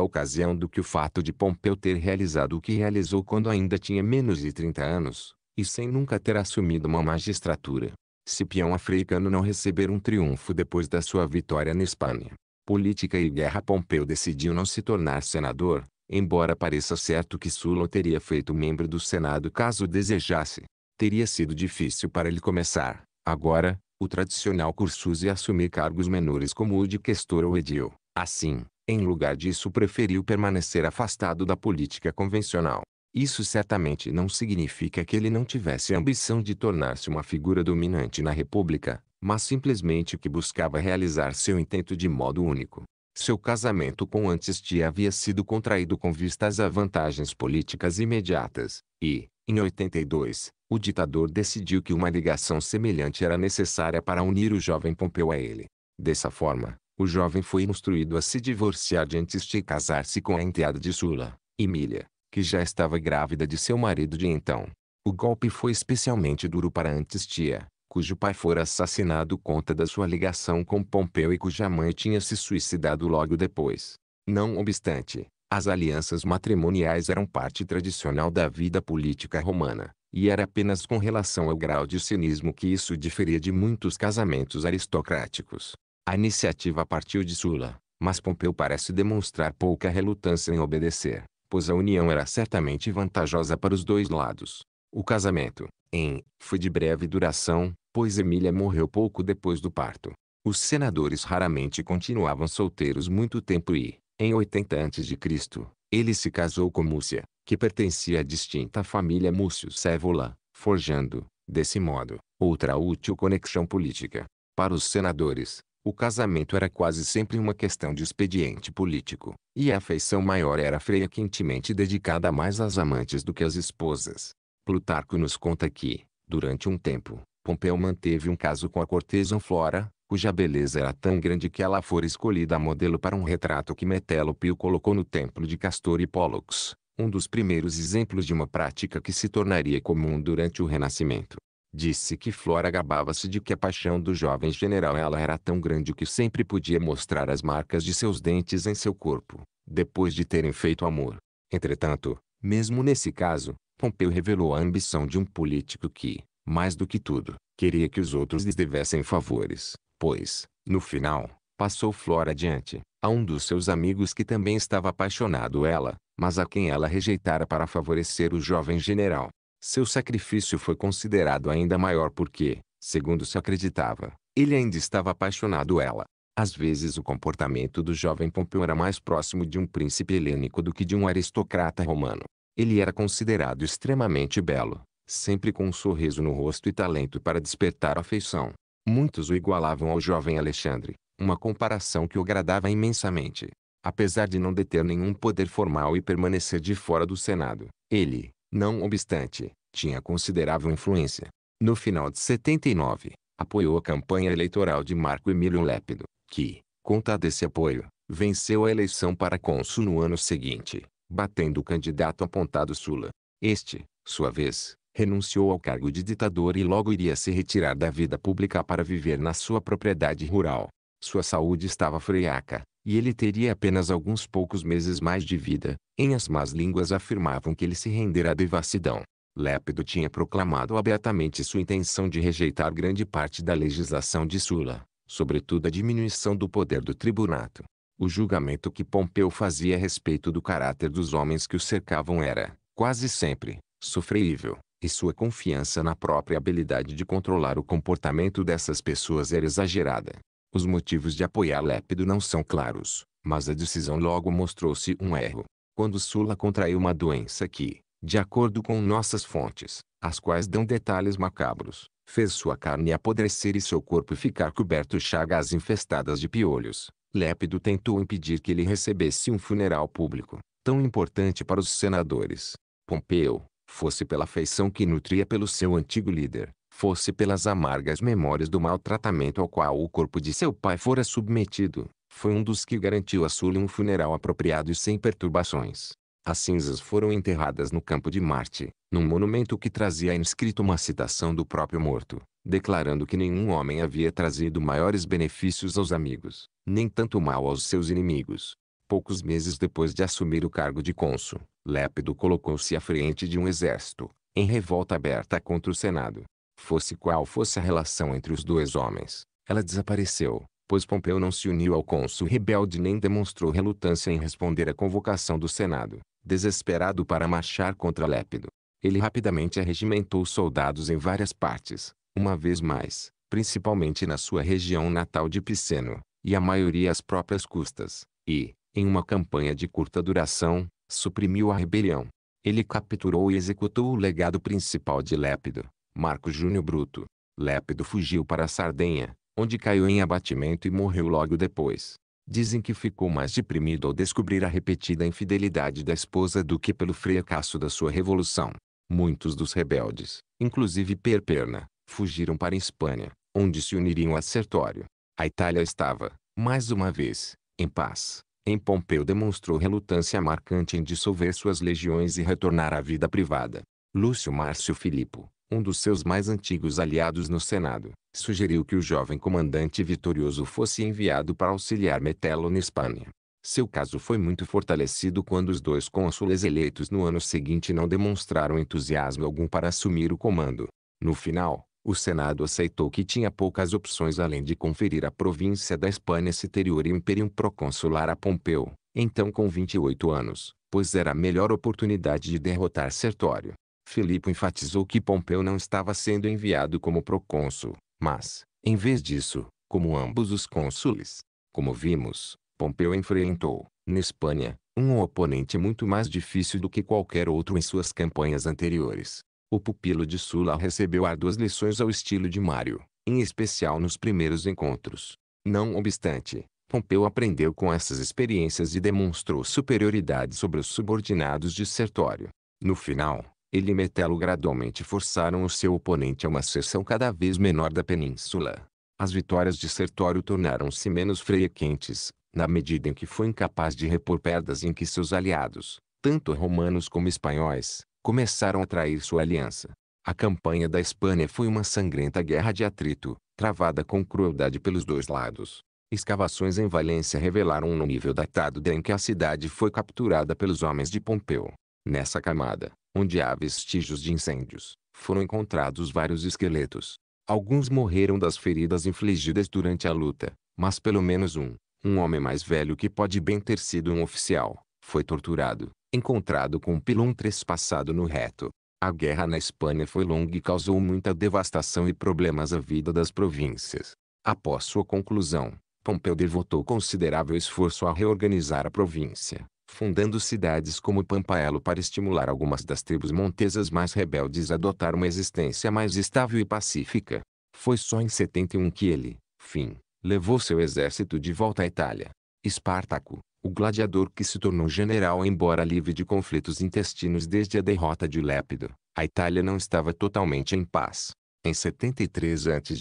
ocasião do que o fato de Pompeu ter realizado o que realizou quando ainda tinha menos de 30 anos, e sem nunca ter assumido uma magistratura. Cipião africano não receber um triunfo depois da sua vitória na Espanha. Política e guerra Pompeu decidiu não se tornar senador, embora pareça certo que Sulo teria feito membro do Senado caso desejasse. Teria sido difícil para ele começar, agora, o tradicional cursus e assumir cargos menores como o de questor ou edil. Assim, em lugar disso preferiu permanecer afastado da política convencional. Isso certamente não significa que ele não tivesse a ambição de tornar-se uma figura dominante na República, mas simplesmente que buscava realizar seu intento de modo único. Seu casamento com Antistia havia sido contraído com vistas a vantagens políticas imediatas, e, em 82, o ditador decidiu que uma ligação semelhante era necessária para unir o jovem Pompeu a ele. Dessa forma, o jovem foi instruído a se divorciar de Antistia e casar-se com a enteada de Sula, Emília, que já estava grávida de seu marido de então. O golpe foi especialmente duro para Antistia, cujo pai fora assassinado conta da sua ligação com Pompeu e cuja mãe tinha se suicidado logo depois. Não obstante, as alianças matrimoniais eram parte tradicional da vida política romana e era apenas com relação ao grau de cinismo que isso diferia de muitos casamentos aristocráticos. A iniciativa partiu de Sula, mas Pompeu parece demonstrar pouca relutância em obedecer, pois a união era certamente vantajosa para os dois lados. O casamento, em, foi de breve duração, pois Emília morreu pouco depois do parto. Os senadores raramente continuavam solteiros muito tempo e, em 80 a.C., ele se casou com Múcia, que pertencia à distinta família Múcio Sévola, forjando, desse modo, outra útil conexão política. Para os senadores, o casamento era quase sempre uma questão de expediente político, e a afeição maior era frequentemente dedicada mais às amantes do que às esposas. Plutarco nos conta que, durante um tempo, Pompeu manteve um caso com a cortesã Flora, cuja beleza era tão grande que ela fora escolhida a modelo para um retrato que Metelo Pio colocou no templo de Castor e Pollux um dos primeiros exemplos de uma prática que se tornaria comum durante o Renascimento. Disse que Flora gabava-se de que a paixão do jovem general ela era tão grande que sempre podia mostrar as marcas de seus dentes em seu corpo, depois de terem feito amor. Entretanto, mesmo nesse caso, Pompeu revelou a ambição de um político que, mais do que tudo, queria que os outros lhes devessem favores, pois, no final, passou Flora adiante, a um dos seus amigos que também estava apaixonado ela, mas a quem ela rejeitara para favorecer o jovem general. Seu sacrifício foi considerado ainda maior porque, segundo se acreditava, ele ainda estava apaixonado ela. Às vezes o comportamento do jovem Pompeu era mais próximo de um príncipe helênico do que de um aristocrata romano. Ele era considerado extremamente belo, sempre com um sorriso no rosto e talento para despertar afeição. Muitos o igualavam ao jovem Alexandre, uma comparação que o agradava imensamente apesar de não deter nenhum poder formal e permanecer de fora do Senado, ele, não obstante, tinha considerável influência. No final de 79, apoiou a campanha eleitoral de Marco Emílio Lépido, que, conta desse apoio, venceu a eleição para cônsul no ano seguinte, batendo o candidato apontado Sula. Este, sua vez, renunciou ao cargo de ditador e logo iria se retirar da vida pública para viver na sua propriedade rural. Sua saúde estava friaca, e ele teria apenas alguns poucos meses mais de vida. Em as más línguas afirmavam que ele se rendera à devassidão. Lépido tinha proclamado abertamente sua intenção de rejeitar grande parte da legislação de Sula, sobretudo a diminuição do poder do tribunato. O julgamento que Pompeu fazia a respeito do caráter dos homens que o cercavam era, quase sempre, sofreível, e sua confiança na própria habilidade de controlar o comportamento dessas pessoas era exagerada. Os motivos de apoiar Lépido não são claros, mas a decisão logo mostrou-se um erro. Quando Sula contraiu uma doença que, de acordo com nossas fontes, as quais dão detalhes macabros, fez sua carne apodrecer e seu corpo ficar coberto de chagas infestadas de piolhos. Lépido tentou impedir que ele recebesse um funeral público, tão importante para os senadores. Pompeu, fosse pela afeição que nutria pelo seu antigo líder, fosse pelas amargas memórias do maltratamento ao qual o corpo de seu pai fora submetido, foi um dos que garantiu a Sully um funeral apropriado e sem perturbações. As cinzas foram enterradas no campo de Marte, num monumento que trazia inscrito uma citação do próprio morto, declarando que nenhum homem havia trazido maiores benefícios aos amigos, nem tanto mal aos seus inimigos. Poucos meses depois de assumir o cargo de cônsul, Lépido colocou-se à frente de um exército, em revolta aberta contra o Senado, Fosse qual fosse a relação entre os dois homens, ela desapareceu, pois Pompeu não se uniu ao cônsul rebelde nem demonstrou relutância em responder à convocação do Senado, desesperado para marchar contra Lépido. Ele rapidamente arregimentou soldados em várias partes, uma vez mais, principalmente na sua região natal de Piceno, e a maioria às próprias custas, e, em uma campanha de curta duração, suprimiu a rebelião. Ele capturou e executou o legado principal de Lépido, Marco Júnior Bruto. Lépido fugiu para a Sardenha, onde caiu em abatimento e morreu logo depois. Dizem que ficou mais deprimido ao descobrir a repetida infidelidade da esposa do que pelo fracasso da sua revolução. Muitos dos rebeldes, inclusive Perperna, fugiram para a Espanha, onde se uniriam a Sertório. A Itália estava, mais uma vez, em paz. Em Pompeu demonstrou relutância marcante em dissolver suas legiões e retornar à vida privada. Lúcio Márcio Filipo, um dos seus mais antigos aliados no Senado, sugeriu que o jovem comandante vitorioso fosse enviado para auxiliar Metello na Espanha. Seu caso foi muito fortalecido quando os dois cônsules eleitos no ano seguinte não demonstraram entusiasmo algum para assumir o comando. No final, o Senado aceitou que tinha poucas opções além de conferir a província da Espanha se teria o Imperium Proconsular a Pompeu, então com 28 anos, pois era a melhor oportunidade de derrotar Sertório. Filipe enfatizou que Pompeu não estava sendo enviado como procônsul, mas, em vez disso, como ambos os cônsules. Como vimos, Pompeu enfrentou, na Espanha, um oponente muito mais difícil do que qualquer outro em suas campanhas anteriores. O pupilo de Sula recebeu árduas lições ao estilo de Mário, em especial nos primeiros encontros. Não obstante, Pompeu aprendeu com essas experiências e demonstrou superioridade sobre os subordinados de Sertório. No final, ele e Metelo gradualmente forçaram o seu oponente a uma seção cada vez menor da península. As vitórias de Sertório tornaram-se menos frequentes, na medida em que foi incapaz de repor perdas em que seus aliados, tanto romanos como espanhóis, começaram a trair sua aliança. A campanha da Espanha foi uma sangrenta guerra de atrito, travada com crueldade pelos dois lados. Escavações em Valência revelaram um nível datado de em que a cidade foi capturada pelos homens de Pompeu. Nessa camada, onde há vestígios de incêndios, foram encontrados vários esqueletos. Alguns morreram das feridas infligidas durante a luta, mas pelo menos um, um homem mais velho que pode bem ter sido um oficial, foi torturado, encontrado com um pilão trespassado no reto. A guerra na Espanha foi longa e causou muita devastação e problemas à vida das províncias. Após sua conclusão, Pompeu devotou considerável esforço a reorganizar a província, fundando cidades como Pampaelo para estimular algumas das tribos montesas mais rebeldes a adotar uma existência mais estável e pacífica. Foi só em 71 que ele, fim, levou seu exército de volta à Itália. Espartaco, o gladiador que se tornou general embora livre de conflitos intestinos desde a derrota de Lépido, a Itália não estava totalmente em paz. Em 73 a.C.,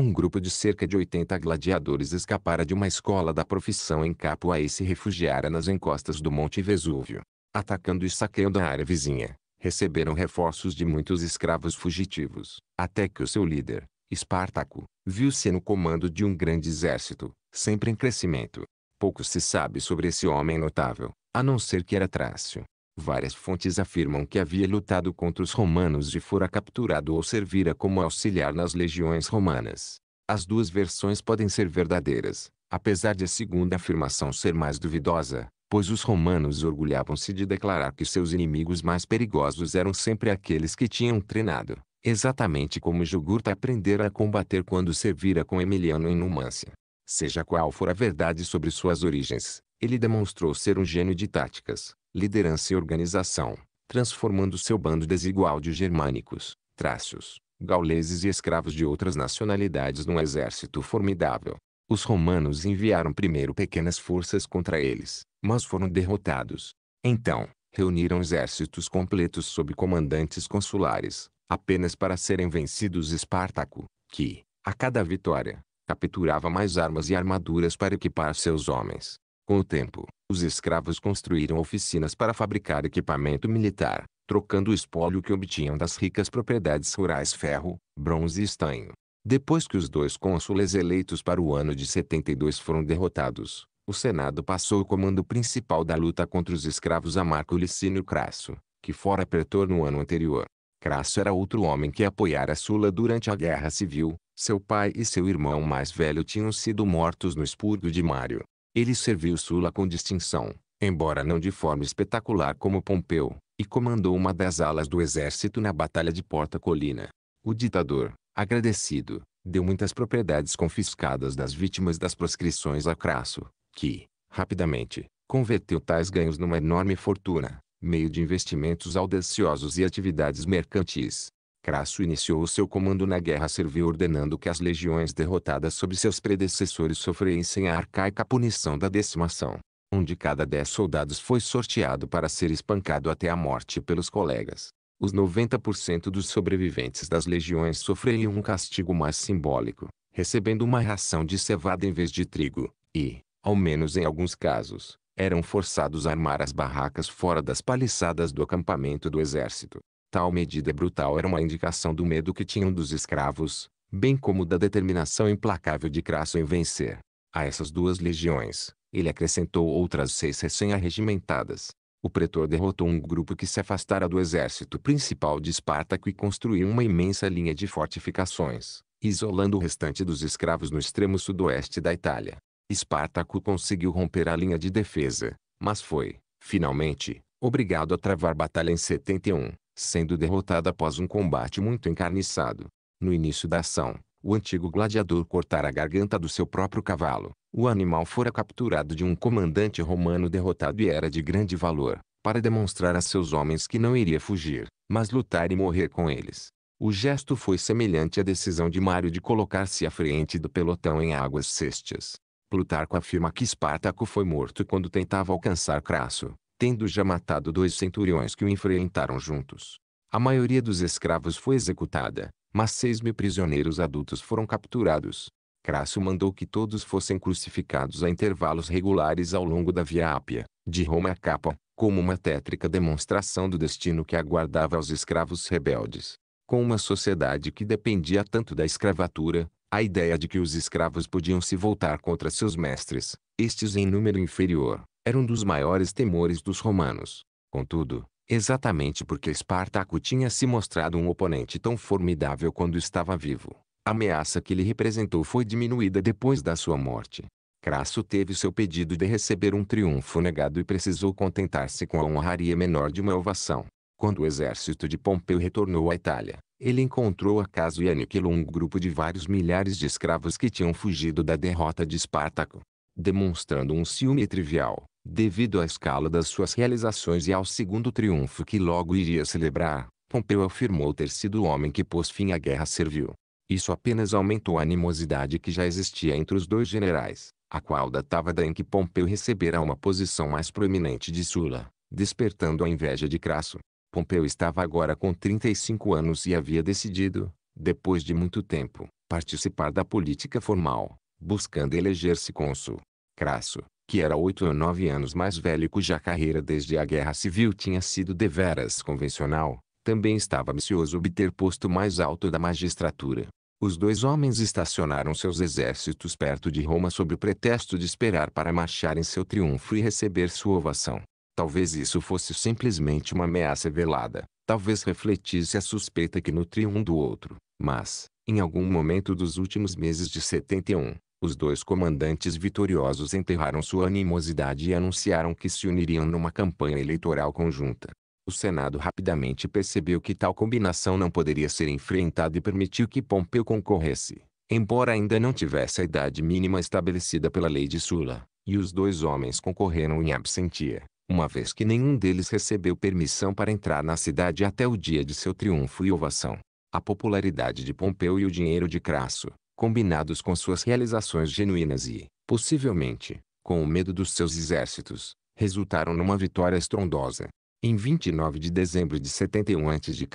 um grupo de cerca de 80 gladiadores escapara de uma escola da profissão em Capua e se refugiara nas encostas do Monte Vesúvio. Atacando e saqueando a área vizinha, receberam reforços de muitos escravos fugitivos, até que o seu líder, Espartaco, viu-se no comando de um grande exército, sempre em crescimento. Pouco se sabe sobre esse homem notável, a não ser que era Trácio, Várias fontes afirmam que havia lutado contra os romanos e fora capturado ou servira como auxiliar nas legiões romanas. As duas versões podem ser verdadeiras, apesar de a segunda afirmação ser mais duvidosa, pois os romanos orgulhavam-se de declarar que seus inimigos mais perigosos eram sempre aqueles que tinham treinado, exatamente como Jugurta aprendera a combater quando servira com Emiliano em Numância. Seja qual for a verdade sobre suas origens, ele demonstrou ser um gênio de táticas, liderança e organização, transformando seu bando desigual de germânicos, trácios, gauleses e escravos de outras nacionalidades num exército formidável. Os romanos enviaram primeiro pequenas forças contra eles, mas foram derrotados. Então, reuniram exércitos completos sob comandantes consulares, apenas para serem vencidos Espartaco, que, a cada vitória, capturava mais armas e armaduras para equipar seus homens. Com o tempo, os escravos construíram oficinas para fabricar equipamento militar, trocando o espólio que obtinham das ricas propriedades rurais ferro, bronze e estanho. Depois que os dois cônsules eleitos para o ano de 72 foram derrotados, o Senado passou o comando principal da luta contra os escravos a Marco Licínio Crasso, que fora pretor no ano anterior. Crasso era outro homem que apoiara Sula durante a Guerra Civil. Seu pai e seu irmão mais velho tinham sido mortos no expurgo de Mário. Ele serviu Sula com distinção, embora não de forma espetacular como Pompeu, e comandou uma das alas do exército na Batalha de Porta Colina. O ditador, agradecido, deu muitas propriedades confiscadas das vítimas das proscrições a Crasso, que, rapidamente, converteu tais ganhos numa enorme fortuna, meio de investimentos audaciosos e atividades mercantis. Crasso iniciou seu comando na guerra servil ordenando que as legiões derrotadas sob seus predecessores sofressem a arcaica punição da decimação, onde cada dez soldados foi sorteado para ser espancado até a morte pelos colegas. Os 90% dos sobreviventes das legiões sofreriam um castigo mais simbólico, recebendo uma ração de cevada em vez de trigo, e, ao menos em alguns casos, eram forçados a armar as barracas fora das paliçadas do acampamento do exército. Tal medida brutal era uma indicação do medo que tinham dos escravos, bem como da determinação implacável de Crasso em vencer. A essas duas legiões, ele acrescentou outras seis recém-arregimentadas. O pretor derrotou um grupo que se afastara do exército principal de Espartaco e construiu uma imensa linha de fortificações, isolando o restante dos escravos no extremo sudoeste da Itália. Espartaco conseguiu romper a linha de defesa, mas foi, finalmente, obrigado a travar batalha em 71, sendo derrotado após um combate muito encarniçado. No início da ação, o antigo gladiador cortara a garganta do seu próprio cavalo. O animal fora capturado de um comandante romano derrotado e era de grande valor, para demonstrar a seus homens que não iria fugir, mas lutar e morrer com eles. O gesto foi semelhante à decisão de Mário de colocar-se à frente do pelotão em águas cestas. Plutarco afirma que Espartaco foi morto quando tentava alcançar Crasso, tendo já matado dois centuriões que o enfrentaram juntos. A maioria dos escravos foi executada, mas seis mil prisioneiros adultos foram capturados. Crácio mandou que todos fossem crucificados a intervalos regulares ao longo da Via Ápia, de Roma a Capa, como uma tétrica demonstração do destino que aguardava aos escravos rebeldes. Com uma sociedade que dependia tanto da escravatura, a ideia de que os escravos podiam se voltar contra seus mestres, estes em número inferior, era um dos maiores temores dos romanos. Contudo, exatamente porque Espartaco tinha se mostrado um oponente tão formidável quando estava vivo, a ameaça que lhe representou foi diminuída depois da sua morte. Crasso teve seu pedido de receber um triunfo negado e precisou contentar-se com a honraria menor de uma ovação. Quando o exército de Pompeu retornou à Itália, ele encontrou acaso e aniquilou um grupo de vários milhares de escravos que tinham fugido da derrota de Espartaco. Demonstrando um ciúme trivial, Devido à escala das suas realizações e ao segundo triunfo que logo iria celebrar, Pompeu afirmou ter sido o homem que pôs fim à guerra servil. Isso apenas aumentou a animosidade que já existia entre os dois generais, a qual datava da em que Pompeu recebera uma posição mais proeminente de Sula, despertando a inveja de Crasso. Pompeu estava agora com 35 anos e havia decidido, depois de muito tempo, participar da política formal, buscando eleger-se cônsul. Crasso, que era oito ou nove anos mais velho e cuja carreira desde a Guerra Civil tinha sido deveras convencional, também estava ansioso obter posto mais alto da magistratura. Os dois homens estacionaram seus exércitos perto de Roma sob o pretexto de esperar para marchar em seu triunfo e receber sua ovação. Talvez isso fosse simplesmente uma ameaça velada, talvez refletisse a suspeita que nutria um do outro, mas, em algum momento dos últimos meses de 71, os dois comandantes vitoriosos enterraram sua animosidade e anunciaram que se uniriam numa campanha eleitoral conjunta. O Senado rapidamente percebeu que tal combinação não poderia ser enfrentada e permitiu que Pompeu concorresse, embora ainda não tivesse a idade mínima estabelecida pela lei de Sula, e os dois homens concorreram em absentia, uma vez que nenhum deles recebeu permissão para entrar na cidade até o dia de seu triunfo e ovação. A popularidade de Pompeu e o dinheiro de Crasso, combinados com suas realizações genuínas e, possivelmente, com o medo dos seus exércitos, resultaram numa vitória estrondosa. Em 29 de dezembro de 71 a.C.,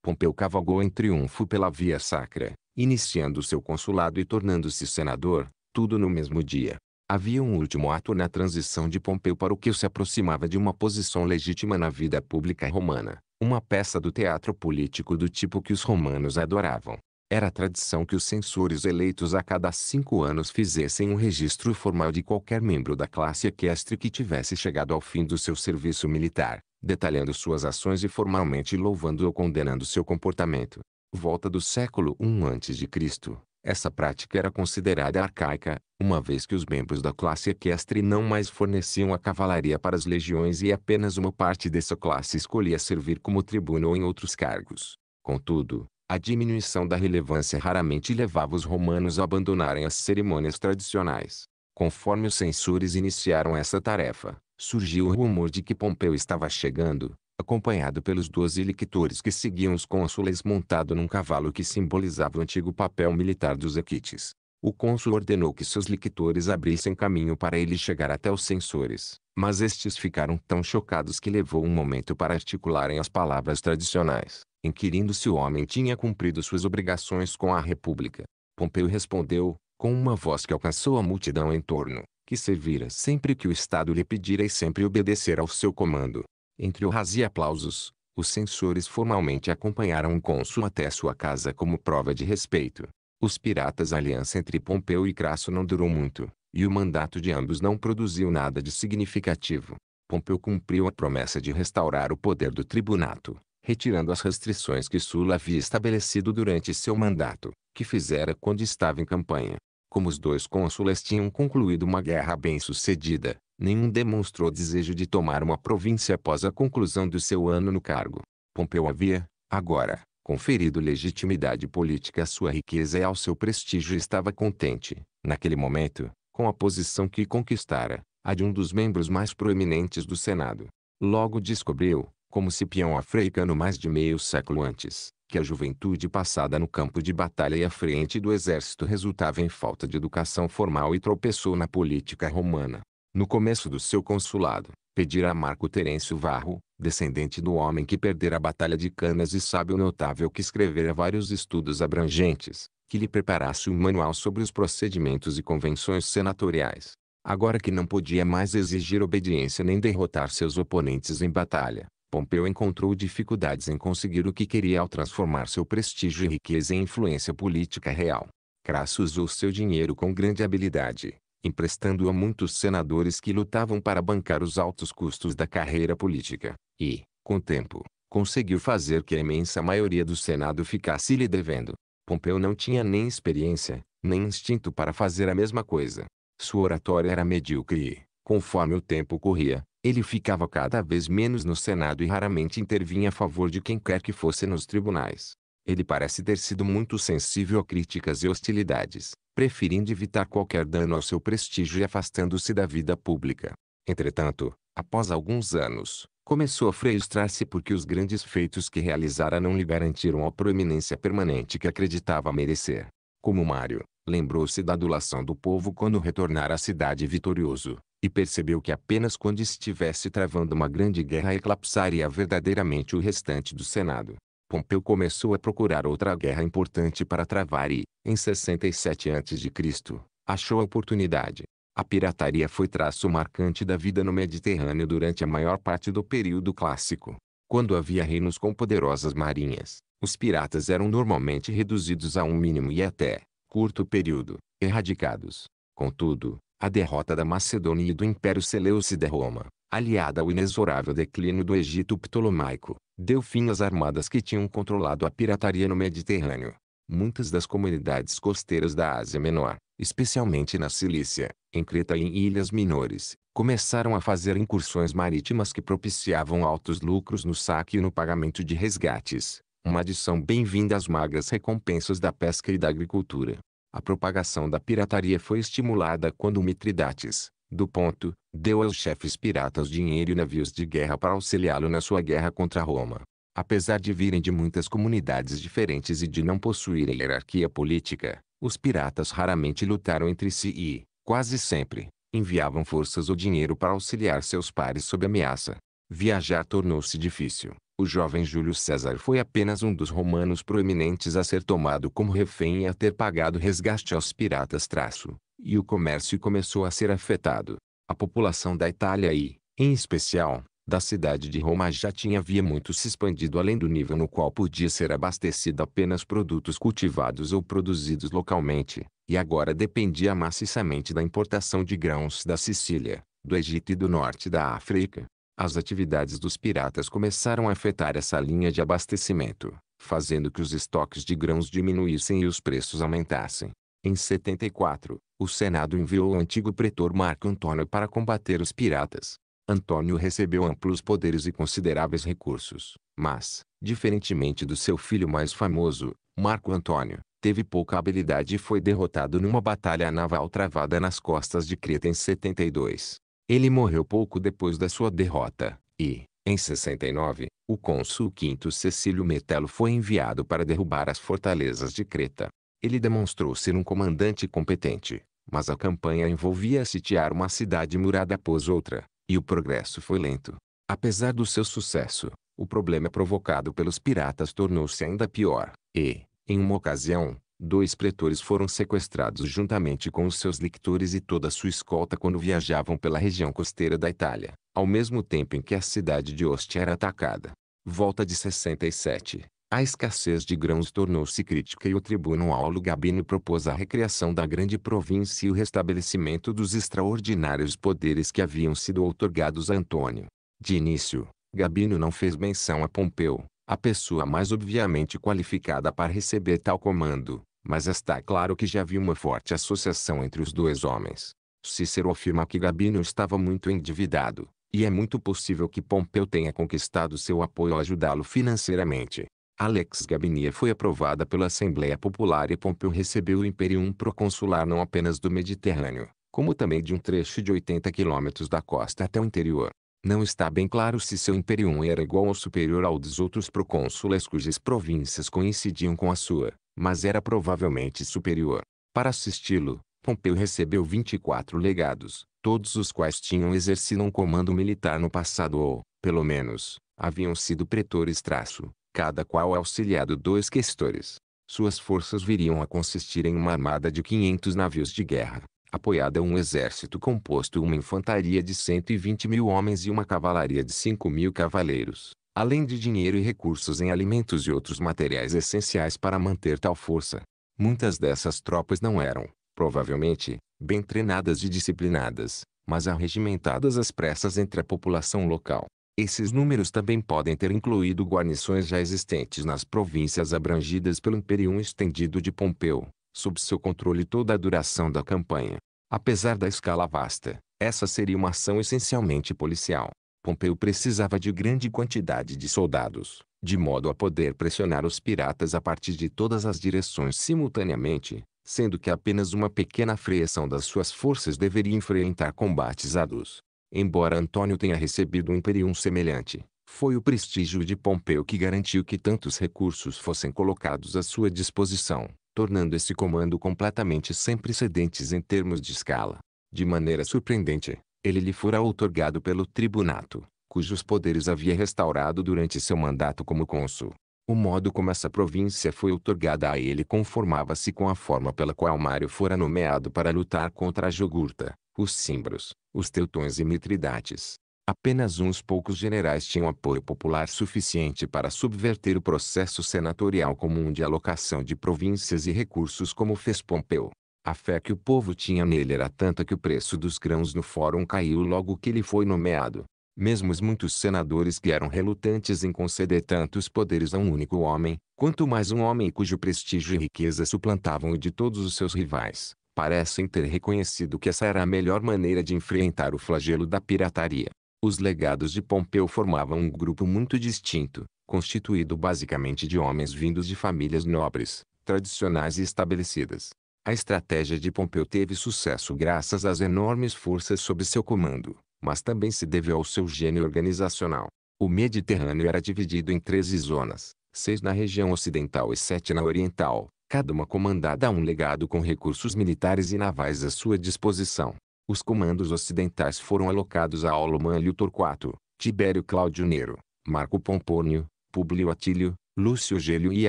Pompeu cavalgou em triunfo pela Via Sacra, iniciando seu consulado e tornando-se senador, tudo no mesmo dia. Havia um último ato na transição de Pompeu para o que se aproximava de uma posição legítima na vida pública romana, uma peça do teatro político do tipo que os romanos adoravam. Era tradição que os censores eleitos a cada cinco anos fizessem um registro formal de qualquer membro da classe equestre que tivesse chegado ao fim do seu serviço militar, detalhando suas ações e formalmente louvando ou condenando seu comportamento. Volta do século I a.C., essa prática era considerada arcaica, uma vez que os membros da classe equestre não mais forneciam a cavalaria para as legiões e apenas uma parte dessa classe escolhia servir como tribuno ou em outros cargos. Contudo, a diminuição da relevância raramente levava os romanos a abandonarem as cerimônias tradicionais. Conforme os censores iniciaram essa tarefa, surgiu o rumor de que Pompeu estava chegando, acompanhado pelos doze lictores que seguiam os cônsules montado num cavalo que simbolizava o antigo papel militar dos equites. O cônsul ordenou que seus lictores abrissem caminho para ele chegar até os censores, mas estes ficaram tão chocados que levou um momento para articularem as palavras tradicionais, inquirindo se o homem tinha cumprido suas obrigações com a república. Pompeu respondeu, com uma voz que alcançou a multidão em torno, que servira sempre que o Estado lhe pedira e sempre obedecer ao seu comando. Entre honras e aplausos, os censores formalmente acompanharam o cônsul até sua casa como prova de respeito. Os piratas a aliança entre Pompeu e Crasso não durou muito, e o mandato de ambos não produziu nada de significativo. Pompeu cumpriu a promessa de restaurar o poder do tribunato, retirando as restrições que Sula havia estabelecido durante seu mandato, que fizera quando estava em campanha. Como os dois cônsules tinham concluído uma guerra bem-sucedida, nenhum demonstrou desejo de tomar uma província após a conclusão do seu ano no cargo. Pompeu havia, agora, conferido legitimidade política à sua riqueza e ao seu prestígio estava contente, naquele momento, com a posição que conquistara, a de um dos membros mais proeminentes do Senado. Logo descobriu, como Cipião Africano mais de meio século antes, que a juventude passada no campo de batalha e à frente do exército resultava em falta de educação formal e tropeçou na política romana. No começo do seu consulado, pedir a Marco Terêncio Varro, descendente do homem que perdera a Batalha de Canas e sábio notável que escrevera vários estudos abrangentes, que lhe preparasse um manual sobre os procedimentos e convenções senatoriais. Agora que não podia mais exigir obediência nem derrotar seus oponentes em batalha, Pompeu encontrou dificuldades em conseguir o que queria ao transformar seu prestígio e riqueza em influência política real. Crasso usou seu dinheiro com grande habilidade, emprestando o a muitos senadores que lutavam para bancar os altos custos da carreira política, e, com o tempo, conseguiu fazer que a imensa maioria do Senado ficasse lhe devendo. Pompeu não tinha nem experiência, nem instinto para fazer a mesma coisa. Sua oratória era medíocre e, conforme o tempo corria, ele ficava cada vez menos no Senado e raramente intervinha a favor de quem quer que fosse nos tribunais. Ele parece ter sido muito sensível a críticas e hostilidades, preferindo evitar qualquer dano ao seu prestígio e afastando-se da vida pública. Entretanto, após alguns anos, começou a frustrar-se porque os grandes feitos que realizara não lhe garantiram a proeminência permanente que acreditava merecer. Como Mário, lembrou-se da adulação do povo quando retornara à cidade vitorioso, e percebeu que apenas quando estivesse travando uma grande guerra eclapsaria verdadeiramente o restante do Senado. Pompeu começou a procurar outra guerra importante para travar e, em 67 a.C., achou a oportunidade. A pirataria foi traço marcante da vida no Mediterrâneo durante a maior parte do período clássico. Quando havia reinos com poderosas marinhas, os piratas eram normalmente reduzidos a um mínimo e até, curto período, erradicados. Contudo, a derrota da Macedônia e do Império Seleucida Roma, aliada ao inexorável declínio do Egito Ptolomaico, deu fim às armadas que tinham controlado a pirataria no Mediterrâneo. Muitas das comunidades costeiras da Ásia Menor, especialmente na Cilícia, em Creta e em ilhas menores, começaram a fazer incursões marítimas que propiciavam altos lucros no saque e no pagamento de resgates, uma adição bem-vinda às magras recompensas da pesca e da agricultura. A propagação da pirataria foi estimulada quando Mitridates, do ponto, deu aos chefes piratas dinheiro e navios de guerra para auxiliá-lo na sua guerra contra Roma. Apesar de virem de muitas comunidades diferentes e de não possuírem hierarquia política, os piratas raramente lutaram entre si e, quase sempre, enviavam forças ou dinheiro para auxiliar seus pares sob ameaça. Viajar tornou-se difícil. O jovem Júlio César foi apenas um dos romanos proeminentes a ser tomado como refém e a ter pagado resgate aos piratas. Traço e o comércio começou a ser afetado. A população da Itália e, em especial, da cidade de Roma já tinha via muito se expandido além do nível no qual podia ser abastecido apenas produtos cultivados ou produzidos localmente, e agora dependia maciçamente da importação de grãos da Sicília, do Egito e do norte da África. As atividades dos piratas começaram a afetar essa linha de abastecimento, fazendo que os estoques de grãos diminuíssem e os preços aumentassem. Em 74, o Senado enviou o antigo pretor Marco Antônio para combater os piratas. Antônio recebeu amplos poderes e consideráveis recursos, mas, diferentemente do seu filho mais famoso, Marco Antônio, teve pouca habilidade e foi derrotado numa batalha naval travada nas costas de Creta em 72. Ele morreu pouco depois da sua derrota, e, em 69, o cônsul Quinto Cecílio Metelo foi enviado para derrubar as fortalezas de Creta. Ele demonstrou ser um comandante competente, mas a campanha envolvia sitiar uma cidade murada após outra, e o progresso foi lento. Apesar do seu sucesso, o problema provocado pelos piratas tornou-se ainda pior, e, em uma ocasião, dois pretores foram sequestrados juntamente com os seus lictores e toda a sua escolta quando viajavam pela região costeira da Itália, ao mesmo tempo em que a cidade de Ostia era atacada. Volta de 67, a escassez de grãos tornou-se crítica e o tribunal Aulo Gabino propôs a recriação da grande província e o restabelecimento dos extraordinários poderes que haviam sido outorgados a Antônio. De início, Gabino não fez menção a Pompeu, a pessoa mais obviamente qualificada para receber tal comando, mas está claro que já havia uma forte associação entre os dois homens. Cícero afirma que Gabino estava muito endividado, e é muito possível que Pompeu tenha conquistado seu apoio ao ajudá-lo financeiramente. Alex Gabinia foi aprovada pela Assembleia Popular e Pompeu recebeu o imperium proconsular não apenas do Mediterrâneo, como também de um trecho de 80 quilômetros da costa até o interior. Não está bem claro se seu imperium era igual ou superior ao dos outros procônsules cujas províncias coincidiam com a sua, mas era provavelmente superior. Para assisti-lo, Pompeu recebeu 24 legados, todos os quais tinham exercido um comando militar no passado ou, pelo menos, haviam sido pretores traço, cada qual é auxiliado dois questores. Suas forças viriam a consistir em uma armada de 500 navios de guerra, apoiada a um exército composto uma infantaria de 120 mil homens e uma cavalaria de 5 mil cavaleiros, além de dinheiro e recursos em alimentos e outros materiais essenciais para manter tal força. Muitas dessas tropas não eram, provavelmente, bem treinadas e disciplinadas, mas arregimentadas às pressas entre a população local. Esses números também podem ter incluído guarnições já existentes nas províncias abrangidas pelo Imperium estendido de Pompeu, sob seu controle toda a duração da campanha. Apesar da escala vasta, essa seria uma ação essencialmente policial. Pompeu precisava de grande quantidade de soldados, de modo a poder pressionar os piratas a partir de todas as direções simultaneamente, sendo que apenas uma pequena freação das suas forças deveria enfrentar combates a dos Embora Antônio tenha recebido um imperium semelhante, foi o prestígio de Pompeu que garantiu que tantos recursos fossem colocados à sua disposição, tornando esse comando completamente sem precedentes em termos de escala. De maneira surpreendente, ele lhe fora outorgado pelo tribunato, cujos poderes havia restaurado durante seu mandato como cônsul. O modo como essa província foi outorgada a ele conformava-se com a forma pela qual Mário fora nomeado para lutar contra a Jogurta, os cimbros, os teutões e mitridates. Apenas uns poucos generais tinham apoio popular suficiente para subverter o processo senatorial comum de alocação de províncias e recursos como fez Pompeu. A fé que o povo tinha nele era tanta que o preço dos grãos no fórum caiu logo que ele foi nomeado. Mesmo os muitos senadores que eram relutantes em conceder tantos poderes a um único homem, quanto mais um homem cujo prestígio e riqueza suplantavam o de todos os seus rivais, parecem ter reconhecido que essa era a melhor maneira de enfrentar o flagelo da pirataria. Os legados de Pompeu formavam um grupo muito distinto, constituído basicamente de homens vindos de famílias nobres, tradicionais e estabelecidas. A estratégia de Pompeu teve sucesso graças às enormes forças sob seu comando, mas também se deveu ao seu gênio organizacional. O Mediterrâneo era dividido em 13 zonas, seis na região ocidental e sete na oriental, cada uma comandada a um legado com recursos militares e navais à sua disposição. Os comandos ocidentais foram alocados a Aulomânio Torquato, Tibério Cláudio Nero, Marco Pompônio, Públio Atílio, Lúcio Gêlio e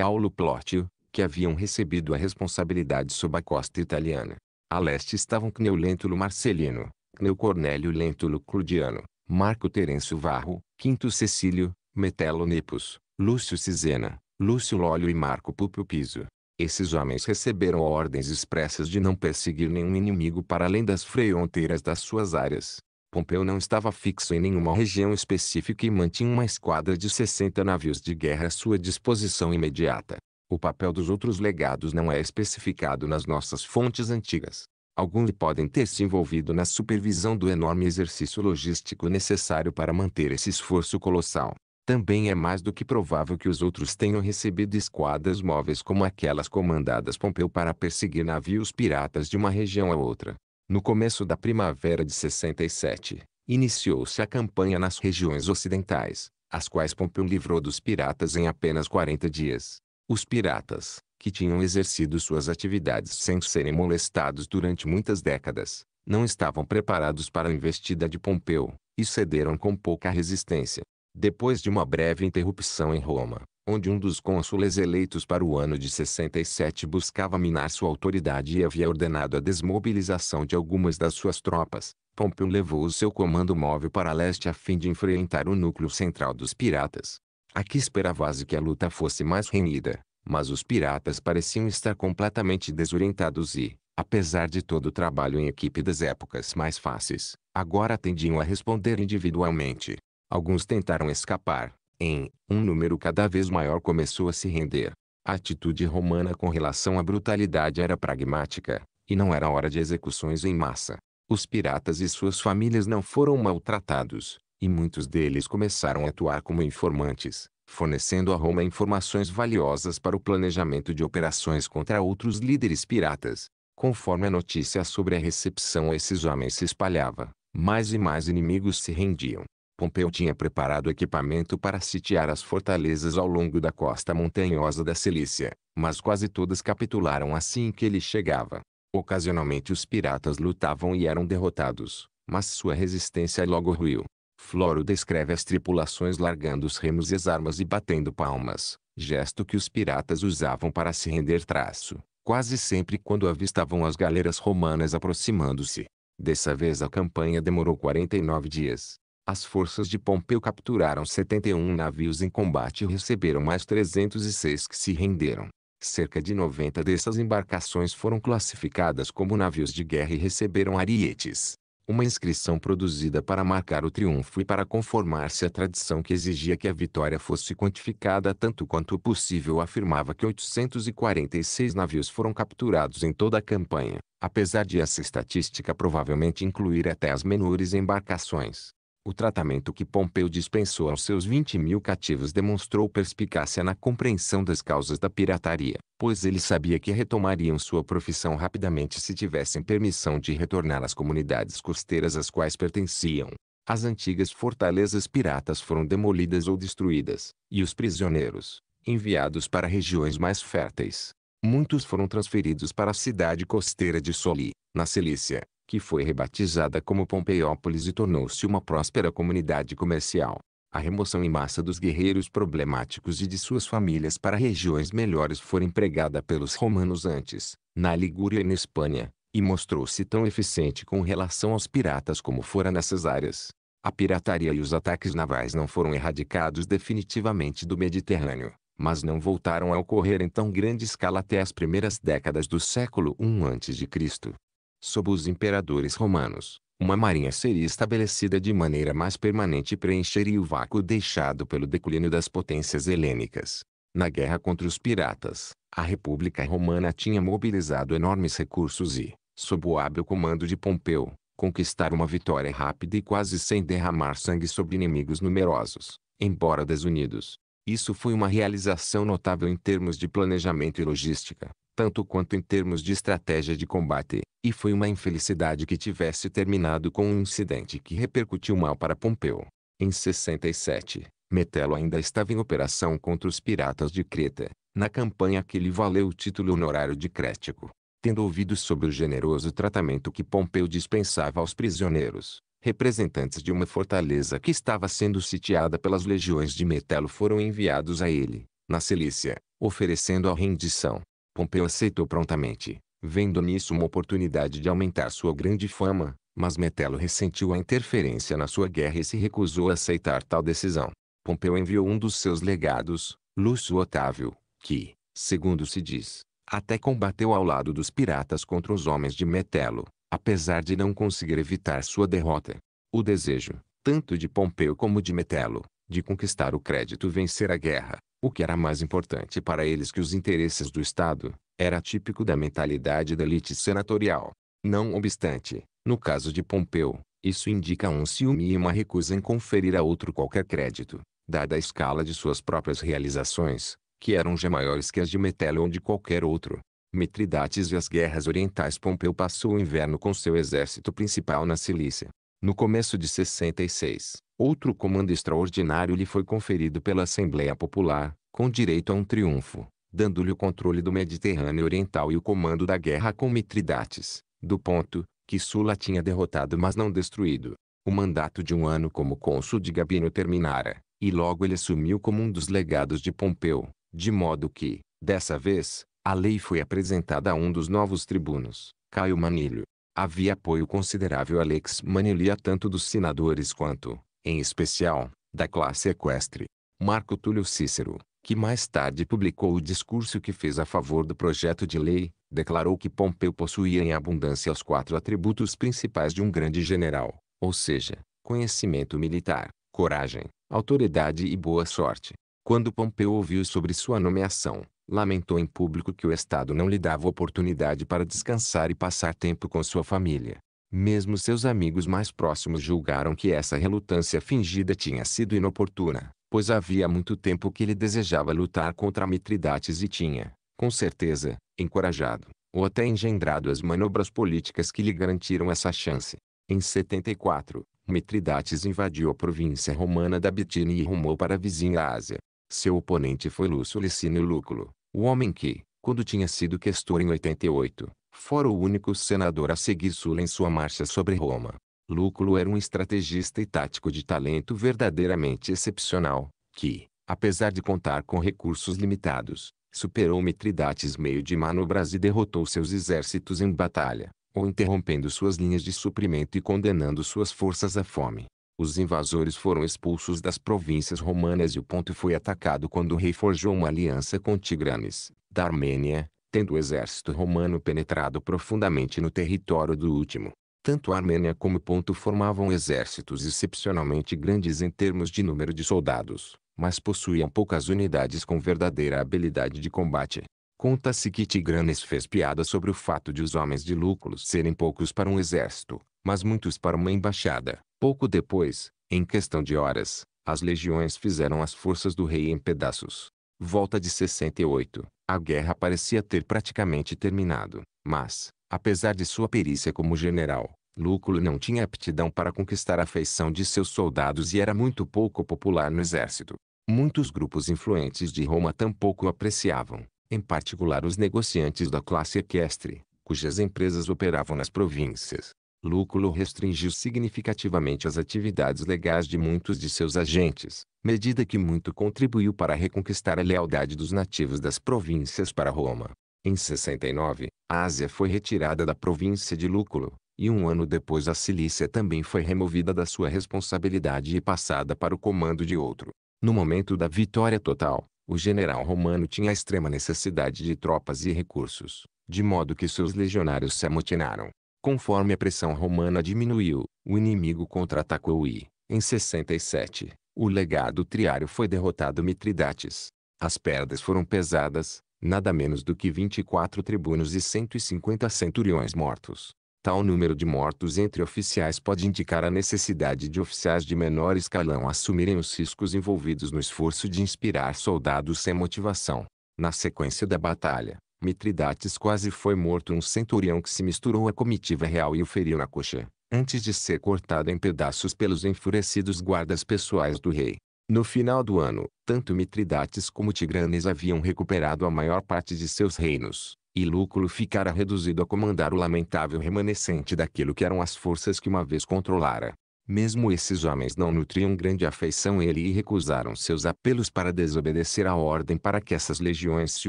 Aulo Plótio, que haviam recebido a responsabilidade sob a costa italiana. A leste estavam Cneu Lentulo Marcelino, Cneu Cornélio Lentulo Cludiano, Marco Terêncio Varro, Quinto Cecílio, Metelo Nepos, Lúcio Cisena, Lúcio Lólio e Marco Púpio Piso. Esses homens receberam ordens expressas de não perseguir nenhum inimigo para além das fronteiras das suas áreas. Pompeu não estava fixo em nenhuma região específica e mantinha uma esquadra de 60 navios de guerra à sua disposição imediata. O papel dos outros legados não é especificado nas nossas fontes antigas. Alguns podem ter se envolvido na supervisão do enorme exercício logístico necessário para manter esse esforço colossal também é mais do que provável que os outros tenham recebido esquadras móveis como aquelas comandadas Pompeu para perseguir navios piratas de uma região a outra. No começo da primavera de 67, iniciou-se a campanha nas regiões ocidentais, as quais Pompeu livrou dos piratas em apenas 40 dias. Os piratas, que tinham exercido suas atividades sem serem molestados durante muitas décadas, não estavam preparados para a investida de Pompeu, e cederam com pouca resistência depois de uma breve interrupção em Roma, onde um dos cônsules eleitos para o ano de 67 buscava minar sua autoridade e havia ordenado a desmobilização de algumas das suas tropas, Pompeu levou o seu comando móvel para leste a fim de enfrentar o núcleo central dos piratas. Aqui esperava-se que a luta fosse mais renhida, mas os piratas pareciam estar completamente desorientados e, apesar de todo o trabalho em equipe das épocas mais fáceis, agora tendiam a responder individualmente. Alguns tentaram escapar, em um número cada vez maior começou a se render. A atitude romana com relação à brutalidade era pragmática, e não era hora de execuções em massa. Os piratas e suas famílias não foram maltratados, e muitos deles começaram a atuar como informantes, fornecendo a Roma informações valiosas para o planejamento de operações contra outros líderes piratas. Conforme a notícia sobre a recepção a esses homens se espalhava, mais e mais inimigos se rendiam. Pompeu tinha preparado equipamento para sitiar as fortalezas ao longo da costa montanhosa da Cilícia, mas quase todas capitularam assim que ele chegava. Ocasionalmente os piratas lutavam e eram derrotados, mas sua resistência logo ruiu. Floro descreve as tripulações largando os remos e as armas e batendo palmas, gesto que os piratas usavam para se render traço, quase sempre quando avistavam as galeras romanas aproximando-se. Dessa vez a campanha demorou 49 dias, as forças de Pompeu capturaram 71 navios em combate e receberam mais 306 que se renderam. Cerca de 90 dessas embarcações foram classificadas como navios de guerra e receberam arietes. Uma inscrição produzida para marcar o triunfo e para conformar-se à tradição que exigia que a vitória fosse quantificada tanto quanto possível afirmava que 846 navios foram capturados em toda a campanha, apesar de essa estatística provavelmente incluir até as menores embarcações. O tratamento que Pompeu dispensou aos seus 20 mil cativos demonstrou perspicácia na compreensão das causas da pirataria, pois ele sabia que retomariam sua profissão rapidamente se tivessem permissão de retornar às comunidades costeiras às quais pertenciam. As antigas fortalezas piratas foram demolidas ou destruídas, e os prisioneiros, enviados para regiões mais férteis. Muitos foram transferidos para a cidade costeira de Soli, na Cilícia, que foi rebatizada como Pompeiópolis e tornou-se uma próspera comunidade comercial. A remoção em massa dos guerreiros problemáticos e de suas famílias para regiões melhores foi empregada pelos romanos antes, na Ligúria e na Espanha, e mostrou-se tão eficiente com relação aos piratas como fora nessas áreas. A pirataria e os ataques navais não foram erradicados definitivamente do Mediterrâneo, mas não voltaram a ocorrer em tão grande escala até as primeiras décadas do século I a.C sob os imperadores romanos, uma marinha seria estabelecida de maneira mais permanente e preencheria o vácuo deixado pelo declínio das potências helênicas. Na guerra contra os piratas, a República Romana tinha mobilizado enormes recursos e, sob o hábil comando de Pompeu, conquistar uma vitória rápida e quase sem derramar sangue sobre inimigos numerosos, embora desunidos. Isso foi uma realização notável em termos de planejamento e logística, tanto quanto em termos de estratégia de combate, e foi uma infelicidade que tivesse terminado com um incidente que repercutiu mal para Pompeu. Em 67, Metelo ainda estava em operação contra os piratas de Creta, na campanha que lhe valeu o título honorário de Crético. Tendo ouvido sobre o generoso tratamento que Pompeu dispensava aos prisioneiros, representantes de uma fortaleza que estava sendo sitiada pelas legiões de Metelo foram enviados a ele, na Cilícia, oferecendo a rendição. Pompeu aceitou prontamente, vendo nisso uma oportunidade de aumentar sua grande fama, mas Metelo ressentiu a interferência na sua guerra e se recusou a aceitar tal decisão. Pompeu enviou um dos seus legados, Lúcio Otávio, que, segundo se diz, até combateu ao lado dos piratas contra os homens de Metelo, apesar de não conseguir evitar sua derrota. O desejo, tanto de Pompeu como de Metelo, de conquistar o crédito e vencer a guerra, o que era mais importante para eles que os interesses do Estado, era típico da mentalidade da elite senatorial. Não obstante, no caso de Pompeu, isso indica um ciúme e uma recusa em conferir a outro qualquer crédito, dada a escala de suas próprias realizações, que eram já maiores que as de Metelo ou de qualquer outro. Mitridates e as guerras orientais Pompeu passou o inverno com seu exército principal na Cilícia. No começo de 66, Outro comando extraordinário lhe foi conferido pela Assembleia Popular, com direito a um triunfo, dando-lhe o controle do Mediterrâneo Oriental e o comando da guerra com Mitridates, do ponto, que Sula tinha derrotado mas não destruído. O mandato de um ano como cônsul de Gabino terminara, e logo ele assumiu como um dos legados de Pompeu, de modo que, dessa vez, a lei foi apresentada a um dos novos tribunos, Caio Manilho. Havia apoio considerável a Lex Manilia tanto dos senadores quanto, em especial, da classe equestre. Marco Túlio Cícero, que mais tarde publicou o discurso que fez a favor do projeto de lei, declarou que Pompeu possuía em abundância os quatro atributos principais de um grande general, ou seja, conhecimento militar, coragem, autoridade e boa sorte. Quando Pompeu ouviu sobre sua nomeação, lamentou em público que o Estado não lhe dava oportunidade para descansar e passar tempo com sua família. Mesmo seus amigos mais próximos julgaram que essa relutância fingida tinha sido inoportuna, pois havia muito tempo que ele desejava lutar contra Mitridates e tinha, com certeza, encorajado, ou até engendrado as manobras políticas que lhe garantiram essa chance. Em 74, Mitridates invadiu a província romana da Bitínia e rumou para a vizinha Ásia. Seu oponente foi Lúcio Licínio Lúculo, o homem que, quando tinha sido questor em 88, fora o único senador a seguir Sula em sua marcha sobre Roma. Lúculo era um estrategista e tático de talento verdadeiramente excepcional, que, apesar de contar com recursos limitados, superou Mitridates meio de manobras e derrotou seus exércitos em batalha, ou interrompendo suas linhas de suprimento e condenando suas forças à fome. Os invasores foram expulsos das províncias romanas e o ponto foi atacado quando o rei forjou uma aliança com Tigranes, da Armênia, tendo o exército romano penetrado profundamente no território do último. Tanto a Armênia como Ponto formavam exércitos excepcionalmente grandes em termos de número de soldados, mas possuíam poucas unidades com verdadeira habilidade de combate. Conta-se que Tigranes fez piada sobre o fato de os homens de Lúculos serem poucos para um exército, mas muitos para uma embaixada. Pouco depois, em questão de horas, as legiões fizeram as forças do rei em pedaços. Volta de 68. A guerra parecia ter praticamente terminado, mas, apesar de sua perícia como general, Lúculo não tinha aptidão para conquistar a afeição de seus soldados e era muito pouco popular no exército. Muitos grupos influentes de Roma tampouco o apreciavam, em particular os negociantes da classe equestre, cujas empresas operavam nas províncias. Lúculo restringiu significativamente as atividades legais de muitos de seus agentes, medida que muito contribuiu para reconquistar a lealdade dos nativos das províncias para Roma. Em 69, a Ásia foi retirada da província de Lúculo, e um ano depois a Cilícia também foi removida da sua responsabilidade e passada para o comando de outro. No momento da vitória total, o general romano tinha extrema necessidade de tropas e recursos, de modo que seus legionários se amotinaram. Conforme a pressão romana diminuiu, o inimigo contra-atacou e, em 67, o legado triário foi derrotado Mitridates. As perdas foram pesadas, nada menos do que 24 tribunos e 150 centuriões mortos. Tal número de mortos entre oficiais pode indicar a necessidade de oficiais de menor escalão assumirem os riscos envolvidos no esforço de inspirar soldados sem motivação. Na sequência da batalha, Mitridates quase foi morto um centurião que se misturou à comitiva real e o feriu na coxa, antes de ser cortado em pedaços pelos enfurecidos guardas pessoais do rei. No final do ano, tanto Mitridates como Tigranes haviam recuperado a maior parte de seus reinos, e Lúculo ficara reduzido a comandar o lamentável remanescente daquilo que eram as forças que uma vez controlara. Mesmo esses homens não nutriam grande afeição a ele e recusaram seus apelos para desobedecer a ordem para que essas legiões se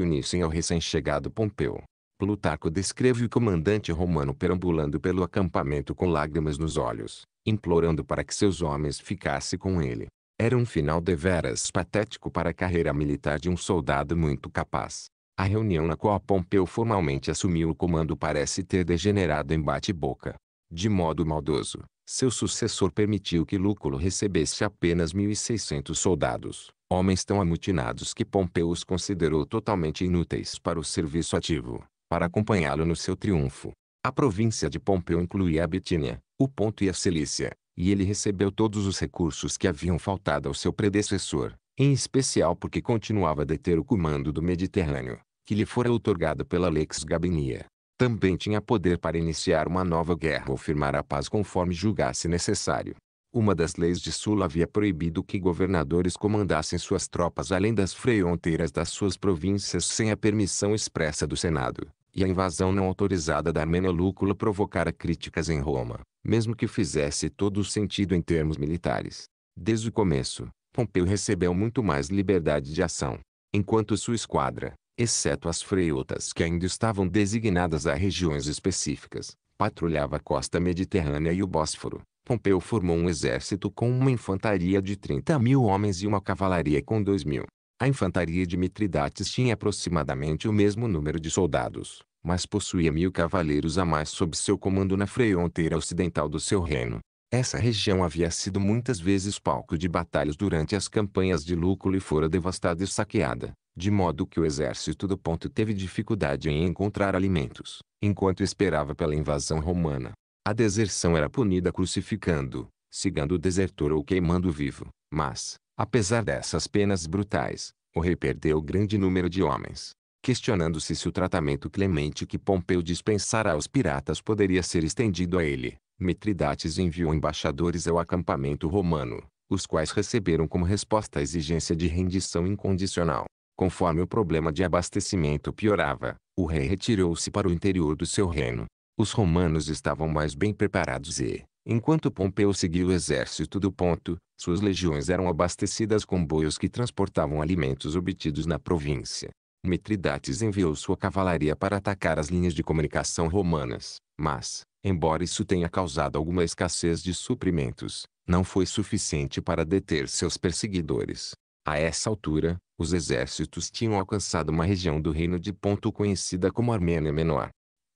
unissem ao recém-chegado Pompeu. Plutarco descreve o comandante romano perambulando pelo acampamento com lágrimas nos olhos, implorando para que seus homens ficassem com ele. Era um final deveras patético para a carreira militar de um soldado muito capaz. A reunião na qual Pompeu formalmente assumiu o comando parece ter degenerado em bate-boca. De modo maldoso, seu sucessor permitiu que Lúculo recebesse apenas 1.600 soldados, homens tão amotinados que Pompeu os considerou totalmente inúteis para o serviço ativo, para acompanhá-lo no seu triunfo. A província de Pompeu incluía a Bitínia, o Ponto e a Cilícia, e ele recebeu todos os recursos que haviam faltado ao seu predecessor, em especial porque continuava a deter o comando do Mediterrâneo, que lhe fora outorgado pela Lex Gabinia também tinha poder para iniciar uma nova guerra ou firmar a paz conforme julgasse necessário. Uma das leis de Sula havia proibido que governadores comandassem suas tropas além das fronteiras das suas províncias sem a permissão expressa do Senado, e a invasão não autorizada da Armênia Lúcula provocara críticas em Roma, mesmo que fizesse todo o sentido em termos militares. Desde o começo, Pompeu recebeu muito mais liberdade de ação. Enquanto sua esquadra, exceto as freiutas que ainda estavam designadas a regiões específicas, patrulhava a costa mediterrânea e o Bósforo. Pompeu formou um exército com uma infantaria de 30 mil homens e uma cavalaria com 2 mil. A infantaria de Mitridates tinha aproximadamente o mesmo número de soldados, mas possuía mil cavaleiros a mais sob seu comando na fronteira ocidental do seu reino. Essa região havia sido muitas vezes palco de batalhas durante as campanhas de Lúculo e fora devastada e saqueada de modo que o exército do ponto teve dificuldade em encontrar alimentos, enquanto esperava pela invasão romana. A deserção era punida crucificando, cegando o desertor ou queimando vivo, mas, apesar dessas penas brutais, o rei perdeu grande número de homens. Questionando-se se o tratamento clemente que Pompeu dispensara aos piratas poderia ser estendido a ele, Mitridates enviou embaixadores ao acampamento romano, os quais receberam como resposta a exigência de rendição incondicional. Conforme o problema de abastecimento piorava, o rei retirou-se para o interior do seu reino. Os romanos estavam mais bem preparados e, enquanto Pompeu seguiu o exército do ponto, suas legiões eram abastecidas com boios que transportavam alimentos obtidos na província. Mitridates enviou sua cavalaria para atacar as linhas de comunicação romanas, mas, embora isso tenha causado alguma escassez de suprimentos, não foi suficiente para deter seus perseguidores. A essa altura, os exércitos tinham alcançado uma região do reino de ponto conhecida como Armênia Menor.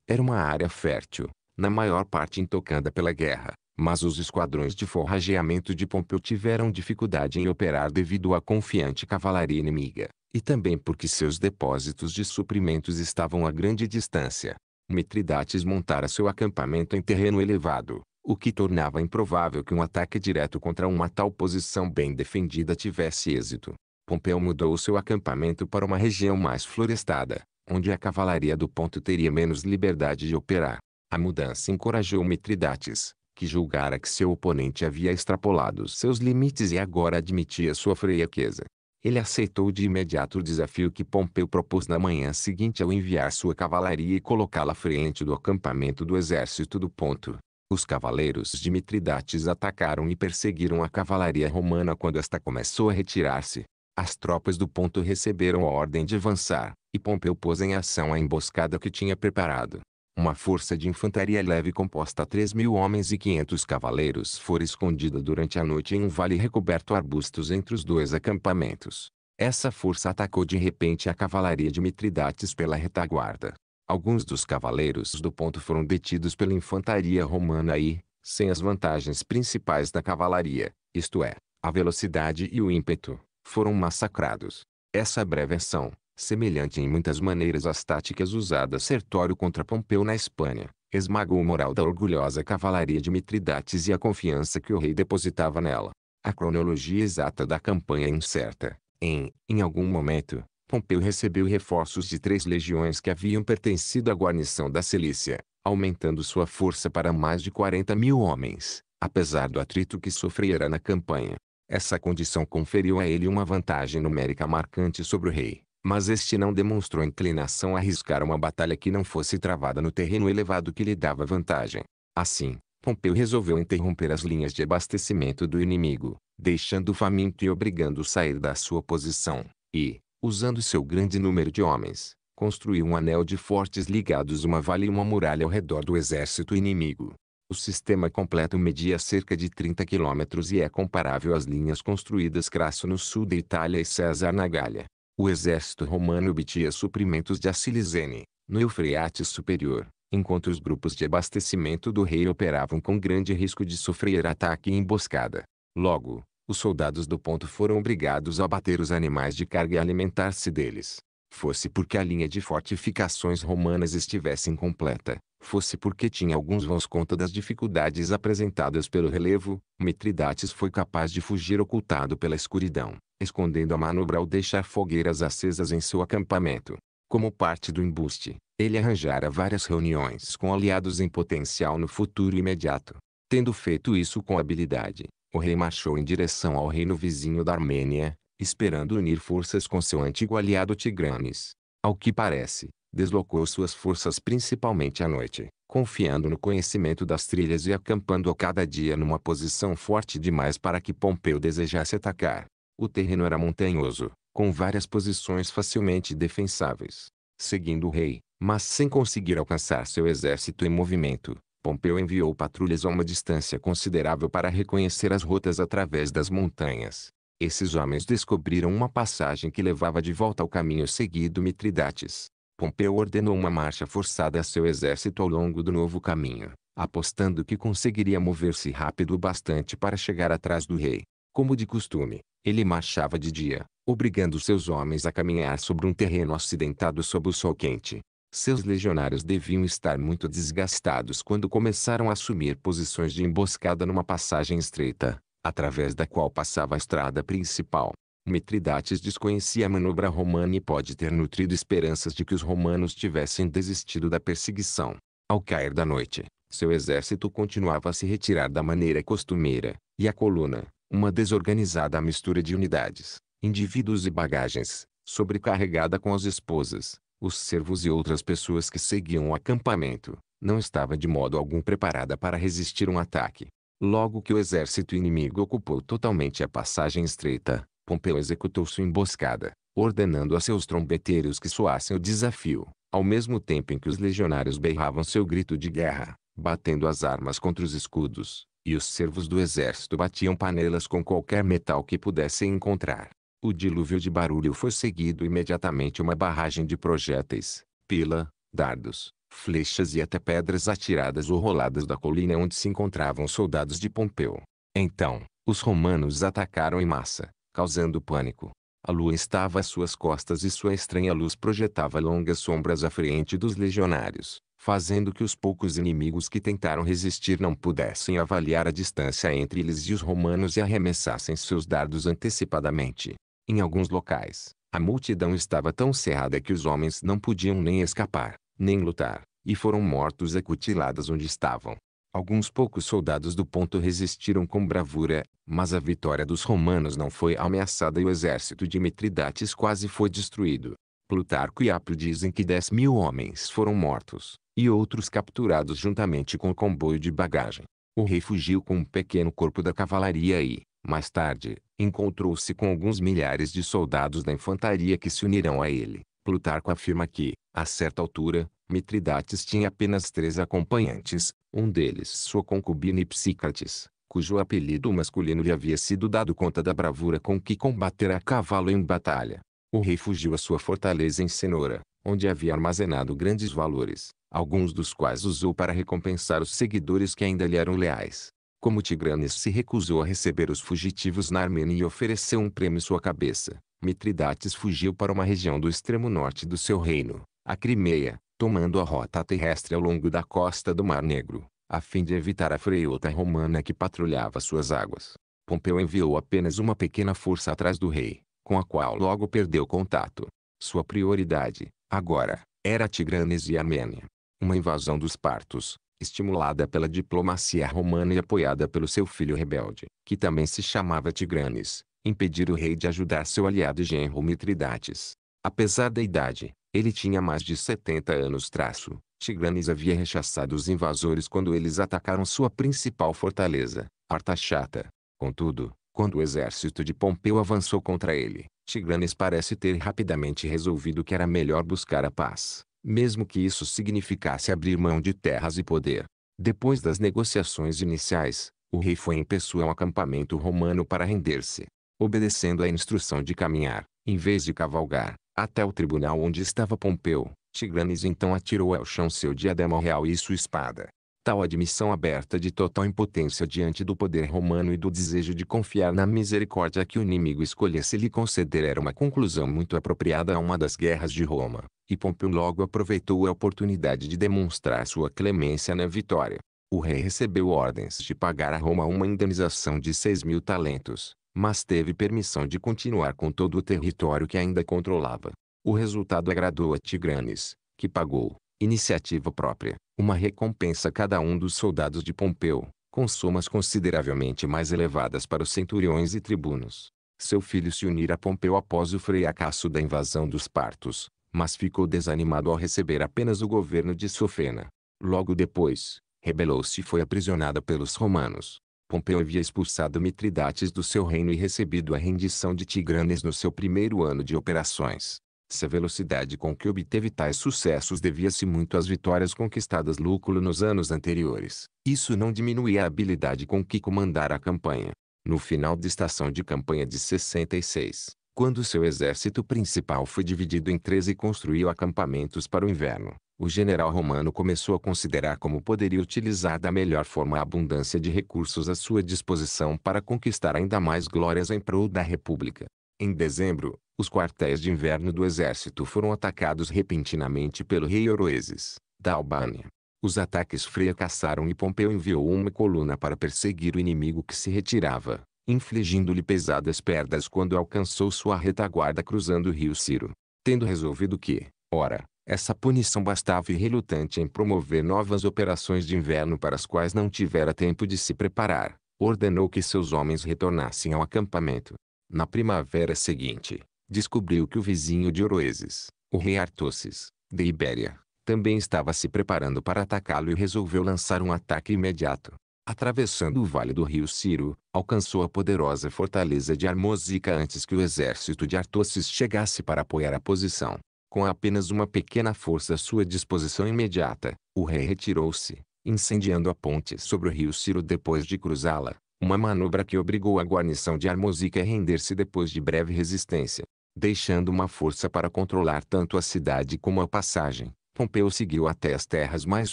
Era uma área fértil, na maior parte intocada pela guerra, mas os esquadrões de forrageamento de Pompeu tiveram dificuldade em operar devido à confiante cavalaria inimiga, e também porque seus depósitos de suprimentos estavam a grande distância. Mitridates montara seu acampamento em terreno elevado, o que tornava improvável que um ataque direto contra uma tal posição bem defendida tivesse êxito. Pompeu mudou seu acampamento para uma região mais florestada, onde a cavalaria do ponto teria menos liberdade de operar. A mudança encorajou Mitridates, que julgara que seu oponente havia extrapolado seus limites e agora admitia sua fraqueza. Ele aceitou de imediato o desafio que Pompeu propôs na manhã seguinte ao enviar sua cavalaria e colocá-la à frente do acampamento do exército do ponto. Os cavaleiros de Mitridates atacaram e perseguiram a cavalaria romana quando esta começou a retirar-se. As tropas do ponto receberam a ordem de avançar, e Pompeu pôs em ação a emboscada que tinha preparado. Uma força de infantaria leve composta a 3 mil homens e 500 cavaleiros foi escondida durante a noite em um vale recoberto de arbustos entre os dois acampamentos. Essa força atacou de repente a cavalaria de Mitridates pela retaguarda. Alguns dos cavaleiros do ponto foram detidos pela infantaria romana e, sem as vantagens principais da cavalaria, isto é, a velocidade e o ímpeto, foram massacrados. Essa breve ação, semelhante em muitas maneiras às táticas usadas Sertório contra Pompeu na Espanha, esmagou o moral da orgulhosa cavalaria de Mitridates e a confiança que o rei depositava nela. A cronologia exata da campanha é incerta. Em, em algum momento, Pompeu recebeu reforços de três legiões que haviam pertencido à guarnição da Cilícia, aumentando sua força para mais de 40 mil homens, apesar do atrito que sofrera na campanha. Essa condição conferiu a ele uma vantagem numérica marcante sobre o rei, mas este não demonstrou inclinação a arriscar uma batalha que não fosse travada no terreno elevado que lhe dava vantagem. Assim, Pompeu resolveu interromper as linhas de abastecimento do inimigo, deixando-o faminto e obrigando-o a sair da sua posição, e, usando seu grande número de homens, construiu um anel de fortes ligados uma vala e uma muralha ao redor do exército inimigo. O sistema completo media cerca de 30 quilômetros e é comparável às linhas construídas Crasso no sul da Itália e César na Galha. O exército romano obtia suprimentos de Assilisene, no Eufrates superior, enquanto os grupos de abastecimento do rei operavam com grande risco de sofrer ataque e emboscada. Logo, os soldados do ponto foram obrigados a abater os animais de carga e alimentar-se deles. Fosse porque a linha de fortificações romanas estivesse incompleta, fosse porque tinha alguns vãos conta das dificuldades apresentadas pelo relevo, Mitridates foi capaz de fugir ocultado pela escuridão, escondendo a manobra ao deixar fogueiras acesas em seu acampamento. Como parte do embuste, ele arranjara várias reuniões com aliados em potencial no futuro imediato. Tendo feito isso com habilidade, o rei marchou em direção ao reino vizinho da Armênia, esperando unir forças com seu antigo aliado Tigranes. Ao que parece, deslocou suas forças principalmente à noite, confiando no conhecimento das trilhas e acampando a cada dia numa posição forte demais para que Pompeu desejasse atacar. O terreno era montanhoso, com várias posições facilmente defensáveis. Seguindo o rei, mas sem conseguir alcançar seu exército em movimento, Pompeu enviou patrulhas a uma distância considerável para reconhecer as rotas através das montanhas. Esses homens descobriram uma passagem que levava de volta ao caminho seguido Mitridates. Pompeu ordenou uma marcha forçada a seu exército ao longo do novo caminho, apostando que conseguiria mover-se rápido o bastante para chegar atrás do rei. Como de costume, ele marchava de dia, obrigando seus homens a caminhar sobre um terreno acidentado sob o sol quente. Seus legionários deviam estar muito desgastados quando começaram a assumir posições de emboscada numa passagem estreita, através da qual passava a estrada principal. Metridates desconhecia a manobra romana e pode ter nutrido esperanças de que os romanos tivessem desistido da perseguição. Ao cair da noite, seu exército continuava a se retirar da maneira costumeira, e a coluna, uma desorganizada mistura de unidades, indivíduos e bagagens, sobrecarregada com as esposas, os servos e outras pessoas que seguiam o acampamento, não estava de modo algum preparada para resistir um ataque. Logo que o exército inimigo ocupou totalmente a passagem estreita, Pompeu executou sua emboscada, ordenando a seus trombeteiros que soassem o desafio, ao mesmo tempo em que os legionários berravam seu grito de guerra, batendo as armas contra os escudos, e os servos do exército batiam panelas com qualquer metal que pudessem encontrar. O dilúvio de barulho foi seguido imediatamente uma barragem de projéteis, pila, dardos, flechas e até pedras atiradas ou roladas da colina onde se encontravam soldados de Pompeu. Então, os romanos atacaram em massa, causando pânico. A lua estava às suas costas e sua estranha luz projetava longas sombras à frente dos legionários, fazendo que os poucos inimigos que tentaram resistir não pudessem avaliar a distância entre eles e os romanos e arremessassem seus dardos antecipadamente. Em alguns locais, a multidão estava tão cerrada que os homens não podiam nem escapar, nem lutar, e foram mortos e acutilados onde estavam. Alguns poucos soldados do ponto resistiram com bravura, mas a vitória dos romanos não foi ameaçada e o exército de Mitridates quase foi destruído. Plutarco e Apio dizem que 10 mil homens foram mortos, e outros capturados juntamente com o comboio de bagagem. O rei fugiu com um pequeno corpo da cavalaria e, mais tarde, encontrou-se com alguns milhares de soldados da infantaria que se unirão a ele. Plutarco afirma que, a certa altura, Mitridates tinha apenas três acompanhantes, um deles sua concubina Hipsícrates, cujo apelido masculino lhe havia sido dado conta da bravura com que combatera a cavalo em batalha. O rei fugiu à sua fortaleza em Cenoura, onde havia armazenado grandes valores, alguns dos quais usou para recompensar os seguidores que ainda lhe eram leais. Como Tigranes se recusou a receber os fugitivos na Armênia e ofereceu um prêmio sua cabeça, Mitridates fugiu para uma região do extremo norte do seu reino, a Crimeia, tomando a rota terrestre ao longo da costa do Mar Negro, a fim de evitar a freiota romana que patrulhava suas águas. Pompeu enviou apenas uma pequena força atrás do rei, com a qual logo perdeu contato. Sua prioridade, agora, era Tigranes e Armênia. Uma invasão dos partos, estimulada pela diplomacia romana e apoiada pelo seu filho rebelde, que também se chamava Tigranes, impedir o rei de ajudar seu aliado e genro Mitridates. Apesar da idade, ele tinha mais de 70 anos traço. Tigranes havia rechaçado os invasores quando eles atacaram sua principal fortaleza, Artaxata. Contudo, quando o exército de Pompeu avançou contra ele, Tigranes parece ter rapidamente resolvido que era melhor buscar a paz, mesmo que isso significasse abrir mão de terras e poder. Depois das negociações iniciais, o rei foi em pessoa ao acampamento romano para render-se, obedecendo à instrução de caminhar, em vez de cavalgar, até o tribunal onde estava Pompeu. Tigranes então atirou ao chão seu diadema real e sua espada, tal admissão aberta de total impotência diante do poder romano e do desejo de confiar na misericórdia que o inimigo escolhesse lhe conceder era uma conclusão muito apropriada a uma das guerras de Roma, e Pompeu logo aproveitou a oportunidade de demonstrar sua clemência na vitória. O rei recebeu ordens de pagar a Roma uma indenização de 6 mil talentos, mas teve permissão de continuar com todo o território que ainda controlava. O resultado agradou a Tigranes, que pagou, iniciativa própria, uma recompensa a cada um dos soldados de Pompeu, com somas consideravelmente mais elevadas para os centuriões e tribunos. Seu filho se unir a Pompeu após o fracasso da invasão dos partos, mas ficou desanimado ao receber apenas o governo de Sofena. Logo depois, rebelou-se e foi aprisionada pelos romanos. Pompeu havia expulsado Mitridates do seu reino e recebido a rendição de Tigranes no seu primeiro ano de operações. Se a velocidade com que obteve tais sucessos devia-se muito às vitórias conquistadas lúculo nos anos anteriores, isso não diminuía a habilidade com que comandara a campanha. No final da estação de campanha de 66, quando seu exército principal foi dividido em três e construiu acampamentos para o inverno, o general romano começou a considerar como poderia utilizar da melhor forma a abundância de recursos à sua disposição para conquistar ainda mais glórias em prol da república. Em dezembro, os quartéis de inverno do exército foram atacados repentinamente pelo rei Oroeses, da Albânia. Os ataques fracassaram e Pompeu enviou uma coluna para perseguir o inimigo que se retirava, infligindo-lhe pesadas perdas quando alcançou sua retaguarda cruzando o rio Ciro. Tendo resolvido que, ora, essa punição bastava e relutante em promover novas operações de inverno para as quais não tivera tempo de se preparar, ordenou que seus homens retornassem ao acampamento. Na primavera seguinte, descobriu que o vizinho de Oroeses, o rei Artoces, de Ibéria, também estava se preparando para atacá-lo e resolveu lançar um ataque imediato. Atravessando o vale do rio Ciro, alcançou a poderosa fortaleza de Armosica antes que o exército de Artoces chegasse para apoiar a posição. Com apenas uma pequena força à sua disposição imediata, o rei retirou-se, incendiando a ponte sobre o rio Ciro depois de cruzá-la, uma manobra que obrigou a guarnição de Armosica a render-se depois de breve resistência deixando uma força para controlar tanto a cidade como a passagem. Pompeu seguiu até as terras mais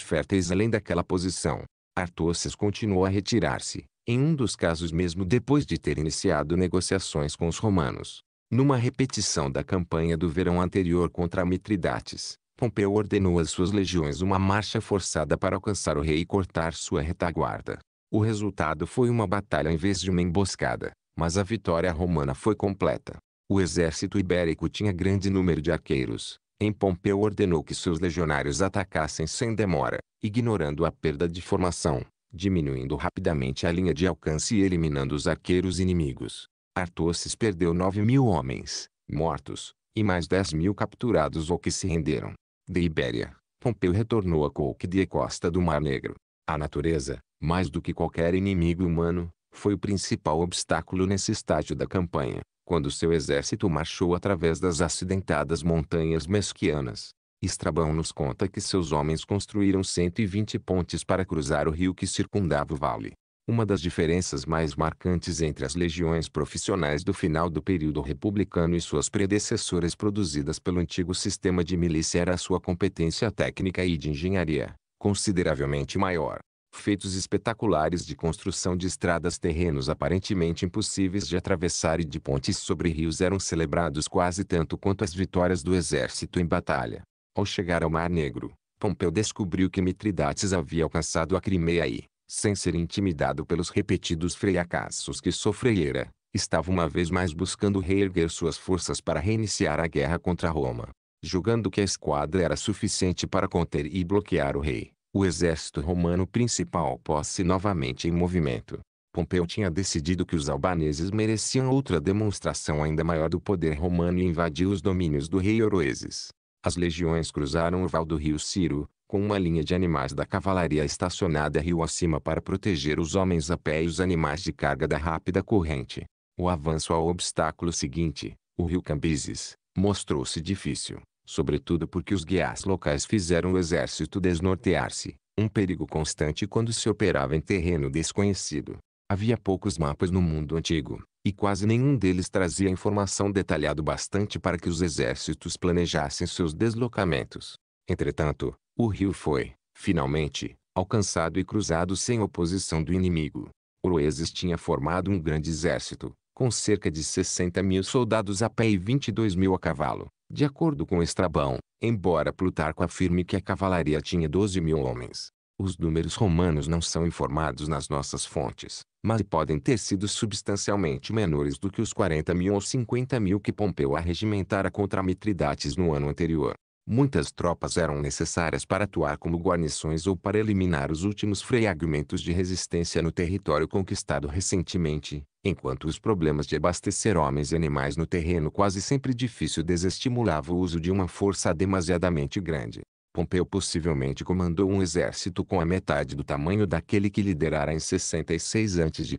férteis além daquela posição. Artoces continuou a retirar-se, em um dos casos mesmo depois de ter iniciado negociações com os romanos. Numa repetição da campanha do verão anterior contra Mitridates, Pompeu ordenou às suas legiões uma marcha forçada para alcançar o rei e cortar sua retaguarda. O resultado foi uma batalha em vez de uma emboscada, mas a vitória romana foi completa. O exército ibérico tinha grande número de arqueiros. Em Pompeu ordenou que seus legionários atacassem sem demora, ignorando a perda de formação, diminuindo rapidamente a linha de alcance e eliminando os arqueiros inimigos. Artosis perdeu 9 mil homens, mortos, e mais 10 mil capturados ou que se renderam. De Ibéria, Pompeu retornou a Colquide e costa do Mar Negro. A natureza, mais do que qualquer inimigo humano, foi o principal obstáculo nesse estágio da campanha quando seu exército marchou através das acidentadas montanhas mesquianas. Estrabão nos conta que seus homens construíram 120 pontes para cruzar o rio que circundava o vale. Uma das diferenças mais marcantes entre as legiões profissionais do final do período republicano e suas predecessoras produzidas pelo antigo sistema de milícia era a sua competência técnica e de engenharia, consideravelmente maior feitos espetaculares de construção de estradas terrenos aparentemente impossíveis de atravessar e de pontes sobre rios eram celebrados quase tanto quanto as vitórias do exército em batalha. Ao chegar ao Mar Negro, Pompeu descobriu que Mitridates havia alcançado a Crimeia e, sem ser intimidado pelos repetidos freiacassos que sofreira, estava uma vez mais buscando reerguer suas forças para reiniciar a guerra contra Roma. Julgando que a esquadra era suficiente para conter e bloquear o rei, o exército romano principal pôs-se novamente em movimento. Pompeu tinha decidido que os albaneses mereciam outra demonstração ainda maior do poder romano e invadiu os domínios do rei Oroeses. As legiões cruzaram o val do rio Ciro, com uma linha de animais da cavalaria estacionada rio acima para proteger os homens a pé e os animais de carga da rápida corrente. O avanço ao obstáculo seguinte, o rio Cambises, mostrou-se difícil sobretudo porque os guias locais fizeram o exército desnortear-se, um perigo constante quando se operava em terreno desconhecido. Havia poucos mapas no mundo antigo, e quase nenhum deles trazia informação detalhada bastante para que os exércitos planejassem seus deslocamentos. Entretanto, o rio foi, finalmente, alcançado e cruzado sem oposição do inimigo. Oroeses tinha formado um grande exército, com cerca de 60 mil soldados a pé e 22 mil a cavalo, de acordo com Estrabão, embora Plutarco afirme que a cavalaria tinha 12 mil homens, os números romanos não são informados nas nossas fontes, mas podem ter sido substancialmente menores do que os 40 mil ou 50 mil que Pompeu arregimentara contra Mitridates no ano anterior. Muitas tropas eram necessárias para atuar como guarnições ou para eliminar os últimos fragmentos de resistência no território conquistado recentemente, enquanto os problemas de abastecer homens e animais no terreno quase sempre difícil desestimulava o uso de uma força demasiadamente grande. Pompeu possivelmente comandou um exército com a metade do tamanho daquele que liderara em 66 a.C.,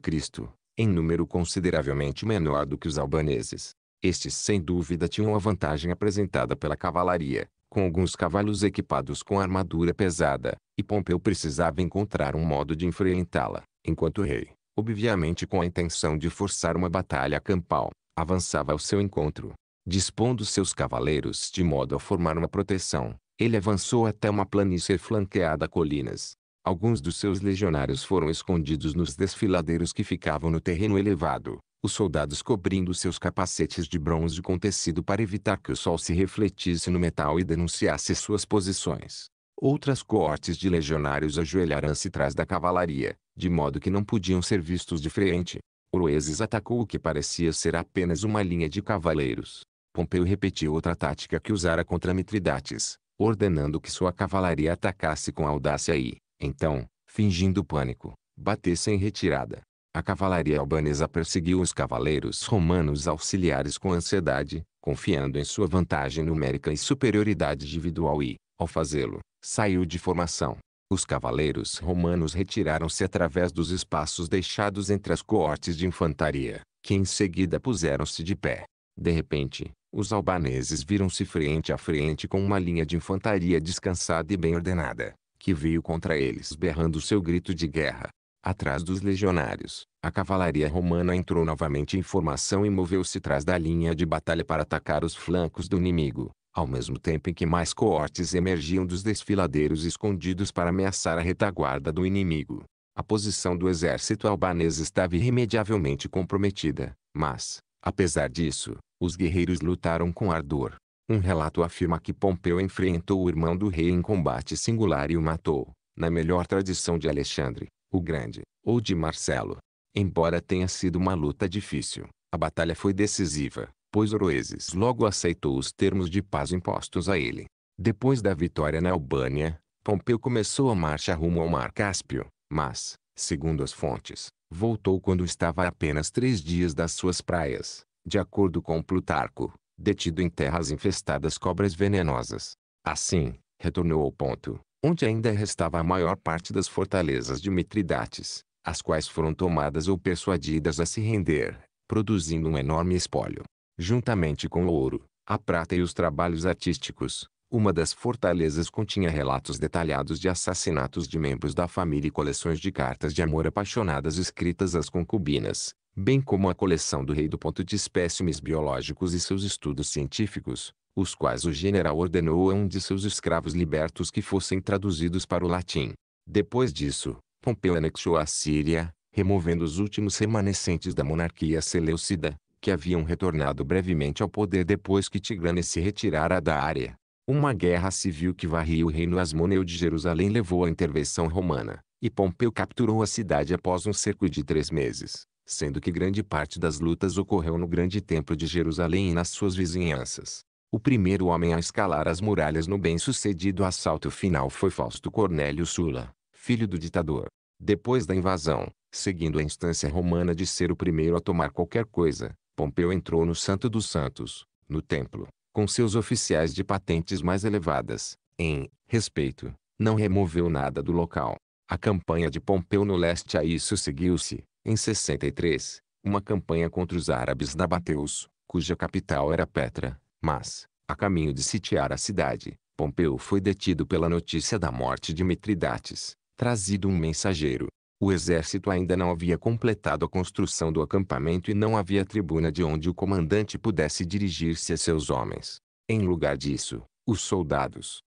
em número consideravelmente menor do que os albaneses. Estes sem dúvida tinham a vantagem apresentada pela cavalaria, com alguns cavalos equipados com armadura pesada, e Pompeu precisava encontrar um modo de enfrentá-la, enquanto o rei, obviamente com a intenção de forçar uma batalha campal, avançava ao seu encontro. Dispondo seus cavaleiros de modo a formar uma proteção, ele avançou até uma planície flanqueada a colinas. Alguns dos seus legionários foram escondidos nos desfiladeiros que ficavam no terreno elevado, os soldados cobrindo seus capacetes de bronze com tecido para evitar que o sol se refletisse no metal e denunciasse suas posições. Outras coortes de legionários ajoelharam-se atrás da cavalaria, de modo que não podiam ser vistos de frente. Oroeses atacou o que parecia ser apenas uma linha de cavaleiros. Pompeu repetiu outra tática que usara contra Mitridates, ordenando que sua cavalaria atacasse com audácia e, então, fingindo pânico, batesse em retirada. A cavalaria albanesa perseguiu os cavaleiros romanos auxiliares com ansiedade, confiando em sua vantagem numérica e superioridade individual e, ao fazê-lo, saiu de formação. Os cavaleiros romanos retiraram-se através dos espaços deixados entre as coortes de infantaria, que em seguida puseram-se de pé. De repente, os albaneses viram-se frente a frente com uma linha de infantaria descansada e bem ordenada, que veio contra eles berrando seu grito de guerra. Atrás dos legionários, a cavalaria romana entrou novamente em formação e moveu-se atrás da linha de batalha para atacar os flancos do inimigo, ao mesmo tempo em que mais coortes emergiam dos desfiladeiros escondidos para ameaçar a retaguarda do inimigo. A posição do exército albanês estava irremediavelmente comprometida, mas, apesar disso, os guerreiros lutaram com ardor. Um relato afirma que Pompeu enfrentou o irmão do rei em combate singular e o matou, na melhor tradição de Alexandre, o Grande, ou de Marcelo. Embora tenha sido uma luta difícil, a batalha foi decisiva, pois Oroeses logo aceitou os termos de paz impostos a ele. Depois da vitória na Albânia, Pompeu começou a marcha rumo ao Mar Cáspio, mas, segundo as fontes, voltou quando estava a apenas três dias das suas praias, de acordo com Plutarco, detido em terras infestadas cobras venenosas. Assim, retornou ao ponto, onde ainda restava a maior parte das fortalezas de Mitridates, as quais foram tomadas ou persuadidas a se render, produzindo um enorme espólio. Juntamente com o ouro, a prata e os trabalhos artísticos, uma das fortalezas continha relatos detalhados de assassinatos de membros da família e coleções de cartas de amor apaixonadas escritas às concubinas, bem como a coleção do rei do ponto de espécimes biológicos e seus estudos científicos, os quais o general ordenou a um de seus escravos libertos que fossem traduzidos para o latim. Depois disso, Pompeu anexou a Síria, removendo os últimos remanescentes da monarquia seleucida, que haviam retornado brevemente ao poder depois que Tigranes se retirara da área. Uma guerra civil que varria o reino Asmoneu de Jerusalém levou à intervenção romana, e Pompeu capturou a cidade após um cerco de três meses, sendo que grande parte das lutas ocorreu no grande templo de Jerusalém e nas suas vizinhanças. O primeiro homem a escalar as muralhas no bem-sucedido assalto final foi Fausto Cornélio Sula, filho do ditador. Depois da invasão, seguindo a instância romana de ser o primeiro a tomar qualquer coisa, Pompeu entrou no Santo dos Santos, no templo, com seus oficiais de patentes mais elevadas, em respeito, não removeu nada do local. A campanha de Pompeu no leste a isso seguiu-se, em 63, uma campanha contra os árabes nabateus, cuja capital era Petra mas, a caminho de sitiar a cidade, Pompeu foi detido pela notícia da morte de Mitridates, trazido um mensageiro. O exército ainda não havia completado a construção do acampamento e não havia tribuna de onde o comandante pudesse dirigir-se a seus homens. Em lugar disso, os soldados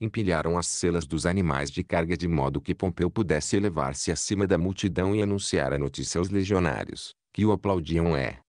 empilharam as celas dos animais de carga de modo que Pompeu pudesse elevar-se acima da multidão e anunciar a notícia aos legionários, que o aplaudiam é,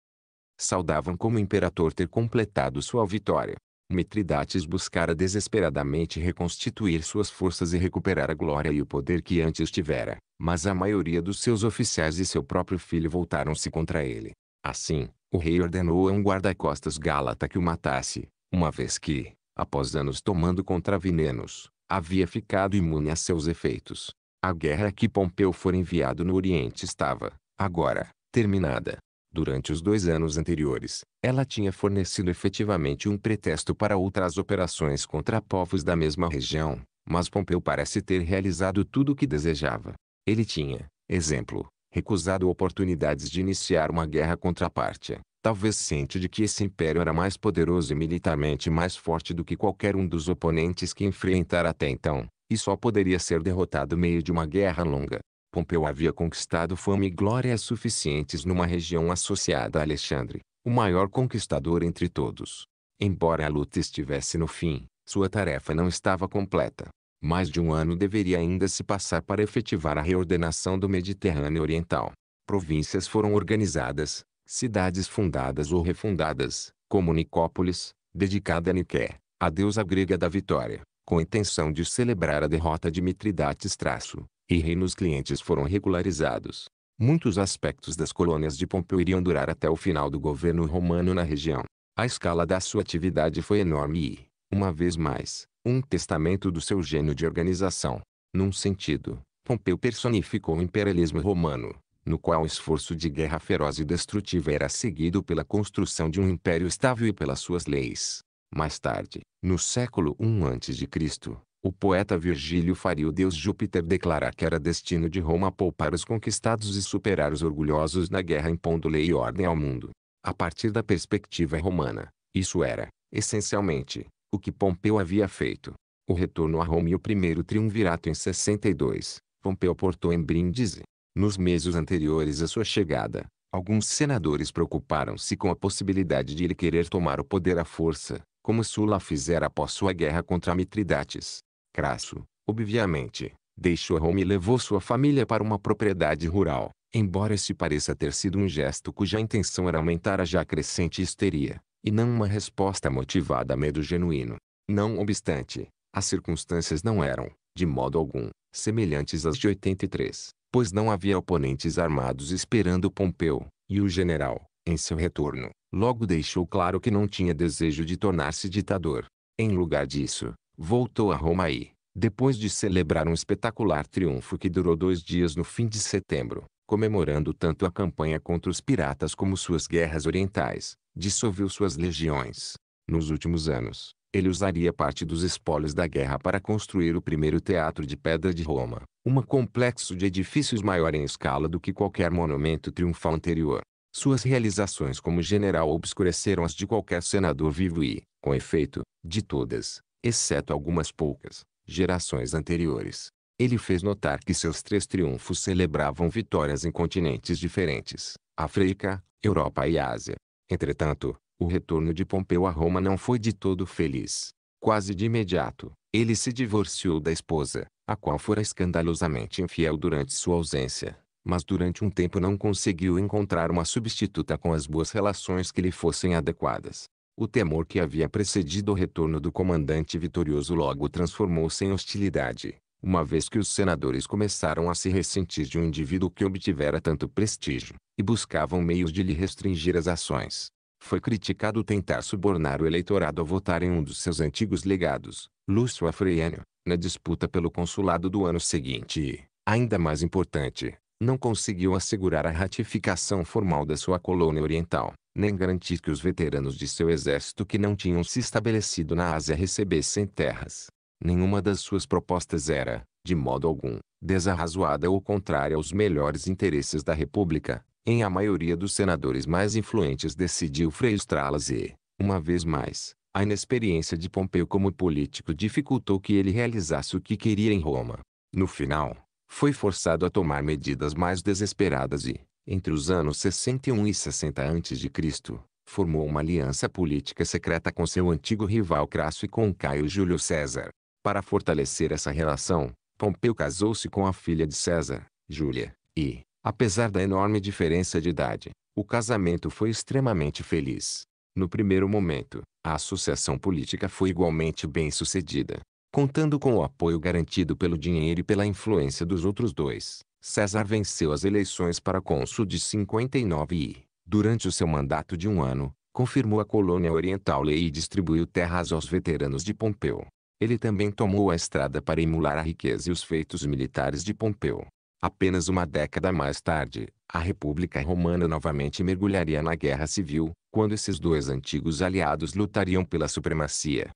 saudavam como o imperador ter completado sua vitória. Mitridates buscara desesperadamente reconstituir suas forças e recuperar a glória e o poder que antes tivera, mas a maioria dos seus oficiais e seu próprio filho voltaram-se contra ele. Assim, o rei ordenou a um guarda-costas gálata que o matasse, uma vez que, após anos tomando contra venenos, havia ficado imune a seus efeitos. A guerra a que Pompeu fora enviado no Oriente estava, agora, terminada. Durante os dois anos anteriores, ela tinha fornecido efetivamente um pretexto para outras operações contra povos da mesma região, mas Pompeu parece ter realizado tudo o que desejava. Ele tinha, exemplo, recusado oportunidades de iniciar uma guerra contra a Pártia, talvez ciente de que esse império era mais poderoso e militarmente mais forte do que qualquer um dos oponentes que enfrentara até então, e só poderia ser derrotado meio de uma guerra longa. Pompeu havia conquistado fama e glória suficientes numa região associada a Alexandre, o maior conquistador entre todos. Embora a luta estivesse no fim, sua tarefa não estava completa. Mais de um ano deveria ainda se passar para efetivar a reordenação do Mediterrâneo Oriental. Províncias foram organizadas, cidades fundadas ou refundadas, como Nicópolis, dedicada a Niké, a deusa grega da vitória, com a intenção de celebrar a derrota de Mitridates Traço, e reinos clientes foram regularizados. Muitos aspectos das colônias de Pompeu iriam durar até o final do governo romano na região. A escala da sua atividade foi enorme e, uma vez mais, um testamento do seu gênio de organização. Num sentido, Pompeu personificou o imperialismo romano, no qual o esforço de guerra feroz e destrutiva era seguido pela construção de um império estável e pelas suas leis. Mais tarde, no século I a.C., o poeta Virgílio faria o deus Júpiter declarar que era destino de Roma poupar os conquistados e superar os orgulhosos na guerra impondo lei e ordem ao mundo. A partir da perspectiva romana, isso era, essencialmente, o que Pompeu havia feito. O retorno a Roma e o primeiro triunvirato em 62, Pompeu portou em brindisi. Nos meses anteriores à sua chegada, alguns senadores preocuparam-se com a possibilidade de ele querer tomar o poder à força, como Sula fizera após sua guerra contra Mitridates. Crasso, obviamente, deixou Roma e levou sua família para uma propriedade rural, embora esse pareça ter sido um gesto cuja intenção era aumentar a já crescente histeria, e não uma resposta motivada a medo genuíno. Não obstante, as circunstâncias não eram, de modo algum, semelhantes às de 83, pois não havia oponentes armados esperando Pompeu, e o general, em seu retorno, logo deixou claro que não tinha desejo de tornar-se ditador. Em lugar disso, voltou a Roma e, depois de celebrar um espetacular triunfo que durou dois dias no fim de setembro, comemorando tanto a campanha contra os piratas como suas guerras orientais, dissolveu suas legiões. Nos últimos anos, ele usaria parte dos espólios da guerra para construir o primeiro teatro de pedra de Roma, um complexo de edifícios maior em escala do que qualquer monumento triunfal anterior. Suas realizações como general obscureceram as de qualquer senador vivo e, com efeito, de todas, exceto algumas poucas, gerações anteriores. Ele fez notar que seus três triunfos celebravam vitórias em continentes diferentes, África, Europa e Ásia. Entretanto, o retorno de Pompeu a Roma não foi de todo feliz. Quase de imediato, ele se divorciou da esposa, a qual fora escandalosamente infiel durante sua ausência, mas durante um tempo não conseguiu encontrar uma substituta com as boas relações que lhe fossem adequadas. O temor que havia precedido o retorno do comandante vitorioso logo transformou-se em hostilidade, uma vez que os senadores começaram a se ressentir de um indivíduo que obtivera tanto prestígio, e buscavam meios de lhe restringir as ações. Foi criticado tentar subornar o eleitorado a votar em um dos seus antigos legados, Lúcio Afreiano, na disputa pelo consulado do ano seguinte e, ainda mais importante, não conseguiu assegurar a ratificação formal da sua colônia oriental nem garantir que os veteranos de seu exército que não tinham se estabelecido na Ásia recebessem terras. Nenhuma das suas propostas era, de modo algum, desarrazoada ou contrária aos melhores interesses da República. Em a maioria dos senadores mais influentes decidiu frustrá-las e, uma vez mais, a inexperiência de Pompeu como político dificultou que ele realizasse o que queria em Roma. No final, foi forçado a tomar medidas mais desesperadas e, entre os anos 61 e 60 a.C., formou uma aliança política secreta com seu antigo rival Crasso e com Caio Júlio César. Para fortalecer essa relação, Pompeu casou-se com a filha de César, Júlia, e, apesar da enorme diferença de idade, o casamento foi extremamente feliz. No primeiro momento, a associação política foi igualmente bem sucedida, contando com o apoio garantido pelo dinheiro e pela influência dos outros dois. César venceu as eleições para cônsul de 59 e, durante o seu mandato de um ano, confirmou a colônia oriental lei e distribuiu terras aos veteranos de Pompeu. Ele também tomou a estrada para emular a riqueza e os feitos militares de Pompeu. Apenas uma década mais tarde, a República Romana novamente mergulharia na Guerra Civil, quando esses dois antigos aliados lutariam pela supremacia.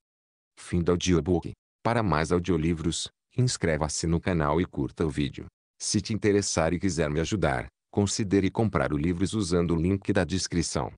Fim do audiobook. Para mais audiolivros, inscreva-se no canal e curta o vídeo. Se te interessar e quiser me ajudar, considere comprar o livro usando o link da descrição.